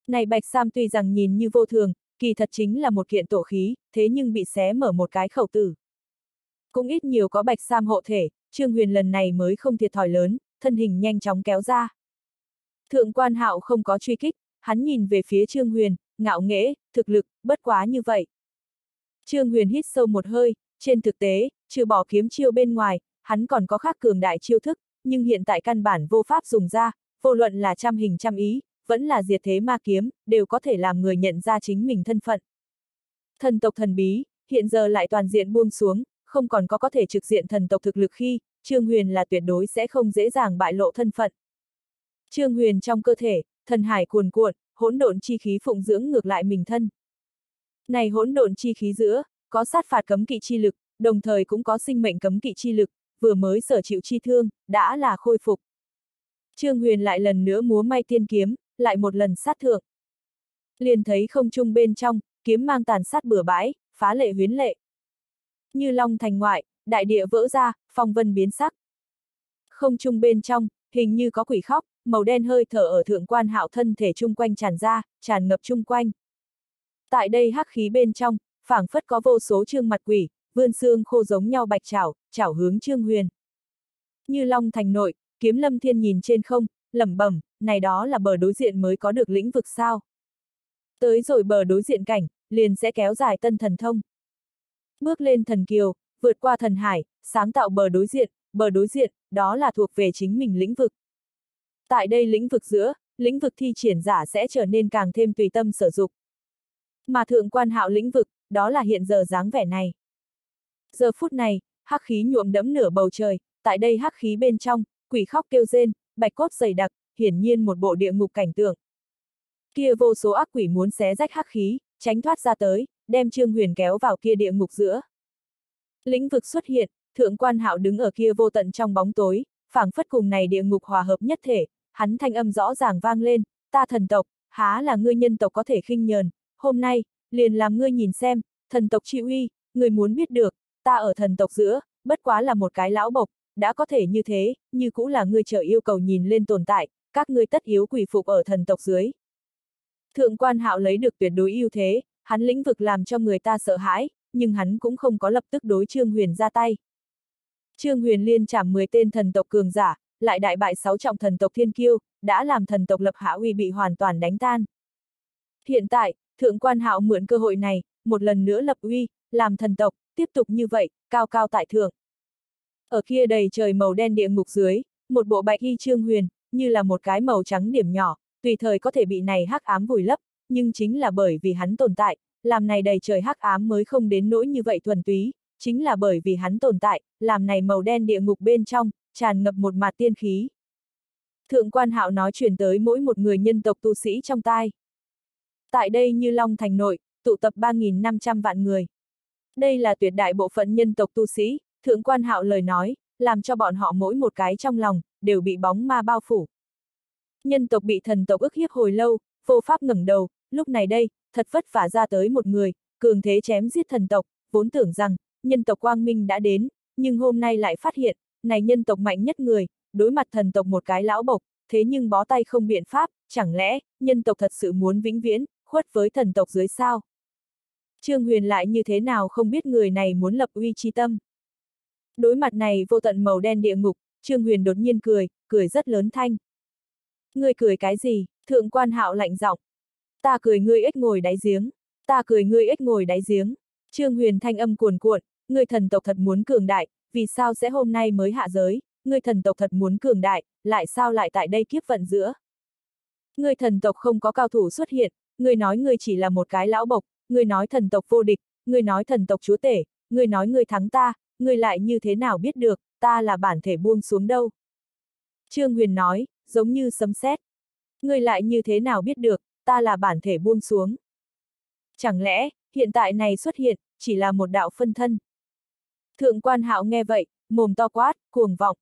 Này bạch sam tuy rằng nhìn như vô thường, kỳ thật chính là một kiện tổ khí, thế nhưng bị xé mở một cái khẩu tử. Cũng ít nhiều có bạch sam hộ thể, trương huyền lần này mới không thiệt thòi lớn, thân hình nhanh chóng kéo ra. Thượng quan hạo không có truy kích, hắn nhìn về phía trương huyền, ngạo nghễ, thực lực, bất quá như vậy. Trương huyền hít sâu một hơi, trên thực tế, trừ bỏ kiếm chiêu bên ngoài, hắn còn có khác cường đại chiêu thức, nhưng hiện tại căn bản vô pháp dùng ra, vô luận là trăm hình trăm ý, vẫn là diệt thế ma kiếm, đều có thể làm người nhận ra chính mình thân phận. Thần tộc thần bí, hiện giờ lại toàn diện buông xuống, không còn có có thể trực diện thần tộc thực lực khi, Trương Huyền là tuyệt đối sẽ không dễ dàng bại lộ thân phận. Trương Huyền trong cơ thể, thần hải cuồn cuộn, hỗn độn chi khí phụng dưỡng ngược lại mình thân. Này hỗn độn chi khí giữa, có sát phạt cấm kỵ chi lực, đồng thời cũng có sinh mệnh cấm kỵ chi lực, vừa mới sở chịu chi thương, đã là khôi phục. Trương Huyền lại lần nữa múa may tiên kiếm, lại một lần sát thượng. Liền thấy không trung bên trong, kiếm mang tàn sát bừa bãi, phá lệ huyến lệ. Như long thành ngoại, đại địa vỡ ra, phong vân biến sắc. Không trung bên trong, hình như có quỷ khóc, màu đen hơi thở ở thượng quan hạo thân thể chung quanh tràn ra, tràn ngập chung quanh. Tại đây hắc khí bên trong, phảng phất có vô số trương mặt quỷ, vươn xương khô giống nhau bạch chảo, chảo hướng Trương Huyền. Như Long Thành nội, kiếm lâm thiên nhìn trên không, lẩm bẩm, này đó là bờ đối diện mới có được lĩnh vực sao. Tới rồi bờ đối diện cảnh, liền sẽ kéo dài tân thần thông. Bước lên thần kiều, vượt qua thần hải, sáng tạo bờ đối diện, bờ đối diện, đó là thuộc về chính mình lĩnh vực. Tại đây lĩnh vực giữa, lĩnh vực thi triển giả sẽ trở nên càng thêm tùy tâm sở dục. Mà thượng quan hạo lĩnh vực, đó là hiện giờ dáng vẻ này. Giờ phút này, hắc khí nhuộm đẫm nửa bầu trời, tại đây hắc khí bên trong, quỷ khóc kêu rên, bạch cốt dày đặc, hiển nhiên một bộ địa ngục cảnh tượng. Kia vô số ác quỷ muốn xé rách hắc khí, tránh thoát ra tới, đem Trương Huyền kéo vào kia địa ngục giữa. Lĩnh vực xuất hiện, thượng quan hạo đứng ở kia vô tận trong bóng tối, phảng phất cùng này địa ngục hòa hợp nhất thể, hắn thanh âm rõ ràng vang lên, ta thần tộc, há là ngươi nhân tộc có thể khinh nhờn, hôm nay, liền làm ngươi nhìn xem, thần tộc trị uy, người muốn biết được, ta ở thần tộc giữa, bất quá là một cái lão bộc, đã có thể như thế, như cũ là ngươi chờ yêu cầu nhìn lên tồn tại, các ngươi tất yếu quỷ phục ở thần tộc dưới. Thượng quan hạo lấy được tuyệt đối ưu thế, hắn lĩnh vực làm cho người ta sợ hãi, nhưng hắn cũng không có lập tức đối Trương Huyền ra tay. Trương Huyền liên chảm 10 tên thần tộc cường giả, lại đại bại 6 trọng thần tộc thiên kiêu, đã làm thần tộc lập hạ uy bị hoàn toàn đánh tan. Hiện tại, thượng quan hạo mượn cơ hội này, một lần nữa lập uy, làm thần tộc, tiếp tục như vậy, cao cao tại thượng. Ở kia đầy trời màu đen địa ngục dưới, một bộ bạch y trương huyền, như là một cái màu trắng điểm nhỏ, tùy thời có thể bị này hắc ám vùi lấp, nhưng chính là bởi vì hắn tồn tại, làm này đầy trời hắc ám mới không đến nỗi như vậy thuần túy, chính là bởi vì hắn tồn tại, làm này màu đen địa ngục bên trong, tràn ngập một mặt tiên khí. Thượng quan hạo nói truyền tới mỗi một người nhân tộc tu sĩ trong tai. Tại đây như Long Thành Nội, tụ tập 3.500 vạn người. Đây là tuyệt đại bộ phận nhân tộc tu sĩ, thượng quan hạo lời nói, làm cho bọn họ mỗi một cái trong lòng, đều bị bóng ma bao phủ. Nhân tộc bị thần tộc ức hiếp hồi lâu, vô pháp ngẩng đầu, lúc này đây, thật vất vả ra tới một người, cường thế chém giết thần tộc, vốn tưởng rằng, nhân tộc quang minh đã đến, nhưng hôm nay lại phát hiện, này nhân tộc mạnh nhất người, đối mặt thần tộc một cái lão bộc, thế nhưng bó tay không biện pháp, chẳng lẽ, nhân tộc thật sự muốn vĩnh viễn, khuất với thần tộc dưới sao? Trương Huyền lại như thế nào không biết người này muốn lập uy chi tâm. Đối mặt này vô tận màu đen địa ngục, Trương Huyền đột nhiên cười, cười rất lớn thanh. Ngươi cười cái gì? Thượng quan hạo lạnh giọng. Ta cười ngươi ếch ngồi đáy giếng. Ta cười ngươi ếch ngồi đáy giếng. Trương Huyền thanh âm cuồn cuộn, ngươi thần tộc thật muốn cường đại, vì sao sẽ hôm nay mới hạ giới? Ngươi thần tộc thật muốn cường đại, lại sao lại tại đây kiếp vận giữa? Ngươi thần tộc không có cao thủ xuất hiện, ngươi nói ngươi chỉ là một cái lão bộc, ngươi nói thần tộc vô địch, ngươi nói thần tộc chúa tể, ngươi nói ngươi thắng ta, ngươi lại như thế nào biết được, ta là bản thể buông xuống đâu. Trương Huyền nói, giống như sấm sét. Ngươi lại như thế nào biết được, ta là bản thể buông xuống. Chẳng lẽ, hiện tại này xuất hiện, chỉ là một đạo phân thân. Thượng quan hạo nghe vậy, mồm to quát, cuồng vọng.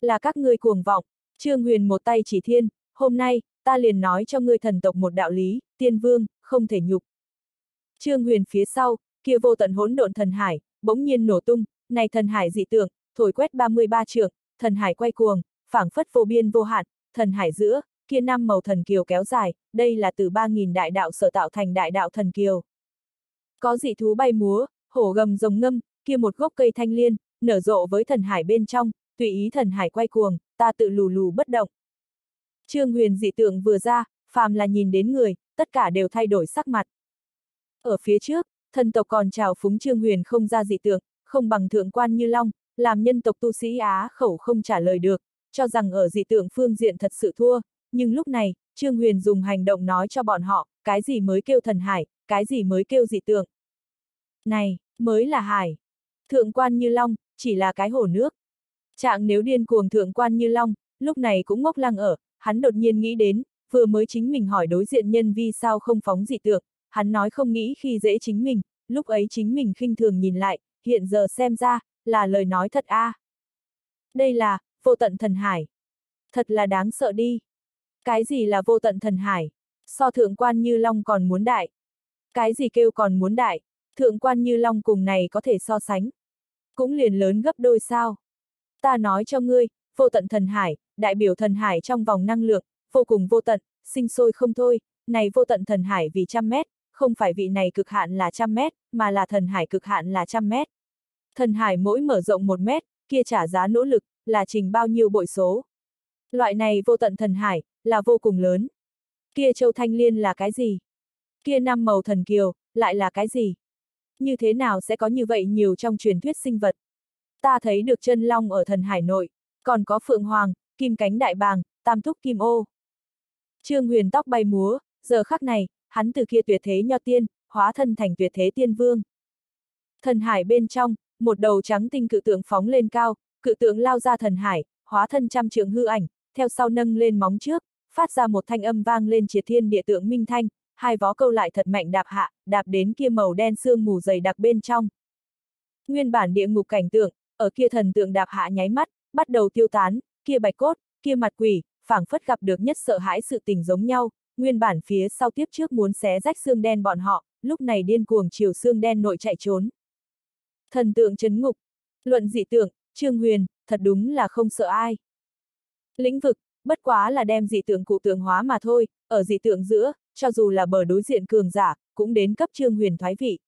Là các ngươi cuồng vọng, Trương Huyền một tay chỉ thiên, hôm nay, ta liền nói cho ngươi thần tộc một đạo lý, tiên vương, không thể nhục. Trương Huyền phía sau, kia vô tận hỗn độn thần hải, bỗng nhiên nổ tung, này thần hải dị tượng, thổi quét 33 trượng, thần hải quay cuồng, phảng phất vô biên vô hạn, thần hải giữa, kia năm màu thần kiều kéo dài, đây là từ 3.000 đại đạo sở tạo thành đại đạo thần kiều. Có dị thú bay múa, hổ gầm rồng ngâm, kia một gốc cây thanh liên, nở rộ với thần hải bên trong, tùy ý thần hải quay cuồng, ta tự lù lù bất động. Trương Huyền dị tượng vừa ra, phàm là nhìn đến người, tất cả đều thay đổi sắc mặt. Ở phía trước, thần tộc còn chào phúng Trương Huyền không ra dị tượng, không bằng thượng quan như long, làm nhân tộc tu sĩ Á khẩu không trả lời được, cho rằng ở dị tượng phương diện thật sự thua, nhưng lúc này, Trương Huyền dùng hành động nói cho bọn họ, cái gì mới kêu thần hải, cái gì mới kêu dị tượng. Này, mới là hải. Thượng quan như long, chỉ là cái hồ nước. Trạng nếu điên cuồng thượng quan như long, lúc này cũng ngốc lăng ở, hắn đột nhiên nghĩ đến, vừa mới chính mình hỏi đối diện nhân vi sao không phóng dị tượng, hắn nói không nghĩ khi dễ chính mình, lúc ấy chính mình khinh thường nhìn lại, hiện giờ xem ra, là lời nói thật a. À. Đây là, vô tận thần hải. Thật là đáng sợ đi. Cái gì là vô tận thần hải? So thượng quan như long còn muốn đại. Cái gì kêu còn muốn đại? Thượng quan như long cùng này có thể so sánh. Cũng liền lớn gấp đôi sao. Ta nói cho ngươi, vô tận thần hải, đại biểu thần hải trong vòng năng lượng, vô cùng vô tận, sinh sôi không thôi, này vô tận thần hải vì trăm mét, không phải vị này cực hạn là trăm mét, mà là thần hải cực hạn là trăm mét. Thần hải mỗi mở rộng một mét, kia trả giá nỗ lực, là trình bao nhiêu bội số. Loại này vô tận thần hải, là vô cùng lớn. Kia châu thanh liên là cái gì? Kia năm màu thần kiều, lại là cái gì? Như thế nào sẽ có như vậy nhiều trong truyền thuyết sinh vật? Ta thấy được chân long ở thần hải nội, còn có phượng hoàng, kim cánh đại bàng, tam thúc kim ô. Trương huyền tóc bay múa, giờ khắc này, hắn từ kia tuyệt thế nho tiên, hóa thân thành tuyệt thế tiên vương. Thần hải bên trong, một đầu trắng tinh cự tượng phóng lên cao, cự tượng lao ra thần hải, hóa thân trăm trường hư ảnh, theo sau nâng lên móng trước, phát ra một thanh âm vang lên triệt thiên địa tượng minh thanh, hai vó câu lại thật mạnh đạp hạ, đạp đến kia màu đen xương mù dày đặc bên trong. Nguyên bản địa ngục cảnh tượng, ở kia thần tượng đạp hạ nháy mắt, bắt đầu tiêu tán, kia bạch cốt, kia mặt quỷ, phảng phất gặp được nhất sợ hãi sự tình giống nhau, Nguyên bản phía sau tiếp trước muốn xé rách xương đen bọn họ, lúc này điên cuồng chiều xương đen nội chạy trốn. Thần tượng chấn ngục, luận dị tượng, Trương Huyền, thật đúng là không sợ ai. Lĩnh vực, bất quá là đem dị tượng cụ tượng hóa mà thôi, ở dị tượng giữa, cho dù là bờ đối diện cường giả, cũng đến cấp Trương Huyền thoái vị.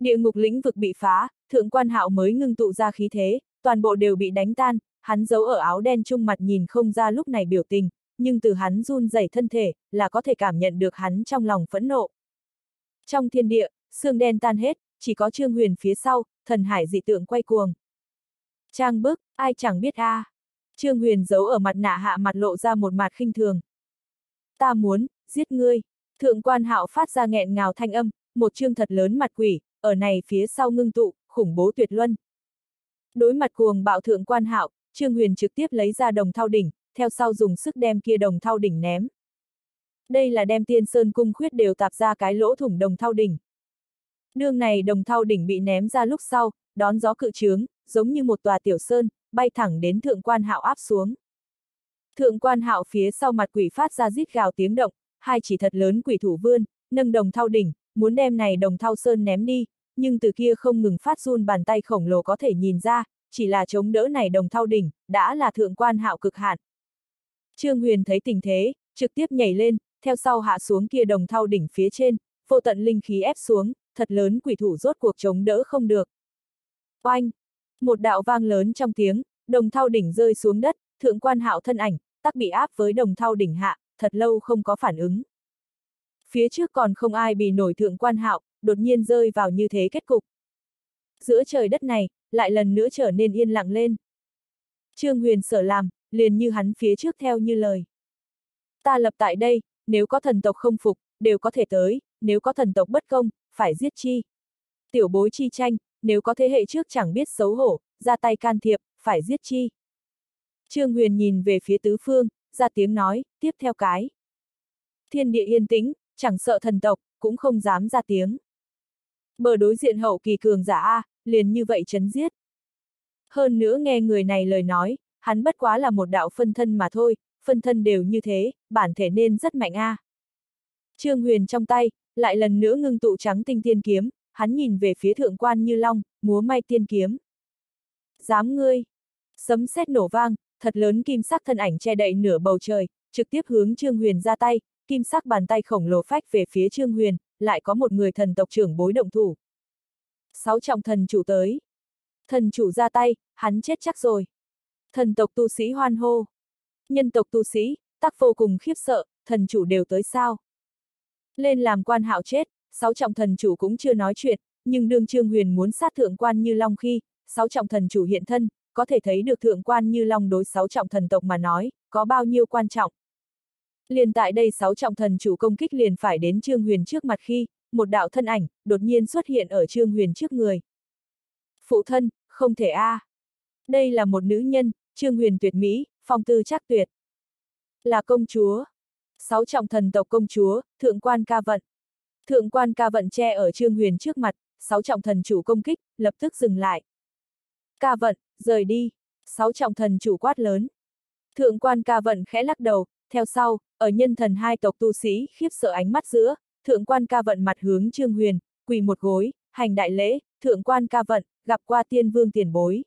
Địa ngục lĩnh vực bị phá, thượng quan hạo mới ngưng tụ ra khí thế, toàn bộ đều bị đánh tan, hắn giấu ở áo đen trung mặt nhìn không ra lúc này biểu tình, nhưng từ hắn run rẩy thân thể, là có thể cảm nhận được hắn trong lòng phẫn nộ. Trong thiên địa, xương đen tan hết, chỉ có Trương Huyền phía sau, thần hải dị tượng quay cuồng. Trang bức, ai chẳng biết a. À. Trương Huyền giấu ở mặt nạ hạ mặt lộ ra một mặt khinh thường. Ta muốn, giết ngươi. Thượng quan hạo phát ra nghẹn ngào thanh âm, một trương thật lớn mặt quỷ, ở này phía sau ngưng tụ, khủng bố tuyệt luân. Đối mặt cuồng bạo thượng quan hạo, Trương Huyền trực tiếp lấy ra đồng thao đỉnh, theo sau dùng sức đem kia đồng thau đỉnh ném. Đây là đem tiên sơn cung khuyết đều tạp ra cái lỗ thủng đồng thau đỉnh. Nương này đồng thau đỉnh bị ném ra lúc sau, đón gió cự trướng, giống như một tòa tiểu sơn, bay thẳng đến thượng quan hạo áp xuống. Thượng quan hạo phía sau mặt quỷ phát ra rít gào tiếng động, hai chỉ thật lớn quỷ thủ vươn, nâng đồng thau đỉnh, muốn đem này đồng thau sơn ném đi, nhưng từ kia không ngừng phát run bàn tay khổng lồ có thể nhìn ra, chỉ là chống đỡ này đồng thau đỉnh, đã là thượng quan hạo cực hạn, Trương Huyền thấy tình thế, trực tiếp nhảy lên, theo sau hạ xuống kia đồng thao đỉnh phía trên, vô tận linh khí ép xuống, thật lớn quỷ thủ rốt cuộc chống đỡ không được. Oanh! Một đạo vang lớn trong tiếng, đồng thao đỉnh rơi xuống đất, thượng quan hạo thân ảnh, tắc bị áp với đồng thao đỉnh hạ, thật lâu không có phản ứng. Phía trước còn không ai bị nổi thượng quan hạo, đột nhiên rơi vào như thế kết cục. Giữa trời đất này, lại lần nữa trở nên yên lặng lên. Trương Huyền sở làm, liền như hắn phía trước theo như lời. Ta lập tại đây, nếu có thần tộc không phục, đều có thể tới, nếu có thần tộc bất công, phải giết chi. Tiểu bối chi tranh, nếu có thế hệ trước chẳng biết xấu hổ, ra tay can thiệp, phải giết chi. Trương Huyền nhìn về phía tứ phương, ra tiếng nói, tiếp theo cái. Thiên địa yên tĩnh, chẳng sợ thần tộc, cũng không dám ra tiếng. Bờ đối diện hậu kỳ cường giả A, liền như vậy chấn giết. Hơn nữa nghe người này lời nói, hắn bất quá là một đạo phân thân mà thôi, phân thân đều như thế, bản thể nên rất mạnh a. À. Trương Huyền trong tay, lại lần nữa ngưng tụ trắng tinh tiên kiếm, hắn nhìn về phía thượng quan như long, múa may tiên kiếm. Dám ngươi! Sấm sét nổ vang, thật lớn kim sắc thân ảnh che đậy nửa bầu trời, trực tiếp hướng Trương Huyền ra tay, kim sắc bàn tay khổng lồ phách về phía Trương Huyền, lại có một người thần tộc trưởng bối động thủ. Sáu trọng thần chủ tới. Thần chủ ra tay, hắn chết chắc rồi. Thần tộc tu sĩ hoan hô. Nhân tộc tu sĩ, tắc vô cùng khiếp sợ, thần chủ đều tới sao. Lên làm quan hạo chết, sáu trọng thần chủ cũng chưa nói chuyện, nhưng đương Trương Huyền muốn sát thượng quan Như Long khi, sáu trọng thần chủ hiện thân, có thể thấy được thượng quan Như Long đối sáu trọng thần tộc mà nói, có bao nhiêu quan trọng. Liền tại đây sáu trọng thần chủ công kích liền phải đến Trương Huyền trước mặt khi, một đạo thân ảnh, đột nhiên xuất hiện ở Trương Huyền trước người. Phụ thân, không thể a. À. Đây là một nữ nhân, trương huyền tuyệt mỹ, phong tư chắc tuyệt. Là công chúa. Sáu trọng thần tộc công chúa, thượng quan ca vận. Thượng quan ca vận che ở trương huyền trước mặt, sáu trọng thần chủ công kích, lập tức dừng lại. Ca vận, rời đi. Sáu trọng thần chủ quát lớn. Thượng quan ca vận khẽ lắc đầu, theo sau, ở nhân thần hai tộc tu sĩ khiếp sợ ánh mắt giữa, thượng quan ca vận mặt hướng trương huyền, quỳ một gối, hành đại lễ, thượng quan ca vận, gặp qua tiên vương tiền bối.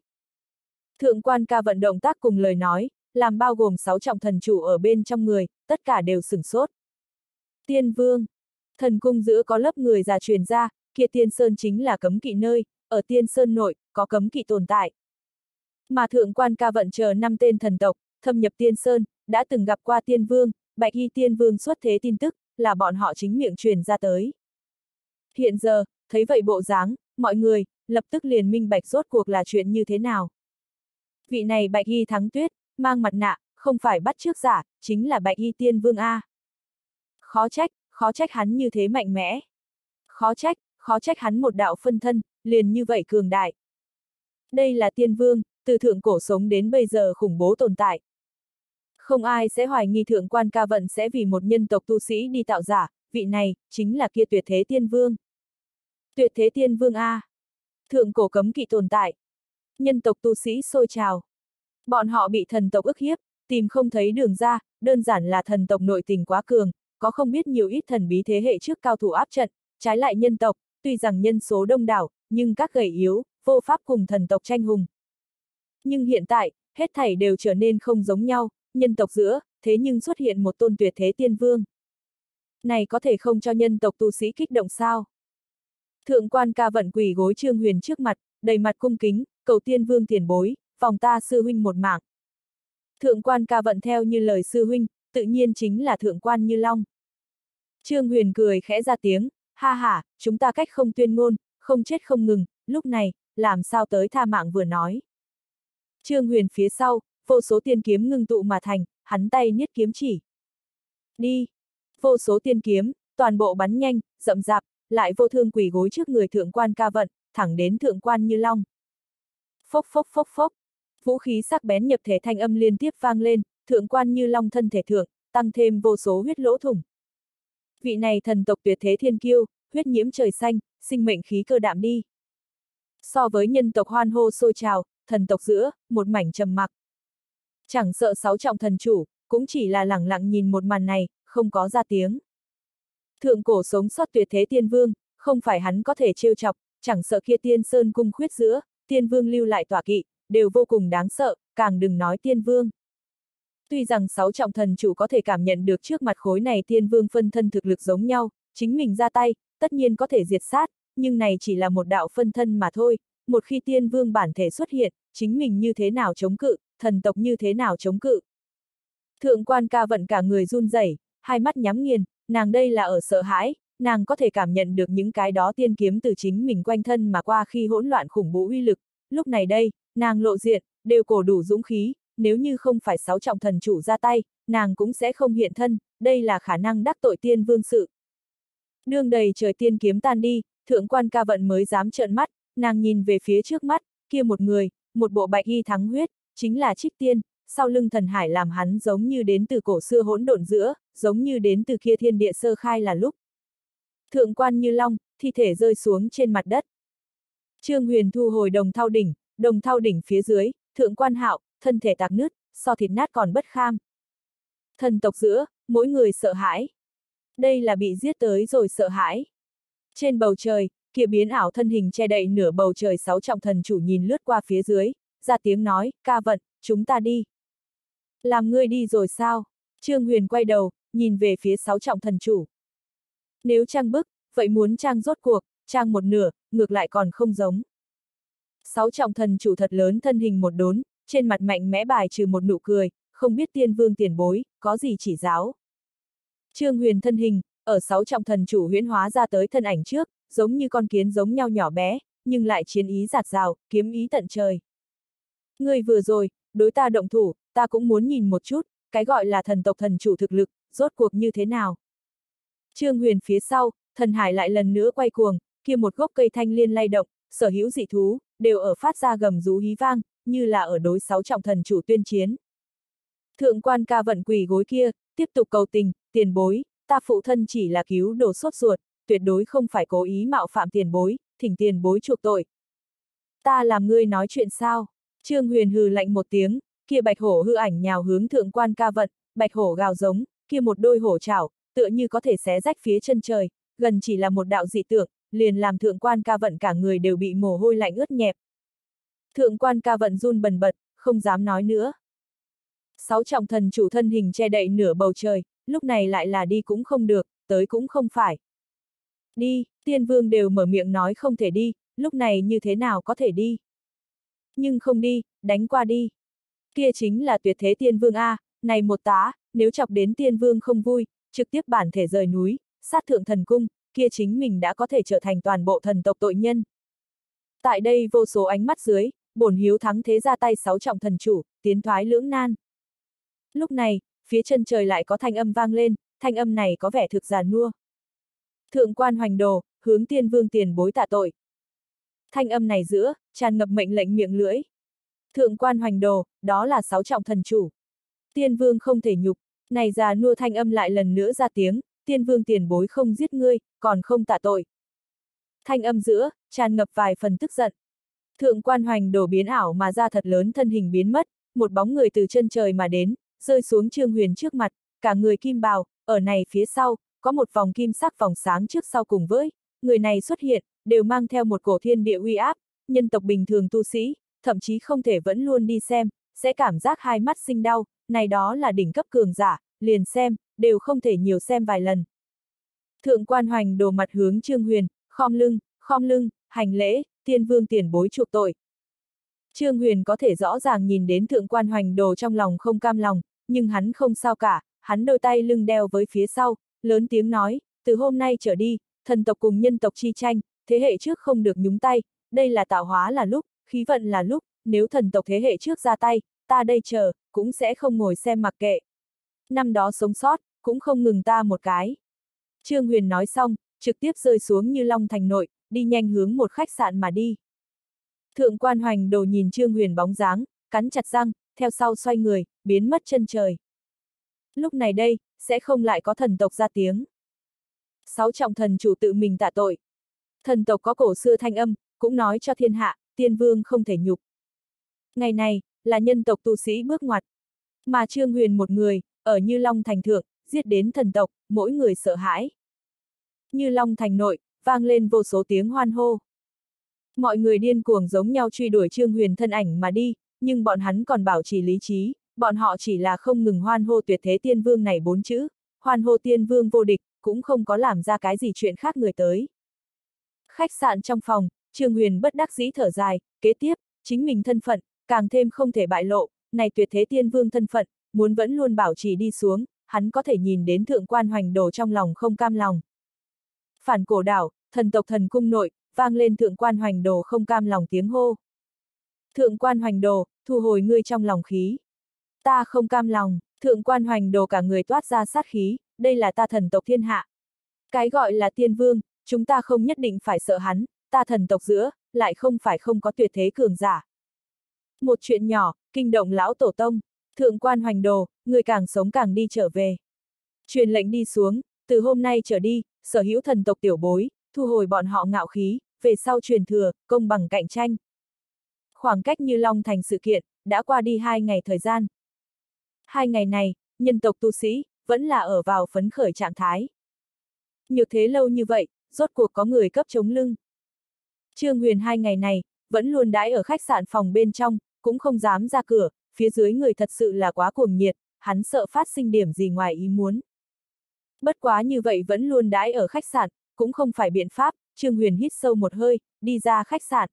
Thượng quan ca vận động tác cùng lời nói, làm bao gồm sáu trọng thần chủ ở bên trong người, tất cả đều sửng sốt. Tiên vương. Thần cung giữa có lớp người già truyền ra, kia tiên sơn chính là cấm kỵ nơi, ở tiên sơn nội, có cấm kỵ tồn tại. Mà thượng quan ca vận chờ năm tên thần tộc, thâm nhập tiên sơn, đã từng gặp qua tiên vương, bạch y tiên vương xuất thế tin tức, là bọn họ chính miệng truyền ra tới. Hiện giờ, thấy vậy bộ dáng, mọi người, lập tức liền minh bạch rốt cuộc là chuyện như thế nào vị này bạch y thắng tuyết, mang mặt nạ, không phải bắt trước giả, chính là bạch y tiên vương A. Khó trách, khó trách hắn như thế mạnh mẽ. Khó trách, khó trách hắn một đạo phân thân, liền như vậy cường đại. Đây là tiên vương, từ thượng cổ sống đến bây giờ khủng bố tồn tại. Không ai sẽ hoài nghi thượng quan ca vận sẽ vì một nhân tộc tu sĩ đi tạo giả, vị này, chính là kia tuyệt thế tiên vương. Tuyệt thế tiên vương A. Thượng cổ cấm kỵ tồn tại, nhân tộc tu sĩ sôi trào. Bọn họ bị thần tộc ức hiếp, tìm không thấy đường ra, đơn giản là thần tộc nội tình quá cường, có không biết nhiều ít thần bí thế hệ trước cao thủ áp trận, trái lại nhân tộc, tuy rằng nhân số đông đảo, nhưng các gầy yếu, vô pháp cùng thần tộc tranh hùng. Nhưng hiện tại, hết thảy đều trở nên không giống nhau, nhân tộc giữa, thế nhưng xuất hiện một tôn tuyệt thế tiên vương. Này có thể không cho nhân tộc tu sĩ kích động sao? Thượng quan ca vận quỷ gối trương huyền trước mặt, đầy mặt cung kính, cầu tiên vương tiền bối, phòng ta sư huynh một mạng. Thượng quan ca vận theo như lời sư huynh, tự nhiên chính là thượng quan như long. Trương Huyền cười khẽ ra tiếng, ha ha, chúng ta cách không tuyên ngôn, không chết không ngừng, lúc này, làm sao tới tha mạng vừa nói. Trương Huyền phía sau, vô số tiên kiếm ngưng tụ mà thành, hắn tay niết kiếm chỉ. Đi! Vô số tiên kiếm, toàn bộ bắn nhanh, rậm rạp, lại vô thương quỷ gối trước người thượng quan ca vận, thẳng đến thượng quan như long. Phốc phốc phốc phốc, vũ khí sắc bén nhập thể thanh âm liên tiếp vang lên, thượng quan như long thân thể thượng, tăng thêm vô số huyết lỗ thủng. Vị này thần tộc tuyệt thế thiên kiêu, huyết nhiễm trời xanh, sinh mệnh khí cơ đạm đi. So với nhân tộc hoan hô sôi trào, thần tộc giữa, một mảnh trầm mặc. Chẳng sợ sáu trọng thần chủ, cũng chỉ là lẳng lặng nhìn một màn này, không có ra tiếng. Thượng cổ sống sót tuyệt thế tiên vương, không phải hắn có thể trêu chọc, chẳng sợ kia tiên sơn cung khuyết giữa, tiên vương lưu lại tỏa kỵ, đều vô cùng đáng sợ, càng đừng nói tiên vương. Tuy rằng sáu trọng thần chủ có thể cảm nhận được trước mặt khối này tiên vương phân thân thực lực giống nhau, chính mình ra tay, tất nhiên có thể diệt sát, nhưng này chỉ là một đạo phân thân mà thôi, một khi tiên vương bản thể xuất hiện, chính mình như thế nào chống cự, thần tộc như thế nào chống cự. Thượng quan ca vận cả người run rẩy, hai mắt nhắm nghiền, nàng đây là ở sợ hãi, nàng có thể cảm nhận được những cái đó tiên kiếm từ chính mình quanh thân mà qua khi hỗn loạn khủng bố uy lực, lúc này đây, nàng lộ diện, đều cổ đủ dũng khí, nếu như không phải sáu trọng thần chủ ra tay, nàng cũng sẽ không hiện thân, đây là khả năng đắc tội tiên vương sự. nương đầy trời tiên kiếm tan đi, thượng quan ca vận mới dám trợn mắt, nàng nhìn về phía trước mắt, kia một người, một bộ bạch y thắng huyết, chính là trích tiên, sau lưng thần hải làm hắn giống như đến từ cổ xưa hỗn độn giữa, giống như đến từ kia thiên địa sơ khai là lúc thượng quan như long, thi thể rơi xuống trên mặt đất. Trương Huyền thu hồi đồng thao đỉnh, đồng thao đỉnh phía dưới, thượng quan hạo, thân thể tạc nứt, so thịt nát còn bất kham. Thần tộc giữa, mỗi người sợ hãi. Đây là bị giết tới rồi sợ hãi. Trên bầu trời, kia biến ảo thân hình che đậy nửa bầu trời sáu trọng thần chủ nhìn lướt qua phía dưới, ra tiếng nói, ca vận, chúng ta đi. Làm ngươi đi rồi sao? Trương Huyền quay đầu, nhìn về phía sáu trọng thần chủ. Nếu Trang bức, vậy muốn Trang rốt cuộc, Trang một nửa, ngược lại còn không giống. Sáu trọng thần chủ thật lớn thân hình một đốn, trên mặt mạnh mẽ bài trừ một nụ cười, không biết tiên vương tiền bối, có gì chỉ giáo. Trương huyền thân hình, ở sáu trọng thần chủ huyễn hóa ra tới thân ảnh trước, giống như con kiến giống nhau nhỏ bé, nhưng lại chiến ý giạt rào, kiếm ý tận trời. người vừa rồi, đối ta động thủ, ta cũng muốn nhìn một chút, cái gọi là thần tộc thần chủ thực lực, rốt cuộc như thế nào. Trương Huyền phía sau, thần hải lại lần nữa quay cuồng, kia một gốc cây thanh liên lay động, sở hữu dị thú, đều ở phát ra gầm rú hí vang, như là ở đối sáu trọng thần chủ tuyên chiến. Thượng quan ca vận quỷ gối kia, tiếp tục cầu tình, tiền bối, ta phụ thân chỉ là cứu đồ sốt ruột, tuyệt đối không phải cố ý mạo phạm tiền bối, thỉnh tiền bối chuộc tội. Ta làm ngươi nói chuyện sao? Trương Huyền hừ lạnh một tiếng, kia bạch hổ hư ảnh nhào hướng thượng quan ca vận, bạch hổ gào giống, kia một đôi hổ chảo, tựa như có thể xé rách phía chân trời, gần chỉ là một đạo dị tượng, liền làm thượng quan ca vận cả người đều bị mồ hôi lạnh ướt nhẹp. Thượng quan ca vận run bần bật, không dám nói nữa. Sáu trọng thần chủ thân hình che đậy nửa bầu trời, lúc này lại là đi cũng không được, tới cũng không phải. Đi, tiên vương đều mở miệng nói không thể đi, lúc này như thế nào có thể đi. Nhưng không đi, đánh qua đi. Kia chính là tuyệt thế tiên vương A, này một tá, nếu chọc đến tiên vương không vui, trực tiếp bản thể rời núi, sát thượng thần cung, kia chính mình đã có thể trở thành toàn bộ thần tộc tội nhân. Tại đây vô số ánh mắt dưới, bổn hiếu thắng thế ra tay sáu trọng thần chủ, tiến thoái lưỡng nan. Lúc này, phía chân trời lại có thanh âm vang lên, thanh âm này có vẻ thực giả nua. Thượng quan hoành đồ, hướng tiên vương tiền bối tạ tội. Thanh âm này giữa, tràn ngập mệnh lệnh miệng lưỡi. Thượng quan hoành đồ, đó là sáu trọng thần chủ. Tiên vương không thể nhục, này già nua thanh âm lại lần nữa ra tiếng, tiên vương tiền bối không giết ngươi, còn không tạ tội. Thanh âm giữa, tràn ngập vài phần tức giận. Thượng quan hoành đổ biến ảo mà ra thật lớn thân hình biến mất, một bóng người từ chân trời mà đến, rơi xuống trương huyền trước mặt, cả người kim bào, ở này phía sau, có một vòng kim sắc vòng sáng trước sau cùng với, người này xuất hiện, đều mang theo một cổ thiên địa uy áp, nhân tộc bình thường tu sĩ, thậm chí không thể vẫn luôn đi xem, sẽ cảm giác hai mắt sinh đau, này đó là đỉnh cấp cường giả, liền xem, đều không thể nhiều xem vài lần. Thượng quan hoành đồ mặt hướng Trương Huyền, khom lưng, khom lưng, hành lễ, tiên vương tiền bối chuộc tội. Trương Huyền có thể rõ ràng nhìn đến thượng quan hoành đồ trong lòng không cam lòng, nhưng hắn không sao cả, hắn đôi tay lưng đeo với phía sau, lớn tiếng nói, từ hôm nay trở đi, thần tộc cùng nhân tộc chi tranh, thế hệ trước không được nhúng tay, đây là tạo hóa là lúc, khí vận là lúc, nếu thần tộc thế hệ trước ra tay, ta đây chờ, cũng sẽ không ngồi xem mặc kệ. Năm đó sống sót, cũng không ngừng ta một cái. Trương Huyền nói xong, trực tiếp rơi xuống như long thành nội, đi nhanh hướng một khách sạn mà đi. Thượng quan hoành đồ nhìn Trương Huyền bóng dáng, cắn chặt răng, theo sau xoay người, biến mất chân trời. Lúc này đây, sẽ không lại có thần tộc ra tiếng. Sáu trọng thần chủ tự mình tạ tội. Thần tộc có cổ xưa thanh âm, cũng nói cho thiên hạ, tiên vương không thể nhục. Ngày này, là nhân tộc tu sĩ bước ngoặt. Mà Trương Huyền một người, ở Như Long Thành Thượng, giết đến thần tộc, mỗi người sợ hãi. Như Long Thành nội, vang lên vô số tiếng hoan hô. Mọi người điên cuồng giống nhau truy đuổi Trương Huyền thân ảnh mà đi, nhưng bọn hắn còn bảo trì lý trí, bọn họ chỉ là không ngừng hoan hô tuyệt thế tiên vương này bốn chữ, hoan hô tiên vương vô địch, cũng không có làm ra cái gì chuyện khác người tới. Khách sạn trong phòng, Trương Huyền bất đắc dĩ thở dài, kế tiếp, chính mình thân phận, Càng thêm không thể bại lộ, này tuyệt thế tiên vương thân phận, muốn vẫn luôn bảo trì đi xuống, hắn có thể nhìn đến thượng quan hoành đồ trong lòng không cam lòng. Phản cổ đảo, thần tộc thần cung nội, vang lên thượng quan hoành đồ không cam lòng tiếng hô. Thượng quan hoành đồ, thu hồi ngươi trong lòng khí. Ta không cam lòng, thượng quan hoành đồ cả người toát ra sát khí, đây là ta thần tộc thiên hạ. Cái gọi là tiên vương, chúng ta không nhất định phải sợ hắn, ta thần tộc giữa, lại không phải không có tuyệt thế cường giả. Một chuyện nhỏ, kinh động lão tổ tông, thượng quan hoành đồ, người càng sống càng đi trở về. Truyền lệnh đi xuống, từ hôm nay trở đi, sở hữu thần tộc tiểu bối, thu hồi bọn họ ngạo khí, về sau truyền thừa, công bằng cạnh tranh. Khoảng cách như Long Thành sự kiện, đã qua đi hai ngày thời gian. Hai ngày này, nhân tộc tu sĩ, vẫn là ở vào phấn khởi trạng thái. Nhược thế lâu như vậy, rốt cuộc có người cấp chống lưng. Trương Huyền hai ngày này, vẫn luôn đãi ở khách sạn phòng bên trong, cũng không dám ra cửa, phía dưới người thật sự là quá cuồng nhiệt, hắn sợ phát sinh điểm gì ngoài ý muốn. Bất quá như vậy vẫn luôn đãi ở khách sạn, cũng không phải biện pháp, Trương Huyền hít sâu một hơi, đi ra khách sạn.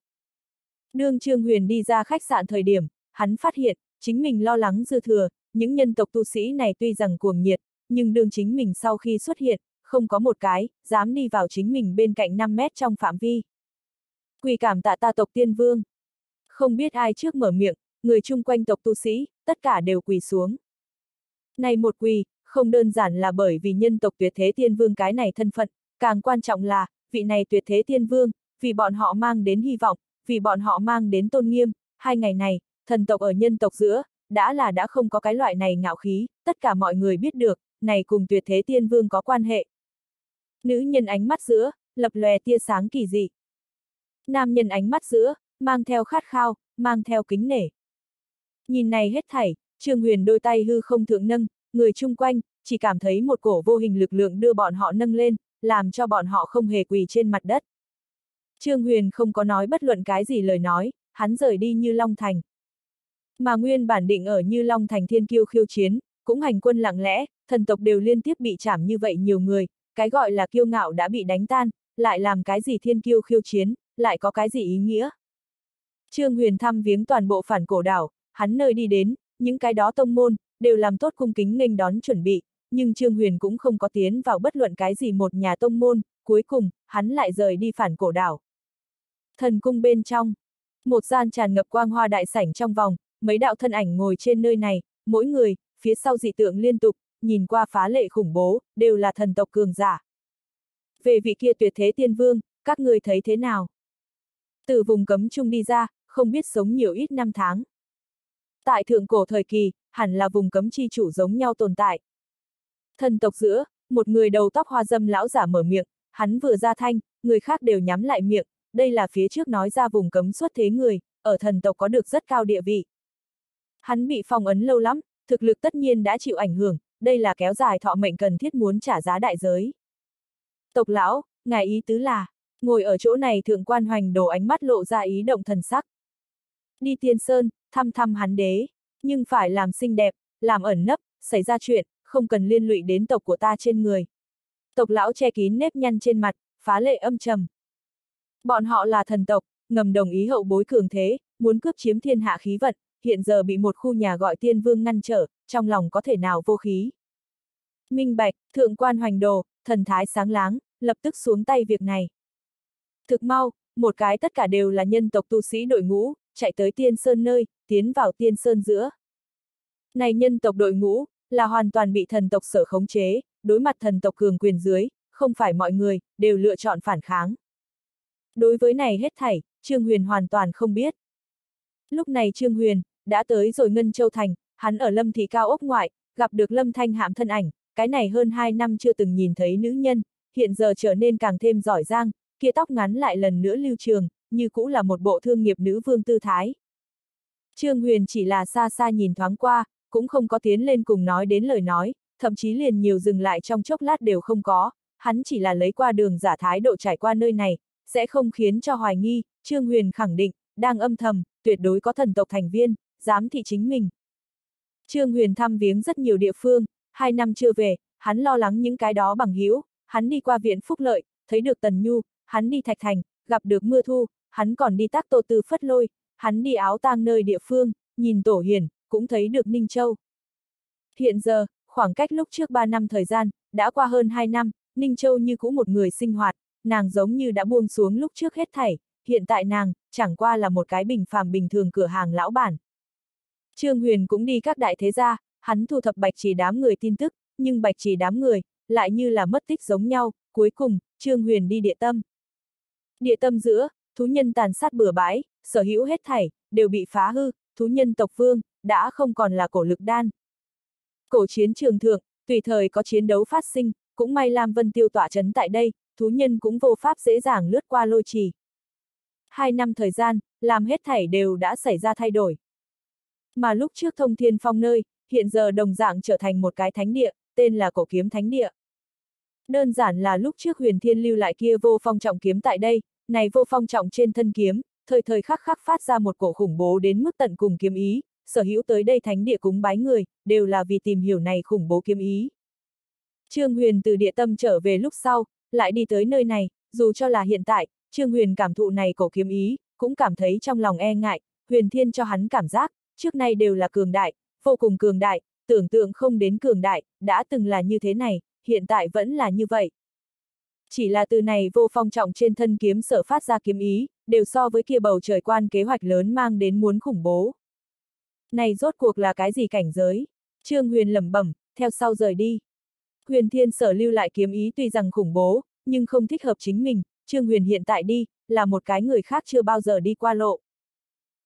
Đương Trương Huyền đi ra khách sạn thời điểm, hắn phát hiện, chính mình lo lắng dư thừa, những nhân tộc tu sĩ này tuy rằng cuồng nhiệt, nhưng đương chính mình sau khi xuất hiện, không có một cái, dám đi vào chính mình bên cạnh 5 mét trong phạm vi. Quỳ cảm tạ ta tộc tiên vương. Không biết ai trước mở miệng, người chung quanh tộc tu sĩ, tất cả đều quỳ xuống. Này một quỳ, không đơn giản là bởi vì nhân tộc tuyệt thế tiên vương cái này thân phận, càng quan trọng là, vị này tuyệt thế tiên vương, vì bọn họ mang đến hy vọng, vì bọn họ mang đến tôn nghiêm, hai ngày này, thần tộc ở nhân tộc giữa, đã là đã không có cái loại này ngạo khí, tất cả mọi người biết được, này cùng tuyệt thế tiên vương có quan hệ. Nữ nhân ánh mắt giữa, lập lòe tia sáng kỳ dị. Nam nhân ánh mắt giữa, mang theo khát khao, mang theo kính nể. Nhìn này hết thảy, Trương Huyền đôi tay hư không thượng nâng, người chung quanh, chỉ cảm thấy một cổ vô hình lực lượng đưa bọn họ nâng lên, làm cho bọn họ không hề quỳ trên mặt đất. Trương Huyền không có nói bất luận cái gì lời nói, hắn rời đi như Long Thành. Mà nguyên bản định ở như Long Thành thiên kiêu khiêu chiến, cũng hành quân lặng lẽ, thần tộc đều liên tiếp bị chảm như vậy nhiều người, cái gọi là kiêu ngạo đã bị đánh tan, lại làm cái gì thiên kiêu khiêu chiến, lại có cái gì ý nghĩa. Trương Huyền thăm viếng toàn bộ phản cổ đảo, hắn nơi đi đến, những cái đó tông môn, đều làm tốt cung kính nghênh đón chuẩn bị, nhưng Trương Huyền cũng không có tiến vào bất luận cái gì một nhà tông môn, cuối cùng, hắn lại rời đi phản cổ đảo. Thần cung bên trong, một gian tràn ngập quang hoa đại sảnh trong vòng, mấy đạo thân ảnh ngồi trên nơi này, mỗi người, phía sau dị tượng liên tục, nhìn qua phá lệ khủng bố, đều là thần tộc cường giả. Về vị kia tuyệt thế tiên vương, các người thấy thế nào? Từ vùng cấm trung đi ra, không biết sống nhiều ít năm tháng. Tại thượng cổ thời kỳ, hẳn là vùng cấm chi chủ giống nhau tồn tại. Thần tộc giữa, một người đầu tóc hoa dâm lão giả mở miệng, hắn vừa ra thanh, người khác đều nhắm lại miệng, đây là phía trước nói ra vùng cấm xuất thế người, ở thần tộc có được rất cao địa vị. Hắn bị phong ấn lâu lắm, thực lực tất nhiên đã chịu ảnh hưởng, đây là kéo dài thọ mệnh cần thiết muốn trả giá đại giới. Tộc lão, ngài ý tứ là, ngồi ở chỗ này thượng quan hoành đồ ánh mắt lộ ra ý động thần sắc đi tiên sơn, thăm thăm hắn đế, nhưng phải làm xinh đẹp, làm ẩn nấp, xảy ra chuyện, không cần liên lụy đến tộc của ta trên người. Tộc lão che kín nếp nhăn trên mặt, phá lệ âm trầm. Bọn họ là thần tộc, ngầm đồng ý hậu bối cường thế, muốn cướp chiếm thiên hạ khí vật hiện giờ bị một khu nhà gọi tiên vương ngăn trở, trong lòng có thể nào vô khí. Minh bạch, thượng quan hoành đồ, thần thái sáng láng, lập tức xuống tay việc này. Thực mau, một cái tất cả đều là nhân tộc tu sĩ đội ngũ, chạy tới tiên sơn nơi, tiến vào tiên sơn giữa. Này nhân tộc đội ngũ, là hoàn toàn bị thần tộc sở khống chế, đối mặt thần tộc cường quyền dưới, không phải mọi người, đều lựa chọn phản kháng. Đối với này hết thảy, Trương Huyền hoàn toàn không biết. Lúc này Trương Huyền, đã tới rồi Ngân Châu Thành, hắn ở lâm thị cao ốc ngoại, gặp được lâm thanh hãm thân ảnh, cái này hơn hai năm chưa từng nhìn thấy nữ nhân, hiện giờ trở nên càng thêm giỏi giang, kia tóc ngắn lại lần nữa lưu trường, như cũ là một bộ thương nghiệp nữ vương tư thái. Trương Huyền chỉ là xa xa nhìn thoáng qua, cũng không có tiến lên cùng nói đến lời nói, thậm chí liền nhiều dừng lại trong chốc lát đều không có, hắn chỉ là lấy qua đường giả thái độ trải qua nơi này, sẽ không khiến cho hoài nghi, Trương Huyền khẳng định, đang âm thầm, tuyệt đối có thần tộc thành viên, dám thị chính mình. Trương Huyền thăm viếng rất nhiều địa phương, hai năm chưa về, hắn lo lắng những cái đó bằng hữu, hắn đi qua viện phúc lợi, thấy được Tần Nhu, hắn đi Thạch Thành, gặp được Mưa Thu, hắn còn đi tác tổ tư phất lôi, hắn đi áo tang nơi địa phương, nhìn tổ hiển, cũng thấy được Ninh Châu. Hiện giờ, khoảng cách lúc trước 3 năm thời gian, đã qua hơn 2 năm, Ninh Châu như cũ một người sinh hoạt, nàng giống như đã buông xuống lúc trước hết thảy, hiện tại nàng, chẳng qua là một cái bình phàm bình thường cửa hàng lão bản. Trương Huyền cũng đi các đại thế gia, hắn thu thập bạch chỉ đám người tin tức, nhưng bạch chỉ đám người, lại như là mất tích giống nhau, cuối cùng, Trương Huyền đi địa tâm. Địa tâm giữa, thú nhân tàn sát bừa bãi, sở hữu hết thảy, đều bị phá hư, thú nhân tộc vương, đã không còn là cổ lực đan. Cổ chiến trường thượng, tùy thời có chiến đấu phát sinh, cũng may Lam Vân Tiêu tỏa chấn tại đây, thú nhân cũng vô pháp dễ dàng lướt qua lôi trì. Hai năm thời gian, làm hết thảy đều đã xảy ra thay đổi. Mà lúc trước thông thiên phong nơi, hiện giờ đồng dạng trở thành một cái thánh địa, tên là cổ kiếm thánh địa. Đơn giản là lúc trước huyền thiên lưu lại kia vô phong trọng kiếm tại đây, này vô phong trọng trên thân kiếm, thời thời khắc khắc phát ra một cổ khủng bố đến mức tận cùng kiếm ý, sở hữu tới đây thánh địa cúng bái người, đều là vì tìm hiểu này khủng bố kiếm ý. Trương Huyền từ địa tâm trở về lúc sau, lại đi tới nơi này, dù cho là hiện tại, Trương Huyền cảm thụ này cổ kiếm ý, cũng cảm thấy trong lòng e ngại, Huyền Thiên cho hắn cảm giác, trước nay đều là cường đại, vô cùng cường đại, tưởng tượng không đến cường đại, đã từng là như thế này, hiện tại vẫn là như vậy chỉ là từ này vô phong trọng trên thân kiếm sở phát ra kiếm ý, đều so với kia bầu trời quan kế hoạch lớn mang đến muốn khủng bố. Này rốt cuộc là cái gì cảnh giới? Trương Huyền lẩm bẩm, theo sau rời đi. Huyền Thiên sở lưu lại kiếm ý tuy rằng khủng bố, nhưng không thích hợp chính mình, Trương Huyền hiện tại đi, là một cái người khác chưa bao giờ đi qua lộ.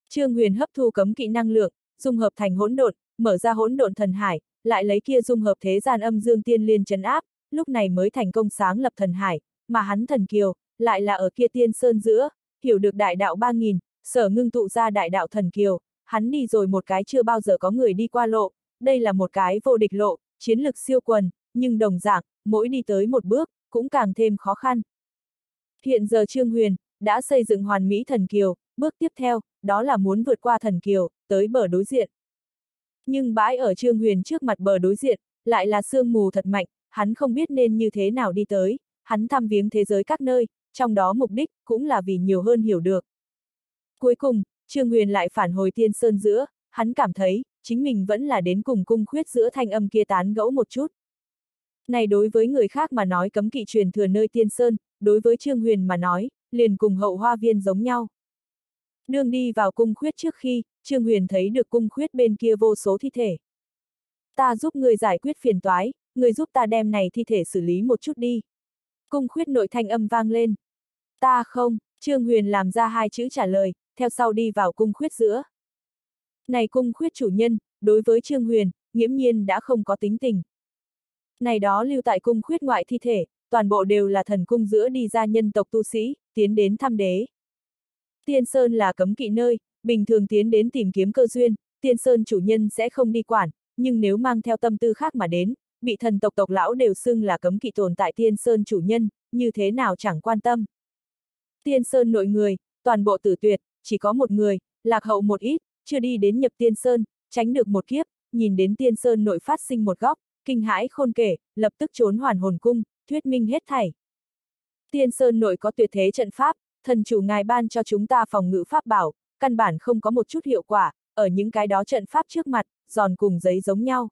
Trương Huyền hấp thu cấm kỵ năng lượng, dung hợp thành hỗn độn, mở ra hỗn độn thần hải, lại lấy kia dung hợp thế gian âm dương tiên liên chấn áp, lúc này mới thành công sáng lập thần hải, mà hắn thần kiều, lại là ở kia tiên sơn giữa, hiểu được đại đạo ba nghìn sở ngưng tụ ra đại đạo thần kiều, hắn đi rồi một cái chưa bao giờ có người đi qua lộ, đây là một cái vô địch lộ, chiến lực siêu quần, nhưng đồng dạng, mỗi đi tới một bước, cũng càng thêm khó khăn. Hiện giờ Trương Huyền, đã xây dựng hoàn mỹ thần kiều, bước tiếp theo, đó là muốn vượt qua thần kiều, tới bờ đối diện. Nhưng bãi ở Trương Huyền trước mặt bờ đối diện, lại là sương mù thật mạnh, hắn không biết nên như thế nào đi tới, hắn thăm viếng thế giới các nơi, trong đó mục đích cũng là vì nhiều hơn hiểu được. Cuối cùng, Trương Huyền lại phản hồi Tiên Sơn giữa, hắn cảm thấy, chính mình vẫn là đến cùng cung khuyết giữa thanh âm kia tán gẫu một chút. Này đối với người khác mà nói cấm kỵ truyền thừa nơi Tiên Sơn, đối với Trương Huyền mà nói, liền cùng hậu hoa viên giống nhau. Đường đi vào cung khuyết trước khi, Trương Huyền thấy được cung khuyết bên kia vô số thi thể. Ta giúp người giải quyết phiền toái, người giúp ta đem này thi thể xử lý một chút đi. Cung khuyết nội thanh âm vang lên. Ta không, Trương Huyền làm ra hai chữ trả lời, theo sau đi vào cung khuyết giữa. Này cung khuyết chủ nhân, đối với Trương Huyền, nghiễm nhiên đã không có tính tình. Này đó lưu tại cung khuyết ngoại thi thể, toàn bộ đều là thần cung giữa đi ra nhân tộc tu sĩ, tiến đến thăm đế. Tiên Sơn là cấm kỵ nơi, bình thường tiến đến tìm kiếm cơ duyên, Tiên Sơn chủ nhân sẽ không đi quản, nhưng nếu mang theo tâm tư khác mà đến, bị thần tộc tộc lão đều xưng là cấm kỵ tồn tại Tiên Sơn chủ nhân, như thế nào chẳng quan tâm. Tiên Sơn nội người, toàn bộ tử tuyệt, chỉ có một người, lạc hậu một ít, chưa đi đến nhập Tiên Sơn, tránh được một kiếp, nhìn đến Tiên Sơn nội phát sinh một góc, kinh hãi khôn kể, lập tức trốn hoàn hồn cung, thuyết minh hết thảy. Tiên Sơn nội có tuyệt thế trận pháp, thần chủ ngài ban cho chúng ta phòng ngự pháp bảo, căn bản không có một chút hiệu quả, ở những cái đó trận pháp trước mặt, giòn cùng giấy giống nhau.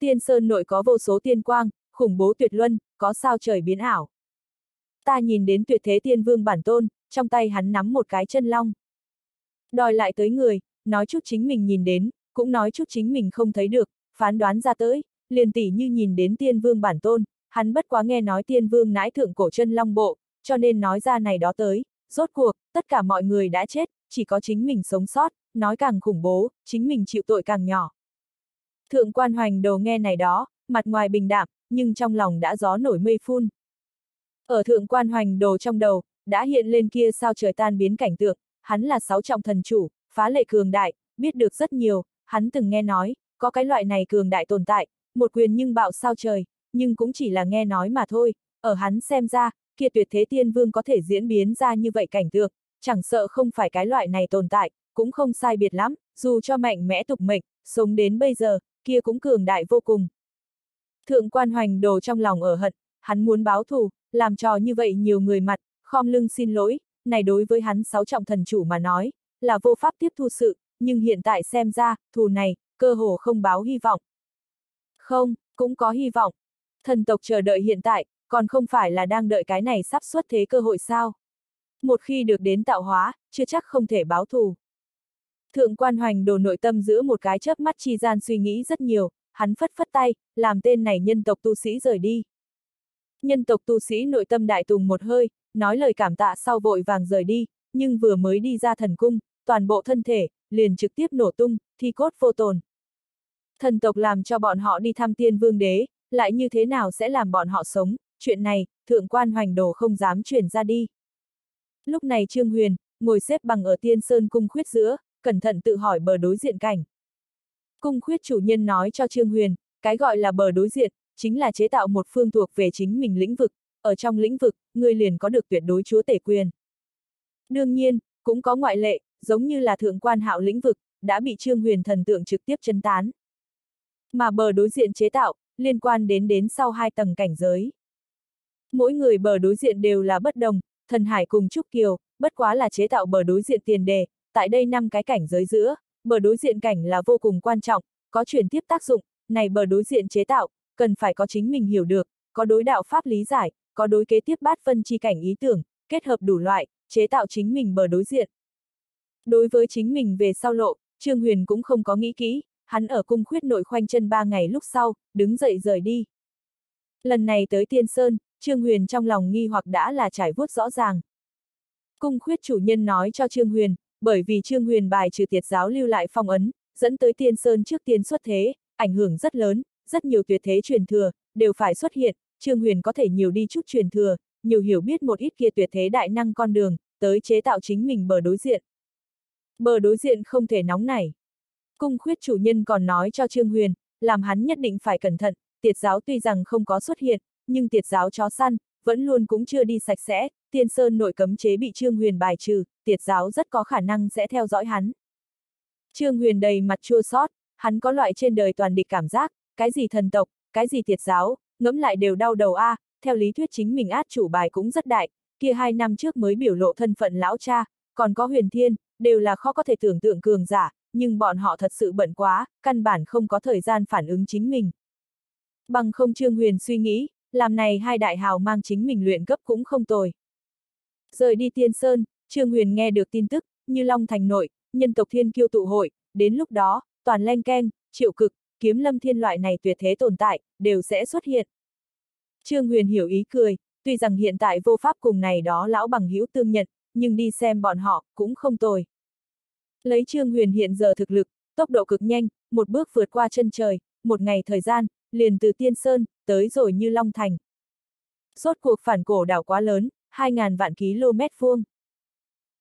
Tiên sơn nội có vô số tiên quang, khủng bố tuyệt luân, có sao trời biến ảo. Ta nhìn đến tuyệt thế tiên vương bản tôn, trong tay hắn nắm một cái chân long. Đòi lại tới người, nói chút chính mình nhìn đến, cũng nói chút chính mình không thấy được, phán đoán ra tới, liền tỷ như nhìn đến tiên vương bản tôn, hắn bất quá nghe nói tiên vương nãi thượng cổ chân long bộ, cho nên nói ra này đó tới, rốt cuộc, tất cả mọi người đã chết, chỉ có chính mình sống sót, nói càng khủng bố, chính mình chịu tội càng nhỏ. Thượng quan hoành đầu nghe này đó, mặt ngoài bình đạm, nhưng trong lòng đã gió nổi mây phun. Ở thượng quan hoành đồ trong đầu, đã hiện lên kia sao trời tan biến cảnh tượng, hắn là sáu trọng thần chủ, phá lệ cường đại, biết được rất nhiều, hắn từng nghe nói, có cái loại này cường đại tồn tại, một quyền nhưng bạo sao trời, nhưng cũng chỉ là nghe nói mà thôi, ở hắn xem ra, kia tuyệt thế tiên vương có thể diễn biến ra như vậy cảnh tượng, chẳng sợ không phải cái loại này tồn tại, cũng không sai biệt lắm, dù cho mạnh mẽ tục mệnh, sống đến bây giờ, kia cũng cường đại vô cùng. Thượng quan hoành đồ trong lòng ở hận, hắn muốn báo thù, làm trò như vậy nhiều người mặt, khom lưng xin lỗi, này đối với hắn sáu trọng thần chủ mà nói, là vô pháp tiếp thu sự, nhưng hiện tại xem ra, thù này, cơ hồ không báo hy vọng. Không, cũng có hy vọng. Thần tộc chờ đợi hiện tại, còn không phải là đang đợi cái này sắp xuất thế cơ hội sao. Một khi được đến tạo hóa, chưa chắc không thể báo thù. Thượng quan hoành đồ nội tâm giữa một cái chớp mắt chi gian suy nghĩ rất nhiều, hắn phất phất tay, làm tên này nhân tộc tu sĩ rời đi. Nhân tộc tu sĩ nội tâm đại tùng một hơi, nói lời cảm tạ sau vội vàng rời đi, nhưng vừa mới đi ra thần cung, toàn bộ thân thể, liền trực tiếp nổ tung, thi cốt vô tồn. Thần tộc làm cho bọn họ đi thăm tiên vương đế, lại như thế nào sẽ làm bọn họ sống, chuyện này, thượng quan hoành đồ không dám chuyển ra đi. Lúc này Trương Huyền, ngồi xếp bằng ở tiên sơn cung khuyết giữa, cẩn thận tự hỏi bờ đối diện cảnh. Cung khuyết chủ nhân nói cho Trương Huyền, cái gọi là bờ đối diện, chính là chế tạo một phương thuộc về chính mình lĩnh vực, ở trong lĩnh vực, người liền có được tuyệt đối chúa tể quyền. Đương nhiên, cũng có ngoại lệ, giống như là thượng quan hạo lĩnh vực, đã bị Trương Huyền thần tượng trực tiếp chân tán. Mà bờ đối diện chế tạo, liên quan đến đến sau hai tầng cảnh giới. Mỗi người bờ đối diện đều là bất đồng, thần hải cùng Trúc Kiều, bất quá là chế tạo bờ đối diện tiền đề, tại đây năm cái cảnh giới giữa, bờ đối diện cảnh là vô cùng quan trọng, có chuyển tiếp tác dụng, này bờ đối diện chế tạo, cần phải có chính mình hiểu được, có đối đạo pháp lý giải, có đối kế tiếp bát phân chi cảnh ý tưởng, kết hợp đủ loại, chế tạo chính mình bờ đối diện. Đối với chính mình về sau lộ, Trương Huyền cũng không có nghĩ kỹ, hắn ở cung khuyết nội khoanh chân ba ngày lúc sau, đứng dậy rời đi. Lần này tới Tiên Sơn, Trương Huyền trong lòng nghi hoặc đã là trải vuốt rõ ràng. Cung khuyết chủ nhân nói cho Trương Huyền, bởi vì Trương Huyền bài trừ tiệt giáo lưu lại phong ấn, dẫn tới Tiên Sơn trước tiên xuất thế, ảnh hưởng rất lớn, rất nhiều tuyệt thế truyền thừa, đều phải xuất hiện, Trương Huyền có thể nhiều đi chút truyền thừa, nhiều hiểu biết một ít kia tuyệt thế đại năng con đường, tới chế tạo chính mình bờ đối diện. Bờ đối diện không thể nóng này Cung khuyết chủ nhân còn nói cho Trương Huyền, làm hắn nhất định phải cẩn thận, tiệt giáo tuy rằng không có xuất hiện, nhưng tiệt giáo chó săn, vẫn luôn cũng chưa đi sạch sẽ, Tiên Sơn nội cấm chế bị Trương Huyền bài trừ, tiệt giáo rất có khả năng sẽ theo dõi hắn. Trương Huyền đầy mặt chua xót, hắn có loại trên đời toàn địch cảm giác, cái gì thần tộc, cái gì tiệt giáo, ngẫm lại đều đau đầu a, à, theo lý thuyết chính mình át chủ bài cũng rất đại, kia hai năm trước mới biểu lộ thân phận lão cha, còn có huyền thiên, đều là khó có thể tưởng tượng cường giả, nhưng bọn họ thật sự bận quá, căn bản không có thời gian phản ứng chính mình. Bằng không Trương Huyền suy nghĩ, làm này hai đại hào mang chính mình luyện cấp cũng không tồi. Rời đi Tiên Sơn, Trương Huyền nghe được tin tức, như Long Thành Nội, nhân tộc thiên kiêu tụ hội, đến lúc đó, toàn len keng, triệu cực, kiếm lâm thiên loại này tuyệt thế tồn tại, đều sẽ xuất hiện. Trương Huyền hiểu ý cười, tuy rằng hiện tại vô pháp cùng này đó lão bằng hữu tương nhận, nhưng đi xem bọn họ, cũng không tồi. Lấy Trương Huyền hiện giờ thực lực, tốc độ cực nhanh, một bước vượt qua chân trời, một ngày thời gian, liền từ Tiên Sơn, tới rồi như Long Thành. Rốt cuộc phản cổ đảo quá lớn, 2.000 vạn km vuông.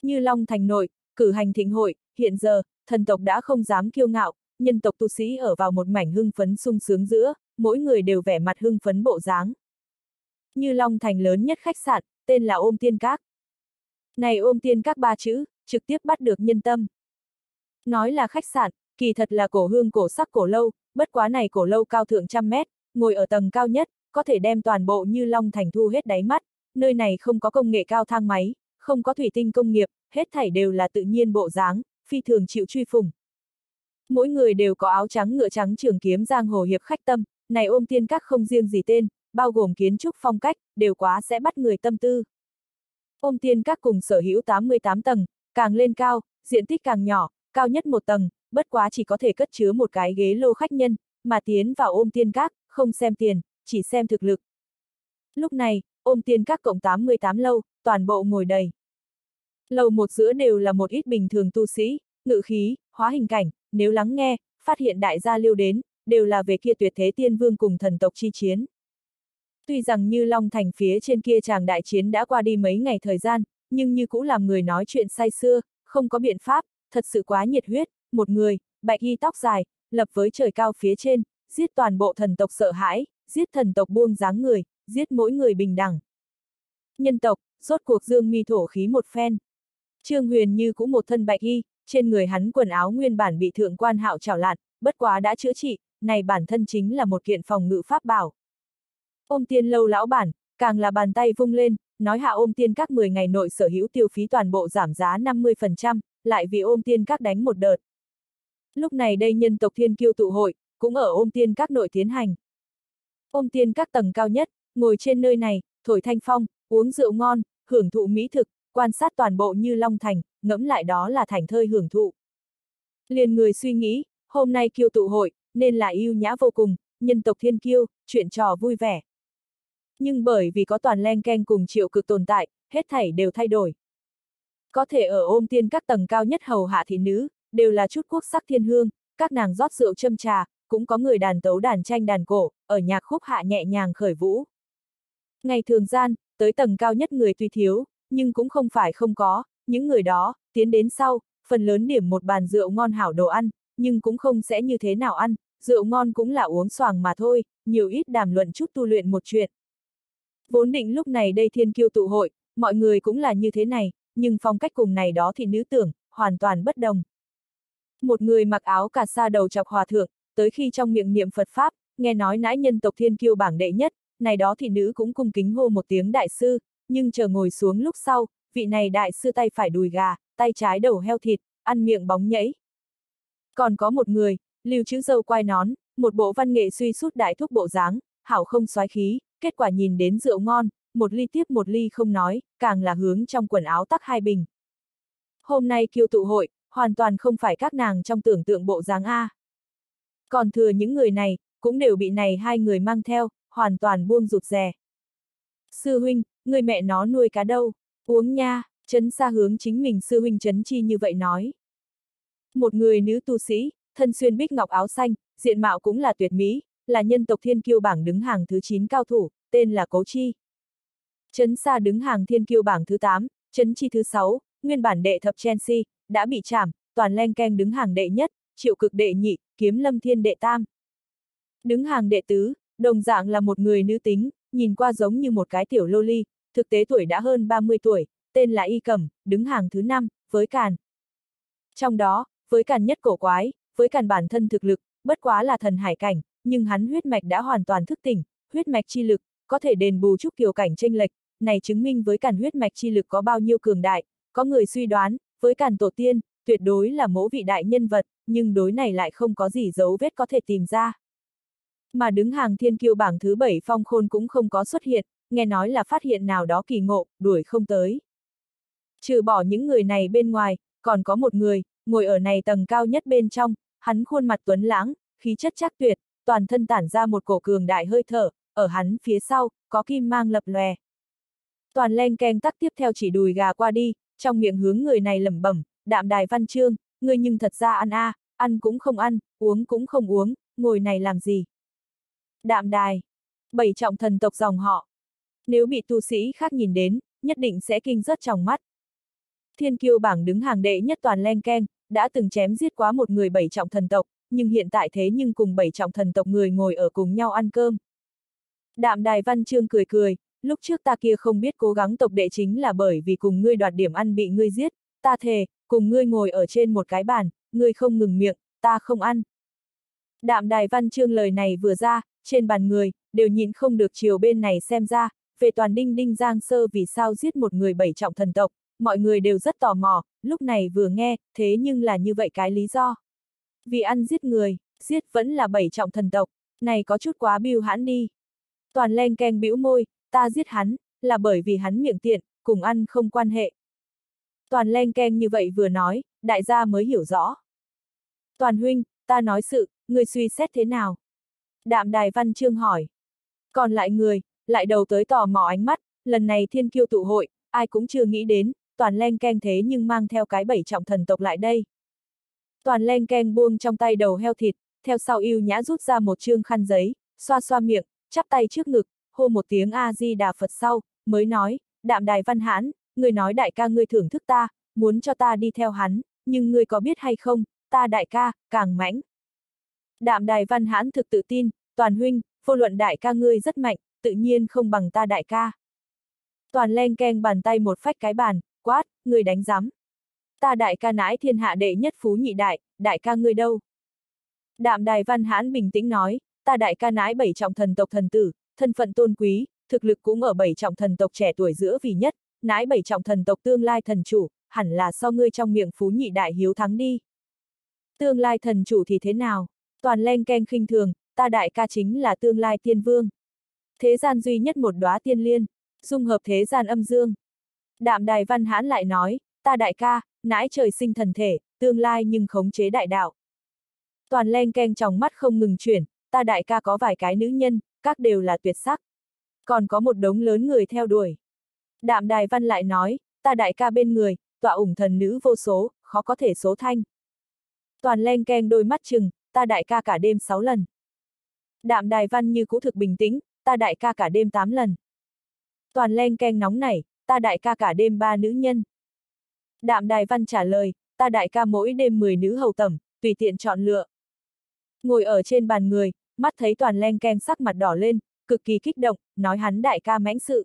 Như Long Thành nội, cử hành thịnh hội, hiện giờ, thần tộc đã không dám kiêu ngạo, nhân tộc tu sĩ ở vào một mảnh hưng phấn sung sướng giữa, mỗi người đều vẻ mặt hưng phấn bộ dáng. Như Long Thành lớn nhất khách sạn, tên là Ôm Tiên Các. Này Ôm Tiên Các ba chữ, trực tiếp bắt được nhân tâm. Nói là khách sạn, kỳ thật là cổ hương cổ sắc cổ lâu, bất quá này cổ lâu cao thượng trăm mét, ngồi ở tầng cao nhất, có thể đem toàn bộ Như Long Thành thu hết đáy mắt, nơi này không có công nghệ cao thang máy, không có thủy tinh công nghiệp, hết thảy đều là tự nhiên bộ dáng, phi thường chịu truy phùng. Mỗi người đều có áo trắng ngựa trắng trường kiếm giang hồ hiệp khách tâm, này ôm tiên các không riêng gì tên, bao gồm kiến trúc phong cách, đều quá sẽ bắt người tâm tư. Ôm tiên các cùng sở hữu 88 tầng, càng lên cao, diện tích càng nhỏ, cao nhất một tầng, bất quá chỉ có thể cất chứa một cái ghế lô khách nhân, mà tiến vào ôm tiên các, không xem tiền, chỉ xem thực lực. Lúc này, ôm tiên các cộng 88 lâu, toàn bộ ngồi đầy. Lầu một giữa đều là một ít bình thường tu sĩ, ngự khí, hóa hình cảnh, nếu lắng nghe, phát hiện đại gia lưu đến, đều là về kia tuyệt thế tiên vương cùng thần tộc chi chiến. Tuy rằng như Long Thành phía trên kia chàng đại chiến đã qua đi mấy ngày thời gian, nhưng như cũ làm người nói chuyện say xưa, không có biện pháp, thật sự quá nhiệt huyết, một người, bạch y tóc dài, lập với trời cao phía trên, giết toàn bộ thần tộc sợ hãi, giết thần tộc buông dáng người, giết mỗi người bình đẳng. Nhân tộc, rốt cuộc dương mi thổ khí một phen. Trương Huyền như cũng một thân bạch y, trên người hắn quần áo nguyên bản bị thượng quan hạo trào lạn, bất quá đã chữa trị, này bản thân chính là một kiện phòng ngự pháp bảo. Ôm tiên lâu lão bản, càng là bàn tay vung lên, nói hạ ôm tiên các 10 ngày nội sở hữu tiêu phí toàn bộ giảm giá 50%, lại vì ôm tiên các đánh một đợt. Lúc này đây nhân tộc thiên kiêu tụ hội, cũng ở ôm tiên các nội tiến hành. Ôm tiên các tầng cao nhất, ngồi trên nơi này, thổi thanh phong, uống rượu ngon, hưởng thụ mỹ thực, quan sát toàn bộ như Long Thành, ngẫm lại đó là thành thơi hưởng thụ. Liền người suy nghĩ, hôm nay kiêu tụ hội, nên là yêu nhã vô cùng, nhân tộc thiên kiêu, chuyện trò vui vẻ. Nhưng bởi vì có toàn len keng cùng triệu cực tồn tại, hết thảy đều thay đổi. Có thể ở ôm tiên các tầng cao nhất hầu hạ thị nữ, đều là chút quốc sắc thiên hương, các nàng rót rượu châm trà, cũng có người đàn tấu đàn tranh đàn cổ, ở nhạc khúc hạ nhẹ nhàng khởi vũ. Ngày thường gian, tới tầng cao nhất người tuy thiếu, nhưng cũng không phải không có, những người đó, tiến đến sau, phần lớn điểm một bàn rượu ngon hảo đồ ăn, nhưng cũng không sẽ như thế nào ăn, rượu ngon cũng là uống xoàng mà thôi, nhiều ít đàm luận chút tu luyện một chuyện. Vốn định lúc này đây thiên kiêu tụ hội, mọi người cũng là như thế này, nhưng phong cách cùng này đó thì nữ tưởng, hoàn toàn bất đồng. Một người mặc áo cà sa đầu chọc hòa thượng, tới khi trong miệng niệm Phật Pháp, nghe nói nãi nhân tộc thiên kiêu bảng đệ nhất, này đó thì nữ cũng cung kính hô một tiếng đại sư, nhưng chờ ngồi xuống lúc sau, vị này đại sư tay phải đùi gà, tay trái đầu heo thịt, ăn miệng bóng nhảy. Còn có một người, lưu chữ dâu quai nón, một bộ văn nghệ suy sút đại thúc bộ dáng, hảo không xoái khí, kết quả nhìn đến rượu ngon, một ly tiếp một ly không nói, càng là hướng trong quần áo tắc hai bình. Hôm nay kiêu tụ hội, hoàn toàn không phải các nàng trong tưởng tượng bộ dáng A. Còn thừa những người này, cũng đều bị này hai người mang theo, hoàn toàn buông rụt rè. Sư huynh, người mẹ nó nuôi cá đâu, uống nha, chấn xa hướng chính mình sư huynh chấn chi như vậy nói. Một người nữ tu sĩ, thân xuyên bích ngọc áo xanh, diện mạo cũng là tuyệt mỹ, là nhân tộc thiên kiêu bảng đứng hàng thứ 9 cao thủ, tên là Cố Chi. Chấn xa đứng hàng thiên kiêu bảng thứ 8, chấn chi thứ 6, nguyên bản đệ thập Chelsea, đã bị chạm, toàn len keng đứng hàng đệ nhất, triệu cực đệ nhị, kiếm lâm thiên đệ tam. Đứng hàng đệ tứ, Đồng dạng là một người nữ tính, nhìn qua giống như một cái tiểu loli, thực tế tuổi đã hơn 30 tuổi, tên là Y Cẩm, đứng hàng thứ 5, với Càn. Trong đó, với Càn nhất cổ quái, với Càn bản thân thực lực, bất quá là thần hải cảnh, nhưng hắn huyết mạch đã hoàn toàn thức tỉnh, huyết mạch chi lực, có thể đền bù chút kiều cảnh tranh lệch, này chứng minh với Càn huyết mạch chi lực có bao nhiêu cường đại, có người suy đoán, với Càn tổ tiên, tuyệt đối là mẫu vị đại nhân vật, nhưng đối này lại không có gì dấu vết có thể tìm ra. Mà đứng hàng thiên kiêu bảng thứ bảy phong khôn cũng không có xuất hiện, nghe nói là phát hiện nào đó kỳ ngộ, đuổi không tới. Trừ bỏ những người này bên ngoài, còn có một người, ngồi ở này tầng cao nhất bên trong, hắn khuôn mặt tuấn lãng, khí chất chắc tuyệt, toàn thân tản ra một cổ cường đại hơi thở, ở hắn phía sau, có kim mang lập lòe. Toàn len keng tắc tiếp theo chỉ đùi gà qua đi, trong miệng hướng người này lẩm bẩm, đạm đài văn chương, ngươi nhưng thật ra ăn a, à, ăn cũng không ăn, uống cũng không uống, ngồi này làm gì đạm đài, bảy trọng thần tộc dòng họ. Nếu bị tu sĩ khác nhìn đến, nhất định sẽ kinh rớt trong mắt. Thiên kiêu bảng đứng hàng đệ nhất toàn len keng, đã từng chém giết quá một người bảy trọng thần tộc, nhưng hiện tại thế nhưng cùng bảy trọng thần tộc người ngồi ở cùng nhau ăn cơm. Đạm đài văn chương cười cười, lúc trước ta kia không biết cố gắng tộc đệ chính là bởi vì cùng ngươi đoạt điểm ăn bị ngươi giết, ta thề, cùng ngươi ngồi ở trên một cái bàn, ngươi không ngừng miệng, ta không ăn. Đạm đài văn chương lời này vừa ra, trên bàn người, đều nhìn không được chiều bên này xem ra, về toàn đinh đinh giang sơ vì sao giết một người bảy trọng thần tộc, mọi người đều rất tò mò, lúc này vừa nghe, thế nhưng là như vậy cái lý do. Vì ăn giết người, giết vẫn là bảy trọng thần tộc, này có chút quá biêu hãn đi. Toàn len keng bĩu môi, ta giết hắn, là bởi vì hắn miệng tiện, cùng ăn không quan hệ. Toàn len keng như vậy vừa nói, đại gia mới hiểu rõ. Toàn huynh, ta nói sự, người suy xét thế nào? đạm đài văn chương hỏi. Còn lại người, lại đầu tới tò mò ánh mắt, lần này thiên kiêu tụ hội, ai cũng chưa nghĩ đến, toàn len keng thế nhưng mang theo cái bảy trọng thần tộc lại đây. Toàn len keng buông trong tay đầu heo thịt, theo sau yêu nhã rút ra một chương khăn giấy, xoa xoa miệng, chắp tay trước ngực, hô một tiếng A-di-đà Phật sau, mới nói, đạm đài văn hãn, người nói đại ca ngươi thưởng thức ta, muốn cho ta đi theo hắn, nhưng ngươi có biết hay không, ta đại ca, càng mãnh. Đạm đài văn hãn thực tự tin, Toàn huynh, vô luận đại ca ngươi rất mạnh, tự nhiên không bằng ta đại ca. Toàn len keng bàn tay một phách cái bàn, quát, người đánh giám. Ta đại ca nãi thiên hạ đệ nhất phú nhị đại, đại ca ngươi đâu? Đạm đài văn hãn bình tĩnh nói, ta đại ca nãi bảy trọng thần tộc thần tử, thân phận tôn quý, thực lực cũng ở bảy trọng thần tộc trẻ tuổi giữa vì nhất, nãi bảy trọng thần tộc tương lai thần chủ, hẳn là so ngươi trong miệng phú nhị đại hiếu thắng đi. Tương lai thần chủ thì thế nào? Toàn len keng khinh thường, ta đại ca chính là tương lai tiên vương. Thế gian duy nhất một đóa tiên liên, dung hợp thế gian âm dương. Đạm đài văn hãn lại nói, ta đại ca, nãi trời sinh thần thể, tương lai nhưng khống chế đại đạo. Toàn len keng trong mắt không ngừng chuyển, ta đại ca có vài cái nữ nhân, các đều là tuyệt sắc. Còn có một đống lớn người theo đuổi. Đạm đài văn lại nói, ta đại ca bên người, tọa ủng thần nữ vô số, khó có thể số thanh. Toàn len keng đôi mắt chừng, ta đại ca cả đêm sáu lần. Đạm đài văn như cũ thực bình tĩnh, ta đại ca cả đêm tám lần. Toàn len keng nóng này, ta đại ca cả đêm ba nữ nhân. Đạm đài văn trả lời, ta đại ca mỗi đêm mười nữ hầu tẩm, tùy tiện chọn lựa. Ngồi ở trên bàn người, mắt thấy toàn len keng sắc mặt đỏ lên, cực kỳ kích động, nói hắn đại ca mãnh sự.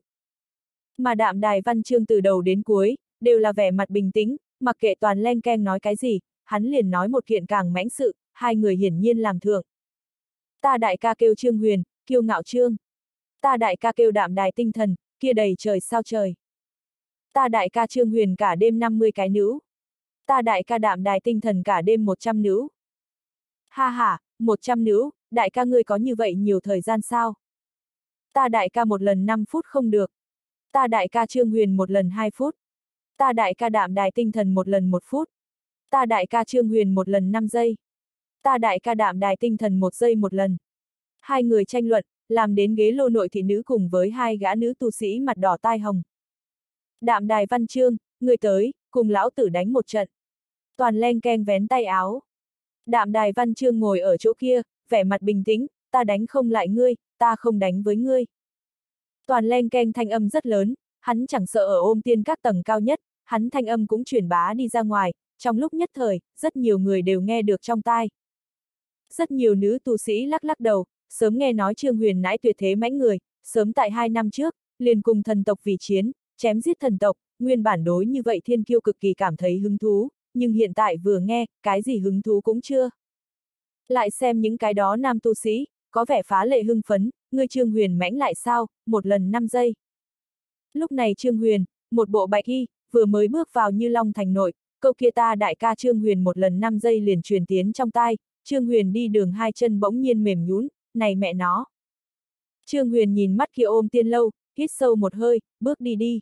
Mà đạm đài văn chương từ đầu đến cuối, đều là vẻ mặt bình tĩnh, mặc kệ toàn len keng nói cái gì, hắn liền nói một kiện càng mãnh sự, hai người hiển nhiên làm thượng. Ta đại ca kêu Trương Huyền, kiêu ngạo Trương. Ta đại ca kêu đạm đài tinh thần, kia đầy trời sao trời. Ta đại ca Trương Huyền cả đêm 50 cái nữ. Ta đại ca đạm đài tinh thần cả đêm 100 nữ. Ha ha, 100 nữ, đại ca ngươi có như vậy nhiều thời gian sao? Ta đại ca một lần 5 phút không được. Ta đại ca Trương Huyền một lần 2 phút. Ta đại ca đạm đài tinh thần một lần 1 phút. Ta đại ca Trương Huyền một lần 5 giây ta đại ca đạm đài tinh thần một giây một lần. Hai người tranh luận, làm đến ghế lô nội thị nữ cùng với hai gã nữ tu sĩ mặt đỏ tai hồng. Đạm đài văn chương, người tới, cùng lão tử đánh một trận. Toàn len keng vén tay áo. Đạm đài văn chương ngồi ở chỗ kia, vẻ mặt bình tĩnh, ta đánh không lại ngươi, ta không đánh với ngươi. Toàn len keng thanh âm rất lớn, hắn chẳng sợ ở ôm tiên các tầng cao nhất, hắn thanh âm cũng truyền bá đi ra ngoài, trong lúc nhất thời, rất nhiều người đều nghe được trong tai rất nhiều nữ tu sĩ lắc lắc đầu, sớm nghe nói Trương Huyền nãi tuyệt thế mãnh người, sớm tại hai năm trước, liền cùng thần tộc vì chiến, chém giết thần tộc, nguyên bản đối như vậy thiên kiêu cực kỳ cảm thấy hứng thú, nhưng hiện tại vừa nghe, cái gì hứng thú cũng chưa. Lại xem những cái đó nam tu sĩ, có vẻ phá lệ hưng phấn, người Trương Huyền mãnh lại sao, một lần năm giây. Lúc này Trương Huyền, một bộ bạch y, vừa mới bước vào như long thành nội, câu kia ta đại ca Trương Huyền một lần năm giây liền truyền tiến trong tai, Trương Huyền đi đường hai chân bỗng nhiên mềm nhún, này mẹ nó. Trương Huyền nhìn mắt kia ôm tiên lâu, hít sâu một hơi, bước đi đi.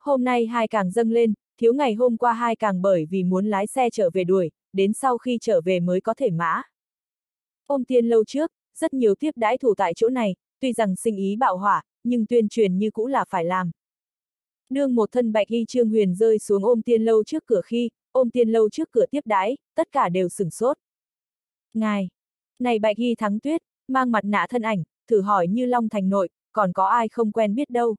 Hôm nay hai càng dâng lên, thiếu ngày hôm qua hai càng bởi vì muốn lái xe trở về đuổi, đến sau khi trở về mới có thể mã. Ôm tiên lâu trước, rất nhiều tiếp đãi thủ tại chỗ này, tuy rằng sinh ý bạo hỏa, nhưng tuyên truyền như cũ là phải làm. Nương một thân bạch y trương huyền rơi xuống ôm tiên lâu trước cửa khi, ôm tiên lâu trước cửa tiếp đái, tất cả đều sửng sốt. Ngài, này bạch ghi thắng tuyết, mang mặt nạ thân ảnh, thử hỏi như Long Thành nội, còn có ai không quen biết đâu.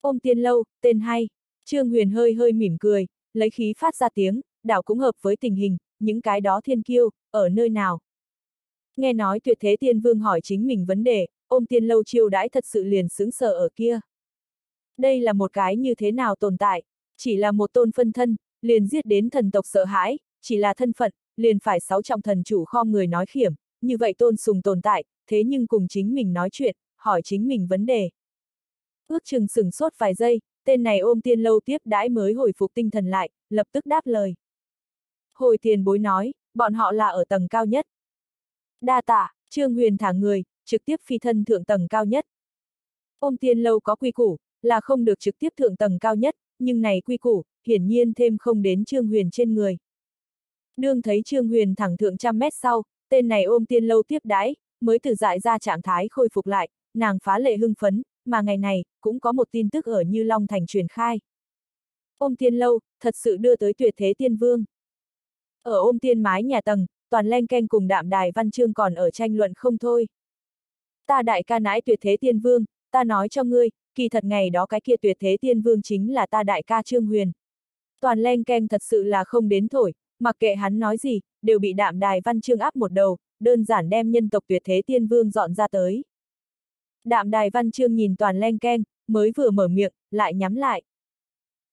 Ôm tiên lâu, tên hay, Trương Huyền hơi hơi mỉm cười, lấy khí phát ra tiếng, đảo cũng hợp với tình hình, những cái đó thiên kiêu, ở nơi nào. Nghe nói tuyệt thế tiên vương hỏi chính mình vấn đề, ôm tiên lâu chiêu đãi thật sự liền sướng sờ ở kia. Đây là một cái như thế nào tồn tại, chỉ là một tôn phân thân, liền giết đến thần tộc sợ hãi, chỉ là thân phận, liền phải sáu trọng thần chủ kho người nói khiểm, như vậy tôn sùng tồn tại, thế nhưng cùng chính mình nói chuyện, hỏi chính mình vấn đề. Ước chừng sừng sốt vài giây, tên này ôm tiên lâu tiếp đãi mới hồi phục tinh thần lại, lập tức đáp lời. Hồi tiền bối nói, bọn họ là ở tầng cao nhất. Đa tả, Trương Huyền thả người, trực tiếp phi thân thượng tầng cao nhất. Ôm tiên lâu có quy củ, là không được trực tiếp thượng tầng cao nhất, nhưng này quy củ, hiển nhiên thêm không đến Trương Huyền trên người. Nương thấy Trương Huyền thẳng thượng trăm mét sau, tên này ôm tiên lâu tiếp đãi, mới từ dại ra trạng thái khôi phục lại, nàng phá lệ hưng phấn, mà ngày này, cũng có một tin tức ở Như Long Thành truyền khai. Ôm tiên lâu, thật sự đưa tới tuyệt thế tiên vương. Ở ôm tiên mái nhà tầng, toàn len canh cùng đạm đài văn chương còn ở tranh luận không thôi. Ta đại ca nãi tuyệt thế tiên vương, ta nói cho ngươi, kỳ thật ngày đó cái kia tuyệt thế tiên vương chính là ta đại ca Trương Huyền. Toàn len canh thật sự là không đến thổi, Mặc kệ hắn nói gì, đều bị đạm đài văn chương áp một đầu, đơn giản đem nhân tộc tuyệt thế tiên vương dọn ra tới. Đạm đài văn chương nhìn toàn len keng, mới vừa mở miệng, lại nhắm lại.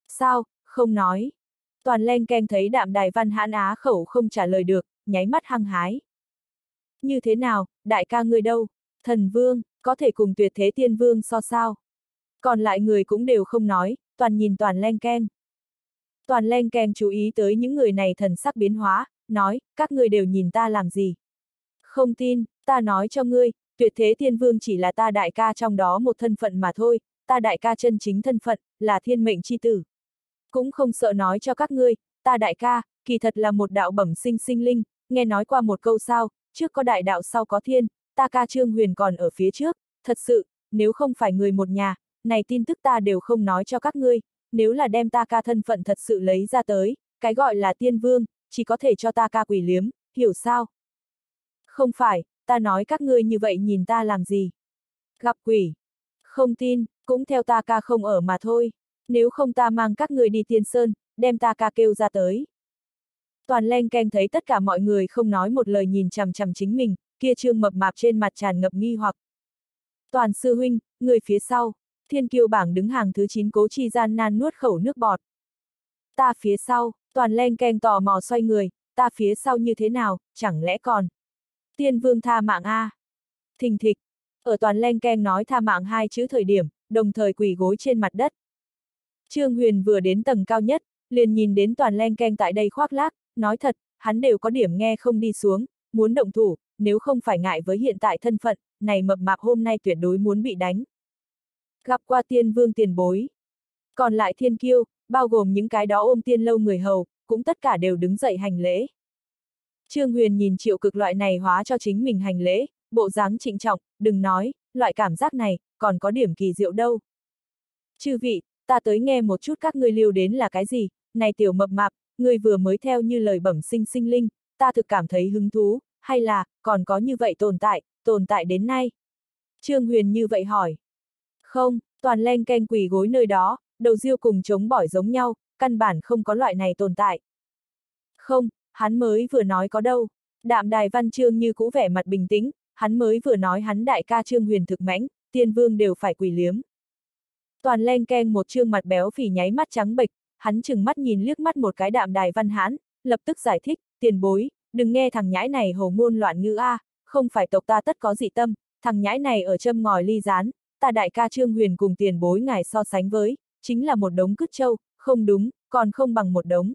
Sao, không nói. Toàn len keng thấy đạm đài văn hãn á khẩu không trả lời được, nháy mắt hăng hái. Như thế nào, đại ca người đâu, thần vương, có thể cùng tuyệt thế tiên vương so sao. Còn lại người cũng đều không nói, toàn nhìn toàn len keng. Toàn len keng chú ý tới những người này thần sắc biến hóa, nói, các người đều nhìn ta làm gì. Không tin, ta nói cho ngươi, tuyệt thế thiên vương chỉ là ta đại ca trong đó một thân phận mà thôi, ta đại ca chân chính thân phận, là thiên mệnh chi tử. Cũng không sợ nói cho các ngươi, ta đại ca, kỳ thật là một đạo bẩm sinh sinh linh, nghe nói qua một câu sao, trước có đại đạo sau có thiên, ta ca trương huyền còn ở phía trước, thật sự, nếu không phải người một nhà, này tin tức ta đều không nói cho các ngươi, nếu là đem ta ca thân phận thật sự lấy ra tới, cái gọi là tiên vương, chỉ có thể cho ta ca quỷ liếm, hiểu sao? Không phải, ta nói các ngươi như vậy nhìn ta làm gì? Gặp quỷ. Không tin, cũng theo ta ca không ở mà thôi. Nếu không ta mang các ngươi đi tiên sơn, đem ta ca kêu ra tới. Toàn len keng thấy tất cả mọi người không nói một lời nhìn chằm chằm chính mình, kia trương mập mạp trên mặt tràn ngập nghi hoặc. Toàn sư huynh, người phía sau thiên kiêu bảng đứng hàng thứ 9 cố chi gian nan nuốt khẩu nước bọt. Ta phía sau, toàn len keng tò mò xoay người, ta phía sau như thế nào, chẳng lẽ còn. Tiên vương tha mạng A. Thình thịch, ở toàn len keng nói tha mạng hai chữ thời điểm, đồng thời quỳ gối trên mặt đất. Trương Huyền vừa đến tầng cao nhất, liền nhìn đến toàn len keng tại đây khoác lác, nói thật, hắn đều có điểm nghe không đi xuống, muốn động thủ, nếu không phải ngại với hiện tại thân phận, này mập mạp hôm nay tuyệt đối muốn bị đánh gặp qua tiên vương tiền bối. Còn lại thiên kiêu, bao gồm những cái đó ôm tiên lâu người hầu, cũng tất cả đều đứng dậy hành lễ. Trương Huyền nhìn triệu cực loại này hóa cho chính mình hành lễ, bộ dáng trịnh trọng, đừng nói, loại cảm giác này, còn có điểm kỳ diệu đâu. Chư vị, ta tới nghe một chút các ngươi lưu đến là cái gì, này tiểu mập mạp, người vừa mới theo như lời bẩm sinh sinh linh, ta thực cảm thấy hứng thú, hay là, còn có như vậy tồn tại, tồn tại đến nay. Trương Huyền như vậy hỏi. Không, toàn len canh quỳ gối nơi đó, đầu diêu cùng chống bỏi giống nhau, căn bản không có loại này tồn tại. Không, hắn mới vừa nói có đâu. Đạm đài văn trương như cũ vẻ mặt bình tĩnh, hắn mới vừa nói hắn đại ca trương huyền thực mãnh, tiên vương đều phải quỳ liếm. Toàn len keng một trương mặt béo phì nháy mắt trắng bệch, hắn chừng mắt nhìn liếc mắt một cái đạm đài văn hãn, lập tức giải thích, tiền bối, đừng nghe thằng nhãi này hồ ngôn loạn ngữ a, à, không phải tộc ta tất có dị tâm, thằng nhãi này ở châm ngòi ly rán, ta đại ca Trương Huyền cùng tiền bối ngài so sánh với, chính là một đống cứt trâu, không đúng, còn không bằng một đống.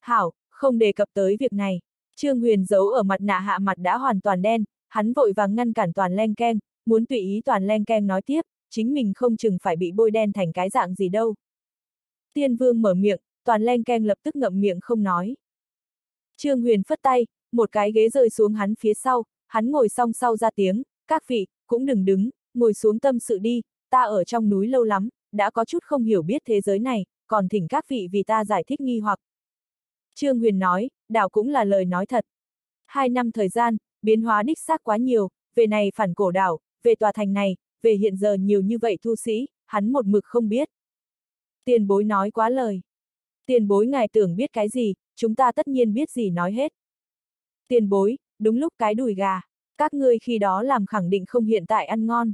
Hảo, không đề cập tới việc này. Trương Huyền giấu ở mặt nạ hạ mặt đã hoàn toàn đen, hắn vội vàng ngăn cản toàn len keng, muốn tùy ý toàn len keng nói tiếp, chính mình không chừng phải bị bôi đen thành cái dạng gì đâu. Tiên vương mở miệng, toàn len keng lập tức ngậm miệng không nói. Trương Huyền phất tay, một cái ghế rơi xuống hắn phía sau, hắn ngồi song sau ra tiếng, các vị, cũng đừng đứng, ngồi xuống tâm sự đi, ta ở trong núi lâu lắm, đã có chút không hiểu biết thế giới này, còn thỉnh các vị vì ta giải thích nghi hoặc. Trương Huyền nói, đảo cũng là lời nói thật. Hai năm thời gian, biến hóa đích xác quá nhiều, về này phản cổ đảo, về tòa thành này, về hiện giờ nhiều như vậy thu sĩ, hắn một mực không biết. Tiền bối nói quá lời. Tiền bối ngài tưởng biết cái gì, chúng ta tất nhiên biết gì nói hết. Tiền bối, đúng lúc cái đùi gà, các ngươi khi đó làm khẳng định không hiện tại ăn ngon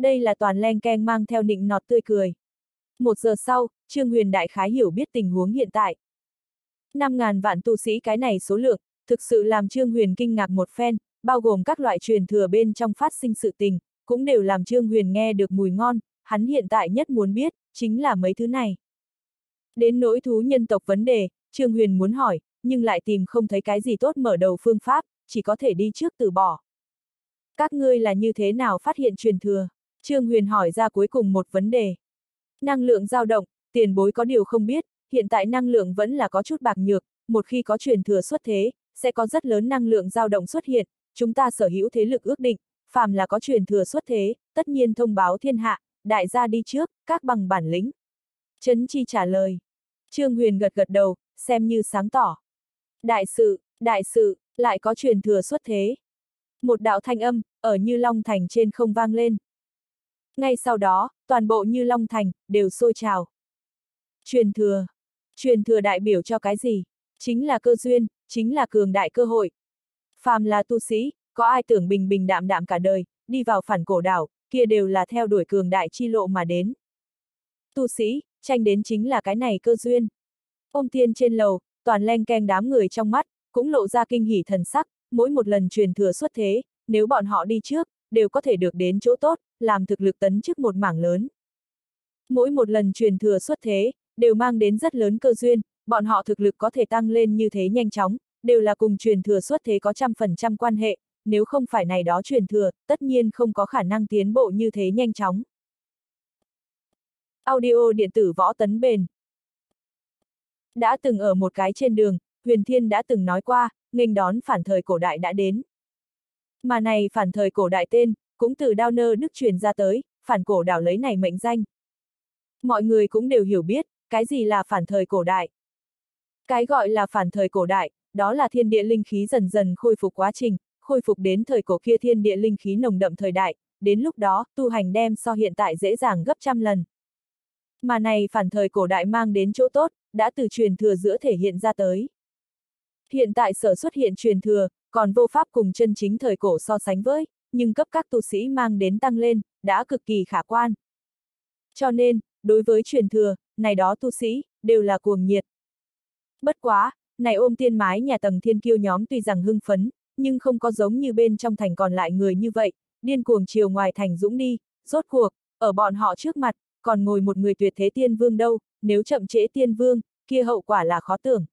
đây là toàn len keng mang theo nịnh nọt tươi cười. Một giờ sau, Trương Huyền Đại Khái hiểu biết tình huống hiện tại. 5.000 vạn tu sĩ cái này số lượng, thực sự làm Trương Huyền kinh ngạc một phen, bao gồm các loại truyền thừa bên trong phát sinh sự tình, cũng đều làm Trương Huyền nghe được mùi ngon, hắn hiện tại nhất muốn biết, chính là mấy thứ này. Đến nỗi thú nhân tộc vấn đề, Trương Huyền muốn hỏi, nhưng lại tìm không thấy cái gì tốt mở đầu phương pháp, chỉ có thể đi trước từ bỏ. Các ngươi là như thế nào phát hiện truyền thừa? Trương Huyền hỏi ra cuối cùng một vấn đề. Năng lượng dao động, tiền bối có điều không biết, hiện tại năng lượng vẫn là có chút bạc nhược, một khi có truyền thừa xuất thế, sẽ có rất lớn năng lượng dao động xuất hiện, chúng ta sở hữu thế lực ước định, phàm là có truyền thừa xuất thế, tất nhiên thông báo thiên hạ, đại gia đi trước, các bằng bản lĩnh. Trấn Chi trả lời. Trương Huyền gật gật đầu, xem như sáng tỏ. Đại sự, đại sự, lại có truyền thừa xuất thế. Một đạo thanh âm, ở Như Long Thành trên không vang lên. Ngay sau đó, toàn bộ như Long Thành, đều sôi trào. Truyền thừa. Truyền thừa đại biểu cho cái gì? Chính là cơ duyên, chính là cường đại cơ hội. Phàm là tu sĩ, có ai tưởng bình bình đạm đạm cả đời, đi vào phản cổ đảo, kia đều là theo đuổi cường đại chi lộ mà đến. Tu sĩ, tranh đến chính là cái này cơ duyên. Ôm tiên trên lầu, toàn len keng đám người trong mắt, cũng lộ ra kinh hỉ thần sắc, mỗi một lần truyền thừa xuất thế, nếu bọn họ đi trước, đều có thể được đến chỗ tốt, làm thực lực tấn trước một mảng lớn. Mỗi một lần truyền thừa xuất thế, đều mang đến rất lớn cơ duyên, bọn họ thực lực có thể tăng lên như thế nhanh chóng, đều là cùng truyền thừa xuất thế có trăm phần trăm quan hệ, nếu không phải này đó truyền thừa, tất nhiên không có khả năng tiến bộ như thế nhanh chóng. Audio điện tử võ tấn bền Đã từng ở một cái trên đường, Huyền Thiên đã từng nói qua, nghênh đón phản thời cổ đại đã đến. Mà này phản thời cổ đại tên, cũng từ đao nơ Đức truyền ra tới, phản cổ đảo lấy này mệnh danh. Mọi người cũng đều hiểu biết, cái gì là phản thời cổ đại. Cái gọi là phản thời cổ đại, đó là thiên địa linh khí dần dần khôi phục quá trình, khôi phục đến thời cổ kia thiên địa linh khí nồng đậm thời đại, đến lúc đó, tu hành đem so hiện tại dễ dàng gấp trăm lần. Mà này phản thời cổ đại mang đến chỗ tốt, đã từ truyền thừa giữa thể hiện ra tới. Hiện tại sở xuất hiện truyền thừa, còn vô pháp cùng chân chính thời cổ so sánh với nhưng cấp các tu sĩ mang đến tăng lên, đã cực kỳ khả quan. Cho nên, đối với truyền thừa, này đó tu sĩ, đều là cuồng nhiệt. Bất quá, này ôm tiên mái nhà tầng thiên kiêu nhóm tuy rằng hưng phấn, nhưng không có giống như bên trong thành còn lại người như vậy, điên cuồng chiều ngoài thành dũng đi, rốt cuộc, ở bọn họ trước mặt, còn ngồi một người tuyệt thế tiên vương đâu, nếu chậm trễ tiên vương, kia hậu quả là khó tưởng.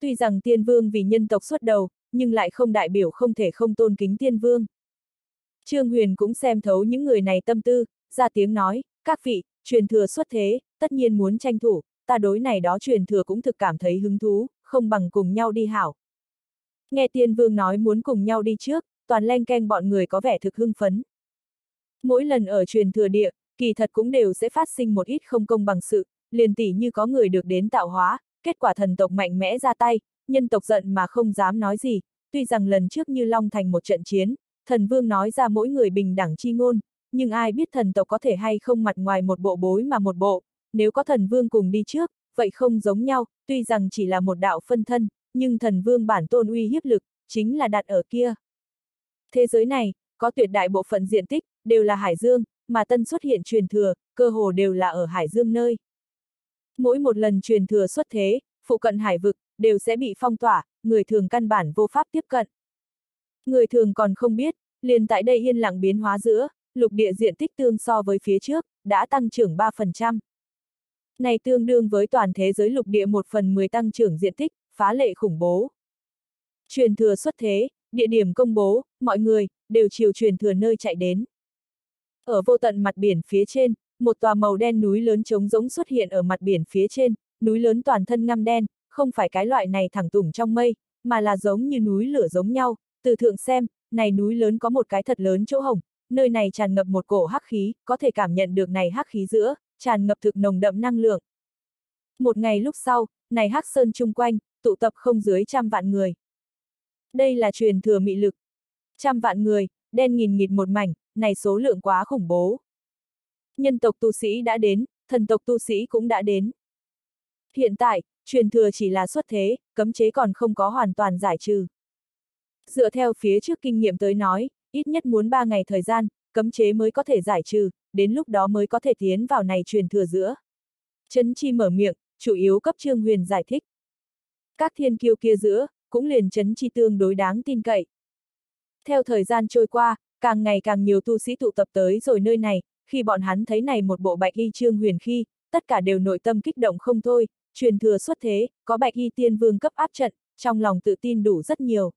Tuy rằng tiên vương vì nhân tộc xuất đầu, nhưng lại không đại biểu không thể không tôn kính tiên vương. Trương Huyền cũng xem thấu những người này tâm tư, ra tiếng nói, các vị, truyền thừa xuất thế, tất nhiên muốn tranh thủ, ta đối này đó truyền thừa cũng thực cảm thấy hứng thú, không bằng cùng nhau đi hảo. Nghe tiên vương nói muốn cùng nhau đi trước, toàn len keng bọn người có vẻ thực hưng phấn. Mỗi lần ở truyền thừa địa, kỳ thật cũng đều sẽ phát sinh một ít không công bằng sự, liền tỷ như có người được đến tạo hóa, kết quả thần tộc mạnh mẽ ra tay, nhân tộc giận mà không dám nói gì, tuy rằng lần trước như Long Thành một trận chiến, Thần vương nói ra mỗi người bình đẳng chi ngôn, nhưng ai biết thần tộc có thể hay không mặt ngoài một bộ bối mà một bộ, nếu có thần vương cùng đi trước, vậy không giống nhau, tuy rằng chỉ là một đạo phân thân, nhưng thần vương bản tôn uy hiếp lực, chính là đặt ở kia. Thế giới này, có tuyệt đại bộ phận diện tích, đều là hải dương, mà tân xuất hiện truyền thừa, cơ hồ đều là ở hải dương nơi. Mỗi một lần truyền thừa xuất thế, phụ cận hải vực, đều sẽ bị phong tỏa, người thường căn bản vô pháp tiếp cận. Người thường còn không biết, liền tại đây yên lặng biến hóa giữa, lục địa diện tích tương so với phía trước, đã tăng trưởng 3%. Này tương đương với toàn thế giới lục địa 1 phần 10 tăng trưởng diện tích, phá lệ khủng bố. Truyền thừa xuất thế, địa điểm công bố, mọi người, đều chiều truyền thừa nơi chạy đến. Ở vô tận mặt biển phía trên, một tòa màu đen núi lớn trống rỗng xuất hiện ở mặt biển phía trên, núi lớn toàn thân ngăm đen, không phải cái loại này thẳng tủng trong mây, mà là giống như núi lửa giống nhau, từ thượng xem, này núi lớn có một cái thật lớn chỗ hồng, nơi này tràn ngập một cổ hắc khí, có thể cảm nhận được này hắc khí giữa, tràn ngập thực nồng đậm năng lượng. Một ngày lúc sau, này hắc sơn chung quanh, tụ tập không dưới trăm vạn người. Đây là truyền thừa mị lực. Trăm vạn người, đen nghìn nghịt một mảnh, này số lượng quá khủng bố. Nhân tộc tu sĩ đã đến, thần tộc tu sĩ cũng đã đến. Hiện tại, truyền thừa chỉ là xuất thế, cấm chế còn không có hoàn toàn giải trừ. Dựa theo phía trước kinh nghiệm tới nói, ít nhất muốn 3 ngày thời gian, cấm chế mới có thể giải trừ, đến lúc đó mới có thể tiến vào này truyền thừa giữa. Trấn Chi mở miệng, chủ yếu cấp Trương Huyền giải thích. Các thiên kiêu kia giữa, cũng liền Trấn Chi tương đối đáng tin cậy. Theo thời gian trôi qua, càng ngày càng nhiều tu sĩ tụ tập tới rồi nơi này, khi bọn hắn thấy này một bộ bạch y Trương Huyền khi, tất cả đều nội tâm kích động không thôi, truyền thừa xuất thế, có bạch y tiên vương cấp áp trận, trong lòng tự tin đủ rất nhiều.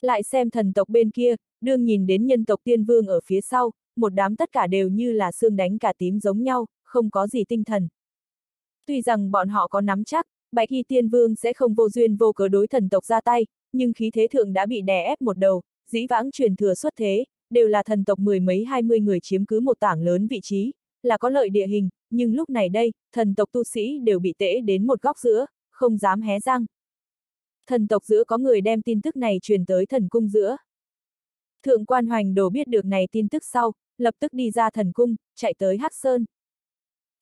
Lại xem thần tộc bên kia, đương nhìn đến nhân tộc tiên vương ở phía sau, một đám tất cả đều như là xương đánh cả tím giống nhau, không có gì tinh thần. Tuy rằng bọn họ có nắm chắc, bạch y tiên vương sẽ không vô duyên vô cớ đối thần tộc ra tay, nhưng khí thế thượng đã bị đè ép một đầu, dĩ vãng truyền thừa xuất thế, đều là thần tộc mười mấy hai mươi người chiếm cứ một tảng lớn vị trí, là có lợi địa hình, nhưng lúc này đây, thần tộc tu sĩ đều bị tễ đến một góc giữa, không dám hé răng, thần tộc giữa có người đem tin tức này truyền tới thần cung giữa. Thượng quan hoành đồ biết được này tin tức sau, lập tức đi ra thần cung, chạy tới Hắc Sơn.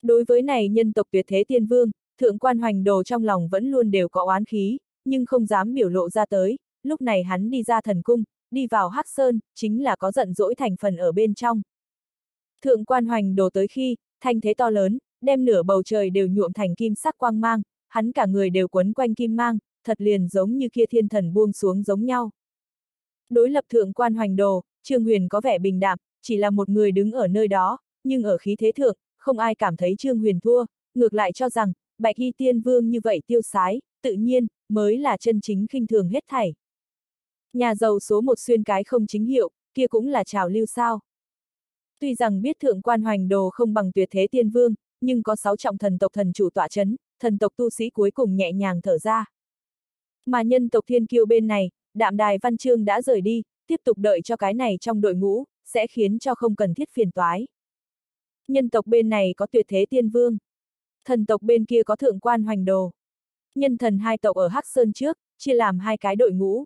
Đối với này nhân tộc tuyệt thế tiên vương, thượng quan hoành đồ trong lòng vẫn luôn đều có oán khí, nhưng không dám biểu lộ ra tới, lúc này hắn đi ra thần cung, đi vào Hắc Sơn, chính là có giận dỗi thành phần ở bên trong. Thượng quan hoành đồ tới khi, thanh thế to lớn, đem nửa bầu trời đều nhuộm thành kim sắc quang mang, hắn cả người đều quấn quanh kim mang, thật liền giống như kia thiên thần buông xuống giống nhau. Đối lập thượng quan hoành đồ, Trương Huyền có vẻ bình đạm, chỉ là một người đứng ở nơi đó, nhưng ở khí thế thượng, không ai cảm thấy Trương Huyền thua, ngược lại cho rằng, bạch y tiên vương như vậy tiêu sái, tự nhiên, mới là chân chính khinh thường hết thảy. Nhà giàu số một xuyên cái không chính hiệu, kia cũng là trào lưu sao. Tuy rằng biết thượng quan hoành đồ không bằng tuyệt thế tiên vương, nhưng có sáu trọng thần tộc thần chủ tọa chấn, thần tộc tu sĩ cuối cùng nhẹ nhàng thở ra. Mà nhân tộc thiên kiêu bên này, đạm đài văn chương đã rời đi, tiếp tục đợi cho cái này trong đội ngũ, sẽ khiến cho không cần thiết phiền toái. Nhân tộc bên này có tuyệt thế tiên vương. Thần tộc bên kia có thượng quan hoành đồ. Nhân thần hai tộc ở Hắc Sơn trước, chia làm hai cái đội ngũ.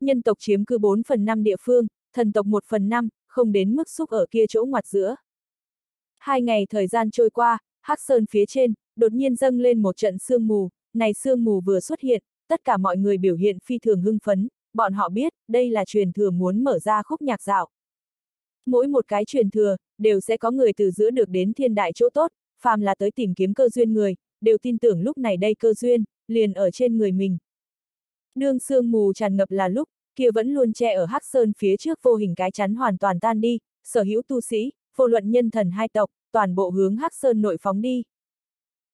Nhân tộc chiếm cứ 4 phần 5 địa phương, thần tộc 1 phần 5, không đến mức xúc ở kia chỗ ngoặt giữa. Hai ngày thời gian trôi qua, Hắc Sơn phía trên, đột nhiên dâng lên một trận sương mù, này sương mù vừa xuất hiện, tất cả mọi người biểu hiện phi thường hưng phấn, bọn họ biết, đây là truyền thừa muốn mở ra khúc nhạc dạo. Mỗi một cái truyền thừa, đều sẽ có người từ giữa được đến thiên đại chỗ tốt, phàm là tới tìm kiếm cơ duyên người, đều tin tưởng lúc này đây cơ duyên, liền ở trên người mình. Đương sương mù tràn ngập là lúc, kia vẫn luôn che ở Hắc Sơn phía trước vô hình cái chắn hoàn toàn tan đi, sở hữu tu sĩ, vô luận nhân thần hai tộc, toàn bộ hướng Hắc Sơn nội phóng đi.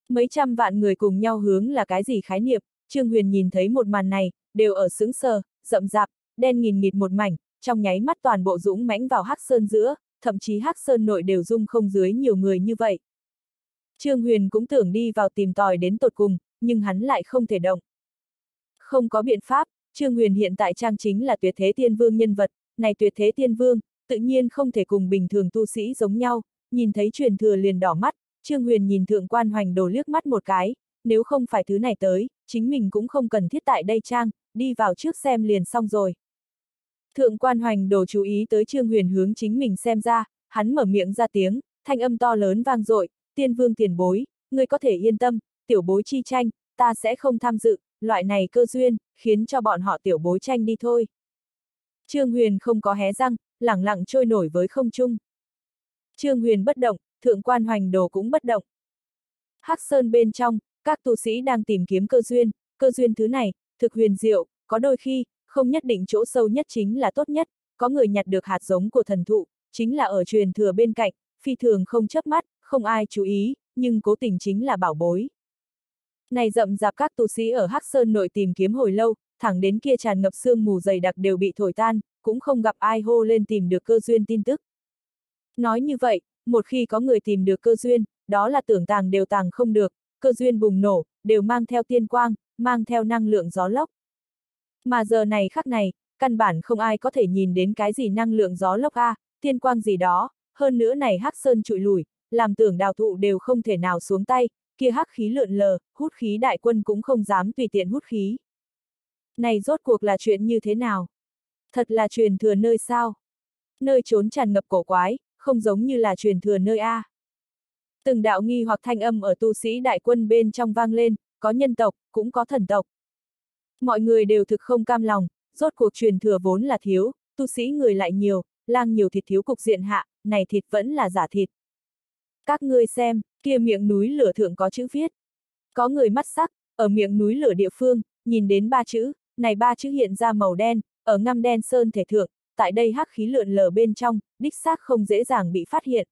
Mấy trăm vạn người cùng nhau hướng là cái gì khái niệm, Trương Huyền nhìn thấy một màn này, đều ở sững sờ, rậm rạp, đen nghìn nghịt một mảnh, trong nháy mắt toàn bộ dũng mãnh vào Hắc Sơn giữa, thậm chí Hắc Sơn nội đều dung không dưới nhiều người như vậy. Trương Huyền cũng tưởng đi vào tìm tòi đến tột cùng, nhưng hắn lại không thể động. Không có biện pháp, Trương Huyền hiện tại trang chính là tuyệt thế tiên vương nhân vật, này tuyệt thế tiên vương, tự nhiên không thể cùng bình thường tu sĩ giống nhau, nhìn thấy truyền thừa liền đỏ mắt, Trương Huyền nhìn thượng quan hoành đồ liếc mắt một cái, nếu không phải thứ này tới, chính mình cũng không cần thiết tại đây trang, đi vào trước xem liền xong rồi. Thượng quan hoành đồ chú ý tới Trương Huyền hướng chính mình xem ra, hắn mở miệng ra tiếng, thanh âm to lớn vang dội, tiên vương tiền bối, ngươi có thể yên tâm, tiểu bối chi tranh, ta sẽ không tham dự, loại này cơ duyên, khiến cho bọn họ tiểu bối tranh đi thôi. Trương Huyền không có hé răng, lẳng lặng trôi nổi với không trung. Trương Huyền bất động, thượng quan hoành đồ cũng bất động. Hắc Sơn bên trong, các tu sĩ đang tìm kiếm cơ duyên, cơ duyên thứ này, thực huyền diệu, có đôi khi, không nhất định chỗ sâu nhất chính là tốt nhất, có người nhặt được hạt giống của thần thụ, chính là ở truyền thừa bên cạnh, phi thường không chớp mắt, không ai chú ý, nhưng cố tình chính là bảo bối. Này rậm rạp các tu sĩ ở Hắc Sơn nội tìm kiếm hồi lâu, thẳng đến kia tràn ngập sương mù dày đặc đều bị thổi tan, cũng không gặp ai hô lên tìm được cơ duyên tin tức. Nói như vậy, một khi có người tìm được cơ duyên, đó là tưởng tàng đều tàng không được, cơ duyên bùng nổ, đều mang theo tiên quang, mang theo năng lượng gió lốc. Mà giờ này khắc này, căn bản không ai có thể nhìn đến cái gì năng lượng gió lốc a, à, tiên quang gì đó, hơn nữa này hắc sơn trụi lùi, làm tưởng đào thụ đều không thể nào xuống tay, kia hắc khí lượn lờ, hút khí đại quân cũng không dám tùy tiện hút khí. Này rốt cuộc là chuyện như thế nào? Thật là truyền thừa nơi sao? Nơi trốn tràn ngập cổ quái, không giống như là truyền thừa nơi A. Từng đạo nghi hoặc thanh âm ở tu sĩ đại quân bên trong vang lên, có nhân tộc, cũng có thần tộc. Mọi người đều thực không cam lòng, rốt cuộc truyền thừa vốn là thiếu, tu sĩ người lại nhiều, lang nhiều thịt thiếu cục diện hạ, này thịt vẫn là giả thịt. Các ngươi xem, kia miệng núi lửa thượng có chữ viết. Có người mắt sắc, ở miệng núi lửa địa phương, nhìn đến ba chữ, này ba chữ hiện ra màu đen, ở ngăm đen sơn thể thượng, tại đây hắc khí lượn lờ bên trong, đích xác không dễ dàng bị phát hiện.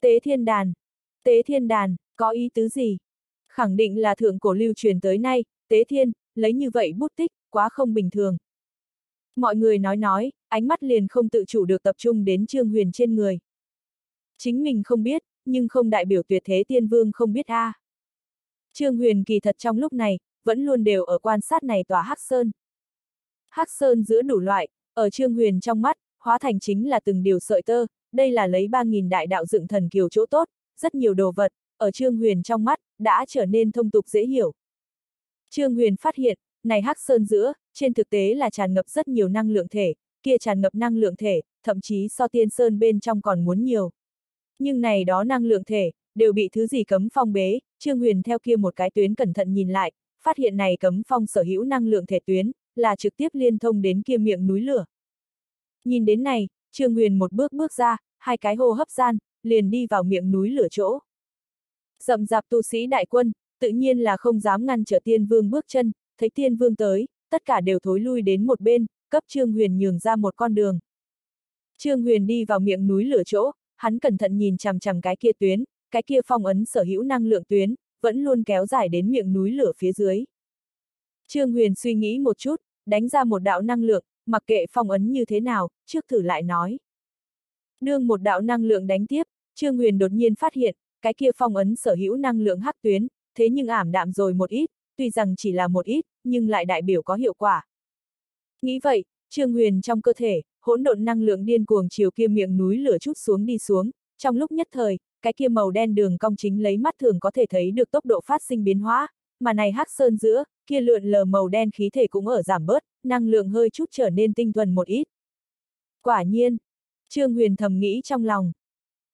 Tế thiên đàn, tế thiên đàn, có ý tứ gì? Khẳng định là thượng cổ lưu truyền tới nay, tế thiên, lấy như vậy bút tích, quá không bình thường. Mọi người nói nói, ánh mắt liền không tự chủ được tập trung đến Trương Huyền trên người. Chính mình không biết, nhưng không đại biểu tuyệt thế tiên vương không biết a. À. Trương Huyền kỳ thật trong lúc này, vẫn luôn đều ở quan sát này tòa Hắc Sơn. Hắc Sơn giữa đủ loại, ở Trương Huyền trong mắt, hóa thành chính là từng điều sợi tơ, đây là lấy 3.000 đại đạo dựng thần kiều chỗ tốt, rất nhiều đồ vật, ở Trương Huyền trong mắt, đã trở nên thông tục dễ hiểu. Trương Huyền phát hiện, này hắc sơn giữa, trên thực tế là tràn ngập rất nhiều năng lượng thể, kia tràn ngập năng lượng thể, thậm chí so tiên sơn bên trong còn muốn nhiều. Nhưng này đó năng lượng thể, đều bị thứ gì cấm phong bế, Trương Huyền theo kia một cái tuyến cẩn thận nhìn lại, phát hiện này cấm phong sở hữu năng lượng thể tuyến, là trực tiếp liên thông đến kia miệng núi lửa. Nhìn đến này, Trương Huyền một bước bước ra, hai cái hô hấp gian, liền đi vào miệng núi lửa chỗ. Dậm dạp tu sĩ đại quân, tự nhiên là không dám ngăn trở tiên vương bước chân, thấy tiên vương tới, tất cả đều thối lui đến một bên, cấp Trương Huyền nhường ra một con đường. Trương Huyền đi vào miệng núi lửa chỗ, hắn cẩn thận nhìn chằm chằm cái kia tuyến, cái kia phong ấn sở hữu năng lượng tuyến, vẫn luôn kéo dài đến miệng núi lửa phía dưới. Trương Huyền suy nghĩ một chút, đánh ra một đạo năng lượng, mặc kệ phong ấn như thế nào, trước thử lại nói. Đương một đạo năng lượng đánh tiếp, Trương Huyền đột nhiên phát hiện, cái kia phong ấn sở hữu năng lượng hắc tuyến, thế nhưng ảm đạm rồi một ít, tuy rằng chỉ là một ít, nhưng lại đại biểu có hiệu quả. Nghĩ vậy, Trương Huyền trong cơ thể, hỗn độn năng lượng điên cuồng chiều kia miệng núi lửa chút xuống đi xuống, trong lúc nhất thời, cái kia màu đen đường cong chính lấy mắt thường có thể thấy được tốc độ phát sinh biến hóa, mà này hắc sơn giữa, kia lượn lờ màu đen khí thể cũng ở giảm bớt, năng lượng hơi chút trở nên tinh thuần một ít. Quả nhiên, Trương Huyền thầm nghĩ trong lòng.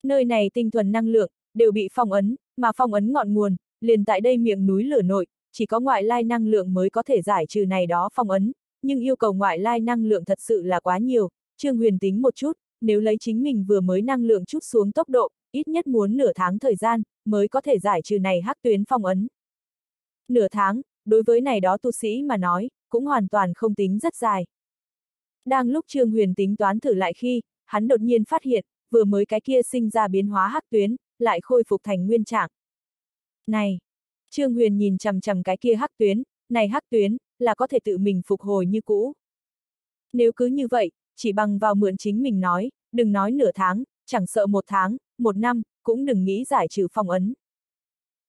Nơi này tinh thuần năng lượng, đều bị phong ấn, mà phong ấn ngọn nguồn, liền tại đây miệng núi lửa nội, chỉ có ngoại lai năng lượng mới có thể giải trừ này đó phong ấn, nhưng yêu cầu ngoại lai năng lượng thật sự là quá nhiều, Trương Huyền tính một chút, nếu lấy chính mình vừa mới năng lượng chút xuống tốc độ, ít nhất muốn nửa tháng thời gian, mới có thể giải trừ này hắc tuyến phong ấn. Nửa tháng, đối với này đó tu sĩ mà nói, cũng hoàn toàn không tính rất dài. Đang lúc Trương Huyền tính toán thử lại khi, hắn đột nhiên phát hiện, vừa mới cái kia sinh ra biến hóa hắc tuyến, lại khôi phục thành nguyên trạng. Này! Trương Huyền nhìn chằm chằm cái kia hắc tuyến, này hắc tuyến, là có thể tự mình phục hồi như cũ. Nếu cứ như vậy, chỉ bằng vào mượn chính mình nói, đừng nói nửa tháng, chẳng sợ một tháng, một năm, cũng đừng nghĩ giải trừ phong ấn.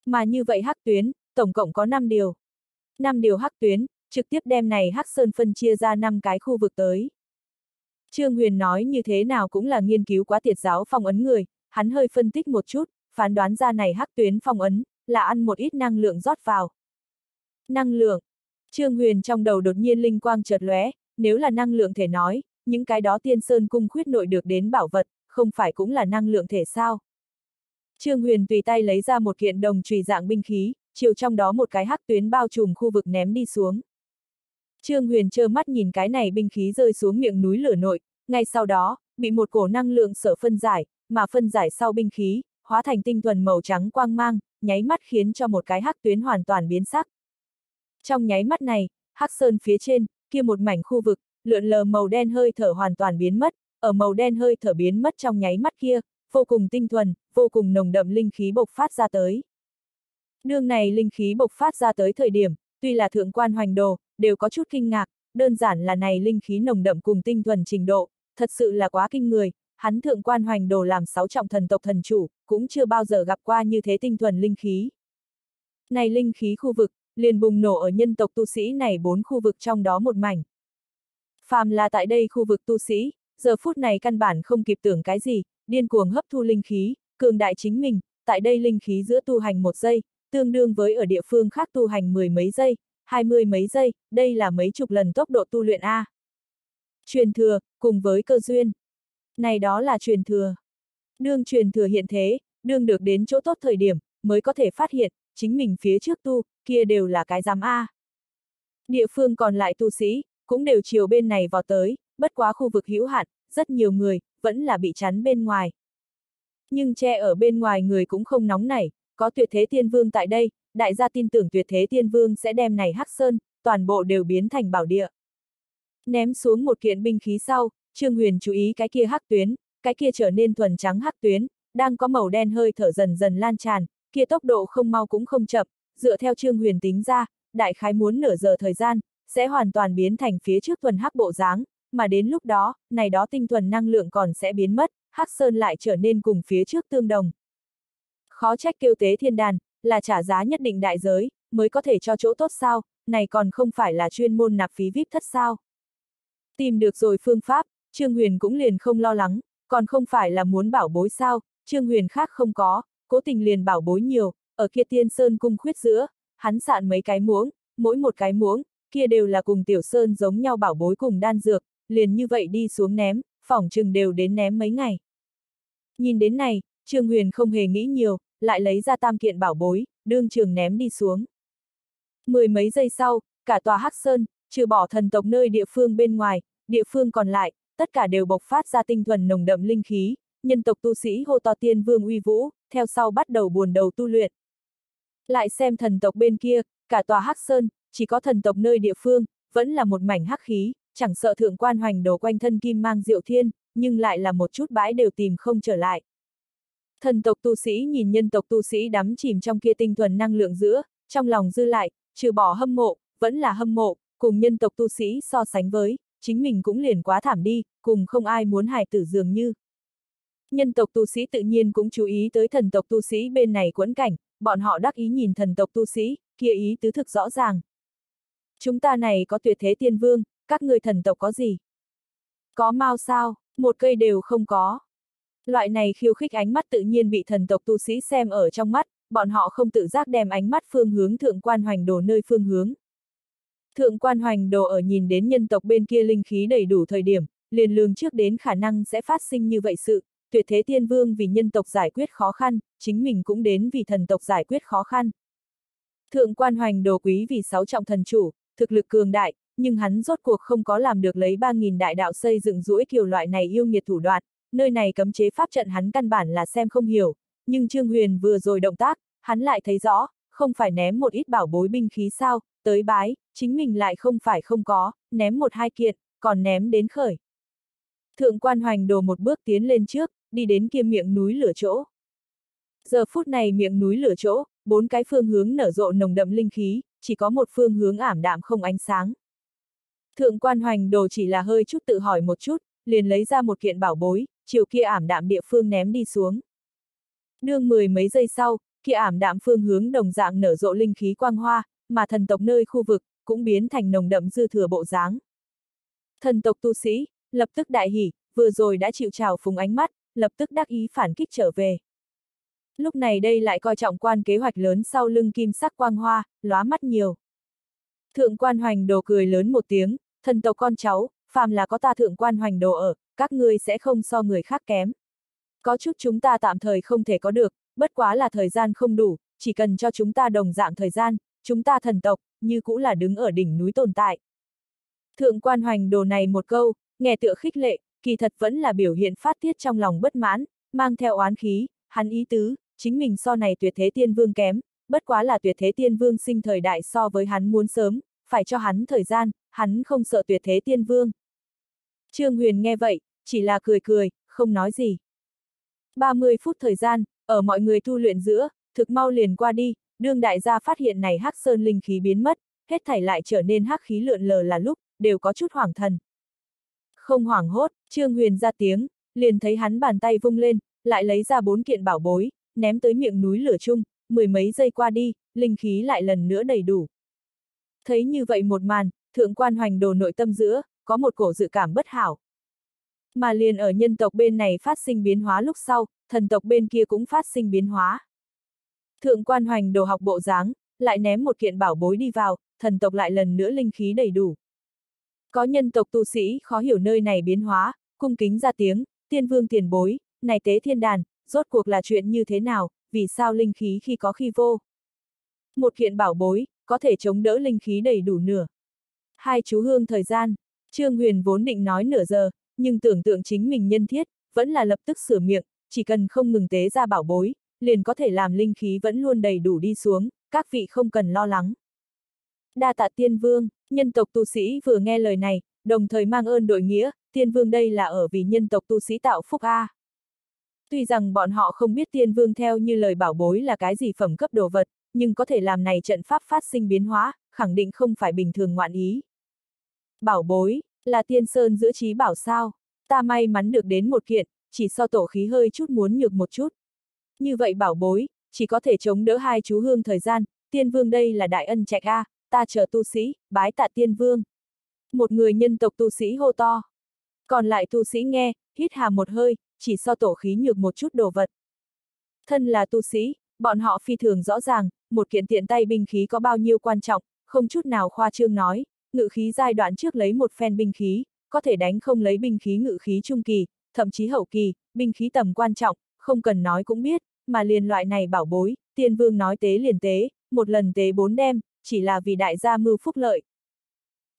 Mà như vậy hắc tuyến, tổng cộng có 5 điều. 5 điều hắc tuyến, trực tiếp đem này hắc sơn phân chia ra 5 cái khu vực tới. Trương Huyền nói như thế nào cũng là nghiên cứu quá tiệt giáo phong ấn người, hắn hơi phân tích một chút, phán đoán ra này hắc tuyến phong ấn, là ăn một ít năng lượng rót vào. Năng lượng. Trương Huyền trong đầu đột nhiên linh quang chợt lóe, nếu là năng lượng thể nói, những cái đó tiên sơn cung khuyết nội được đến bảo vật, không phải cũng là năng lượng thể sao? Trương Huyền tùy tay lấy ra một kiện đồng chùy dạng binh khí, chiều trong đó một cái hắc tuyến bao trùm khu vực ném đi xuống. Trương Huyền trơ mắt nhìn cái này binh khí rơi xuống miệng núi lửa nội, ngay sau đó, bị một cổ năng lượng sở phân giải, mà phân giải sau binh khí, hóa thành tinh thuần màu trắng quang mang, nháy mắt khiến cho một cái hắc tuyến hoàn toàn biến sắc. Trong nháy mắt này, hắc sơn phía trên, kia một mảnh khu vực, lượn lờ màu đen hơi thở hoàn toàn biến mất, ở màu đen hơi thở biến mất trong nháy mắt kia, vô cùng tinh thuần, vô cùng nồng đậm linh khí bộc phát ra tới. Đường này linh khí bộc phát ra tới thời điểm, tuy là thượng quan hoành đồ, đều có chút kinh ngạc, đơn giản là này linh khí nồng đậm cùng tinh thuần trình độ, thật sự là quá kinh người, hắn thượng quan hoành đồ làm sáu trọng thần tộc thần chủ, cũng chưa bao giờ gặp qua như thế tinh thuần linh khí. Này linh khí khu vực, liền bùng nổ ở nhân tộc tu sĩ này bốn khu vực trong đó một mảnh. Phàm là tại đây khu vực tu sĩ, giờ phút này căn bản không kịp tưởng cái gì, điên cuồng hấp thu linh khí, cường đại chính mình, tại đây linh khí giữa tu hành một giây, tương đương với ở địa phương khác tu hành mười mấy giây, hai mươi mấy giây, đây là mấy chục lần tốc độ tu luyện A. Truyền thừa, cùng với cơ duyên. Này đó là truyền thừa. Đương truyền thừa hiện thế, đương được đến chỗ tốt thời điểm, mới có thể phát hiện, chính mình phía trước tu, kia đều là cái giám A. Địa phương còn lại tu sĩ, cũng đều chiều bên này vào tới, bất quá khu vực hữu hạn, rất nhiều người, vẫn là bị chắn bên ngoài. Nhưng che ở bên ngoài người cũng không nóng nảy, có tuyệt thế tiên vương tại đây, đại gia tin tưởng tuyệt thế tiên vương sẽ đem này hắc sơn, toàn bộ đều biến thành bảo địa. Ném xuống một kiện binh khí sau, Trương Huyền chú ý cái kia hắc tuyến, cái kia trở nên thuần trắng hắc tuyến, đang có màu đen hơi thở dần dần lan tràn, kia tốc độ không mau cũng không chậm, dựa theo Trương Huyền tính ra, đại khái muốn nửa giờ thời gian, sẽ hoàn toàn biến thành phía trước thuần hắc bộ dáng, mà đến lúc đó, này đó tinh thuần năng lượng còn sẽ biến mất, hắc sơn lại trở nên cùng phía trước tương đồng. Khó trách kêu tế thiên đàn, là trả giá nhất định đại giới, mới có thể cho chỗ tốt sao, này còn không phải là chuyên môn nạp phí VIP thất sao. Tìm được rồi phương pháp, Trương Huyền cũng liền không lo lắng, còn không phải là muốn bảo bối sao, Trương Huyền khác không có, cố tình liền bảo bối nhiều, ở kia tiên sơn cung khuyết giữa, hắn sạn mấy cái muỗng, mỗi một cái muỗng, kia đều là cùng tiểu sơn giống nhau bảo bối cùng đan dược, liền như vậy đi xuống ném, phỏng chừng đều đến ném mấy ngày. Nhìn đến này, Trương Huyền không hề nghĩ nhiều, lại lấy ra tam kiện bảo bối, đương trường ném đi xuống. Mười mấy giây sau, cả tòa Hắc Sơn, trừ bỏ thần tộc nơi địa phương bên ngoài, địa phương còn lại, tất cả đều bộc phát ra tinh thuần nồng đậm linh khí, nhân tộc tu sĩ hô to tiên vương uy vũ, theo sau bắt đầu buồn đầu tu luyện. Lại xem thần tộc bên kia, cả tòa Hắc Sơn, chỉ có thần tộc nơi địa phương, vẫn là một mảnh hắc khí, chẳng sợ thượng quan hoành đồ quanh thân kim mang diệu thiên, nhưng lại là một chút bãi đều tìm không trở lại. Thần tộc tu sĩ nhìn nhân tộc tu sĩ đắm chìm trong kia tinh thuần năng lượng giữa, trong lòng dư lại, trừ bỏ hâm mộ, vẫn là hâm mộ, cùng nhân tộc tu sĩ so sánh với, chính mình cũng liền quá thảm đi, cùng không ai muốn hài tử dường như. Nhân tộc tu sĩ tự nhiên cũng chú ý tới thần tộc tu sĩ bên này quẫn cảnh, bọn họ đắc ý nhìn thần tộc tu sĩ, kia ý tứ thực rõ ràng. Chúng ta này có tuyệt thế tiên vương, các người thần tộc có gì? Có mau sao, một cây đều không có. Loại này khiêu khích ánh mắt tự nhiên bị thần tộc tu sĩ xem ở trong mắt, bọn họ không tự giác đem ánh mắt phương hướng thượng quan hoành đồ nơi phương hướng. Thượng quan hoành đồ ở nhìn đến nhân tộc bên kia linh khí đầy đủ thời điểm, liền lường trước đến khả năng sẽ phát sinh như vậy sự, tuyệt thế tiên vương vì nhân tộc giải quyết khó khăn, chính mình cũng đến vì thần tộc giải quyết khó khăn. Thượng quan hoành đồ quý vì sáu trọng thần chủ, thực lực cường đại, nhưng hắn rốt cuộc không có làm được lấy 3.000 đại đạo xây dựng rũi kiểu loại này yêu nghiệt thủ đoạn, nơi này cấm chế pháp trận hắn căn bản là xem không hiểu, nhưng Trương Huyền vừa rồi động tác, hắn lại thấy rõ, không phải ném một ít bảo bối binh khí sao, tới bái, chính mình lại không phải không có, ném một hai kiện, còn ném đến khởi. Thượng quan hoành đồ một bước tiến lên trước, đi đến kia miệng núi lửa chỗ. Giờ phút này miệng núi lửa chỗ, bốn cái phương hướng nở rộ nồng đậm linh khí, chỉ có một phương hướng ảm đạm không ánh sáng. Thượng quan hoành đồ chỉ là hơi chút tự hỏi một chút, liền lấy ra một kiện bảo bối, chiều kia ảm đạm địa phương ném đi xuống. Nương mười mấy giây sau, kia ảm đạm phương hướng đồng dạng nở rộ linh khí quang hoa, mà thần tộc nơi khu vực, cũng biến thành nồng đậm dư thừa bộ dáng. Thần tộc tu sĩ, lập tức đại hỉ, vừa rồi đã chịu trào phúng ánh mắt, lập tức đắc ý phản kích trở về. Lúc này đây lại coi trọng quan kế hoạch lớn sau lưng kim sắc quang hoa, lóa mắt nhiều. Thượng quan hoành đồ cười lớn một tiếng, thần tộc con cháu, phàm là có ta thượng quan hoành đồ ở, các ngươi sẽ không so người khác kém. Có chút chúng ta tạm thời không thể có được, bất quá là thời gian không đủ, chỉ cần cho chúng ta đồng dạng thời gian, chúng ta thần tộc, như cũ là đứng ở đỉnh núi tồn tại. Thượng quan hoành đồ này một câu, nghe tựa khích lệ, kỳ thật vẫn là biểu hiện phát tiết trong lòng bất mãn, mang theo oán khí, hắn ý tứ, chính mình so này tuyệt thế tiên vương kém, bất quá là tuyệt thế tiên vương sinh thời đại so với hắn muốn sớm, phải cho hắn thời gian, hắn không sợ tuyệt thế tiên vương. Trương Huyền nghe vậy, chỉ là cười cười, không nói gì. 30 phút thời gian, ở mọi người tu luyện giữa, thực mau liền qua đi, đương đại gia phát hiện này hắc sơn linh khí biến mất, hết thảy lại trở nên hắc khí lượn lờ là lúc, đều có chút hoảng thần. Không hoảng hốt, Trương Huyền ra tiếng, liền thấy hắn bàn tay vung lên, lại lấy ra bốn kiện bảo bối, ném tới miệng núi lửa chung, mười mấy giây qua đi, linh khí lại lần nữa đầy đủ. Thấy như vậy một màn, thượng quan hoành đồ nội tâm giữa, có một cổ dự cảm bất hảo. Mà liền ở nhân tộc bên này phát sinh biến hóa lúc sau, thần tộc bên kia cũng phát sinh biến hóa. Thượng quan hoành đồ học bộ dáng, lại ném một kiện bảo bối đi vào, thần tộc lại lần nữa linh khí đầy đủ. Có nhân tộc tu sĩ khó hiểu nơi này biến hóa, cung kính ra tiếng, tiên vương tiền bối, này tế thiên đàn, rốt cuộc là chuyện như thế nào, vì sao linh khí khi có khi vô. Một kiện bảo bối, có thể chống đỡ linh khí đầy đủ nửa. Hai chú hương thời gian. Trương Huyền vốn định nói nửa giờ, nhưng tưởng tượng chính mình nhân thiết, vẫn là lập tức sửa miệng, chỉ cần không ngừng tế ra bảo bối, liền có thể làm linh khí vẫn luôn đầy đủ đi xuống, các vị không cần lo lắng. Đa tạ tiên vương, nhân tộc tu sĩ vừa nghe lời này, đồng thời mang ơn đội nghĩa, tiên vương đây là ở vì nhân tộc tu sĩ tạo phúc A. Tuy rằng bọn họ không biết tiên vương theo như lời bảo bối là cái gì phẩm cấp đồ vật, nhưng có thể làm này trận pháp phát sinh biến hóa, khẳng định không phải bình thường ngoạn ý. Bảo bối, là tiên sơn giữa trí bảo sao? Ta may mắn được đến một kiện, chỉ so tổ khí hơi chút muốn nhược một chút. Như vậy bảo bối, chỉ có thể chống đỡ hai chú hương thời gian, tiên vương đây là đại ân trạch a, ta chờ tu sĩ, bái tạ tiên vương. Một người nhân tộc tu sĩ hô to. Còn lại tu sĩ nghe, hít hà một hơi, chỉ so tổ khí nhược một chút đồ vật. Thân là tu sĩ, bọn họ phi thường rõ ràng, một kiện tiện tay binh khí có bao nhiêu quan trọng, không chút nào khoa trương nói, ngự khí giai đoạn trước lấy một phen binh khí, có thể đánh không lấy binh khí ngự khí trung kỳ, thậm chí hậu kỳ, binh khí tầm quan trọng, không cần nói cũng biết, mà liền loại này bảo bối, tiên vương nói tế liền tế, một lần tế bốn đêm, chỉ là vì đại gia mưu phúc lợi.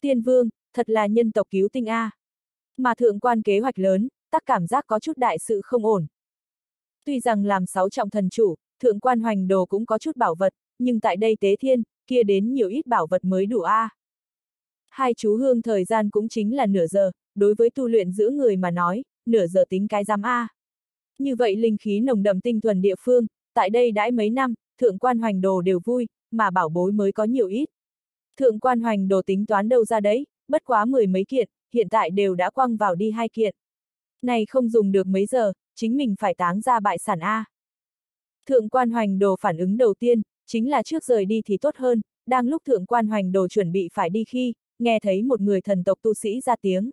Tiên vương, thật là nhân tộc cứu tinh A. Mà thượng quan kế hoạch lớn, tác cảm giác có chút đại sự không ổn. Tuy rằng làm sáu trọng thần chủ, thượng quan hoành đồ cũng có chút bảo vật, nhưng tại đây tế thiên, kia đến nhiều ít bảo vật mới đủ A hai chú hương thời gian cũng chính là nửa giờ, đối với tu luyện giữa người mà nói, nửa giờ tính cái giám A. Như vậy linh khí nồng đậm tinh thuần địa phương, tại đây đãi mấy năm, thượng quan hoành đồ đều vui, mà bảo bối mới có nhiều ít. Thượng quan hoành đồ tính toán đâu ra đấy, bất quá mười mấy kiện, hiện tại đều đã quăng vào đi hai kiện. Này không dùng được mấy giờ, chính mình phải táng ra bại sản A. Thượng quan hoành đồ phản ứng đầu tiên, chính là trước rời đi thì tốt hơn, đang lúc thượng quan hoành đồ chuẩn bị phải đi khi, nghe thấy một người thần tộc tu sĩ ra tiếng.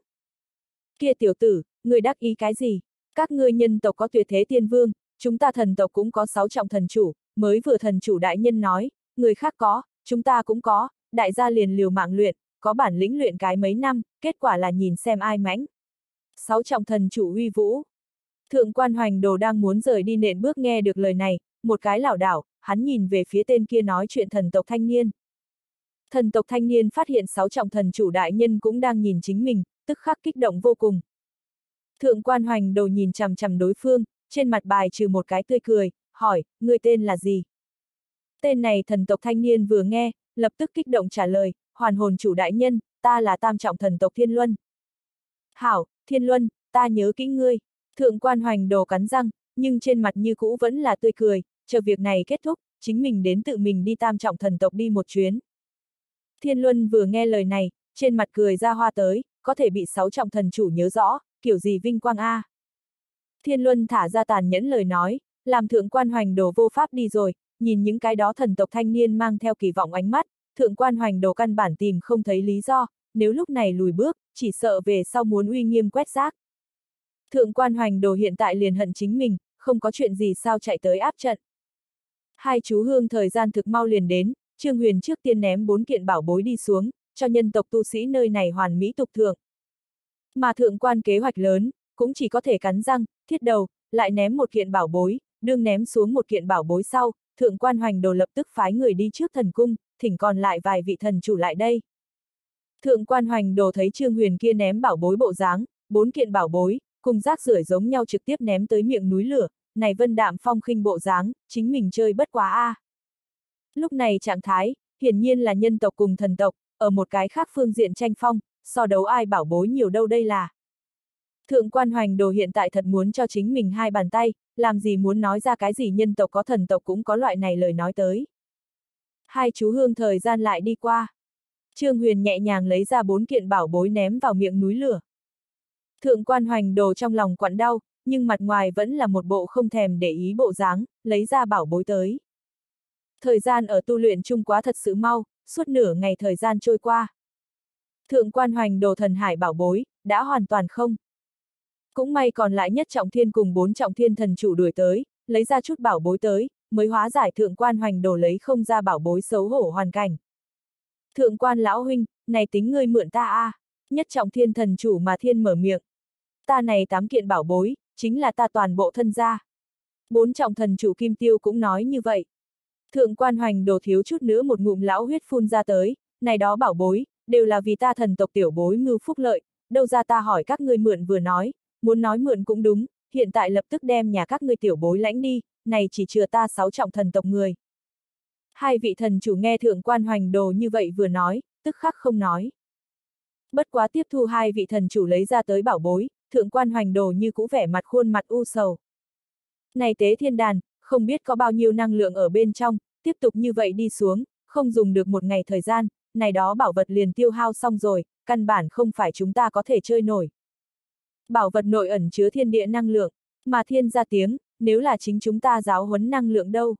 Kia tiểu tử, người đắc ý cái gì? Các ngươi nhân tộc có tuyệt thế tiên vương, chúng ta thần tộc cũng có sáu trọng thần chủ, mới vừa thần chủ đại nhân nói, người khác có, chúng ta cũng có, đại gia liền liều mạng luyện, có bản lĩnh luyện cái mấy năm, kết quả là nhìn xem ai mãnh. Sáu trọng thần chủ uy vũ. Thượng quan hoành đồ đang muốn rời đi nện bước nghe được lời này, một cái lảo đảo, hắn nhìn về phía tên kia nói chuyện thần tộc thanh niên. Thần tộc thanh niên phát hiện sáu trọng thần chủ đại nhân cũng đang nhìn chính mình, tức khắc kích động vô cùng. Thượng quan hoành đầu nhìn chằm chằm đối phương, trên mặt bài trừ một cái tươi cười, hỏi, người tên là gì? Tên này thần tộc thanh niên vừa nghe, lập tức kích động trả lời, hoàn hồn chủ đại nhân, ta là tam trọng thần tộc Thiên Luân. Hảo, Thiên Luân, ta nhớ kỹ ngươi. Thượng quan hoành đồ cắn răng, nhưng trên mặt như cũ vẫn là tươi cười, chờ việc này kết thúc, chính mình đến tự mình đi tam trọng thần tộc đi một chuyến. Thiên Luân vừa nghe lời này, trên mặt cười ra hoa tới, có thể bị sáu trọng thần chủ nhớ rõ, kiểu gì vinh quang a. À. Thiên Luân thả ra tàn nhẫn lời nói, làm thượng quan hoành đồ vô pháp đi rồi, nhìn những cái đó thần tộc thanh niên mang theo kỳ vọng ánh mắt, thượng quan hoành đồ căn bản tìm không thấy lý do, nếu lúc này lùi bước, chỉ sợ về sau muốn uy nghiêm quét rác. Thượng quan hoành đồ hiện tại liền hận chính mình, không có chuyện gì sao chạy tới áp trận. Hai chú hương thời gian thực mau liền đến, Trương Huyền trước tiên ném bốn kiện bảo bối đi xuống, cho nhân tộc tu sĩ nơi này hoàn mỹ tục thượng. Mà thượng quan kế hoạch lớn, cũng chỉ có thể cắn răng, thiết đầu, lại ném một kiện bảo bối, đương ném xuống một kiện bảo bối sau, thượng quan hoành đồ lập tức phái người đi trước thần cung, thỉnh còn lại vài vị thần chủ lại đây. Thượng quan hoành đồ thấy Trương Huyền kia ném bảo bối bộ dáng, bốn kiện bảo bối, cùng rác rưởi giống nhau trực tiếp ném tới miệng núi lửa, này vân đạm phong khinh bộ dáng, chính mình chơi bất quá a. À. Lúc này trạng thái, hiển nhiên là nhân tộc cùng thần tộc, ở một cái khác phương diện tranh phong, so đấu ai bảo bối nhiều đâu đây là. Thượng quan hoành đồ hiện tại thật muốn cho chính mình hai bàn tay, làm gì muốn nói ra cái gì nhân tộc có thần tộc cũng có loại này lời nói tới. Hai chú hương thời gian lại đi qua. Trương Huyền nhẹ nhàng lấy ra bốn kiện bảo bối ném vào miệng núi lửa. Thượng quan hoành đồ trong lòng quặn đau, nhưng mặt ngoài vẫn là một bộ không thèm để ý bộ dáng, lấy ra bảo bối tới. Thời gian ở tu luyện chung quá thật sự mau, suốt nửa ngày thời gian trôi qua. Thượng quan hoành đồ thần hải bảo bối, đã hoàn toàn không. Cũng may còn lại nhất trọng thiên cùng bốn trọng thiên thần chủ đuổi tới, lấy ra chút bảo bối tới, mới hóa giải thượng quan hoành đồ lấy không ra bảo bối xấu hổ hoàn cảnh. Thượng quan lão huynh, này tính ngươi mượn ta a à, nhất trọng thiên thần chủ mà thiên mở miệng. Ta này tám kiện bảo bối, chính là ta toàn bộ thân gia. Bốn trọng thần chủ kim tiêu cũng nói như vậy. Thượng quan hoành đồ thiếu chút nữa một ngụm lão huyết phun ra tới, này đó bảo bối, đều là vì ta thần tộc tiểu bối mưu phúc lợi, đâu ra ta hỏi các ngươi mượn vừa nói, muốn nói mượn cũng đúng, hiện tại lập tức đem nhà các ngươi tiểu bối lãnh đi, này chỉ chừa ta sáu trọng thần tộc người. Hai vị thần chủ nghe thượng quan hoành đồ như vậy vừa nói, tức khắc không nói. Bất quá tiếp thu hai vị thần chủ lấy ra tới bảo bối, thượng quan hoành đồ như cũ vẻ mặt khuôn mặt u sầu. Này tế thiên đàn, không biết có bao nhiêu năng lượng ở bên trong, tiếp tục như vậy đi xuống, không dùng được một ngày thời gian, này đó bảo vật liền tiêu hao xong rồi, căn bản không phải chúng ta có thể chơi nổi. Bảo vật nội ẩn chứa thiên địa năng lượng, mà thiên ra tiếng, nếu là chính chúng ta giáo huấn năng lượng đâu.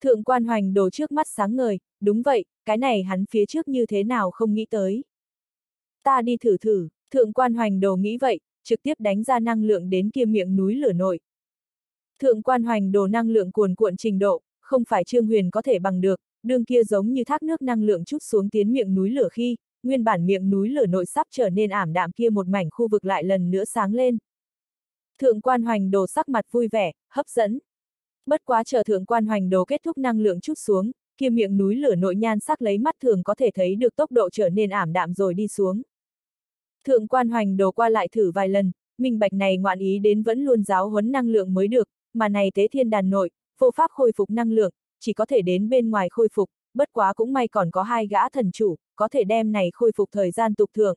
Thượng quan hoành đồ trước mắt sáng ngời, đúng vậy, cái này hắn phía trước như thế nào không nghĩ tới. Ta đi thử thử, thượng quan hoành đồ nghĩ vậy, trực tiếp đánh ra năng lượng đến kia miệng núi lửa nội, Thượng quan hoành đồ năng lượng cuồn cuộn trình độ, không phải Trương Huyền có thể bằng được, đường kia giống như thác nước năng lượng chút xuống tiến miệng núi lửa khi, nguyên bản miệng núi lửa nội sắp trở nên ảm đạm kia một mảnh khu vực lại lần nữa sáng lên. Thượng quan hoành đồ sắc mặt vui vẻ, hấp dẫn. Bất quá chờ thượng quan hoành đồ kết thúc năng lượng chút xuống, kia miệng núi lửa nội nhan sắc lấy mắt thường có thể thấy được tốc độ trở nên ảm đạm rồi đi xuống. Thượng quan hoành đồ qua lại thử vài lần, minh bạch này ngoạn ý đến vẫn luôn giáo huấn năng lượng mới được, mà này tế thiên đàn nội, vô pháp khôi phục năng lượng, chỉ có thể đến bên ngoài khôi phục, bất quá cũng may còn có hai gã thần chủ, có thể đem này khôi phục thời gian tục thượng.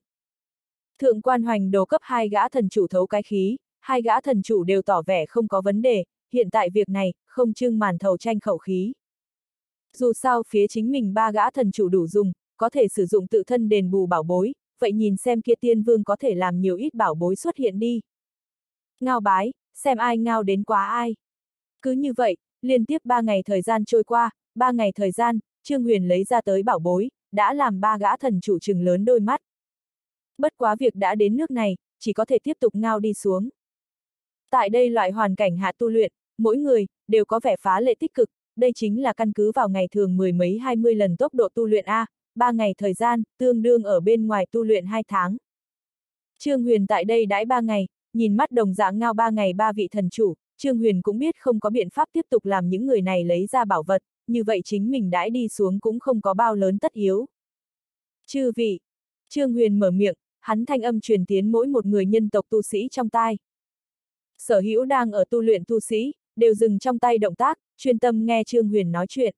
Thượng quan hoành đồ cấp hai gã thần chủ thấu cái khí, hai gã thần chủ đều tỏ vẻ không có vấn đề, hiện tại việc này, không trưng màn thầu tranh khẩu khí. Dù sao phía chính mình ba gã thần chủ đủ dùng, có thể sử dụng tự thân đền bù bảo bối, vậy nhìn xem kia tiên vương có thể làm nhiều ít bảo bối xuất hiện đi. Ngao bái, xem ai ngao đến quá ai. Cứ như vậy, liên tiếp ba ngày thời gian trôi qua, ba ngày thời gian, Trương Huyền lấy ra tới bảo bối, đã làm ba gã thần chủ trừng lớn đôi mắt. Bất quá việc đã đến nước này, chỉ có thể tiếp tục ngao đi xuống. Tại đây loại hoàn cảnh hạ tu luyện, mỗi người, đều có vẻ phá lệ tích cực, đây chính là căn cứ vào ngày thường mười mấy hai mươi lần tốc độ tu luyện A, ba ngày thời gian, tương đương ở bên ngoài tu luyện hai tháng. Trương Huyền tại đây đãi ba ngày, Nhìn mắt đồng dạng ngao ba ngày ba vị thần chủ, Trương Huyền cũng biết không có biện pháp tiếp tục làm những người này lấy ra bảo vật, như vậy chính mình đãi đi xuống cũng không có bao lớn tất yếu. Chư vị, Trương Huyền mở miệng, hắn thanh âm truyền tiến mỗi một người nhân tộc tu sĩ trong tai. Sở hữu đang ở tu luyện tu sĩ, đều dừng trong tay động tác, chuyên tâm nghe Trương Huyền nói chuyện.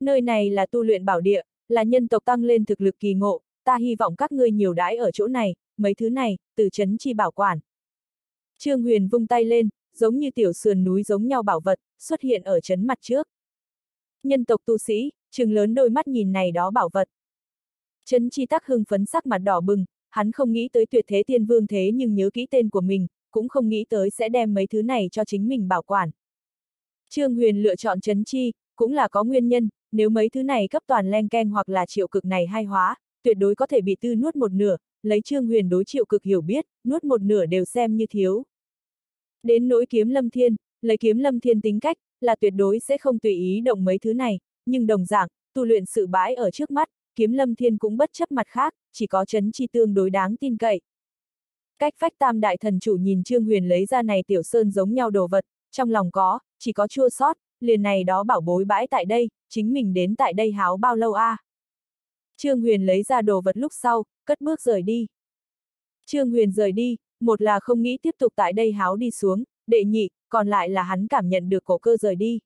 Nơi này là tu luyện bảo địa, là nhân tộc tăng lên thực lực kỳ ngộ, ta hy vọng các ngươi nhiều đãi ở chỗ này, mấy thứ này, từ chấn chi bảo quản. Trương Huyền vung tay lên, giống như tiểu sườn núi giống nhau bảo vật, xuất hiện ở chấn mặt trước. Nhân tộc tu sĩ, trừng lớn đôi mắt nhìn này đó bảo vật. Chấn chi tắc hưng phấn sắc mặt đỏ bừng, hắn không nghĩ tới tuyệt thế tiên vương thế nhưng nhớ kỹ tên của mình, cũng không nghĩ tới sẽ đem mấy thứ này cho chính mình bảo quản. Trương Huyền lựa chọn chấn chi, cũng là có nguyên nhân, nếu mấy thứ này cấp toàn len keng hoặc là triệu cực này hay hóa, tuyệt đối có thể bị tư nuốt một nửa, lấy Trương Huyền đối triệu cực hiểu biết, nuốt một nửa đều xem như thiếu. Đến nỗi kiếm lâm thiên, lấy kiếm lâm thiên tính cách, là tuyệt đối sẽ không tùy ý động mấy thứ này, nhưng đồng dạng, tu luyện sự bãi ở trước mắt, kiếm lâm thiên cũng bất chấp mặt khác, chỉ có chấn chi tương đối đáng tin cậy. Cách phách tam đại thần chủ nhìn Trương Huyền lấy ra này tiểu sơn giống nhau đồ vật, trong lòng có, chỉ có chua sót, liền này đó bảo bối bãi tại đây, chính mình đến tại đây háo bao lâu a à? Trương Huyền lấy ra đồ vật lúc sau, cất bước rời đi. Trương Huyền rời đi, một là không nghĩ tiếp tục tại đây háo đi xuống, đệ nhị, còn lại là hắn cảm nhận được cổ cơ rời đi.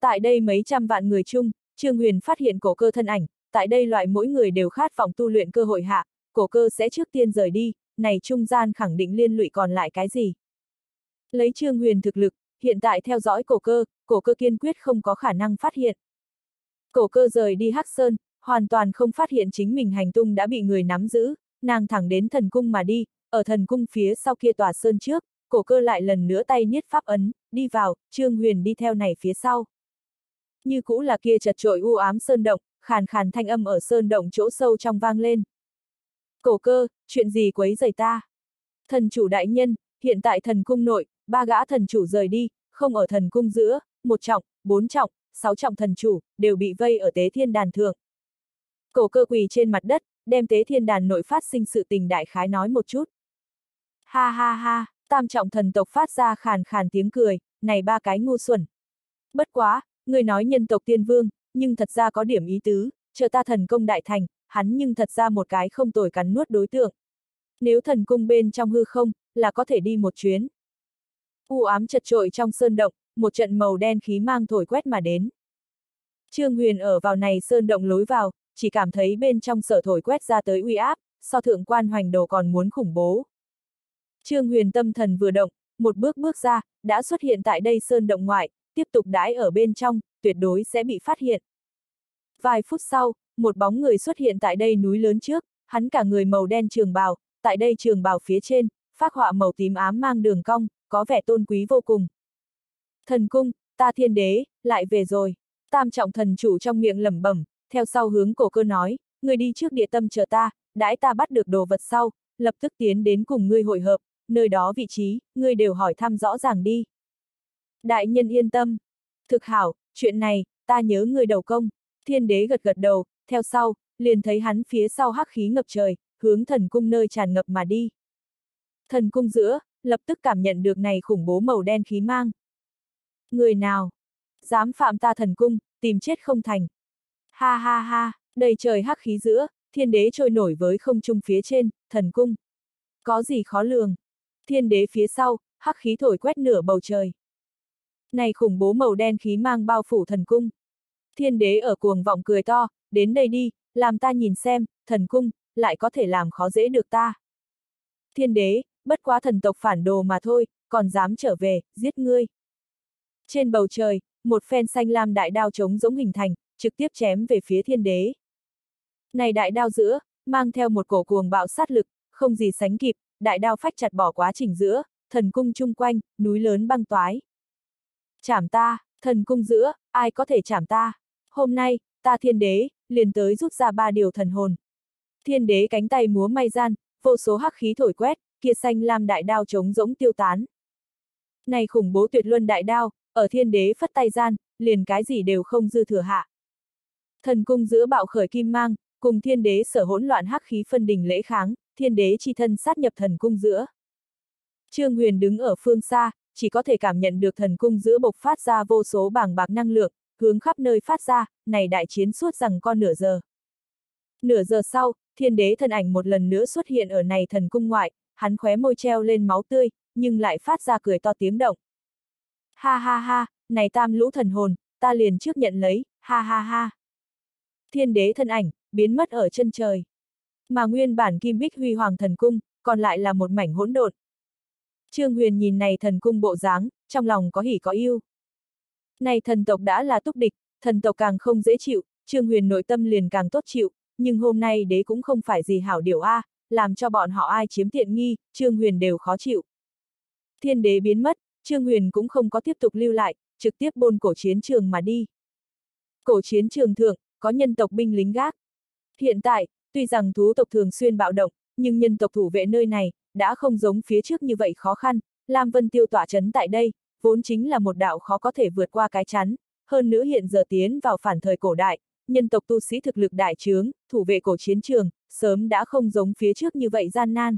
Tại đây mấy trăm vạn người chung, Trương Huyền phát hiện cổ cơ thân ảnh, tại đây loại mỗi người đều khát vọng tu luyện cơ hội hạ, cổ cơ sẽ trước tiên rời đi, này trung gian khẳng định liên lụy còn lại cái gì. Lấy Trương Huyền thực lực, hiện tại theo dõi cổ cơ, cổ cơ kiên quyết không có khả năng phát hiện. Cổ cơ rời đi Hắc Sơn, hoàn toàn không phát hiện chính mình hành tung đã bị người nắm giữ, nàng thẳng đến thần cung mà đi, ở thần cung phía sau kia tòa sơn trước, cổ cơ lại lần nữa tay niết pháp ấn, đi vào, Trương Huyền đi theo này phía sau. Như cũ là kia chật trội u ám sơn động, khàn khàn thanh âm ở sơn động chỗ sâu trong vang lên. Cổ cơ, chuyện gì quấy rầy ta? Thần chủ đại nhân, hiện tại thần cung nội, ba gã thần chủ rời đi, không ở thần cung giữa, một trọng, bốn trọng, sáu trọng thần chủ, đều bị vây ở tế thiên đàn thượng. Cổ cơ quỳ trên mặt đất, đem tế thiên đàn nội phát sinh sự tình đại khái nói một chút. Ha ha ha, tam trọng thần tộc phát ra khàn khàn tiếng cười, này ba cái ngu xuẩn. Bất quá, người nói nhân tộc tiên vương, nhưng thật ra có điểm ý tứ, chờ ta thần công đại thành, hắn nhưng thật ra một cái không tồi cắn nuốt đối tượng. Nếu thần cung bên trong hư không, là có thể đi một chuyến. U ám chật trội trong sơn động, một trận màu đen khí mang thổi quét mà đến. Trương Huyền ở vào này sơn động lối vào, chỉ cảm thấy bên trong sở thổi quét ra tới uy áp, so thượng quan hoành đồ còn muốn khủng bố. Trương huyền tâm thần vừa động, một bước bước ra, đã xuất hiện tại đây sơn động ngoại, tiếp tục đái ở bên trong, tuyệt đối sẽ bị phát hiện. Vài phút sau, một bóng người xuất hiện tại đây núi lớn trước, hắn cả người màu đen trường bào, tại đây trường bào phía trên, phác họa màu tím ám mang đường cong, có vẻ tôn quý vô cùng. Thần cung, ta thiên đế, lại về rồi. Tam trọng thần chủ trong miệng lẩm bẩm, theo sau hướng cổ cơ nói, người đi trước địa tâm chờ ta, đãi ta bắt được đồ vật sau, lập tức tiến đến cùng ngươi hội hợp, nơi đó vị trí, ngươi đều hỏi thăm rõ ràng đi. Đại nhân yên tâm. Thực hảo, chuyện này, ta nhớ người đầu công. Thiên đế gật gật đầu, theo sau, liền thấy hắn phía sau hắc khí ngập trời, hướng thần cung nơi tràn ngập mà đi. Thần cung giữa, lập tức cảm nhận được này khủng bố màu đen khí mang. Người nào? Dám phạm ta thần cung, tìm chết không thành. Ha ha ha, đầy trời hắc khí giữa, thiên đế trôi nổi với không trung phía trên, thần cung. Có gì khó lường? Thiên đế phía sau, hắc khí thổi quét nửa bầu trời. Này khủng bố màu đen khí mang bao phủ thần cung. Thiên đế ở cuồng vọng cười to, đến đây đi, làm ta nhìn xem, thần cung, lại có thể làm khó dễ được ta. Thiên đế, bất quá thần tộc phản đồ mà thôi, còn dám trở về, giết ngươi. Trên bầu trời, một phen xanh lam đại đao trống giống hình thành, trực tiếp chém về phía thiên đế. Này đại đao giữa, mang theo một cổ cuồng bạo sát lực, không gì sánh kịp, đại đao phách chặt bỏ quá trình giữa, thần cung chung quanh, núi lớn băng toái. Chảm ta, thần cung giữa, ai có thể chảm ta? Hôm nay, ta thiên đế, liền tới rút ra ba điều thần hồn. Thiên đế cánh tay múa may gian, vô số hắc khí thổi quét, kia xanh làm đại đao chống rỗng tiêu tán. Này khủng bố tuyệt luân đại đao, ở thiên đế phất tay gian, liền cái gì đều không dư thừa hạ. Thần cung giữa bạo khởi kim mang, cùng thiên đế sở hỗn loạn hắc khí phân đình lễ kháng, thiên đế chi thân sát nhập thần cung giữa. Trương Huyền đứng ở phương xa, chỉ có thể cảm nhận được thần cung giữa bộc phát ra vô số bảng bạc năng lượng, hướng khắp nơi phát ra, này đại chiến suốt rằng con nửa giờ. Nửa giờ sau, thiên đế thần ảnh một lần nữa xuất hiện ở này thần cung ngoại, hắn khóe môi treo lên máu tươi, nhưng lại phát ra cười to tiếng động. Ha ha ha, này tam lũ thần hồn, ta liền trước nhận lấy, ha ha ha thiên đế thân ảnh, biến mất ở chân trời. Mà nguyên bản kim bích huy hoàng thần cung, còn lại là một mảnh hỗn độn. Trương Huyền nhìn này thần cung bộ dáng, trong lòng có hỉ có yêu. Này thần tộc đã là túc địch, thần tộc càng không dễ chịu, Trương Huyền nội tâm liền càng tốt chịu, nhưng hôm nay đế cũng không phải gì hảo điều a, à, làm cho bọn họ ai chiếm tiện nghi, Trương Huyền đều khó chịu. Thiên đế biến mất, Trương Huyền cũng không có tiếp tục lưu lại, trực tiếp bôn cổ chiến trường mà đi. Cổ chiến trường thượng, có nhân tộc binh lính gác. Hiện tại, tuy rằng thú tộc thường xuyên bạo động, nhưng nhân tộc thủ vệ nơi này, đã không giống phía trước như vậy khó khăn, Lam Vân Tiêu tỏa chấn tại đây, vốn chính là một đạo khó có thể vượt qua cái chắn, hơn nữa hiện giờ tiến vào phản thời cổ đại, nhân tộc tu sĩ thực lực đại trướng, thủ vệ cổ chiến trường, sớm đã không giống phía trước như vậy gian nan.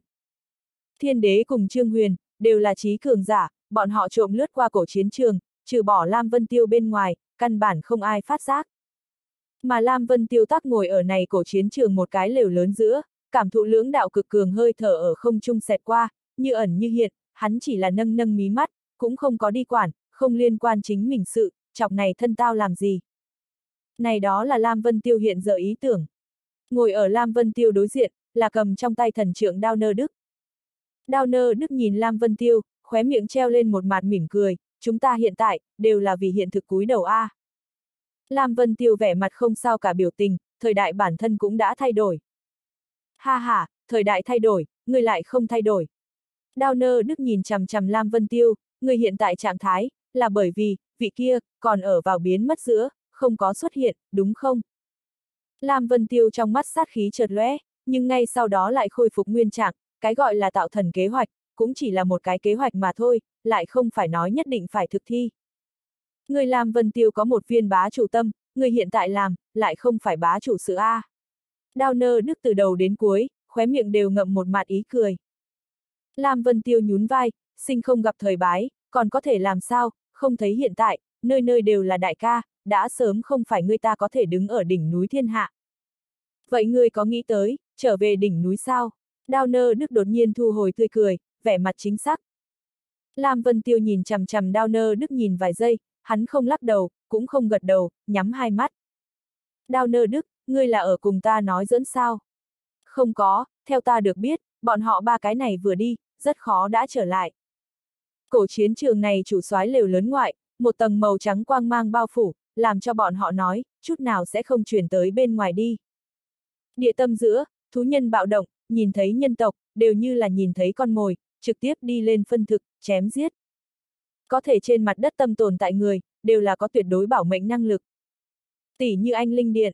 Thiên đế cùng Trương Huyền, đều là trí cường giả, bọn họ trộm lướt qua cổ chiến trường, trừ bỏ Lam Vân Tiêu bên ngoài, căn bản không ai phát giác. Mà Lam Vân Tiêu Tắc ngồi ở này cổ chiến trường một cái lều lớn giữa, cảm thụ lưỡng đạo cực cường hơi thở ở không trung xẹt qua, như ẩn như hiện, hắn chỉ là nâng nâng mí mắt, cũng không có đi quản, không liên quan chính mình sự, chọc này thân tao làm gì. Này đó là Lam Vân Tiêu hiện giờ ý tưởng. Ngồi ở Lam Vân Tiêu đối diện, là cầm trong tay thần trưởng Đao Nơ Đức. Đao Nơ Đức nhìn Lam Vân Tiêu, khóe miệng treo lên một mặt mỉm cười, chúng ta hiện tại, đều là vì hiện thực cúi đầu A. À. Lam Vân Tiêu vẻ mặt không sao cả biểu tình, thời đại bản thân cũng đã thay đổi. Ha ha, thời đại thay đổi, người lại không thay đổi. Đao nơ đức nhìn chằm chằm Lam Vân Tiêu, người hiện tại trạng thái, là bởi vì, vị kia, còn ở vào biến mất giữa, không có xuất hiện, đúng không? Lam Vân Tiêu trong mắt sát khí chợt lóe, nhưng ngay sau đó lại khôi phục nguyên trạng, cái gọi là tạo thần kế hoạch, cũng chỉ là một cái kế hoạch mà thôi, lại không phải nói nhất định phải thực thi. Người làm Vân Tiêu có một viên bá chủ tâm, người hiện tại làm, lại không phải bá chủ sự A. Đao nơ đức từ đầu đến cuối, khóe miệng đều ngậm một mặt ý cười. Lam Vân Tiêu nhún vai, sinh không gặp thời bái, còn có thể làm sao, không thấy hiện tại, nơi nơi đều là đại ca, đã sớm không phải người ta có thể đứng ở đỉnh núi thiên hạ. Vậy người có nghĩ tới, trở về đỉnh núi sao? Đao nơ đức đột nhiên thu hồi tươi cười, vẻ mặt chính xác. Lam Vân Tiêu nhìn chằm chằm đao nơ đức nhìn vài giây, hắn không lắc đầu, cũng không gật đầu, nhắm hai mắt. Đao nơ đức, ngươi là ở cùng ta nói dẫn sao? Không có, theo ta được biết, bọn họ ba cái này vừa đi, rất khó đã trở lại. Cổ chiến trường này chủ soái lều lớn ngoại, một tầng màu trắng quang mang bao phủ, làm cho bọn họ nói, chút nào sẽ không chuyển tới bên ngoài đi. Địa tâm giữa, thú nhân bạo động, nhìn thấy nhân tộc, đều như là nhìn thấy con mồi, trực tiếp đi lên phân thực, chém giết có thể trên mặt đất tâm tồn tại người, đều là có tuyệt đối bảo mệnh năng lực. Tỷ như anh Linh Điện.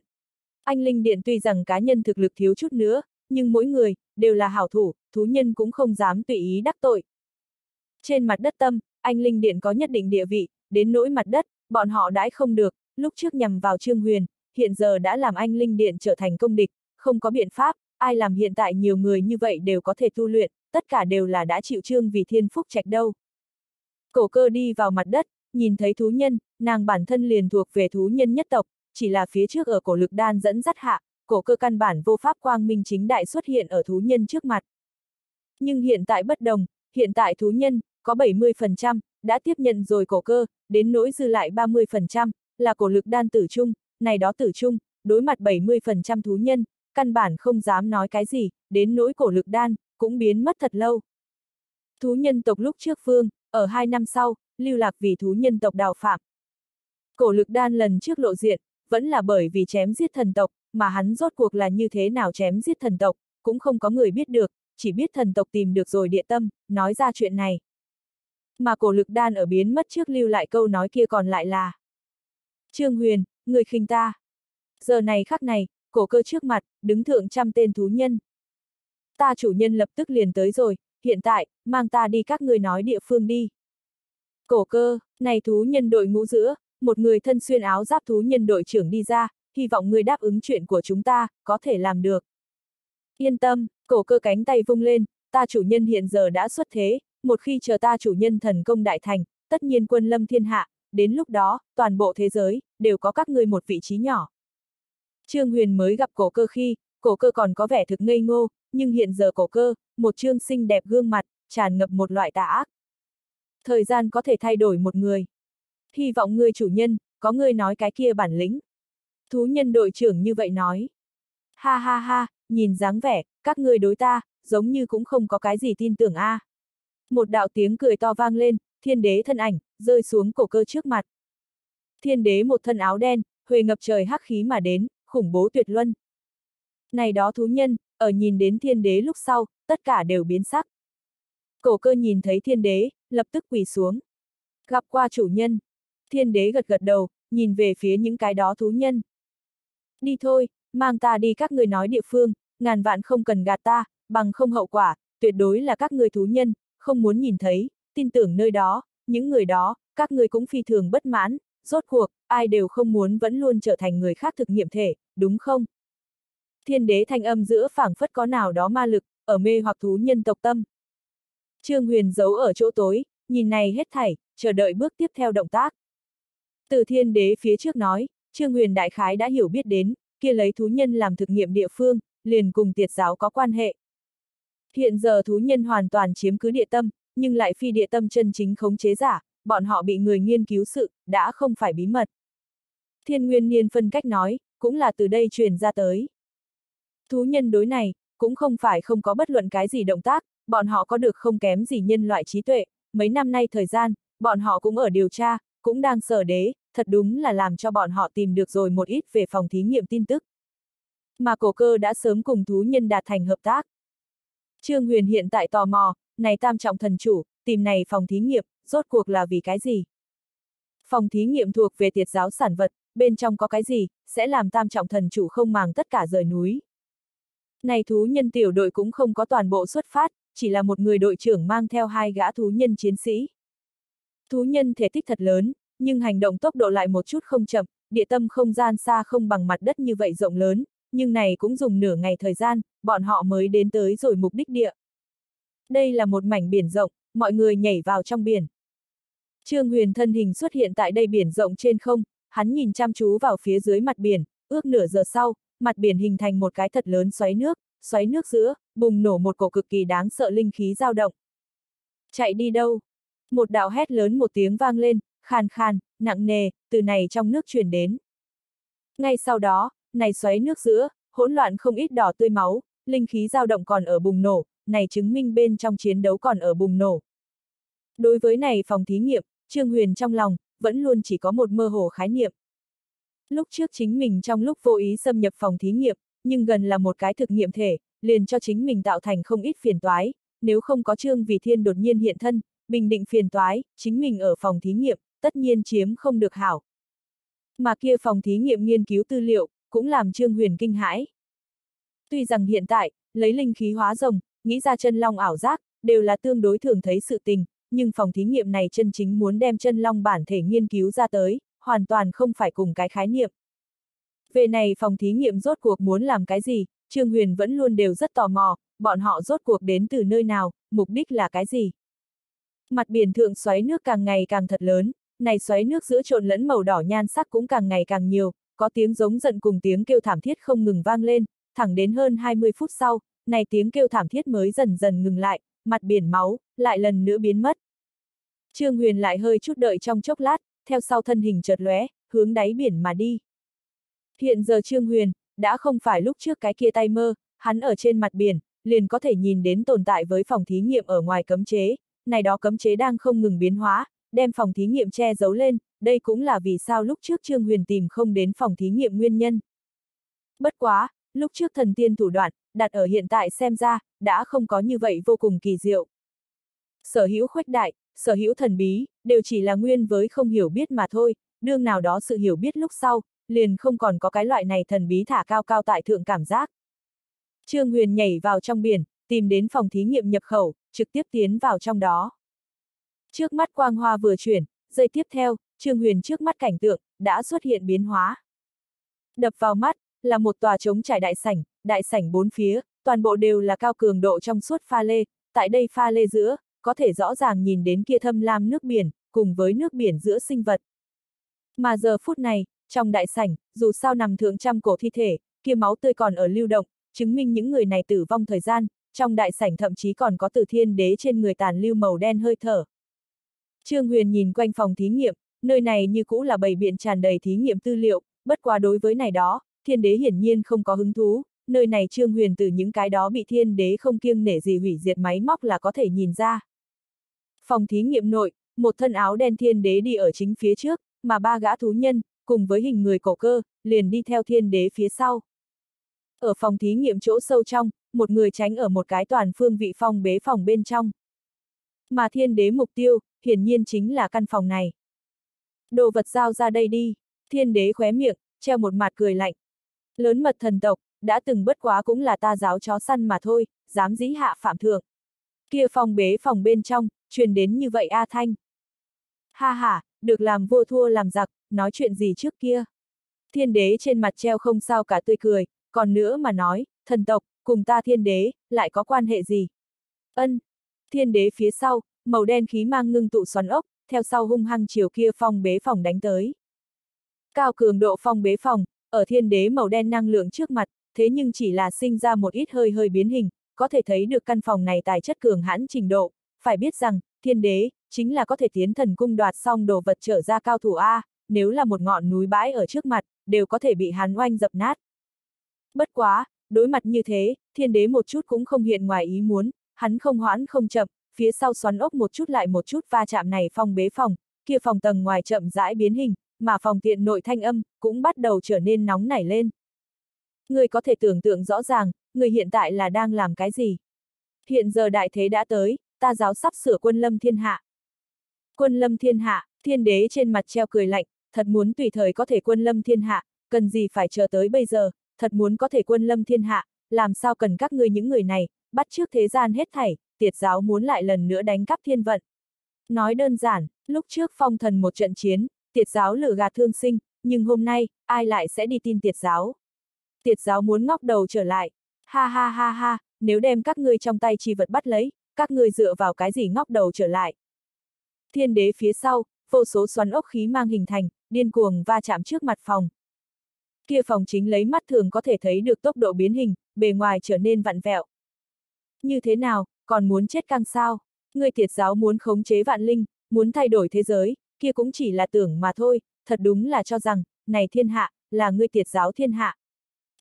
Anh Linh Điện tuy rằng cá nhân thực lực thiếu chút nữa, nhưng mỗi người, đều là hảo thủ, thú nhân cũng không dám tùy ý đắc tội. Trên mặt đất tâm, anh Linh Điện có nhất định địa vị, đến nỗi mặt đất, bọn họ đãi không được, lúc trước nhằm vào Trương Huyền, hiện giờ đã làm anh Linh Điện trở thành công địch, không có biện pháp, ai làm hiện tại nhiều người như vậy đều có thể tu luyện, tất cả đều là đã chịu Trương vì thiên phúc trạch đâu. Cổ cơ đi vào mặt đất, nhìn thấy thú nhân, nàng bản thân liền thuộc về thú nhân nhất tộc, chỉ là phía trước ở cổ lực đan dẫn dắt hạ, cổ cơ căn bản vô pháp quang minh chính đại xuất hiện ở thú nhân trước mặt. Nhưng hiện tại bất đồng, hiện tại thú nhân, có 70%, đã tiếp nhận rồi cổ cơ, đến nỗi dư lại 30%, là cổ lực đan tử trung, này đó tử trung, đối mặt 70% thú nhân, căn bản không dám nói cái gì, đến nỗi cổ lực đan, cũng biến mất thật lâu. Thú nhân tộc lúc trước phương, ở hai năm sau, lưu lạc vì thú nhân tộc đào phạm. Cổ lực đan lần trước lộ diện, vẫn là bởi vì chém giết thần tộc, mà hắn rốt cuộc là như thế nào chém giết thần tộc, cũng không có người biết được, chỉ biết thần tộc tìm được rồi địa tâm, nói ra chuyện này. Mà cổ lực đan ở biến mất trước lưu lại câu nói kia còn lại là Trương Huyền, người khinh ta. Giờ này khắc này, cổ cơ trước mặt, đứng thượng trăm tên thú nhân. Ta chủ nhân lập tức liền tới rồi, hiện tại, mang ta đi các người nói địa phương đi. Cổ cơ, này thú nhân đội ngũ giữa, một người thân xuyên áo giáp thú nhân đội trưởng đi ra, hy vọng người đáp ứng chuyện của chúng ta, có thể làm được. Yên tâm, cổ cơ cánh tay vung lên, ta chủ nhân hiện giờ đã xuất thế, một khi chờ ta chủ nhân thần công đại thành, tất nhiên quân lâm thiên hạ, đến lúc đó, toàn bộ thế giới, đều có các người một vị trí nhỏ. Trương Huyền mới gặp cổ cơ khi, cổ cơ còn có vẻ thực ngây ngô, nhưng hiện giờ cổ cơ, một trương xinh đẹp gương mặt, tràn ngập một loại tà ác. Thời gian có thể thay đổi một người. Hy vọng người chủ nhân, có người nói cái kia bản lĩnh. Thú nhân đội trưởng như vậy nói. Ha ha ha, nhìn dáng vẻ, các ngươi đối ta, giống như cũng không có cái gì tin tưởng a. À. Một đạo tiếng cười to vang lên, thiên đế thân ảnh, rơi xuống cổ cơ trước mặt. Thiên đế một thân áo đen, huề ngập trời hắc khí mà đến, khủng bố tuyệt luân, này đó thú nhân, ở nhìn đến thiên đế lúc sau, tất cả đều biến sắc. Cổ cơ nhìn thấy thiên đế, lập tức quỳ xuống. Gặp qua chủ nhân. Thiên đế gật gật đầu, nhìn về phía những cái đó thú nhân. Đi thôi, mang ta đi các người nói địa phương, ngàn vạn không cần gạt ta, bằng không hậu quả, tuyệt đối là các người thú nhân, không muốn nhìn thấy, tin tưởng nơi đó, những người đó, các người cũng phi thường bất mãn, rốt cuộc, ai đều không muốn vẫn luôn trở thành người khác thực nghiệm thể, đúng không? thiên đế thanh âm giữa phảng phất có nào đó ma lực, ở mê hoặc thú nhân tộc tâm. Trương Huyền giấu ở chỗ tối, nhìn này hết thảy, chờ đợi bước tiếp theo động tác. Từ thiên đế phía trước nói, Trương Huyền đại khái đã hiểu biết đến, kia lấy thú nhân làm thực nghiệm địa phương, liền cùng tiệt giáo có quan hệ. Hiện giờ thú nhân hoàn toàn chiếm cứ địa tâm, nhưng lại phi địa tâm chân chính khống chế giả, bọn họ bị người nghiên cứu sự, đã không phải bí mật. Thiên Nguyên Niên phân cách nói, cũng là từ đây truyền ra tới. Thú nhân đối này, cũng không phải không có bất luận cái gì động tác, bọn họ có được không kém gì nhân loại trí tuệ, mấy năm nay thời gian, bọn họ cũng ở điều tra, cũng đang sở đế, thật đúng là làm cho bọn họ tìm được rồi một ít về phòng thí nghiệm tin tức. Mà cổ cơ đã sớm cùng thú nhân đạt thành hợp tác. Trương Huyền hiện tại tò mò, này tam trọng thần chủ, tìm này phòng thí nghiệm, rốt cuộc là vì cái gì? Phòng thí nghiệm thuộc về tiệt giáo sản vật, bên trong có cái gì, sẽ làm tam trọng thần chủ không màng tất cả rời núi. Này thú nhân tiểu đội cũng không có toàn bộ xuất phát, chỉ là một người đội trưởng mang theo hai gã thú nhân chiến sĩ. Thú nhân thể tích thật lớn, nhưng hành động tốc độ lại một chút không chậm, địa tâm không gian xa không bằng mặt đất như vậy rộng lớn, nhưng này cũng dùng nửa ngày thời gian, bọn họ mới đến tới rồi mục đích địa. Đây là một mảnh biển rộng, mọi người nhảy vào trong biển. Trương Huyền thân hình xuất hiện tại đây biển rộng trên không, hắn nhìn chăm chú vào phía dưới mặt biển, ước nửa giờ sau, mặt biển hình thành một cái thật lớn xoáy nước, xoáy nước giữa, bùng nổ một cổ cực kỳ đáng sợ linh khí dao động. Chạy đi đâu? Một đạo hét lớn một tiếng vang lên, khàn khàn, nặng nề, từ này trong nước truyền đến. Ngay sau đó, này xoáy nước giữa, hỗn loạn không ít đỏ tươi máu, linh khí dao động còn ở bùng nổ, này chứng minh bên trong chiến đấu còn ở bùng nổ. Đối với này phòng thí nghiệm, Trương Huyền trong lòng, vẫn luôn chỉ có một mơ hồ khái niệm. Lúc trước chính mình trong lúc vô ý xâm nhập phòng thí nghiệm, nhưng gần là một cái thực nghiệm thể, liền cho chính mình tạo thành không ít phiền toái, nếu không có Trương Vì Thiên đột nhiên hiện thân, bình định phiền toái, chính mình ở phòng thí nghiệm, tất nhiên chiếm không được hảo. Mà kia phòng thí nghiệm nghiên cứu tư liệu, cũng làm Trương Huyền kinh hãi. Tuy rằng hiện tại, lấy linh khí hóa rồng, nghĩ ra chân long ảo giác, đều là tương đối thường thấy sự tình, nhưng phòng thí nghiệm này chân chính muốn đem chân long bản thể nghiên cứu ra tới, hoàn toàn không phải cùng cái khái niệm. Về này phòng thí nghiệm rốt cuộc muốn làm cái gì, Trương Huyền vẫn luôn đều rất tò mò, bọn họ rốt cuộc đến từ nơi nào, mục đích là cái gì. Mặt biển thượng xoáy nước càng ngày càng thật lớn, này xoáy nước giữa trộn lẫn màu đỏ nhan sắc cũng càng ngày càng nhiều, có tiếng giống giận cùng tiếng kêu thảm thiết không ngừng vang lên, thẳng đến hơn 20 phút sau, này tiếng kêu thảm thiết mới dần dần ngừng lại, mặt biển máu, lại lần nữa biến mất. Trương Huyền lại hơi chút đợi trong chốc lát, theo sau thân hình chợt lóe, hướng đáy biển mà đi. Hiện giờ Trương Huyền, đã không phải lúc trước cái kia tay mơ, hắn ở trên mặt biển, liền có thể nhìn đến tồn tại với phòng thí nghiệm ở ngoài cấm chế, này đó cấm chế đang không ngừng biến hóa, đem phòng thí nghiệm che giấu lên, đây cũng là vì sao lúc trước Trương Huyền tìm không đến phòng thí nghiệm nguyên nhân. Bất quá, lúc trước thần tiên thủ đoạn, đặt ở hiện tại xem ra, đã không có như vậy vô cùng kỳ diệu. Sở hữu khuếch đại, sở hữu thần bí, đều chỉ là nguyên với không hiểu biết mà thôi, đương nào đó sự hiểu biết lúc sau, liền không còn có cái loại này thần bí thả cao cao tại thượng cảm giác. Trương Huyền nhảy vào trong biển, tìm đến phòng thí nghiệm nhập khẩu, trực tiếp tiến vào trong đó. Trước mắt quang hoa vừa chuyển, giây tiếp theo, Trương Huyền trước mắt cảnh tượng, đã xuất hiện biến hóa. Đập vào mắt, là một tòa trống trải đại sảnh, đại sảnh bốn phía, toàn bộ đều là cao cường độ trong suốt pha lê, tại đây pha lê giữa, có thể rõ ràng nhìn đến kia thâm lam nước biển, cùng với nước biển giữa sinh vật. Mà giờ phút này, trong đại sảnh, dù sao nằm thượng trăm cổ thi thể, kia máu tươi còn ở lưu động, chứng minh những người này tử vong thời gian, trong đại sảnh thậm chí còn có từ thiên đế trên người tàn lưu màu đen hơi thở. Trương Huyền nhìn quanh phòng thí nghiệm, nơi này như cũ là bầy biện tràn đầy thí nghiệm tư liệu, bất quá đối với này đó, thiên đế hiển nhiên không có hứng thú, nơi này Trương Huyền từ những cái đó bị thiên đế không kiêng nể gì hủy diệt máy móc là có thể nhìn ra. Phòng thí nghiệm nội, một thân áo đen thiên đế đi ở chính phía trước, mà ba gã thú nhân, cùng với hình người cổ cơ, liền đi theo thiên đế phía sau. Ở phòng thí nghiệm chỗ sâu trong, một người tránh ở một cái toàn phương vị phòng bế phòng bên trong. Mà thiên đế mục tiêu, hiển nhiên chính là căn phòng này. Đồ vật giao ra đây đi, thiên đế khóe miệng, treo một mặt cười lạnh. Lớn mật thần tộc, đã từng bất quá cũng là ta giáo chó săn mà thôi, dám dĩ hạ phạm thượng. Kia phòng bế phòng bên trong, truyền đến như vậy A Thanh. Ha ha, được làm vua thua làm giặc, nói chuyện gì trước kia. Thiên đế trên mặt treo không sao cả tươi cười, còn nữa mà nói, thần tộc, cùng ta thiên đế, lại có quan hệ gì? Ân, thiên đế phía sau, màu đen khí mang ngưng tụ xoắn ốc, theo sau hung hăng chiều kia phong bế phòng đánh tới. Cao cường độ phong bế phòng, ở thiên đế màu đen năng lượng trước mặt, thế nhưng chỉ là sinh ra một ít hơi hơi biến hình, có thể thấy được căn phòng này tài chất cường hãn trình độ, phải biết rằng, thiên đế, chính là có thể tiến thần cung đoạt xong đồ vật trở ra cao thủ A, nếu là một ngọn núi bãi ở trước mặt, đều có thể bị hắn oanh dập nát. Bất quá, đối mặt như thế, thiên đế một chút cũng không hiện ngoài ý muốn, hắn không hoãn không chậm, phía sau xoắn ốc một chút lại một chút va chạm này phong bế phòng, kia phòng tầng ngoài chậm rãi biến hình, mà phòng tiện nội thanh âm, cũng bắt đầu trở nên nóng nảy lên. Người có thể tưởng tượng rõ ràng, người hiện tại là đang làm cái gì. Hiện giờ đại thế đã tới, ta giáo sắp sửa quân lâm thiên hạ. Quân lâm thiên hạ, thiên đế trên mặt treo cười lạnh, thật muốn tùy thời có thể quân lâm thiên hạ, cần gì phải chờ tới bây giờ, thật muốn có thể quân lâm thiên hạ, làm sao cần các ngươi những người này, bắt trước thế gian hết thảy, tiệt giáo muốn lại lần nữa đánh cắp thiên vận. Nói đơn giản, lúc trước phong thần một trận chiến, tiệt giáo lửa gạt thương sinh, nhưng hôm nay, ai lại sẽ đi tin tiệt giáo? tiệt giáo muốn ngóc đầu trở lại. Ha ha ha ha, nếu đem các ngươi trong tay chi vật bắt lấy, các ngươi dựa vào cái gì ngóc đầu trở lại. Thiên đế phía sau, vô số xoắn ốc khí mang hình thành, điên cuồng va chạm trước mặt phòng. Kia phòng chính lấy mắt thường có thể thấy được tốc độ biến hình, bề ngoài trở nên vặn vẹo. Như thế nào, còn muốn chết căng sao? Người tiệt giáo muốn khống chế vạn linh, muốn thay đổi thế giới, kia cũng chỉ là tưởng mà thôi, thật đúng là cho rằng, này thiên hạ, là ngươi tiệt giáo thiên hạ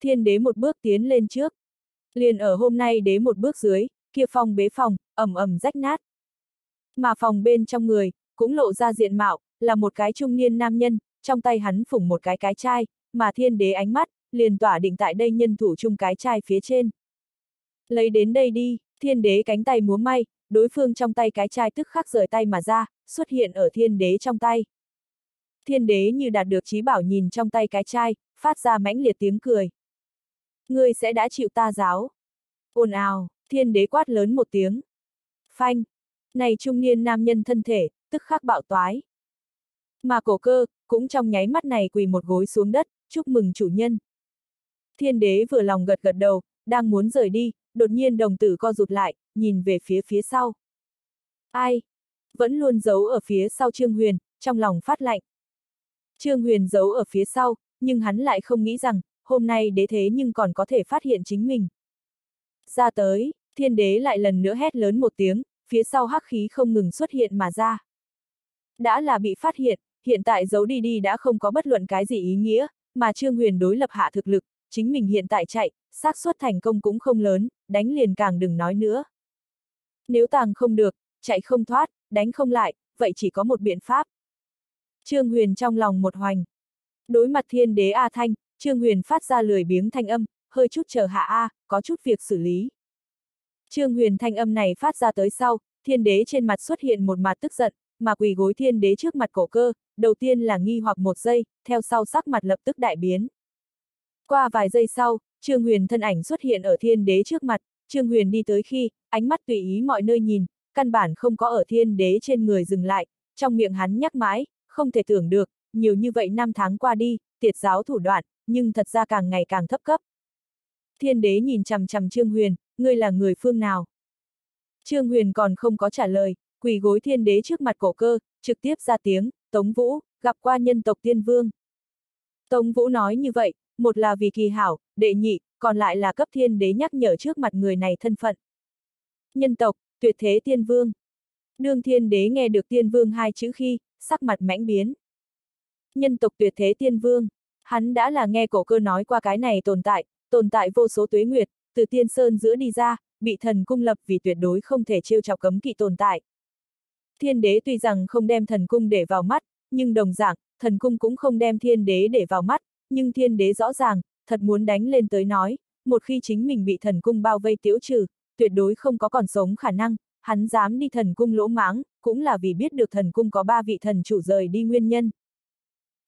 thiên đế một bước tiến lên trước. Liền ở hôm nay đế một bước dưới, kia phòng bế phòng, ẩm ẩm rách nát. Mà phòng bên trong người, cũng lộ ra diện mạo, là một cái trung niên nam nhân, trong tay hắn phủng một cái cái chai, mà thiên đế ánh mắt, liền tỏa định tại đây nhân thủ chung cái chai phía trên. Lấy đến đây đi, thiên đế cánh tay múa may, đối phương trong tay cái chai tức khắc rời tay mà ra, xuất hiện ở thiên đế trong tay. Thiên đế như đạt được trí bảo nhìn trong tay cái chai, phát ra mãnh liệt tiếng cười. Ngươi sẽ đã chịu ta giáo. Ồn ào, thiên đế quát lớn một tiếng. Phanh. Này trung niên nam nhân thân thể, tức khắc bạo toái. Mà cổ cơ, cũng trong nháy mắt này quỳ một gối xuống đất, chúc mừng chủ nhân. Thiên đế vừa lòng gật gật đầu, đang muốn rời đi, đột nhiên đồng tử co rụt lại, nhìn về phía phía sau. Ai? Vẫn luôn giấu ở phía sau Trương Huyền, trong lòng phát lạnh. Trương Huyền giấu ở phía sau, nhưng hắn lại không nghĩ rằng, hôm nay đế thế nhưng còn có thể phát hiện chính mình. Ra tới, thiên đế lại lần nữa hét lớn một tiếng, phía sau hắc khí không ngừng xuất hiện mà ra. Đã là bị phát hiện, hiện tại giấu đi đi đã không có bất luận cái gì ý nghĩa, mà Trương Huyền đối lập hạ thực lực, chính mình hiện tại chạy, xác suất thành công cũng không lớn, đánh liền càng đừng nói nữa. Nếu tàng không được, chạy không thoát, đánh không lại, vậy chỉ có một biện pháp. Trương Huyền trong lòng một hoành. Đối mặt thiên đế A Thanh, Trương Huyền phát ra lười biếng thanh âm, hơi chút chờ hạ A, có chút việc xử lý. Trương Huyền thanh âm này phát ra tới sau, thiên đế trên mặt xuất hiện một mặt tức giận, mà quỳ gối thiên đế trước mặt cổ cơ, đầu tiên là nghi hoặc một giây, theo sau sắc mặt lập tức đại biến. Qua vài giây sau, Trương Huyền thân ảnh xuất hiện ở thiên đế trước mặt, Trương Huyền đi tới khi, ánh mắt tùy ý mọi nơi nhìn, căn bản không có ở thiên đế trên người dừng lại, trong miệng hắn nhắc mãi, không thể tưởng được, nhiều như vậy năm tháng qua đi, tiệt giáo thủ đoạn, nhưng thật ra càng ngày càng thấp cấp. Thiên đế nhìn chằm chằm Trương Huyền, ngươi là người phương nào? Trương Huyền còn không có trả lời, quỳ gối thiên đế trước mặt cổ cơ, trực tiếp ra tiếng, Tống Vũ, gặp qua nhân tộc tiên vương. Tống Vũ nói như vậy, một là vì kỳ hảo, đệ nhị, còn lại là cấp thiên đế nhắc nhở trước mặt người này thân phận. Nhân tộc, tuyệt thế tiên vương. Đương thiên đế nghe được tiên vương hai chữ khi, sắc mặt mãnh biến. Nhân tộc tuyệt thế tiên vương. Hắn đã là nghe cổ cơ nói qua cái này tồn tại, tồn tại vô số tuế nguyệt, từ tiên sơn giữa đi ra, bị thần cung lập vì tuyệt đối không thể trêu chọc cấm kỵ tồn tại. Thiên đế tuy rằng không đem thần cung để vào mắt, nhưng đồng dạng, thần cung cũng không đem thiên đế để vào mắt, nhưng thiên đế rõ ràng, thật muốn đánh lên tới nói, một khi chính mình bị thần cung bao vây tiếu trừ, tuyệt đối không có còn sống khả năng, hắn dám đi thần cung lỗ mãng, cũng là vì biết được thần cung có ba vị thần chủ rời đi nguyên nhân.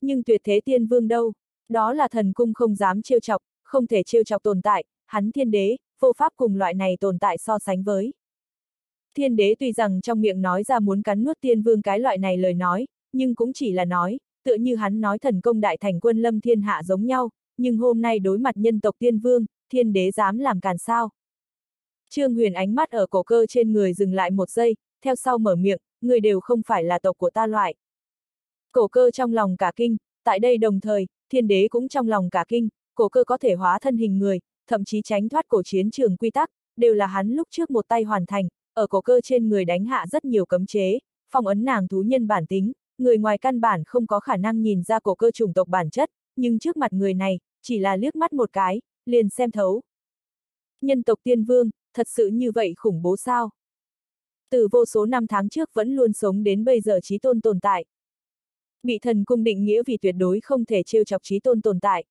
Nhưng tuyệt thế tiên vương đâu? Đó là thần cung không dám trêu chọc, không thể trêu chọc tồn tại, hắn thiên đế, vô pháp cùng loại này tồn tại so sánh với. Thiên đế tuy rằng trong miệng nói ra muốn cắn nuốt tiên vương cái loại này lời nói, nhưng cũng chỉ là nói, tựa như hắn nói thần công đại thành quân lâm thiên hạ giống nhau, nhưng hôm nay đối mặt nhân tộc tiên vương, thiên đế dám làm càn sao. Trương Huyền ánh mắt ở cổ cơ trên người dừng lại một giây, theo sau mở miệng, người đều không phải là tộc của ta loại. Cổ cơ trong lòng cả kinh, Tại đây đồng thời, thiên đế cũng trong lòng cả kinh, cổ cơ có thể hóa thân hình người, thậm chí tránh thoát cổ chiến trường quy tắc, đều là hắn lúc trước một tay hoàn thành, ở cổ cơ trên người đánh hạ rất nhiều cấm chế, phong ấn nàng thú nhân bản tính, người ngoài căn bản không có khả năng nhìn ra cổ cơ chủng tộc bản chất, nhưng trước mặt người này, chỉ là liếc mắt một cái, liền xem thấu. Nhân tộc tiên vương, thật sự như vậy khủng bố sao? Từ vô số năm tháng trước vẫn luôn sống đến bây giờ trí tôn tồn tại, bị thần cung định nghĩa vì tuyệt đối không thể trêu chọc trí tôn tồn tại.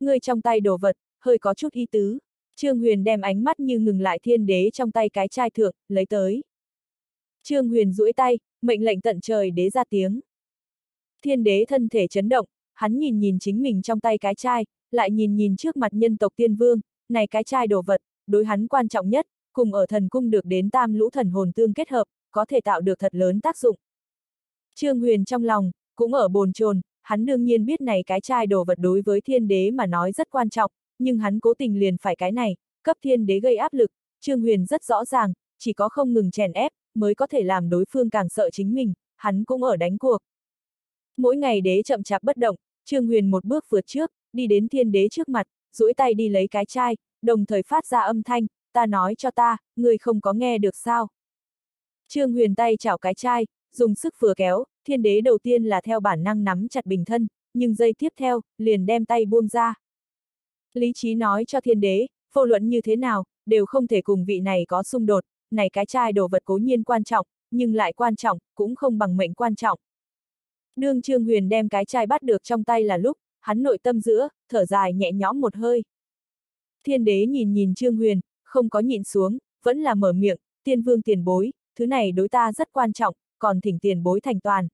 Người trong tay đồ vật, hơi có chút ý tứ. Trương Huyền đem ánh mắt như ngừng lại thiên đế trong tay cái chai thượng, lấy tới. Trương Huyền duỗi tay, mệnh lệnh tận trời đế ra tiếng. Thiên đế thân thể chấn động, hắn nhìn nhìn chính mình trong tay cái chai, lại nhìn nhìn trước mặt nhân tộc tiên vương, này cái chai đồ vật, đối hắn quan trọng nhất, cùng ở thần cung được đến tam lũ thần hồn tương kết hợp, có thể tạo được thật lớn tác dụng. Trương Huyền trong lòng, cũng ở bồn chồn, hắn đương nhiên biết này cái chai đồ vật đối với thiên đế mà nói rất quan trọng, nhưng hắn cố tình liền phải cái này, cấp thiên đế gây áp lực, Trương Huyền rất rõ ràng, chỉ có không ngừng chèn ép, mới có thể làm đối phương càng sợ chính mình, hắn cũng ở đánh cuộc. Mỗi ngày đế chậm chạp bất động, Trương Huyền một bước vượt trước, đi đến thiên đế trước mặt, duỗi tay đi lấy cái chai, đồng thời phát ra âm thanh, ta nói cho ta, người không có nghe được sao. Trương Huyền tay chảo cái chai, dùng sức vừa kéo, thiên đế đầu tiên là theo bản năng nắm chặt bình thân, nhưng giây tiếp theo, liền đem tay buông ra. Lý trí nói cho thiên đế, vô luận như thế nào, đều không thể cùng vị này có xung đột, này cái chai đồ vật cố nhiên quan trọng, nhưng lại quan trọng, cũng không bằng mệnh quan trọng. đương Trương Huyền đem cái chai bắt được trong tay là lúc, hắn nội tâm giữa, thở dài nhẹ nhõm một hơi. Thiên đế nhìn nhìn Trương Huyền, không có nhịn xuống, vẫn là mở miệng, tiên vương tiền bối, thứ này đối ta rất quan trọng, còn thỉnh tiền bối thành toàn.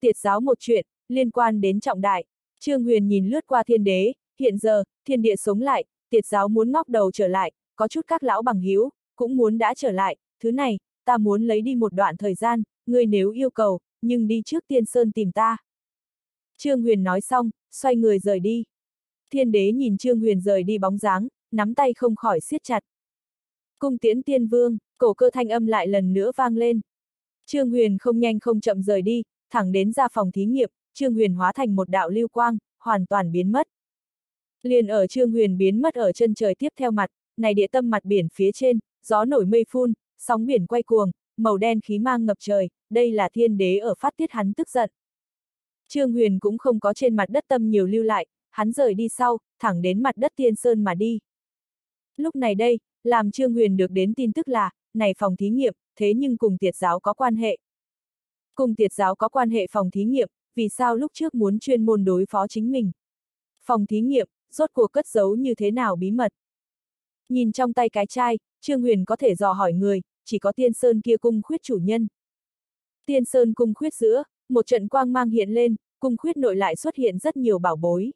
Tiệt giáo một chuyện, liên quan đến trọng đại, Trương Huyền nhìn lướt qua thiên đế, hiện giờ, thiên địa sống lại, tiệt giáo muốn ngóc đầu trở lại, có chút các lão bằng hiếu cũng muốn đã trở lại, thứ này, ta muốn lấy đi một đoạn thời gian, ngươi nếu yêu cầu, nhưng đi trước tiên sơn tìm ta. Trương Huyền nói xong, xoay người rời đi. Thiên đế nhìn Trương Huyền rời đi bóng dáng, nắm tay không khỏi siết chặt. Cung tiễn tiên vương, cổ cơ thanh âm lại lần nữa vang lên. Trương Huyền không nhanh không chậm rời đi, thẳng đến ra phòng thí nghiệm, Trương Huyền hóa thành một đạo lưu quang, hoàn toàn biến mất. Liền ở Trương Huyền biến mất ở chân trời tiếp theo mặt, này địa tâm mặt biển phía trên, gió nổi mây phun, sóng biển quay cuồng, màu đen khí mang ngập trời, đây là thiên đế ở phát tiết hắn tức giận. Trương Huyền cũng không có trên mặt đất tâm nhiều lưu lại, hắn rời đi sau, thẳng đến mặt đất tiên sơn mà đi. Lúc này đây, làm Trương Huyền được đến tin tức là, này phòng thí nghiệm, thế nhưng cùng tiệt giáo có quan hệ. Cùng tiệt giáo có quan hệ phòng thí nghiệm, vì sao lúc trước muốn chuyên môn đối phó chính mình? Phòng thí nghiệm, rốt cuộc cất giấu như thế nào bí mật? Nhìn trong tay cái chai, Trương Huyền có thể dò hỏi người, chỉ có tiên sơn kia cung khuyết chủ nhân. Tiên sơn cung khuyết giữa, một trận quang mang hiện lên, cung khuyết nội lại xuất hiện rất nhiều bảo bối.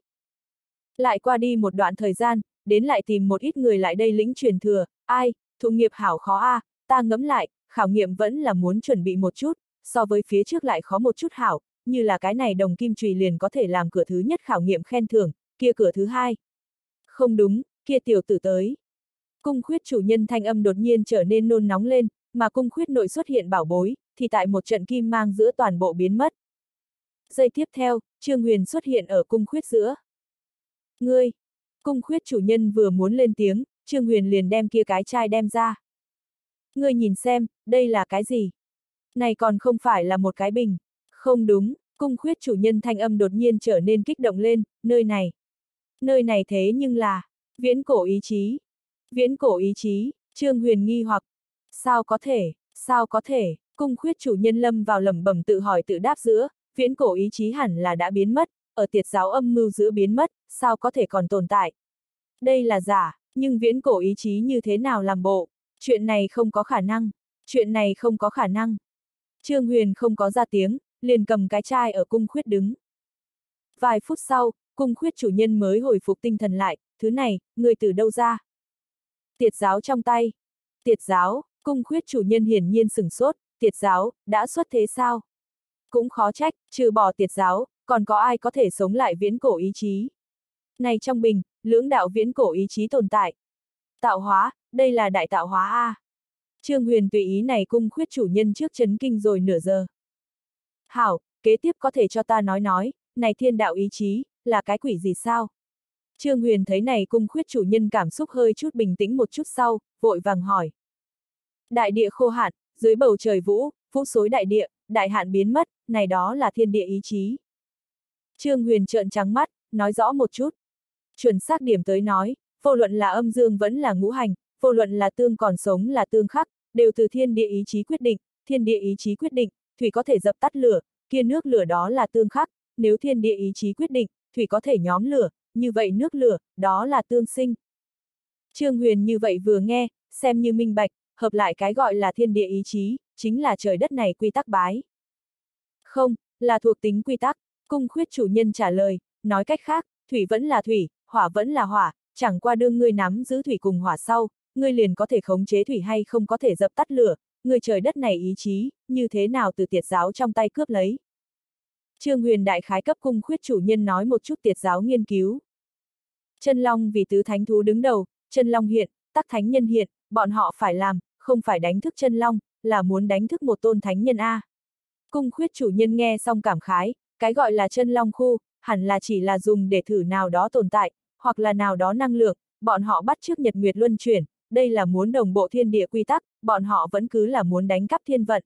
Lại qua đi một đoạn thời gian, đến lại tìm một ít người lại đây lĩnh truyền thừa, ai, thụ nghiệp hảo khó a, à, Ta ngẫm lại, khảo nghiệm vẫn là muốn chuẩn bị một chút, so với phía trước lại khó một chút hảo, như là cái này đồng kim trùy liền có thể làm cửa thứ nhất khảo nghiệm khen thưởng, kia cửa thứ hai. Không đúng, kia tiểu tử tới. Cung khuyết chủ nhân thanh âm đột nhiên trở nên nôn nóng lên, mà cung khuyết nội xuất hiện bảo bối, thì tại một trận kim mang giữa toàn bộ biến mất. Giây tiếp theo, Trương Huyền xuất hiện ở cung khuyết giữa. Ngươi! Cung khuyết chủ nhân vừa muốn lên tiếng, Trương Huyền liền đem kia cái chai đem ra. Ngươi nhìn xem, đây là cái gì? Này còn không phải là một cái bình. Không đúng, cung khuyết chủ nhân thanh âm đột nhiên trở nên kích động lên, nơi này. Nơi này thế nhưng là, viễn cổ ý chí. Viễn cổ ý chí, Trương Huyền nghi hoặc, sao có thể, sao có thể, cung khuyết chủ nhân lâm vào lẩm bẩm tự hỏi tự đáp giữa, viễn cổ ý chí hẳn là đã biến mất, ở tiệt giáo âm mưu giữa biến mất, sao có thể còn tồn tại. Đây là giả, nhưng viễn cổ ý chí như thế nào làm bộ? Chuyện này không có khả năng, chuyện này không có khả năng. Trương Huyền không có ra tiếng, liền cầm cái chai ở cung khuyết đứng. Vài phút sau, cung khuyết chủ nhân mới hồi phục tinh thần lại, thứ này, người từ đâu ra? Tiệt giáo trong tay. Tiệt giáo, cung khuyết chủ nhân hiển nhiên sửng sốt, tiệt giáo, đã xuất thế sao? Cũng khó trách, trừ bỏ tiệt giáo, còn có ai có thể sống lại viễn cổ ý chí? Này trong bình, lưỡng đạo viễn cổ ý chí tồn tại. Tạo hóa, đây là đại tạo hóa A. Trương Huyền tùy ý này cung khuyết chủ nhân trước chấn kinh rồi nửa giờ. Hảo, kế tiếp có thể cho ta nói nói, này thiên đạo ý chí, là cái quỷ gì sao? Trương Huyền thấy này cung khuyết chủ nhân cảm xúc hơi chút bình tĩnh một chút sau, vội vàng hỏi. Đại địa khô hạn, dưới bầu trời vũ, vũ xối đại địa, đại hạn biến mất, này đó là thiên địa ý chí. Trương Huyền trợn trắng mắt, nói rõ một chút. Chuẩn xác điểm tới nói, vô luận là âm dương vẫn là ngũ hành, vô luận là tương còn sống là tương khắc, đều từ thiên địa ý chí quyết định, thiên địa ý chí quyết định, thủy có thể dập tắt lửa, kia nước lửa đó là tương khắc, nếu thiên địa ý chí quyết định, thủy có thể nhóm lửa, như vậy nước lửa, đó là tương sinh. Trương Huyền như vậy vừa nghe, xem như minh bạch, hợp lại cái gọi là thiên địa ý chí, chính là trời đất này quy tắc bái. Không, là thuộc tính quy tắc, cung khuyết chủ nhân trả lời, nói cách khác, thủy vẫn là thủy, hỏa vẫn là hỏa, chẳng qua đương ngươi nắm giữ thủy cùng hỏa sau, ngươi liền có thể khống chế thủy hay không có thể dập tắt lửa, người trời đất này ý chí, như thế nào từ tiệt giáo trong tay cướp lấy. Trương huyền đại khái cấp cung khuyết chủ nhân nói một chút tiệt giáo nghiên cứu. Chân Long vì tứ thánh thú đứng đầu, chân Long hiện, tắc thánh nhân hiện, bọn họ phải làm, không phải đánh thức chân Long, là muốn đánh thức một tôn thánh nhân A. Cung khuyết chủ nhân nghe xong cảm khái, cái gọi là chân Long khu, hẳn là chỉ là dùng để thử nào đó tồn tại, hoặc là nào đó năng lượng, bọn họ bắt trước nhật nguyệt luân chuyển, đây là muốn đồng bộ thiên địa quy tắc, bọn họ vẫn cứ là muốn đánh cắp thiên vận.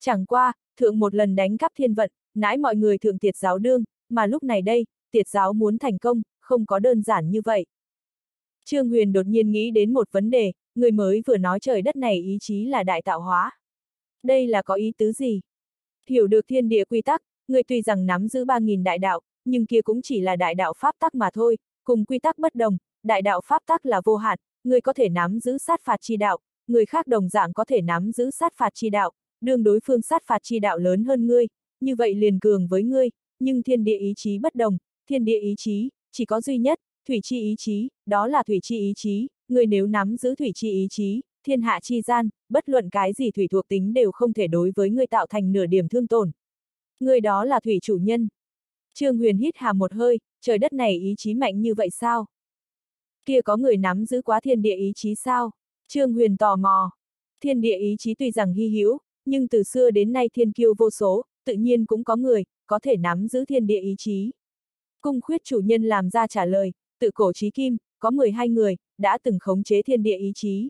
Chẳng qua, thượng một lần đánh cắp thiên vận, nãi mọi người thượng tiệt giáo đương, mà lúc này đây, tiệt giáo muốn thành công, không có đơn giản như vậy. Trương Huyền đột nhiên nghĩ đến một vấn đề, người mới vừa nói trời đất này ý chí là đại tạo hóa. Đây là có ý tứ gì? Hiểu được thiên địa quy tắc, người tuy rằng nắm giữ 3.000 đại đạo, nhưng kia cũng chỉ là đại đạo pháp tắc mà thôi, cùng quy tắc bất đồng, đại đạo pháp tắc là vô hạn, người có thể nắm giữ sát phạt chi đạo, người khác đồng dạng có thể nắm giữ sát phạt chi đạo, Đường đối phương sát phạt chi đạo lớn hơn ngươi, như vậy liền cường với ngươi, nhưng thiên địa ý chí bất đồng, thiên địa ý chí, chỉ có duy nhất, thủy chi ý chí, đó là thủy chi ý chí, người nếu nắm giữ thủy chi ý chí, thiên hạ chi gian, bất luận cái gì thủy thuộc tính đều không thể đối với ngươi tạo thành nửa điểm thương tổn. Người đó là thủy chủ nhân. Trương Huyền hít hà một hơi, trời đất này ý chí mạnh như vậy sao? Kia có người nắm giữ quá thiên địa ý chí sao? Trương Huyền tò mò. Thiên địa ý chí tuy rằng hy hữu, nhưng từ xưa đến nay thiên kiêu vô số, tự nhiên cũng có người, có thể nắm giữ thiên địa ý chí. Cung khuyết chủ nhân làm ra trả lời, tự cổ trí kim, có hai người, đã từng khống chế thiên địa ý chí.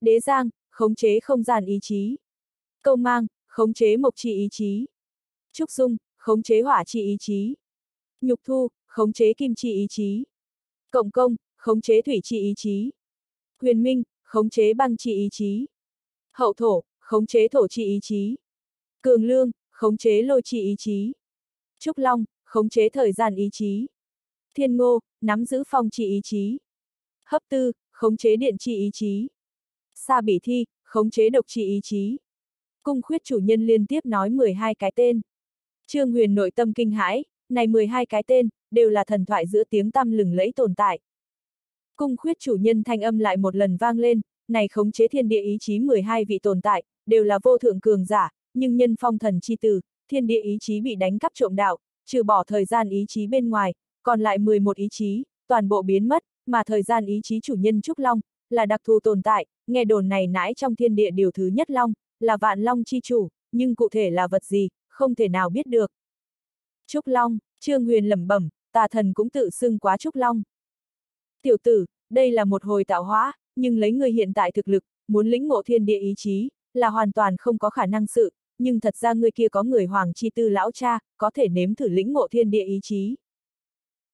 Đế Giang, khống chế không gian ý chí. Câu Mang, khống chế mộc chi ý chí. Trúc Dung, khống chế hỏa chi ý chí. Nhục Thu, khống chế kim chi ý chí. Cộng Công, khống chế thủy chi ý chí. Huyền minh, khống chế băng chi ý chí. Hậu thổ, khống chế thổ chi ý chí. Cường lương, khống chế lôi chi ý chí. Trúc long, khống chế thời gian ý chí. Thiên ngô, nắm giữ phong chi ý chí. Hấp tư, khống chế điện chi ý chí. Sa bỉ thi, khống chế độc chi ý chí. Cung khuyết chủ nhân liên tiếp nói 12 cái tên. Trương Huyền nội tâm kinh hãi, này 12 cái tên, đều là thần thoại giữa tiếng tăm lừng lẫy tồn tại. Cung khuyết chủ nhân thanh âm lại một lần vang lên, này khống chế thiên địa ý chí 12 vị tồn tại, đều là vô thượng cường giả, nhưng nhân phong thần chi từ, thiên địa ý chí bị đánh cắp trộm đạo, trừ bỏ thời gian ý chí bên ngoài, còn lại 11 ý chí, toàn bộ biến mất, mà thời gian ý chí chủ nhân Trúc Long, là đặc thù tồn tại, nghe đồn này nãi trong thiên địa điều thứ nhất Long, là vạn Long chi chủ, nhưng cụ thể là vật gì, không thể nào biết được. Trúc Long, Trương Huyền lẩm bẩm, tà thần cũng tự xưng quá Trúc Long. Tiểu tử, đây là một hồi tạo hóa, nhưng lấy người hiện tại thực lực, muốn lĩnh ngộ thiên địa ý chí, là hoàn toàn không có khả năng sự, nhưng thật ra người kia có người hoàng chi tư lão cha, có thể nếm thử lĩnh ngộ thiên địa ý chí.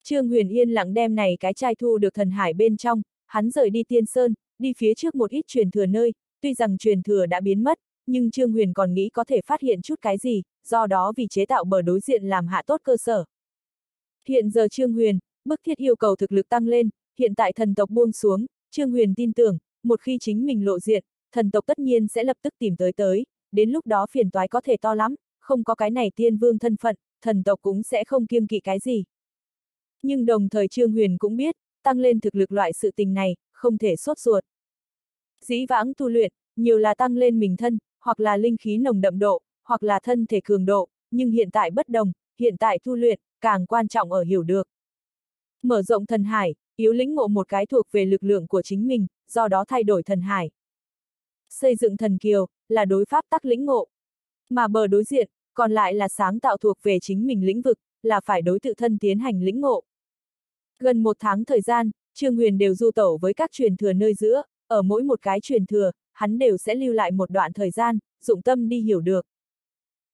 Trương Huyền Yên lặng đem này cái chai thu được thần hải bên trong, hắn rời đi tiên sơn, đi phía trước một ít truyền thừa nơi, tuy rằng truyền thừa đã biến mất, nhưng Trương Huyền còn nghĩ có thể phát hiện chút cái gì, do đó vì chế tạo bờ đối diện làm hạ tốt cơ sở. Hiện giờ Trương Huyền, bức thiết yêu cầu thực lực tăng lên, hiện tại thần tộc buông xuống, Trương Huyền tin tưởng, một khi chính mình lộ diện, thần tộc tất nhiên sẽ lập tức tìm tới tới, đến lúc đó phiền toái có thể to lắm, không có cái này tiên vương thân phận, thần tộc cũng sẽ không kiêng kỵ cái gì. Nhưng đồng thời Trương Huyền cũng biết, tăng lên thực lực loại sự tình này, không thể sốt ruột. Dĩ vãng tu luyện, nhiều là tăng lên mình thân, hoặc là linh khí nồng đậm độ, hoặc là thân thể cường độ, nhưng hiện tại bất đồng, hiện tại tu luyện, càng quan trọng ở hiểu được. Mở rộng thần hải, Yếu lĩnh ngộ một cái thuộc về lực lượng của chính mình, do đó thay đổi thần hải. Xây dựng thần kiều, là đối pháp tắc lĩnh ngộ. Mà bờ đối diện, còn lại là sáng tạo thuộc về chính mình lĩnh vực, là phải đối tự thân tiến hành lĩnh ngộ. Gần một tháng thời gian, Trương Huyền đều du tẩu với các truyền thừa nơi giữa, ở mỗi một cái truyền thừa, hắn đều sẽ lưu lại một đoạn thời gian, dụng tâm đi hiểu được.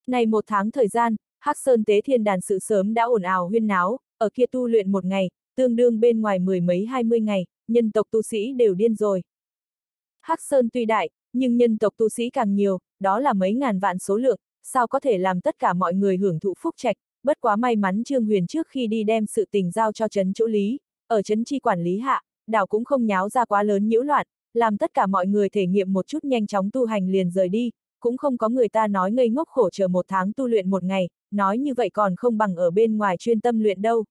Này một tháng thời gian, Hắc Sơn Tế Thiên Đàn sự sớm đã ồn ào huyên náo, ở kia tu luyện một ngày, tương đương bên ngoài mười mấy hai mươi ngày, nhân tộc tu sĩ đều điên rồi. Hắc Sơn tuy đại, nhưng nhân tộc tu sĩ càng nhiều, đó là mấy ngàn vạn số lượng, sao có thể làm tất cả mọi người hưởng thụ phúc trạch, bất quá may mắn Trương Huyền trước khi đi đem sự tình giao cho trấn chỗ lý, ở trấn chi quản lý hạ, đảo cũng không nháo ra quá lớn nhiễu loạn, làm tất cả mọi người thể nghiệm một chút nhanh chóng tu hành liền rời đi, cũng không có người ta nói ngây ngốc khổ chờ một tháng tu luyện một ngày, nói như vậy còn không bằng ở bên ngoài chuyên tâm luyện đâu.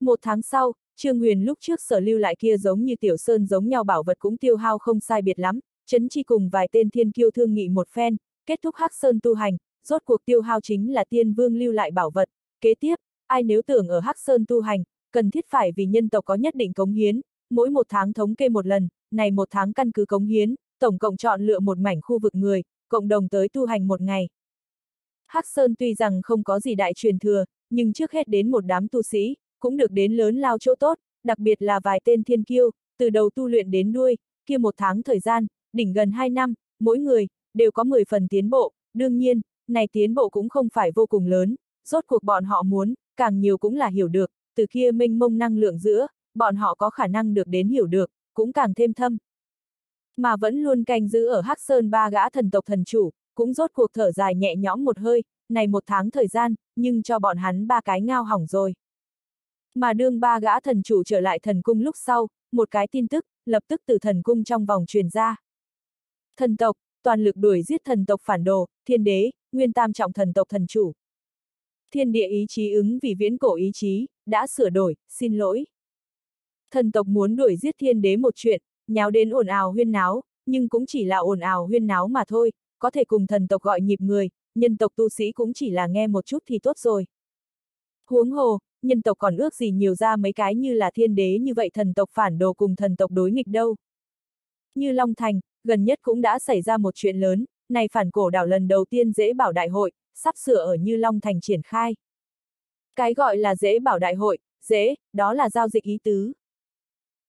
Một tháng sau, Trương Huyền lúc trước sở lưu lại kia giống như tiểu sơn giống nhau bảo vật cũng tiêu hao không sai biệt lắm, chấn chi cùng vài tên thiên kiêu thương nghị một phen, kết thúc hắc sơn tu hành, rốt cuộc tiêu hao chính là tiên vương lưu lại bảo vật. Kế tiếp, ai nếu tưởng ở hắc sơn tu hành, cần thiết phải vì nhân tộc có nhất định cống hiến, mỗi một tháng thống kê một lần, này một tháng căn cứ cống hiến, tổng cộng chọn lựa một mảnh khu vực người, cộng đồng tới tu hành một ngày. Hắc Sơn tuy rằng không có gì đại truyền thừa, nhưng trước hết đến một đám tu sĩ, cũng được đến lớn lao chỗ tốt, đặc biệt là vài tên thiên kiêu, từ đầu tu luyện đến nuôi, kia một tháng thời gian, đỉnh gần 2 năm, mỗi người, đều có 10 phần tiến bộ, đương nhiên, này tiến bộ cũng không phải vô cùng lớn, rốt cuộc bọn họ muốn, càng nhiều cũng là hiểu được, từ kia minh mông năng lượng giữa, bọn họ có khả năng được đến hiểu được, cũng càng thêm thâm. Mà vẫn luôn canh giữ ở Hắc Sơn ba gã thần tộc thần chủ, cũng rốt cuộc thở dài nhẹ nhõm một hơi, này một tháng thời gian, nhưng cho bọn hắn ba cái ngao hỏng rồi. Mà đương ba gã thần chủ trở lại thần cung lúc sau, một cái tin tức, lập tức từ thần cung trong vòng truyền ra. Thần tộc, toàn lực đuổi giết thần tộc phản đồ, thiên đế, nguyên tam trọng thần tộc thần chủ. Thiên địa ý chí ứng vì viễn cổ ý chí, đã sửa đổi, xin lỗi. Thần tộc muốn đuổi giết thiên đế một chuyện, nháo đến ồn ào huyên náo, nhưng cũng chỉ là ồn ào huyên náo mà thôi, có thể cùng thần tộc gọi nhịp người, nhân tộc tu sĩ cũng chỉ là nghe một chút thì tốt rồi. Huống hồ, nhân tộc còn ước gì nhiều ra mấy cái như là thiên đế như vậy thần tộc phản đồ cùng thần tộc đối nghịch đâu. Như Long Thành, gần nhất cũng đã xảy ra một chuyện lớn, này phản cổ đảo lần đầu tiên dễ bảo đại hội, sắp sửa ở Như Long Thành triển khai. Cái gọi là dễ bảo đại hội, dễ, đó là giao dịch ý tứ.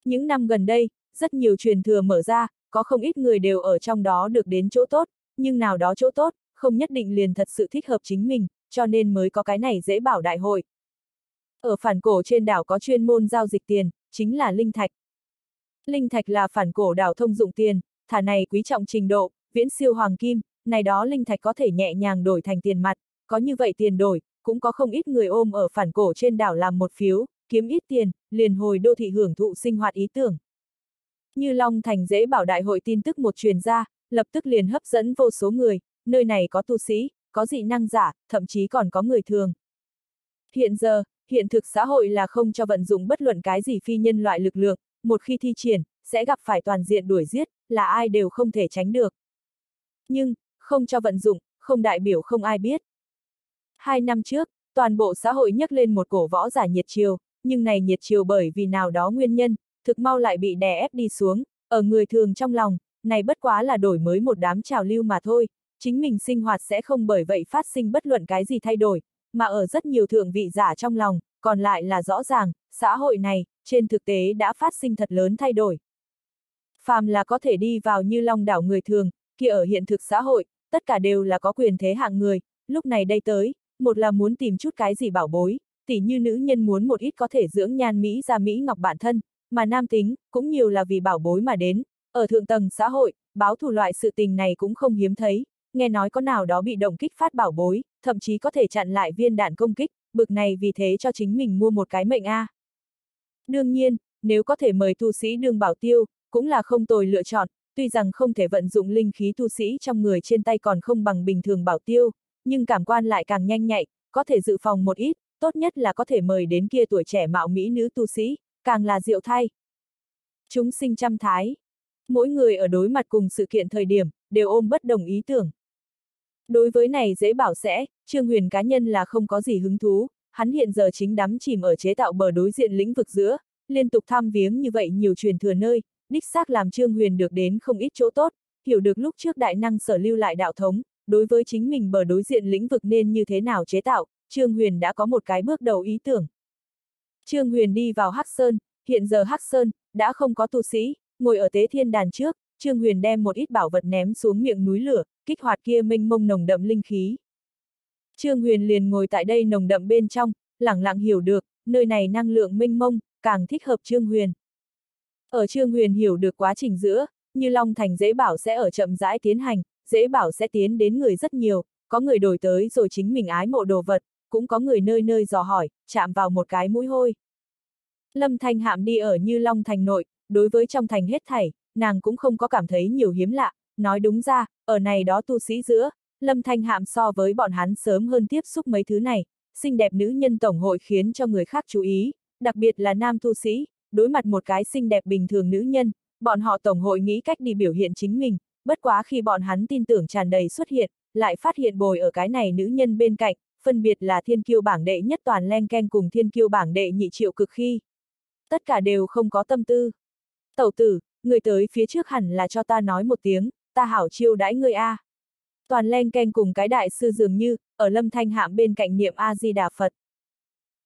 Những năm gần đây, rất nhiều truyền thừa mở ra, có không ít người đều ở trong đó được đến chỗ tốt, nhưng nào đó chỗ tốt, không nhất định liền thật sự thích hợp chính mình, cho nên mới có cái này dễ bảo đại hội. Ở phản cổ trên đảo có chuyên môn giao dịch tiền, chính là linh thạch. Linh thạch là phản cổ đảo thông dụng tiền, thả này quý trọng trình độ, viễn siêu hoàng kim, này đó linh thạch có thể nhẹ nhàng đổi thành tiền mặt, có như vậy tiền đổi, cũng có không ít người ôm ở phản cổ trên đảo làm một phiếu, kiếm ít tiền, liền hồi đô thị hưởng thụ sinh hoạt ý tưởng. Như Long Thành dễ bảo đại hội tin tức một truyền ra, lập tức liền hấp dẫn vô số người, nơi này có tu sĩ, có dị năng giả, thậm chí còn có người thường. Hiện giờ, hiện thực xã hội là không cho vận dụng bất luận cái gì phi nhân loại lực lượng, một khi thi triển, sẽ gặp phải toàn diện đuổi giết, là ai đều không thể tránh được. Nhưng, không cho vận dụng, không đại biểu không ai biết. Hai năm trước, toàn bộ xã hội nhấc lên một cổ võ giả nhiệt chiều, nhưng này nhiệt chiều bởi vì nào đó nguyên nhân, thực mau lại bị đè ép đi xuống, ở người thường trong lòng, này bất quá là đổi mới một đám trào lưu mà thôi, chính mình sinh hoạt sẽ không bởi vậy phát sinh bất luận cái gì thay đổi, mà ở rất nhiều thượng vị giả trong lòng, còn lại là rõ ràng, xã hội này, trên thực tế đã phát sinh thật lớn thay đổi. Phàm là có thể đi vào như long đảo người thường, kia ở hiện thực xã hội, tất cả đều là có quyền thế hạng người, lúc này đây tới, một là muốn tìm chút cái gì bảo bối, tỉ như nữ nhân muốn một ít có thể dưỡng nhan Mỹ ra Mỹ ngọc bản thân, mà nam tính, cũng nhiều là vì bảo bối mà đến, ở thượng tầng xã hội, báo thù loại sự tình này cũng không hiếm thấy, nghe nói có nào đó bị động kích phát bảo bối, thậm chí có thể chặn lại viên đạn công kích, bực này vì thế cho chính mình mua một cái mệnh A. Đương nhiên, nếu có thể mời tu sĩ đương bảo tiêu, cũng là không tồi lựa chọn, tuy rằng không thể vận dụng linh khí tu sĩ trong người trên tay còn không bằng bình thường bảo tiêu, nhưng cảm quan lại càng nhanh nhạy, có thể dự phòng một ít, tốt nhất là có thể mời đến kia tuổi trẻ mạo mỹ nữ tu sĩ, càng là diệu thay. Chúng sinh trăm thái. Mỗi người ở đối mặt cùng sự kiện thời điểm, đều ôm bất đồng ý tưởng. Đối với này dễ bảo sẽ, Trương Huyền cá nhân là không có gì hứng thú, hắn hiện giờ chính đắm chìm ở chế tạo bờ đối diện lĩnh vực giữa, liên tục thăm viếng như vậy nhiều truyền thừa nơi, đích xác làm Trương Huyền được đến không ít chỗ tốt, hiểu được lúc trước đại năng sở lưu lại đạo thống, đối với chính mình bờ đối diện lĩnh vực nên như thế nào chế tạo, Trương Huyền đã có một cái bước đầu ý tưởng. Trương Huyền đi vào Hắc Sơn, hiện giờ Hắc Sơn, đã không có tu sĩ, ngồi ở tế thiên đàn trước, Trương Huyền đem một ít bảo vật ném xuống miệng núi lửa, kích hoạt kia minh mông nồng đậm linh khí. Trương Huyền liền ngồi tại đây nồng đậm bên trong, lặng lặng hiểu được, nơi này năng lượng minh mông, càng thích hợp Trương Huyền. Ở Trương Huyền hiểu được quá trình giữa, như Long Thành dễ bảo sẽ ở chậm rãi tiến hành, dễ bảo sẽ tiến đến người rất nhiều, có người đổi tới rồi chính mình ái mộ đồ vật, cũng có người nơi nơi dò hỏi, chạm vào một cái mũi hôi. Lâm Thanh Hạm đi ở Như Long Thành nội, đối với trong thành hết thảy, nàng cũng không có cảm thấy nhiều hiếm lạ, nói đúng ra, ở này đó tu sĩ giữa, Lâm Thanh Hạm so với bọn hắn sớm hơn tiếp xúc mấy thứ này, xinh đẹp nữ nhân tổng hội khiến cho người khác chú ý, đặc biệt là nam tu sĩ, đối mặt một cái xinh đẹp bình thường nữ nhân, bọn họ tổng hội nghĩ cách đi biểu hiện chính mình, bất quá khi bọn hắn tin tưởng tràn đầy xuất hiện, lại phát hiện bồi ở cái này nữ nhân bên cạnh, phân biệt là thiên kiêu bảng đệ nhất toàn len ken cùng thiên kiêu bảng đệ nhị triệu cực khi. Tất cả đều không có tâm tư. Tẩu tử, người tới phía trước hẳn là cho ta nói một tiếng, ta hảo chiêu đãi ngươi A. Toàn len ken cùng cái đại sư dường như, ở lâm thanh hạm bên cạnh niệm A-di-đà Phật.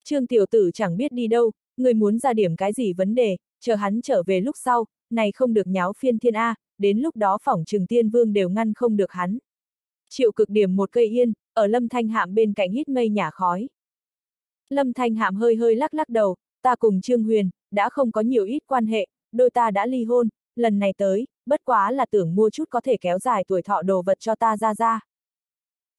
Trương tiểu tử chẳng biết đi đâu, người muốn ra điểm cái gì vấn đề, chờ hắn trở về lúc sau, này không được nháo phiên thiên A, đến lúc đó phỏng trừng tiên vương đều ngăn không được hắn. Triệu cực điểm một cây yên, ở lâm thanh hạm bên cạnh hít mây nhả khói. Lâm thanh hạm hơi hơi lắc lắc đầu, ta cùng Trương Huyền, đã không có nhiều ít quan hệ, đôi ta đã ly hôn, lần này tới, bất quá là tưởng mua chút có thể kéo dài tuổi thọ đồ vật cho ta ra ra.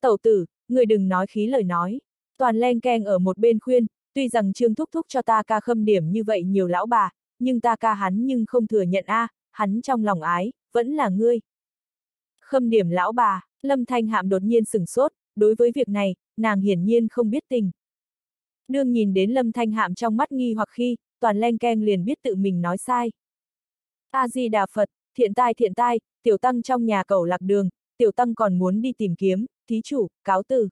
Tẩu tử, người đừng nói khí lời nói. Toàn len keng ở một bên khuyên, tuy rằng Trương Thúc Thúc cho ta ca khâm điểm như vậy nhiều lão bà, nhưng ta ca hắn nhưng không thừa nhận a, à, hắn trong lòng ái, vẫn là ngươi. Khâm điểm lão bà, Lâm Thanh Hạm đột nhiên sửng sốt, đối với việc này, nàng hiển nhiên không biết tình. Đương nhìn đến Lâm Thanh Hạm trong mắt nghi hoặc khi, toàn len keng liền biết tự mình nói sai. A-di-đà Phật, thiện tai thiện tai, tiểu tăng trong nhà cầu lạc đường, tiểu tăng còn muốn đi tìm kiếm, thí chủ, cáo từ.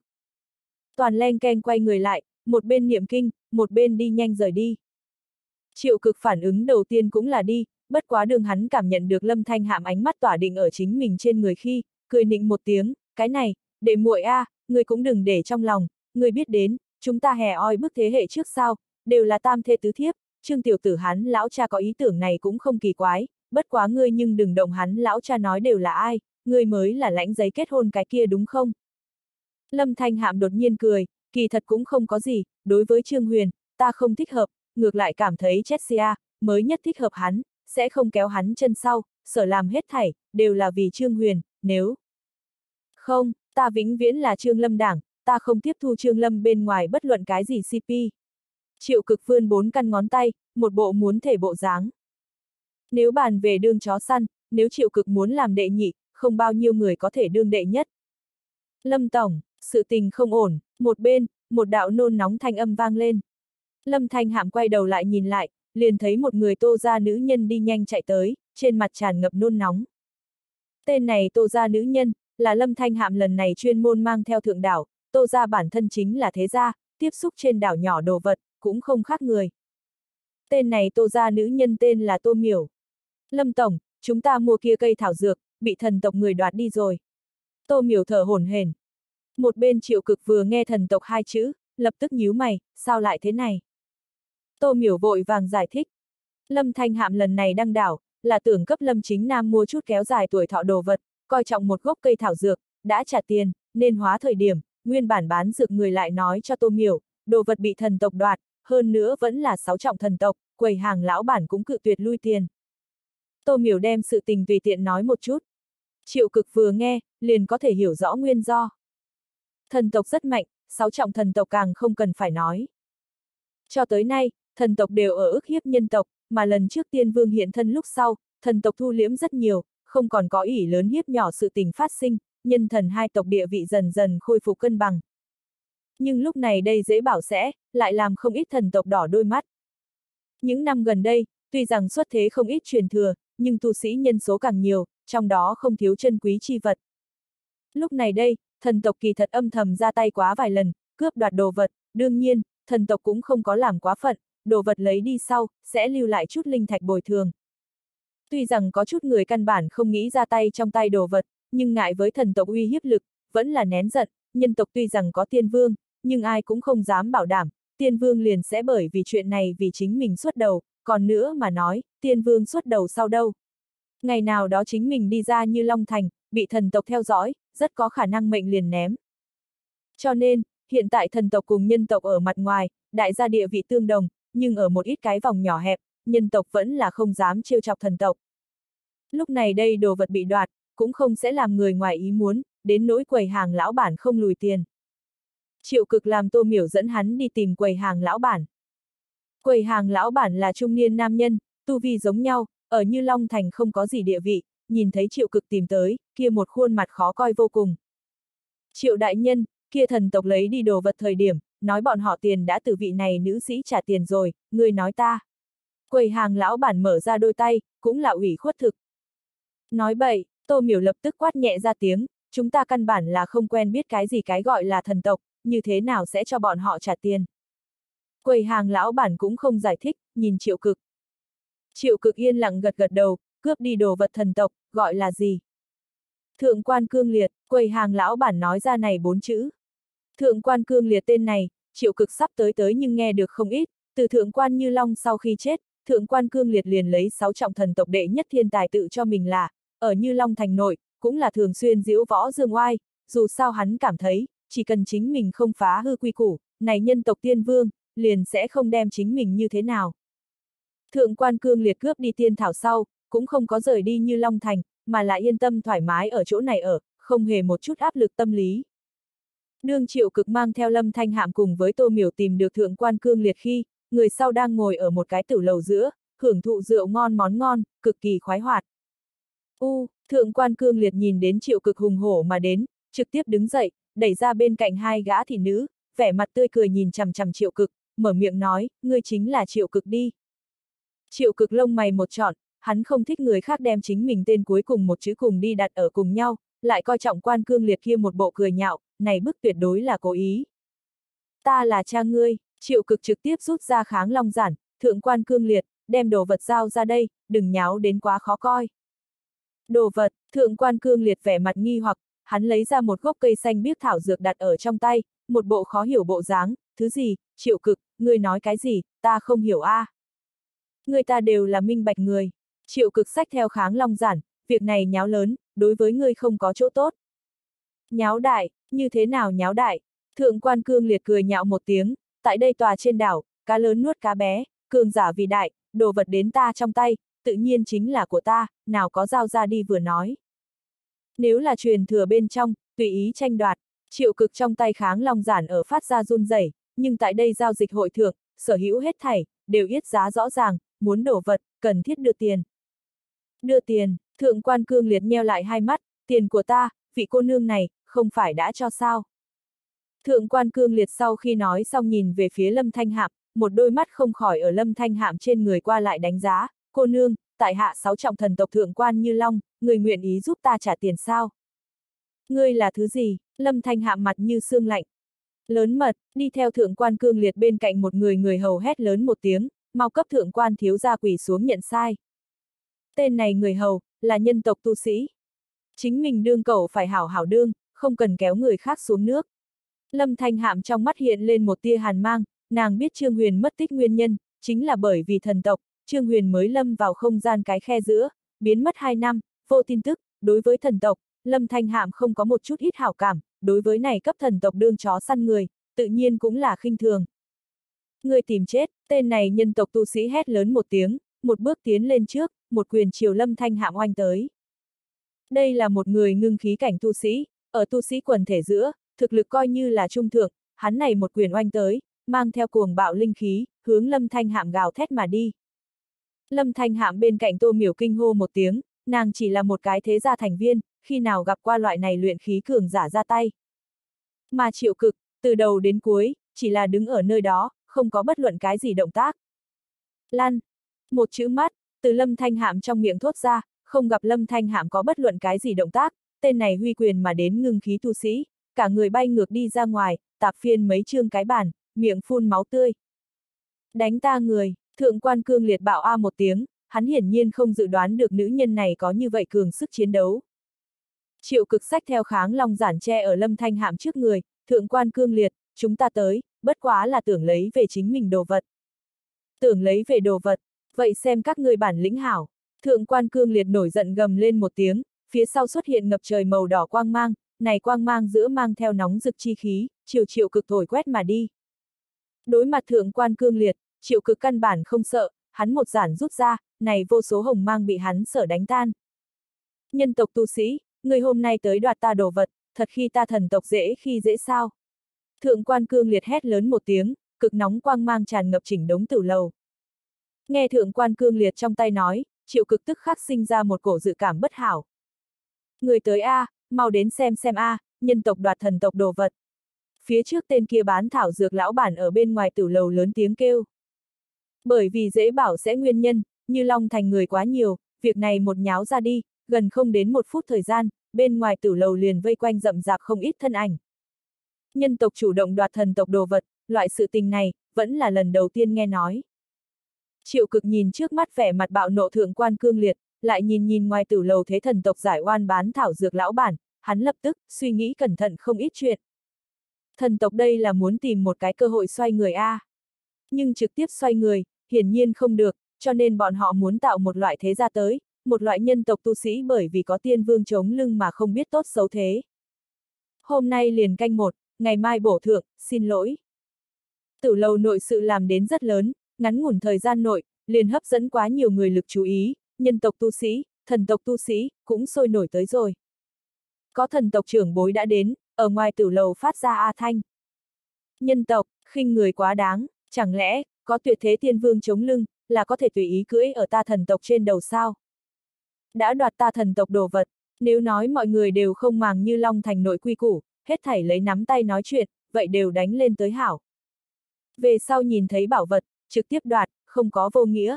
Toàn len ken quay người lại, một bên niệm kinh, một bên đi nhanh rời đi. Triệu cực phản ứng đầu tiên cũng là đi, bất quá đường hắn cảm nhận được lâm thanh hạm ánh mắt tỏa định ở chính mình trên người khi, cười nịnh một tiếng, cái này, để muội a, à, người cũng đừng để trong lòng, người biết đến, chúng ta hè oi bức thế hệ trước sau, đều là tam thế tứ thiếp, Trương tiểu tử hắn lão cha có ý tưởng này cũng không kỳ quái, bất quá ngươi nhưng đừng động hắn lão cha nói đều là ai, ngươi mới là lãnh giấy kết hôn cái kia đúng không? Lâm Thanh Hạm đột nhiên cười, kỳ thật cũng không có gì, đối với Trương Huyền, ta không thích hợp, ngược lại cảm thấy Chessia, mới nhất thích hợp hắn, sẽ không kéo hắn chân sau, sở làm hết thảy, đều là vì Trương Huyền, nếu không, ta vĩnh viễn là Trương Lâm Đảng, ta không tiếp thu Trương Lâm bên ngoài bất luận cái gì CP. Triệu cực vươn bốn căn ngón tay, một bộ muốn thể bộ dáng. Nếu bàn về đương chó săn, nếu triệu cực muốn làm đệ nhị, không bao nhiêu người có thể đương đệ nhất. Lâm Tổng, sự tình không ổn, một bên, một đạo nôn nóng thanh âm vang lên. Lâm Thanh Hạm quay đầu lại nhìn lại, liền thấy một người tô ra nữ nhân đi nhanh chạy tới, trên mặt tràn ngập nôn nóng. Tên này tô ra nữ nhân, là Lâm Thanh Hạm lần này chuyên môn mang theo thượng đảo, tô ra bản thân chính là thế gia, tiếp xúc trên đảo nhỏ đồ vật, cũng không khác người. Tên này tô ra nữ nhân tên là Tô Miểu. Lâm Tổng, chúng ta mua kia cây thảo dược, bị thần tộc người đoạt đi rồi. Tô Miểu thở hổn hển. Một bên triệu cực vừa nghe thần tộc hai chữ, lập tức nhíu mày, sao lại thế này? Tô Miểu vội vàng giải thích. Lâm Thanh Hạm lần này đăng đảo, là tưởng cấp Lâm Chính Nam mua chút kéo dài tuổi thọ đồ vật, coi trọng một gốc cây thảo dược, đã trả tiền, nên hóa thời điểm, nguyên bản bán dược người lại nói cho Tô Miểu, đồ vật bị thần tộc đoạt, hơn nữa vẫn là sáu trọng thần tộc, quầy hàng lão bản cũng cự tuyệt lui tiền. Tô miểu đem sự tình tùy tiện nói một chút. Triệu cực vừa nghe, liền có thể hiểu rõ nguyên do. Thần tộc rất mạnh, sáu trọng thần tộc càng không cần phải nói. Cho tới nay, thần tộc đều ở ức hiếp nhân tộc, mà lần trước tiên vương hiện thân lúc sau, thần tộc thu liễm rất nhiều, không còn có ỷ lớn hiếp nhỏ sự tình phát sinh, nhân thần hai tộc địa vị dần dần khôi phục cân bằng, nhưng lúc này đây dễ bảo sẽ, lại làm không ít thần tộc đỏ đôi mắt. Những năm gần đây, tuy rằng xuất thế không ít truyền thừa, nhưng tu sĩ nhân số càng nhiều, trong đó không thiếu chân quý chi vật. Lúc này đây, thần tộc kỳ thật âm thầm ra tay quá vài lần, cướp đoạt đồ vật, đương nhiên, thần tộc cũng không có làm quá phận, đồ vật lấy đi sau, sẽ lưu lại chút linh thạch bồi thường. Tuy rằng có chút người căn bản không nghĩ ra tay trong tay đồ vật, nhưng ngại với thần tộc uy hiếp lực, vẫn là nén giận, nhân tộc tuy rằng có tiên vương, nhưng ai cũng không dám bảo đảm, tiên vương liền sẽ bởi vì chuyện này vì chính mình xuất đầu, còn nữa mà nói, tiên vương xuất đầu sau đâu. Ngày nào đó chính mình đi ra như Long Thành, bị thần tộc theo dõi, rất có khả năng mệnh liền ném. Cho nên, hiện tại thần tộc cùng nhân tộc ở mặt ngoài, đại gia địa vị tương đồng, nhưng ở một ít cái vòng nhỏ hẹp, nhân tộc vẫn là không dám trêu chọc thần tộc. Lúc này đây đồ vật bị đoạt, cũng không sẽ làm người ngoài ý muốn, đến nỗi quầy hàng lão bản không lùi tiền. Triệu cực làm tô miểu dẫn hắn đi tìm quầy hàng lão bản. Quầy hàng lão bản là trung niên nam nhân, tu vi giống nhau, ở Như Long Thành không có gì địa vị, nhìn thấy triệu cực tìm tới, kia một khuôn mặt khó coi vô cùng. Triệu đại nhân, kia thần tộc lấy đi đồ vật thời điểm, nói bọn họ tiền đã từ vị này nữ sĩ trả tiền rồi, người nói ta. Quầy hàng lão bản mở ra đôi tay, cũng là ủy khuất thực. Nói bậy, tô miểu lập tức quát nhẹ ra tiếng, Chúng ta căn bản là không quen biết cái gì cái gọi là thần tộc, như thế nào sẽ cho bọn họ trả tiền. Quầy hàng lão bản cũng không giải thích, nhìn triệu cực. Triệu cực yên lặng gật gật đầu, cướp đi đồ vật thần tộc, gọi là gì? Thượng quan cương liệt, quầy hàng lão bản nói ra này bốn chữ. Thượng quan cương liệt tên này, triệu cực sắp tới tới nhưng nghe được không ít, từ thượng quan Như Long sau khi chết, thượng quan cương liệt liền lấy sáu trọng thần tộc đệ nhất thiên tài tự cho mình là, ở Như Long thành nội, cũng là thường xuyên diễu võ dương oai, dù sao hắn cảm thấy, chỉ cần chính mình không phá hư quy củ, này nhân tộc tiên vương, liền sẽ không đem chính mình như thế nào. Thượng quan cương liệt cướp đi tiên thảo sau, cũng không có rời đi như Long Thành, mà lại yên tâm thoải mái ở chỗ này ở, không hề một chút áp lực tâm lý. Nương triệu cực mang theo lâm thanh hạm cùng với tô miểu tìm được thượng quan cương liệt khi, người sau đang ngồi ở một cái tử lầu giữa, hưởng thụ rượu ngon món ngon, cực kỳ khoái hoạt. U, Thượng quan cương liệt nhìn đến triệu cực hùng hổ mà đến, trực tiếp đứng dậy, đẩy ra bên cạnh hai gã thị nữ, vẻ mặt tươi cười nhìn chằm chằm triệu cực, mở miệng nói, ngươi chính là triệu cực đi. Triệu cực lông mày một trọn, hắn không thích người khác đem chính mình tên cuối cùng một chữ cùng đi đặt ở cùng nhau, lại coi trọng quan cương liệt kia một bộ cười nhạo, này bức tuyệt đối là cố ý. Ta là cha ngươi, triệu cực trực tiếp rút ra kháng long giản, thượng quan cương liệt, đem đồ vật giao ra đây, đừng nháo đến quá khó coi. Đồ vật, thượng quan cương liệt vẻ mặt nghi hoặc, hắn lấy ra một gốc cây xanh biếc thảo dược đặt ở trong tay, một bộ khó hiểu bộ dáng, thứ gì, triệu cực, ngươi nói cái gì, ta không hiểu a. À. Người ta đều là minh bạch người. Triệu cực sách theo kháng long giản, việc này nháo lớn, đối với ngươi không có chỗ tốt. Nháo đại, như thế nào nháo đại? Thượng quan cương liệt cười nhạo một tiếng, tại đây tòa trên đảo, cá lớn nuốt cá bé, cường giả vì đại, đồ vật đến ta trong tay, tự nhiên chính là của ta, nào có giao ra đi vừa nói. Nếu là truyền thừa bên trong, tùy ý tranh đoạt, triệu cực trong tay kháng long giản ở phát ra run rẩy, nhưng tại đây giao dịch hội thượng, sở hữu hết thảy, đều yết giá rõ ràng, muốn đổ vật, cần thiết đưa tiền. Đưa tiền, thượng quan cương liệt nheo lại hai mắt, tiền của ta, vị cô nương này, không phải đã cho sao. Thượng quan cương liệt sau khi nói xong nhìn về phía lâm thanh hạm, một đôi mắt không khỏi ở lâm thanh hạm trên người qua lại đánh giá, Cô nương, tại hạ sáu trọng thần tộc thượng quan như long, người nguyện ý giúp ta trả tiền sao? Ngươi là thứ gì? Lâm Thanh hạ mặt như xương lạnh. Lớn mật, đi theo thượng quan cương liệt bên cạnh một người người hầu hét lớn một tiếng, mau cấp thượng quan thiếu gia quỷ xuống nhận sai. Tên này người hầu, là nhân tộc tu sĩ. Chính mình đương cầu phải hảo hảo đương, không cần kéo người khác xuống nước. Lâm Thanh Hạm trong mắt hiện lên một tia hàn mang, nàng biết Trương Huyền mất tích nguyên nhân, chính là bởi vì thần tộc, Trương Huyền mới lâm vào không gian cái khe giữa, biến mất 2 năm, vô tin tức, đối với thần tộc, Lâm Thanh Hạm không có một chút ít hảo cảm, đối với này cấp thần tộc đương chó săn người, tự nhiên cũng là khinh thường. Người tìm chết, tên này nhân tộc tu sĩ hét lớn một tiếng, một bước tiến lên trước, một quyền chiều Lâm Thanh Hạm oanh tới. Đây là một người ngưng khí cảnh tu sĩ, ở tu sĩ quần thể giữa, thực lực coi như là trung thượng, hắn này một quyền oanh tới, mang theo cuồng bạo linh khí, hướng Lâm Thanh Hạm gào thét mà đi. Lâm Thanh Hạm bên cạnh Tô Miểu kinh hô một tiếng, nàng chỉ là một cái thế gia thành viên, khi nào gặp qua loại này luyện khí cường giả ra tay. Mà triệu cực, từ đầu đến cuối, chỉ là đứng ở nơi đó, không có bất luận cái gì động tác. Lan, một chữ mắt, từ Lâm Thanh Hạm trong miệng thốt ra, không gặp Lâm Thanh Hạm có bất luận cái gì động tác, tên này huy quyền mà đến ngưng khí tu sĩ, cả người bay ngược đi ra ngoài, tạp phiên mấy chương cái bàn, miệng phun máu tươi. Đánh ta người. Thượng quan cương liệt bạo a một tiếng, hắn hiển nhiên không dự đoán được nữ nhân này có như vậy cường sức chiến đấu. Triệu cực sách theo kháng long giản tre ở lâm thanh hạm trước người, thượng quan cương liệt, chúng ta tới, bất quá là tưởng lấy về chính mình đồ vật. Tưởng lấy về đồ vật, vậy xem các người bản lĩnh hảo. Thượng quan cương liệt nổi giận gầm lên một tiếng, phía sau xuất hiện ngập trời màu đỏ quang mang, này quang mang giữa mang theo nóng rực chi khí, chiều triệu cực thổi quét mà đi. Đối mặt thượng quan cương liệt, triệu cực căn bản không sợ, hắn một giản rút ra, này vô số hồng mang bị hắn sở đánh tan. Nhân tộc tu sĩ, người hôm nay tới đoạt ta đồ vật, thật khi ta thần tộc dễ khi dễ sao. Thượng quan cương liệt hét lớn một tiếng, cực nóng quang mang tràn ngập chỉnh đống tử lầu. Nghe thượng quan cương liệt trong tay nói, triệu cực tức khắc sinh ra một cổ dự cảm bất hảo. Người tới A, mau đến xem xem A, nhân tộc đoạt thần tộc đồ vật. Phía trước tên kia bán thảo dược lão bản ở bên ngoài tử lầu lớn tiếng kêu. Bởi vì dễ bảo sẽ nguyên nhân, như Long Thành người quá nhiều, việc này một nháo ra đi, gần không đến một phút thời gian, bên ngoài tử lầu liền vây quanh rậm rạp không ít thân ảnh. Nhân tộc chủ động đoạt thần tộc đồ vật, loại sự tình này, vẫn là lần đầu tiên nghe nói. Triệu cực nhìn trước mắt vẻ mặt bạo nộ thượng quan cương liệt, lại nhìn nhìn ngoài tử lầu thế thần tộc giải oan bán thảo dược lão bản, hắn lập tức, suy nghĩ cẩn thận không ít chuyện. Thần tộc đây là muốn tìm một cái cơ hội xoay người A. Nhưng trực tiếp xoay người, hiển nhiên không được, cho nên bọn họ muốn tạo một loại thế gia tới, một loại nhân tộc tu sĩ bởi vì có tiên vương chống lưng mà không biết tốt xấu thế. Hôm nay liền canh một, ngày mai bổ thượng, xin lỗi. Tử lầu nội sự làm đến rất lớn, ngắn ngủn thời gian nội, liền hấp dẫn quá nhiều người lực chú ý, nhân tộc tu sĩ, thần tộc tu sĩ, cũng sôi nổi tới rồi. Có thần tộc trưởng bối đã đến, ở ngoài tử lầu phát ra A Thanh. Nhân tộc, khinh người quá đáng, chẳng lẽ, có tuyệt thế tiên vương chống lưng, là có thể tùy ý cưỡi ở ta thần tộc trên đầu sao. Đã đoạt ta thần tộc đồ vật, nếu nói mọi người đều không màng như long thành nội quy củ, hết thảy lấy nắm tay nói chuyện, vậy đều đánh lên tới hảo. Về sau nhìn thấy bảo vật, trực tiếp đoạt, không có vô nghĩa.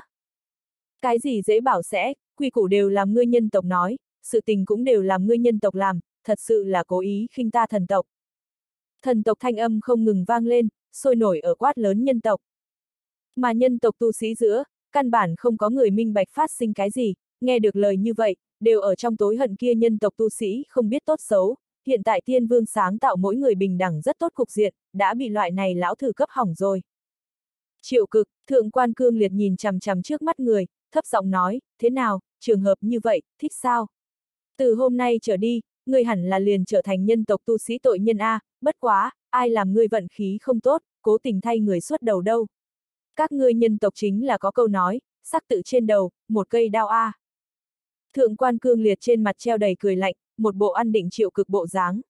Cái gì dễ bảo sẽ, quy củ đều làm ngươi nhân tộc nói, sự tình cũng đều làm ngươi nhân tộc làm, thật sự là cố ý khinh ta thần tộc. Thần tộc thanh âm không ngừng vang lên, sôi nổi ở quát lớn nhân tộc, mà nhân tộc tu sĩ giữa, căn bản không có người minh bạch phát sinh cái gì, nghe được lời như vậy, đều ở trong tối hận kia nhân tộc tu sĩ không biết tốt xấu, hiện tại tiên vương sáng tạo mỗi người bình đẳng rất tốt cục diện, đã bị loại này lão thử cấp hỏng rồi. Triệu cực, thượng quan cương liệt nhìn chằm chằm trước mắt người, thấp giọng nói, thế nào, trường hợp như vậy, thích sao? Từ hôm nay trở đi, người hẳn là liền trở thành nhân tộc tu sĩ tội nhân A, bất quá, ai làm người vận khí không tốt, cố tình thay người xuất đầu đâu các ngươi nhân tộc chính là có câu nói, sắc tự trên đầu, một cây đao a. Thượng quan cương liệt trên mặt treo đầy cười lạnh, một bộ ăn định triệu cực bộ dáng.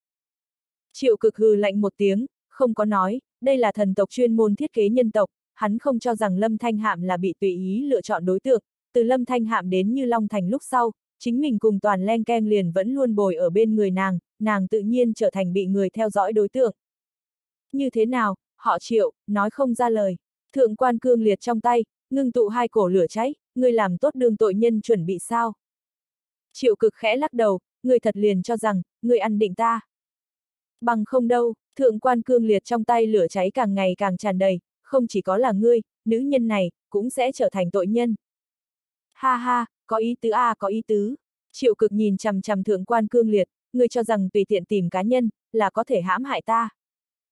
Triệu cực hừ lạnh một tiếng, không có nói, đây là thần tộc chuyên môn thiết kế nhân tộc, hắn không cho rằng Lâm Thanh Hạm là bị tùy ý lựa chọn đối tượng, từ Lâm Thanh Hạm đến Như Long Thành lúc sau, chính mình cùng toàn len keng liền vẫn luôn bồi ở bên người nàng, nàng tự nhiên trở thành bị người theo dõi đối tượng. Như thế nào, họ triệu nói không ra lời. Thượng quan cương liệt trong tay, ngưng tụ hai cổ lửa cháy, Ngươi làm tốt đương tội nhân chuẩn bị sao? Triệu cực khẽ lắc đầu, Ngươi thật liền cho rằng, ngươi ăn định ta. Bằng không đâu, thượng quan cương liệt trong tay lửa cháy càng ngày càng tràn đầy, không chỉ có là ngươi, nữ nhân này, cũng sẽ trở thành tội nhân. Ha ha, có ý tứ a à, có ý tứ. Triệu cực nhìn chằm chằm thượng quan cương liệt, ngươi cho rằng tùy tiện tìm cá nhân, là có thể hãm hại ta.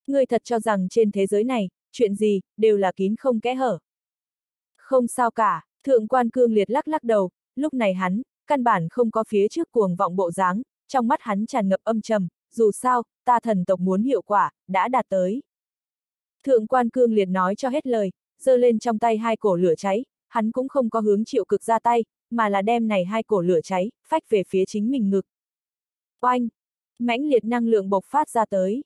Ngươi thật cho rằng trên thế giới này, chuyện gì, đều là kín không kẽ hở. Không sao cả, thượng quan cương liệt lắc lắc đầu, lúc này hắn, căn bản không có phía trước cuồng vọng bộ dáng, trong mắt hắn tràn ngập âm trầm, dù sao, ta thần tộc muốn hiệu quả, đã đạt tới. Thượng quan cương liệt nói cho hết lời, giơ lên trong tay hai cổ lửa cháy, hắn cũng không có hướng triệu cực ra tay, mà là đem này hai cổ lửa cháy, phách về phía chính mình ngực. Oanh! Mãnh liệt năng lượng bộc phát ra tới.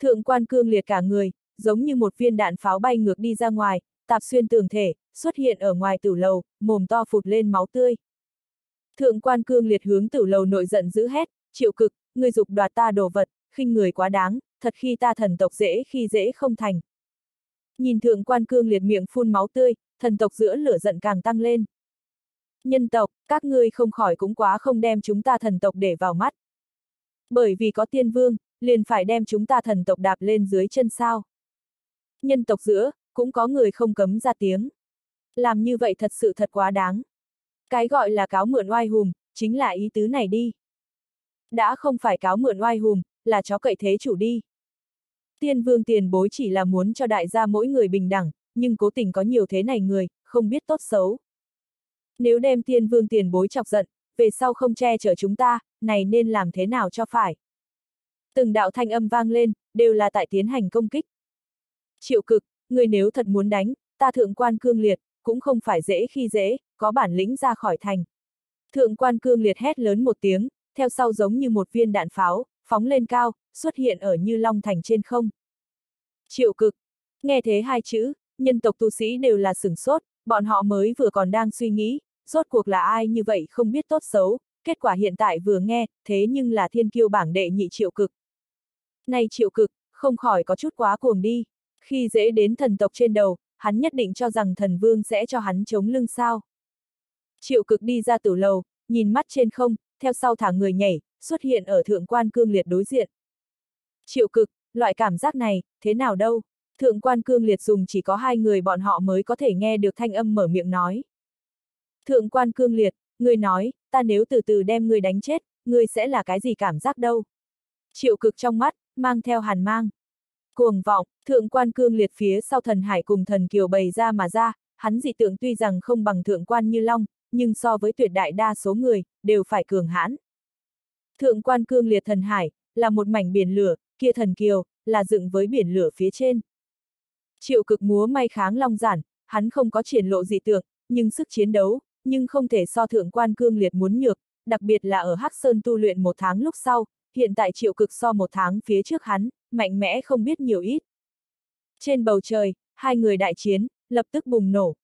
Thượng quan cương liệt cả người, giống như một viên đạn pháo bay ngược đi ra ngoài, tạp xuyên tường thể, xuất hiện ở ngoài tử lầu, mồm to phụt lên máu tươi. Thượng quan cương liệt hướng tử lầu nội giận dữ hét, triệu cực, người dục đoạt ta đồ vật, khinh người quá đáng, thật khi ta thần tộc dễ khi dễ không thành. Nhìn thượng quan cương liệt miệng phun máu tươi, thần tộc giữa lửa giận càng tăng lên. Nhân tộc, các ngươi không khỏi cũng quá không đem chúng ta thần tộc để vào mắt. Bởi vì có tiên vương, liền phải đem chúng ta thần tộc đạp lên dưới chân sao nhân tộc giữa, cũng có người không cấm ra tiếng. Làm như vậy thật sự thật quá đáng. Cái gọi là cáo mượn oai hùm, chính là ý tứ này đi. Đã không phải cáo mượn oai hùm, là chó cậy thế chủ đi. Tiên vương tiền bối chỉ là muốn cho đại gia mỗi người bình đẳng, nhưng cố tình có nhiều thế này người, không biết tốt xấu. Nếu đem tiên vương tiền bối chọc giận, về sau không che chở chúng ta, này nên làm thế nào cho phải. Từng đạo thanh âm vang lên, đều là tại tiến hành công kích. Triệu cực, người nếu thật muốn đánh, ta thượng quan cương liệt, cũng không phải dễ khi dễ, có bản lĩnh ra khỏi thành. Thượng quan cương liệt hét lớn một tiếng, theo sau giống như một viên đạn pháo, phóng lên cao, xuất hiện ở như long thành trên không. Triệu cực, nghe thế hai chữ, nhân tộc tu sĩ đều là sửng sốt, bọn họ mới vừa còn đang suy nghĩ, rốt cuộc là ai như vậy không biết tốt xấu, kết quả hiện tại vừa nghe, thế nhưng là thiên kiêu bảng đệ nhị triệu cực. Này triệu cực, không khỏi có chút quá cuồng đi. Khi dễ đến thần tộc trên đầu, hắn nhất định cho rằng thần vương sẽ cho hắn chống lưng sao. Triệu cực đi ra tử lầu, nhìn mắt trên không, theo sau thả người nhảy, xuất hiện ở thượng quan cương liệt đối diện. Triệu cực, loại cảm giác này, thế nào đâu? Thượng quan cương liệt dùng chỉ có hai người bọn họ mới có thể nghe được thanh âm mở miệng nói. Thượng quan cương liệt, người nói, ta nếu từ từ đem người đánh chết, người sẽ là cái gì cảm giác đâu? Triệu cực trong mắt, mang theo hàn mang. Cuồng vọng, thượng quan cương liệt phía sau thần hải cùng thần kiều bày ra mà ra, hắn dị tượng tuy rằng không bằng thượng quan như long, nhưng so với tuyệt đại đa số người, đều phải cường hãn. Thượng quan cương liệt thần hải, là một mảnh biển lửa, kia thần kiều, là dựng với biển lửa phía trên. Triệu cực múa may kháng long giản, hắn không có triển lộ dị tượng, nhưng sức chiến đấu, nhưng không thể so thượng quan cương liệt muốn nhược, đặc biệt là ở Hắc Sơn tu luyện một tháng lúc sau, hiện tại triệu cực so một tháng phía trước hắn, mạnh mẽ không biết nhiều ít. Trên bầu trời, hai người đại chiến, lập tức bùng nổ.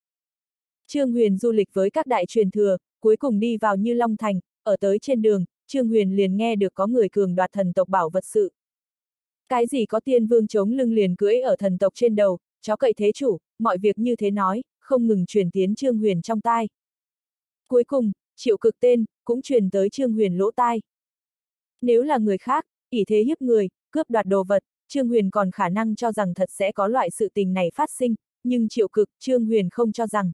Trương Huyền du lịch với các đại truyền thừa, cuối cùng đi vào Như Long Thành, ở tới trên đường, Trương Huyền liền nghe được có người cường đoạt thần tộc bảo vật sự. Cái gì có tiên vương chống lưng liền cưỡi ở thần tộc trên đầu, chó cậy thế chủ, mọi việc như thế nói, không ngừng truyền tiến Trương Huyền trong tai. Cuối cùng, triệu cực tên, cũng truyền tới Trương Huyền lỗ tai. Nếu là người khác, ỷ thế hiếp người, cướp đoạt đồ vật, Trương Huyền còn khả năng cho rằng thật sẽ có loại sự tình này phát sinh, nhưng triệu cực, Trương Huyền không cho rằng.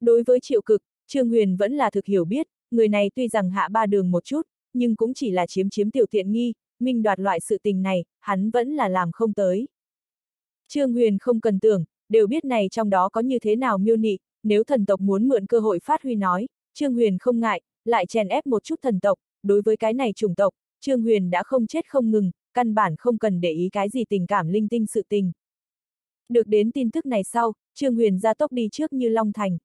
Đối với triệu cực, Trương Huyền vẫn là thực hiểu biết, người này tuy rằng hạ ba đường một chút, nhưng cũng chỉ là chiếm chiếm tiểu tiện nghi, minh đoạt loại sự tình này, hắn vẫn là làm không tới. Trương Huyền không cần tưởng, đều biết này trong đó có như thế nào miêu nị, nếu thần tộc muốn mượn cơ hội phát huy nói, Trương Huyền không ngại, lại chèn ép một chút thần tộc, đối với cái này chủng tộc, Trương Huyền đã không chết không ngừng, căn bản không cần để ý cái gì tình cảm linh tinh sự tình. Được đến tin tức này sau, Trương Huyền ra tốc đi trước Như Long Thành.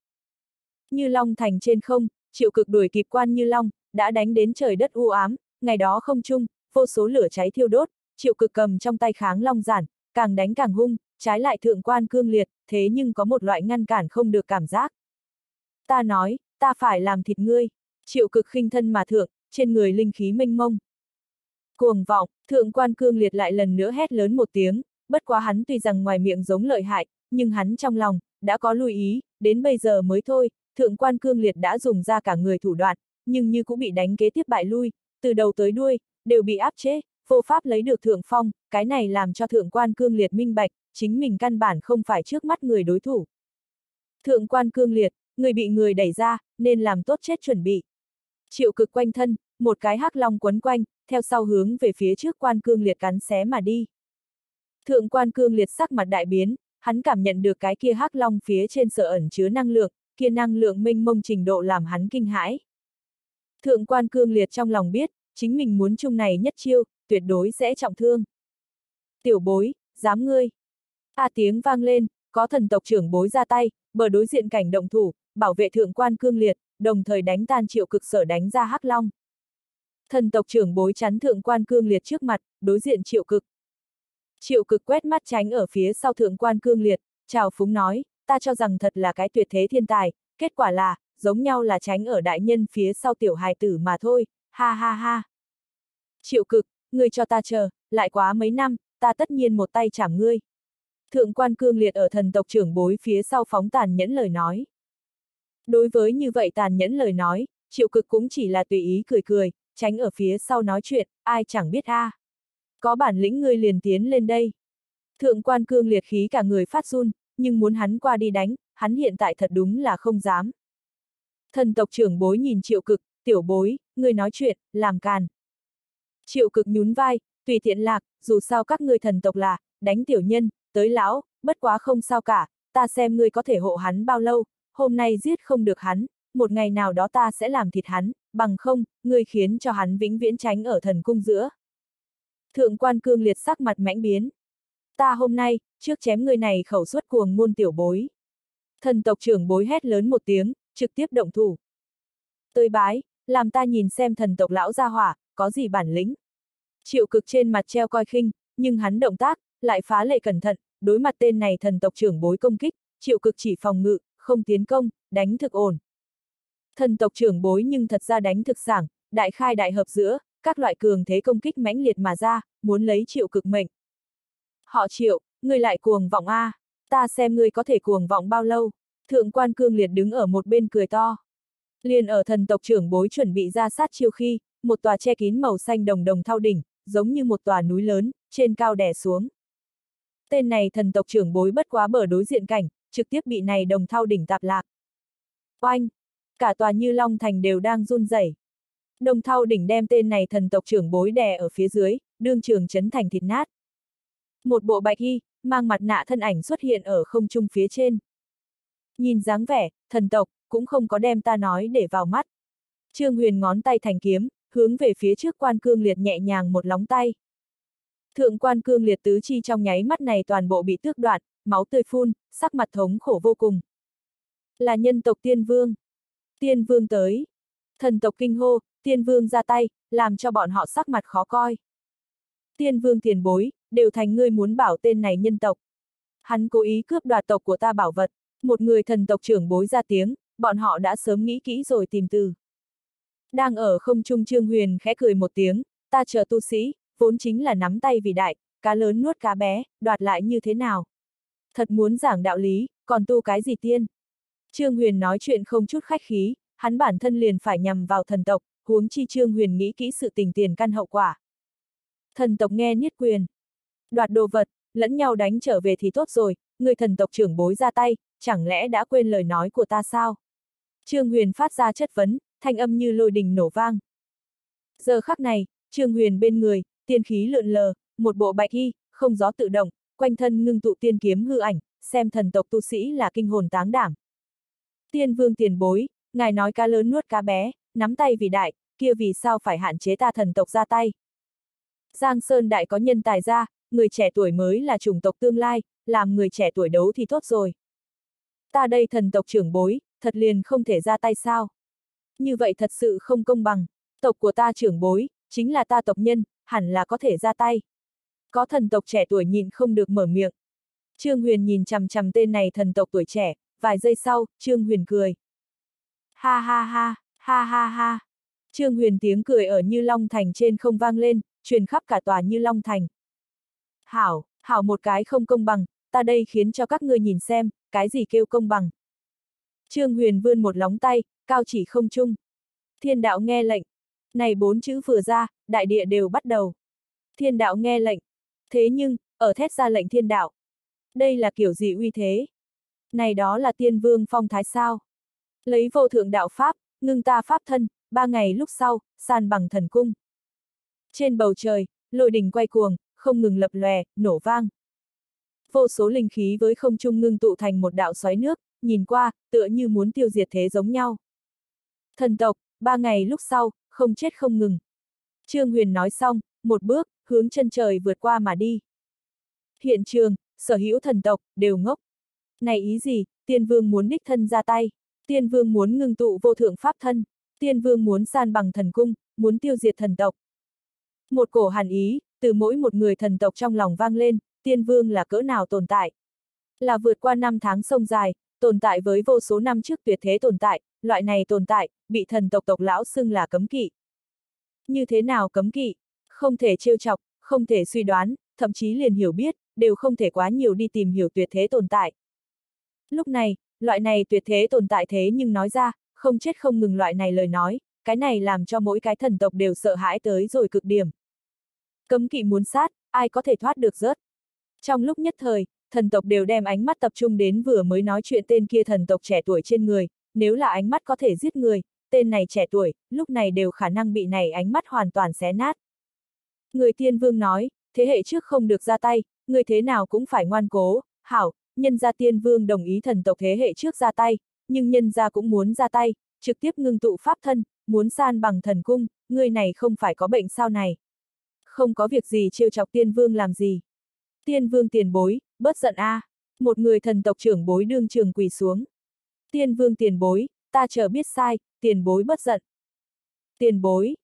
Như Long Thành trên không, triệu cực đuổi kịp quan Như Long, đã đánh đến trời đất u ám, ngày đó không chung, vô số lửa cháy thiêu đốt, triệu cực cầm trong tay kháng long giản, càng đánh càng hung, trái lại thượng quan cương liệt, thế nhưng có một loại ngăn cản không được cảm giác. Ta nói, ta phải làm thịt ngươi, triệu cực khinh thân mà thượng, trên người linh khí mênh mông. Cuồng vọng, thượng quan cương liệt lại lần nữa hét lớn một tiếng, bất quá hắn tuy rằng ngoài miệng giống lợi hại, nhưng hắn trong lòng, đã có lưu ý, đến bây giờ mới thôi, thượng quan cương liệt đã dùng ra cả người thủ đoạn, nhưng như cũng bị đánh kế tiếp bại lui, từ đầu tới đuôi, đều bị áp chế, vô pháp lấy được thượng phong, cái này làm cho thượng quan cương liệt minh bạch, chính mình căn bản không phải trước mắt người đối thủ. Thượng quan cương liệt, người bị người đẩy ra, nên làm tốt chết chuẩn bị. Triệu cực quanh thân, một cái hắc long quấn quanh, theo sau hướng về phía trước quan cương liệt cắn xé mà đi. Thượng quan cương liệt sắc mặt đại biến, hắn cảm nhận được cái kia hắc long phía trên sở ẩn chứa năng lượng, kia năng lượng minh mông trình độ làm hắn kinh hãi. Thượng quan cương liệt trong lòng biết, chính mình muốn chung này nhất chiêu, tuyệt đối sẽ trọng thương. Tiểu bối, dám ngươi. A tiếng vang lên, có thần tộc trưởng bối ra tay, bờ đối diện cảnh động thủ, bảo vệ thượng quan cương liệt, đồng thời đánh tan triệu cực sở đánh ra hắc long. Thần tộc trưởng bối chắn thượng quan cương liệt trước mặt, đối diện triệu cực. Triệu cực quét mắt tránh ở phía sau thượng quan cương liệt, chào phúng nói, ta cho rằng thật là cái tuyệt thế thiên tài, kết quả là, giống nhau là tránh ở đại nhân phía sau tiểu hài tử mà thôi, ha ha ha. Triệu cực, ngươi cho ta chờ, lại quá mấy năm, ta tất nhiên một tay chảm ngươi. Thượng quan cương liệt ở thần tộc trưởng bối phía sau phóng tàn nhẫn lời nói. Đối với như vậy tàn nhẫn lời nói, triệu cực cũng chỉ là tùy ý cười cười, tránh ở phía sau nói chuyện, ai chẳng biết a. À. Có bản lĩnh ngươi liền tiến lên đây. Thượng quan cương liệt khí cả người phát run, nhưng muốn hắn qua đi đánh, hắn hiện tại thật đúng là không dám. Thần tộc trưởng bối nhìn triệu cực, tiểu bối, ngươi nói chuyện, làm càn. Triệu cực nhún vai, tùy tiện lạc, dù sao các ngươi thần tộc là, đánh tiểu nhân, tới lão, bất quá không sao cả, ta xem ngươi có thể hộ hắn bao lâu, hôm nay giết không được hắn, một ngày nào đó ta sẽ làm thịt hắn, bằng không, ngươi khiến cho hắn vĩnh viễn tránh ở thần cung giữa. Thượng quan cương liệt sắc mặt mãnh biến. Ta hôm nay, trước chém người này khẩu suất cuồng ngôn tiểu bối. Thần tộc trưởng bối hét lớn một tiếng, trực tiếp động thủ. Tới bái, làm ta nhìn xem thần tộc lão gia hỏa, có gì bản lĩnh. Triệu cực trên mặt treo coi khinh, nhưng hắn động tác, lại phá lệ cẩn thận, đối mặt tên này thần tộc trưởng bối công kích, triệu cực chỉ phòng ngự, không tiến công, đánh thực ổn. Thần tộc trưởng bối nhưng thật ra đánh thực sảng, đại khai đại hợp giữa, các loại cường thế công kích mãnh liệt mà ra, muốn lấy triệu cực mệnh. Họ triệu, ngươi lại cuồng vọng a, ta xem ngươi có thể cuồng vọng bao lâu. Thượng quan cương liệt đứng ở một bên cười to. Liền ở thần tộc trưởng bối chuẩn bị ra sát chiêu khi, một tòa che kín màu xanh đồng đồng thao đỉnh, giống như một tòa núi lớn, trên cao đè xuống. Tên này thần tộc trưởng bối bất quá bờ đối diện cảnh, trực tiếp bị này đồng thao đỉnh tạp lạc. Oanh! Cả tòa như Long Thành đều đang run rẩy. Đồng thao đỉnh đem tên này thần tộc trưởng bối đè ở phía dưới, đương trường chấn thành thịt nát. Một bộ bạch y, mang mặt nạ thân ảnh xuất hiện ở không trung phía trên. Nhìn dáng vẻ, thần tộc, cũng không có đem ta nói để vào mắt. Trương Huyền ngón tay thành kiếm, hướng về phía trước quan cương liệt nhẹ nhàng một lóng tay. Thượng quan cương liệt tứ chi trong nháy mắt này toàn bộ bị tước đoạt, máu tươi phun, sắc mặt thống khổ vô cùng. Là nhân tộc tiên vương. Tiên vương tới. Thần tộc kinh hô, tiên vương ra tay, làm cho bọn họ sắc mặt khó coi. Tiên vương tiền bối, đều thành ngươi muốn bảo tên này nhân tộc. Hắn cố ý cướp đoạt tộc của ta bảo vật, một người thần tộc trưởng bối ra tiếng, bọn họ đã sớm nghĩ kỹ rồi tìm từ. Đang ở không trung trương huyền khẽ cười một tiếng, ta chờ tu sĩ, vốn chính là nắm tay vì đại, cá lớn nuốt cá bé, đoạt lại như thế nào thật muốn giảng đạo lý, còn tu cái gì tiên. Trương Huyền nói chuyện không chút khách khí, hắn bản thân liền phải nhằm vào thần tộc, huống chi Trương Huyền nghĩ kỹ sự tình tiền căn hậu quả. Thần tộc nghe niết quyền. Đoạt đồ vật, lẫn nhau đánh trở về thì tốt rồi, người thần tộc trưởng bối ra tay, chẳng lẽ đã quên lời nói của ta sao? Trương Huyền phát ra chất vấn, thanh âm như lôi đình nổ vang. Giờ khắc này, Trương Huyền bên người, tiên khí lượn lờ, một bộ bạch y, không gió tự động, quanh thân ngưng tụ tiên kiếm hư ảnh, xem thần tộc tu sĩ là kinh hồn táng đảm. Tiên vương tiền bối, ngài nói cá lớn nuốt cá bé, nắm tay vì đại, kia vì sao phải hạn chế ta thần tộc ra tay. Giang Sơn Đại có nhân tài ra, người trẻ tuổi mới là chủng tộc tương lai, làm người trẻ tuổi đấu thì tốt rồi. Ta đây thần tộc trưởng bối, thật liền không thể ra tay sao. Như vậy thật sự không công bằng, tộc của ta trưởng bối, chính là ta tộc nhân, hẳn là có thể ra tay có thần tộc trẻ tuổi nhìn không được mở miệng. Trương Huyền nhìn chằm chằm tên này thần tộc tuổi trẻ, vài giây sau, Trương Huyền cười. Ha ha ha, ha ha ha. Trương Huyền tiếng cười ở Như Long Thành trên không vang lên, truyền khắp cả tòa Như Long Thành. Hảo, hảo một cái không công bằng, ta đây khiến cho các ngươi nhìn xem, cái gì kêu công bằng. Trương Huyền vươn một lóng tay, cao chỉ không chung. Thiên đạo nghe lệnh. Này bốn chữ vừa ra, đại địa đều bắt đầu. Thiên đạo nghe lệnh, Thế nhưng, ở thét ra lệnh thiên đạo. Đây là kiểu gì uy thế? Này đó là tiên vương phong thái sao? Lấy vô thượng đạo Pháp, ngưng ta Pháp thân, ba ngày lúc sau, san bằng thần cung. Trên bầu trời, lôi đỉnh quay cuồng, không ngừng lập lòe, nổ vang. Vô số linh khí với không trung ngưng tụ thành một đạo xoáy nước, nhìn qua, tựa như muốn tiêu diệt thế giống nhau. Thần tộc, ba ngày lúc sau, không chết không ngừng. Trương Huyền nói xong, một bước, hướng chân trời vượt qua mà đi. Hiện trường, sở hữu thần tộc, đều ngốc. Này ý gì, tiên vương muốn đích thân ra tay, tiên vương muốn ngưng tụ vô thượng pháp thân, tiên vương muốn san bằng thần cung, muốn tiêu diệt thần tộc. Một cổ hàn ý, từ mỗi một người thần tộc trong lòng vang lên, tiên vương là cỡ nào tồn tại. Là vượt qua năm tháng sông dài, tồn tại với vô số năm trước tuyệt thế tồn tại, loại này tồn tại, bị thần tộc tộc lão xưng là cấm kỵ. Như thế nào cấm kỵ? không thể trêu chọc, không thể suy đoán, thậm chí liền hiểu biết, đều không thể quá nhiều đi tìm hiểu tuyệt thế tồn tại. Lúc này, loại này tuyệt thế tồn tại thế nhưng nói ra, không chết không ngừng loại này lời nói, cái này làm cho mỗi cái thần tộc đều sợ hãi tới rồi cực điểm. Cấm kỵ muốn sát, ai có thể thoát được rớt. Trong lúc nhất thời, thần tộc đều đem ánh mắt tập trung đến vừa mới nói chuyện tên kia thần tộc trẻ tuổi trên người, nếu là ánh mắt có thể giết người, tên này trẻ tuổi, lúc này đều khả năng bị này ánh mắt hoàn toàn xé nát. Người tiên vương nói, thế hệ trước không được ra tay, người thế nào cũng phải ngoan cố, hảo, nhân gia tiên vương đồng ý thần tộc thế hệ trước ra tay, nhưng nhân gia cũng muốn ra tay, trực tiếp ngưng tụ pháp thân, muốn san bằng thần cung, người này không phải có bệnh sao này. Không có việc gì trêu chọc tiên vương làm gì. Tiên vương tiền bối, bớt giận a. À. Một người thần tộc trưởng bối đương trường quỳ xuống. Tiên vương tiền bối, ta chờ biết sai, tiền bối bất giận. Tiền bối.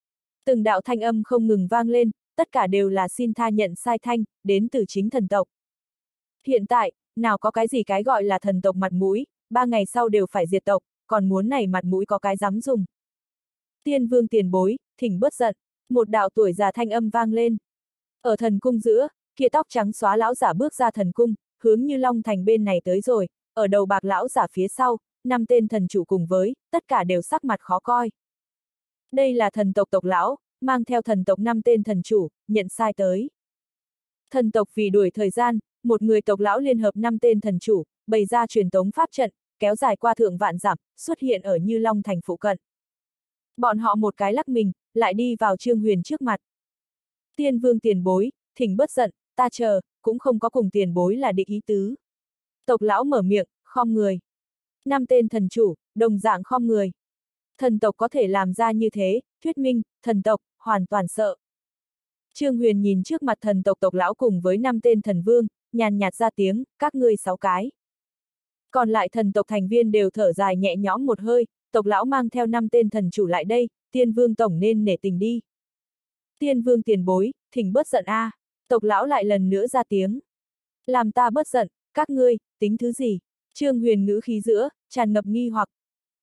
Từng đạo thanh âm không ngừng vang lên, tất cả đều là xin tha nhận sai thanh, đến từ chính thần tộc. Hiện tại, nào có cái gì cái gọi là thần tộc mặt mũi, ba ngày sau đều phải diệt tộc, còn muốn này mặt mũi có cái dám dùng. Tiên vương tiền bối, thỉnh bớt giận, một đạo tuổi già thanh âm vang lên. Ở thần cung giữa, kia tóc trắng xóa lão giả bước ra thần cung, hướng như long thành bên này tới rồi, ở đầu bạc lão giả phía sau, năm tên thần chủ cùng với, tất cả đều sắc mặt khó coi. Đây là thần tộc tộc lão, mang theo thần tộc năm tên thần chủ, nhận sai tới. Thần tộc vì đuổi thời gian, một người tộc lão liên hợp năm tên thần chủ, bày ra truyền tống pháp trận, kéo dài qua thượng vạn giảm, xuất hiện ở Như Long thành phụ cận. Bọn họ một cái lắc mình, lại đi vào Trương Huyền trước mặt. Tiên vương tiền bối, thỉnh bất giận, ta chờ, cũng không có cùng tiền bối là định ý tứ. Tộc lão mở miệng, khom người. Năm tên thần chủ, đồng dạng khom người. Thần tộc có thể làm ra như thế, thuyết minh, thần tộc, hoàn toàn sợ. Trương Huyền nhìn trước mặt thần tộc tộc lão cùng với năm tên thần vương, nhàn nhạt ra tiếng, các ngươi sáu cái. Còn lại thần tộc thành viên đều thở dài nhẹ nhõm một hơi, tộc lão mang theo năm tên thần chủ lại đây, tiên vương tổng nên nể tình đi. Tiên vương tiền bối, thỉnh bớt giận a. À. Tộc lão lại lần nữa ra tiếng. Làm ta bớt giận, các ngươi, tính thứ gì? Trương huyền ngữ khí giữa, tràn ngập nghi hoặc.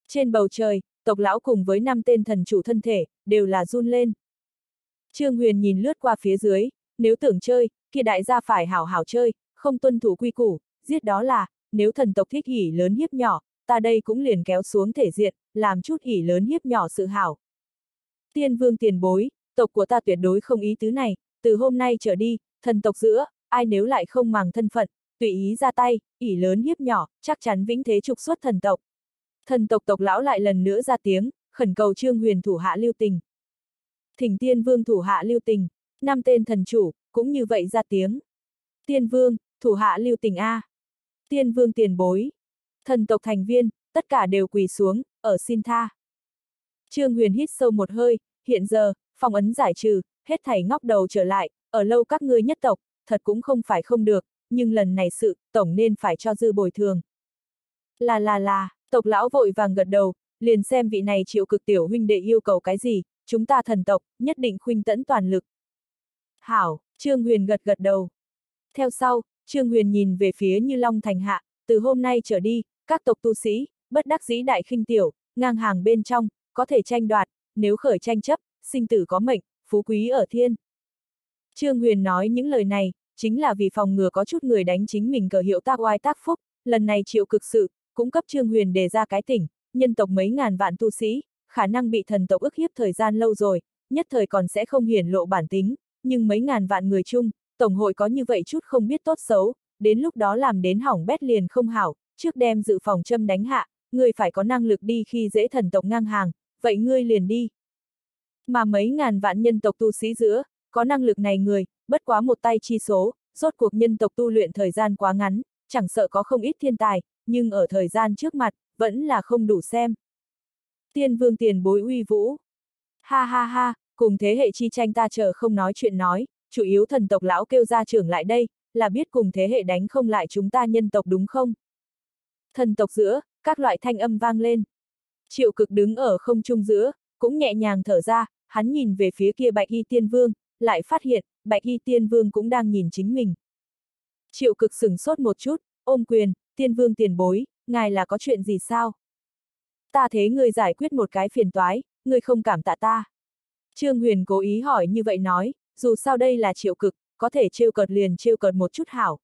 Trên bầu trời, tộc lão cùng với năm tên thần chủ thân thể, đều là run lên. Trương Huyền nhìn lướt qua phía dưới, nếu tưởng chơi, kia đại gia phải hảo hảo chơi, không tuân thủ quy củ, giết đó là, nếu thần tộc thích hỉ lớn hiếp nhỏ, ta đây cũng liền kéo xuống thể diện, làm chút hỉ lớn hiếp nhỏ sự hảo. Tiên vương tiền bối, tộc của ta tuyệt đối không ý tứ này, từ hôm nay trở đi, thần tộc giữa, ai nếu lại không màng thân phận, tùy ý ra tay, ỉ lớn hiếp nhỏ, chắc chắn vĩnh thế trục xuất thần tộc. Thần tộc tộc lão lại lần nữa ra tiếng, khẩn cầu Trương Huyền thủ hạ lưu tình. Thỉnh tiên vương thủ hạ lưu tình, năm tên thần chủ, cũng như vậy ra tiếng. Tiên vương, thủ hạ lưu tình A. Tiên vương tiền bối. Thần tộc thành viên, tất cả đều quỳ xuống, ở xin tha. Trương Huyền hít sâu một hơi, hiện giờ, phòng ấn giải trừ, hết thảy ngóc đầu trở lại, ở lâu các ngươi nhất tộc, thật cũng không phải không được, nhưng lần này sự, tổng nên phải cho dư bồi thường. Là là là, tộc lão vội vàng gật đầu, liền xem vị này chịu cực tiểu huynh đệ yêu cầu cái gì, chúng ta thần tộc, nhất định khuynh tẫn toàn lực. Hảo, Trương Huyền gật gật đầu. Theo sau, Trương Huyền nhìn về phía Như Long Thành Hạ, từ hôm nay trở đi, các tộc tu sĩ, bất đắc dĩ đại khinh tiểu, ngang hàng bên trong, có thể tranh đoạt, nếu khởi tranh chấp, sinh tử có mệnh, phú quý ở thiên. Trương Huyền nói những lời này, chính là vì phòng ngừa có chút người đánh chính mình cờ hiệu tác oai tác phúc, lần này chịu cực sự, cũng cấp Trương Huyền đề ra cái tỉnh, nhân tộc mấy ngàn vạn tu sĩ, khả năng bị thần tộc ức hiếp thời gian lâu rồi, nhất thời còn sẽ không hiển lộ bản tính, nhưng mấy ngàn vạn người chung, Tổng hội có như vậy chút không biết tốt xấu, đến lúc đó làm đến hỏng bét liền không hảo, trước đem dự phòng châm đánh hạ, người phải có năng lực đi khi dễ thần tộc ngang hàng, vậy ngươi liền đi. Mà mấy ngàn vạn nhân tộc tu sĩ giữa, có năng lực này người, bất quá một tay chi số, rốt cuộc nhân tộc tu luyện thời gian quá ngắn, chẳng sợ có không ít thiên tài, nhưng ở thời gian trước mặt, vẫn là không đủ xem tiên vương tiền bối uy vũ. Ha ha ha, cùng thế hệ chi tranh ta chờ không nói chuyện nói, chủ yếu thần tộc lão kêu ra trưởng lại đây, là biết cùng thế hệ đánh không lại chúng ta nhân tộc đúng không? Thần tộc giữa, các loại thanh âm vang lên. Triệu cực đứng ở không trung giữa, cũng nhẹ nhàng thở ra, hắn nhìn về phía kia bạch y tiên vương, lại phát hiện, bạch y tiên vương cũng đang nhìn chính mình. Triệu cực sửng sốt một chút, ôm quyền, tiên vương tiền bối, ngài là có chuyện gì sao? Ta thế ngươi giải quyết một cái phiền toái, ngươi không cảm tạ ta. Trương Huyền cố ý hỏi như vậy nói, dù sao đây là triệu cực, có thể trêu cợt liền trêu cợt một chút hảo.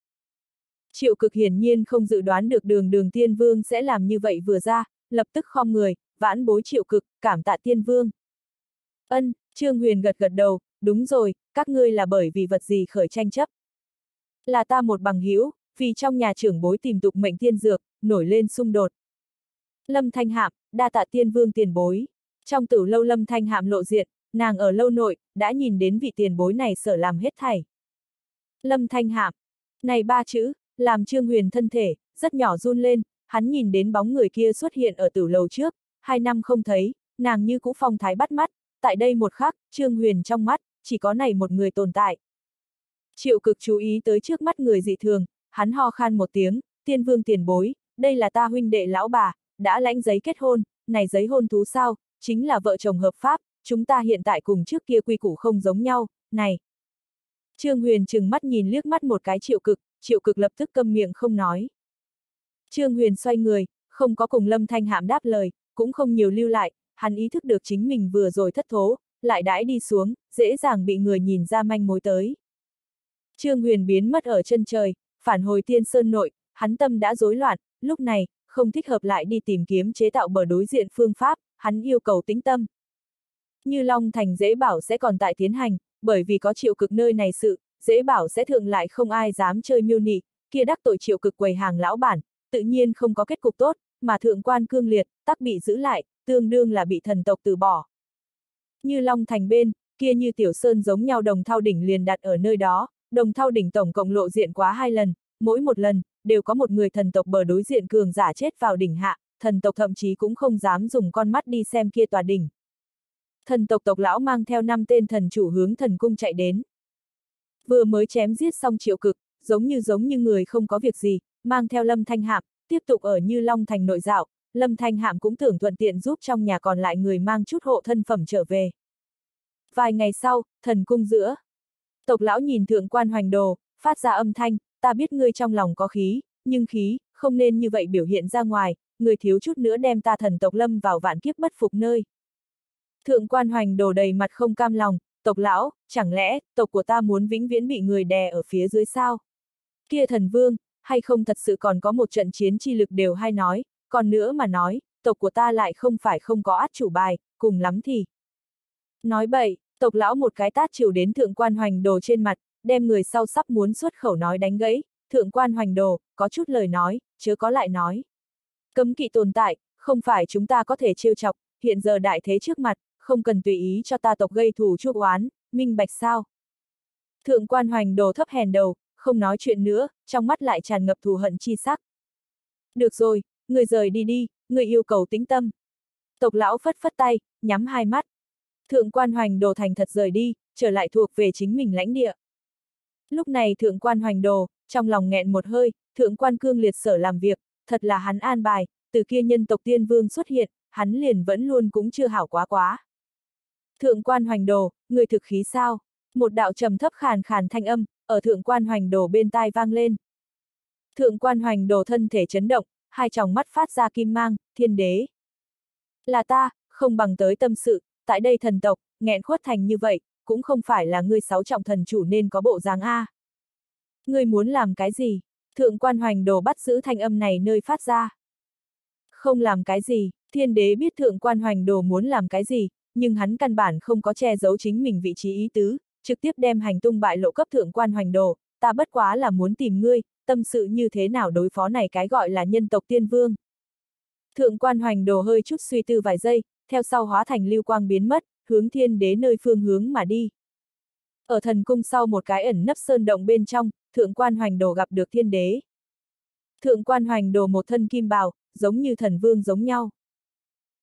Triệu cực hiển nhiên không dự đoán được đường đường tiên vương sẽ làm như vậy vừa ra, lập tức khom người, vãn bối triệu cực, cảm tạ tiên vương. Ân, Trương Huyền gật gật đầu, đúng rồi, các ngươi là bởi vì vật gì khởi tranh chấp. Là ta một bằng hữu vì trong nhà trưởng bối tìm tục mệnh tiên dược, nổi lên xung đột, Lâm Thanh Hạm, đa tạ tiên vương tiền bối. Trong tử lâu Lâm Thanh Hạm lộ diện, nàng ở lâu nội, đã nhìn đến vị tiền bối này sở làm hết thảy. Lâm Thanh Hạm. Này ba chữ, làm Trương Huyền thân thể, rất nhỏ run lên, hắn nhìn đến bóng người kia xuất hiện ở tử lâu trước, hai năm không thấy, nàng như cũ phong thái bắt mắt, tại đây một khắc, Trương Huyền trong mắt, chỉ có này một người tồn tại. Triệu cực chú ý tới trước mắt người dị thường, hắn ho khan một tiếng, tiên vương tiền bối, đây là ta huynh đệ lão bà, đã lãnh giấy kết hôn, này giấy hôn thú sao, chính là vợ chồng hợp pháp, chúng ta hiện tại cùng trước kia quy củ không giống nhau, này. Trương Huyền chừng mắt nhìn liếc mắt một cái triệu cực, triệu cực lập tức câm miệng không nói. Trương Huyền xoay người, không có cùng Lâm Thanh Hạm đáp lời, cũng không nhiều lưu lại, hắn ý thức được chính mình vừa rồi thất thố, lại đãi đi xuống, dễ dàng bị người nhìn ra manh mối tới. Trương Huyền biến mất ở chân trời, phản hồi tiên sơn nội, hắn tâm đã rối loạn, lúc này, không thích hợp lại đi tìm kiếm chế tạo bờ đối diện phương pháp, hắn yêu cầu tính tâm. Như Long Thành dễ bảo sẽ còn tại tiến hành, bởi vì có triệu cực nơi này sự, dễ bảo sẽ thượng lại không ai dám chơi mưu nị, kia đắc tội triệu cực quầy hàng lão bản, tự nhiên không có kết cục tốt, mà thượng quan cương liệt, tắc bị giữ lại, tương đương là bị thần tộc từ bỏ. Như Long Thành bên, kia như tiểu sơn giống nhau đồng thao đỉnh liền đặt ở nơi đó, đồng thao đỉnh tổng cộng lộ diện quá hai lần, mỗi một lần, đều có một người thần tộc bờ đối diện cường giả chết vào đỉnh hạ, thần tộc thậm chí cũng không dám dùng con mắt đi xem kia tòa đỉnh. Thần tộc tộc lão mang theo năm tên thần chủ hướng thần cung chạy đến. Vừa mới chém giết xong triệu cực, giống như giống như người không có việc gì, mang theo lâm thanh hạm, tiếp tục ở như long thành nội dạo, lâm thanh hạm cũng tưởng thuận tiện giúp trong nhà còn lại người mang chút hộ thân phẩm trở về. Vài ngày sau, thần cung giữa, tộc lão nhìn thượng quan hoành đồ, phát ra âm thanh, ta biết ngươi trong lòng có khí, nhưng khí, không nên như vậy biểu hiện ra ngoài, người thiếu chút nữa đem ta thần tộc lâm vào vạn kiếp bất phục nơi. Thượng quan hoành đồ đầy mặt không cam lòng, tộc lão, chẳng lẽ, tộc của ta muốn vĩnh viễn bị người đè ở phía dưới sao? Kia thần vương, hay không thật sự còn có một trận chiến chi lực đều hay nói, còn nữa mà nói, tộc của ta lại không phải không có át chủ bài, cùng lắm thì. Nói bậy, tộc lão một cái tát chiều đến thượng quan hoành đồ trên mặt, đem người sau sắp muốn xuất khẩu nói đánh gãy, thượng quan hoành đồ, có chút lời nói, chớ có lại nói. Cấm kỵ tồn tại, không phải chúng ta có thể trêu chọc, hiện giờ đại thế trước mặt, không cần tùy ý cho ta tộc gây thù chuốc oán, minh bạch sao. Thượng quan hoành đồ thấp hèn đầu, không nói chuyện nữa, trong mắt lại tràn ngập thù hận chi sắc. Được rồi, người rời đi đi, người yêu cầu tĩnh tâm. Tộc lão phất phất tay, nhắm hai mắt. Thượng quan hoành đồ thành thật rời đi, trở lại thuộc về chính mình lãnh địa. Lúc này thượng quan hoành đồ, trong lòng nghẹn một hơi, thượng quan cương liệt sở làm việc, thật là hắn an bài, từ kia nhân tộc tiên vương xuất hiện, hắn liền vẫn luôn cũng chưa hảo quá quá. Thượng quan hoành đồ, người thực khí sao? Một đạo trầm thấp khàn khàn thanh âm, ở thượng quan hoành đồ bên tai vang lên. Thượng quan hoành đồ thân thể chấn động, hai tròng mắt phát ra kim mang, thiên đế. Là ta, không bằng tới tâm sự, tại đây thần tộc, nghẹn khuất thành như vậy, cũng không phải là ngươi sáu trọng thần chủ nên có bộ dáng A. Ngươi muốn làm cái gì? Thượng quan hoành đồ bắt giữ thanh âm này nơi phát ra. Không làm cái gì, thiên đế biết thượng quan hoành đồ muốn làm cái gì, nhưng hắn căn bản không có che giấu chính mình vị trí ý tứ, trực tiếp đem hành tung bại lộ cấp thượng quan hoành đồ, ta bất quá là muốn tìm ngươi, tâm sự như thế nào đối phó này cái gọi là nhân tộc tiên vương. Thượng quan hoành đồ hơi chút suy tư vài giây, theo sau hóa thành lưu quang biến mất, hướng thiên đế nơi phương hướng mà đi. Ở thần cung sau một cái ẩn nấp sơn động bên trong, thượng quan hoành đồ gặp được thiên đế. Thượng quan hoành đồ một thân kim bào, giống như thần vương giống nhau.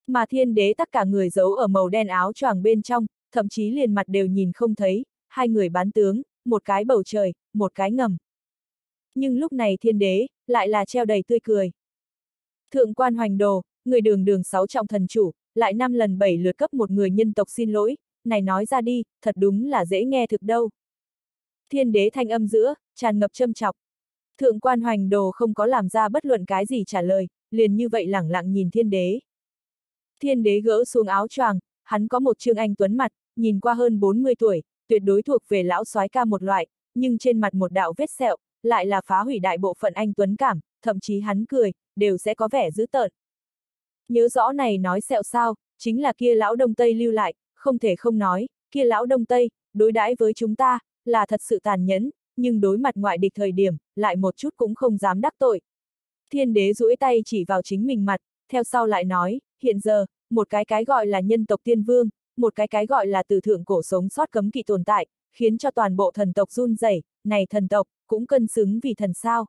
Mà thiên đế tất cả người giấu ở màu đen áo choàng bên trong, thậm chí liền mặt đều nhìn không thấy, hai người bán tướng, một cái bầu trời, một cái ngầm. Nhưng lúc này thiên đế, lại là treo đầy tươi cười. Thượng quan hoành đồ, người đường đường sáu trọng thần chủ, lại năm lần bảy lượt cấp một người nhân tộc xin lỗi, này nói ra đi, thật đúng là dễ nghe thực đâu. Thiên đế thanh âm giữa, tràn ngập châm chọc. Thượng quan hoành đồ không có làm ra bất luận cái gì trả lời, liền như vậy lẳng lặng nhìn thiên đế. Thiên đế gỡ xuống áo choàng, hắn có một trương anh tuấn mặt, nhìn qua hơn 40 tuổi, tuyệt đối thuộc về lão soái ca một loại, nhưng trên mặt một đạo vết sẹo, lại là phá hủy đại bộ phận anh tuấn cảm, thậm chí hắn cười, đều sẽ có vẻ dữ tợn. Nhớ rõ này nói sẹo sao, chính là kia lão Đông Tây lưu lại, không thể không nói, kia lão Đông Tây, đối đãi với chúng ta, là thật sự tàn nhẫn, nhưng đối mặt ngoại địch thời điểm, lại một chút cũng không dám đắc tội. Thiên đế duỗi tay chỉ vào chính mình mặt, theo sau lại nói, hiện giờ, một cái cái gọi là nhân tộc tiên vương, một cái cái gọi là từ thượng cổ sống sót cấm kỵ tồn tại, khiến cho toàn bộ thần tộc run rẩy, này thần tộc, cũng cân xứng vì thần sao.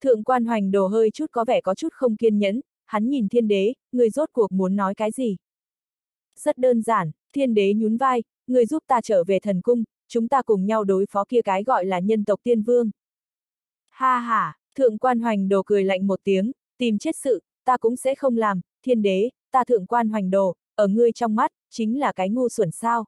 Thượng quan hoành đồ hơi chút có vẻ có chút không kiên nhẫn, hắn nhìn thiên đế, người rốt cuộc muốn nói cái gì? Rất đơn giản, thiên đế nhún vai, người giúp ta trở về thần cung, chúng ta cùng nhau đối phó kia cái gọi là nhân tộc tiên vương. Ha ha, thượng quan hoành đồ cười lạnh một tiếng, tìm chết sự, ta cũng sẽ không làm, thiên đế, ta thượng quan hoành đồ, ở ngươi trong mắt, chính là cái ngu xuẩn sao.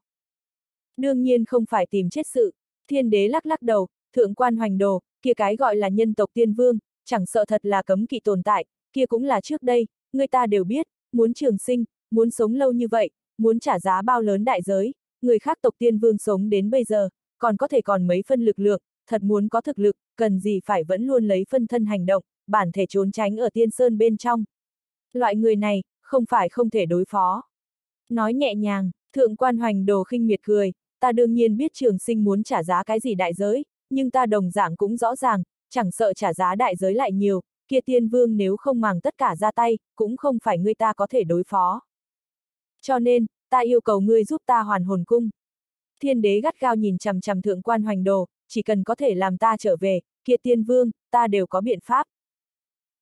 Đương nhiên không phải tìm chết sự, thiên đế lắc lắc đầu, thượng quan hoành đồ, kia cái gọi là nhân tộc tiên vương, chẳng sợ thật là cấm kỵ tồn tại, kia cũng là trước đây, người ta đều biết, muốn trường sinh, muốn sống lâu như vậy, muốn trả giá bao lớn đại giới, người khác tộc tiên vương sống đến bây giờ, còn có thể còn mấy phân lực lượng, thật muốn có thực lực, cần gì phải vẫn luôn lấy phân thân hành động, bản thể trốn tránh ở tiên sơn bên trong. Loại người này, không phải không thể đối phó. Nói nhẹ nhàng, thượng quan hoành đồ khinh miệt cười, ta đương nhiên biết trường sinh muốn trả giá cái gì đại giới, nhưng ta đồng dạng cũng rõ ràng, chẳng sợ trả giá đại giới lại nhiều, Kia tiên vương nếu không màng tất cả ra tay, cũng không phải người ta có thể đối phó. Cho nên, ta yêu cầu ngươi giúp ta hoàn hồn cung. Thiên đế gắt gao nhìn chằm chằm thượng quan hoành đồ, chỉ cần có thể làm ta trở về, kia tiên vương, ta đều có biện pháp.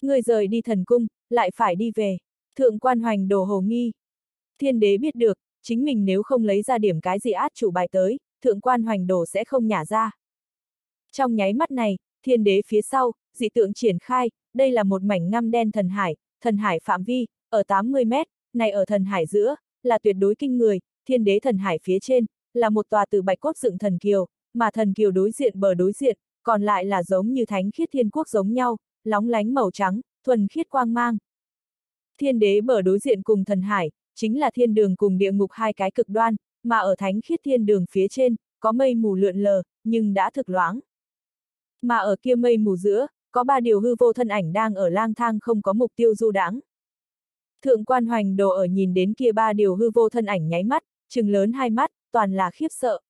Ngươi rời đi thần cung, lại phải đi về. Thượng quan hoành đồ hồ nghi. Thiên đế biết được, chính mình nếu không lấy ra điểm cái gì át chủ bài tới, thượng quan hoành đồ sẽ không nhả ra. Trong nháy mắt này, thiên đế phía sau, dị tượng triển khai, đây là một mảnh ngăm đen thần hải, thần hải phạm vi, ở 80 mét, này ở thần hải giữa, là tuyệt đối kinh người, thiên đế thần hải phía trên, là một tòa từ bạch cốt dựng thần kiều, mà thần kiều đối diện bờ đối diện, còn lại là giống như thánh khiết thiên quốc giống nhau, lóng lánh màu trắng, thuần khiết quang mang. Thiên đế bờ đối diện cùng thần hải, chính là thiên đường cùng địa ngục hai cái cực đoan, mà ở thánh khiết thiên đường phía trên, có mây mù lượn lờ, nhưng đã thực loáng, Mà ở kia mây mù giữa, có ba điều hư vô thân ảnh đang ở lang thang không có mục tiêu du đãng. Thượng quan hoành đồ ở nhìn đến kia ba điều hư vô thân ảnh nháy mắt, chừng lớn hai mắt, toàn là khiếp sợ.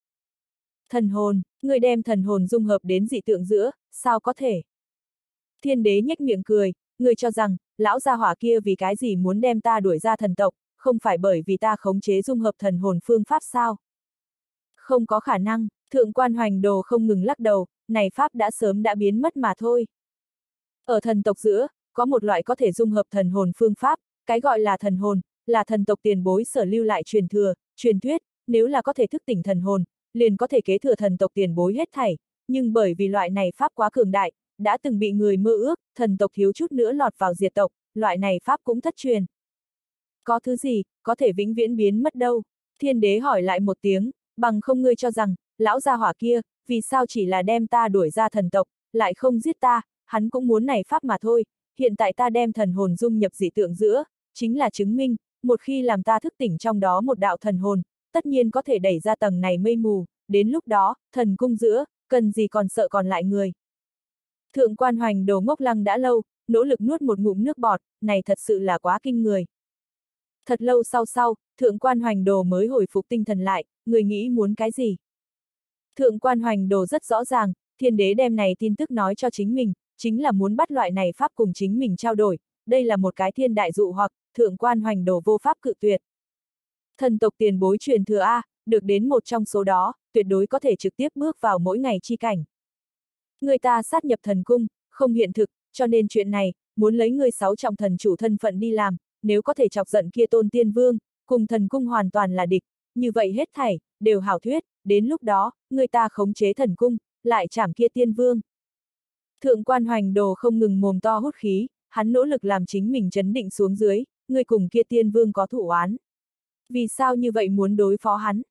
Thần hồn, người đem thần hồn dung hợp đến dị tượng giữa, sao có thể? Thiên đế nhếch miệng cười, người cho rằng, lão gia hỏa kia vì cái gì muốn đem ta đuổi ra thần tộc, không phải bởi vì ta khống chế dung hợp thần hồn phương pháp sao? Không có khả năng, thượng quan hoành đồ không ngừng lắc đầu, này pháp đã sớm đã biến mất mà thôi. Ở thần tộc giữa, có một loại có thể dung hợp thần hồn phương pháp, cái gọi là thần hồn, là thần tộc tiền bối sở lưu lại truyền thừa, truyền thuyết, nếu là có thể thức tỉnh thần hồn, liền có thể kế thừa thần tộc tiền bối hết thảy, nhưng bởi vì loại này pháp quá cường đại, đã từng bị người mơ ước, thần tộc thiếu chút nữa lọt vào diệt tộc, loại này pháp cũng thất truyền. Có thứ gì, có thể vĩnh viễn biến mất đâu? Thiên đế hỏi lại một tiếng, bằng không ngươi cho rằng, lão gia hỏa kia, vì sao chỉ là đem ta đuổi ra thần tộc, lại không giết ta, hắn cũng muốn này pháp mà thôi, hiện tại ta đem thần hồn dung nhập dị tượng giữa, chính là chứng minh, một khi làm ta thức tỉnh trong đó một đạo thần hồn, tất nhiên có thể đẩy ra tầng này mây mù, đến lúc đó, thần cung giữa, cần gì còn sợ còn lại người. Thượng quan hoành đồ ngốc lăng đã lâu, nỗ lực nuốt một ngụm nước bọt, này thật sự là quá kinh người. Thật lâu sau sau, thượng quan hoành đồ mới hồi phục tinh thần lại, người nghĩ muốn cái gì. Thượng quan hoành đồ rất rõ ràng, thiên đế đem này tin tức nói cho chính mình, chính là muốn bắt loại này pháp cùng chính mình trao đổi, đây là một cái thiên đại dụ hoặc, thượng quan hoành đồ vô pháp cự tuyệt. Thần tộc tiền bối truyền thừa A, được đến một trong số đó, tuyệt đối có thể trực tiếp bước vào mỗi ngày chi cảnh. Người ta sát nhập thần cung, không hiện thực, cho nên chuyện này, muốn lấy người sáu trọng thần chủ thân phận đi làm, nếu có thể chọc giận kia tôn tiên vương, cùng thần cung hoàn toàn là địch, như vậy hết thảy, đều hảo thuyết, đến lúc đó, người ta khống chế thần cung, lại chảm kia tiên vương. Thượng quan hoành đồ không ngừng mồm to hút khí, hắn nỗ lực làm chính mình chấn định xuống dưới, người cùng kia tiên vương có thủ án Vì sao như vậy muốn đối phó hắn?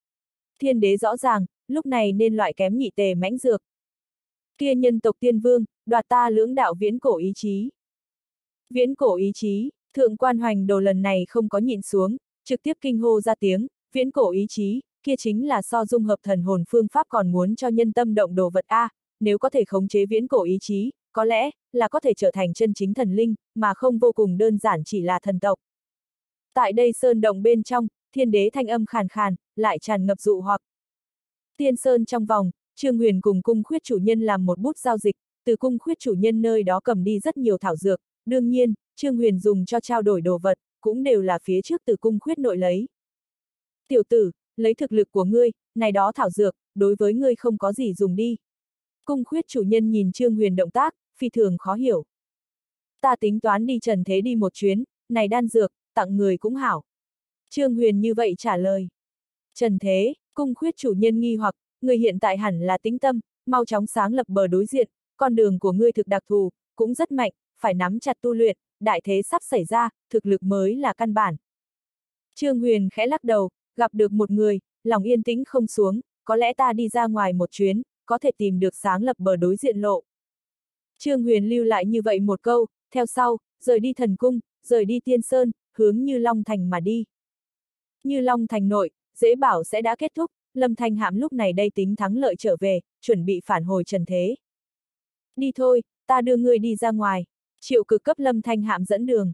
Thiên đế rõ ràng, lúc này nên loại kém nhị tề mãnh dược. Kia nhân tộc tiên vương, đoạt ta lưỡng đạo viễn cổ ý chí. Viễn cổ ý chí, thượng quan hoành đồ lần này không có nhịn xuống, trực tiếp kinh hô ra tiếng, viễn cổ ý chí, kia chính là so dung hợp thần hồn phương pháp còn muốn cho nhân tâm động đồ vật A, nếu có thể khống chế viễn cổ ý chí, có lẽ là có thể trở thành chân chính thần linh, mà không vô cùng đơn giản chỉ là thần tộc. Tại đây sơn động bên trong, thiên đế thanh âm khàn khàn, lại tràn ngập dụ hoặc. Tiên sơn trong vòng, Trương Huyền cùng cung khuyết chủ nhân làm một bút giao dịch, từ cung khuyết chủ nhân nơi đó cầm đi rất nhiều thảo dược, đương nhiên, Trương Huyền dùng cho trao đổi đồ vật, cũng đều là phía trước từ cung khuyết nội lấy. Tiểu tử, lấy thực lực của ngươi, này đó thảo dược, đối với ngươi không có gì dùng đi. Cung khuyết chủ nhân nhìn Trương Huyền động tác, phi thường khó hiểu. Ta tính toán đi trần thế đi một chuyến, này đan dược, tặng người cũng hảo. Trương Huyền như vậy trả lời. Trần thế, cung khuyết chủ nhân nghi hoặc, người hiện tại hẳn là tính tâm, mau chóng sáng lập bờ đối diện, con đường của ngươi thực đặc thù, cũng rất mạnh, phải nắm chặt tu luyện, đại thế sắp xảy ra, thực lực mới là căn bản. Trương Huyền khẽ lắc đầu, gặp được một người, lòng yên tĩnh không xuống, có lẽ ta đi ra ngoài một chuyến, có thể tìm được sáng lập bờ đối diện lộ. Trương Huyền lưu lại như vậy một câu, theo sau, rời đi thần cung, rời đi tiên sơn, hướng như Long Thành mà đi. Như Long Thành nội, dễ bảo sẽ đã kết thúc, Lâm Thanh Hãm lúc này đây tính thắng lợi trở về, chuẩn bị phản hồi trần thế. Đi thôi, ta đưa người đi ra ngoài, triệu cực cấp Lâm Thanh Hãm dẫn đường.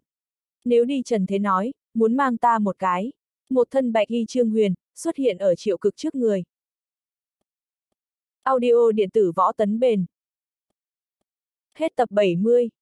Nếu đi trần thế nói, muốn mang ta một cái. Một thân bạch y trương huyền, xuất hiện ở triệu cực trước người, Audio điện tử võ tấn bền. Hết tập 70.